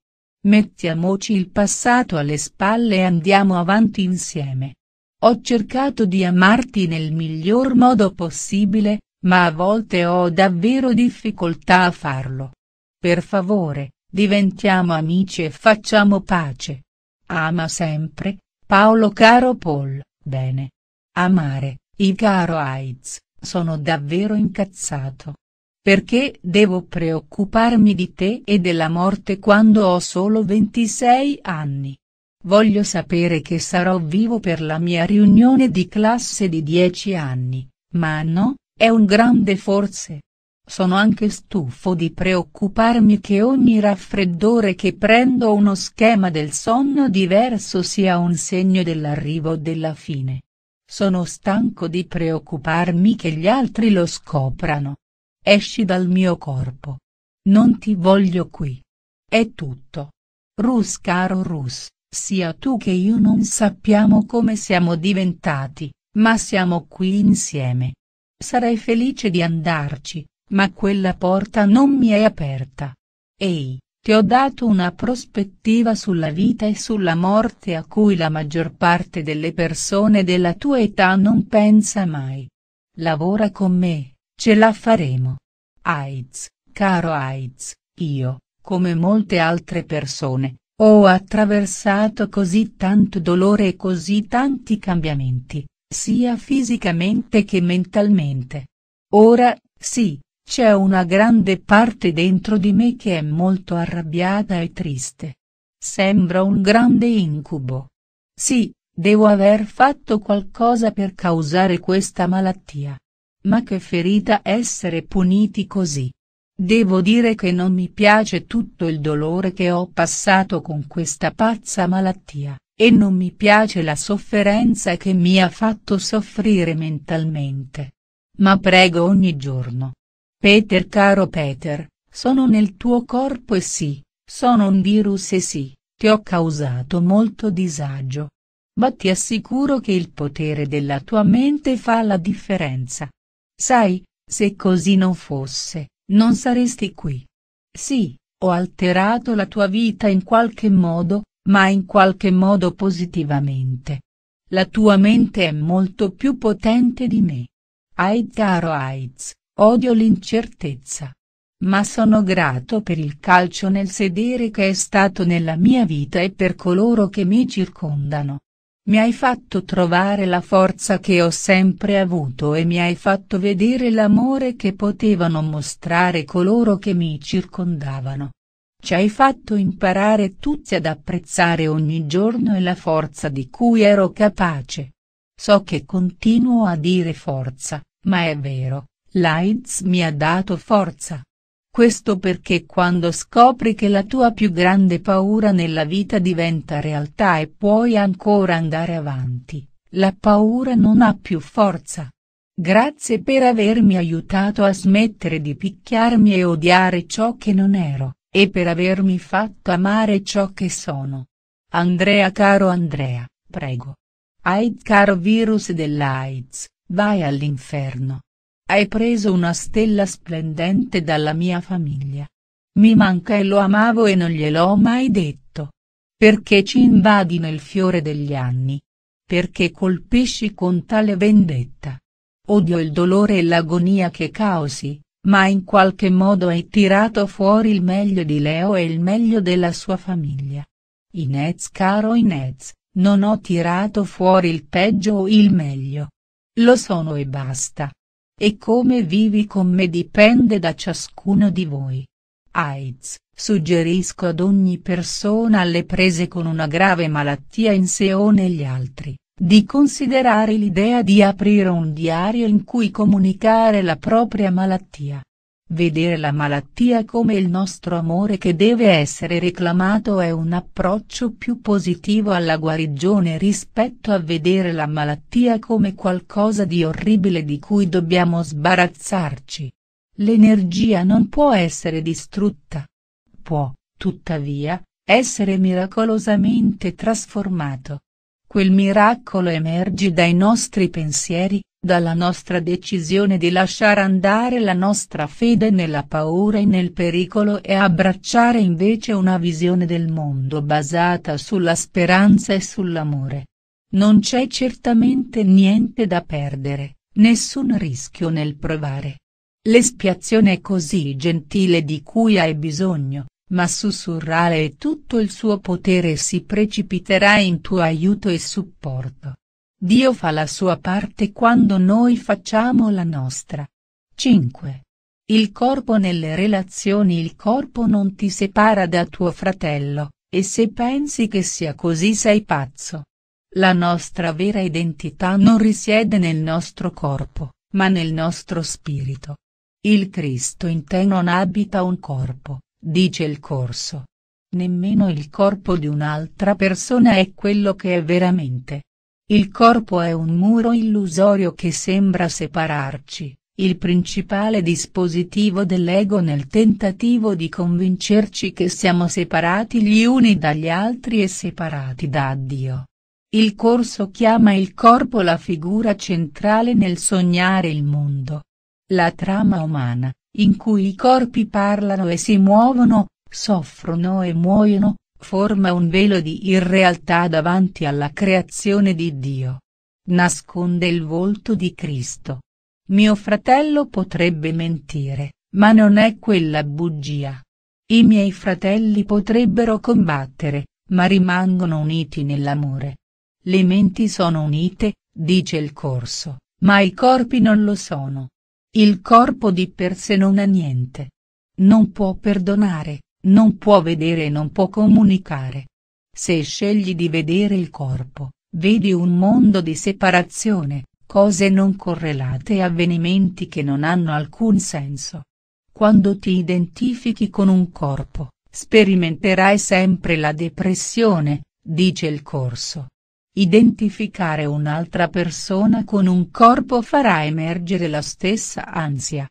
Mettiamoci il passato alle spalle e andiamo avanti insieme. Ho cercato di amarti nel miglior modo possibile, ma a volte ho davvero difficoltà a farlo. Per favore, diventiamo amici e facciamo pace. Ama sempre, Paolo caro Paul, bene. Amare, i caro Aids, sono davvero incazzato. Perché devo preoccuparmi di te e della morte quando ho solo 26 anni? Voglio sapere che sarò vivo per la mia riunione di classe di dieci anni, ma no, è un grande forse. Sono anche stufo di preoccuparmi che ogni raffreddore che prendo uno schema del sonno diverso sia un segno dell'arrivo della fine. Sono stanco di preoccuparmi che gli altri lo scoprano. Esci dal mio corpo. Non ti voglio qui. È tutto. Rus caro Rus. Sia tu che io non sappiamo come siamo diventati, ma siamo qui insieme. Sarei felice di andarci, ma quella porta non mi è aperta. Ehi, ti ho dato una prospettiva sulla vita e sulla morte a cui la maggior parte delle persone della tua età non pensa mai. Lavora con me, ce la faremo. AIDS, caro AIDS, io, come molte altre persone, ho oh, attraversato così tanto dolore e così tanti cambiamenti, sia fisicamente che mentalmente. Ora, sì, c'è una grande parte dentro di me che è molto arrabbiata e triste. Sembra un grande incubo. Sì, devo aver fatto qualcosa per causare questa malattia. Ma che ferita essere puniti così. Devo dire che non mi piace tutto il dolore che ho passato con questa pazza malattia, e non mi piace la sofferenza che mi ha fatto soffrire mentalmente. Ma prego ogni giorno. Peter caro Peter, sono nel tuo corpo e sì, sono un virus e sì, ti ho causato molto disagio. Ma ti assicuro che il potere della tua mente fa la differenza. Sai, se così non fosse, non saresti qui. Sì, ho alterato la tua vita in qualche modo, ma in qualche modo positivamente. La tua mente è molto più potente di me. Aiz caro Aiz, odio l'incertezza. Ma sono grato per il calcio nel sedere che è stato nella mia vita e per coloro che mi circondano. Mi hai fatto trovare la forza che ho sempre avuto e mi hai fatto vedere l'amore che potevano mostrare coloro che mi circondavano. Ci hai fatto imparare tutti ad apprezzare ogni giorno e la forza di cui ero capace. So che continuo a dire forza, ma è vero, l'AIDS mi ha dato forza. Questo perché quando scopri che la tua più grande paura nella vita diventa realtà e puoi ancora andare avanti, la paura non ha più forza. Grazie per avermi aiutato a smettere di picchiarmi e odiare ciò che non ero, e per avermi fatto amare ciò che sono. Andrea caro Andrea, prego. AIDS caro virus dell'AIDS, vai all'inferno. Hai preso una stella splendente dalla mia famiglia. Mi manca e lo amavo e non gliel'ho mai detto. Perché ci invadi nel fiore degli anni? Perché colpisci con tale vendetta? Odio il dolore e l'agonia che causi, ma in qualche modo hai tirato fuori il meglio di Leo e il meglio della sua famiglia. Inez caro Inez, non ho tirato fuori il peggio o il meglio. Lo sono e basta. E come vivi con me dipende da ciascuno di voi. AIDS, suggerisco ad ogni persona alle prese con una grave malattia in sé o negli altri, di considerare l'idea di aprire un diario in cui comunicare la propria malattia, Vedere la malattia come il nostro amore che deve essere reclamato è un approccio più positivo alla guarigione rispetto a vedere la malattia come qualcosa di orribile di cui dobbiamo sbarazzarci. L'energia non può essere distrutta. Può, tuttavia, essere miracolosamente trasformato. Quel miracolo emerge dai nostri pensieri, dalla nostra decisione di lasciare andare la nostra fede nella paura e nel pericolo e abbracciare invece una visione del mondo basata sulla speranza e sull'amore. Non c'è certamente niente da perdere, nessun rischio nel provare. L'espiazione è così gentile di cui hai bisogno, ma sussurrale e tutto il suo potere si precipiterà in tuo aiuto e supporto. Dio fa la sua parte quando noi facciamo la nostra. 5. Il corpo nelle relazioni Il corpo non ti separa da tuo fratello, e se pensi che sia così sei pazzo. La nostra vera identità non risiede nel nostro corpo, ma nel nostro spirito. Il Cristo in te non abita un corpo, dice il corso. Nemmeno il corpo di un'altra persona è quello che è veramente. Il corpo è un muro illusorio che sembra separarci, il principale dispositivo dell'ego nel tentativo di convincerci che siamo separati gli uni dagli altri e separati da Dio. Il corso chiama il corpo la figura centrale nel sognare il mondo. La trama umana, in cui i corpi parlano e si muovono, soffrono e muoiono, Forma un velo di irrealtà davanti alla creazione di Dio. Nasconde il volto di Cristo. Mio fratello potrebbe mentire, ma non è quella bugia. I miei fratelli potrebbero combattere, ma rimangono uniti nell'amore. Le menti sono unite, dice il corso, ma i corpi non lo sono. Il corpo di per sé non ha niente. Non può perdonare, non può vedere e non può comunicare. Se scegli di vedere il corpo, vedi un mondo di separazione, cose non correlate e avvenimenti che non hanno alcun senso. Quando ti identifichi con un corpo, sperimenterai sempre la depressione, dice il corso. Identificare un'altra persona con un corpo farà emergere la stessa ansia,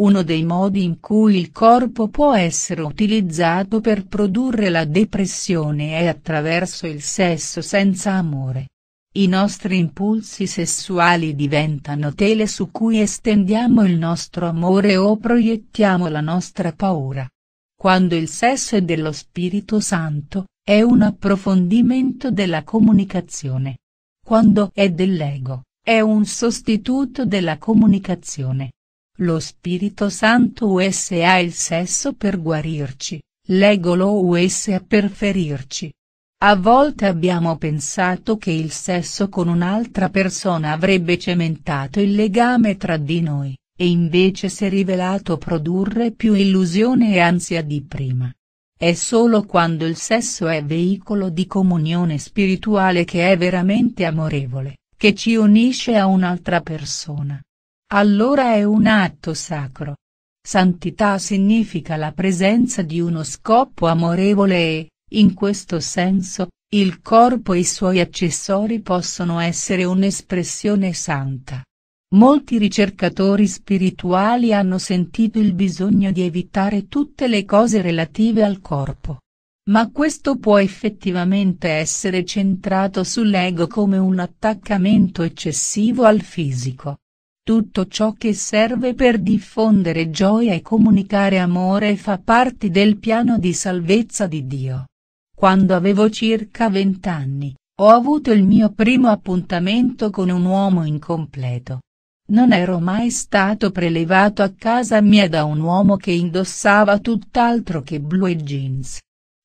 uno dei modi in cui il corpo può essere utilizzato per produrre la depressione è attraverso il sesso senza amore. I nostri impulsi sessuali diventano tele su cui estendiamo il nostro amore o proiettiamo la nostra paura. Quando il sesso è dello Spirito Santo, è un approfondimento della comunicazione. Quando è dell'ego, è un sostituto della comunicazione. Lo Spirito Santo USA il sesso per guarirci, l'egolo USA per ferirci. A volte abbiamo pensato che il sesso con un'altra persona avrebbe cementato il legame tra di noi, e invece si è rivelato produrre più illusione e ansia di prima. È solo quando il sesso è veicolo di comunione spirituale che è veramente amorevole, che ci unisce a un'altra persona allora è un atto sacro. Santità significa la presenza di uno scopo amorevole e, in questo senso, il corpo e i suoi accessori possono essere un'espressione santa. Molti ricercatori spirituali hanno sentito il bisogno di evitare tutte le cose relative al corpo. Ma questo può effettivamente essere centrato sull'ego come un attaccamento eccessivo al fisico. Tutto ciò che serve per diffondere gioia e comunicare amore fa parte del piano di salvezza di Dio. Quando avevo circa vent'anni, ho avuto il mio primo appuntamento con un uomo incompleto. Non ero mai stato prelevato a casa mia da un uomo che indossava tutt'altro che blu e jeans.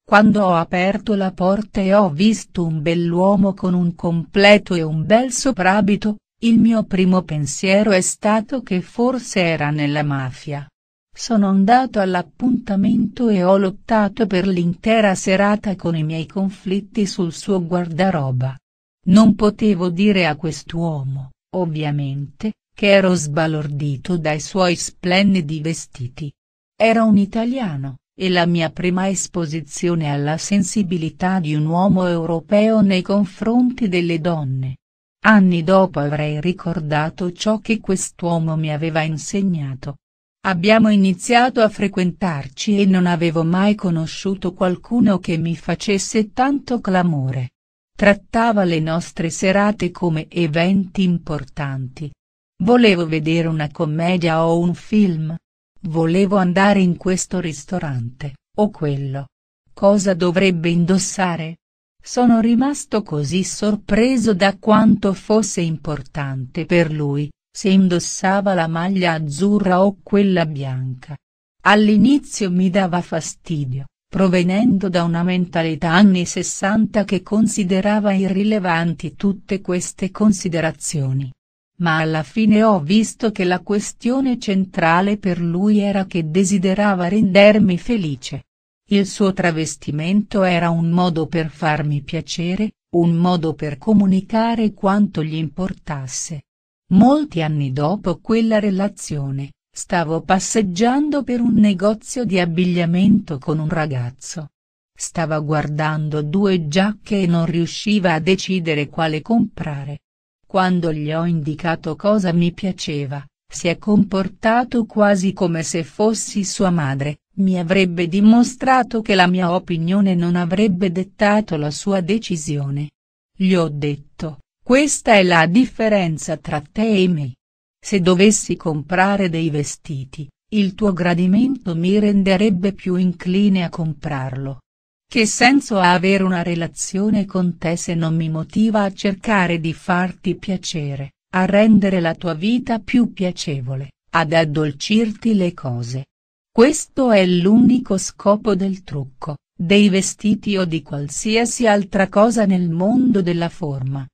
Quando ho aperto la porta e ho visto un bell'uomo con un completo e un bel soprabito, il mio primo pensiero è stato che forse era nella mafia. Sono andato all'appuntamento e ho lottato per l'intera serata con i miei conflitti sul suo guardaroba. Non potevo dire a quest'uomo, ovviamente, che ero sbalordito dai suoi splendidi vestiti. Era un italiano, e la mia prima esposizione alla sensibilità di un uomo europeo nei confronti delle donne. Anni dopo avrei ricordato ciò che quest'uomo mi aveva insegnato. Abbiamo iniziato a frequentarci e non avevo mai conosciuto qualcuno che mi facesse tanto clamore. Trattava le nostre serate come eventi importanti. Volevo vedere una commedia o un film. Volevo andare in questo ristorante, o quello. Cosa dovrebbe indossare? Sono rimasto così sorpreso da quanto fosse importante per lui, se indossava la maglia azzurra o quella bianca. All'inizio mi dava fastidio, provenendo da una mentalità anni 60 che considerava irrilevanti tutte queste considerazioni. Ma alla fine ho visto che la questione centrale per lui era che desiderava rendermi felice. Il suo travestimento era un modo per farmi piacere, un modo per comunicare quanto gli importasse. Molti anni dopo quella relazione, stavo passeggiando per un negozio di abbigliamento con un ragazzo. Stava guardando due giacche e non riusciva a decidere quale comprare. Quando gli ho indicato cosa mi piaceva, si è comportato quasi come se fossi sua madre, mi avrebbe dimostrato che la mia opinione non avrebbe dettato la sua decisione. Gli ho detto, questa è la differenza tra te e me. Se dovessi comprare dei vestiti, il tuo gradimento mi renderebbe più incline a comprarlo. Che senso ha avere una relazione con te se non mi motiva a cercare di farti piacere, a rendere la tua vita più piacevole, ad addolcirti le cose? Questo è l'unico scopo del trucco, dei vestiti o di qualsiasi altra cosa nel mondo della forma.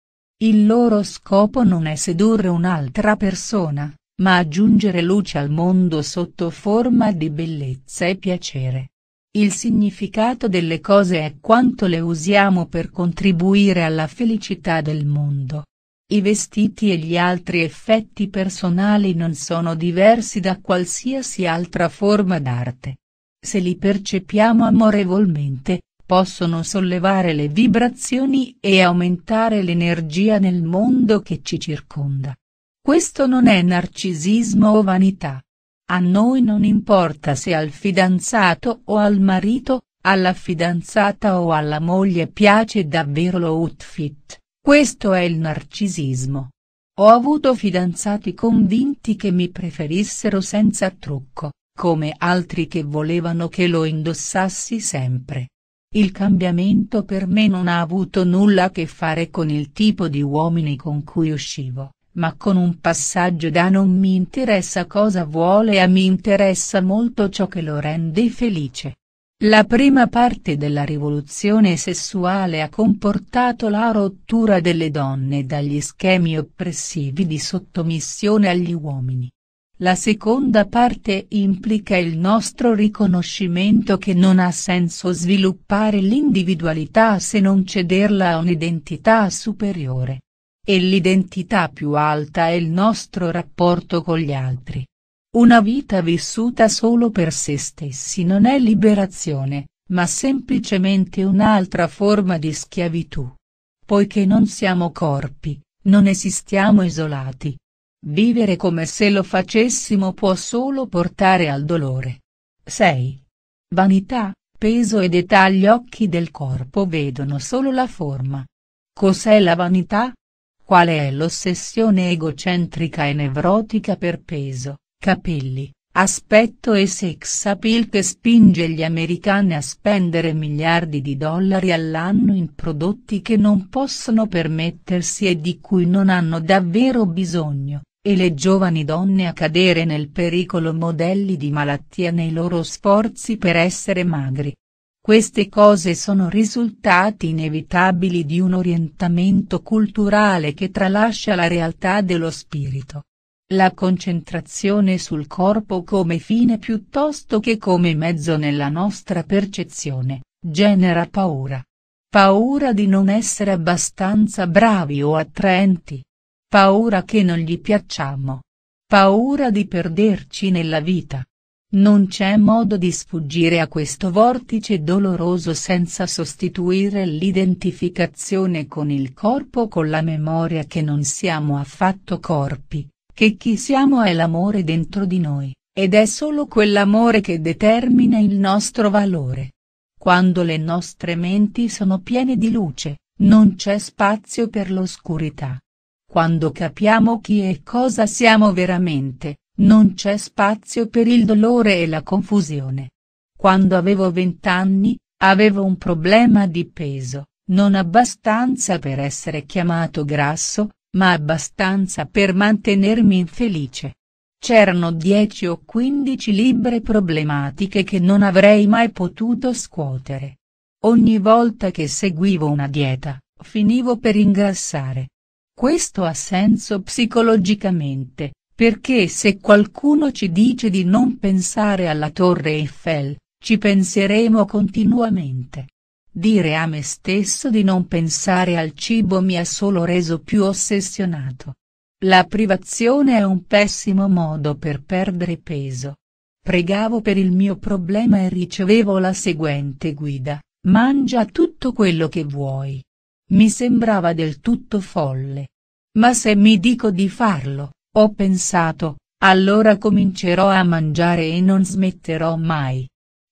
Il loro scopo non è sedurre un'altra persona, ma aggiungere luce al mondo sotto forma di bellezza e piacere. Il significato delle cose è quanto le usiamo per contribuire alla felicità del mondo. I vestiti e gli altri effetti personali non sono diversi da qualsiasi altra forma d'arte. Se li percepiamo amorevolmente, possono sollevare le vibrazioni e aumentare l'energia nel mondo che ci circonda. Questo non è narcisismo o vanità. A noi non importa se al fidanzato o al marito, alla fidanzata o alla moglie piace davvero l'outfit questo è il narcisismo. Ho avuto fidanzati convinti che mi preferissero senza trucco, come altri che volevano che lo indossassi sempre. Il cambiamento per me non ha avuto nulla a che fare con il tipo di uomini con cui uscivo, ma con un passaggio da non mi interessa cosa vuole a mi interessa molto ciò che lo rende felice. La prima parte della rivoluzione sessuale ha comportato la rottura delle donne dagli schemi oppressivi di sottomissione agli uomini. La seconda parte implica il nostro riconoscimento che non ha senso sviluppare l'individualità se non cederla a un'identità superiore. E l'identità più alta è il nostro rapporto con gli altri. Una vita vissuta solo per se stessi non è liberazione, ma semplicemente un'altra forma di schiavitù. Poiché non siamo corpi, non esistiamo isolati. Vivere come se lo facessimo può solo portare al dolore. 6. Vanità, peso ed età gli occhi del corpo vedono solo la forma. Cos'è la vanità? Qual è l'ossessione egocentrica e nevrotica per peso, Capelli, aspetto e sex appeal che spinge gli americani a spendere miliardi di dollari all'anno in prodotti che non possono permettersi e di cui non hanno davvero bisogno e le giovani donne a cadere nel pericolo modelli di malattia nei loro sforzi per essere magri. Queste cose sono risultati inevitabili di un orientamento culturale che tralascia la realtà dello spirito. La concentrazione sul corpo come fine piuttosto che come mezzo nella nostra percezione, genera paura. Paura di non essere abbastanza bravi o attraenti. Paura che non gli piacciamo. Paura di perderci nella vita. Non c'è modo di sfuggire a questo vortice doloroso senza sostituire l'identificazione con il corpo con la memoria che non siamo affatto corpi, che chi siamo è l'amore dentro di noi, ed è solo quell'amore che determina il nostro valore. Quando le nostre menti sono piene di luce, non c'è spazio per l'oscurità. Quando capiamo chi e cosa siamo veramente, non c'è spazio per il dolore e la confusione. Quando avevo vent'anni, avevo un problema di peso, non abbastanza per essere chiamato grasso, ma abbastanza per mantenermi infelice. C'erano 10 o 15 libbre problematiche che non avrei mai potuto scuotere. Ogni volta che seguivo una dieta, finivo per ingrassare. Questo ha senso psicologicamente, perché se qualcuno ci dice di non pensare alla torre Eiffel, ci penseremo continuamente. Dire a me stesso di non pensare al cibo mi ha solo reso più ossessionato. La privazione è un pessimo modo per perdere peso. Pregavo per il mio problema e ricevevo la seguente guida, mangia tutto quello che vuoi. Mi sembrava del tutto folle. Ma se mi dico di farlo, ho pensato, allora comincerò a mangiare e non smetterò mai.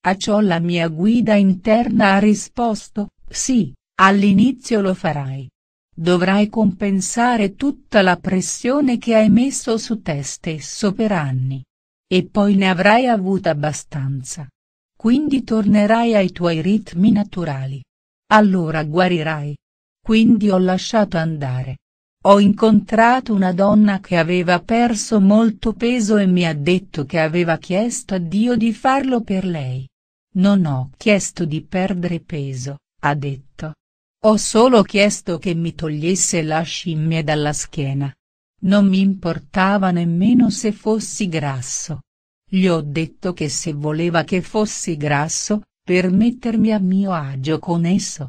A ciò la mia guida interna ha risposto, sì, all'inizio lo farai. Dovrai compensare tutta la pressione che hai messo su te stesso per anni. E poi ne avrai avuta abbastanza. Quindi tornerai ai tuoi ritmi naturali. Allora guarirai. Quindi ho lasciato andare. Ho incontrato una donna che aveva perso molto peso e mi ha detto che aveva chiesto a Dio di farlo per lei. Non ho chiesto di perdere peso, ha detto. Ho solo chiesto che mi togliesse la scimmia dalla schiena. Non mi importava nemmeno se fossi grasso. Gli ho detto che se voleva che fossi grasso, per mettermi a mio agio con esso.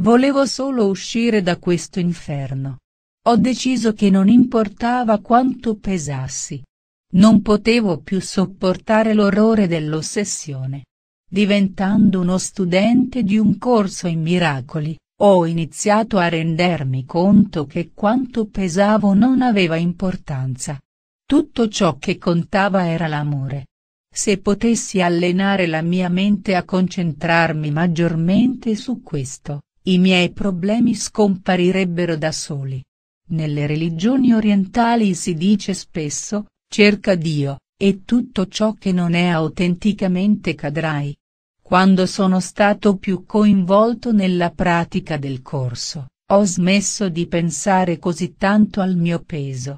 Volevo solo uscire da questo inferno. Ho deciso che non importava quanto pesassi. Non potevo più sopportare l'orrore dell'ossessione diventando uno studente di un corso in miracoli, ho iniziato a rendermi conto che quanto pesavo non aveva importanza. Tutto ciò che contava era l'amore. Se potessi allenare la mia mente a concentrarmi maggiormente su questo, i miei problemi scomparirebbero da soli. Nelle religioni orientali si dice spesso, cerca Dio, e tutto ciò che non è autenticamente cadrai. Quando sono stato più coinvolto nella pratica del corso, ho smesso di pensare così tanto al mio peso.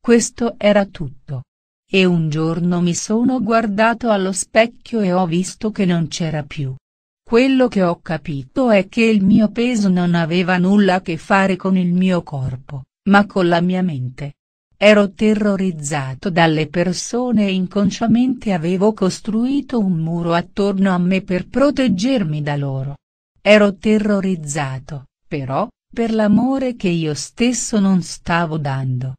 Questo era tutto. E un giorno mi sono guardato allo specchio e ho visto che non c'era più. Quello che ho capito è che il mio peso non aveva nulla a che fare con il mio corpo, ma con la mia mente. Ero terrorizzato dalle persone e inconsciamente avevo costruito un muro attorno a me per proteggermi da loro. Ero terrorizzato, però, per l'amore che io stesso non stavo dando.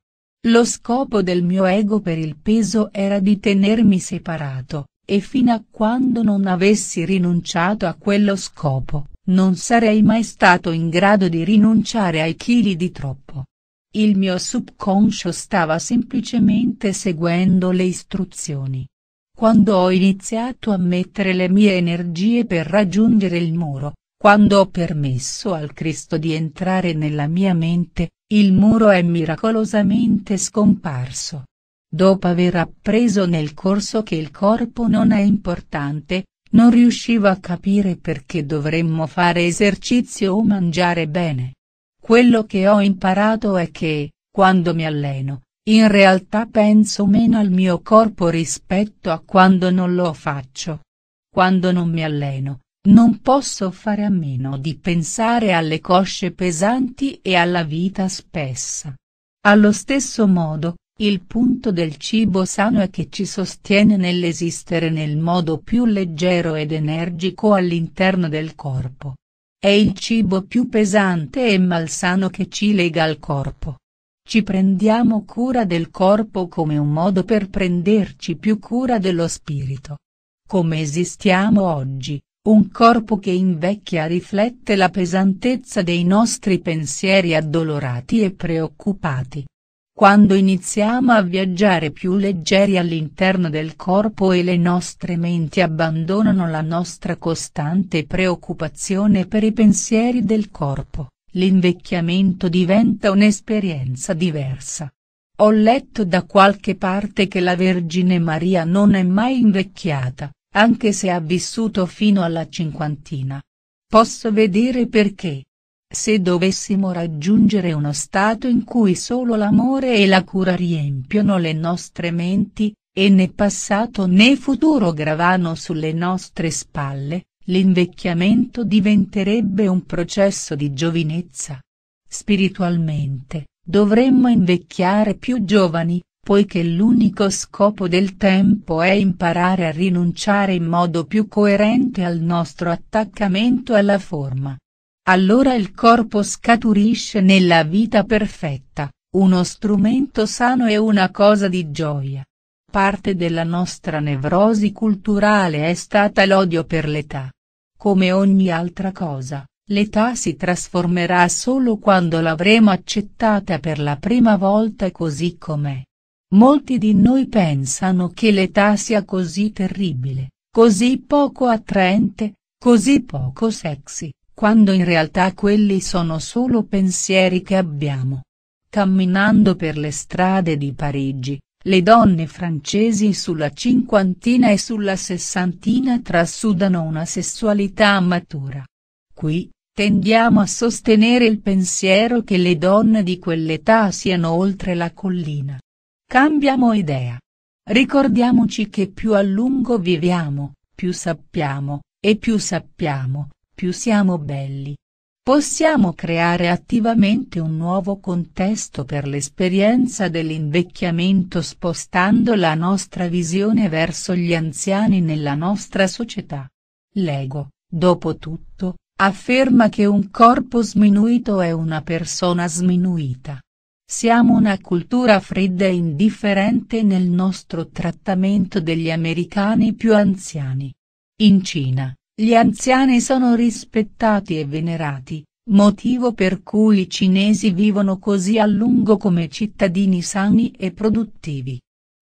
Lo scopo del mio ego per il peso era di tenermi separato, e fino a quando non avessi rinunciato a quello scopo, non sarei mai stato in grado di rinunciare ai chili di troppo. Il mio subconscio stava semplicemente seguendo le istruzioni. Quando ho iniziato a mettere le mie energie per raggiungere il muro, quando ho permesso al Cristo di entrare nella mia mente, il muro è miracolosamente scomparso. Dopo aver appreso nel corso che il corpo non è importante, non riuscivo a capire perché dovremmo fare esercizio o mangiare bene. Quello che ho imparato è che, quando mi alleno, in realtà penso meno al mio corpo rispetto a quando non lo faccio. Quando non mi alleno, non posso fare a meno di pensare alle cosce pesanti e alla vita spessa. Allo stesso modo, il punto del cibo sano è che ci sostiene nell'esistere nel modo più leggero ed energico all'interno del corpo. È il cibo più pesante e malsano che ci lega al corpo. Ci prendiamo cura del corpo come un modo per prenderci più cura dello spirito. Come esistiamo oggi, un corpo che invecchia riflette la pesantezza dei nostri pensieri addolorati e preoccupati quando iniziamo a viaggiare più leggeri all'interno del corpo e le nostre menti abbandonano la nostra costante preoccupazione per i pensieri del corpo, l'invecchiamento diventa un'esperienza diversa. Ho letto da qualche parte che la Vergine Maria non è mai invecchiata, anche se ha vissuto fino alla cinquantina. Posso vedere perché. Se dovessimo raggiungere uno stato in cui solo l'amore e la cura riempiono le nostre menti, e né passato né futuro gravano sulle nostre spalle, l'invecchiamento diventerebbe un processo di giovinezza. Spiritualmente, dovremmo invecchiare più giovani, poiché l'unico scopo del tempo è imparare a rinunciare in modo più coerente al nostro attaccamento alla forma allora il corpo scaturisce nella vita perfetta, uno strumento sano e una cosa di gioia. Parte della nostra nevrosi culturale è stata l'odio per l'età. Come ogni altra cosa, l'età si trasformerà solo quando l'avremo accettata per la prima volta così com'è. Molti di noi pensano che l'età sia così terribile, così poco attraente, così poco sexy, quando in realtà quelli sono solo pensieri che abbiamo. Camminando per le strade di Parigi, le donne francesi sulla cinquantina e sulla sessantina trasudano una sessualità matura. Qui, tendiamo a sostenere il pensiero che le donne di quell'età siano oltre la collina. Cambiamo idea. Ricordiamoci che più a lungo viviamo, più sappiamo, e più sappiamo, più siamo belli. Possiamo creare attivamente un nuovo contesto per l'esperienza dell'invecchiamento spostando la nostra visione verso gli anziani nella nostra società. L'ego, dopo tutto, afferma che un corpo sminuito è una persona sminuita. Siamo una cultura fredda e indifferente nel nostro trattamento degli americani più anziani. In Cina, gli anziani sono rispettati e venerati, motivo per cui i cinesi vivono così a lungo come cittadini sani e produttivi.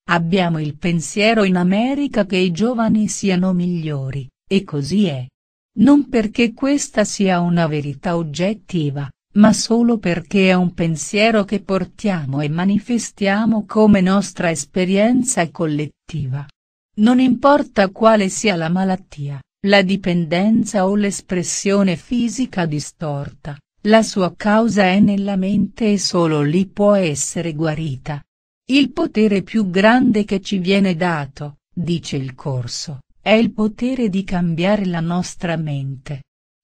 Abbiamo il pensiero in America che i giovani siano migliori, e così è. Non perché questa sia una verità oggettiva, ma solo perché è un pensiero che portiamo e manifestiamo come nostra esperienza collettiva. Non importa quale sia la malattia, la dipendenza o l'espressione fisica distorta, la sua causa è nella mente e solo lì può essere guarita. Il potere più grande che ci viene dato, dice il corso, è il potere di cambiare la nostra mente.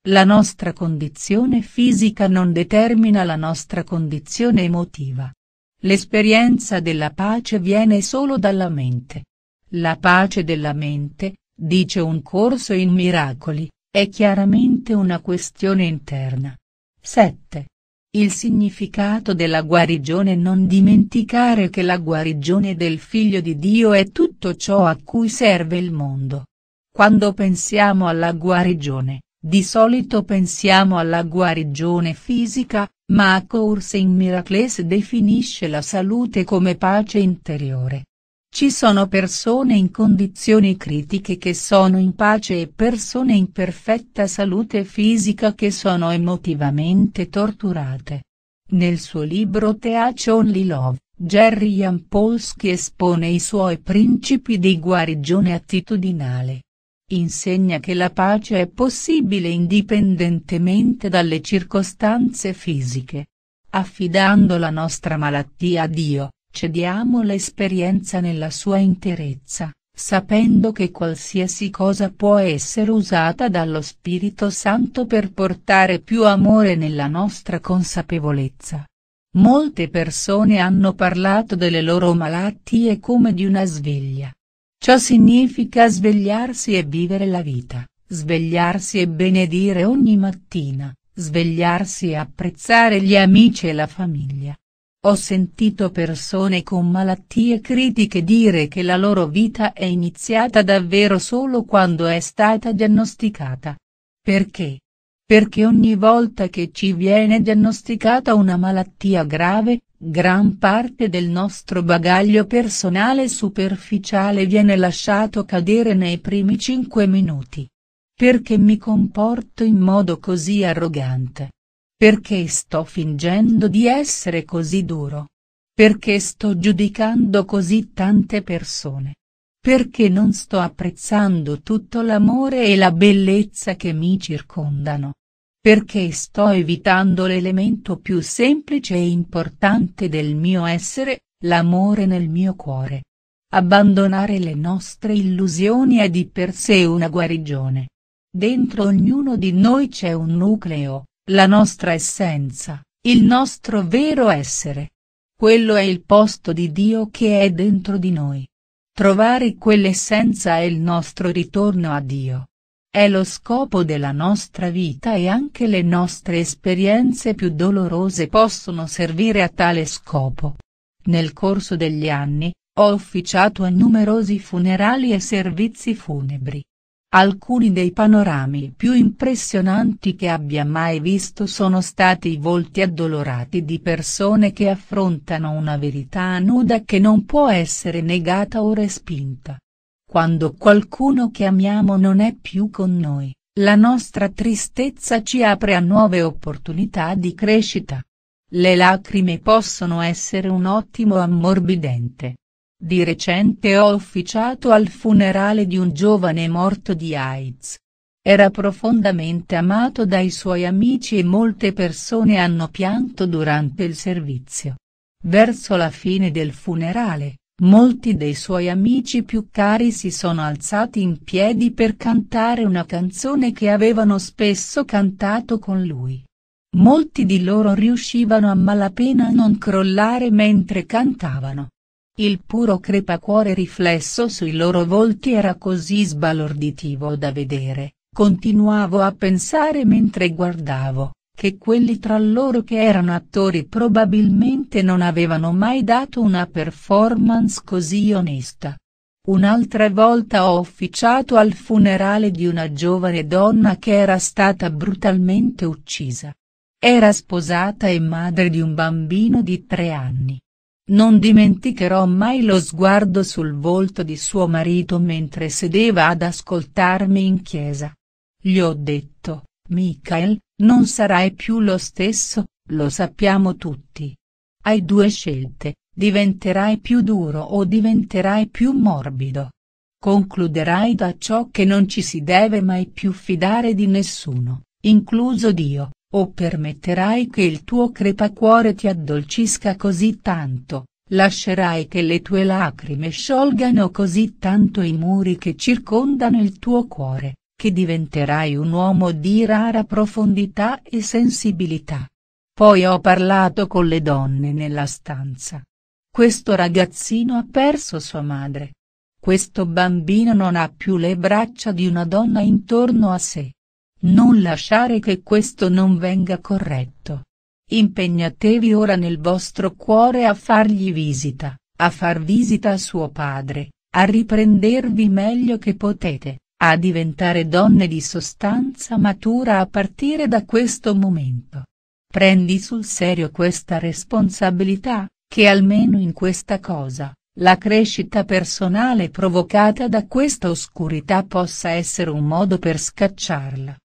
La nostra condizione fisica non determina la nostra condizione emotiva. L'esperienza della pace viene solo dalla mente. La pace della mente, dice un corso in miracoli, è chiaramente una questione interna. 7. Il significato della guarigione Non dimenticare che la guarigione del Figlio di Dio è tutto ciò a cui serve il mondo. Quando pensiamo alla guarigione, di solito pensiamo alla guarigione fisica, ma A Course in Miracles definisce la salute come pace interiore, ci sono persone in condizioni critiche che sono in pace e persone in perfetta salute fisica che sono emotivamente torturate. Nel suo libro Teach Only Love, Jerry Jampolsky espone i suoi principi di guarigione attitudinale. Insegna che la pace è possibile indipendentemente dalle circostanze fisiche. Affidando la nostra malattia a Dio, Cediamo l'esperienza nella sua interezza, sapendo che qualsiasi cosa può essere usata dallo Spirito Santo per portare più amore nella nostra consapevolezza. Molte persone hanno parlato delle loro malattie come di una sveglia. Ciò significa svegliarsi e vivere la vita, svegliarsi e benedire ogni mattina, svegliarsi e apprezzare gli amici e la famiglia, ho sentito persone con malattie critiche dire che la loro vita è iniziata davvero solo quando è stata diagnosticata. Perché? Perché ogni volta che ci viene diagnosticata una malattia grave, gran parte del nostro bagaglio personale superficiale viene lasciato cadere nei primi cinque minuti. Perché mi comporto in modo così arrogante? Perché sto fingendo di essere così duro? Perché sto giudicando così tante persone? Perché non sto apprezzando tutto l'amore e la bellezza che mi circondano? Perché sto evitando l'elemento più semplice e importante del mio essere, l'amore nel mio cuore? Abbandonare le nostre illusioni è di per sé una guarigione. Dentro ognuno di noi c'è un nucleo, la nostra essenza, il nostro vero essere. Quello è il posto di Dio che è dentro di noi. Trovare quell'essenza è il nostro ritorno a Dio. È lo scopo della nostra vita e anche le nostre esperienze più dolorose possono servire a tale scopo. Nel corso degli anni, ho officiato a numerosi funerali e servizi funebri, Alcuni dei panorami più impressionanti che abbia mai visto sono stati i volti addolorati di persone che affrontano una verità nuda che non può essere negata o respinta. Quando qualcuno che amiamo non è più con noi, la nostra tristezza ci apre a nuove opportunità di crescita. Le lacrime possono essere un ottimo ammorbidente di recente ho officiato al funerale di un giovane morto di AIDS. Era profondamente amato dai suoi amici e molte persone hanno pianto durante il servizio. Verso la fine del funerale, molti dei suoi amici più cari si sono alzati in piedi per cantare una canzone che avevano spesso cantato con lui. Molti di loro riuscivano a malapena a non crollare mentre cantavano. Il puro crepacuore riflesso sui loro volti era così sbalorditivo da vedere, continuavo a pensare mentre guardavo, che quelli tra loro che erano attori probabilmente non avevano mai dato una performance così onesta. Un'altra volta ho officiato al funerale di una giovane donna che era stata brutalmente uccisa. Era sposata e madre di un bambino di tre anni. Non dimenticherò mai lo sguardo sul volto di suo marito mentre sedeva ad ascoltarmi in chiesa. Gli ho detto, Michael, non sarai più lo stesso, lo sappiamo tutti. Hai due scelte, diventerai più duro o diventerai più morbido. Concluderai da ciò che non ci si deve mai più fidare di nessuno, incluso Dio, o permetterai che il tuo crepacuore ti addolcisca così tanto, lascerai che le tue lacrime sciolgano così tanto i muri che circondano il tuo cuore, che diventerai un uomo di rara profondità e sensibilità. Poi ho parlato con le donne nella stanza. Questo ragazzino ha perso sua madre. Questo bambino non ha più le braccia di una donna intorno a sé. Non lasciare che questo non venga corretto. Impegnatevi ora nel vostro cuore a fargli visita, a far visita a suo padre, a riprendervi meglio che potete, a diventare donne di sostanza matura a partire da questo momento. Prendi sul serio questa responsabilità, che almeno in questa cosa, la crescita personale provocata da questa oscurità possa essere un modo per scacciarla.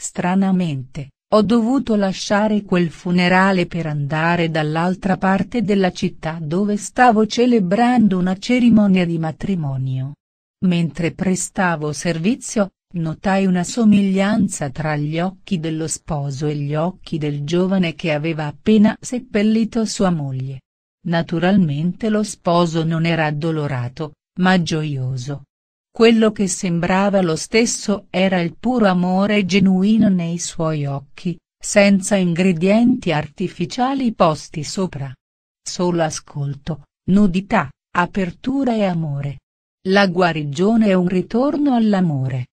Stranamente, ho dovuto lasciare quel funerale per andare dall'altra parte della città dove stavo celebrando una cerimonia di matrimonio. Mentre prestavo servizio, notai una somiglianza tra gli occhi dello sposo e gli occhi del giovane che aveva appena seppellito sua moglie. Naturalmente lo sposo non era addolorato, ma gioioso, quello che sembrava lo stesso era il puro amore genuino nei suoi occhi, senza ingredienti artificiali posti sopra. Solo ascolto, nudità, apertura e amore. La guarigione è un ritorno all'amore.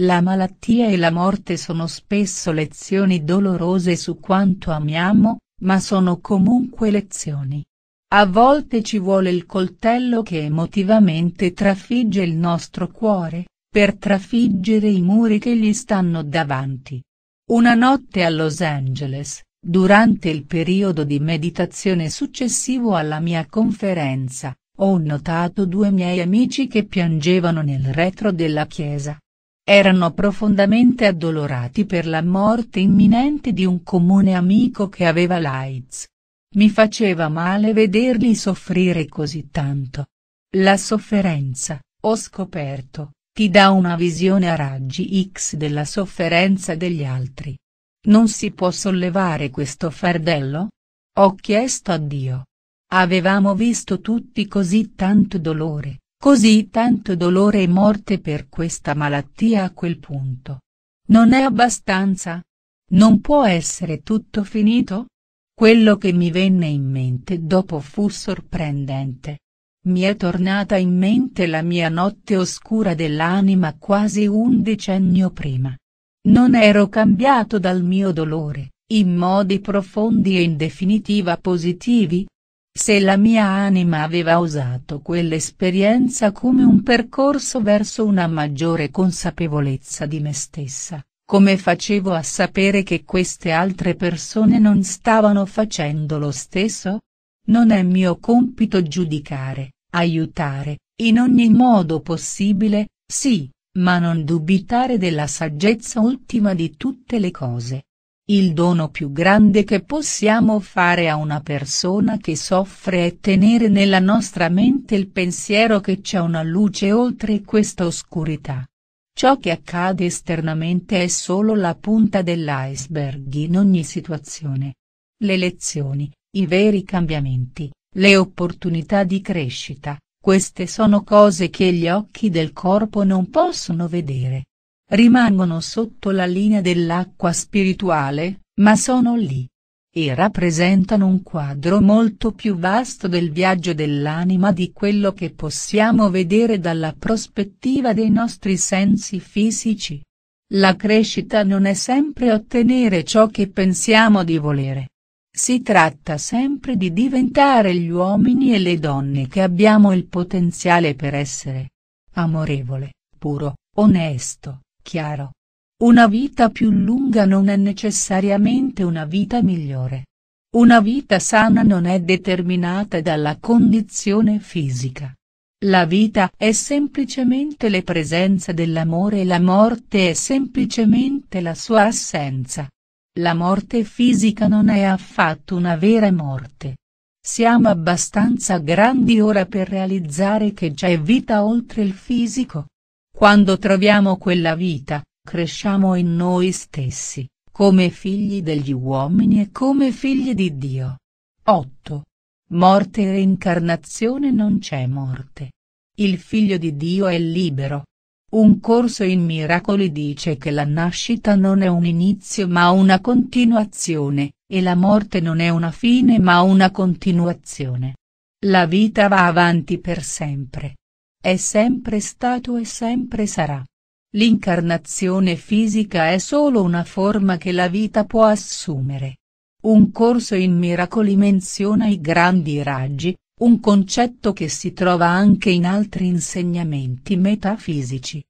La malattia e la morte sono spesso lezioni dolorose su quanto amiamo, ma sono comunque lezioni. A volte ci vuole il coltello che emotivamente trafigge il nostro cuore, per trafiggere i muri che gli stanno davanti. Una notte a Los Angeles, durante il periodo di meditazione successivo alla mia conferenza, ho notato due miei amici che piangevano nel retro della chiesa. Erano profondamente addolorati per la morte imminente di un comune amico che aveva l'AIDS. Mi faceva male vederli soffrire così tanto. La sofferenza, ho scoperto, ti dà una visione a raggi X della sofferenza degli altri. Non si può sollevare questo fardello? Ho chiesto a Dio. Avevamo visto tutti così tanto dolore, così tanto dolore e morte per questa malattia a quel punto. Non è abbastanza? Non può essere tutto finito? Quello che mi venne in mente dopo fu sorprendente. Mi è tornata in mente la mia notte oscura dell'anima quasi un decennio prima. Non ero cambiato dal mio dolore, in modi profondi e in definitiva positivi? Se la mia anima aveva usato quell'esperienza come un percorso verso una maggiore consapevolezza di me stessa, come facevo a sapere che queste altre persone non stavano facendo lo stesso? Non è mio compito giudicare, aiutare, in ogni modo possibile, sì, ma non dubitare della saggezza ultima di tutte le cose. Il dono più grande che possiamo fare a una persona che soffre è tenere nella nostra mente il pensiero che c'è una luce oltre questa oscurità Ciò che accade esternamente è solo la punta dell'iceberg in ogni situazione. Le lezioni, i veri cambiamenti, le opportunità di crescita, queste sono cose che gli occhi del corpo non possono vedere. Rimangono sotto la linea dell'acqua spirituale, ma sono lì, e rappresentano un quadro molto più vasto del viaggio dell'anima di quello che possiamo vedere dalla prospettiva dei nostri sensi fisici. La crescita non è sempre ottenere ciò che pensiamo di volere. Si tratta sempre di diventare gli uomini e le donne che abbiamo il potenziale per essere. Amorevole, puro, onesto, chiaro, una vita più lunga non è necessariamente una vita migliore. Una vita sana non è determinata dalla condizione fisica. La vita è semplicemente le presenza dell'amore e la morte è semplicemente la sua assenza. La morte fisica non è affatto una vera morte. Siamo abbastanza grandi ora per realizzare che c'è vita oltre il fisico. Quando troviamo quella vita, Cresciamo in noi stessi, come figli degli uomini e come figli di Dio. 8. Morte e reincarnazione non c'è morte. Il figlio di Dio è libero. Un corso in miracoli dice che la nascita non è un inizio ma una continuazione, e la morte non è una fine ma una continuazione. La vita va avanti per sempre. È sempre stato e sempre sarà. L'incarnazione fisica è solo una forma che la vita può assumere. Un corso in miracoli menziona i grandi raggi, un concetto che si trova anche in altri insegnamenti metafisici.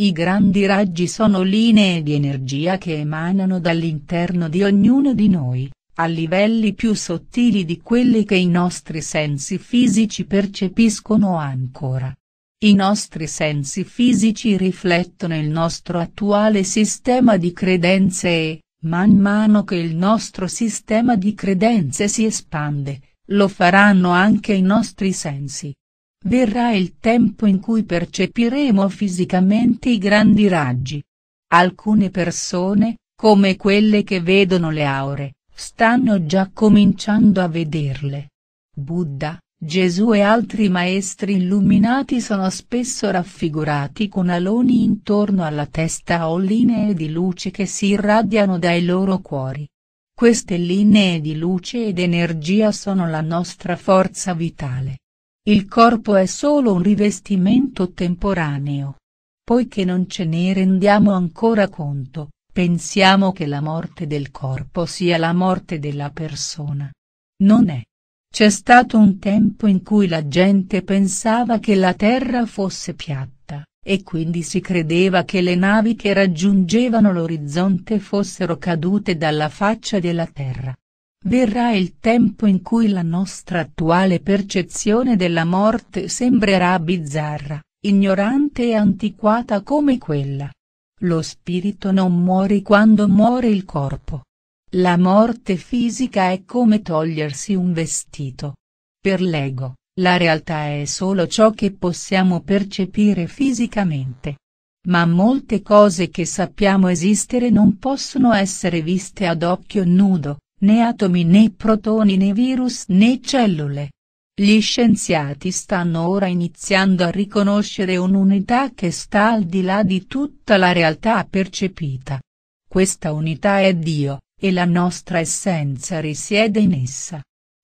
I grandi raggi sono linee di energia che emanano dall'interno di ognuno di noi, a livelli più sottili di quelli che i nostri sensi fisici percepiscono ancora. I nostri sensi fisici riflettono il nostro attuale sistema di credenze e, man mano che il nostro sistema di credenze si espande, lo faranno anche i nostri sensi. Verrà il tempo in cui percepiremo fisicamente i grandi raggi. Alcune persone, come quelle che vedono le aure, stanno già cominciando a vederle. Buddha, Gesù e altri maestri illuminati sono spesso raffigurati con aloni intorno alla testa o linee di luce che si irradiano dai loro cuori. Queste linee di luce ed energia sono la nostra forza vitale. Il corpo è solo un rivestimento temporaneo. Poiché non ce ne rendiamo ancora conto, pensiamo che la morte del corpo sia la morte della persona. Non è. C'è stato un tempo in cui la gente pensava che la Terra fosse piatta, e quindi si credeva che le navi che raggiungevano l'orizzonte fossero cadute dalla faccia della Terra. Verrà il tempo in cui la nostra attuale percezione della morte sembrerà bizzarra, ignorante e antiquata come quella. Lo spirito non muore quando muore il corpo. La morte fisica è come togliersi un vestito. Per l'ego, la realtà è solo ciò che possiamo percepire fisicamente. Ma molte cose che sappiamo esistere non possono essere viste ad occhio nudo, né atomi né protoni né virus né cellule. Gli scienziati stanno ora iniziando a riconoscere un'unità che sta al di là di tutta la realtà percepita. Questa unità è Dio e la nostra essenza risiede in essa.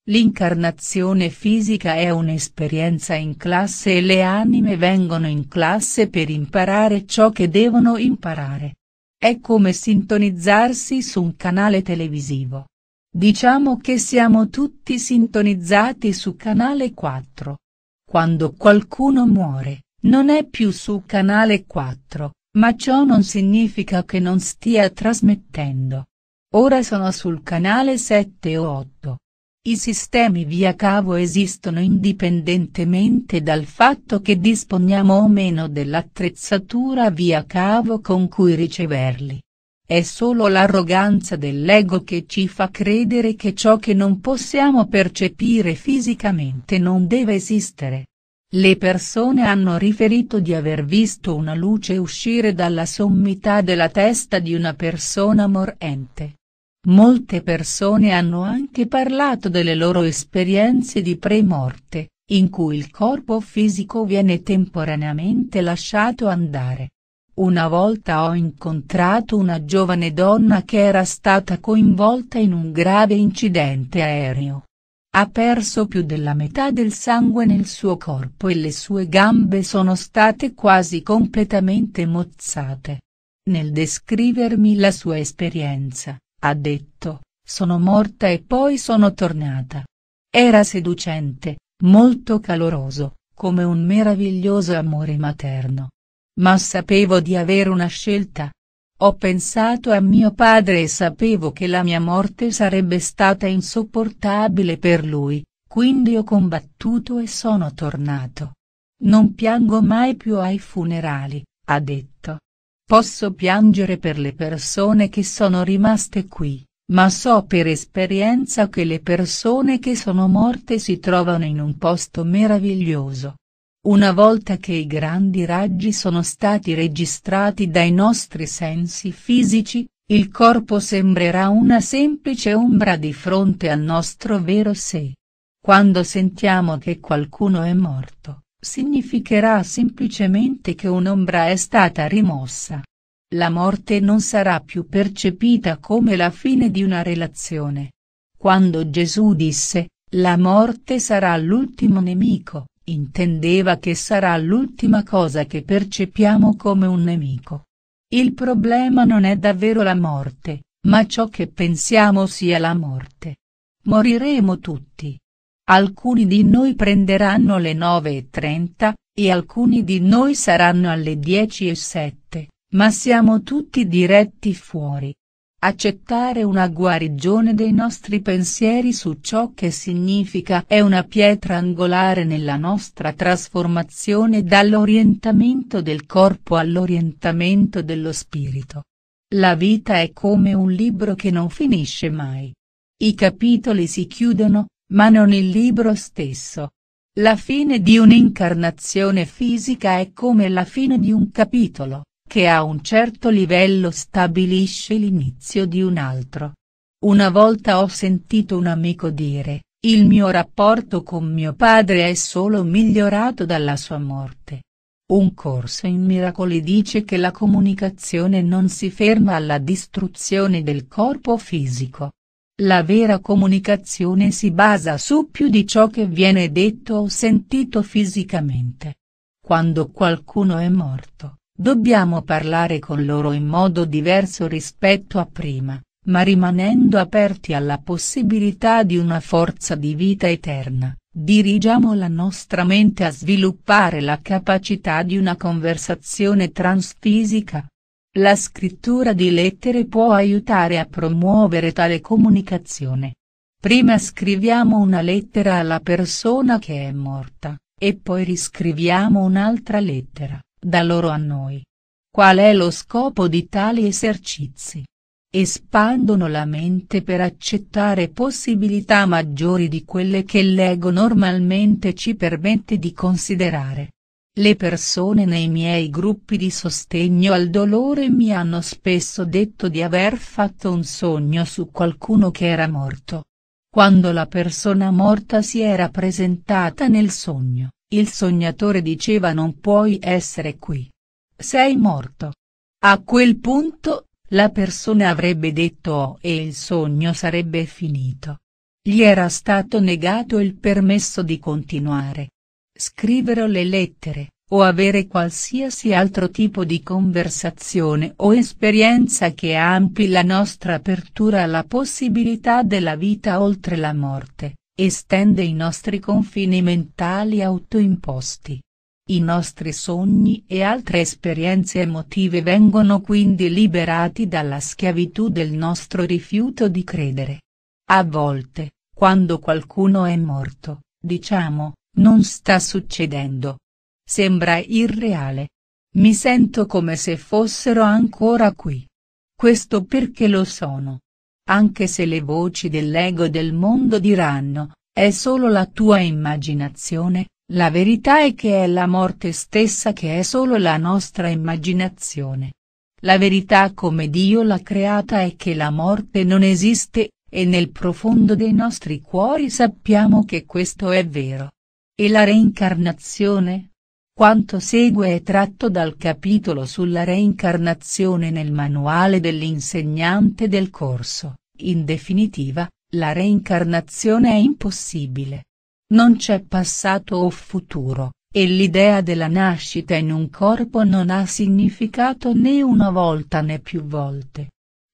L'incarnazione fisica è un'esperienza in classe e le anime vengono in classe per imparare ciò che devono imparare. È come sintonizzarsi su un canale televisivo. Diciamo che siamo tutti sintonizzati su canale 4. Quando qualcuno muore, non è più su canale 4, ma ciò non significa che non stia trasmettendo. Ora sono sul canale 7 o 8. I sistemi via cavo esistono indipendentemente dal fatto che disponiamo o meno dell'attrezzatura via cavo con cui riceverli. È solo l'arroganza dell'ego che ci fa credere che ciò che non possiamo percepire fisicamente non deve esistere. Le persone hanno riferito di aver visto una luce uscire dalla sommità della testa di una persona morente. Molte persone hanno anche parlato delle loro esperienze di pre-morte, in cui il corpo fisico viene temporaneamente lasciato andare. Una volta ho incontrato una giovane donna che era stata coinvolta in un grave incidente aereo. Ha perso più della metà del sangue nel suo corpo e le sue gambe sono state quasi completamente mozzate. Nel descrivermi la sua esperienza, ha detto, sono morta e poi sono tornata. Era seducente, molto caloroso, come un meraviglioso amore materno. Ma sapevo di avere una scelta. Ho pensato a mio padre e sapevo che la mia morte sarebbe stata insopportabile per lui, quindi ho combattuto e sono tornato. Non piango mai più ai funerali, ha detto. Posso piangere per le persone che sono rimaste qui, ma so per esperienza che le persone che sono morte si trovano in un posto meraviglioso. Una volta che i grandi raggi sono stati registrati dai nostri sensi fisici, il corpo sembrerà una semplice ombra di fronte al nostro vero sé. Quando sentiamo che qualcuno è morto, significherà semplicemente che un'ombra è stata rimossa. La morte non sarà più percepita come la fine di una relazione. Quando Gesù disse, la morte sarà l'ultimo nemico, intendeva che sarà l'ultima cosa che percepiamo come un nemico. Il problema non è davvero la morte, ma ciò che pensiamo sia la morte. Moriremo tutti, Alcuni di noi prenderanno le 9.30, e alcuni di noi saranno alle 10.07, ma siamo tutti diretti fuori. Accettare una guarigione dei nostri pensieri su ciò che significa è una pietra angolare nella nostra trasformazione dall'orientamento del corpo all'orientamento dello spirito. La vita è come un libro che non finisce mai. I capitoli si chiudono, ma non il libro stesso. La fine di un'incarnazione fisica è come la fine di un capitolo, che a un certo livello stabilisce l'inizio di un altro. Una volta ho sentito un amico dire, il mio rapporto con mio padre è solo migliorato dalla sua morte. Un corso in miracoli dice che la comunicazione non si ferma alla distruzione del corpo fisico, la vera comunicazione si basa su più di ciò che viene detto o sentito fisicamente. Quando qualcuno è morto, dobbiamo parlare con loro in modo diverso rispetto a prima, ma rimanendo aperti alla possibilità di una forza di vita eterna, dirigiamo la nostra mente a sviluppare la capacità di una conversazione transfisica. La scrittura di lettere può aiutare a promuovere tale comunicazione. Prima scriviamo una lettera alla persona che è morta, e poi riscriviamo un'altra lettera, da loro a noi. Qual è lo scopo di tali esercizi? Espandono la mente per accettare possibilità maggiori di quelle che l'ego normalmente ci permette di considerare. Le persone nei miei gruppi di sostegno al dolore mi hanno spesso detto di aver fatto un sogno su qualcuno che era morto. Quando la persona morta si era presentata nel sogno, il sognatore diceva non puoi essere qui. Sei morto. A quel punto, la persona avrebbe detto oh e il sogno sarebbe finito. Gli era stato negato il permesso di continuare scrivere le lettere, o avere qualsiasi altro tipo di conversazione o esperienza che ampi la nostra apertura alla possibilità della vita oltre la morte, estende i nostri confini mentali autoimposti. I nostri sogni e altre esperienze emotive vengono quindi liberati dalla schiavitù del nostro rifiuto di credere. A volte, quando qualcuno è morto, diciamo, non sta succedendo. Sembra irreale. Mi sento come se fossero ancora qui. Questo perché lo sono. Anche se le voci dell'ego del mondo diranno, è solo la tua immaginazione, la verità è che è la morte stessa che è solo la nostra immaginazione. La verità come Dio l'ha creata è che la morte non esiste, e nel profondo dei nostri cuori sappiamo che questo è vero. E la reincarnazione? Quanto segue è tratto dal capitolo sulla reincarnazione nel manuale dell'insegnante del corso, in definitiva, la reincarnazione è impossibile. Non c'è passato o futuro, e l'idea della nascita in un corpo non ha significato né una volta né più volte.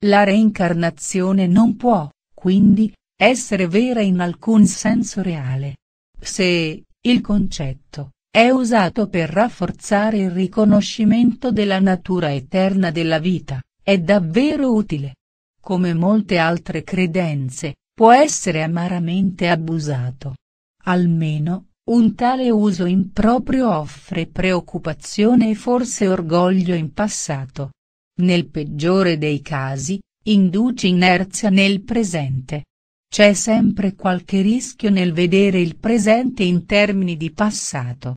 La reincarnazione non può, quindi, essere vera in alcun senso reale. Se, il concetto, è usato per rafforzare il riconoscimento della natura eterna della vita, è davvero utile. Come molte altre credenze, può essere amaramente abusato. Almeno, un tale uso improprio offre preoccupazione e forse orgoglio in passato. Nel peggiore dei casi, induce inerzia nel presente. C'è sempre qualche rischio nel vedere il presente in termini di passato.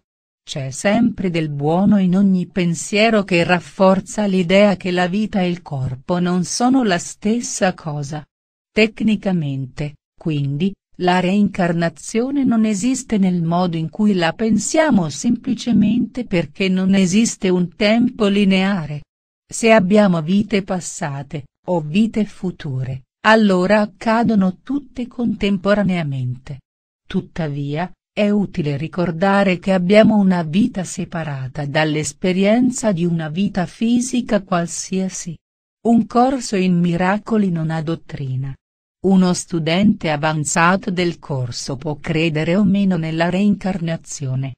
C'è sempre del buono in ogni pensiero che rafforza l'idea che la vita e il corpo non sono la stessa cosa. Tecnicamente, quindi, la reincarnazione non esiste nel modo in cui la pensiamo semplicemente perché non esiste un tempo lineare. Se abbiamo vite passate, o vite future, allora accadono tutte contemporaneamente. Tuttavia, è utile ricordare che abbiamo una vita separata dall'esperienza di una vita fisica qualsiasi. Un corso in miracoli non ha dottrina. Uno studente avanzato del corso può credere o meno nella reincarnazione.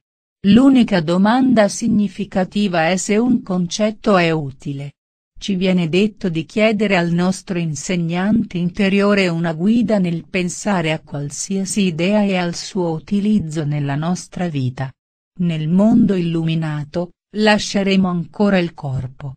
L'unica domanda significativa è se un concetto è utile. Ci viene detto di chiedere al nostro insegnante interiore una guida nel pensare a qualsiasi idea e al suo utilizzo nella nostra vita. Nel mondo illuminato, lasceremo ancora il corpo.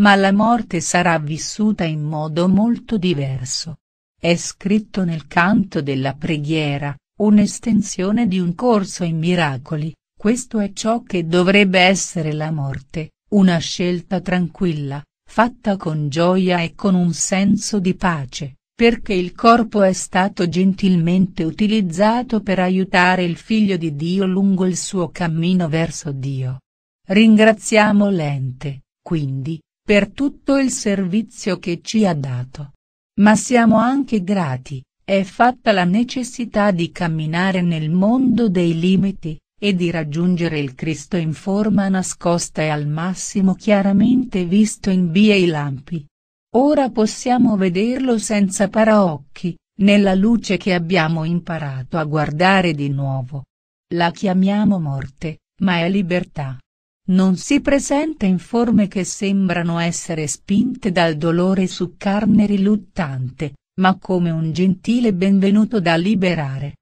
Ma la morte sarà vissuta in modo molto diverso. È scritto nel canto della preghiera, un'estensione di un corso in miracoli, questo è ciò che dovrebbe essere la morte, una scelta tranquilla, fatta con gioia e con un senso di pace, perché il corpo è stato gentilmente utilizzato per aiutare il Figlio di Dio lungo il suo cammino verso Dio. Ringraziamo l'ente, quindi, per tutto il servizio che ci ha dato. Ma siamo anche grati, è fatta la necessità di camminare nel mondo dei limiti, e di raggiungere il Cristo in forma nascosta e al massimo chiaramente visto in via i lampi. Ora possiamo vederlo senza paraocchi, nella luce che abbiamo imparato a guardare di nuovo. La chiamiamo morte, ma è libertà. Non si presenta in forme che sembrano essere spinte dal dolore su carne riluttante, ma come un gentile benvenuto da liberare.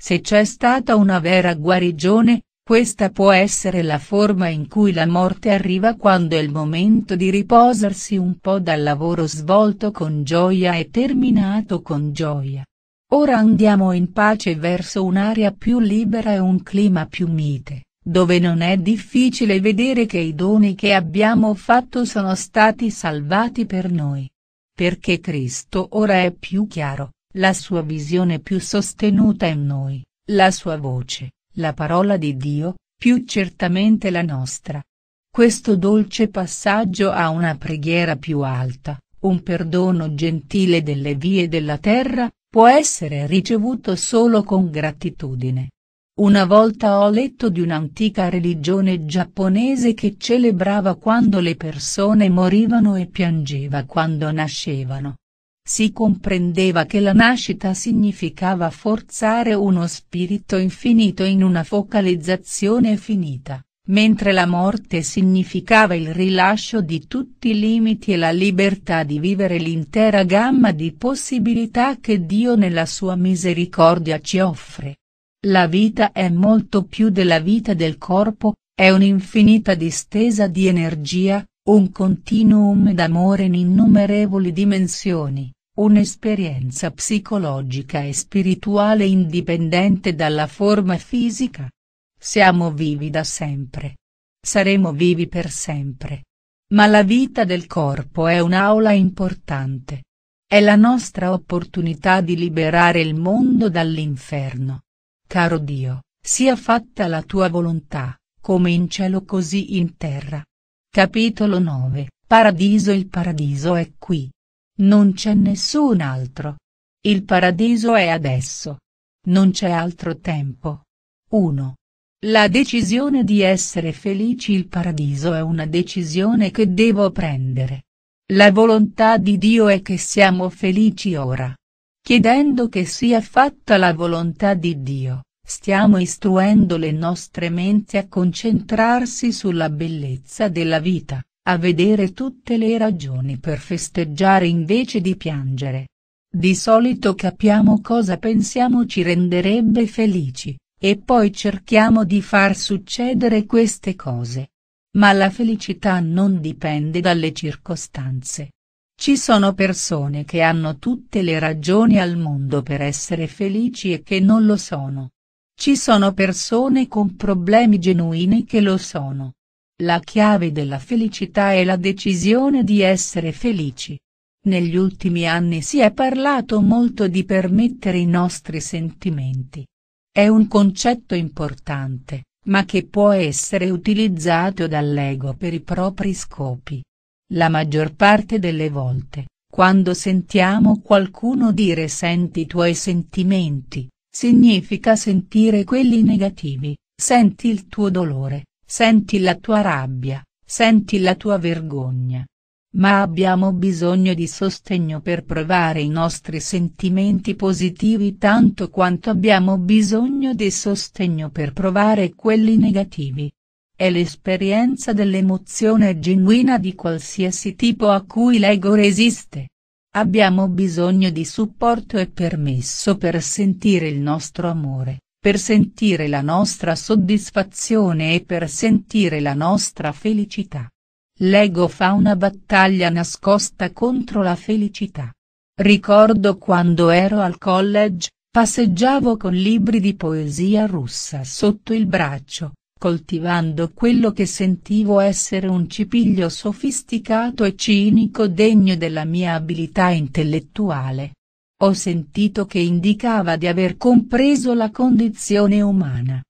Se c'è stata una vera guarigione, questa può essere la forma in cui la morte arriva quando è il momento di riposarsi un po' dal lavoro svolto con gioia e terminato con gioia. Ora andiamo in pace verso un'area più libera e un clima più mite, dove non è difficile vedere che i doni che abbiamo fatto sono stati salvati per noi. Perché Cristo ora è più chiaro, la sua visione più sostenuta in noi, la sua voce, la parola di Dio, più certamente la nostra. Questo dolce passaggio a una preghiera più alta, un perdono gentile delle vie della terra, può essere ricevuto solo con gratitudine. Una volta ho letto di un'antica religione giapponese che celebrava quando le persone morivano e piangeva quando nascevano si comprendeva che la nascita significava forzare uno spirito infinito in una focalizzazione finita, mentre la morte significava il rilascio di tutti i limiti e la libertà di vivere l'intera gamma di possibilità che Dio nella sua misericordia ci offre. La vita è molto più della vita del corpo, è un'infinita distesa di energia, un continuum d'amore in innumerevoli dimensioni. Un'esperienza psicologica e spirituale indipendente dalla forma fisica. Siamo vivi da sempre. Saremo vivi per sempre. Ma la vita del corpo è un'aula importante. È la nostra opportunità di liberare il mondo dall'inferno. Caro Dio, sia fatta la tua volontà, come in cielo così in terra. Capitolo 9, Paradiso Il paradiso è qui. Non c'è nessun altro. Il paradiso è adesso. Non c'è altro tempo. 1. La decisione di essere felici il paradiso è una decisione che devo prendere. La volontà di Dio è che siamo felici ora. Chiedendo che sia fatta la volontà di Dio, stiamo istruendo le nostre menti a concentrarsi sulla bellezza della vita. A vedere tutte le ragioni per festeggiare invece di piangere. Di solito capiamo cosa pensiamo ci renderebbe felici, e poi cerchiamo di far succedere queste cose. Ma la felicità non dipende dalle circostanze. Ci sono persone che hanno tutte le ragioni al mondo per essere felici e che non lo sono. Ci sono persone con problemi genuini che lo sono. La chiave della felicità è la decisione di essere felici. Negli ultimi anni si è parlato molto di permettere i nostri sentimenti. È un concetto importante, ma che può essere utilizzato dall'ego per i propri scopi. La maggior parte delle volte, quando sentiamo qualcuno dire senti i tuoi sentimenti, significa sentire quelli negativi, senti il tuo dolore, Senti la tua rabbia, senti la tua vergogna. Ma abbiamo bisogno di sostegno per provare i nostri sentimenti positivi tanto quanto abbiamo bisogno di sostegno per provare quelli negativi. È l'esperienza dell'emozione genuina di qualsiasi tipo a cui l'ego resiste. Abbiamo bisogno di supporto e permesso per sentire il nostro amore per sentire la nostra soddisfazione e per sentire la nostra felicità. L'ego fa una battaglia nascosta contro la felicità. Ricordo quando ero al college, passeggiavo con libri di poesia russa sotto il braccio, coltivando quello che sentivo essere un cipiglio sofisticato e cinico degno della mia abilità intellettuale. Ho sentito che indicava di aver compreso la condizione umana.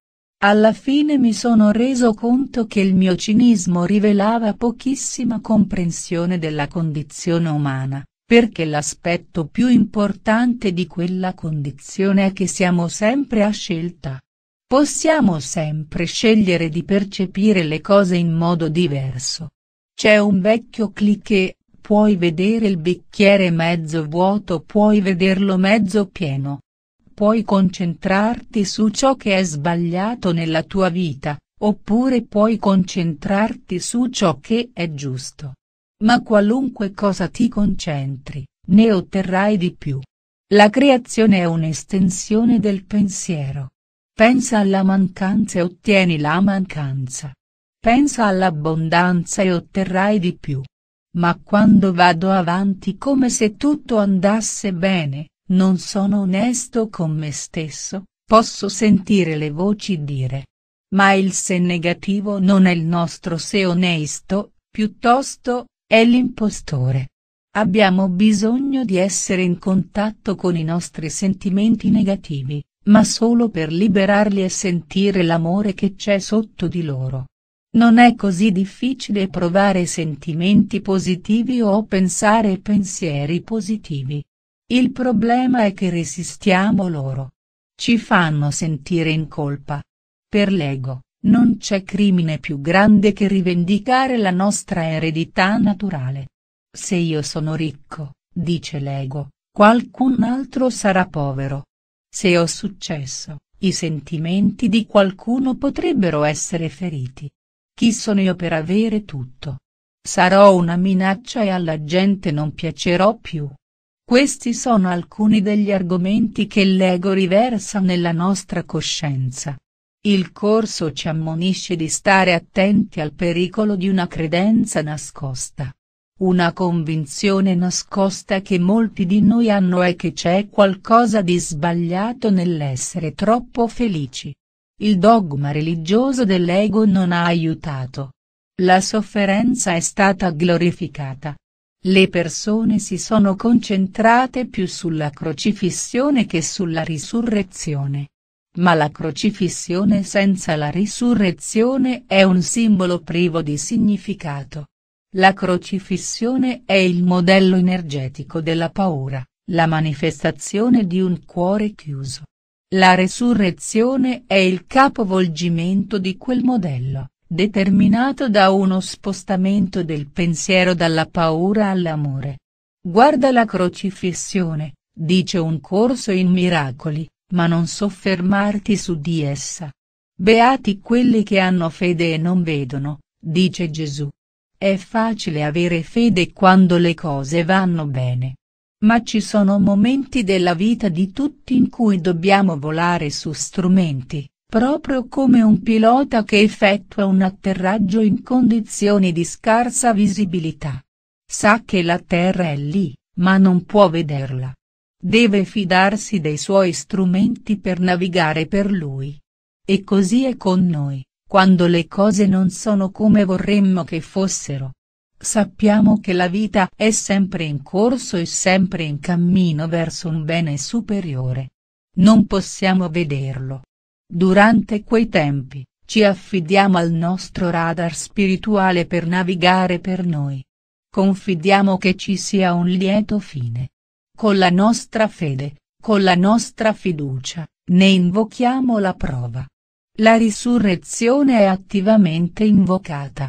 Alla fine mi sono reso conto che il mio cinismo rivelava pochissima comprensione della condizione umana, perché l'aspetto più importante di quella condizione è che siamo sempre a scelta. Possiamo sempre scegliere di percepire le cose in modo diverso. C'è un vecchio cliché, puoi vedere il bicchiere mezzo vuoto puoi vederlo mezzo pieno. Puoi concentrarti su ciò che è sbagliato nella tua vita, oppure puoi concentrarti su ciò che è giusto. Ma qualunque cosa ti concentri, ne otterrai di più. La creazione è un'estensione del pensiero. Pensa alla mancanza e ottieni la mancanza. Pensa all'abbondanza e otterrai di più. Ma quando vado avanti come se tutto andasse bene, non sono onesto con me stesso, posso sentire le voci dire. Ma il se negativo non è il nostro se onesto, piuttosto, è l'impostore. Abbiamo bisogno di essere in contatto con i nostri sentimenti negativi, ma solo per liberarli e sentire l'amore che c'è sotto di loro. Non è così difficile provare sentimenti positivi o pensare pensieri positivi. Il problema è che resistiamo loro. Ci fanno sentire in colpa. Per l'ego, non c'è crimine più grande che rivendicare la nostra eredità naturale. Se io sono ricco, dice l'ego, qualcun altro sarà povero. Se ho successo, i sentimenti di qualcuno potrebbero essere feriti. Chi sono io per avere tutto? Sarò una minaccia e alla gente non piacerò più. Questi sono alcuni degli argomenti che l'ego riversa nella nostra coscienza. Il corso ci ammonisce di stare attenti al pericolo di una credenza nascosta. Una convinzione nascosta che molti di noi hanno è che c'è qualcosa di sbagliato nell'essere troppo felici il dogma religioso dell'ego non ha aiutato. La sofferenza è stata glorificata. Le persone si sono concentrate più sulla crocifissione che sulla risurrezione. Ma la crocifissione senza la risurrezione è un simbolo privo di significato. La crocifissione è il modello energetico della paura, la manifestazione di un cuore chiuso, la resurrezione è il capovolgimento di quel modello, determinato da uno spostamento del pensiero dalla paura all'amore. Guarda la crocifissione, dice un corso in miracoli, ma non soffermarti su di essa. Beati quelli che hanno fede e non vedono, dice Gesù. È facile avere fede quando le cose vanno bene. Ma ci sono momenti della vita di tutti in cui dobbiamo volare su strumenti, proprio come un pilota che effettua un atterraggio in condizioni di scarsa visibilità. Sa che la terra è lì, ma non può vederla. Deve fidarsi dei suoi strumenti per navigare per lui. E così è con noi, quando le cose non sono come vorremmo che fossero. Sappiamo che la vita è sempre in corso e sempre in cammino verso un bene superiore. Non possiamo vederlo. Durante quei tempi, ci affidiamo al nostro radar spirituale per navigare per noi. Confidiamo che ci sia un lieto fine. Con la nostra fede, con la nostra fiducia, ne invochiamo la prova. La risurrezione è attivamente invocata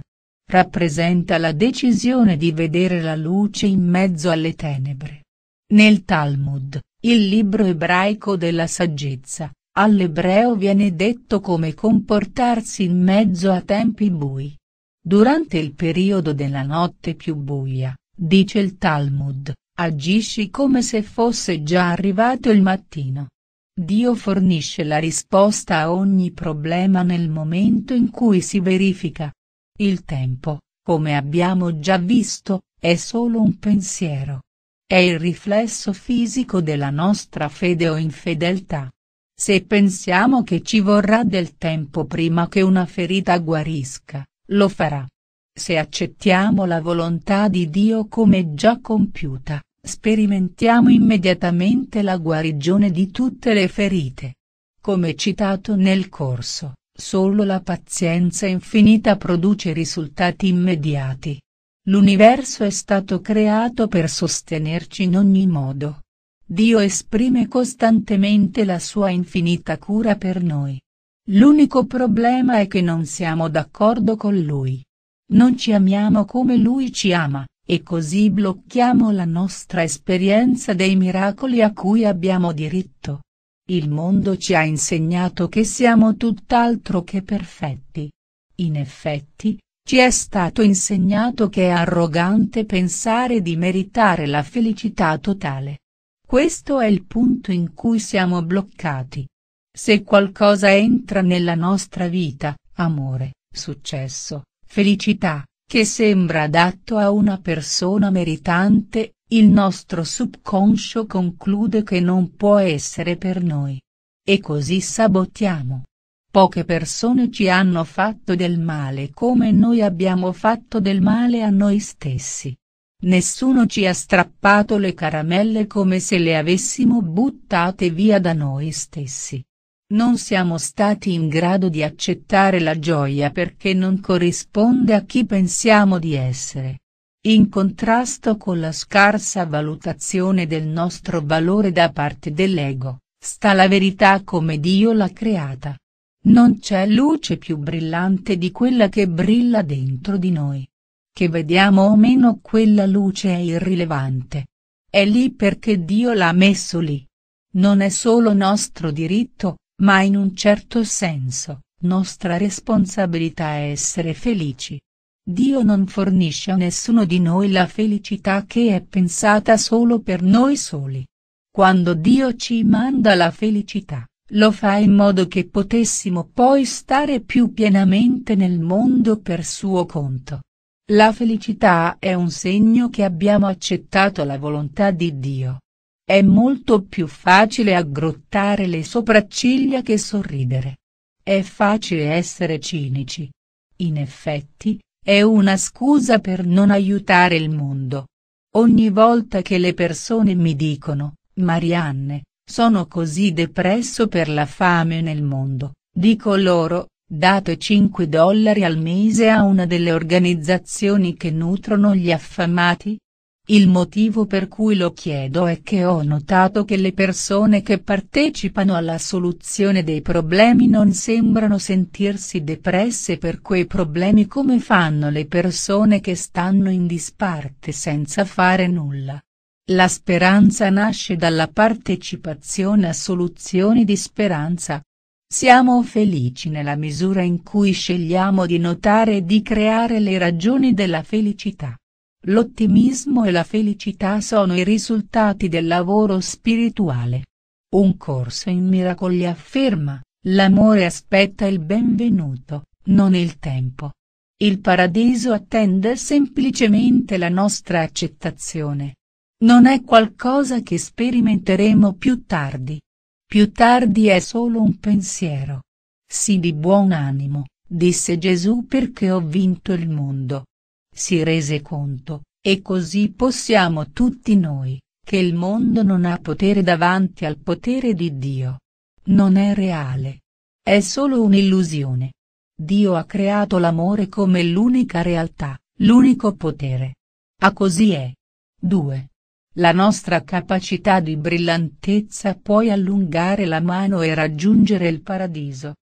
rappresenta la decisione di vedere la luce in mezzo alle tenebre. Nel Talmud, il libro ebraico della saggezza, all'ebreo viene detto come comportarsi in mezzo a tempi bui. Durante il periodo della notte più buia, dice il Talmud, agisci come se fosse già arrivato il mattino. Dio fornisce la risposta a ogni problema nel momento in cui si verifica. Il tempo, come abbiamo già visto, è solo un pensiero. È il riflesso fisico della nostra fede o infedeltà. Se pensiamo che ci vorrà del tempo prima che una ferita guarisca, lo farà. Se accettiamo la volontà di Dio come già compiuta, sperimentiamo immediatamente la guarigione di tutte le ferite. Come citato nel corso, Solo la pazienza infinita produce risultati immediati. L'universo è stato creato per sostenerci in ogni modo. Dio esprime costantemente la sua infinita cura per noi. L'unico problema è che non siamo d'accordo con Lui. Non ci amiamo come Lui ci ama, e così blocchiamo la nostra esperienza dei miracoli a cui abbiamo diritto. Il mondo ci ha insegnato che siamo tutt'altro che perfetti. In effetti, ci è stato insegnato che è arrogante pensare di meritare la felicità totale. Questo è il punto in cui siamo bloccati. Se qualcosa entra nella nostra vita, amore, successo, felicità, che sembra adatto a una persona meritante, il nostro subconscio conclude che non può essere per noi. E così sabotiamo. Poche persone ci hanno fatto del male come noi abbiamo fatto del male a noi stessi. Nessuno ci ha strappato le caramelle come se le avessimo buttate via da noi stessi. Non siamo stati in grado di accettare la gioia perché non corrisponde a chi pensiamo di essere in contrasto con la scarsa valutazione del nostro valore da parte dell'ego, sta la verità come Dio l'ha creata. Non c'è luce più brillante di quella che brilla dentro di noi. Che vediamo o meno quella luce è irrilevante. È lì perché Dio l'ha messo lì. Non è solo nostro diritto, ma in un certo senso, nostra responsabilità essere felici. Dio non fornisce a nessuno di noi la felicità che è pensata solo per noi soli. Quando Dio ci manda la felicità, lo fa in modo che potessimo poi stare più pienamente nel mondo per suo conto. La felicità è un segno che abbiamo accettato la volontà di Dio. È molto più facile aggrottare le sopracciglia che sorridere. È facile essere cinici. In effetti, è una scusa per non aiutare il mondo. Ogni volta che le persone mi dicono, Marianne, sono così depresso per la fame nel mondo, dico loro, date 5 dollari al mese a una delle organizzazioni che nutrono gli affamati, il motivo per cui lo chiedo è che ho notato che le persone che partecipano alla soluzione dei problemi non sembrano sentirsi depresse per quei problemi come fanno le persone che stanno in disparte senza fare nulla. La speranza nasce dalla partecipazione a soluzioni di speranza. Siamo felici nella misura in cui scegliamo di notare e di creare le ragioni della felicità. L'ottimismo e la felicità sono i risultati del lavoro spirituale. Un corso in miracoli afferma, l'amore aspetta il benvenuto, non il tempo. Il paradiso attende semplicemente la nostra accettazione. Non è qualcosa che sperimenteremo più tardi. Più tardi è solo un pensiero. Sii di buon animo, disse Gesù perché ho vinto il mondo si rese conto, e così possiamo tutti noi, che il mondo non ha potere davanti al potere di Dio. Non è reale. È solo un'illusione. Dio ha creato l'amore come l'unica realtà, l'unico potere. A così è. 2. La nostra capacità di brillantezza puoi allungare la mano e raggiungere il paradiso.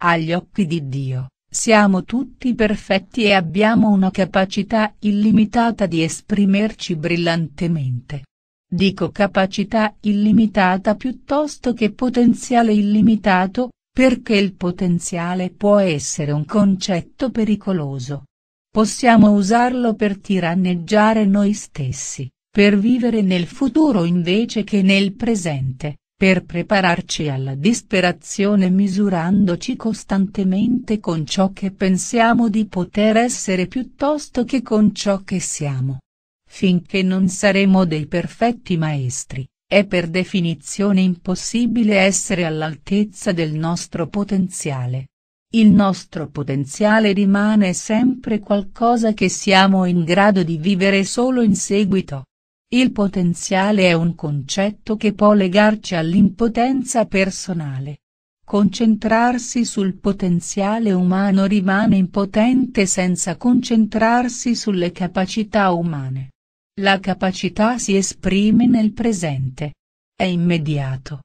Agli occhi di Dio, siamo tutti perfetti e abbiamo una capacità illimitata di esprimerci brillantemente. Dico capacità illimitata piuttosto che potenziale illimitato, perché il potenziale può essere un concetto pericoloso. Possiamo usarlo per tiranneggiare noi stessi, per vivere nel futuro invece che nel presente per prepararci alla disperazione misurandoci costantemente con ciò che pensiamo di poter essere piuttosto che con ciò che siamo. Finché non saremo dei perfetti maestri, è per definizione impossibile essere all'altezza del nostro potenziale. Il nostro potenziale rimane sempre qualcosa che siamo in grado di vivere solo in seguito il potenziale è un concetto che può legarci all'impotenza personale. Concentrarsi sul potenziale umano rimane impotente senza concentrarsi sulle capacità umane. La capacità si esprime nel presente. È immediato.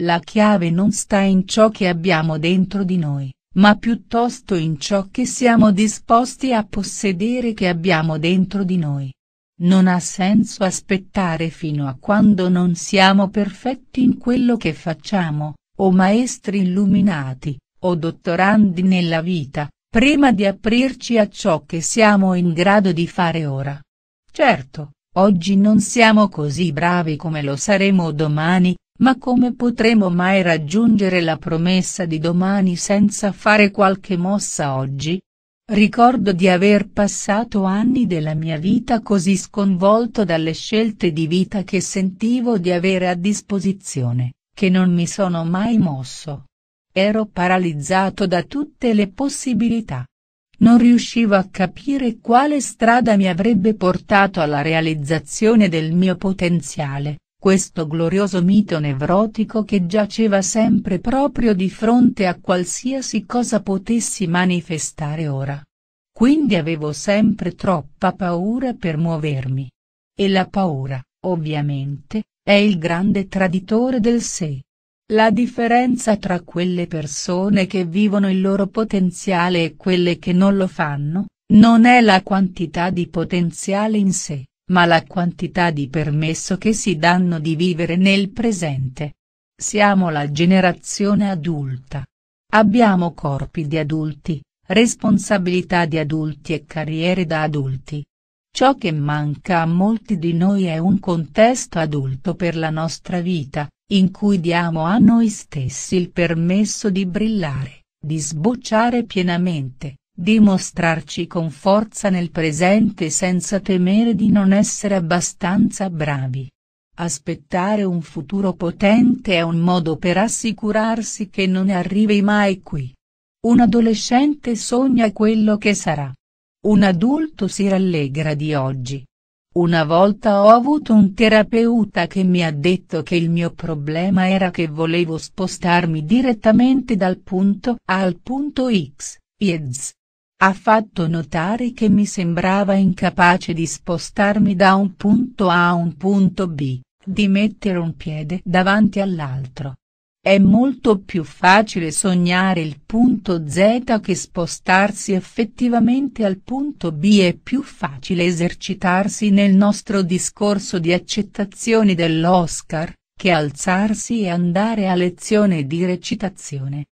La chiave non sta in ciò che abbiamo dentro di noi, ma piuttosto in ciò che siamo disposti a possedere che abbiamo dentro di noi. Non ha senso aspettare fino a quando non siamo perfetti in quello che facciamo, o maestri illuminati, o dottorandi nella vita, prima di aprirci a ciò che siamo in grado di fare ora. Certo, oggi non siamo così bravi come lo saremo domani, ma come potremo mai raggiungere la promessa di domani senza fare qualche mossa oggi? Ricordo di aver passato anni della mia vita così sconvolto dalle scelte di vita che sentivo di avere a disposizione, che non mi sono mai mosso. Ero paralizzato da tutte le possibilità. Non riuscivo a capire quale strada mi avrebbe portato alla realizzazione del mio potenziale, questo glorioso mito nevrotico che giaceva sempre proprio di fronte a qualsiasi cosa potessi manifestare ora. Quindi avevo sempre troppa paura per muovermi. E la paura, ovviamente, è il grande traditore del sé. La differenza tra quelle persone che vivono il loro potenziale e quelle che non lo fanno, non è la quantità di potenziale in sé, ma la quantità di permesso che si danno di vivere nel presente. Siamo la generazione adulta. Abbiamo corpi di adulti, responsabilità di adulti e carriere da adulti. Ciò che manca a molti di noi è un contesto adulto per la nostra vita, in cui diamo a noi stessi il permesso di brillare, di sbocciare pienamente, Dimostrarci con forza nel presente senza temere di non essere abbastanza bravi. Aspettare un futuro potente è un modo per assicurarsi che non arrivi mai qui. Un adolescente sogna quello che sarà. Un adulto si rallegra di oggi. Una volta ho avuto un terapeuta che mi ha detto che il mio problema era che volevo spostarmi direttamente dal punto A al punto X, IEDS, ha fatto notare che mi sembrava incapace di spostarmi da un punto A a un punto B, di mettere un piede davanti all'altro. È molto più facile sognare il punto Z che spostarsi effettivamente al punto B è più facile esercitarsi nel nostro discorso di accettazione dell'Oscar, che alzarsi e andare a lezione di recitazione.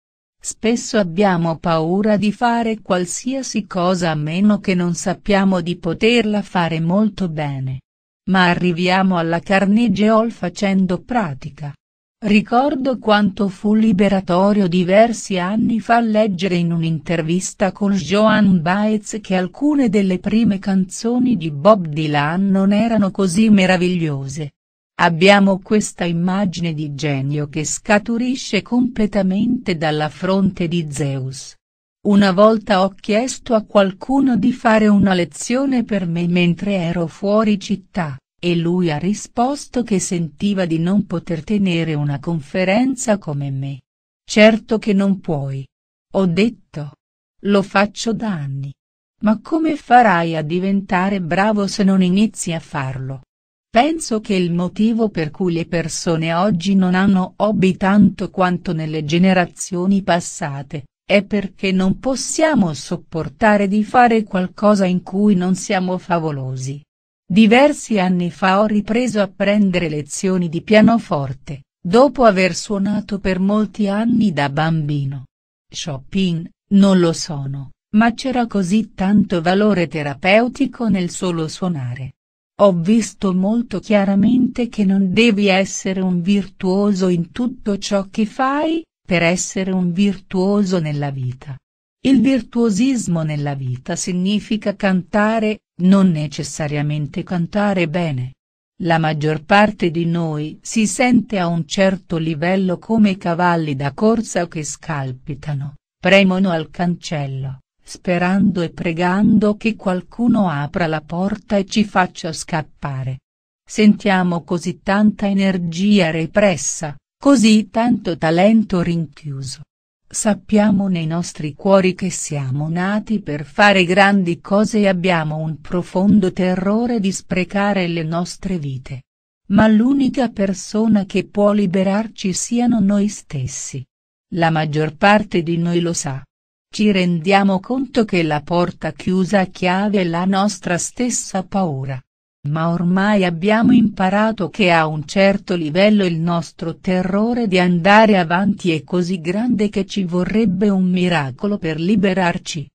Spesso abbiamo paura di fare qualsiasi cosa a meno che non sappiamo di poterla fare molto bene. Ma arriviamo alla Carnegie facendo pratica. Ricordo quanto fu liberatorio diversi anni fa leggere in un'intervista con Joan Baez che alcune delle prime canzoni di Bob Dylan non erano così meravigliose, Abbiamo questa immagine di genio che scaturisce completamente dalla fronte di Zeus. Una volta ho chiesto a qualcuno di fare una lezione per me mentre ero fuori città, e lui ha risposto che sentiva di non poter tenere una conferenza come me. Certo che non puoi. Ho detto. Lo faccio da anni. Ma come farai a diventare bravo se non inizi a farlo? Penso che il motivo per cui le persone oggi non hanno hobby tanto quanto nelle generazioni passate, è perché non possiamo sopportare di fare qualcosa in cui non siamo favolosi. Diversi anni fa ho ripreso a prendere lezioni di pianoforte, dopo aver suonato per molti anni da bambino. Chopin, non lo sono, ma c'era così tanto valore terapeutico nel solo suonare ho visto molto chiaramente che non devi essere un virtuoso in tutto ciò che fai, per essere un virtuoso nella vita. Il virtuosismo nella vita significa cantare, non necessariamente cantare bene. La maggior parte di noi si sente a un certo livello come cavalli da corsa che scalpitano, premono al cancello, sperando e pregando che qualcuno apra la porta e ci faccia scappare. Sentiamo così tanta energia repressa, così tanto talento rinchiuso. Sappiamo nei nostri cuori che siamo nati per fare grandi cose e abbiamo un profondo terrore di sprecare le nostre vite. Ma l'unica persona che può liberarci siano noi stessi. La maggior parte di noi lo sa, ci rendiamo conto che la porta chiusa a chiave è la nostra stessa paura. Ma ormai abbiamo imparato che a un certo livello il nostro terrore di andare avanti è così grande che ci vorrebbe un miracolo per liberarci.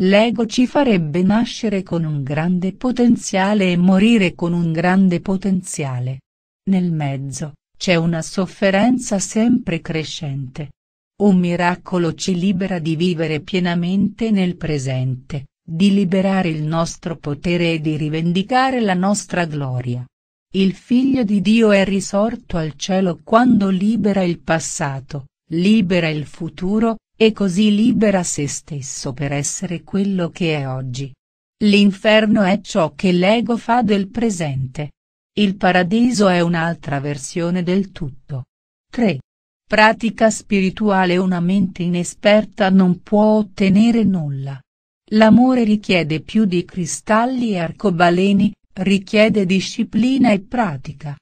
L'ego ci farebbe nascere con un grande potenziale e morire con un grande potenziale. Nel mezzo, c'è una sofferenza sempre crescente, un miracolo ci libera di vivere pienamente nel presente, di liberare il nostro potere e di rivendicare la nostra gloria. Il Figlio di Dio è risorto al cielo quando libera il passato, libera il futuro, e così libera se stesso per essere quello che è oggi. L'inferno è ciò che l'ego fa del presente. Il paradiso è un'altra versione del tutto. 3 pratica spirituale una mente inesperta non può ottenere nulla. L'amore richiede più di cristalli e arcobaleni, richiede disciplina e pratica.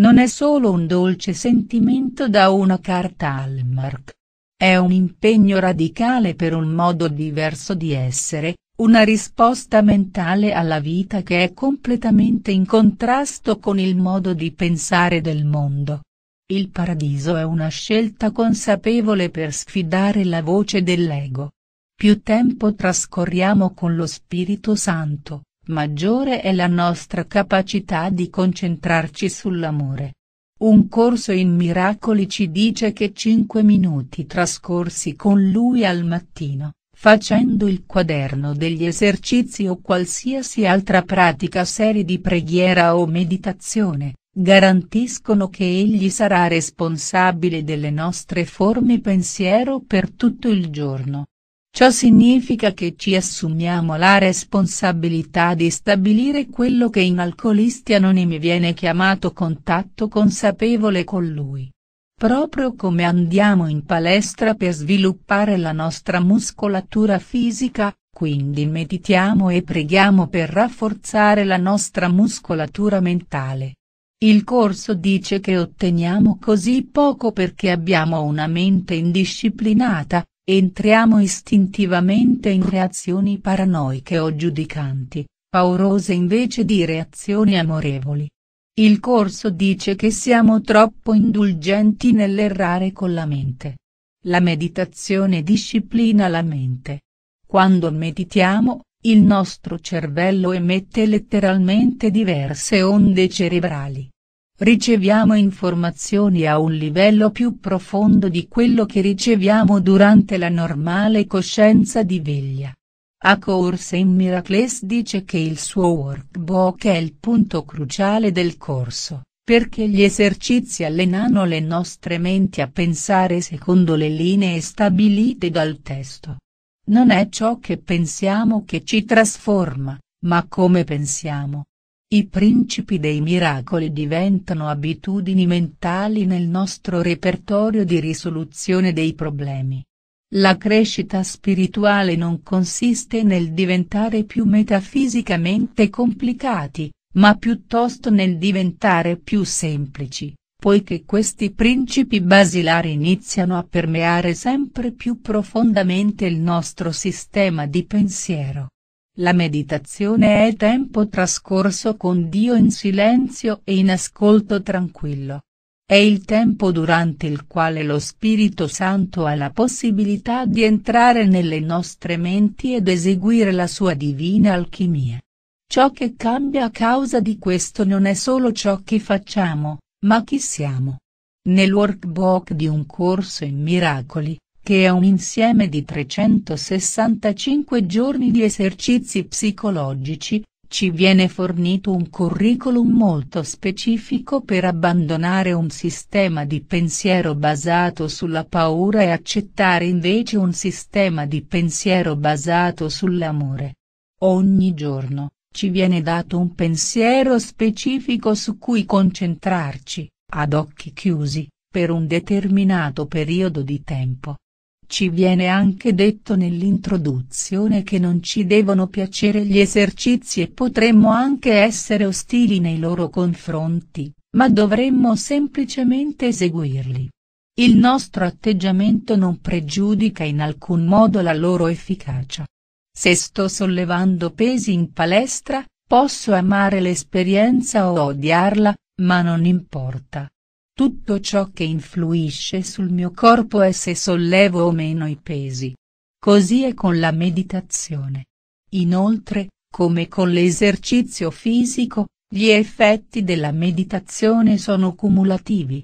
Non è solo un dolce sentimento da una carta al Mark. È un impegno radicale per un modo diverso di essere, una risposta mentale alla vita che è completamente in contrasto con il modo di pensare del mondo. Il paradiso è una scelta consapevole per sfidare la voce dell'ego. Più tempo trascorriamo con lo Spirito Santo, maggiore è la nostra capacità di concentrarci sull'amore. Un corso in miracoli ci dice che 5 minuti trascorsi con lui al mattino, facendo il quaderno degli esercizi o qualsiasi altra pratica serie di preghiera o meditazione, garantiscono che egli sarà responsabile delle nostre forme pensiero per tutto il giorno. Ciò significa che ci assumiamo la responsabilità di stabilire quello che in Alcolisti Anonimi viene chiamato contatto consapevole con lui. Proprio come andiamo in palestra per sviluppare la nostra muscolatura fisica, quindi meditiamo e preghiamo per rafforzare la nostra muscolatura mentale. Il corso dice che otteniamo così poco perché abbiamo una mente indisciplinata, entriamo istintivamente in reazioni paranoiche o giudicanti, paurose invece di reazioni amorevoli. Il corso dice che siamo troppo indulgenti nell'errare con la mente. La meditazione disciplina la mente. Quando meditiamo, il nostro cervello emette letteralmente diverse onde cerebrali. Riceviamo informazioni a un livello più profondo di quello che riceviamo durante la normale coscienza di veglia. A Course in Miracles dice che il suo workbook è il punto cruciale del corso, perché gli esercizi allenano le nostre menti a pensare secondo le linee stabilite dal testo. Non è ciò che pensiamo che ci trasforma, ma come pensiamo. I principi dei miracoli diventano abitudini mentali nel nostro repertorio di risoluzione dei problemi. La crescita spirituale non consiste nel diventare più metafisicamente complicati, ma piuttosto nel diventare più semplici poiché questi principi basilari iniziano a permeare sempre più profondamente il nostro sistema di pensiero. La meditazione è tempo trascorso con Dio in silenzio e in ascolto tranquillo. È il tempo durante il quale lo Spirito Santo ha la possibilità di entrare nelle nostre menti ed eseguire la sua divina alchimia. Ciò che cambia a causa di questo non è solo ciò che facciamo, ma chi siamo? Nel workbook di un corso in miracoli, che è un insieme di 365 giorni di esercizi psicologici, ci viene fornito un curriculum molto specifico per abbandonare un sistema di pensiero basato sulla paura e accettare invece un sistema di pensiero basato sull'amore. Ogni giorno, ci viene dato un pensiero specifico su cui concentrarci, ad occhi chiusi, per un determinato periodo di tempo. Ci viene anche detto nell'introduzione che non ci devono piacere gli esercizi e potremmo anche essere ostili nei loro confronti, ma dovremmo semplicemente eseguirli. Il nostro atteggiamento non pregiudica in alcun modo la loro efficacia. Se sto sollevando pesi in palestra, posso amare l'esperienza o odiarla, ma non importa. Tutto ciò che influisce sul mio corpo è se sollevo o meno i pesi. Così è con la meditazione. Inoltre, come con l'esercizio fisico, gli effetti della meditazione sono cumulativi.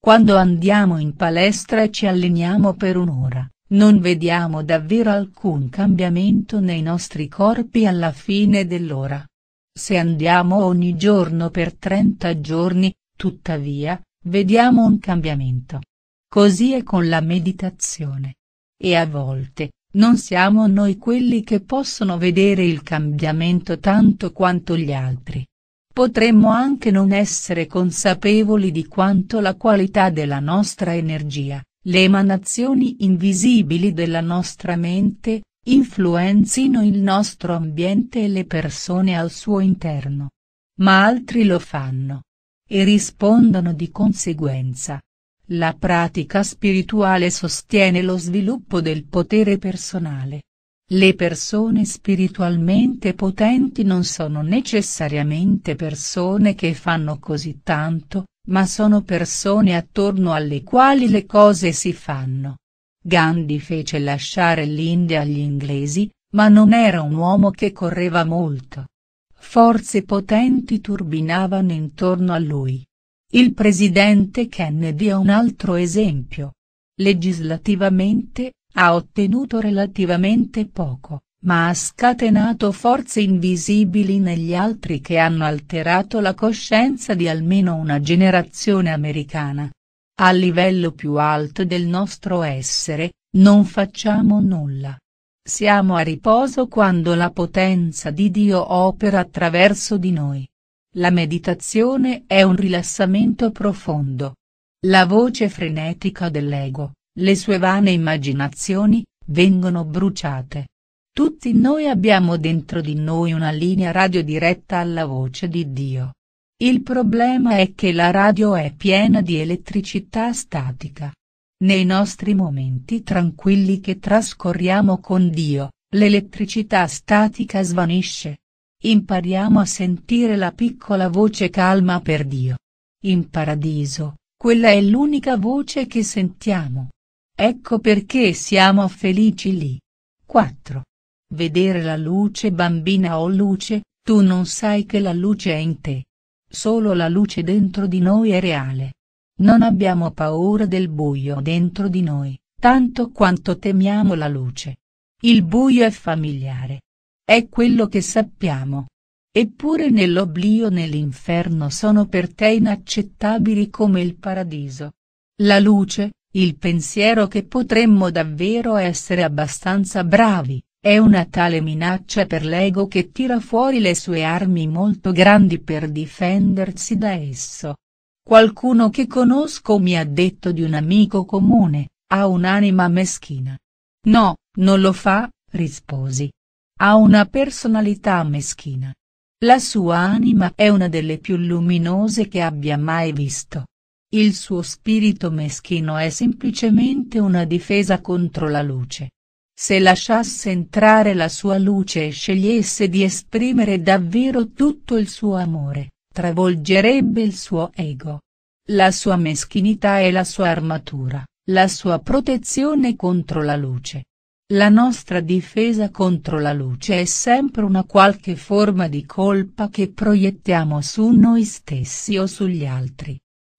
Quando andiamo in palestra e ci alleniamo per un'ora, non vediamo davvero alcun cambiamento nei nostri corpi alla fine dell'ora. Se andiamo ogni giorno per 30 giorni, tuttavia, vediamo un cambiamento. Così è con la meditazione. E a volte, non siamo noi quelli che possono vedere il cambiamento tanto quanto gli altri. Potremmo anche non essere consapevoli di quanto la qualità della nostra energia, le emanazioni invisibili della nostra mente, influenzino il nostro ambiente e le persone al suo interno. Ma altri lo fanno. E rispondono di conseguenza. La pratica spirituale sostiene lo sviluppo del potere personale. Le persone spiritualmente potenti non sono necessariamente persone che fanno così tanto, ma sono persone attorno alle quali le cose si fanno. Gandhi fece lasciare l'India agli inglesi, ma non era un uomo che correva molto. Forze potenti turbinavano intorno a lui. Il presidente Kennedy è un altro esempio. Legislativamente, ha ottenuto relativamente poco ma ha scatenato forze invisibili negli altri che hanno alterato la coscienza di almeno una generazione americana. A livello più alto del nostro essere, non facciamo nulla. Siamo a riposo quando la potenza di Dio opera attraverso di noi. La meditazione è un rilassamento profondo. La voce frenetica dell'ego, le sue vane immaginazioni, vengono bruciate. Tutti noi abbiamo dentro di noi una linea radio diretta alla voce di Dio. Il problema è che la radio è piena di elettricità statica. Nei nostri momenti tranquilli che trascorriamo con Dio, l'elettricità statica svanisce. Impariamo a sentire la piccola voce calma per Dio. In paradiso, quella è l'unica voce che sentiamo. Ecco perché siamo felici lì. 4. Vedere la luce bambina o luce, tu non sai che la luce è in te. Solo la luce dentro di noi è reale. Non abbiamo paura del buio dentro di noi, tanto quanto temiamo la luce. Il buio è familiare. È quello che sappiamo. Eppure nell'oblio nell'inferno sono per te inaccettabili come il paradiso. La luce, il pensiero che potremmo davvero essere abbastanza bravi, è una tale minaccia per l'ego che tira fuori le sue armi molto grandi per difendersi da esso. Qualcuno che conosco mi ha detto di un amico comune, ha un'anima meschina. No, non lo fa, risposi. Ha una personalità meschina. La sua anima è una delle più luminose che abbia mai visto. Il suo spirito meschino è semplicemente una difesa contro la luce se lasciasse entrare la sua luce e scegliesse di esprimere davvero tutto il suo amore, travolgerebbe il suo ego. La sua meschinità è la sua armatura, la sua protezione contro la luce. La nostra difesa contro la luce è sempre una qualche forma di colpa che proiettiamo su noi stessi o sugli altri.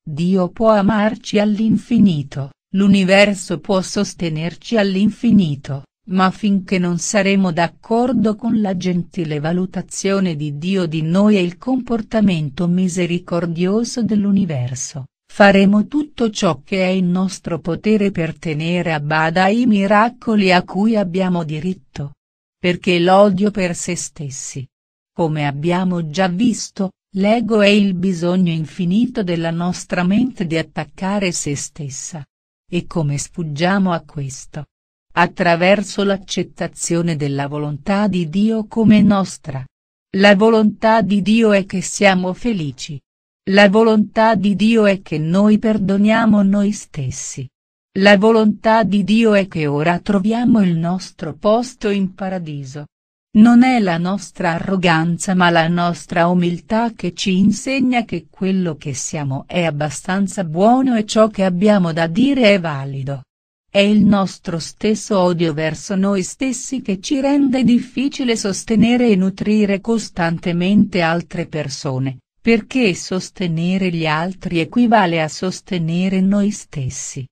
Dio può amarci all'infinito, l'universo può sostenerci all'infinito, ma finché non saremo d'accordo con la gentile valutazione di Dio di noi e il comportamento misericordioso dell'universo, faremo tutto ciò che è in nostro potere per tenere a bada i miracoli a cui abbiamo diritto. Perché l'odio per se stessi. Come abbiamo già visto, l'ego è il bisogno infinito della nostra mente di attaccare se stessa. E come sfuggiamo a questo? attraverso l'accettazione della volontà di Dio come nostra. La volontà di Dio è che siamo felici. La volontà di Dio è che noi perdoniamo noi stessi. La volontà di Dio è che ora troviamo il nostro posto in paradiso. Non è la nostra arroganza ma la nostra umiltà che ci insegna che quello che siamo è abbastanza buono e ciò che abbiamo da dire è valido. È il nostro stesso odio verso noi stessi che ci rende difficile sostenere e nutrire costantemente altre persone, perché sostenere gli altri equivale a sostenere noi stessi.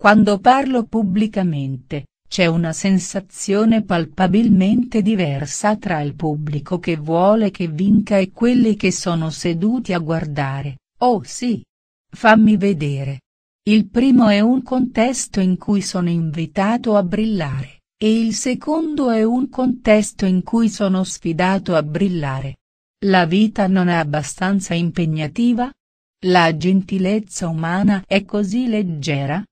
Quando parlo pubblicamente, c'è una sensazione palpabilmente diversa tra il pubblico che vuole che vinca e quelli che sono seduti a guardare, oh sì. Fammi vedere, il primo è un contesto in cui sono invitato a brillare, e il secondo è un contesto in cui sono sfidato a brillare. La vita non è abbastanza impegnativa? La gentilezza umana è così leggera?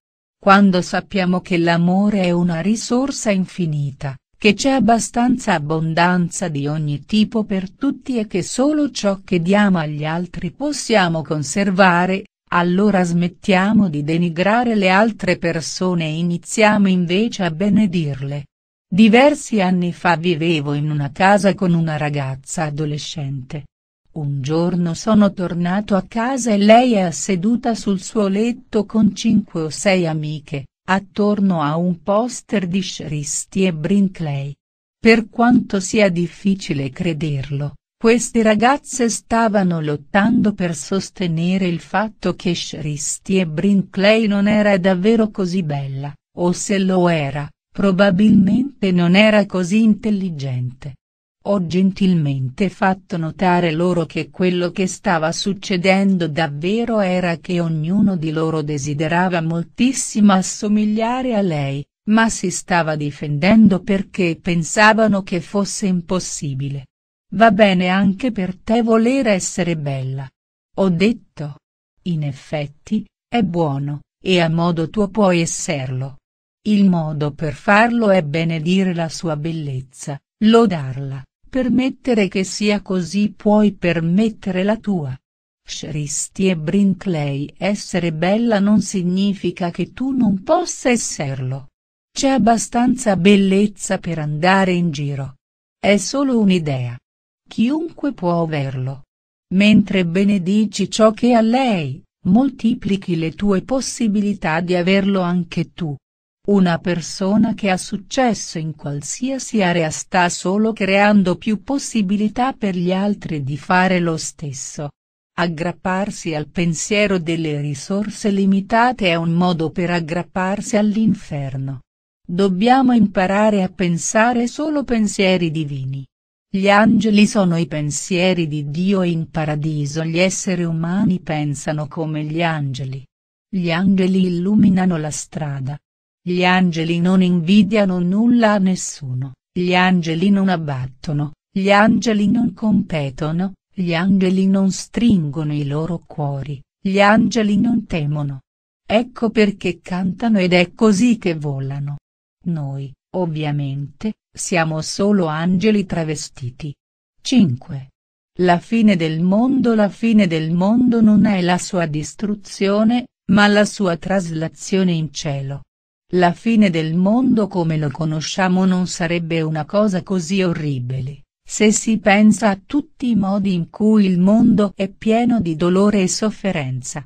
Quando sappiamo che l'amore è una risorsa infinita, che c'è abbastanza abbondanza di ogni tipo per tutti e che solo ciò che diamo agli altri possiamo conservare, allora smettiamo di denigrare le altre persone e iniziamo invece a benedirle. Diversi anni fa vivevo in una casa con una ragazza adolescente. Un giorno sono tornato a casa e lei è seduta sul suo letto con cinque o sei amiche, attorno a un poster di Shristi e Brinkley. Per quanto sia difficile crederlo, queste ragazze stavano lottando per sostenere il fatto che Shristi e Brinkley non era davvero così bella, o se lo era, probabilmente non era così intelligente. Ho gentilmente fatto notare loro che quello che stava succedendo davvero era che ognuno di loro desiderava moltissimo assomigliare a lei, ma si stava difendendo perché pensavano che fosse impossibile. Va bene anche per te voler essere bella. Ho detto. In effetti, è buono, e a modo tuo puoi esserlo. Il modo per farlo è benedire la sua bellezza, lodarla, permettere che sia così puoi permettere la tua. Sheristi e Brinkley essere bella non significa che tu non possa esserlo. C'è abbastanza bellezza per andare in giro. È solo un'idea. Chiunque può averlo. Mentre benedici ciò che a lei, moltiplichi le tue possibilità di averlo anche tu. Una persona che ha successo in qualsiasi area sta solo creando più possibilità per gli altri di fare lo stesso. Aggrapparsi al pensiero delle risorse limitate è un modo per aggrapparsi all'inferno. Dobbiamo imparare a pensare solo pensieri divini. Gli angeli sono i pensieri di Dio e in paradiso Gli esseri umani pensano come gli angeli. Gli angeli illuminano la strada. Gli angeli non invidiano nulla a nessuno, gli angeli non abbattono, gli angeli non competono, gli angeli non stringono i loro cuori, gli angeli non temono. Ecco perché cantano ed è così che volano. Noi, ovviamente, siamo solo angeli travestiti. 5. La fine del mondo La fine del mondo non è la sua distruzione, ma la sua traslazione in cielo. La fine del mondo come lo conosciamo non sarebbe una cosa così orribile, se si pensa a tutti i modi in cui il mondo è pieno di dolore e sofferenza.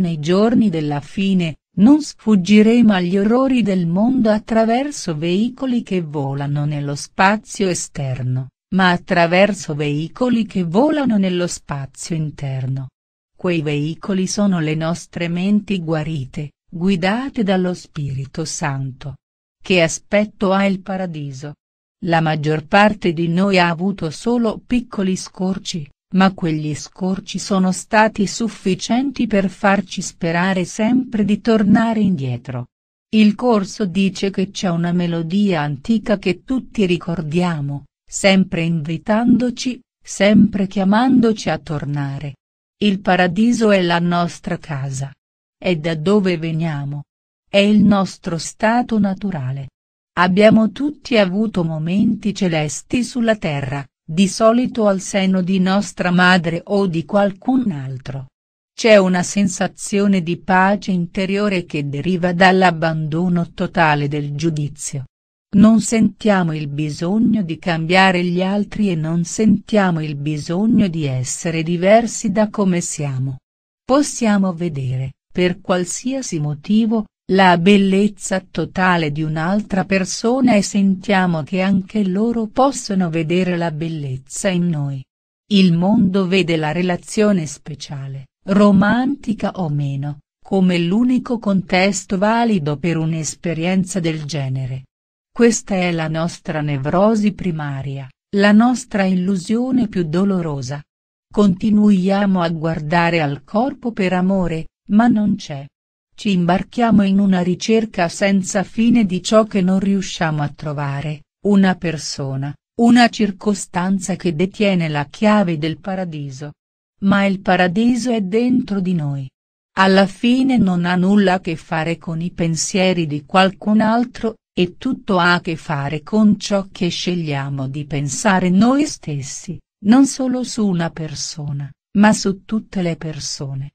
Nei giorni della fine, non sfuggiremo agli orrori del mondo attraverso veicoli che volano nello spazio esterno, ma attraverso veicoli che volano nello spazio interno. Quei veicoli sono le nostre menti guarite, guidate dallo Spirito Santo. Che aspetto ha il paradiso? La maggior parte di noi ha avuto solo piccoli scorci, ma quegli scorci sono stati sufficienti per farci sperare sempre di tornare indietro. Il corso dice che c'è una melodia antica che tutti ricordiamo, sempre invitandoci, sempre chiamandoci a tornare. Il paradiso è la nostra casa. È da dove veniamo. È il nostro stato naturale. Abbiamo tutti avuto momenti celesti sulla terra di solito al seno di nostra madre o di qualcun altro. C'è una sensazione di pace interiore che deriva dall'abbandono totale del giudizio. Non sentiamo il bisogno di cambiare gli altri e non sentiamo il bisogno di essere diversi da come siamo. Possiamo vedere, per qualsiasi motivo, la bellezza totale di un'altra persona e sentiamo che anche loro possono vedere la bellezza in noi. Il mondo vede la relazione speciale, romantica o meno, come l'unico contesto valido per un'esperienza del genere. Questa è la nostra nevrosi primaria, la nostra illusione più dolorosa. Continuiamo a guardare al corpo per amore, ma non c'è ci imbarchiamo in una ricerca senza fine di ciò che non riusciamo a trovare, una persona, una circostanza che detiene la chiave del paradiso. Ma il paradiso è dentro di noi. Alla fine non ha nulla a che fare con i pensieri di qualcun altro, e tutto ha a che fare con ciò che scegliamo di pensare noi stessi, non solo su una persona, ma su tutte le persone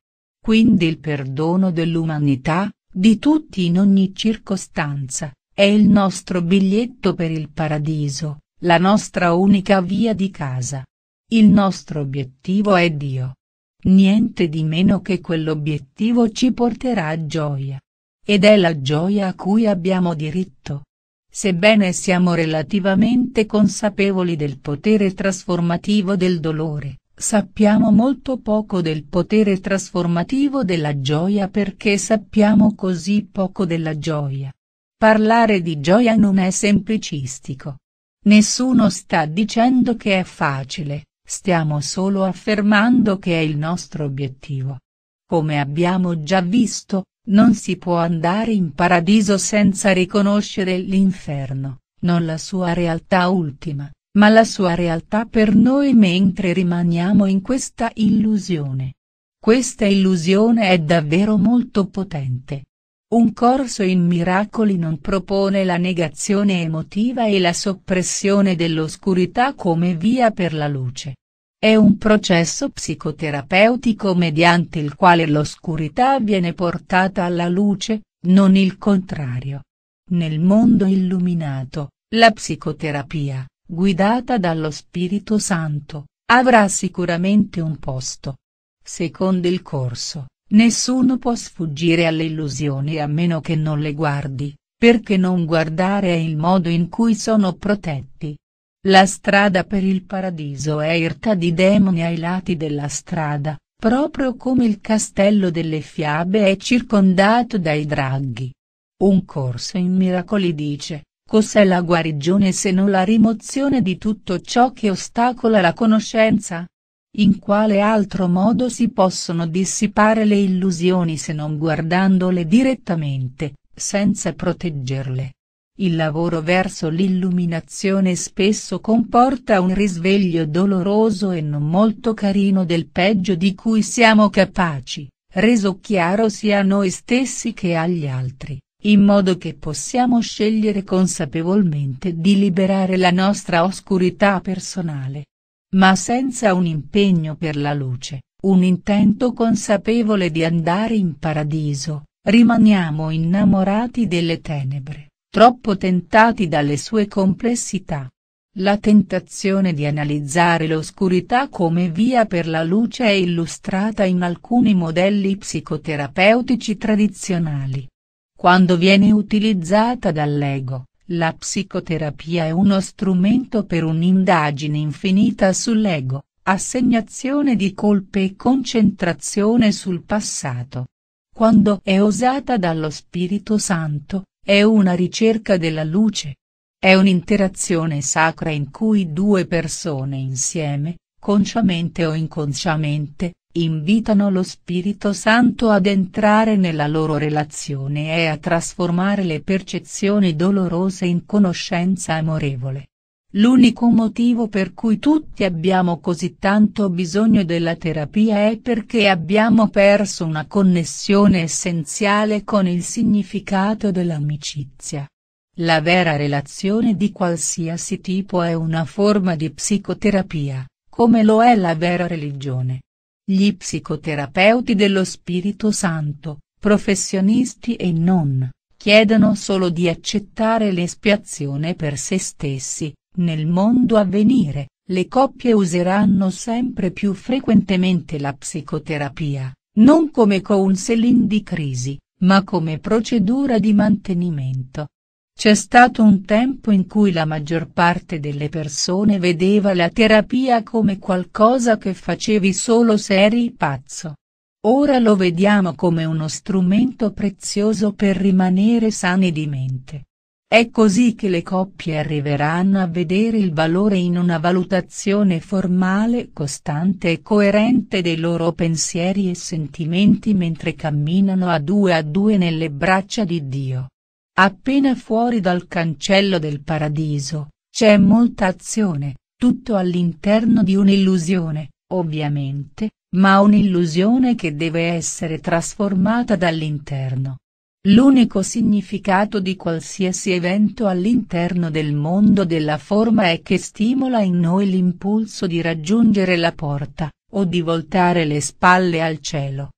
quindi il perdono dell'umanità, di tutti in ogni circostanza, è il nostro biglietto per il paradiso, la nostra unica via di casa. Il nostro obiettivo è Dio. Niente di meno che quell'obiettivo ci porterà a gioia. Ed è la gioia a cui abbiamo diritto. Sebbene siamo relativamente consapevoli del potere trasformativo del dolore, Sappiamo molto poco del potere trasformativo della gioia perché sappiamo così poco della gioia. Parlare di gioia non è semplicistico. Nessuno sta dicendo che è facile, stiamo solo affermando che è il nostro obiettivo. Come abbiamo già visto, non si può andare in paradiso senza riconoscere l'inferno, non la sua realtà ultima ma la sua realtà per noi mentre rimaniamo in questa illusione. Questa illusione è davvero molto potente. Un corso in miracoli non propone la negazione emotiva e la soppressione dell'oscurità come via per la luce. È un processo psicoterapeutico mediante il quale l'oscurità viene portata alla luce, non il contrario. Nel mondo illuminato, la psicoterapia, guidata dallo Spirito Santo, avrà sicuramente un posto. Secondo il corso, nessuno può sfuggire alle illusioni a meno che non le guardi, perché non guardare è il modo in cui sono protetti. La strada per il paradiso è irta di demoni ai lati della strada, proprio come il castello delle fiabe è circondato dai draghi. Un corso in miracoli dice, Cos'è la guarigione se non la rimozione di tutto ciò che ostacola la conoscenza? In quale altro modo si possono dissipare le illusioni se non guardandole direttamente, senza proteggerle? Il lavoro verso l'illuminazione spesso comporta un risveglio doloroso e non molto carino del peggio di cui siamo capaci, reso chiaro sia a noi stessi che agli altri in modo che possiamo scegliere consapevolmente di liberare la nostra oscurità personale. Ma senza un impegno per la luce, un intento consapevole di andare in paradiso, rimaniamo innamorati delle tenebre, troppo tentati dalle sue complessità. La tentazione di analizzare l'oscurità come via per la luce è illustrata in alcuni modelli psicoterapeutici tradizionali. Quando viene utilizzata dall'ego, la psicoterapia è uno strumento per un'indagine infinita sull'ego, assegnazione di colpe e concentrazione sul passato. Quando è usata dallo Spirito Santo, è una ricerca della luce. È un'interazione sacra in cui due persone insieme, consciamente o inconsciamente, invitano lo Spirito Santo ad entrare nella loro relazione e a trasformare le percezioni dolorose in conoscenza amorevole. L'unico motivo per cui tutti abbiamo così tanto bisogno della terapia è perché abbiamo perso una connessione essenziale con il significato dell'amicizia. La vera relazione di qualsiasi tipo è una forma di psicoterapia, come lo è la vera religione. Gli psicoterapeuti dello Spirito Santo, professionisti e non, chiedono solo di accettare l'espiazione per se stessi, nel mondo a venire, le coppie useranno sempre più frequentemente la psicoterapia, non come counseling di crisi, ma come procedura di mantenimento, c'è stato un tempo in cui la maggior parte delle persone vedeva la terapia come qualcosa che facevi solo se eri pazzo. Ora lo vediamo come uno strumento prezioso per rimanere sani di mente. È così che le coppie arriveranno a vedere il valore in una valutazione formale costante e coerente dei loro pensieri e sentimenti mentre camminano a due a due nelle braccia di Dio. Appena fuori dal cancello del paradiso, c'è molta azione, tutto all'interno di un'illusione, ovviamente, ma un'illusione che deve essere trasformata dall'interno. L'unico significato di qualsiasi evento all'interno del mondo della forma è che stimola in noi l'impulso di raggiungere la porta, o di voltare le spalle al cielo.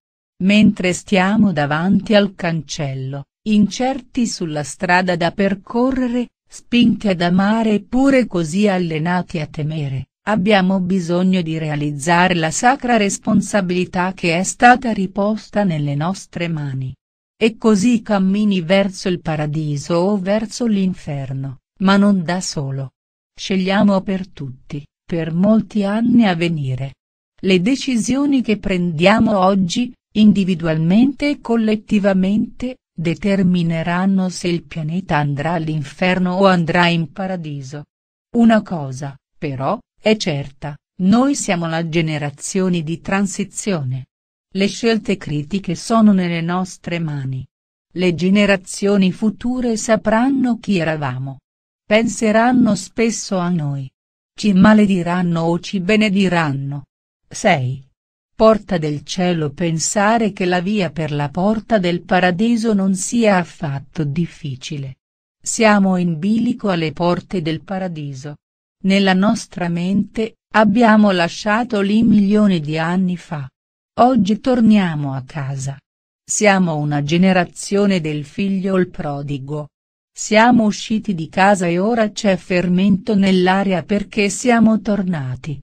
Mentre stiamo davanti al cancello, incerti sulla strada da percorrere, spinti ad amare eppure così allenati a temere, abbiamo bisogno di realizzare la sacra responsabilità che è stata riposta nelle nostre mani. E così cammini verso il paradiso o verso l'inferno, ma non da solo. Scegliamo per tutti, per molti anni a venire. Le decisioni che prendiamo oggi, individualmente e collettivamente, determineranno se il pianeta andrà all'inferno o andrà in paradiso. Una cosa, però, è certa, noi siamo la generazione di transizione. Le scelte critiche sono nelle nostre mani. Le generazioni future sapranno chi eravamo. Penseranno spesso a noi. Ci malediranno o ci benediranno. 6. Porta del cielo pensare che la via per la porta del paradiso non sia affatto difficile. Siamo in bilico alle porte del paradiso. Nella nostra mente, abbiamo lasciato lì milioni di anni fa. Oggi torniamo a casa. Siamo una generazione del figlio il prodigo. Siamo usciti di casa e ora c'è fermento nell'aria perché siamo tornati.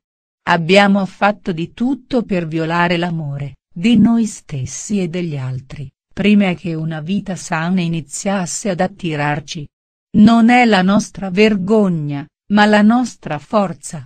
Abbiamo fatto di tutto per violare l'amore, di noi stessi e degli altri, prima che una vita sana iniziasse ad attirarci. Non è la nostra vergogna, ma la nostra forza.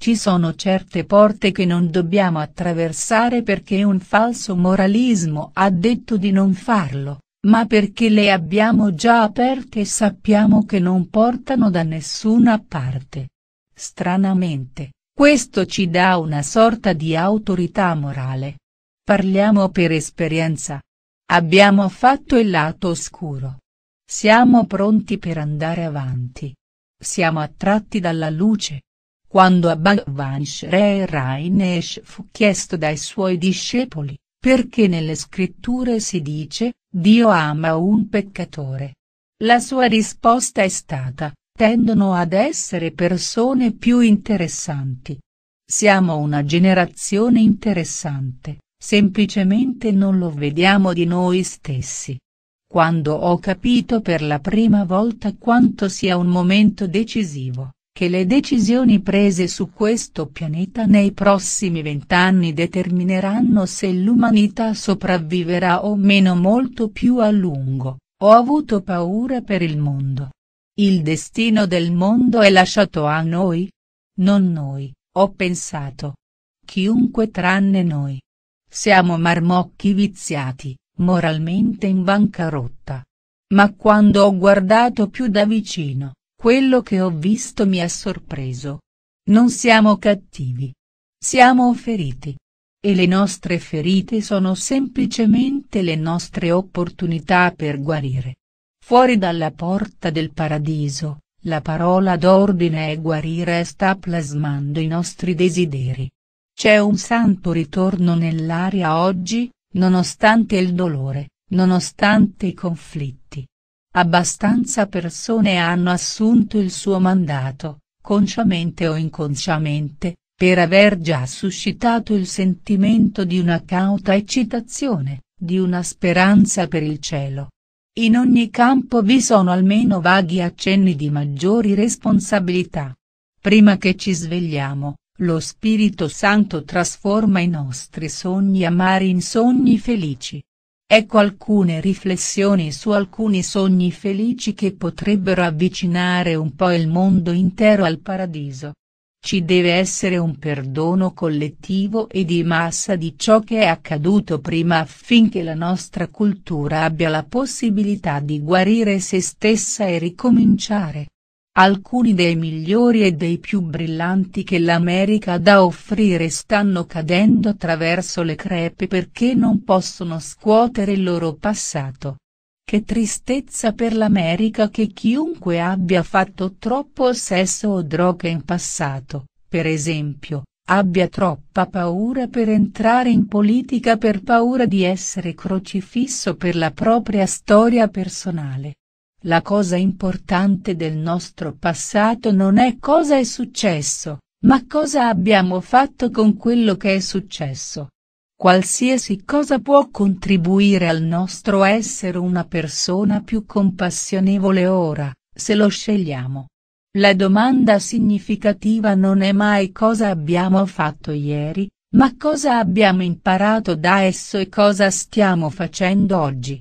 Ci sono certe porte che non dobbiamo attraversare perché un falso moralismo ha detto di non farlo, ma perché le abbiamo già aperte e sappiamo che non portano da nessuna parte. Stranamente, questo ci dà una sorta di autorità morale. Parliamo per esperienza. Abbiamo fatto il lato oscuro. Siamo pronti per andare avanti. Siamo attratti dalla luce. Quando a Bhagavan Shrey Rainesh fu chiesto dai suoi discepoli, perché nelle scritture si dice, Dio ama un peccatore. La sua risposta è stata, tendono ad essere persone più interessanti. Siamo una generazione interessante, semplicemente non lo vediamo di noi stessi. Quando ho capito per la prima volta quanto sia un momento decisivo, che le decisioni prese su questo pianeta nei prossimi vent'anni determineranno se l'umanità sopravviverà o meno molto più a lungo, ho avuto paura per il mondo. Il destino del mondo è lasciato a noi? Non noi, ho pensato. Chiunque tranne noi. Siamo marmocchi viziati, moralmente in bancarotta. Ma quando ho guardato più da vicino, quello che ho visto mi ha sorpreso. Non siamo cattivi. Siamo feriti. E le nostre ferite sono semplicemente le nostre opportunità per guarire. Fuori dalla porta del paradiso, la parola d'ordine è guarire e sta plasmando i nostri desideri. C'è un santo ritorno nell'aria oggi, nonostante il dolore, nonostante i conflitti. Abbastanza persone hanno assunto il suo mandato, consciamente o inconsciamente, per aver già suscitato il sentimento di una cauta eccitazione, di una speranza per il cielo. In ogni campo vi sono almeno vaghi accenni di maggiori responsabilità. Prima che ci svegliamo, lo Spirito Santo trasforma i nostri sogni amari in sogni felici. Ecco alcune riflessioni su alcuni sogni felici che potrebbero avvicinare un po' il mondo intero al paradiso. Ci deve essere un perdono collettivo e di massa di ciò che è accaduto prima affinché la nostra cultura abbia la possibilità di guarire se stessa e ricominciare. Alcuni dei migliori e dei più brillanti che l'America ha da offrire stanno cadendo attraverso le crepe perché non possono scuotere il loro passato. Che tristezza per l'America che chiunque abbia fatto troppo sesso o droga in passato, per esempio, abbia troppa paura per entrare in politica per paura di essere crocifisso per la propria storia personale. La cosa importante del nostro passato non è cosa è successo, ma cosa abbiamo fatto con quello che è successo. Qualsiasi cosa può contribuire al nostro essere una persona più compassionevole ora, se lo scegliamo. La domanda significativa non è mai cosa abbiamo fatto ieri, ma cosa abbiamo imparato da esso e cosa stiamo facendo oggi.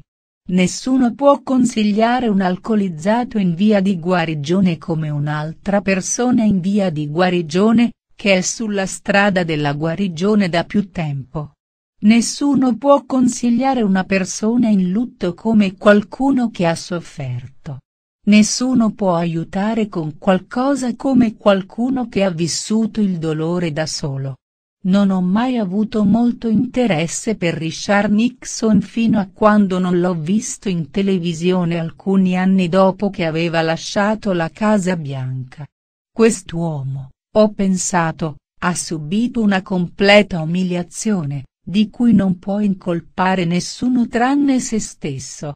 Nessuno può consigliare un alcolizzato in via di guarigione come un'altra persona in via di guarigione, che è sulla strada della guarigione da più tempo. Nessuno può consigliare una persona in lutto come qualcuno che ha sofferto. Nessuno può aiutare con qualcosa come qualcuno che ha vissuto il dolore da solo. Non ho mai avuto molto interesse per Richard Nixon fino a quando non l'ho visto in televisione alcuni anni dopo che aveva lasciato la Casa Bianca. Quest'uomo, ho pensato, ha subito una completa umiliazione, di cui non può incolpare nessuno tranne se stesso.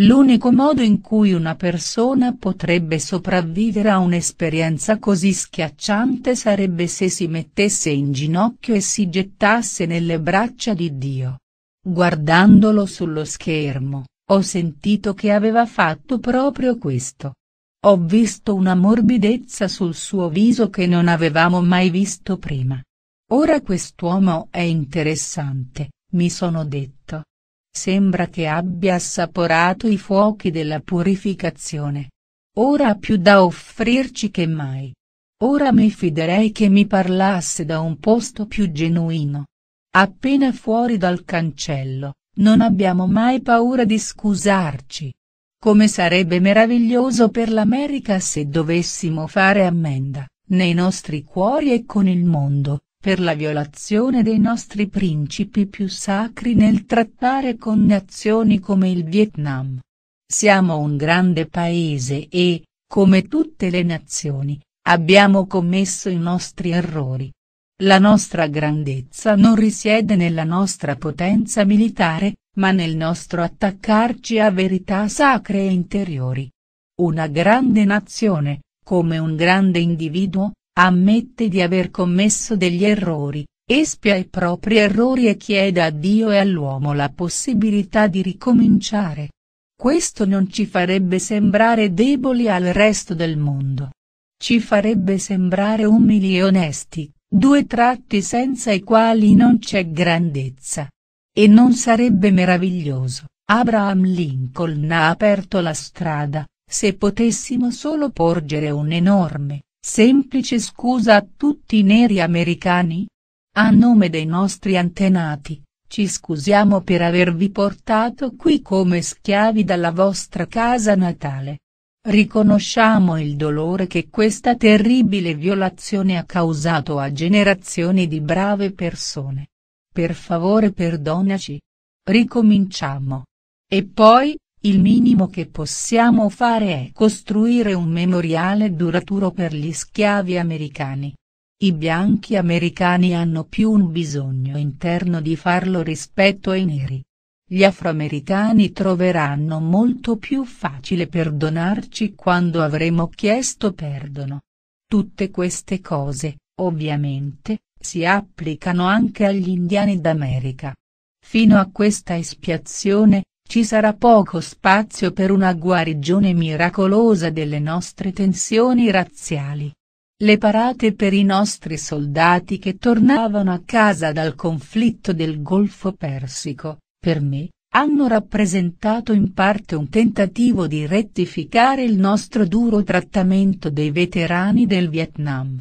L'unico modo in cui una persona potrebbe sopravvivere a un'esperienza così schiacciante sarebbe se si mettesse in ginocchio e si gettasse nelle braccia di Dio. Guardandolo sullo schermo, ho sentito che aveva fatto proprio questo. Ho visto una morbidezza sul suo viso che non avevamo mai visto prima. Ora quest'uomo è interessante, mi sono detto. Sembra che abbia assaporato i fuochi della purificazione. Ora ha più da offrirci che mai. Ora mi fiderei che mi parlasse da un posto più genuino. Appena fuori dal cancello, non abbiamo mai paura di scusarci. Come sarebbe meraviglioso per l'America se dovessimo fare ammenda, nei nostri cuori e con il mondo, per la violazione dei nostri principi più sacri nel trattare con nazioni come il Vietnam. Siamo un grande paese e, come tutte le nazioni, abbiamo commesso i nostri errori. La nostra grandezza non risiede nella nostra potenza militare, ma nel nostro attaccarci a verità sacre e interiori. Una grande nazione, come un grande individuo, Ammette di aver commesso degli errori, espia i propri errori e chiede a Dio e all'uomo la possibilità di ricominciare. Questo non ci farebbe sembrare deboli al resto del mondo. Ci farebbe sembrare umili e onesti, due tratti senza i quali non c'è grandezza. E non sarebbe meraviglioso, Abraham Lincoln ha aperto la strada, se potessimo solo porgere un enorme, Semplice scusa a tutti i neri americani? A nome dei nostri antenati, ci scusiamo per avervi portato qui come schiavi dalla vostra casa natale. Riconosciamo il dolore che questa terribile violazione ha causato a generazioni di brave persone. Per favore perdonaci. Ricominciamo. E poi, il minimo che possiamo fare è costruire un memoriale duraturo per gli schiavi americani. I bianchi americani hanno più un bisogno interno di farlo rispetto ai neri. Gli afroamericani troveranno molto più facile perdonarci quando avremo chiesto perdono. Tutte queste cose, ovviamente, si applicano anche agli indiani d'America. Fino a questa espiazione, ci sarà poco spazio per una guarigione miracolosa delle nostre tensioni razziali. Le parate per i nostri soldati che tornavano a casa dal conflitto del Golfo Persico, per me, hanno rappresentato in parte un tentativo di rettificare il nostro duro trattamento dei veterani del Vietnam.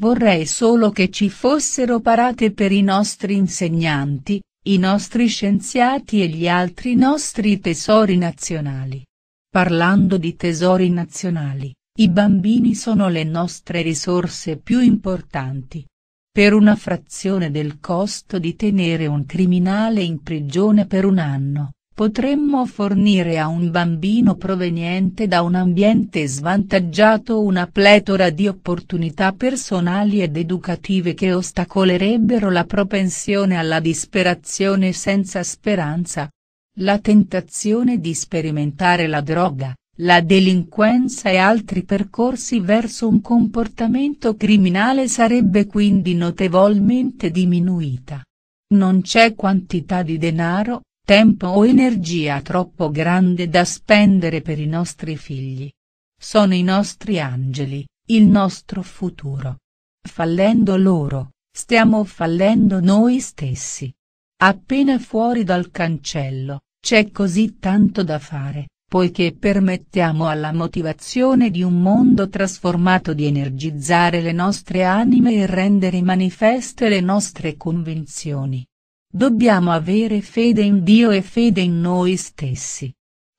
Vorrei solo che ci fossero parate per i nostri insegnanti, i nostri scienziati e gli altri nostri tesori nazionali. Parlando di tesori nazionali, i bambini sono le nostre risorse più importanti. Per una frazione del costo di tenere un criminale in prigione per un anno, potremmo fornire a un bambino proveniente da un ambiente svantaggiato una pletora di opportunità personali ed educative che ostacolerebbero la propensione alla disperazione senza speranza. La tentazione di sperimentare la droga, la delinquenza e altri percorsi verso un comportamento criminale sarebbe quindi notevolmente diminuita. Non c'è quantità di denaro, tempo o energia troppo grande da spendere per i nostri figli. Sono i nostri angeli, il nostro futuro. Fallendo loro, stiamo fallendo noi stessi. Appena fuori dal cancello, c'è così tanto da fare, poiché permettiamo alla motivazione di un mondo trasformato di energizzare le nostre anime e rendere manifeste le nostre convinzioni. Dobbiamo avere fede in Dio e fede in noi stessi.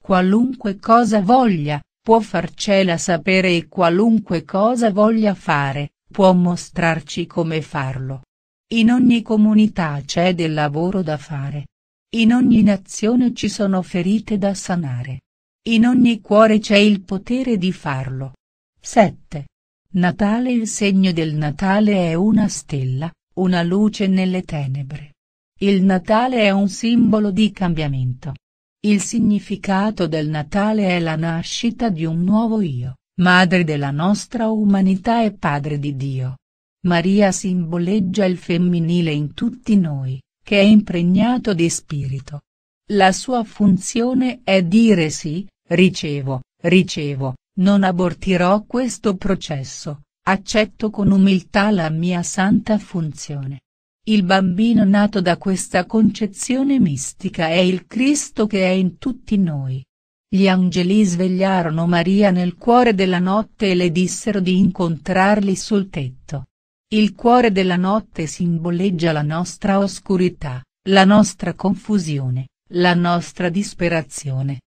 Qualunque cosa voglia, può farcela sapere e qualunque cosa voglia fare, può mostrarci come farlo. In ogni comunità c'è del lavoro da fare. In ogni nazione ci sono ferite da sanare. In ogni cuore c'è il potere di farlo. 7. Natale Il segno del Natale è una stella, una luce nelle tenebre. Il Natale è un simbolo di cambiamento. Il significato del Natale è la nascita di un nuovo io, madre della nostra umanità e padre di Dio. Maria simboleggia il femminile in tutti noi, che è impregnato di spirito. La sua funzione è dire sì, ricevo, ricevo, non abortirò questo processo, accetto con umiltà la mia santa funzione. Il bambino nato da questa concezione mistica è il Cristo che è in tutti noi. Gli angeli svegliarono Maria nel cuore della notte e le dissero di incontrarli sul tetto. Il cuore della notte simboleggia la nostra oscurità, la nostra confusione, la nostra disperazione.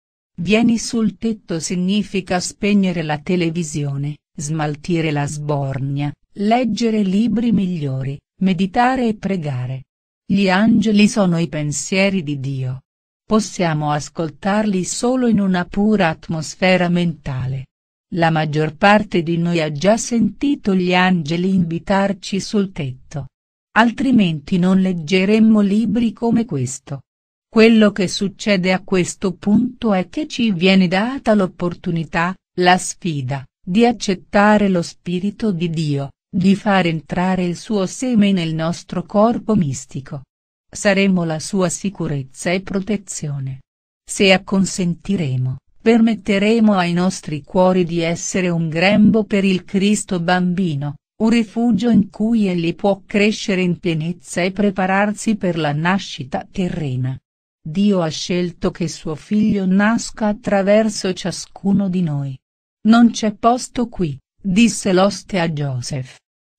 Vieni sul tetto significa spegnere la televisione, smaltire la sbornia, leggere libri migliori, Meditare e pregare. Gli angeli sono i pensieri di Dio. Possiamo ascoltarli solo in una pura atmosfera mentale. La maggior parte di noi ha già sentito gli angeli invitarci sul tetto. Altrimenti non leggeremmo libri come questo. Quello che succede a questo punto è che ci viene data l'opportunità, la sfida, di accettare lo Spirito di Dio, di far entrare il suo seme nel nostro corpo mistico. Saremo la sua sicurezza e protezione. Se acconsentiremo, permetteremo ai nostri cuori di essere un grembo per il Cristo bambino, un rifugio in cui egli può crescere in pienezza e prepararsi per la nascita terrena. Dio ha scelto che suo figlio nasca attraverso ciascuno di noi. Non c'è posto qui, disse l'oste a Joseph.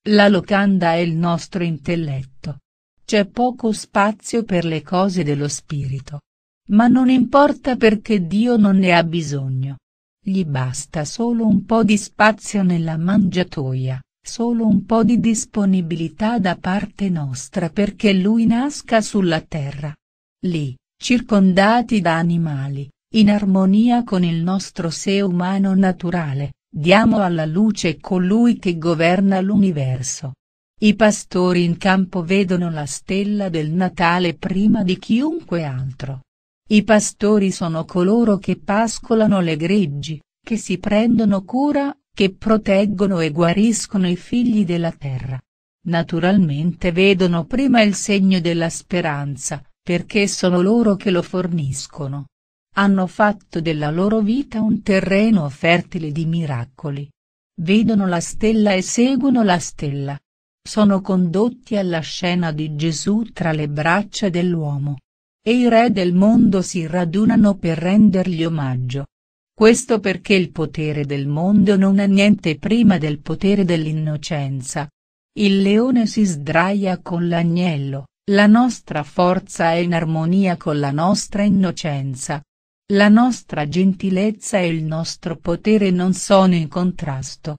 La locanda è il nostro intelletto. C'è poco spazio per le cose dello spirito. Ma non importa perché Dio non ne ha bisogno. Gli basta solo un po' di spazio nella mangiatoia, solo un po' di disponibilità da parte nostra perché Lui nasca sulla terra. Lì, circondati da animali, in armonia con il nostro sé umano naturale, Diamo alla luce colui che governa l'universo. I pastori in campo vedono la stella del Natale prima di chiunque altro. I pastori sono coloro che pascolano le greggi, che si prendono cura, che proteggono e guariscono i figli della terra. Naturalmente vedono prima il segno della speranza, perché sono loro che lo forniscono hanno fatto della loro vita un terreno fertile di miracoli. Vedono la stella e seguono la stella. Sono condotti alla scena di Gesù tra le braccia dell'uomo. E i re del mondo si radunano per rendergli omaggio. Questo perché il potere del mondo non è niente prima del potere dell'innocenza. Il leone si sdraia con l'agnello, la nostra forza è in armonia con la nostra innocenza. La nostra gentilezza e il nostro potere non sono in contrasto.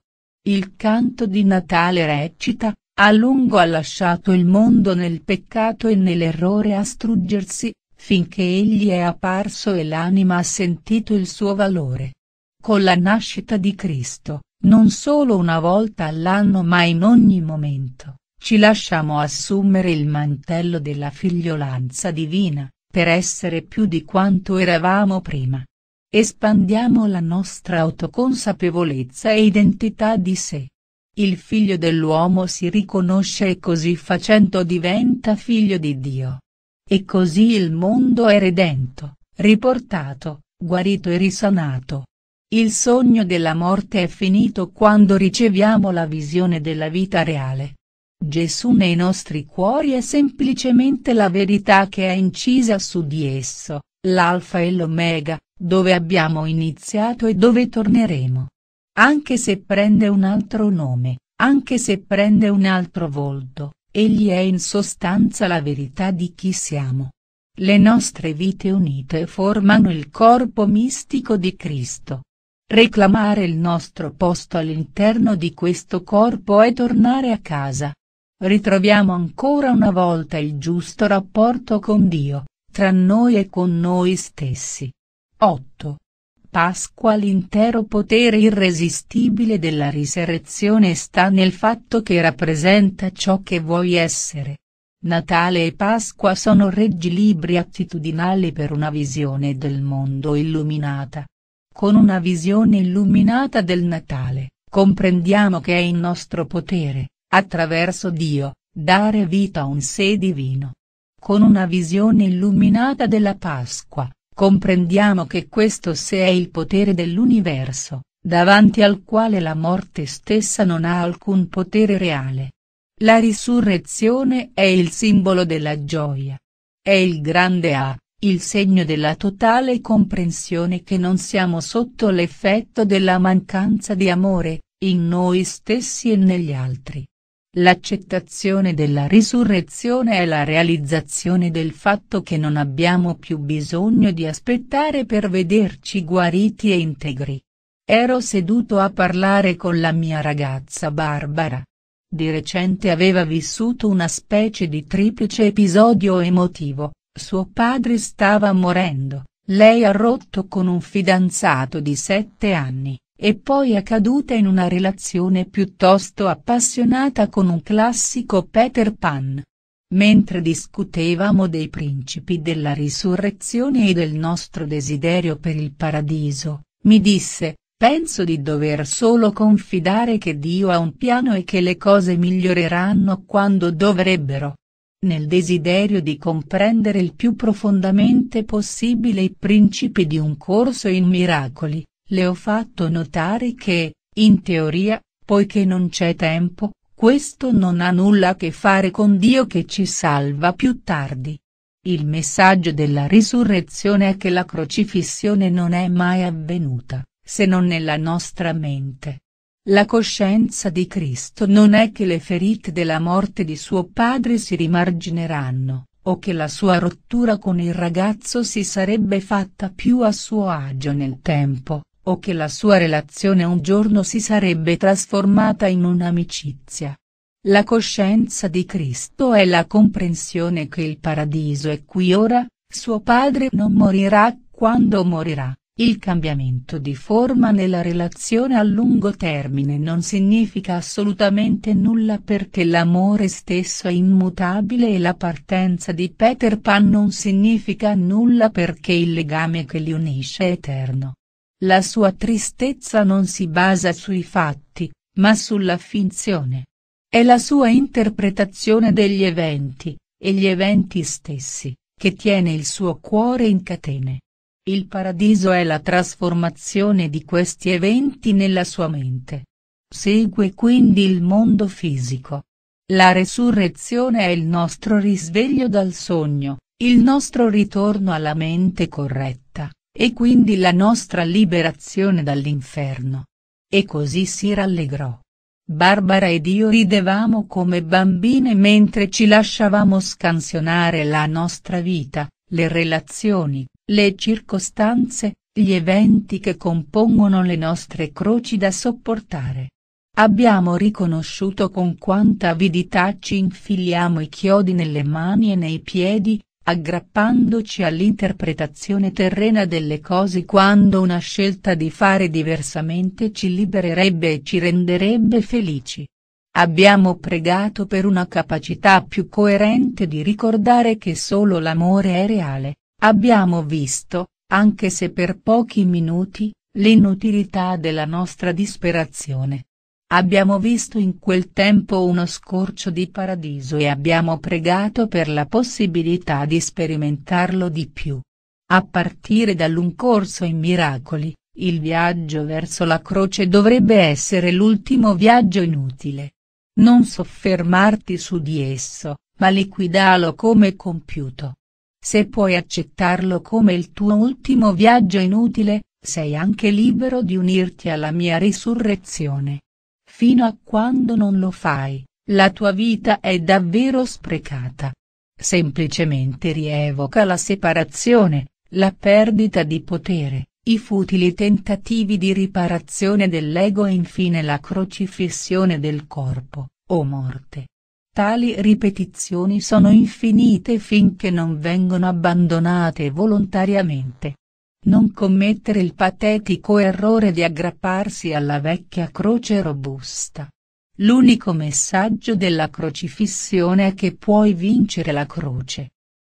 Il canto di Natale recita, a lungo ha lasciato il mondo nel peccato e nell'errore a struggersi, finché egli è apparso e l'anima ha sentito il suo valore. Con la nascita di Cristo, non solo una volta all'anno ma in ogni momento, ci lasciamo assumere il mantello della figliolanza divina, per essere più di quanto eravamo prima. Espandiamo la nostra autoconsapevolezza e identità di sé. Il figlio dell'uomo si riconosce e così facendo diventa figlio di Dio. E così il mondo è redento, riportato, guarito e risanato. Il sogno della morte è finito quando riceviamo la visione della vita reale. Gesù nei nostri cuori è semplicemente la verità che è incisa su di esso, l'alfa e l'omega, dove abbiamo iniziato e dove torneremo. Anche se prende un altro nome, anche se prende un altro volto, egli è in sostanza la verità di chi siamo. Le nostre vite unite formano il corpo mistico di Cristo. Reclamare il nostro posto all'interno di questo corpo è tornare a casa, ritroviamo ancora una volta il giusto rapporto con Dio, tra noi e con noi stessi. 8. Pasqua L'intero potere irresistibile della risurrezione sta nel fatto che rappresenta ciò che vuoi essere. Natale e Pasqua sono reggi libri attitudinali per una visione del mondo illuminata. Con una visione illuminata del Natale, comprendiamo che è in nostro potere, attraverso Dio, dare vita a un sé divino. Con una visione illuminata della Pasqua, comprendiamo che questo sé è il potere dell'universo, davanti al quale la morte stessa non ha alcun potere reale. La risurrezione è il simbolo della gioia. È il grande A, il segno della totale comprensione che non siamo sotto l'effetto della mancanza di amore, in noi stessi e negli altri. L'accettazione della risurrezione è la realizzazione del fatto che non abbiamo più bisogno di aspettare per vederci guariti e integri. Ero seduto a parlare con la mia ragazza Barbara. Di recente aveva vissuto una specie di triplice episodio emotivo, suo padre stava morendo, lei ha rotto con un fidanzato di sette anni e poi è caduta in una relazione piuttosto appassionata con un classico Peter Pan. Mentre discutevamo dei principi della risurrezione e del nostro desiderio per il paradiso, mi disse, penso di dover solo confidare che Dio ha un piano e che le cose miglioreranno quando dovrebbero. Nel desiderio di comprendere il più profondamente possibile i principi di un corso in miracoli, le ho fatto notare che, in teoria, poiché non c'è tempo, questo non ha nulla a che fare con Dio che ci salva più tardi. Il messaggio della risurrezione è che la crocifissione non è mai avvenuta, se non nella nostra mente. La coscienza di Cristo non è che le ferite della morte di suo padre si rimargineranno, o che la sua rottura con il ragazzo si sarebbe fatta più a suo agio nel tempo, o che la sua relazione un giorno si sarebbe trasformata in un'amicizia. La coscienza di Cristo è la comprensione che il paradiso è qui ora, suo padre non morirà quando morirà. Il cambiamento di forma nella relazione a lungo termine non significa assolutamente nulla perché l'amore stesso è immutabile e la partenza di Peter Pan non significa nulla perché il legame che li unisce è eterno. La sua tristezza non si basa sui fatti, ma sulla finzione. È la sua interpretazione degli eventi, e gli eventi stessi, che tiene il suo cuore in catene. Il paradiso è la trasformazione di questi eventi nella sua mente. Segue quindi il mondo fisico. La resurrezione è il nostro risveglio dal sogno, il nostro ritorno alla mente corretta. E quindi la nostra liberazione dall'inferno. E così si rallegrò. Barbara ed io ridevamo come bambine mentre ci lasciavamo scansionare la nostra vita, le relazioni, le circostanze, gli eventi che compongono le nostre croci da sopportare. Abbiamo riconosciuto con quanta avidità ci infiliamo i chiodi nelle mani e nei piedi, aggrappandoci all'interpretazione terrena delle cose quando una scelta di fare diversamente ci libererebbe e ci renderebbe felici. Abbiamo pregato per una capacità più coerente di ricordare che solo l'amore è reale, abbiamo visto, anche se per pochi minuti, l'inutilità della nostra disperazione. Abbiamo visto in quel tempo uno scorcio di paradiso e abbiamo pregato per la possibilità di sperimentarlo di più. A partire dall'un corso in miracoli, il viaggio verso la croce dovrebbe essere l'ultimo viaggio inutile. Non soffermarti su di esso, ma liquidalo come compiuto. Se puoi accettarlo come il tuo ultimo viaggio inutile, sei anche libero di unirti alla mia risurrezione. Fino a quando non lo fai, la tua vita è davvero sprecata. Semplicemente rievoca la separazione, la perdita di potere, i futili tentativi di riparazione dell'ego e infine la crocifissione del corpo, o morte. Tali ripetizioni sono infinite finché non vengono abbandonate volontariamente. Non commettere il patetico errore di aggrapparsi alla vecchia croce robusta. L'unico messaggio della crocifissione è che puoi vincere la croce.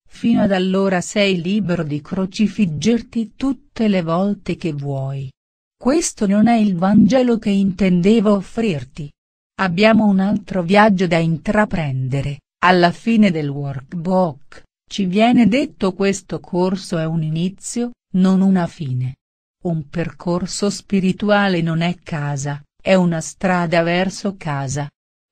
Fino ad allora sei libero di crocifiggerti tutte le volte che vuoi. Questo non è il Vangelo che intendevo offrirti. Abbiamo un altro viaggio da intraprendere, alla fine del workbook, ci viene detto questo corso è un inizio, non una fine. Un percorso spirituale non è casa, è una strada verso casa.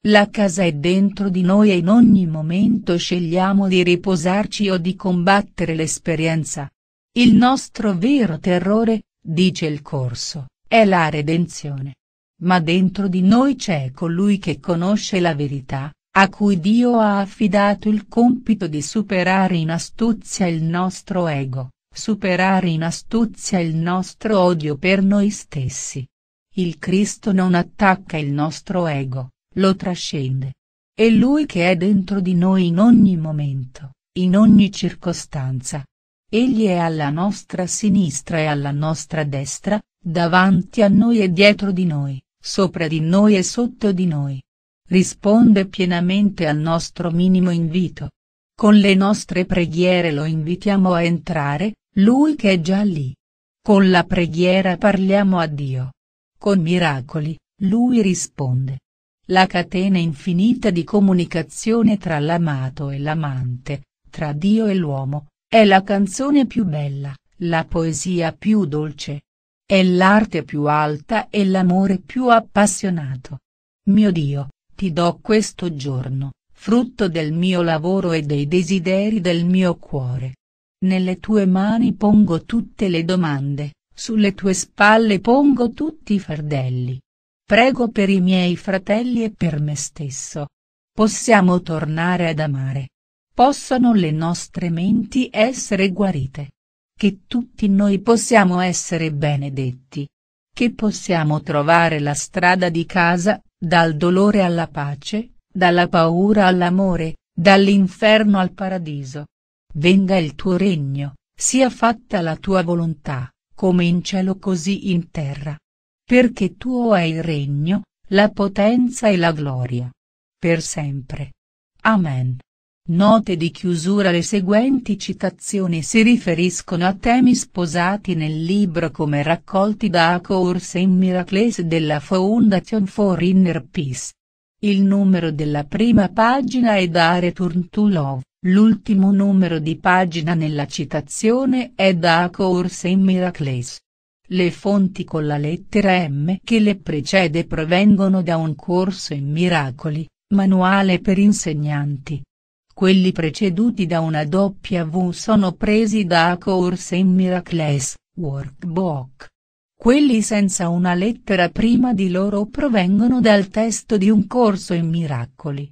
La casa è dentro di noi e in ogni momento scegliamo di riposarci o di combattere l'esperienza. Il nostro vero terrore, dice il corso, è la redenzione. Ma dentro di noi c'è colui che conosce la verità, a cui Dio ha affidato il compito di superare in astuzia il nostro ego, Superare in astuzia il nostro odio per noi stessi. Il Cristo non attacca il nostro ego, lo trascende. È Lui che è dentro di noi in ogni momento, in ogni circostanza. Egli è alla nostra sinistra e alla nostra destra, davanti a noi e dietro di noi, sopra di noi e sotto di noi. Risponde pienamente al nostro minimo invito. Con le nostre preghiere lo invitiamo a entrare, lui che è già lì. Con la preghiera parliamo a Dio. Con miracoli, lui risponde. La catena infinita di comunicazione tra l'amato e l'amante, tra Dio e l'uomo, è la canzone più bella, la poesia più dolce. È l'arte più alta e l'amore più appassionato. Mio Dio, ti do questo giorno, frutto del mio lavoro e dei desideri del mio cuore, nelle tue mani pongo tutte le domande, sulle tue spalle pongo tutti i fardelli. Prego per i miei fratelli e per me stesso. Possiamo tornare ad amare. Possono le nostre menti essere guarite. Che tutti noi possiamo essere benedetti. Che possiamo trovare la strada di casa, dal dolore alla pace, dalla paura all'amore, dall'inferno al paradiso. Venga il tuo regno, sia fatta la tua volontà, come in cielo così in terra. Perché tuo è il regno, la potenza e la gloria. Per sempre. Amen. Note di chiusura Le seguenti citazioni si riferiscono a temi sposati nel libro come raccolti da A Course in Miracles della Foundation for Inner Peace. Il numero della prima pagina è da Return to Love. L'ultimo numero di pagina nella citazione è da A Course in Miracles. Le fonti con la lettera M che le precede provengono da un corso in miracoli, manuale per insegnanti. Quelli preceduti da una W sono presi da A Course in Miracles, Workbook. Quelli senza una lettera prima di loro provengono dal testo di un corso in miracoli.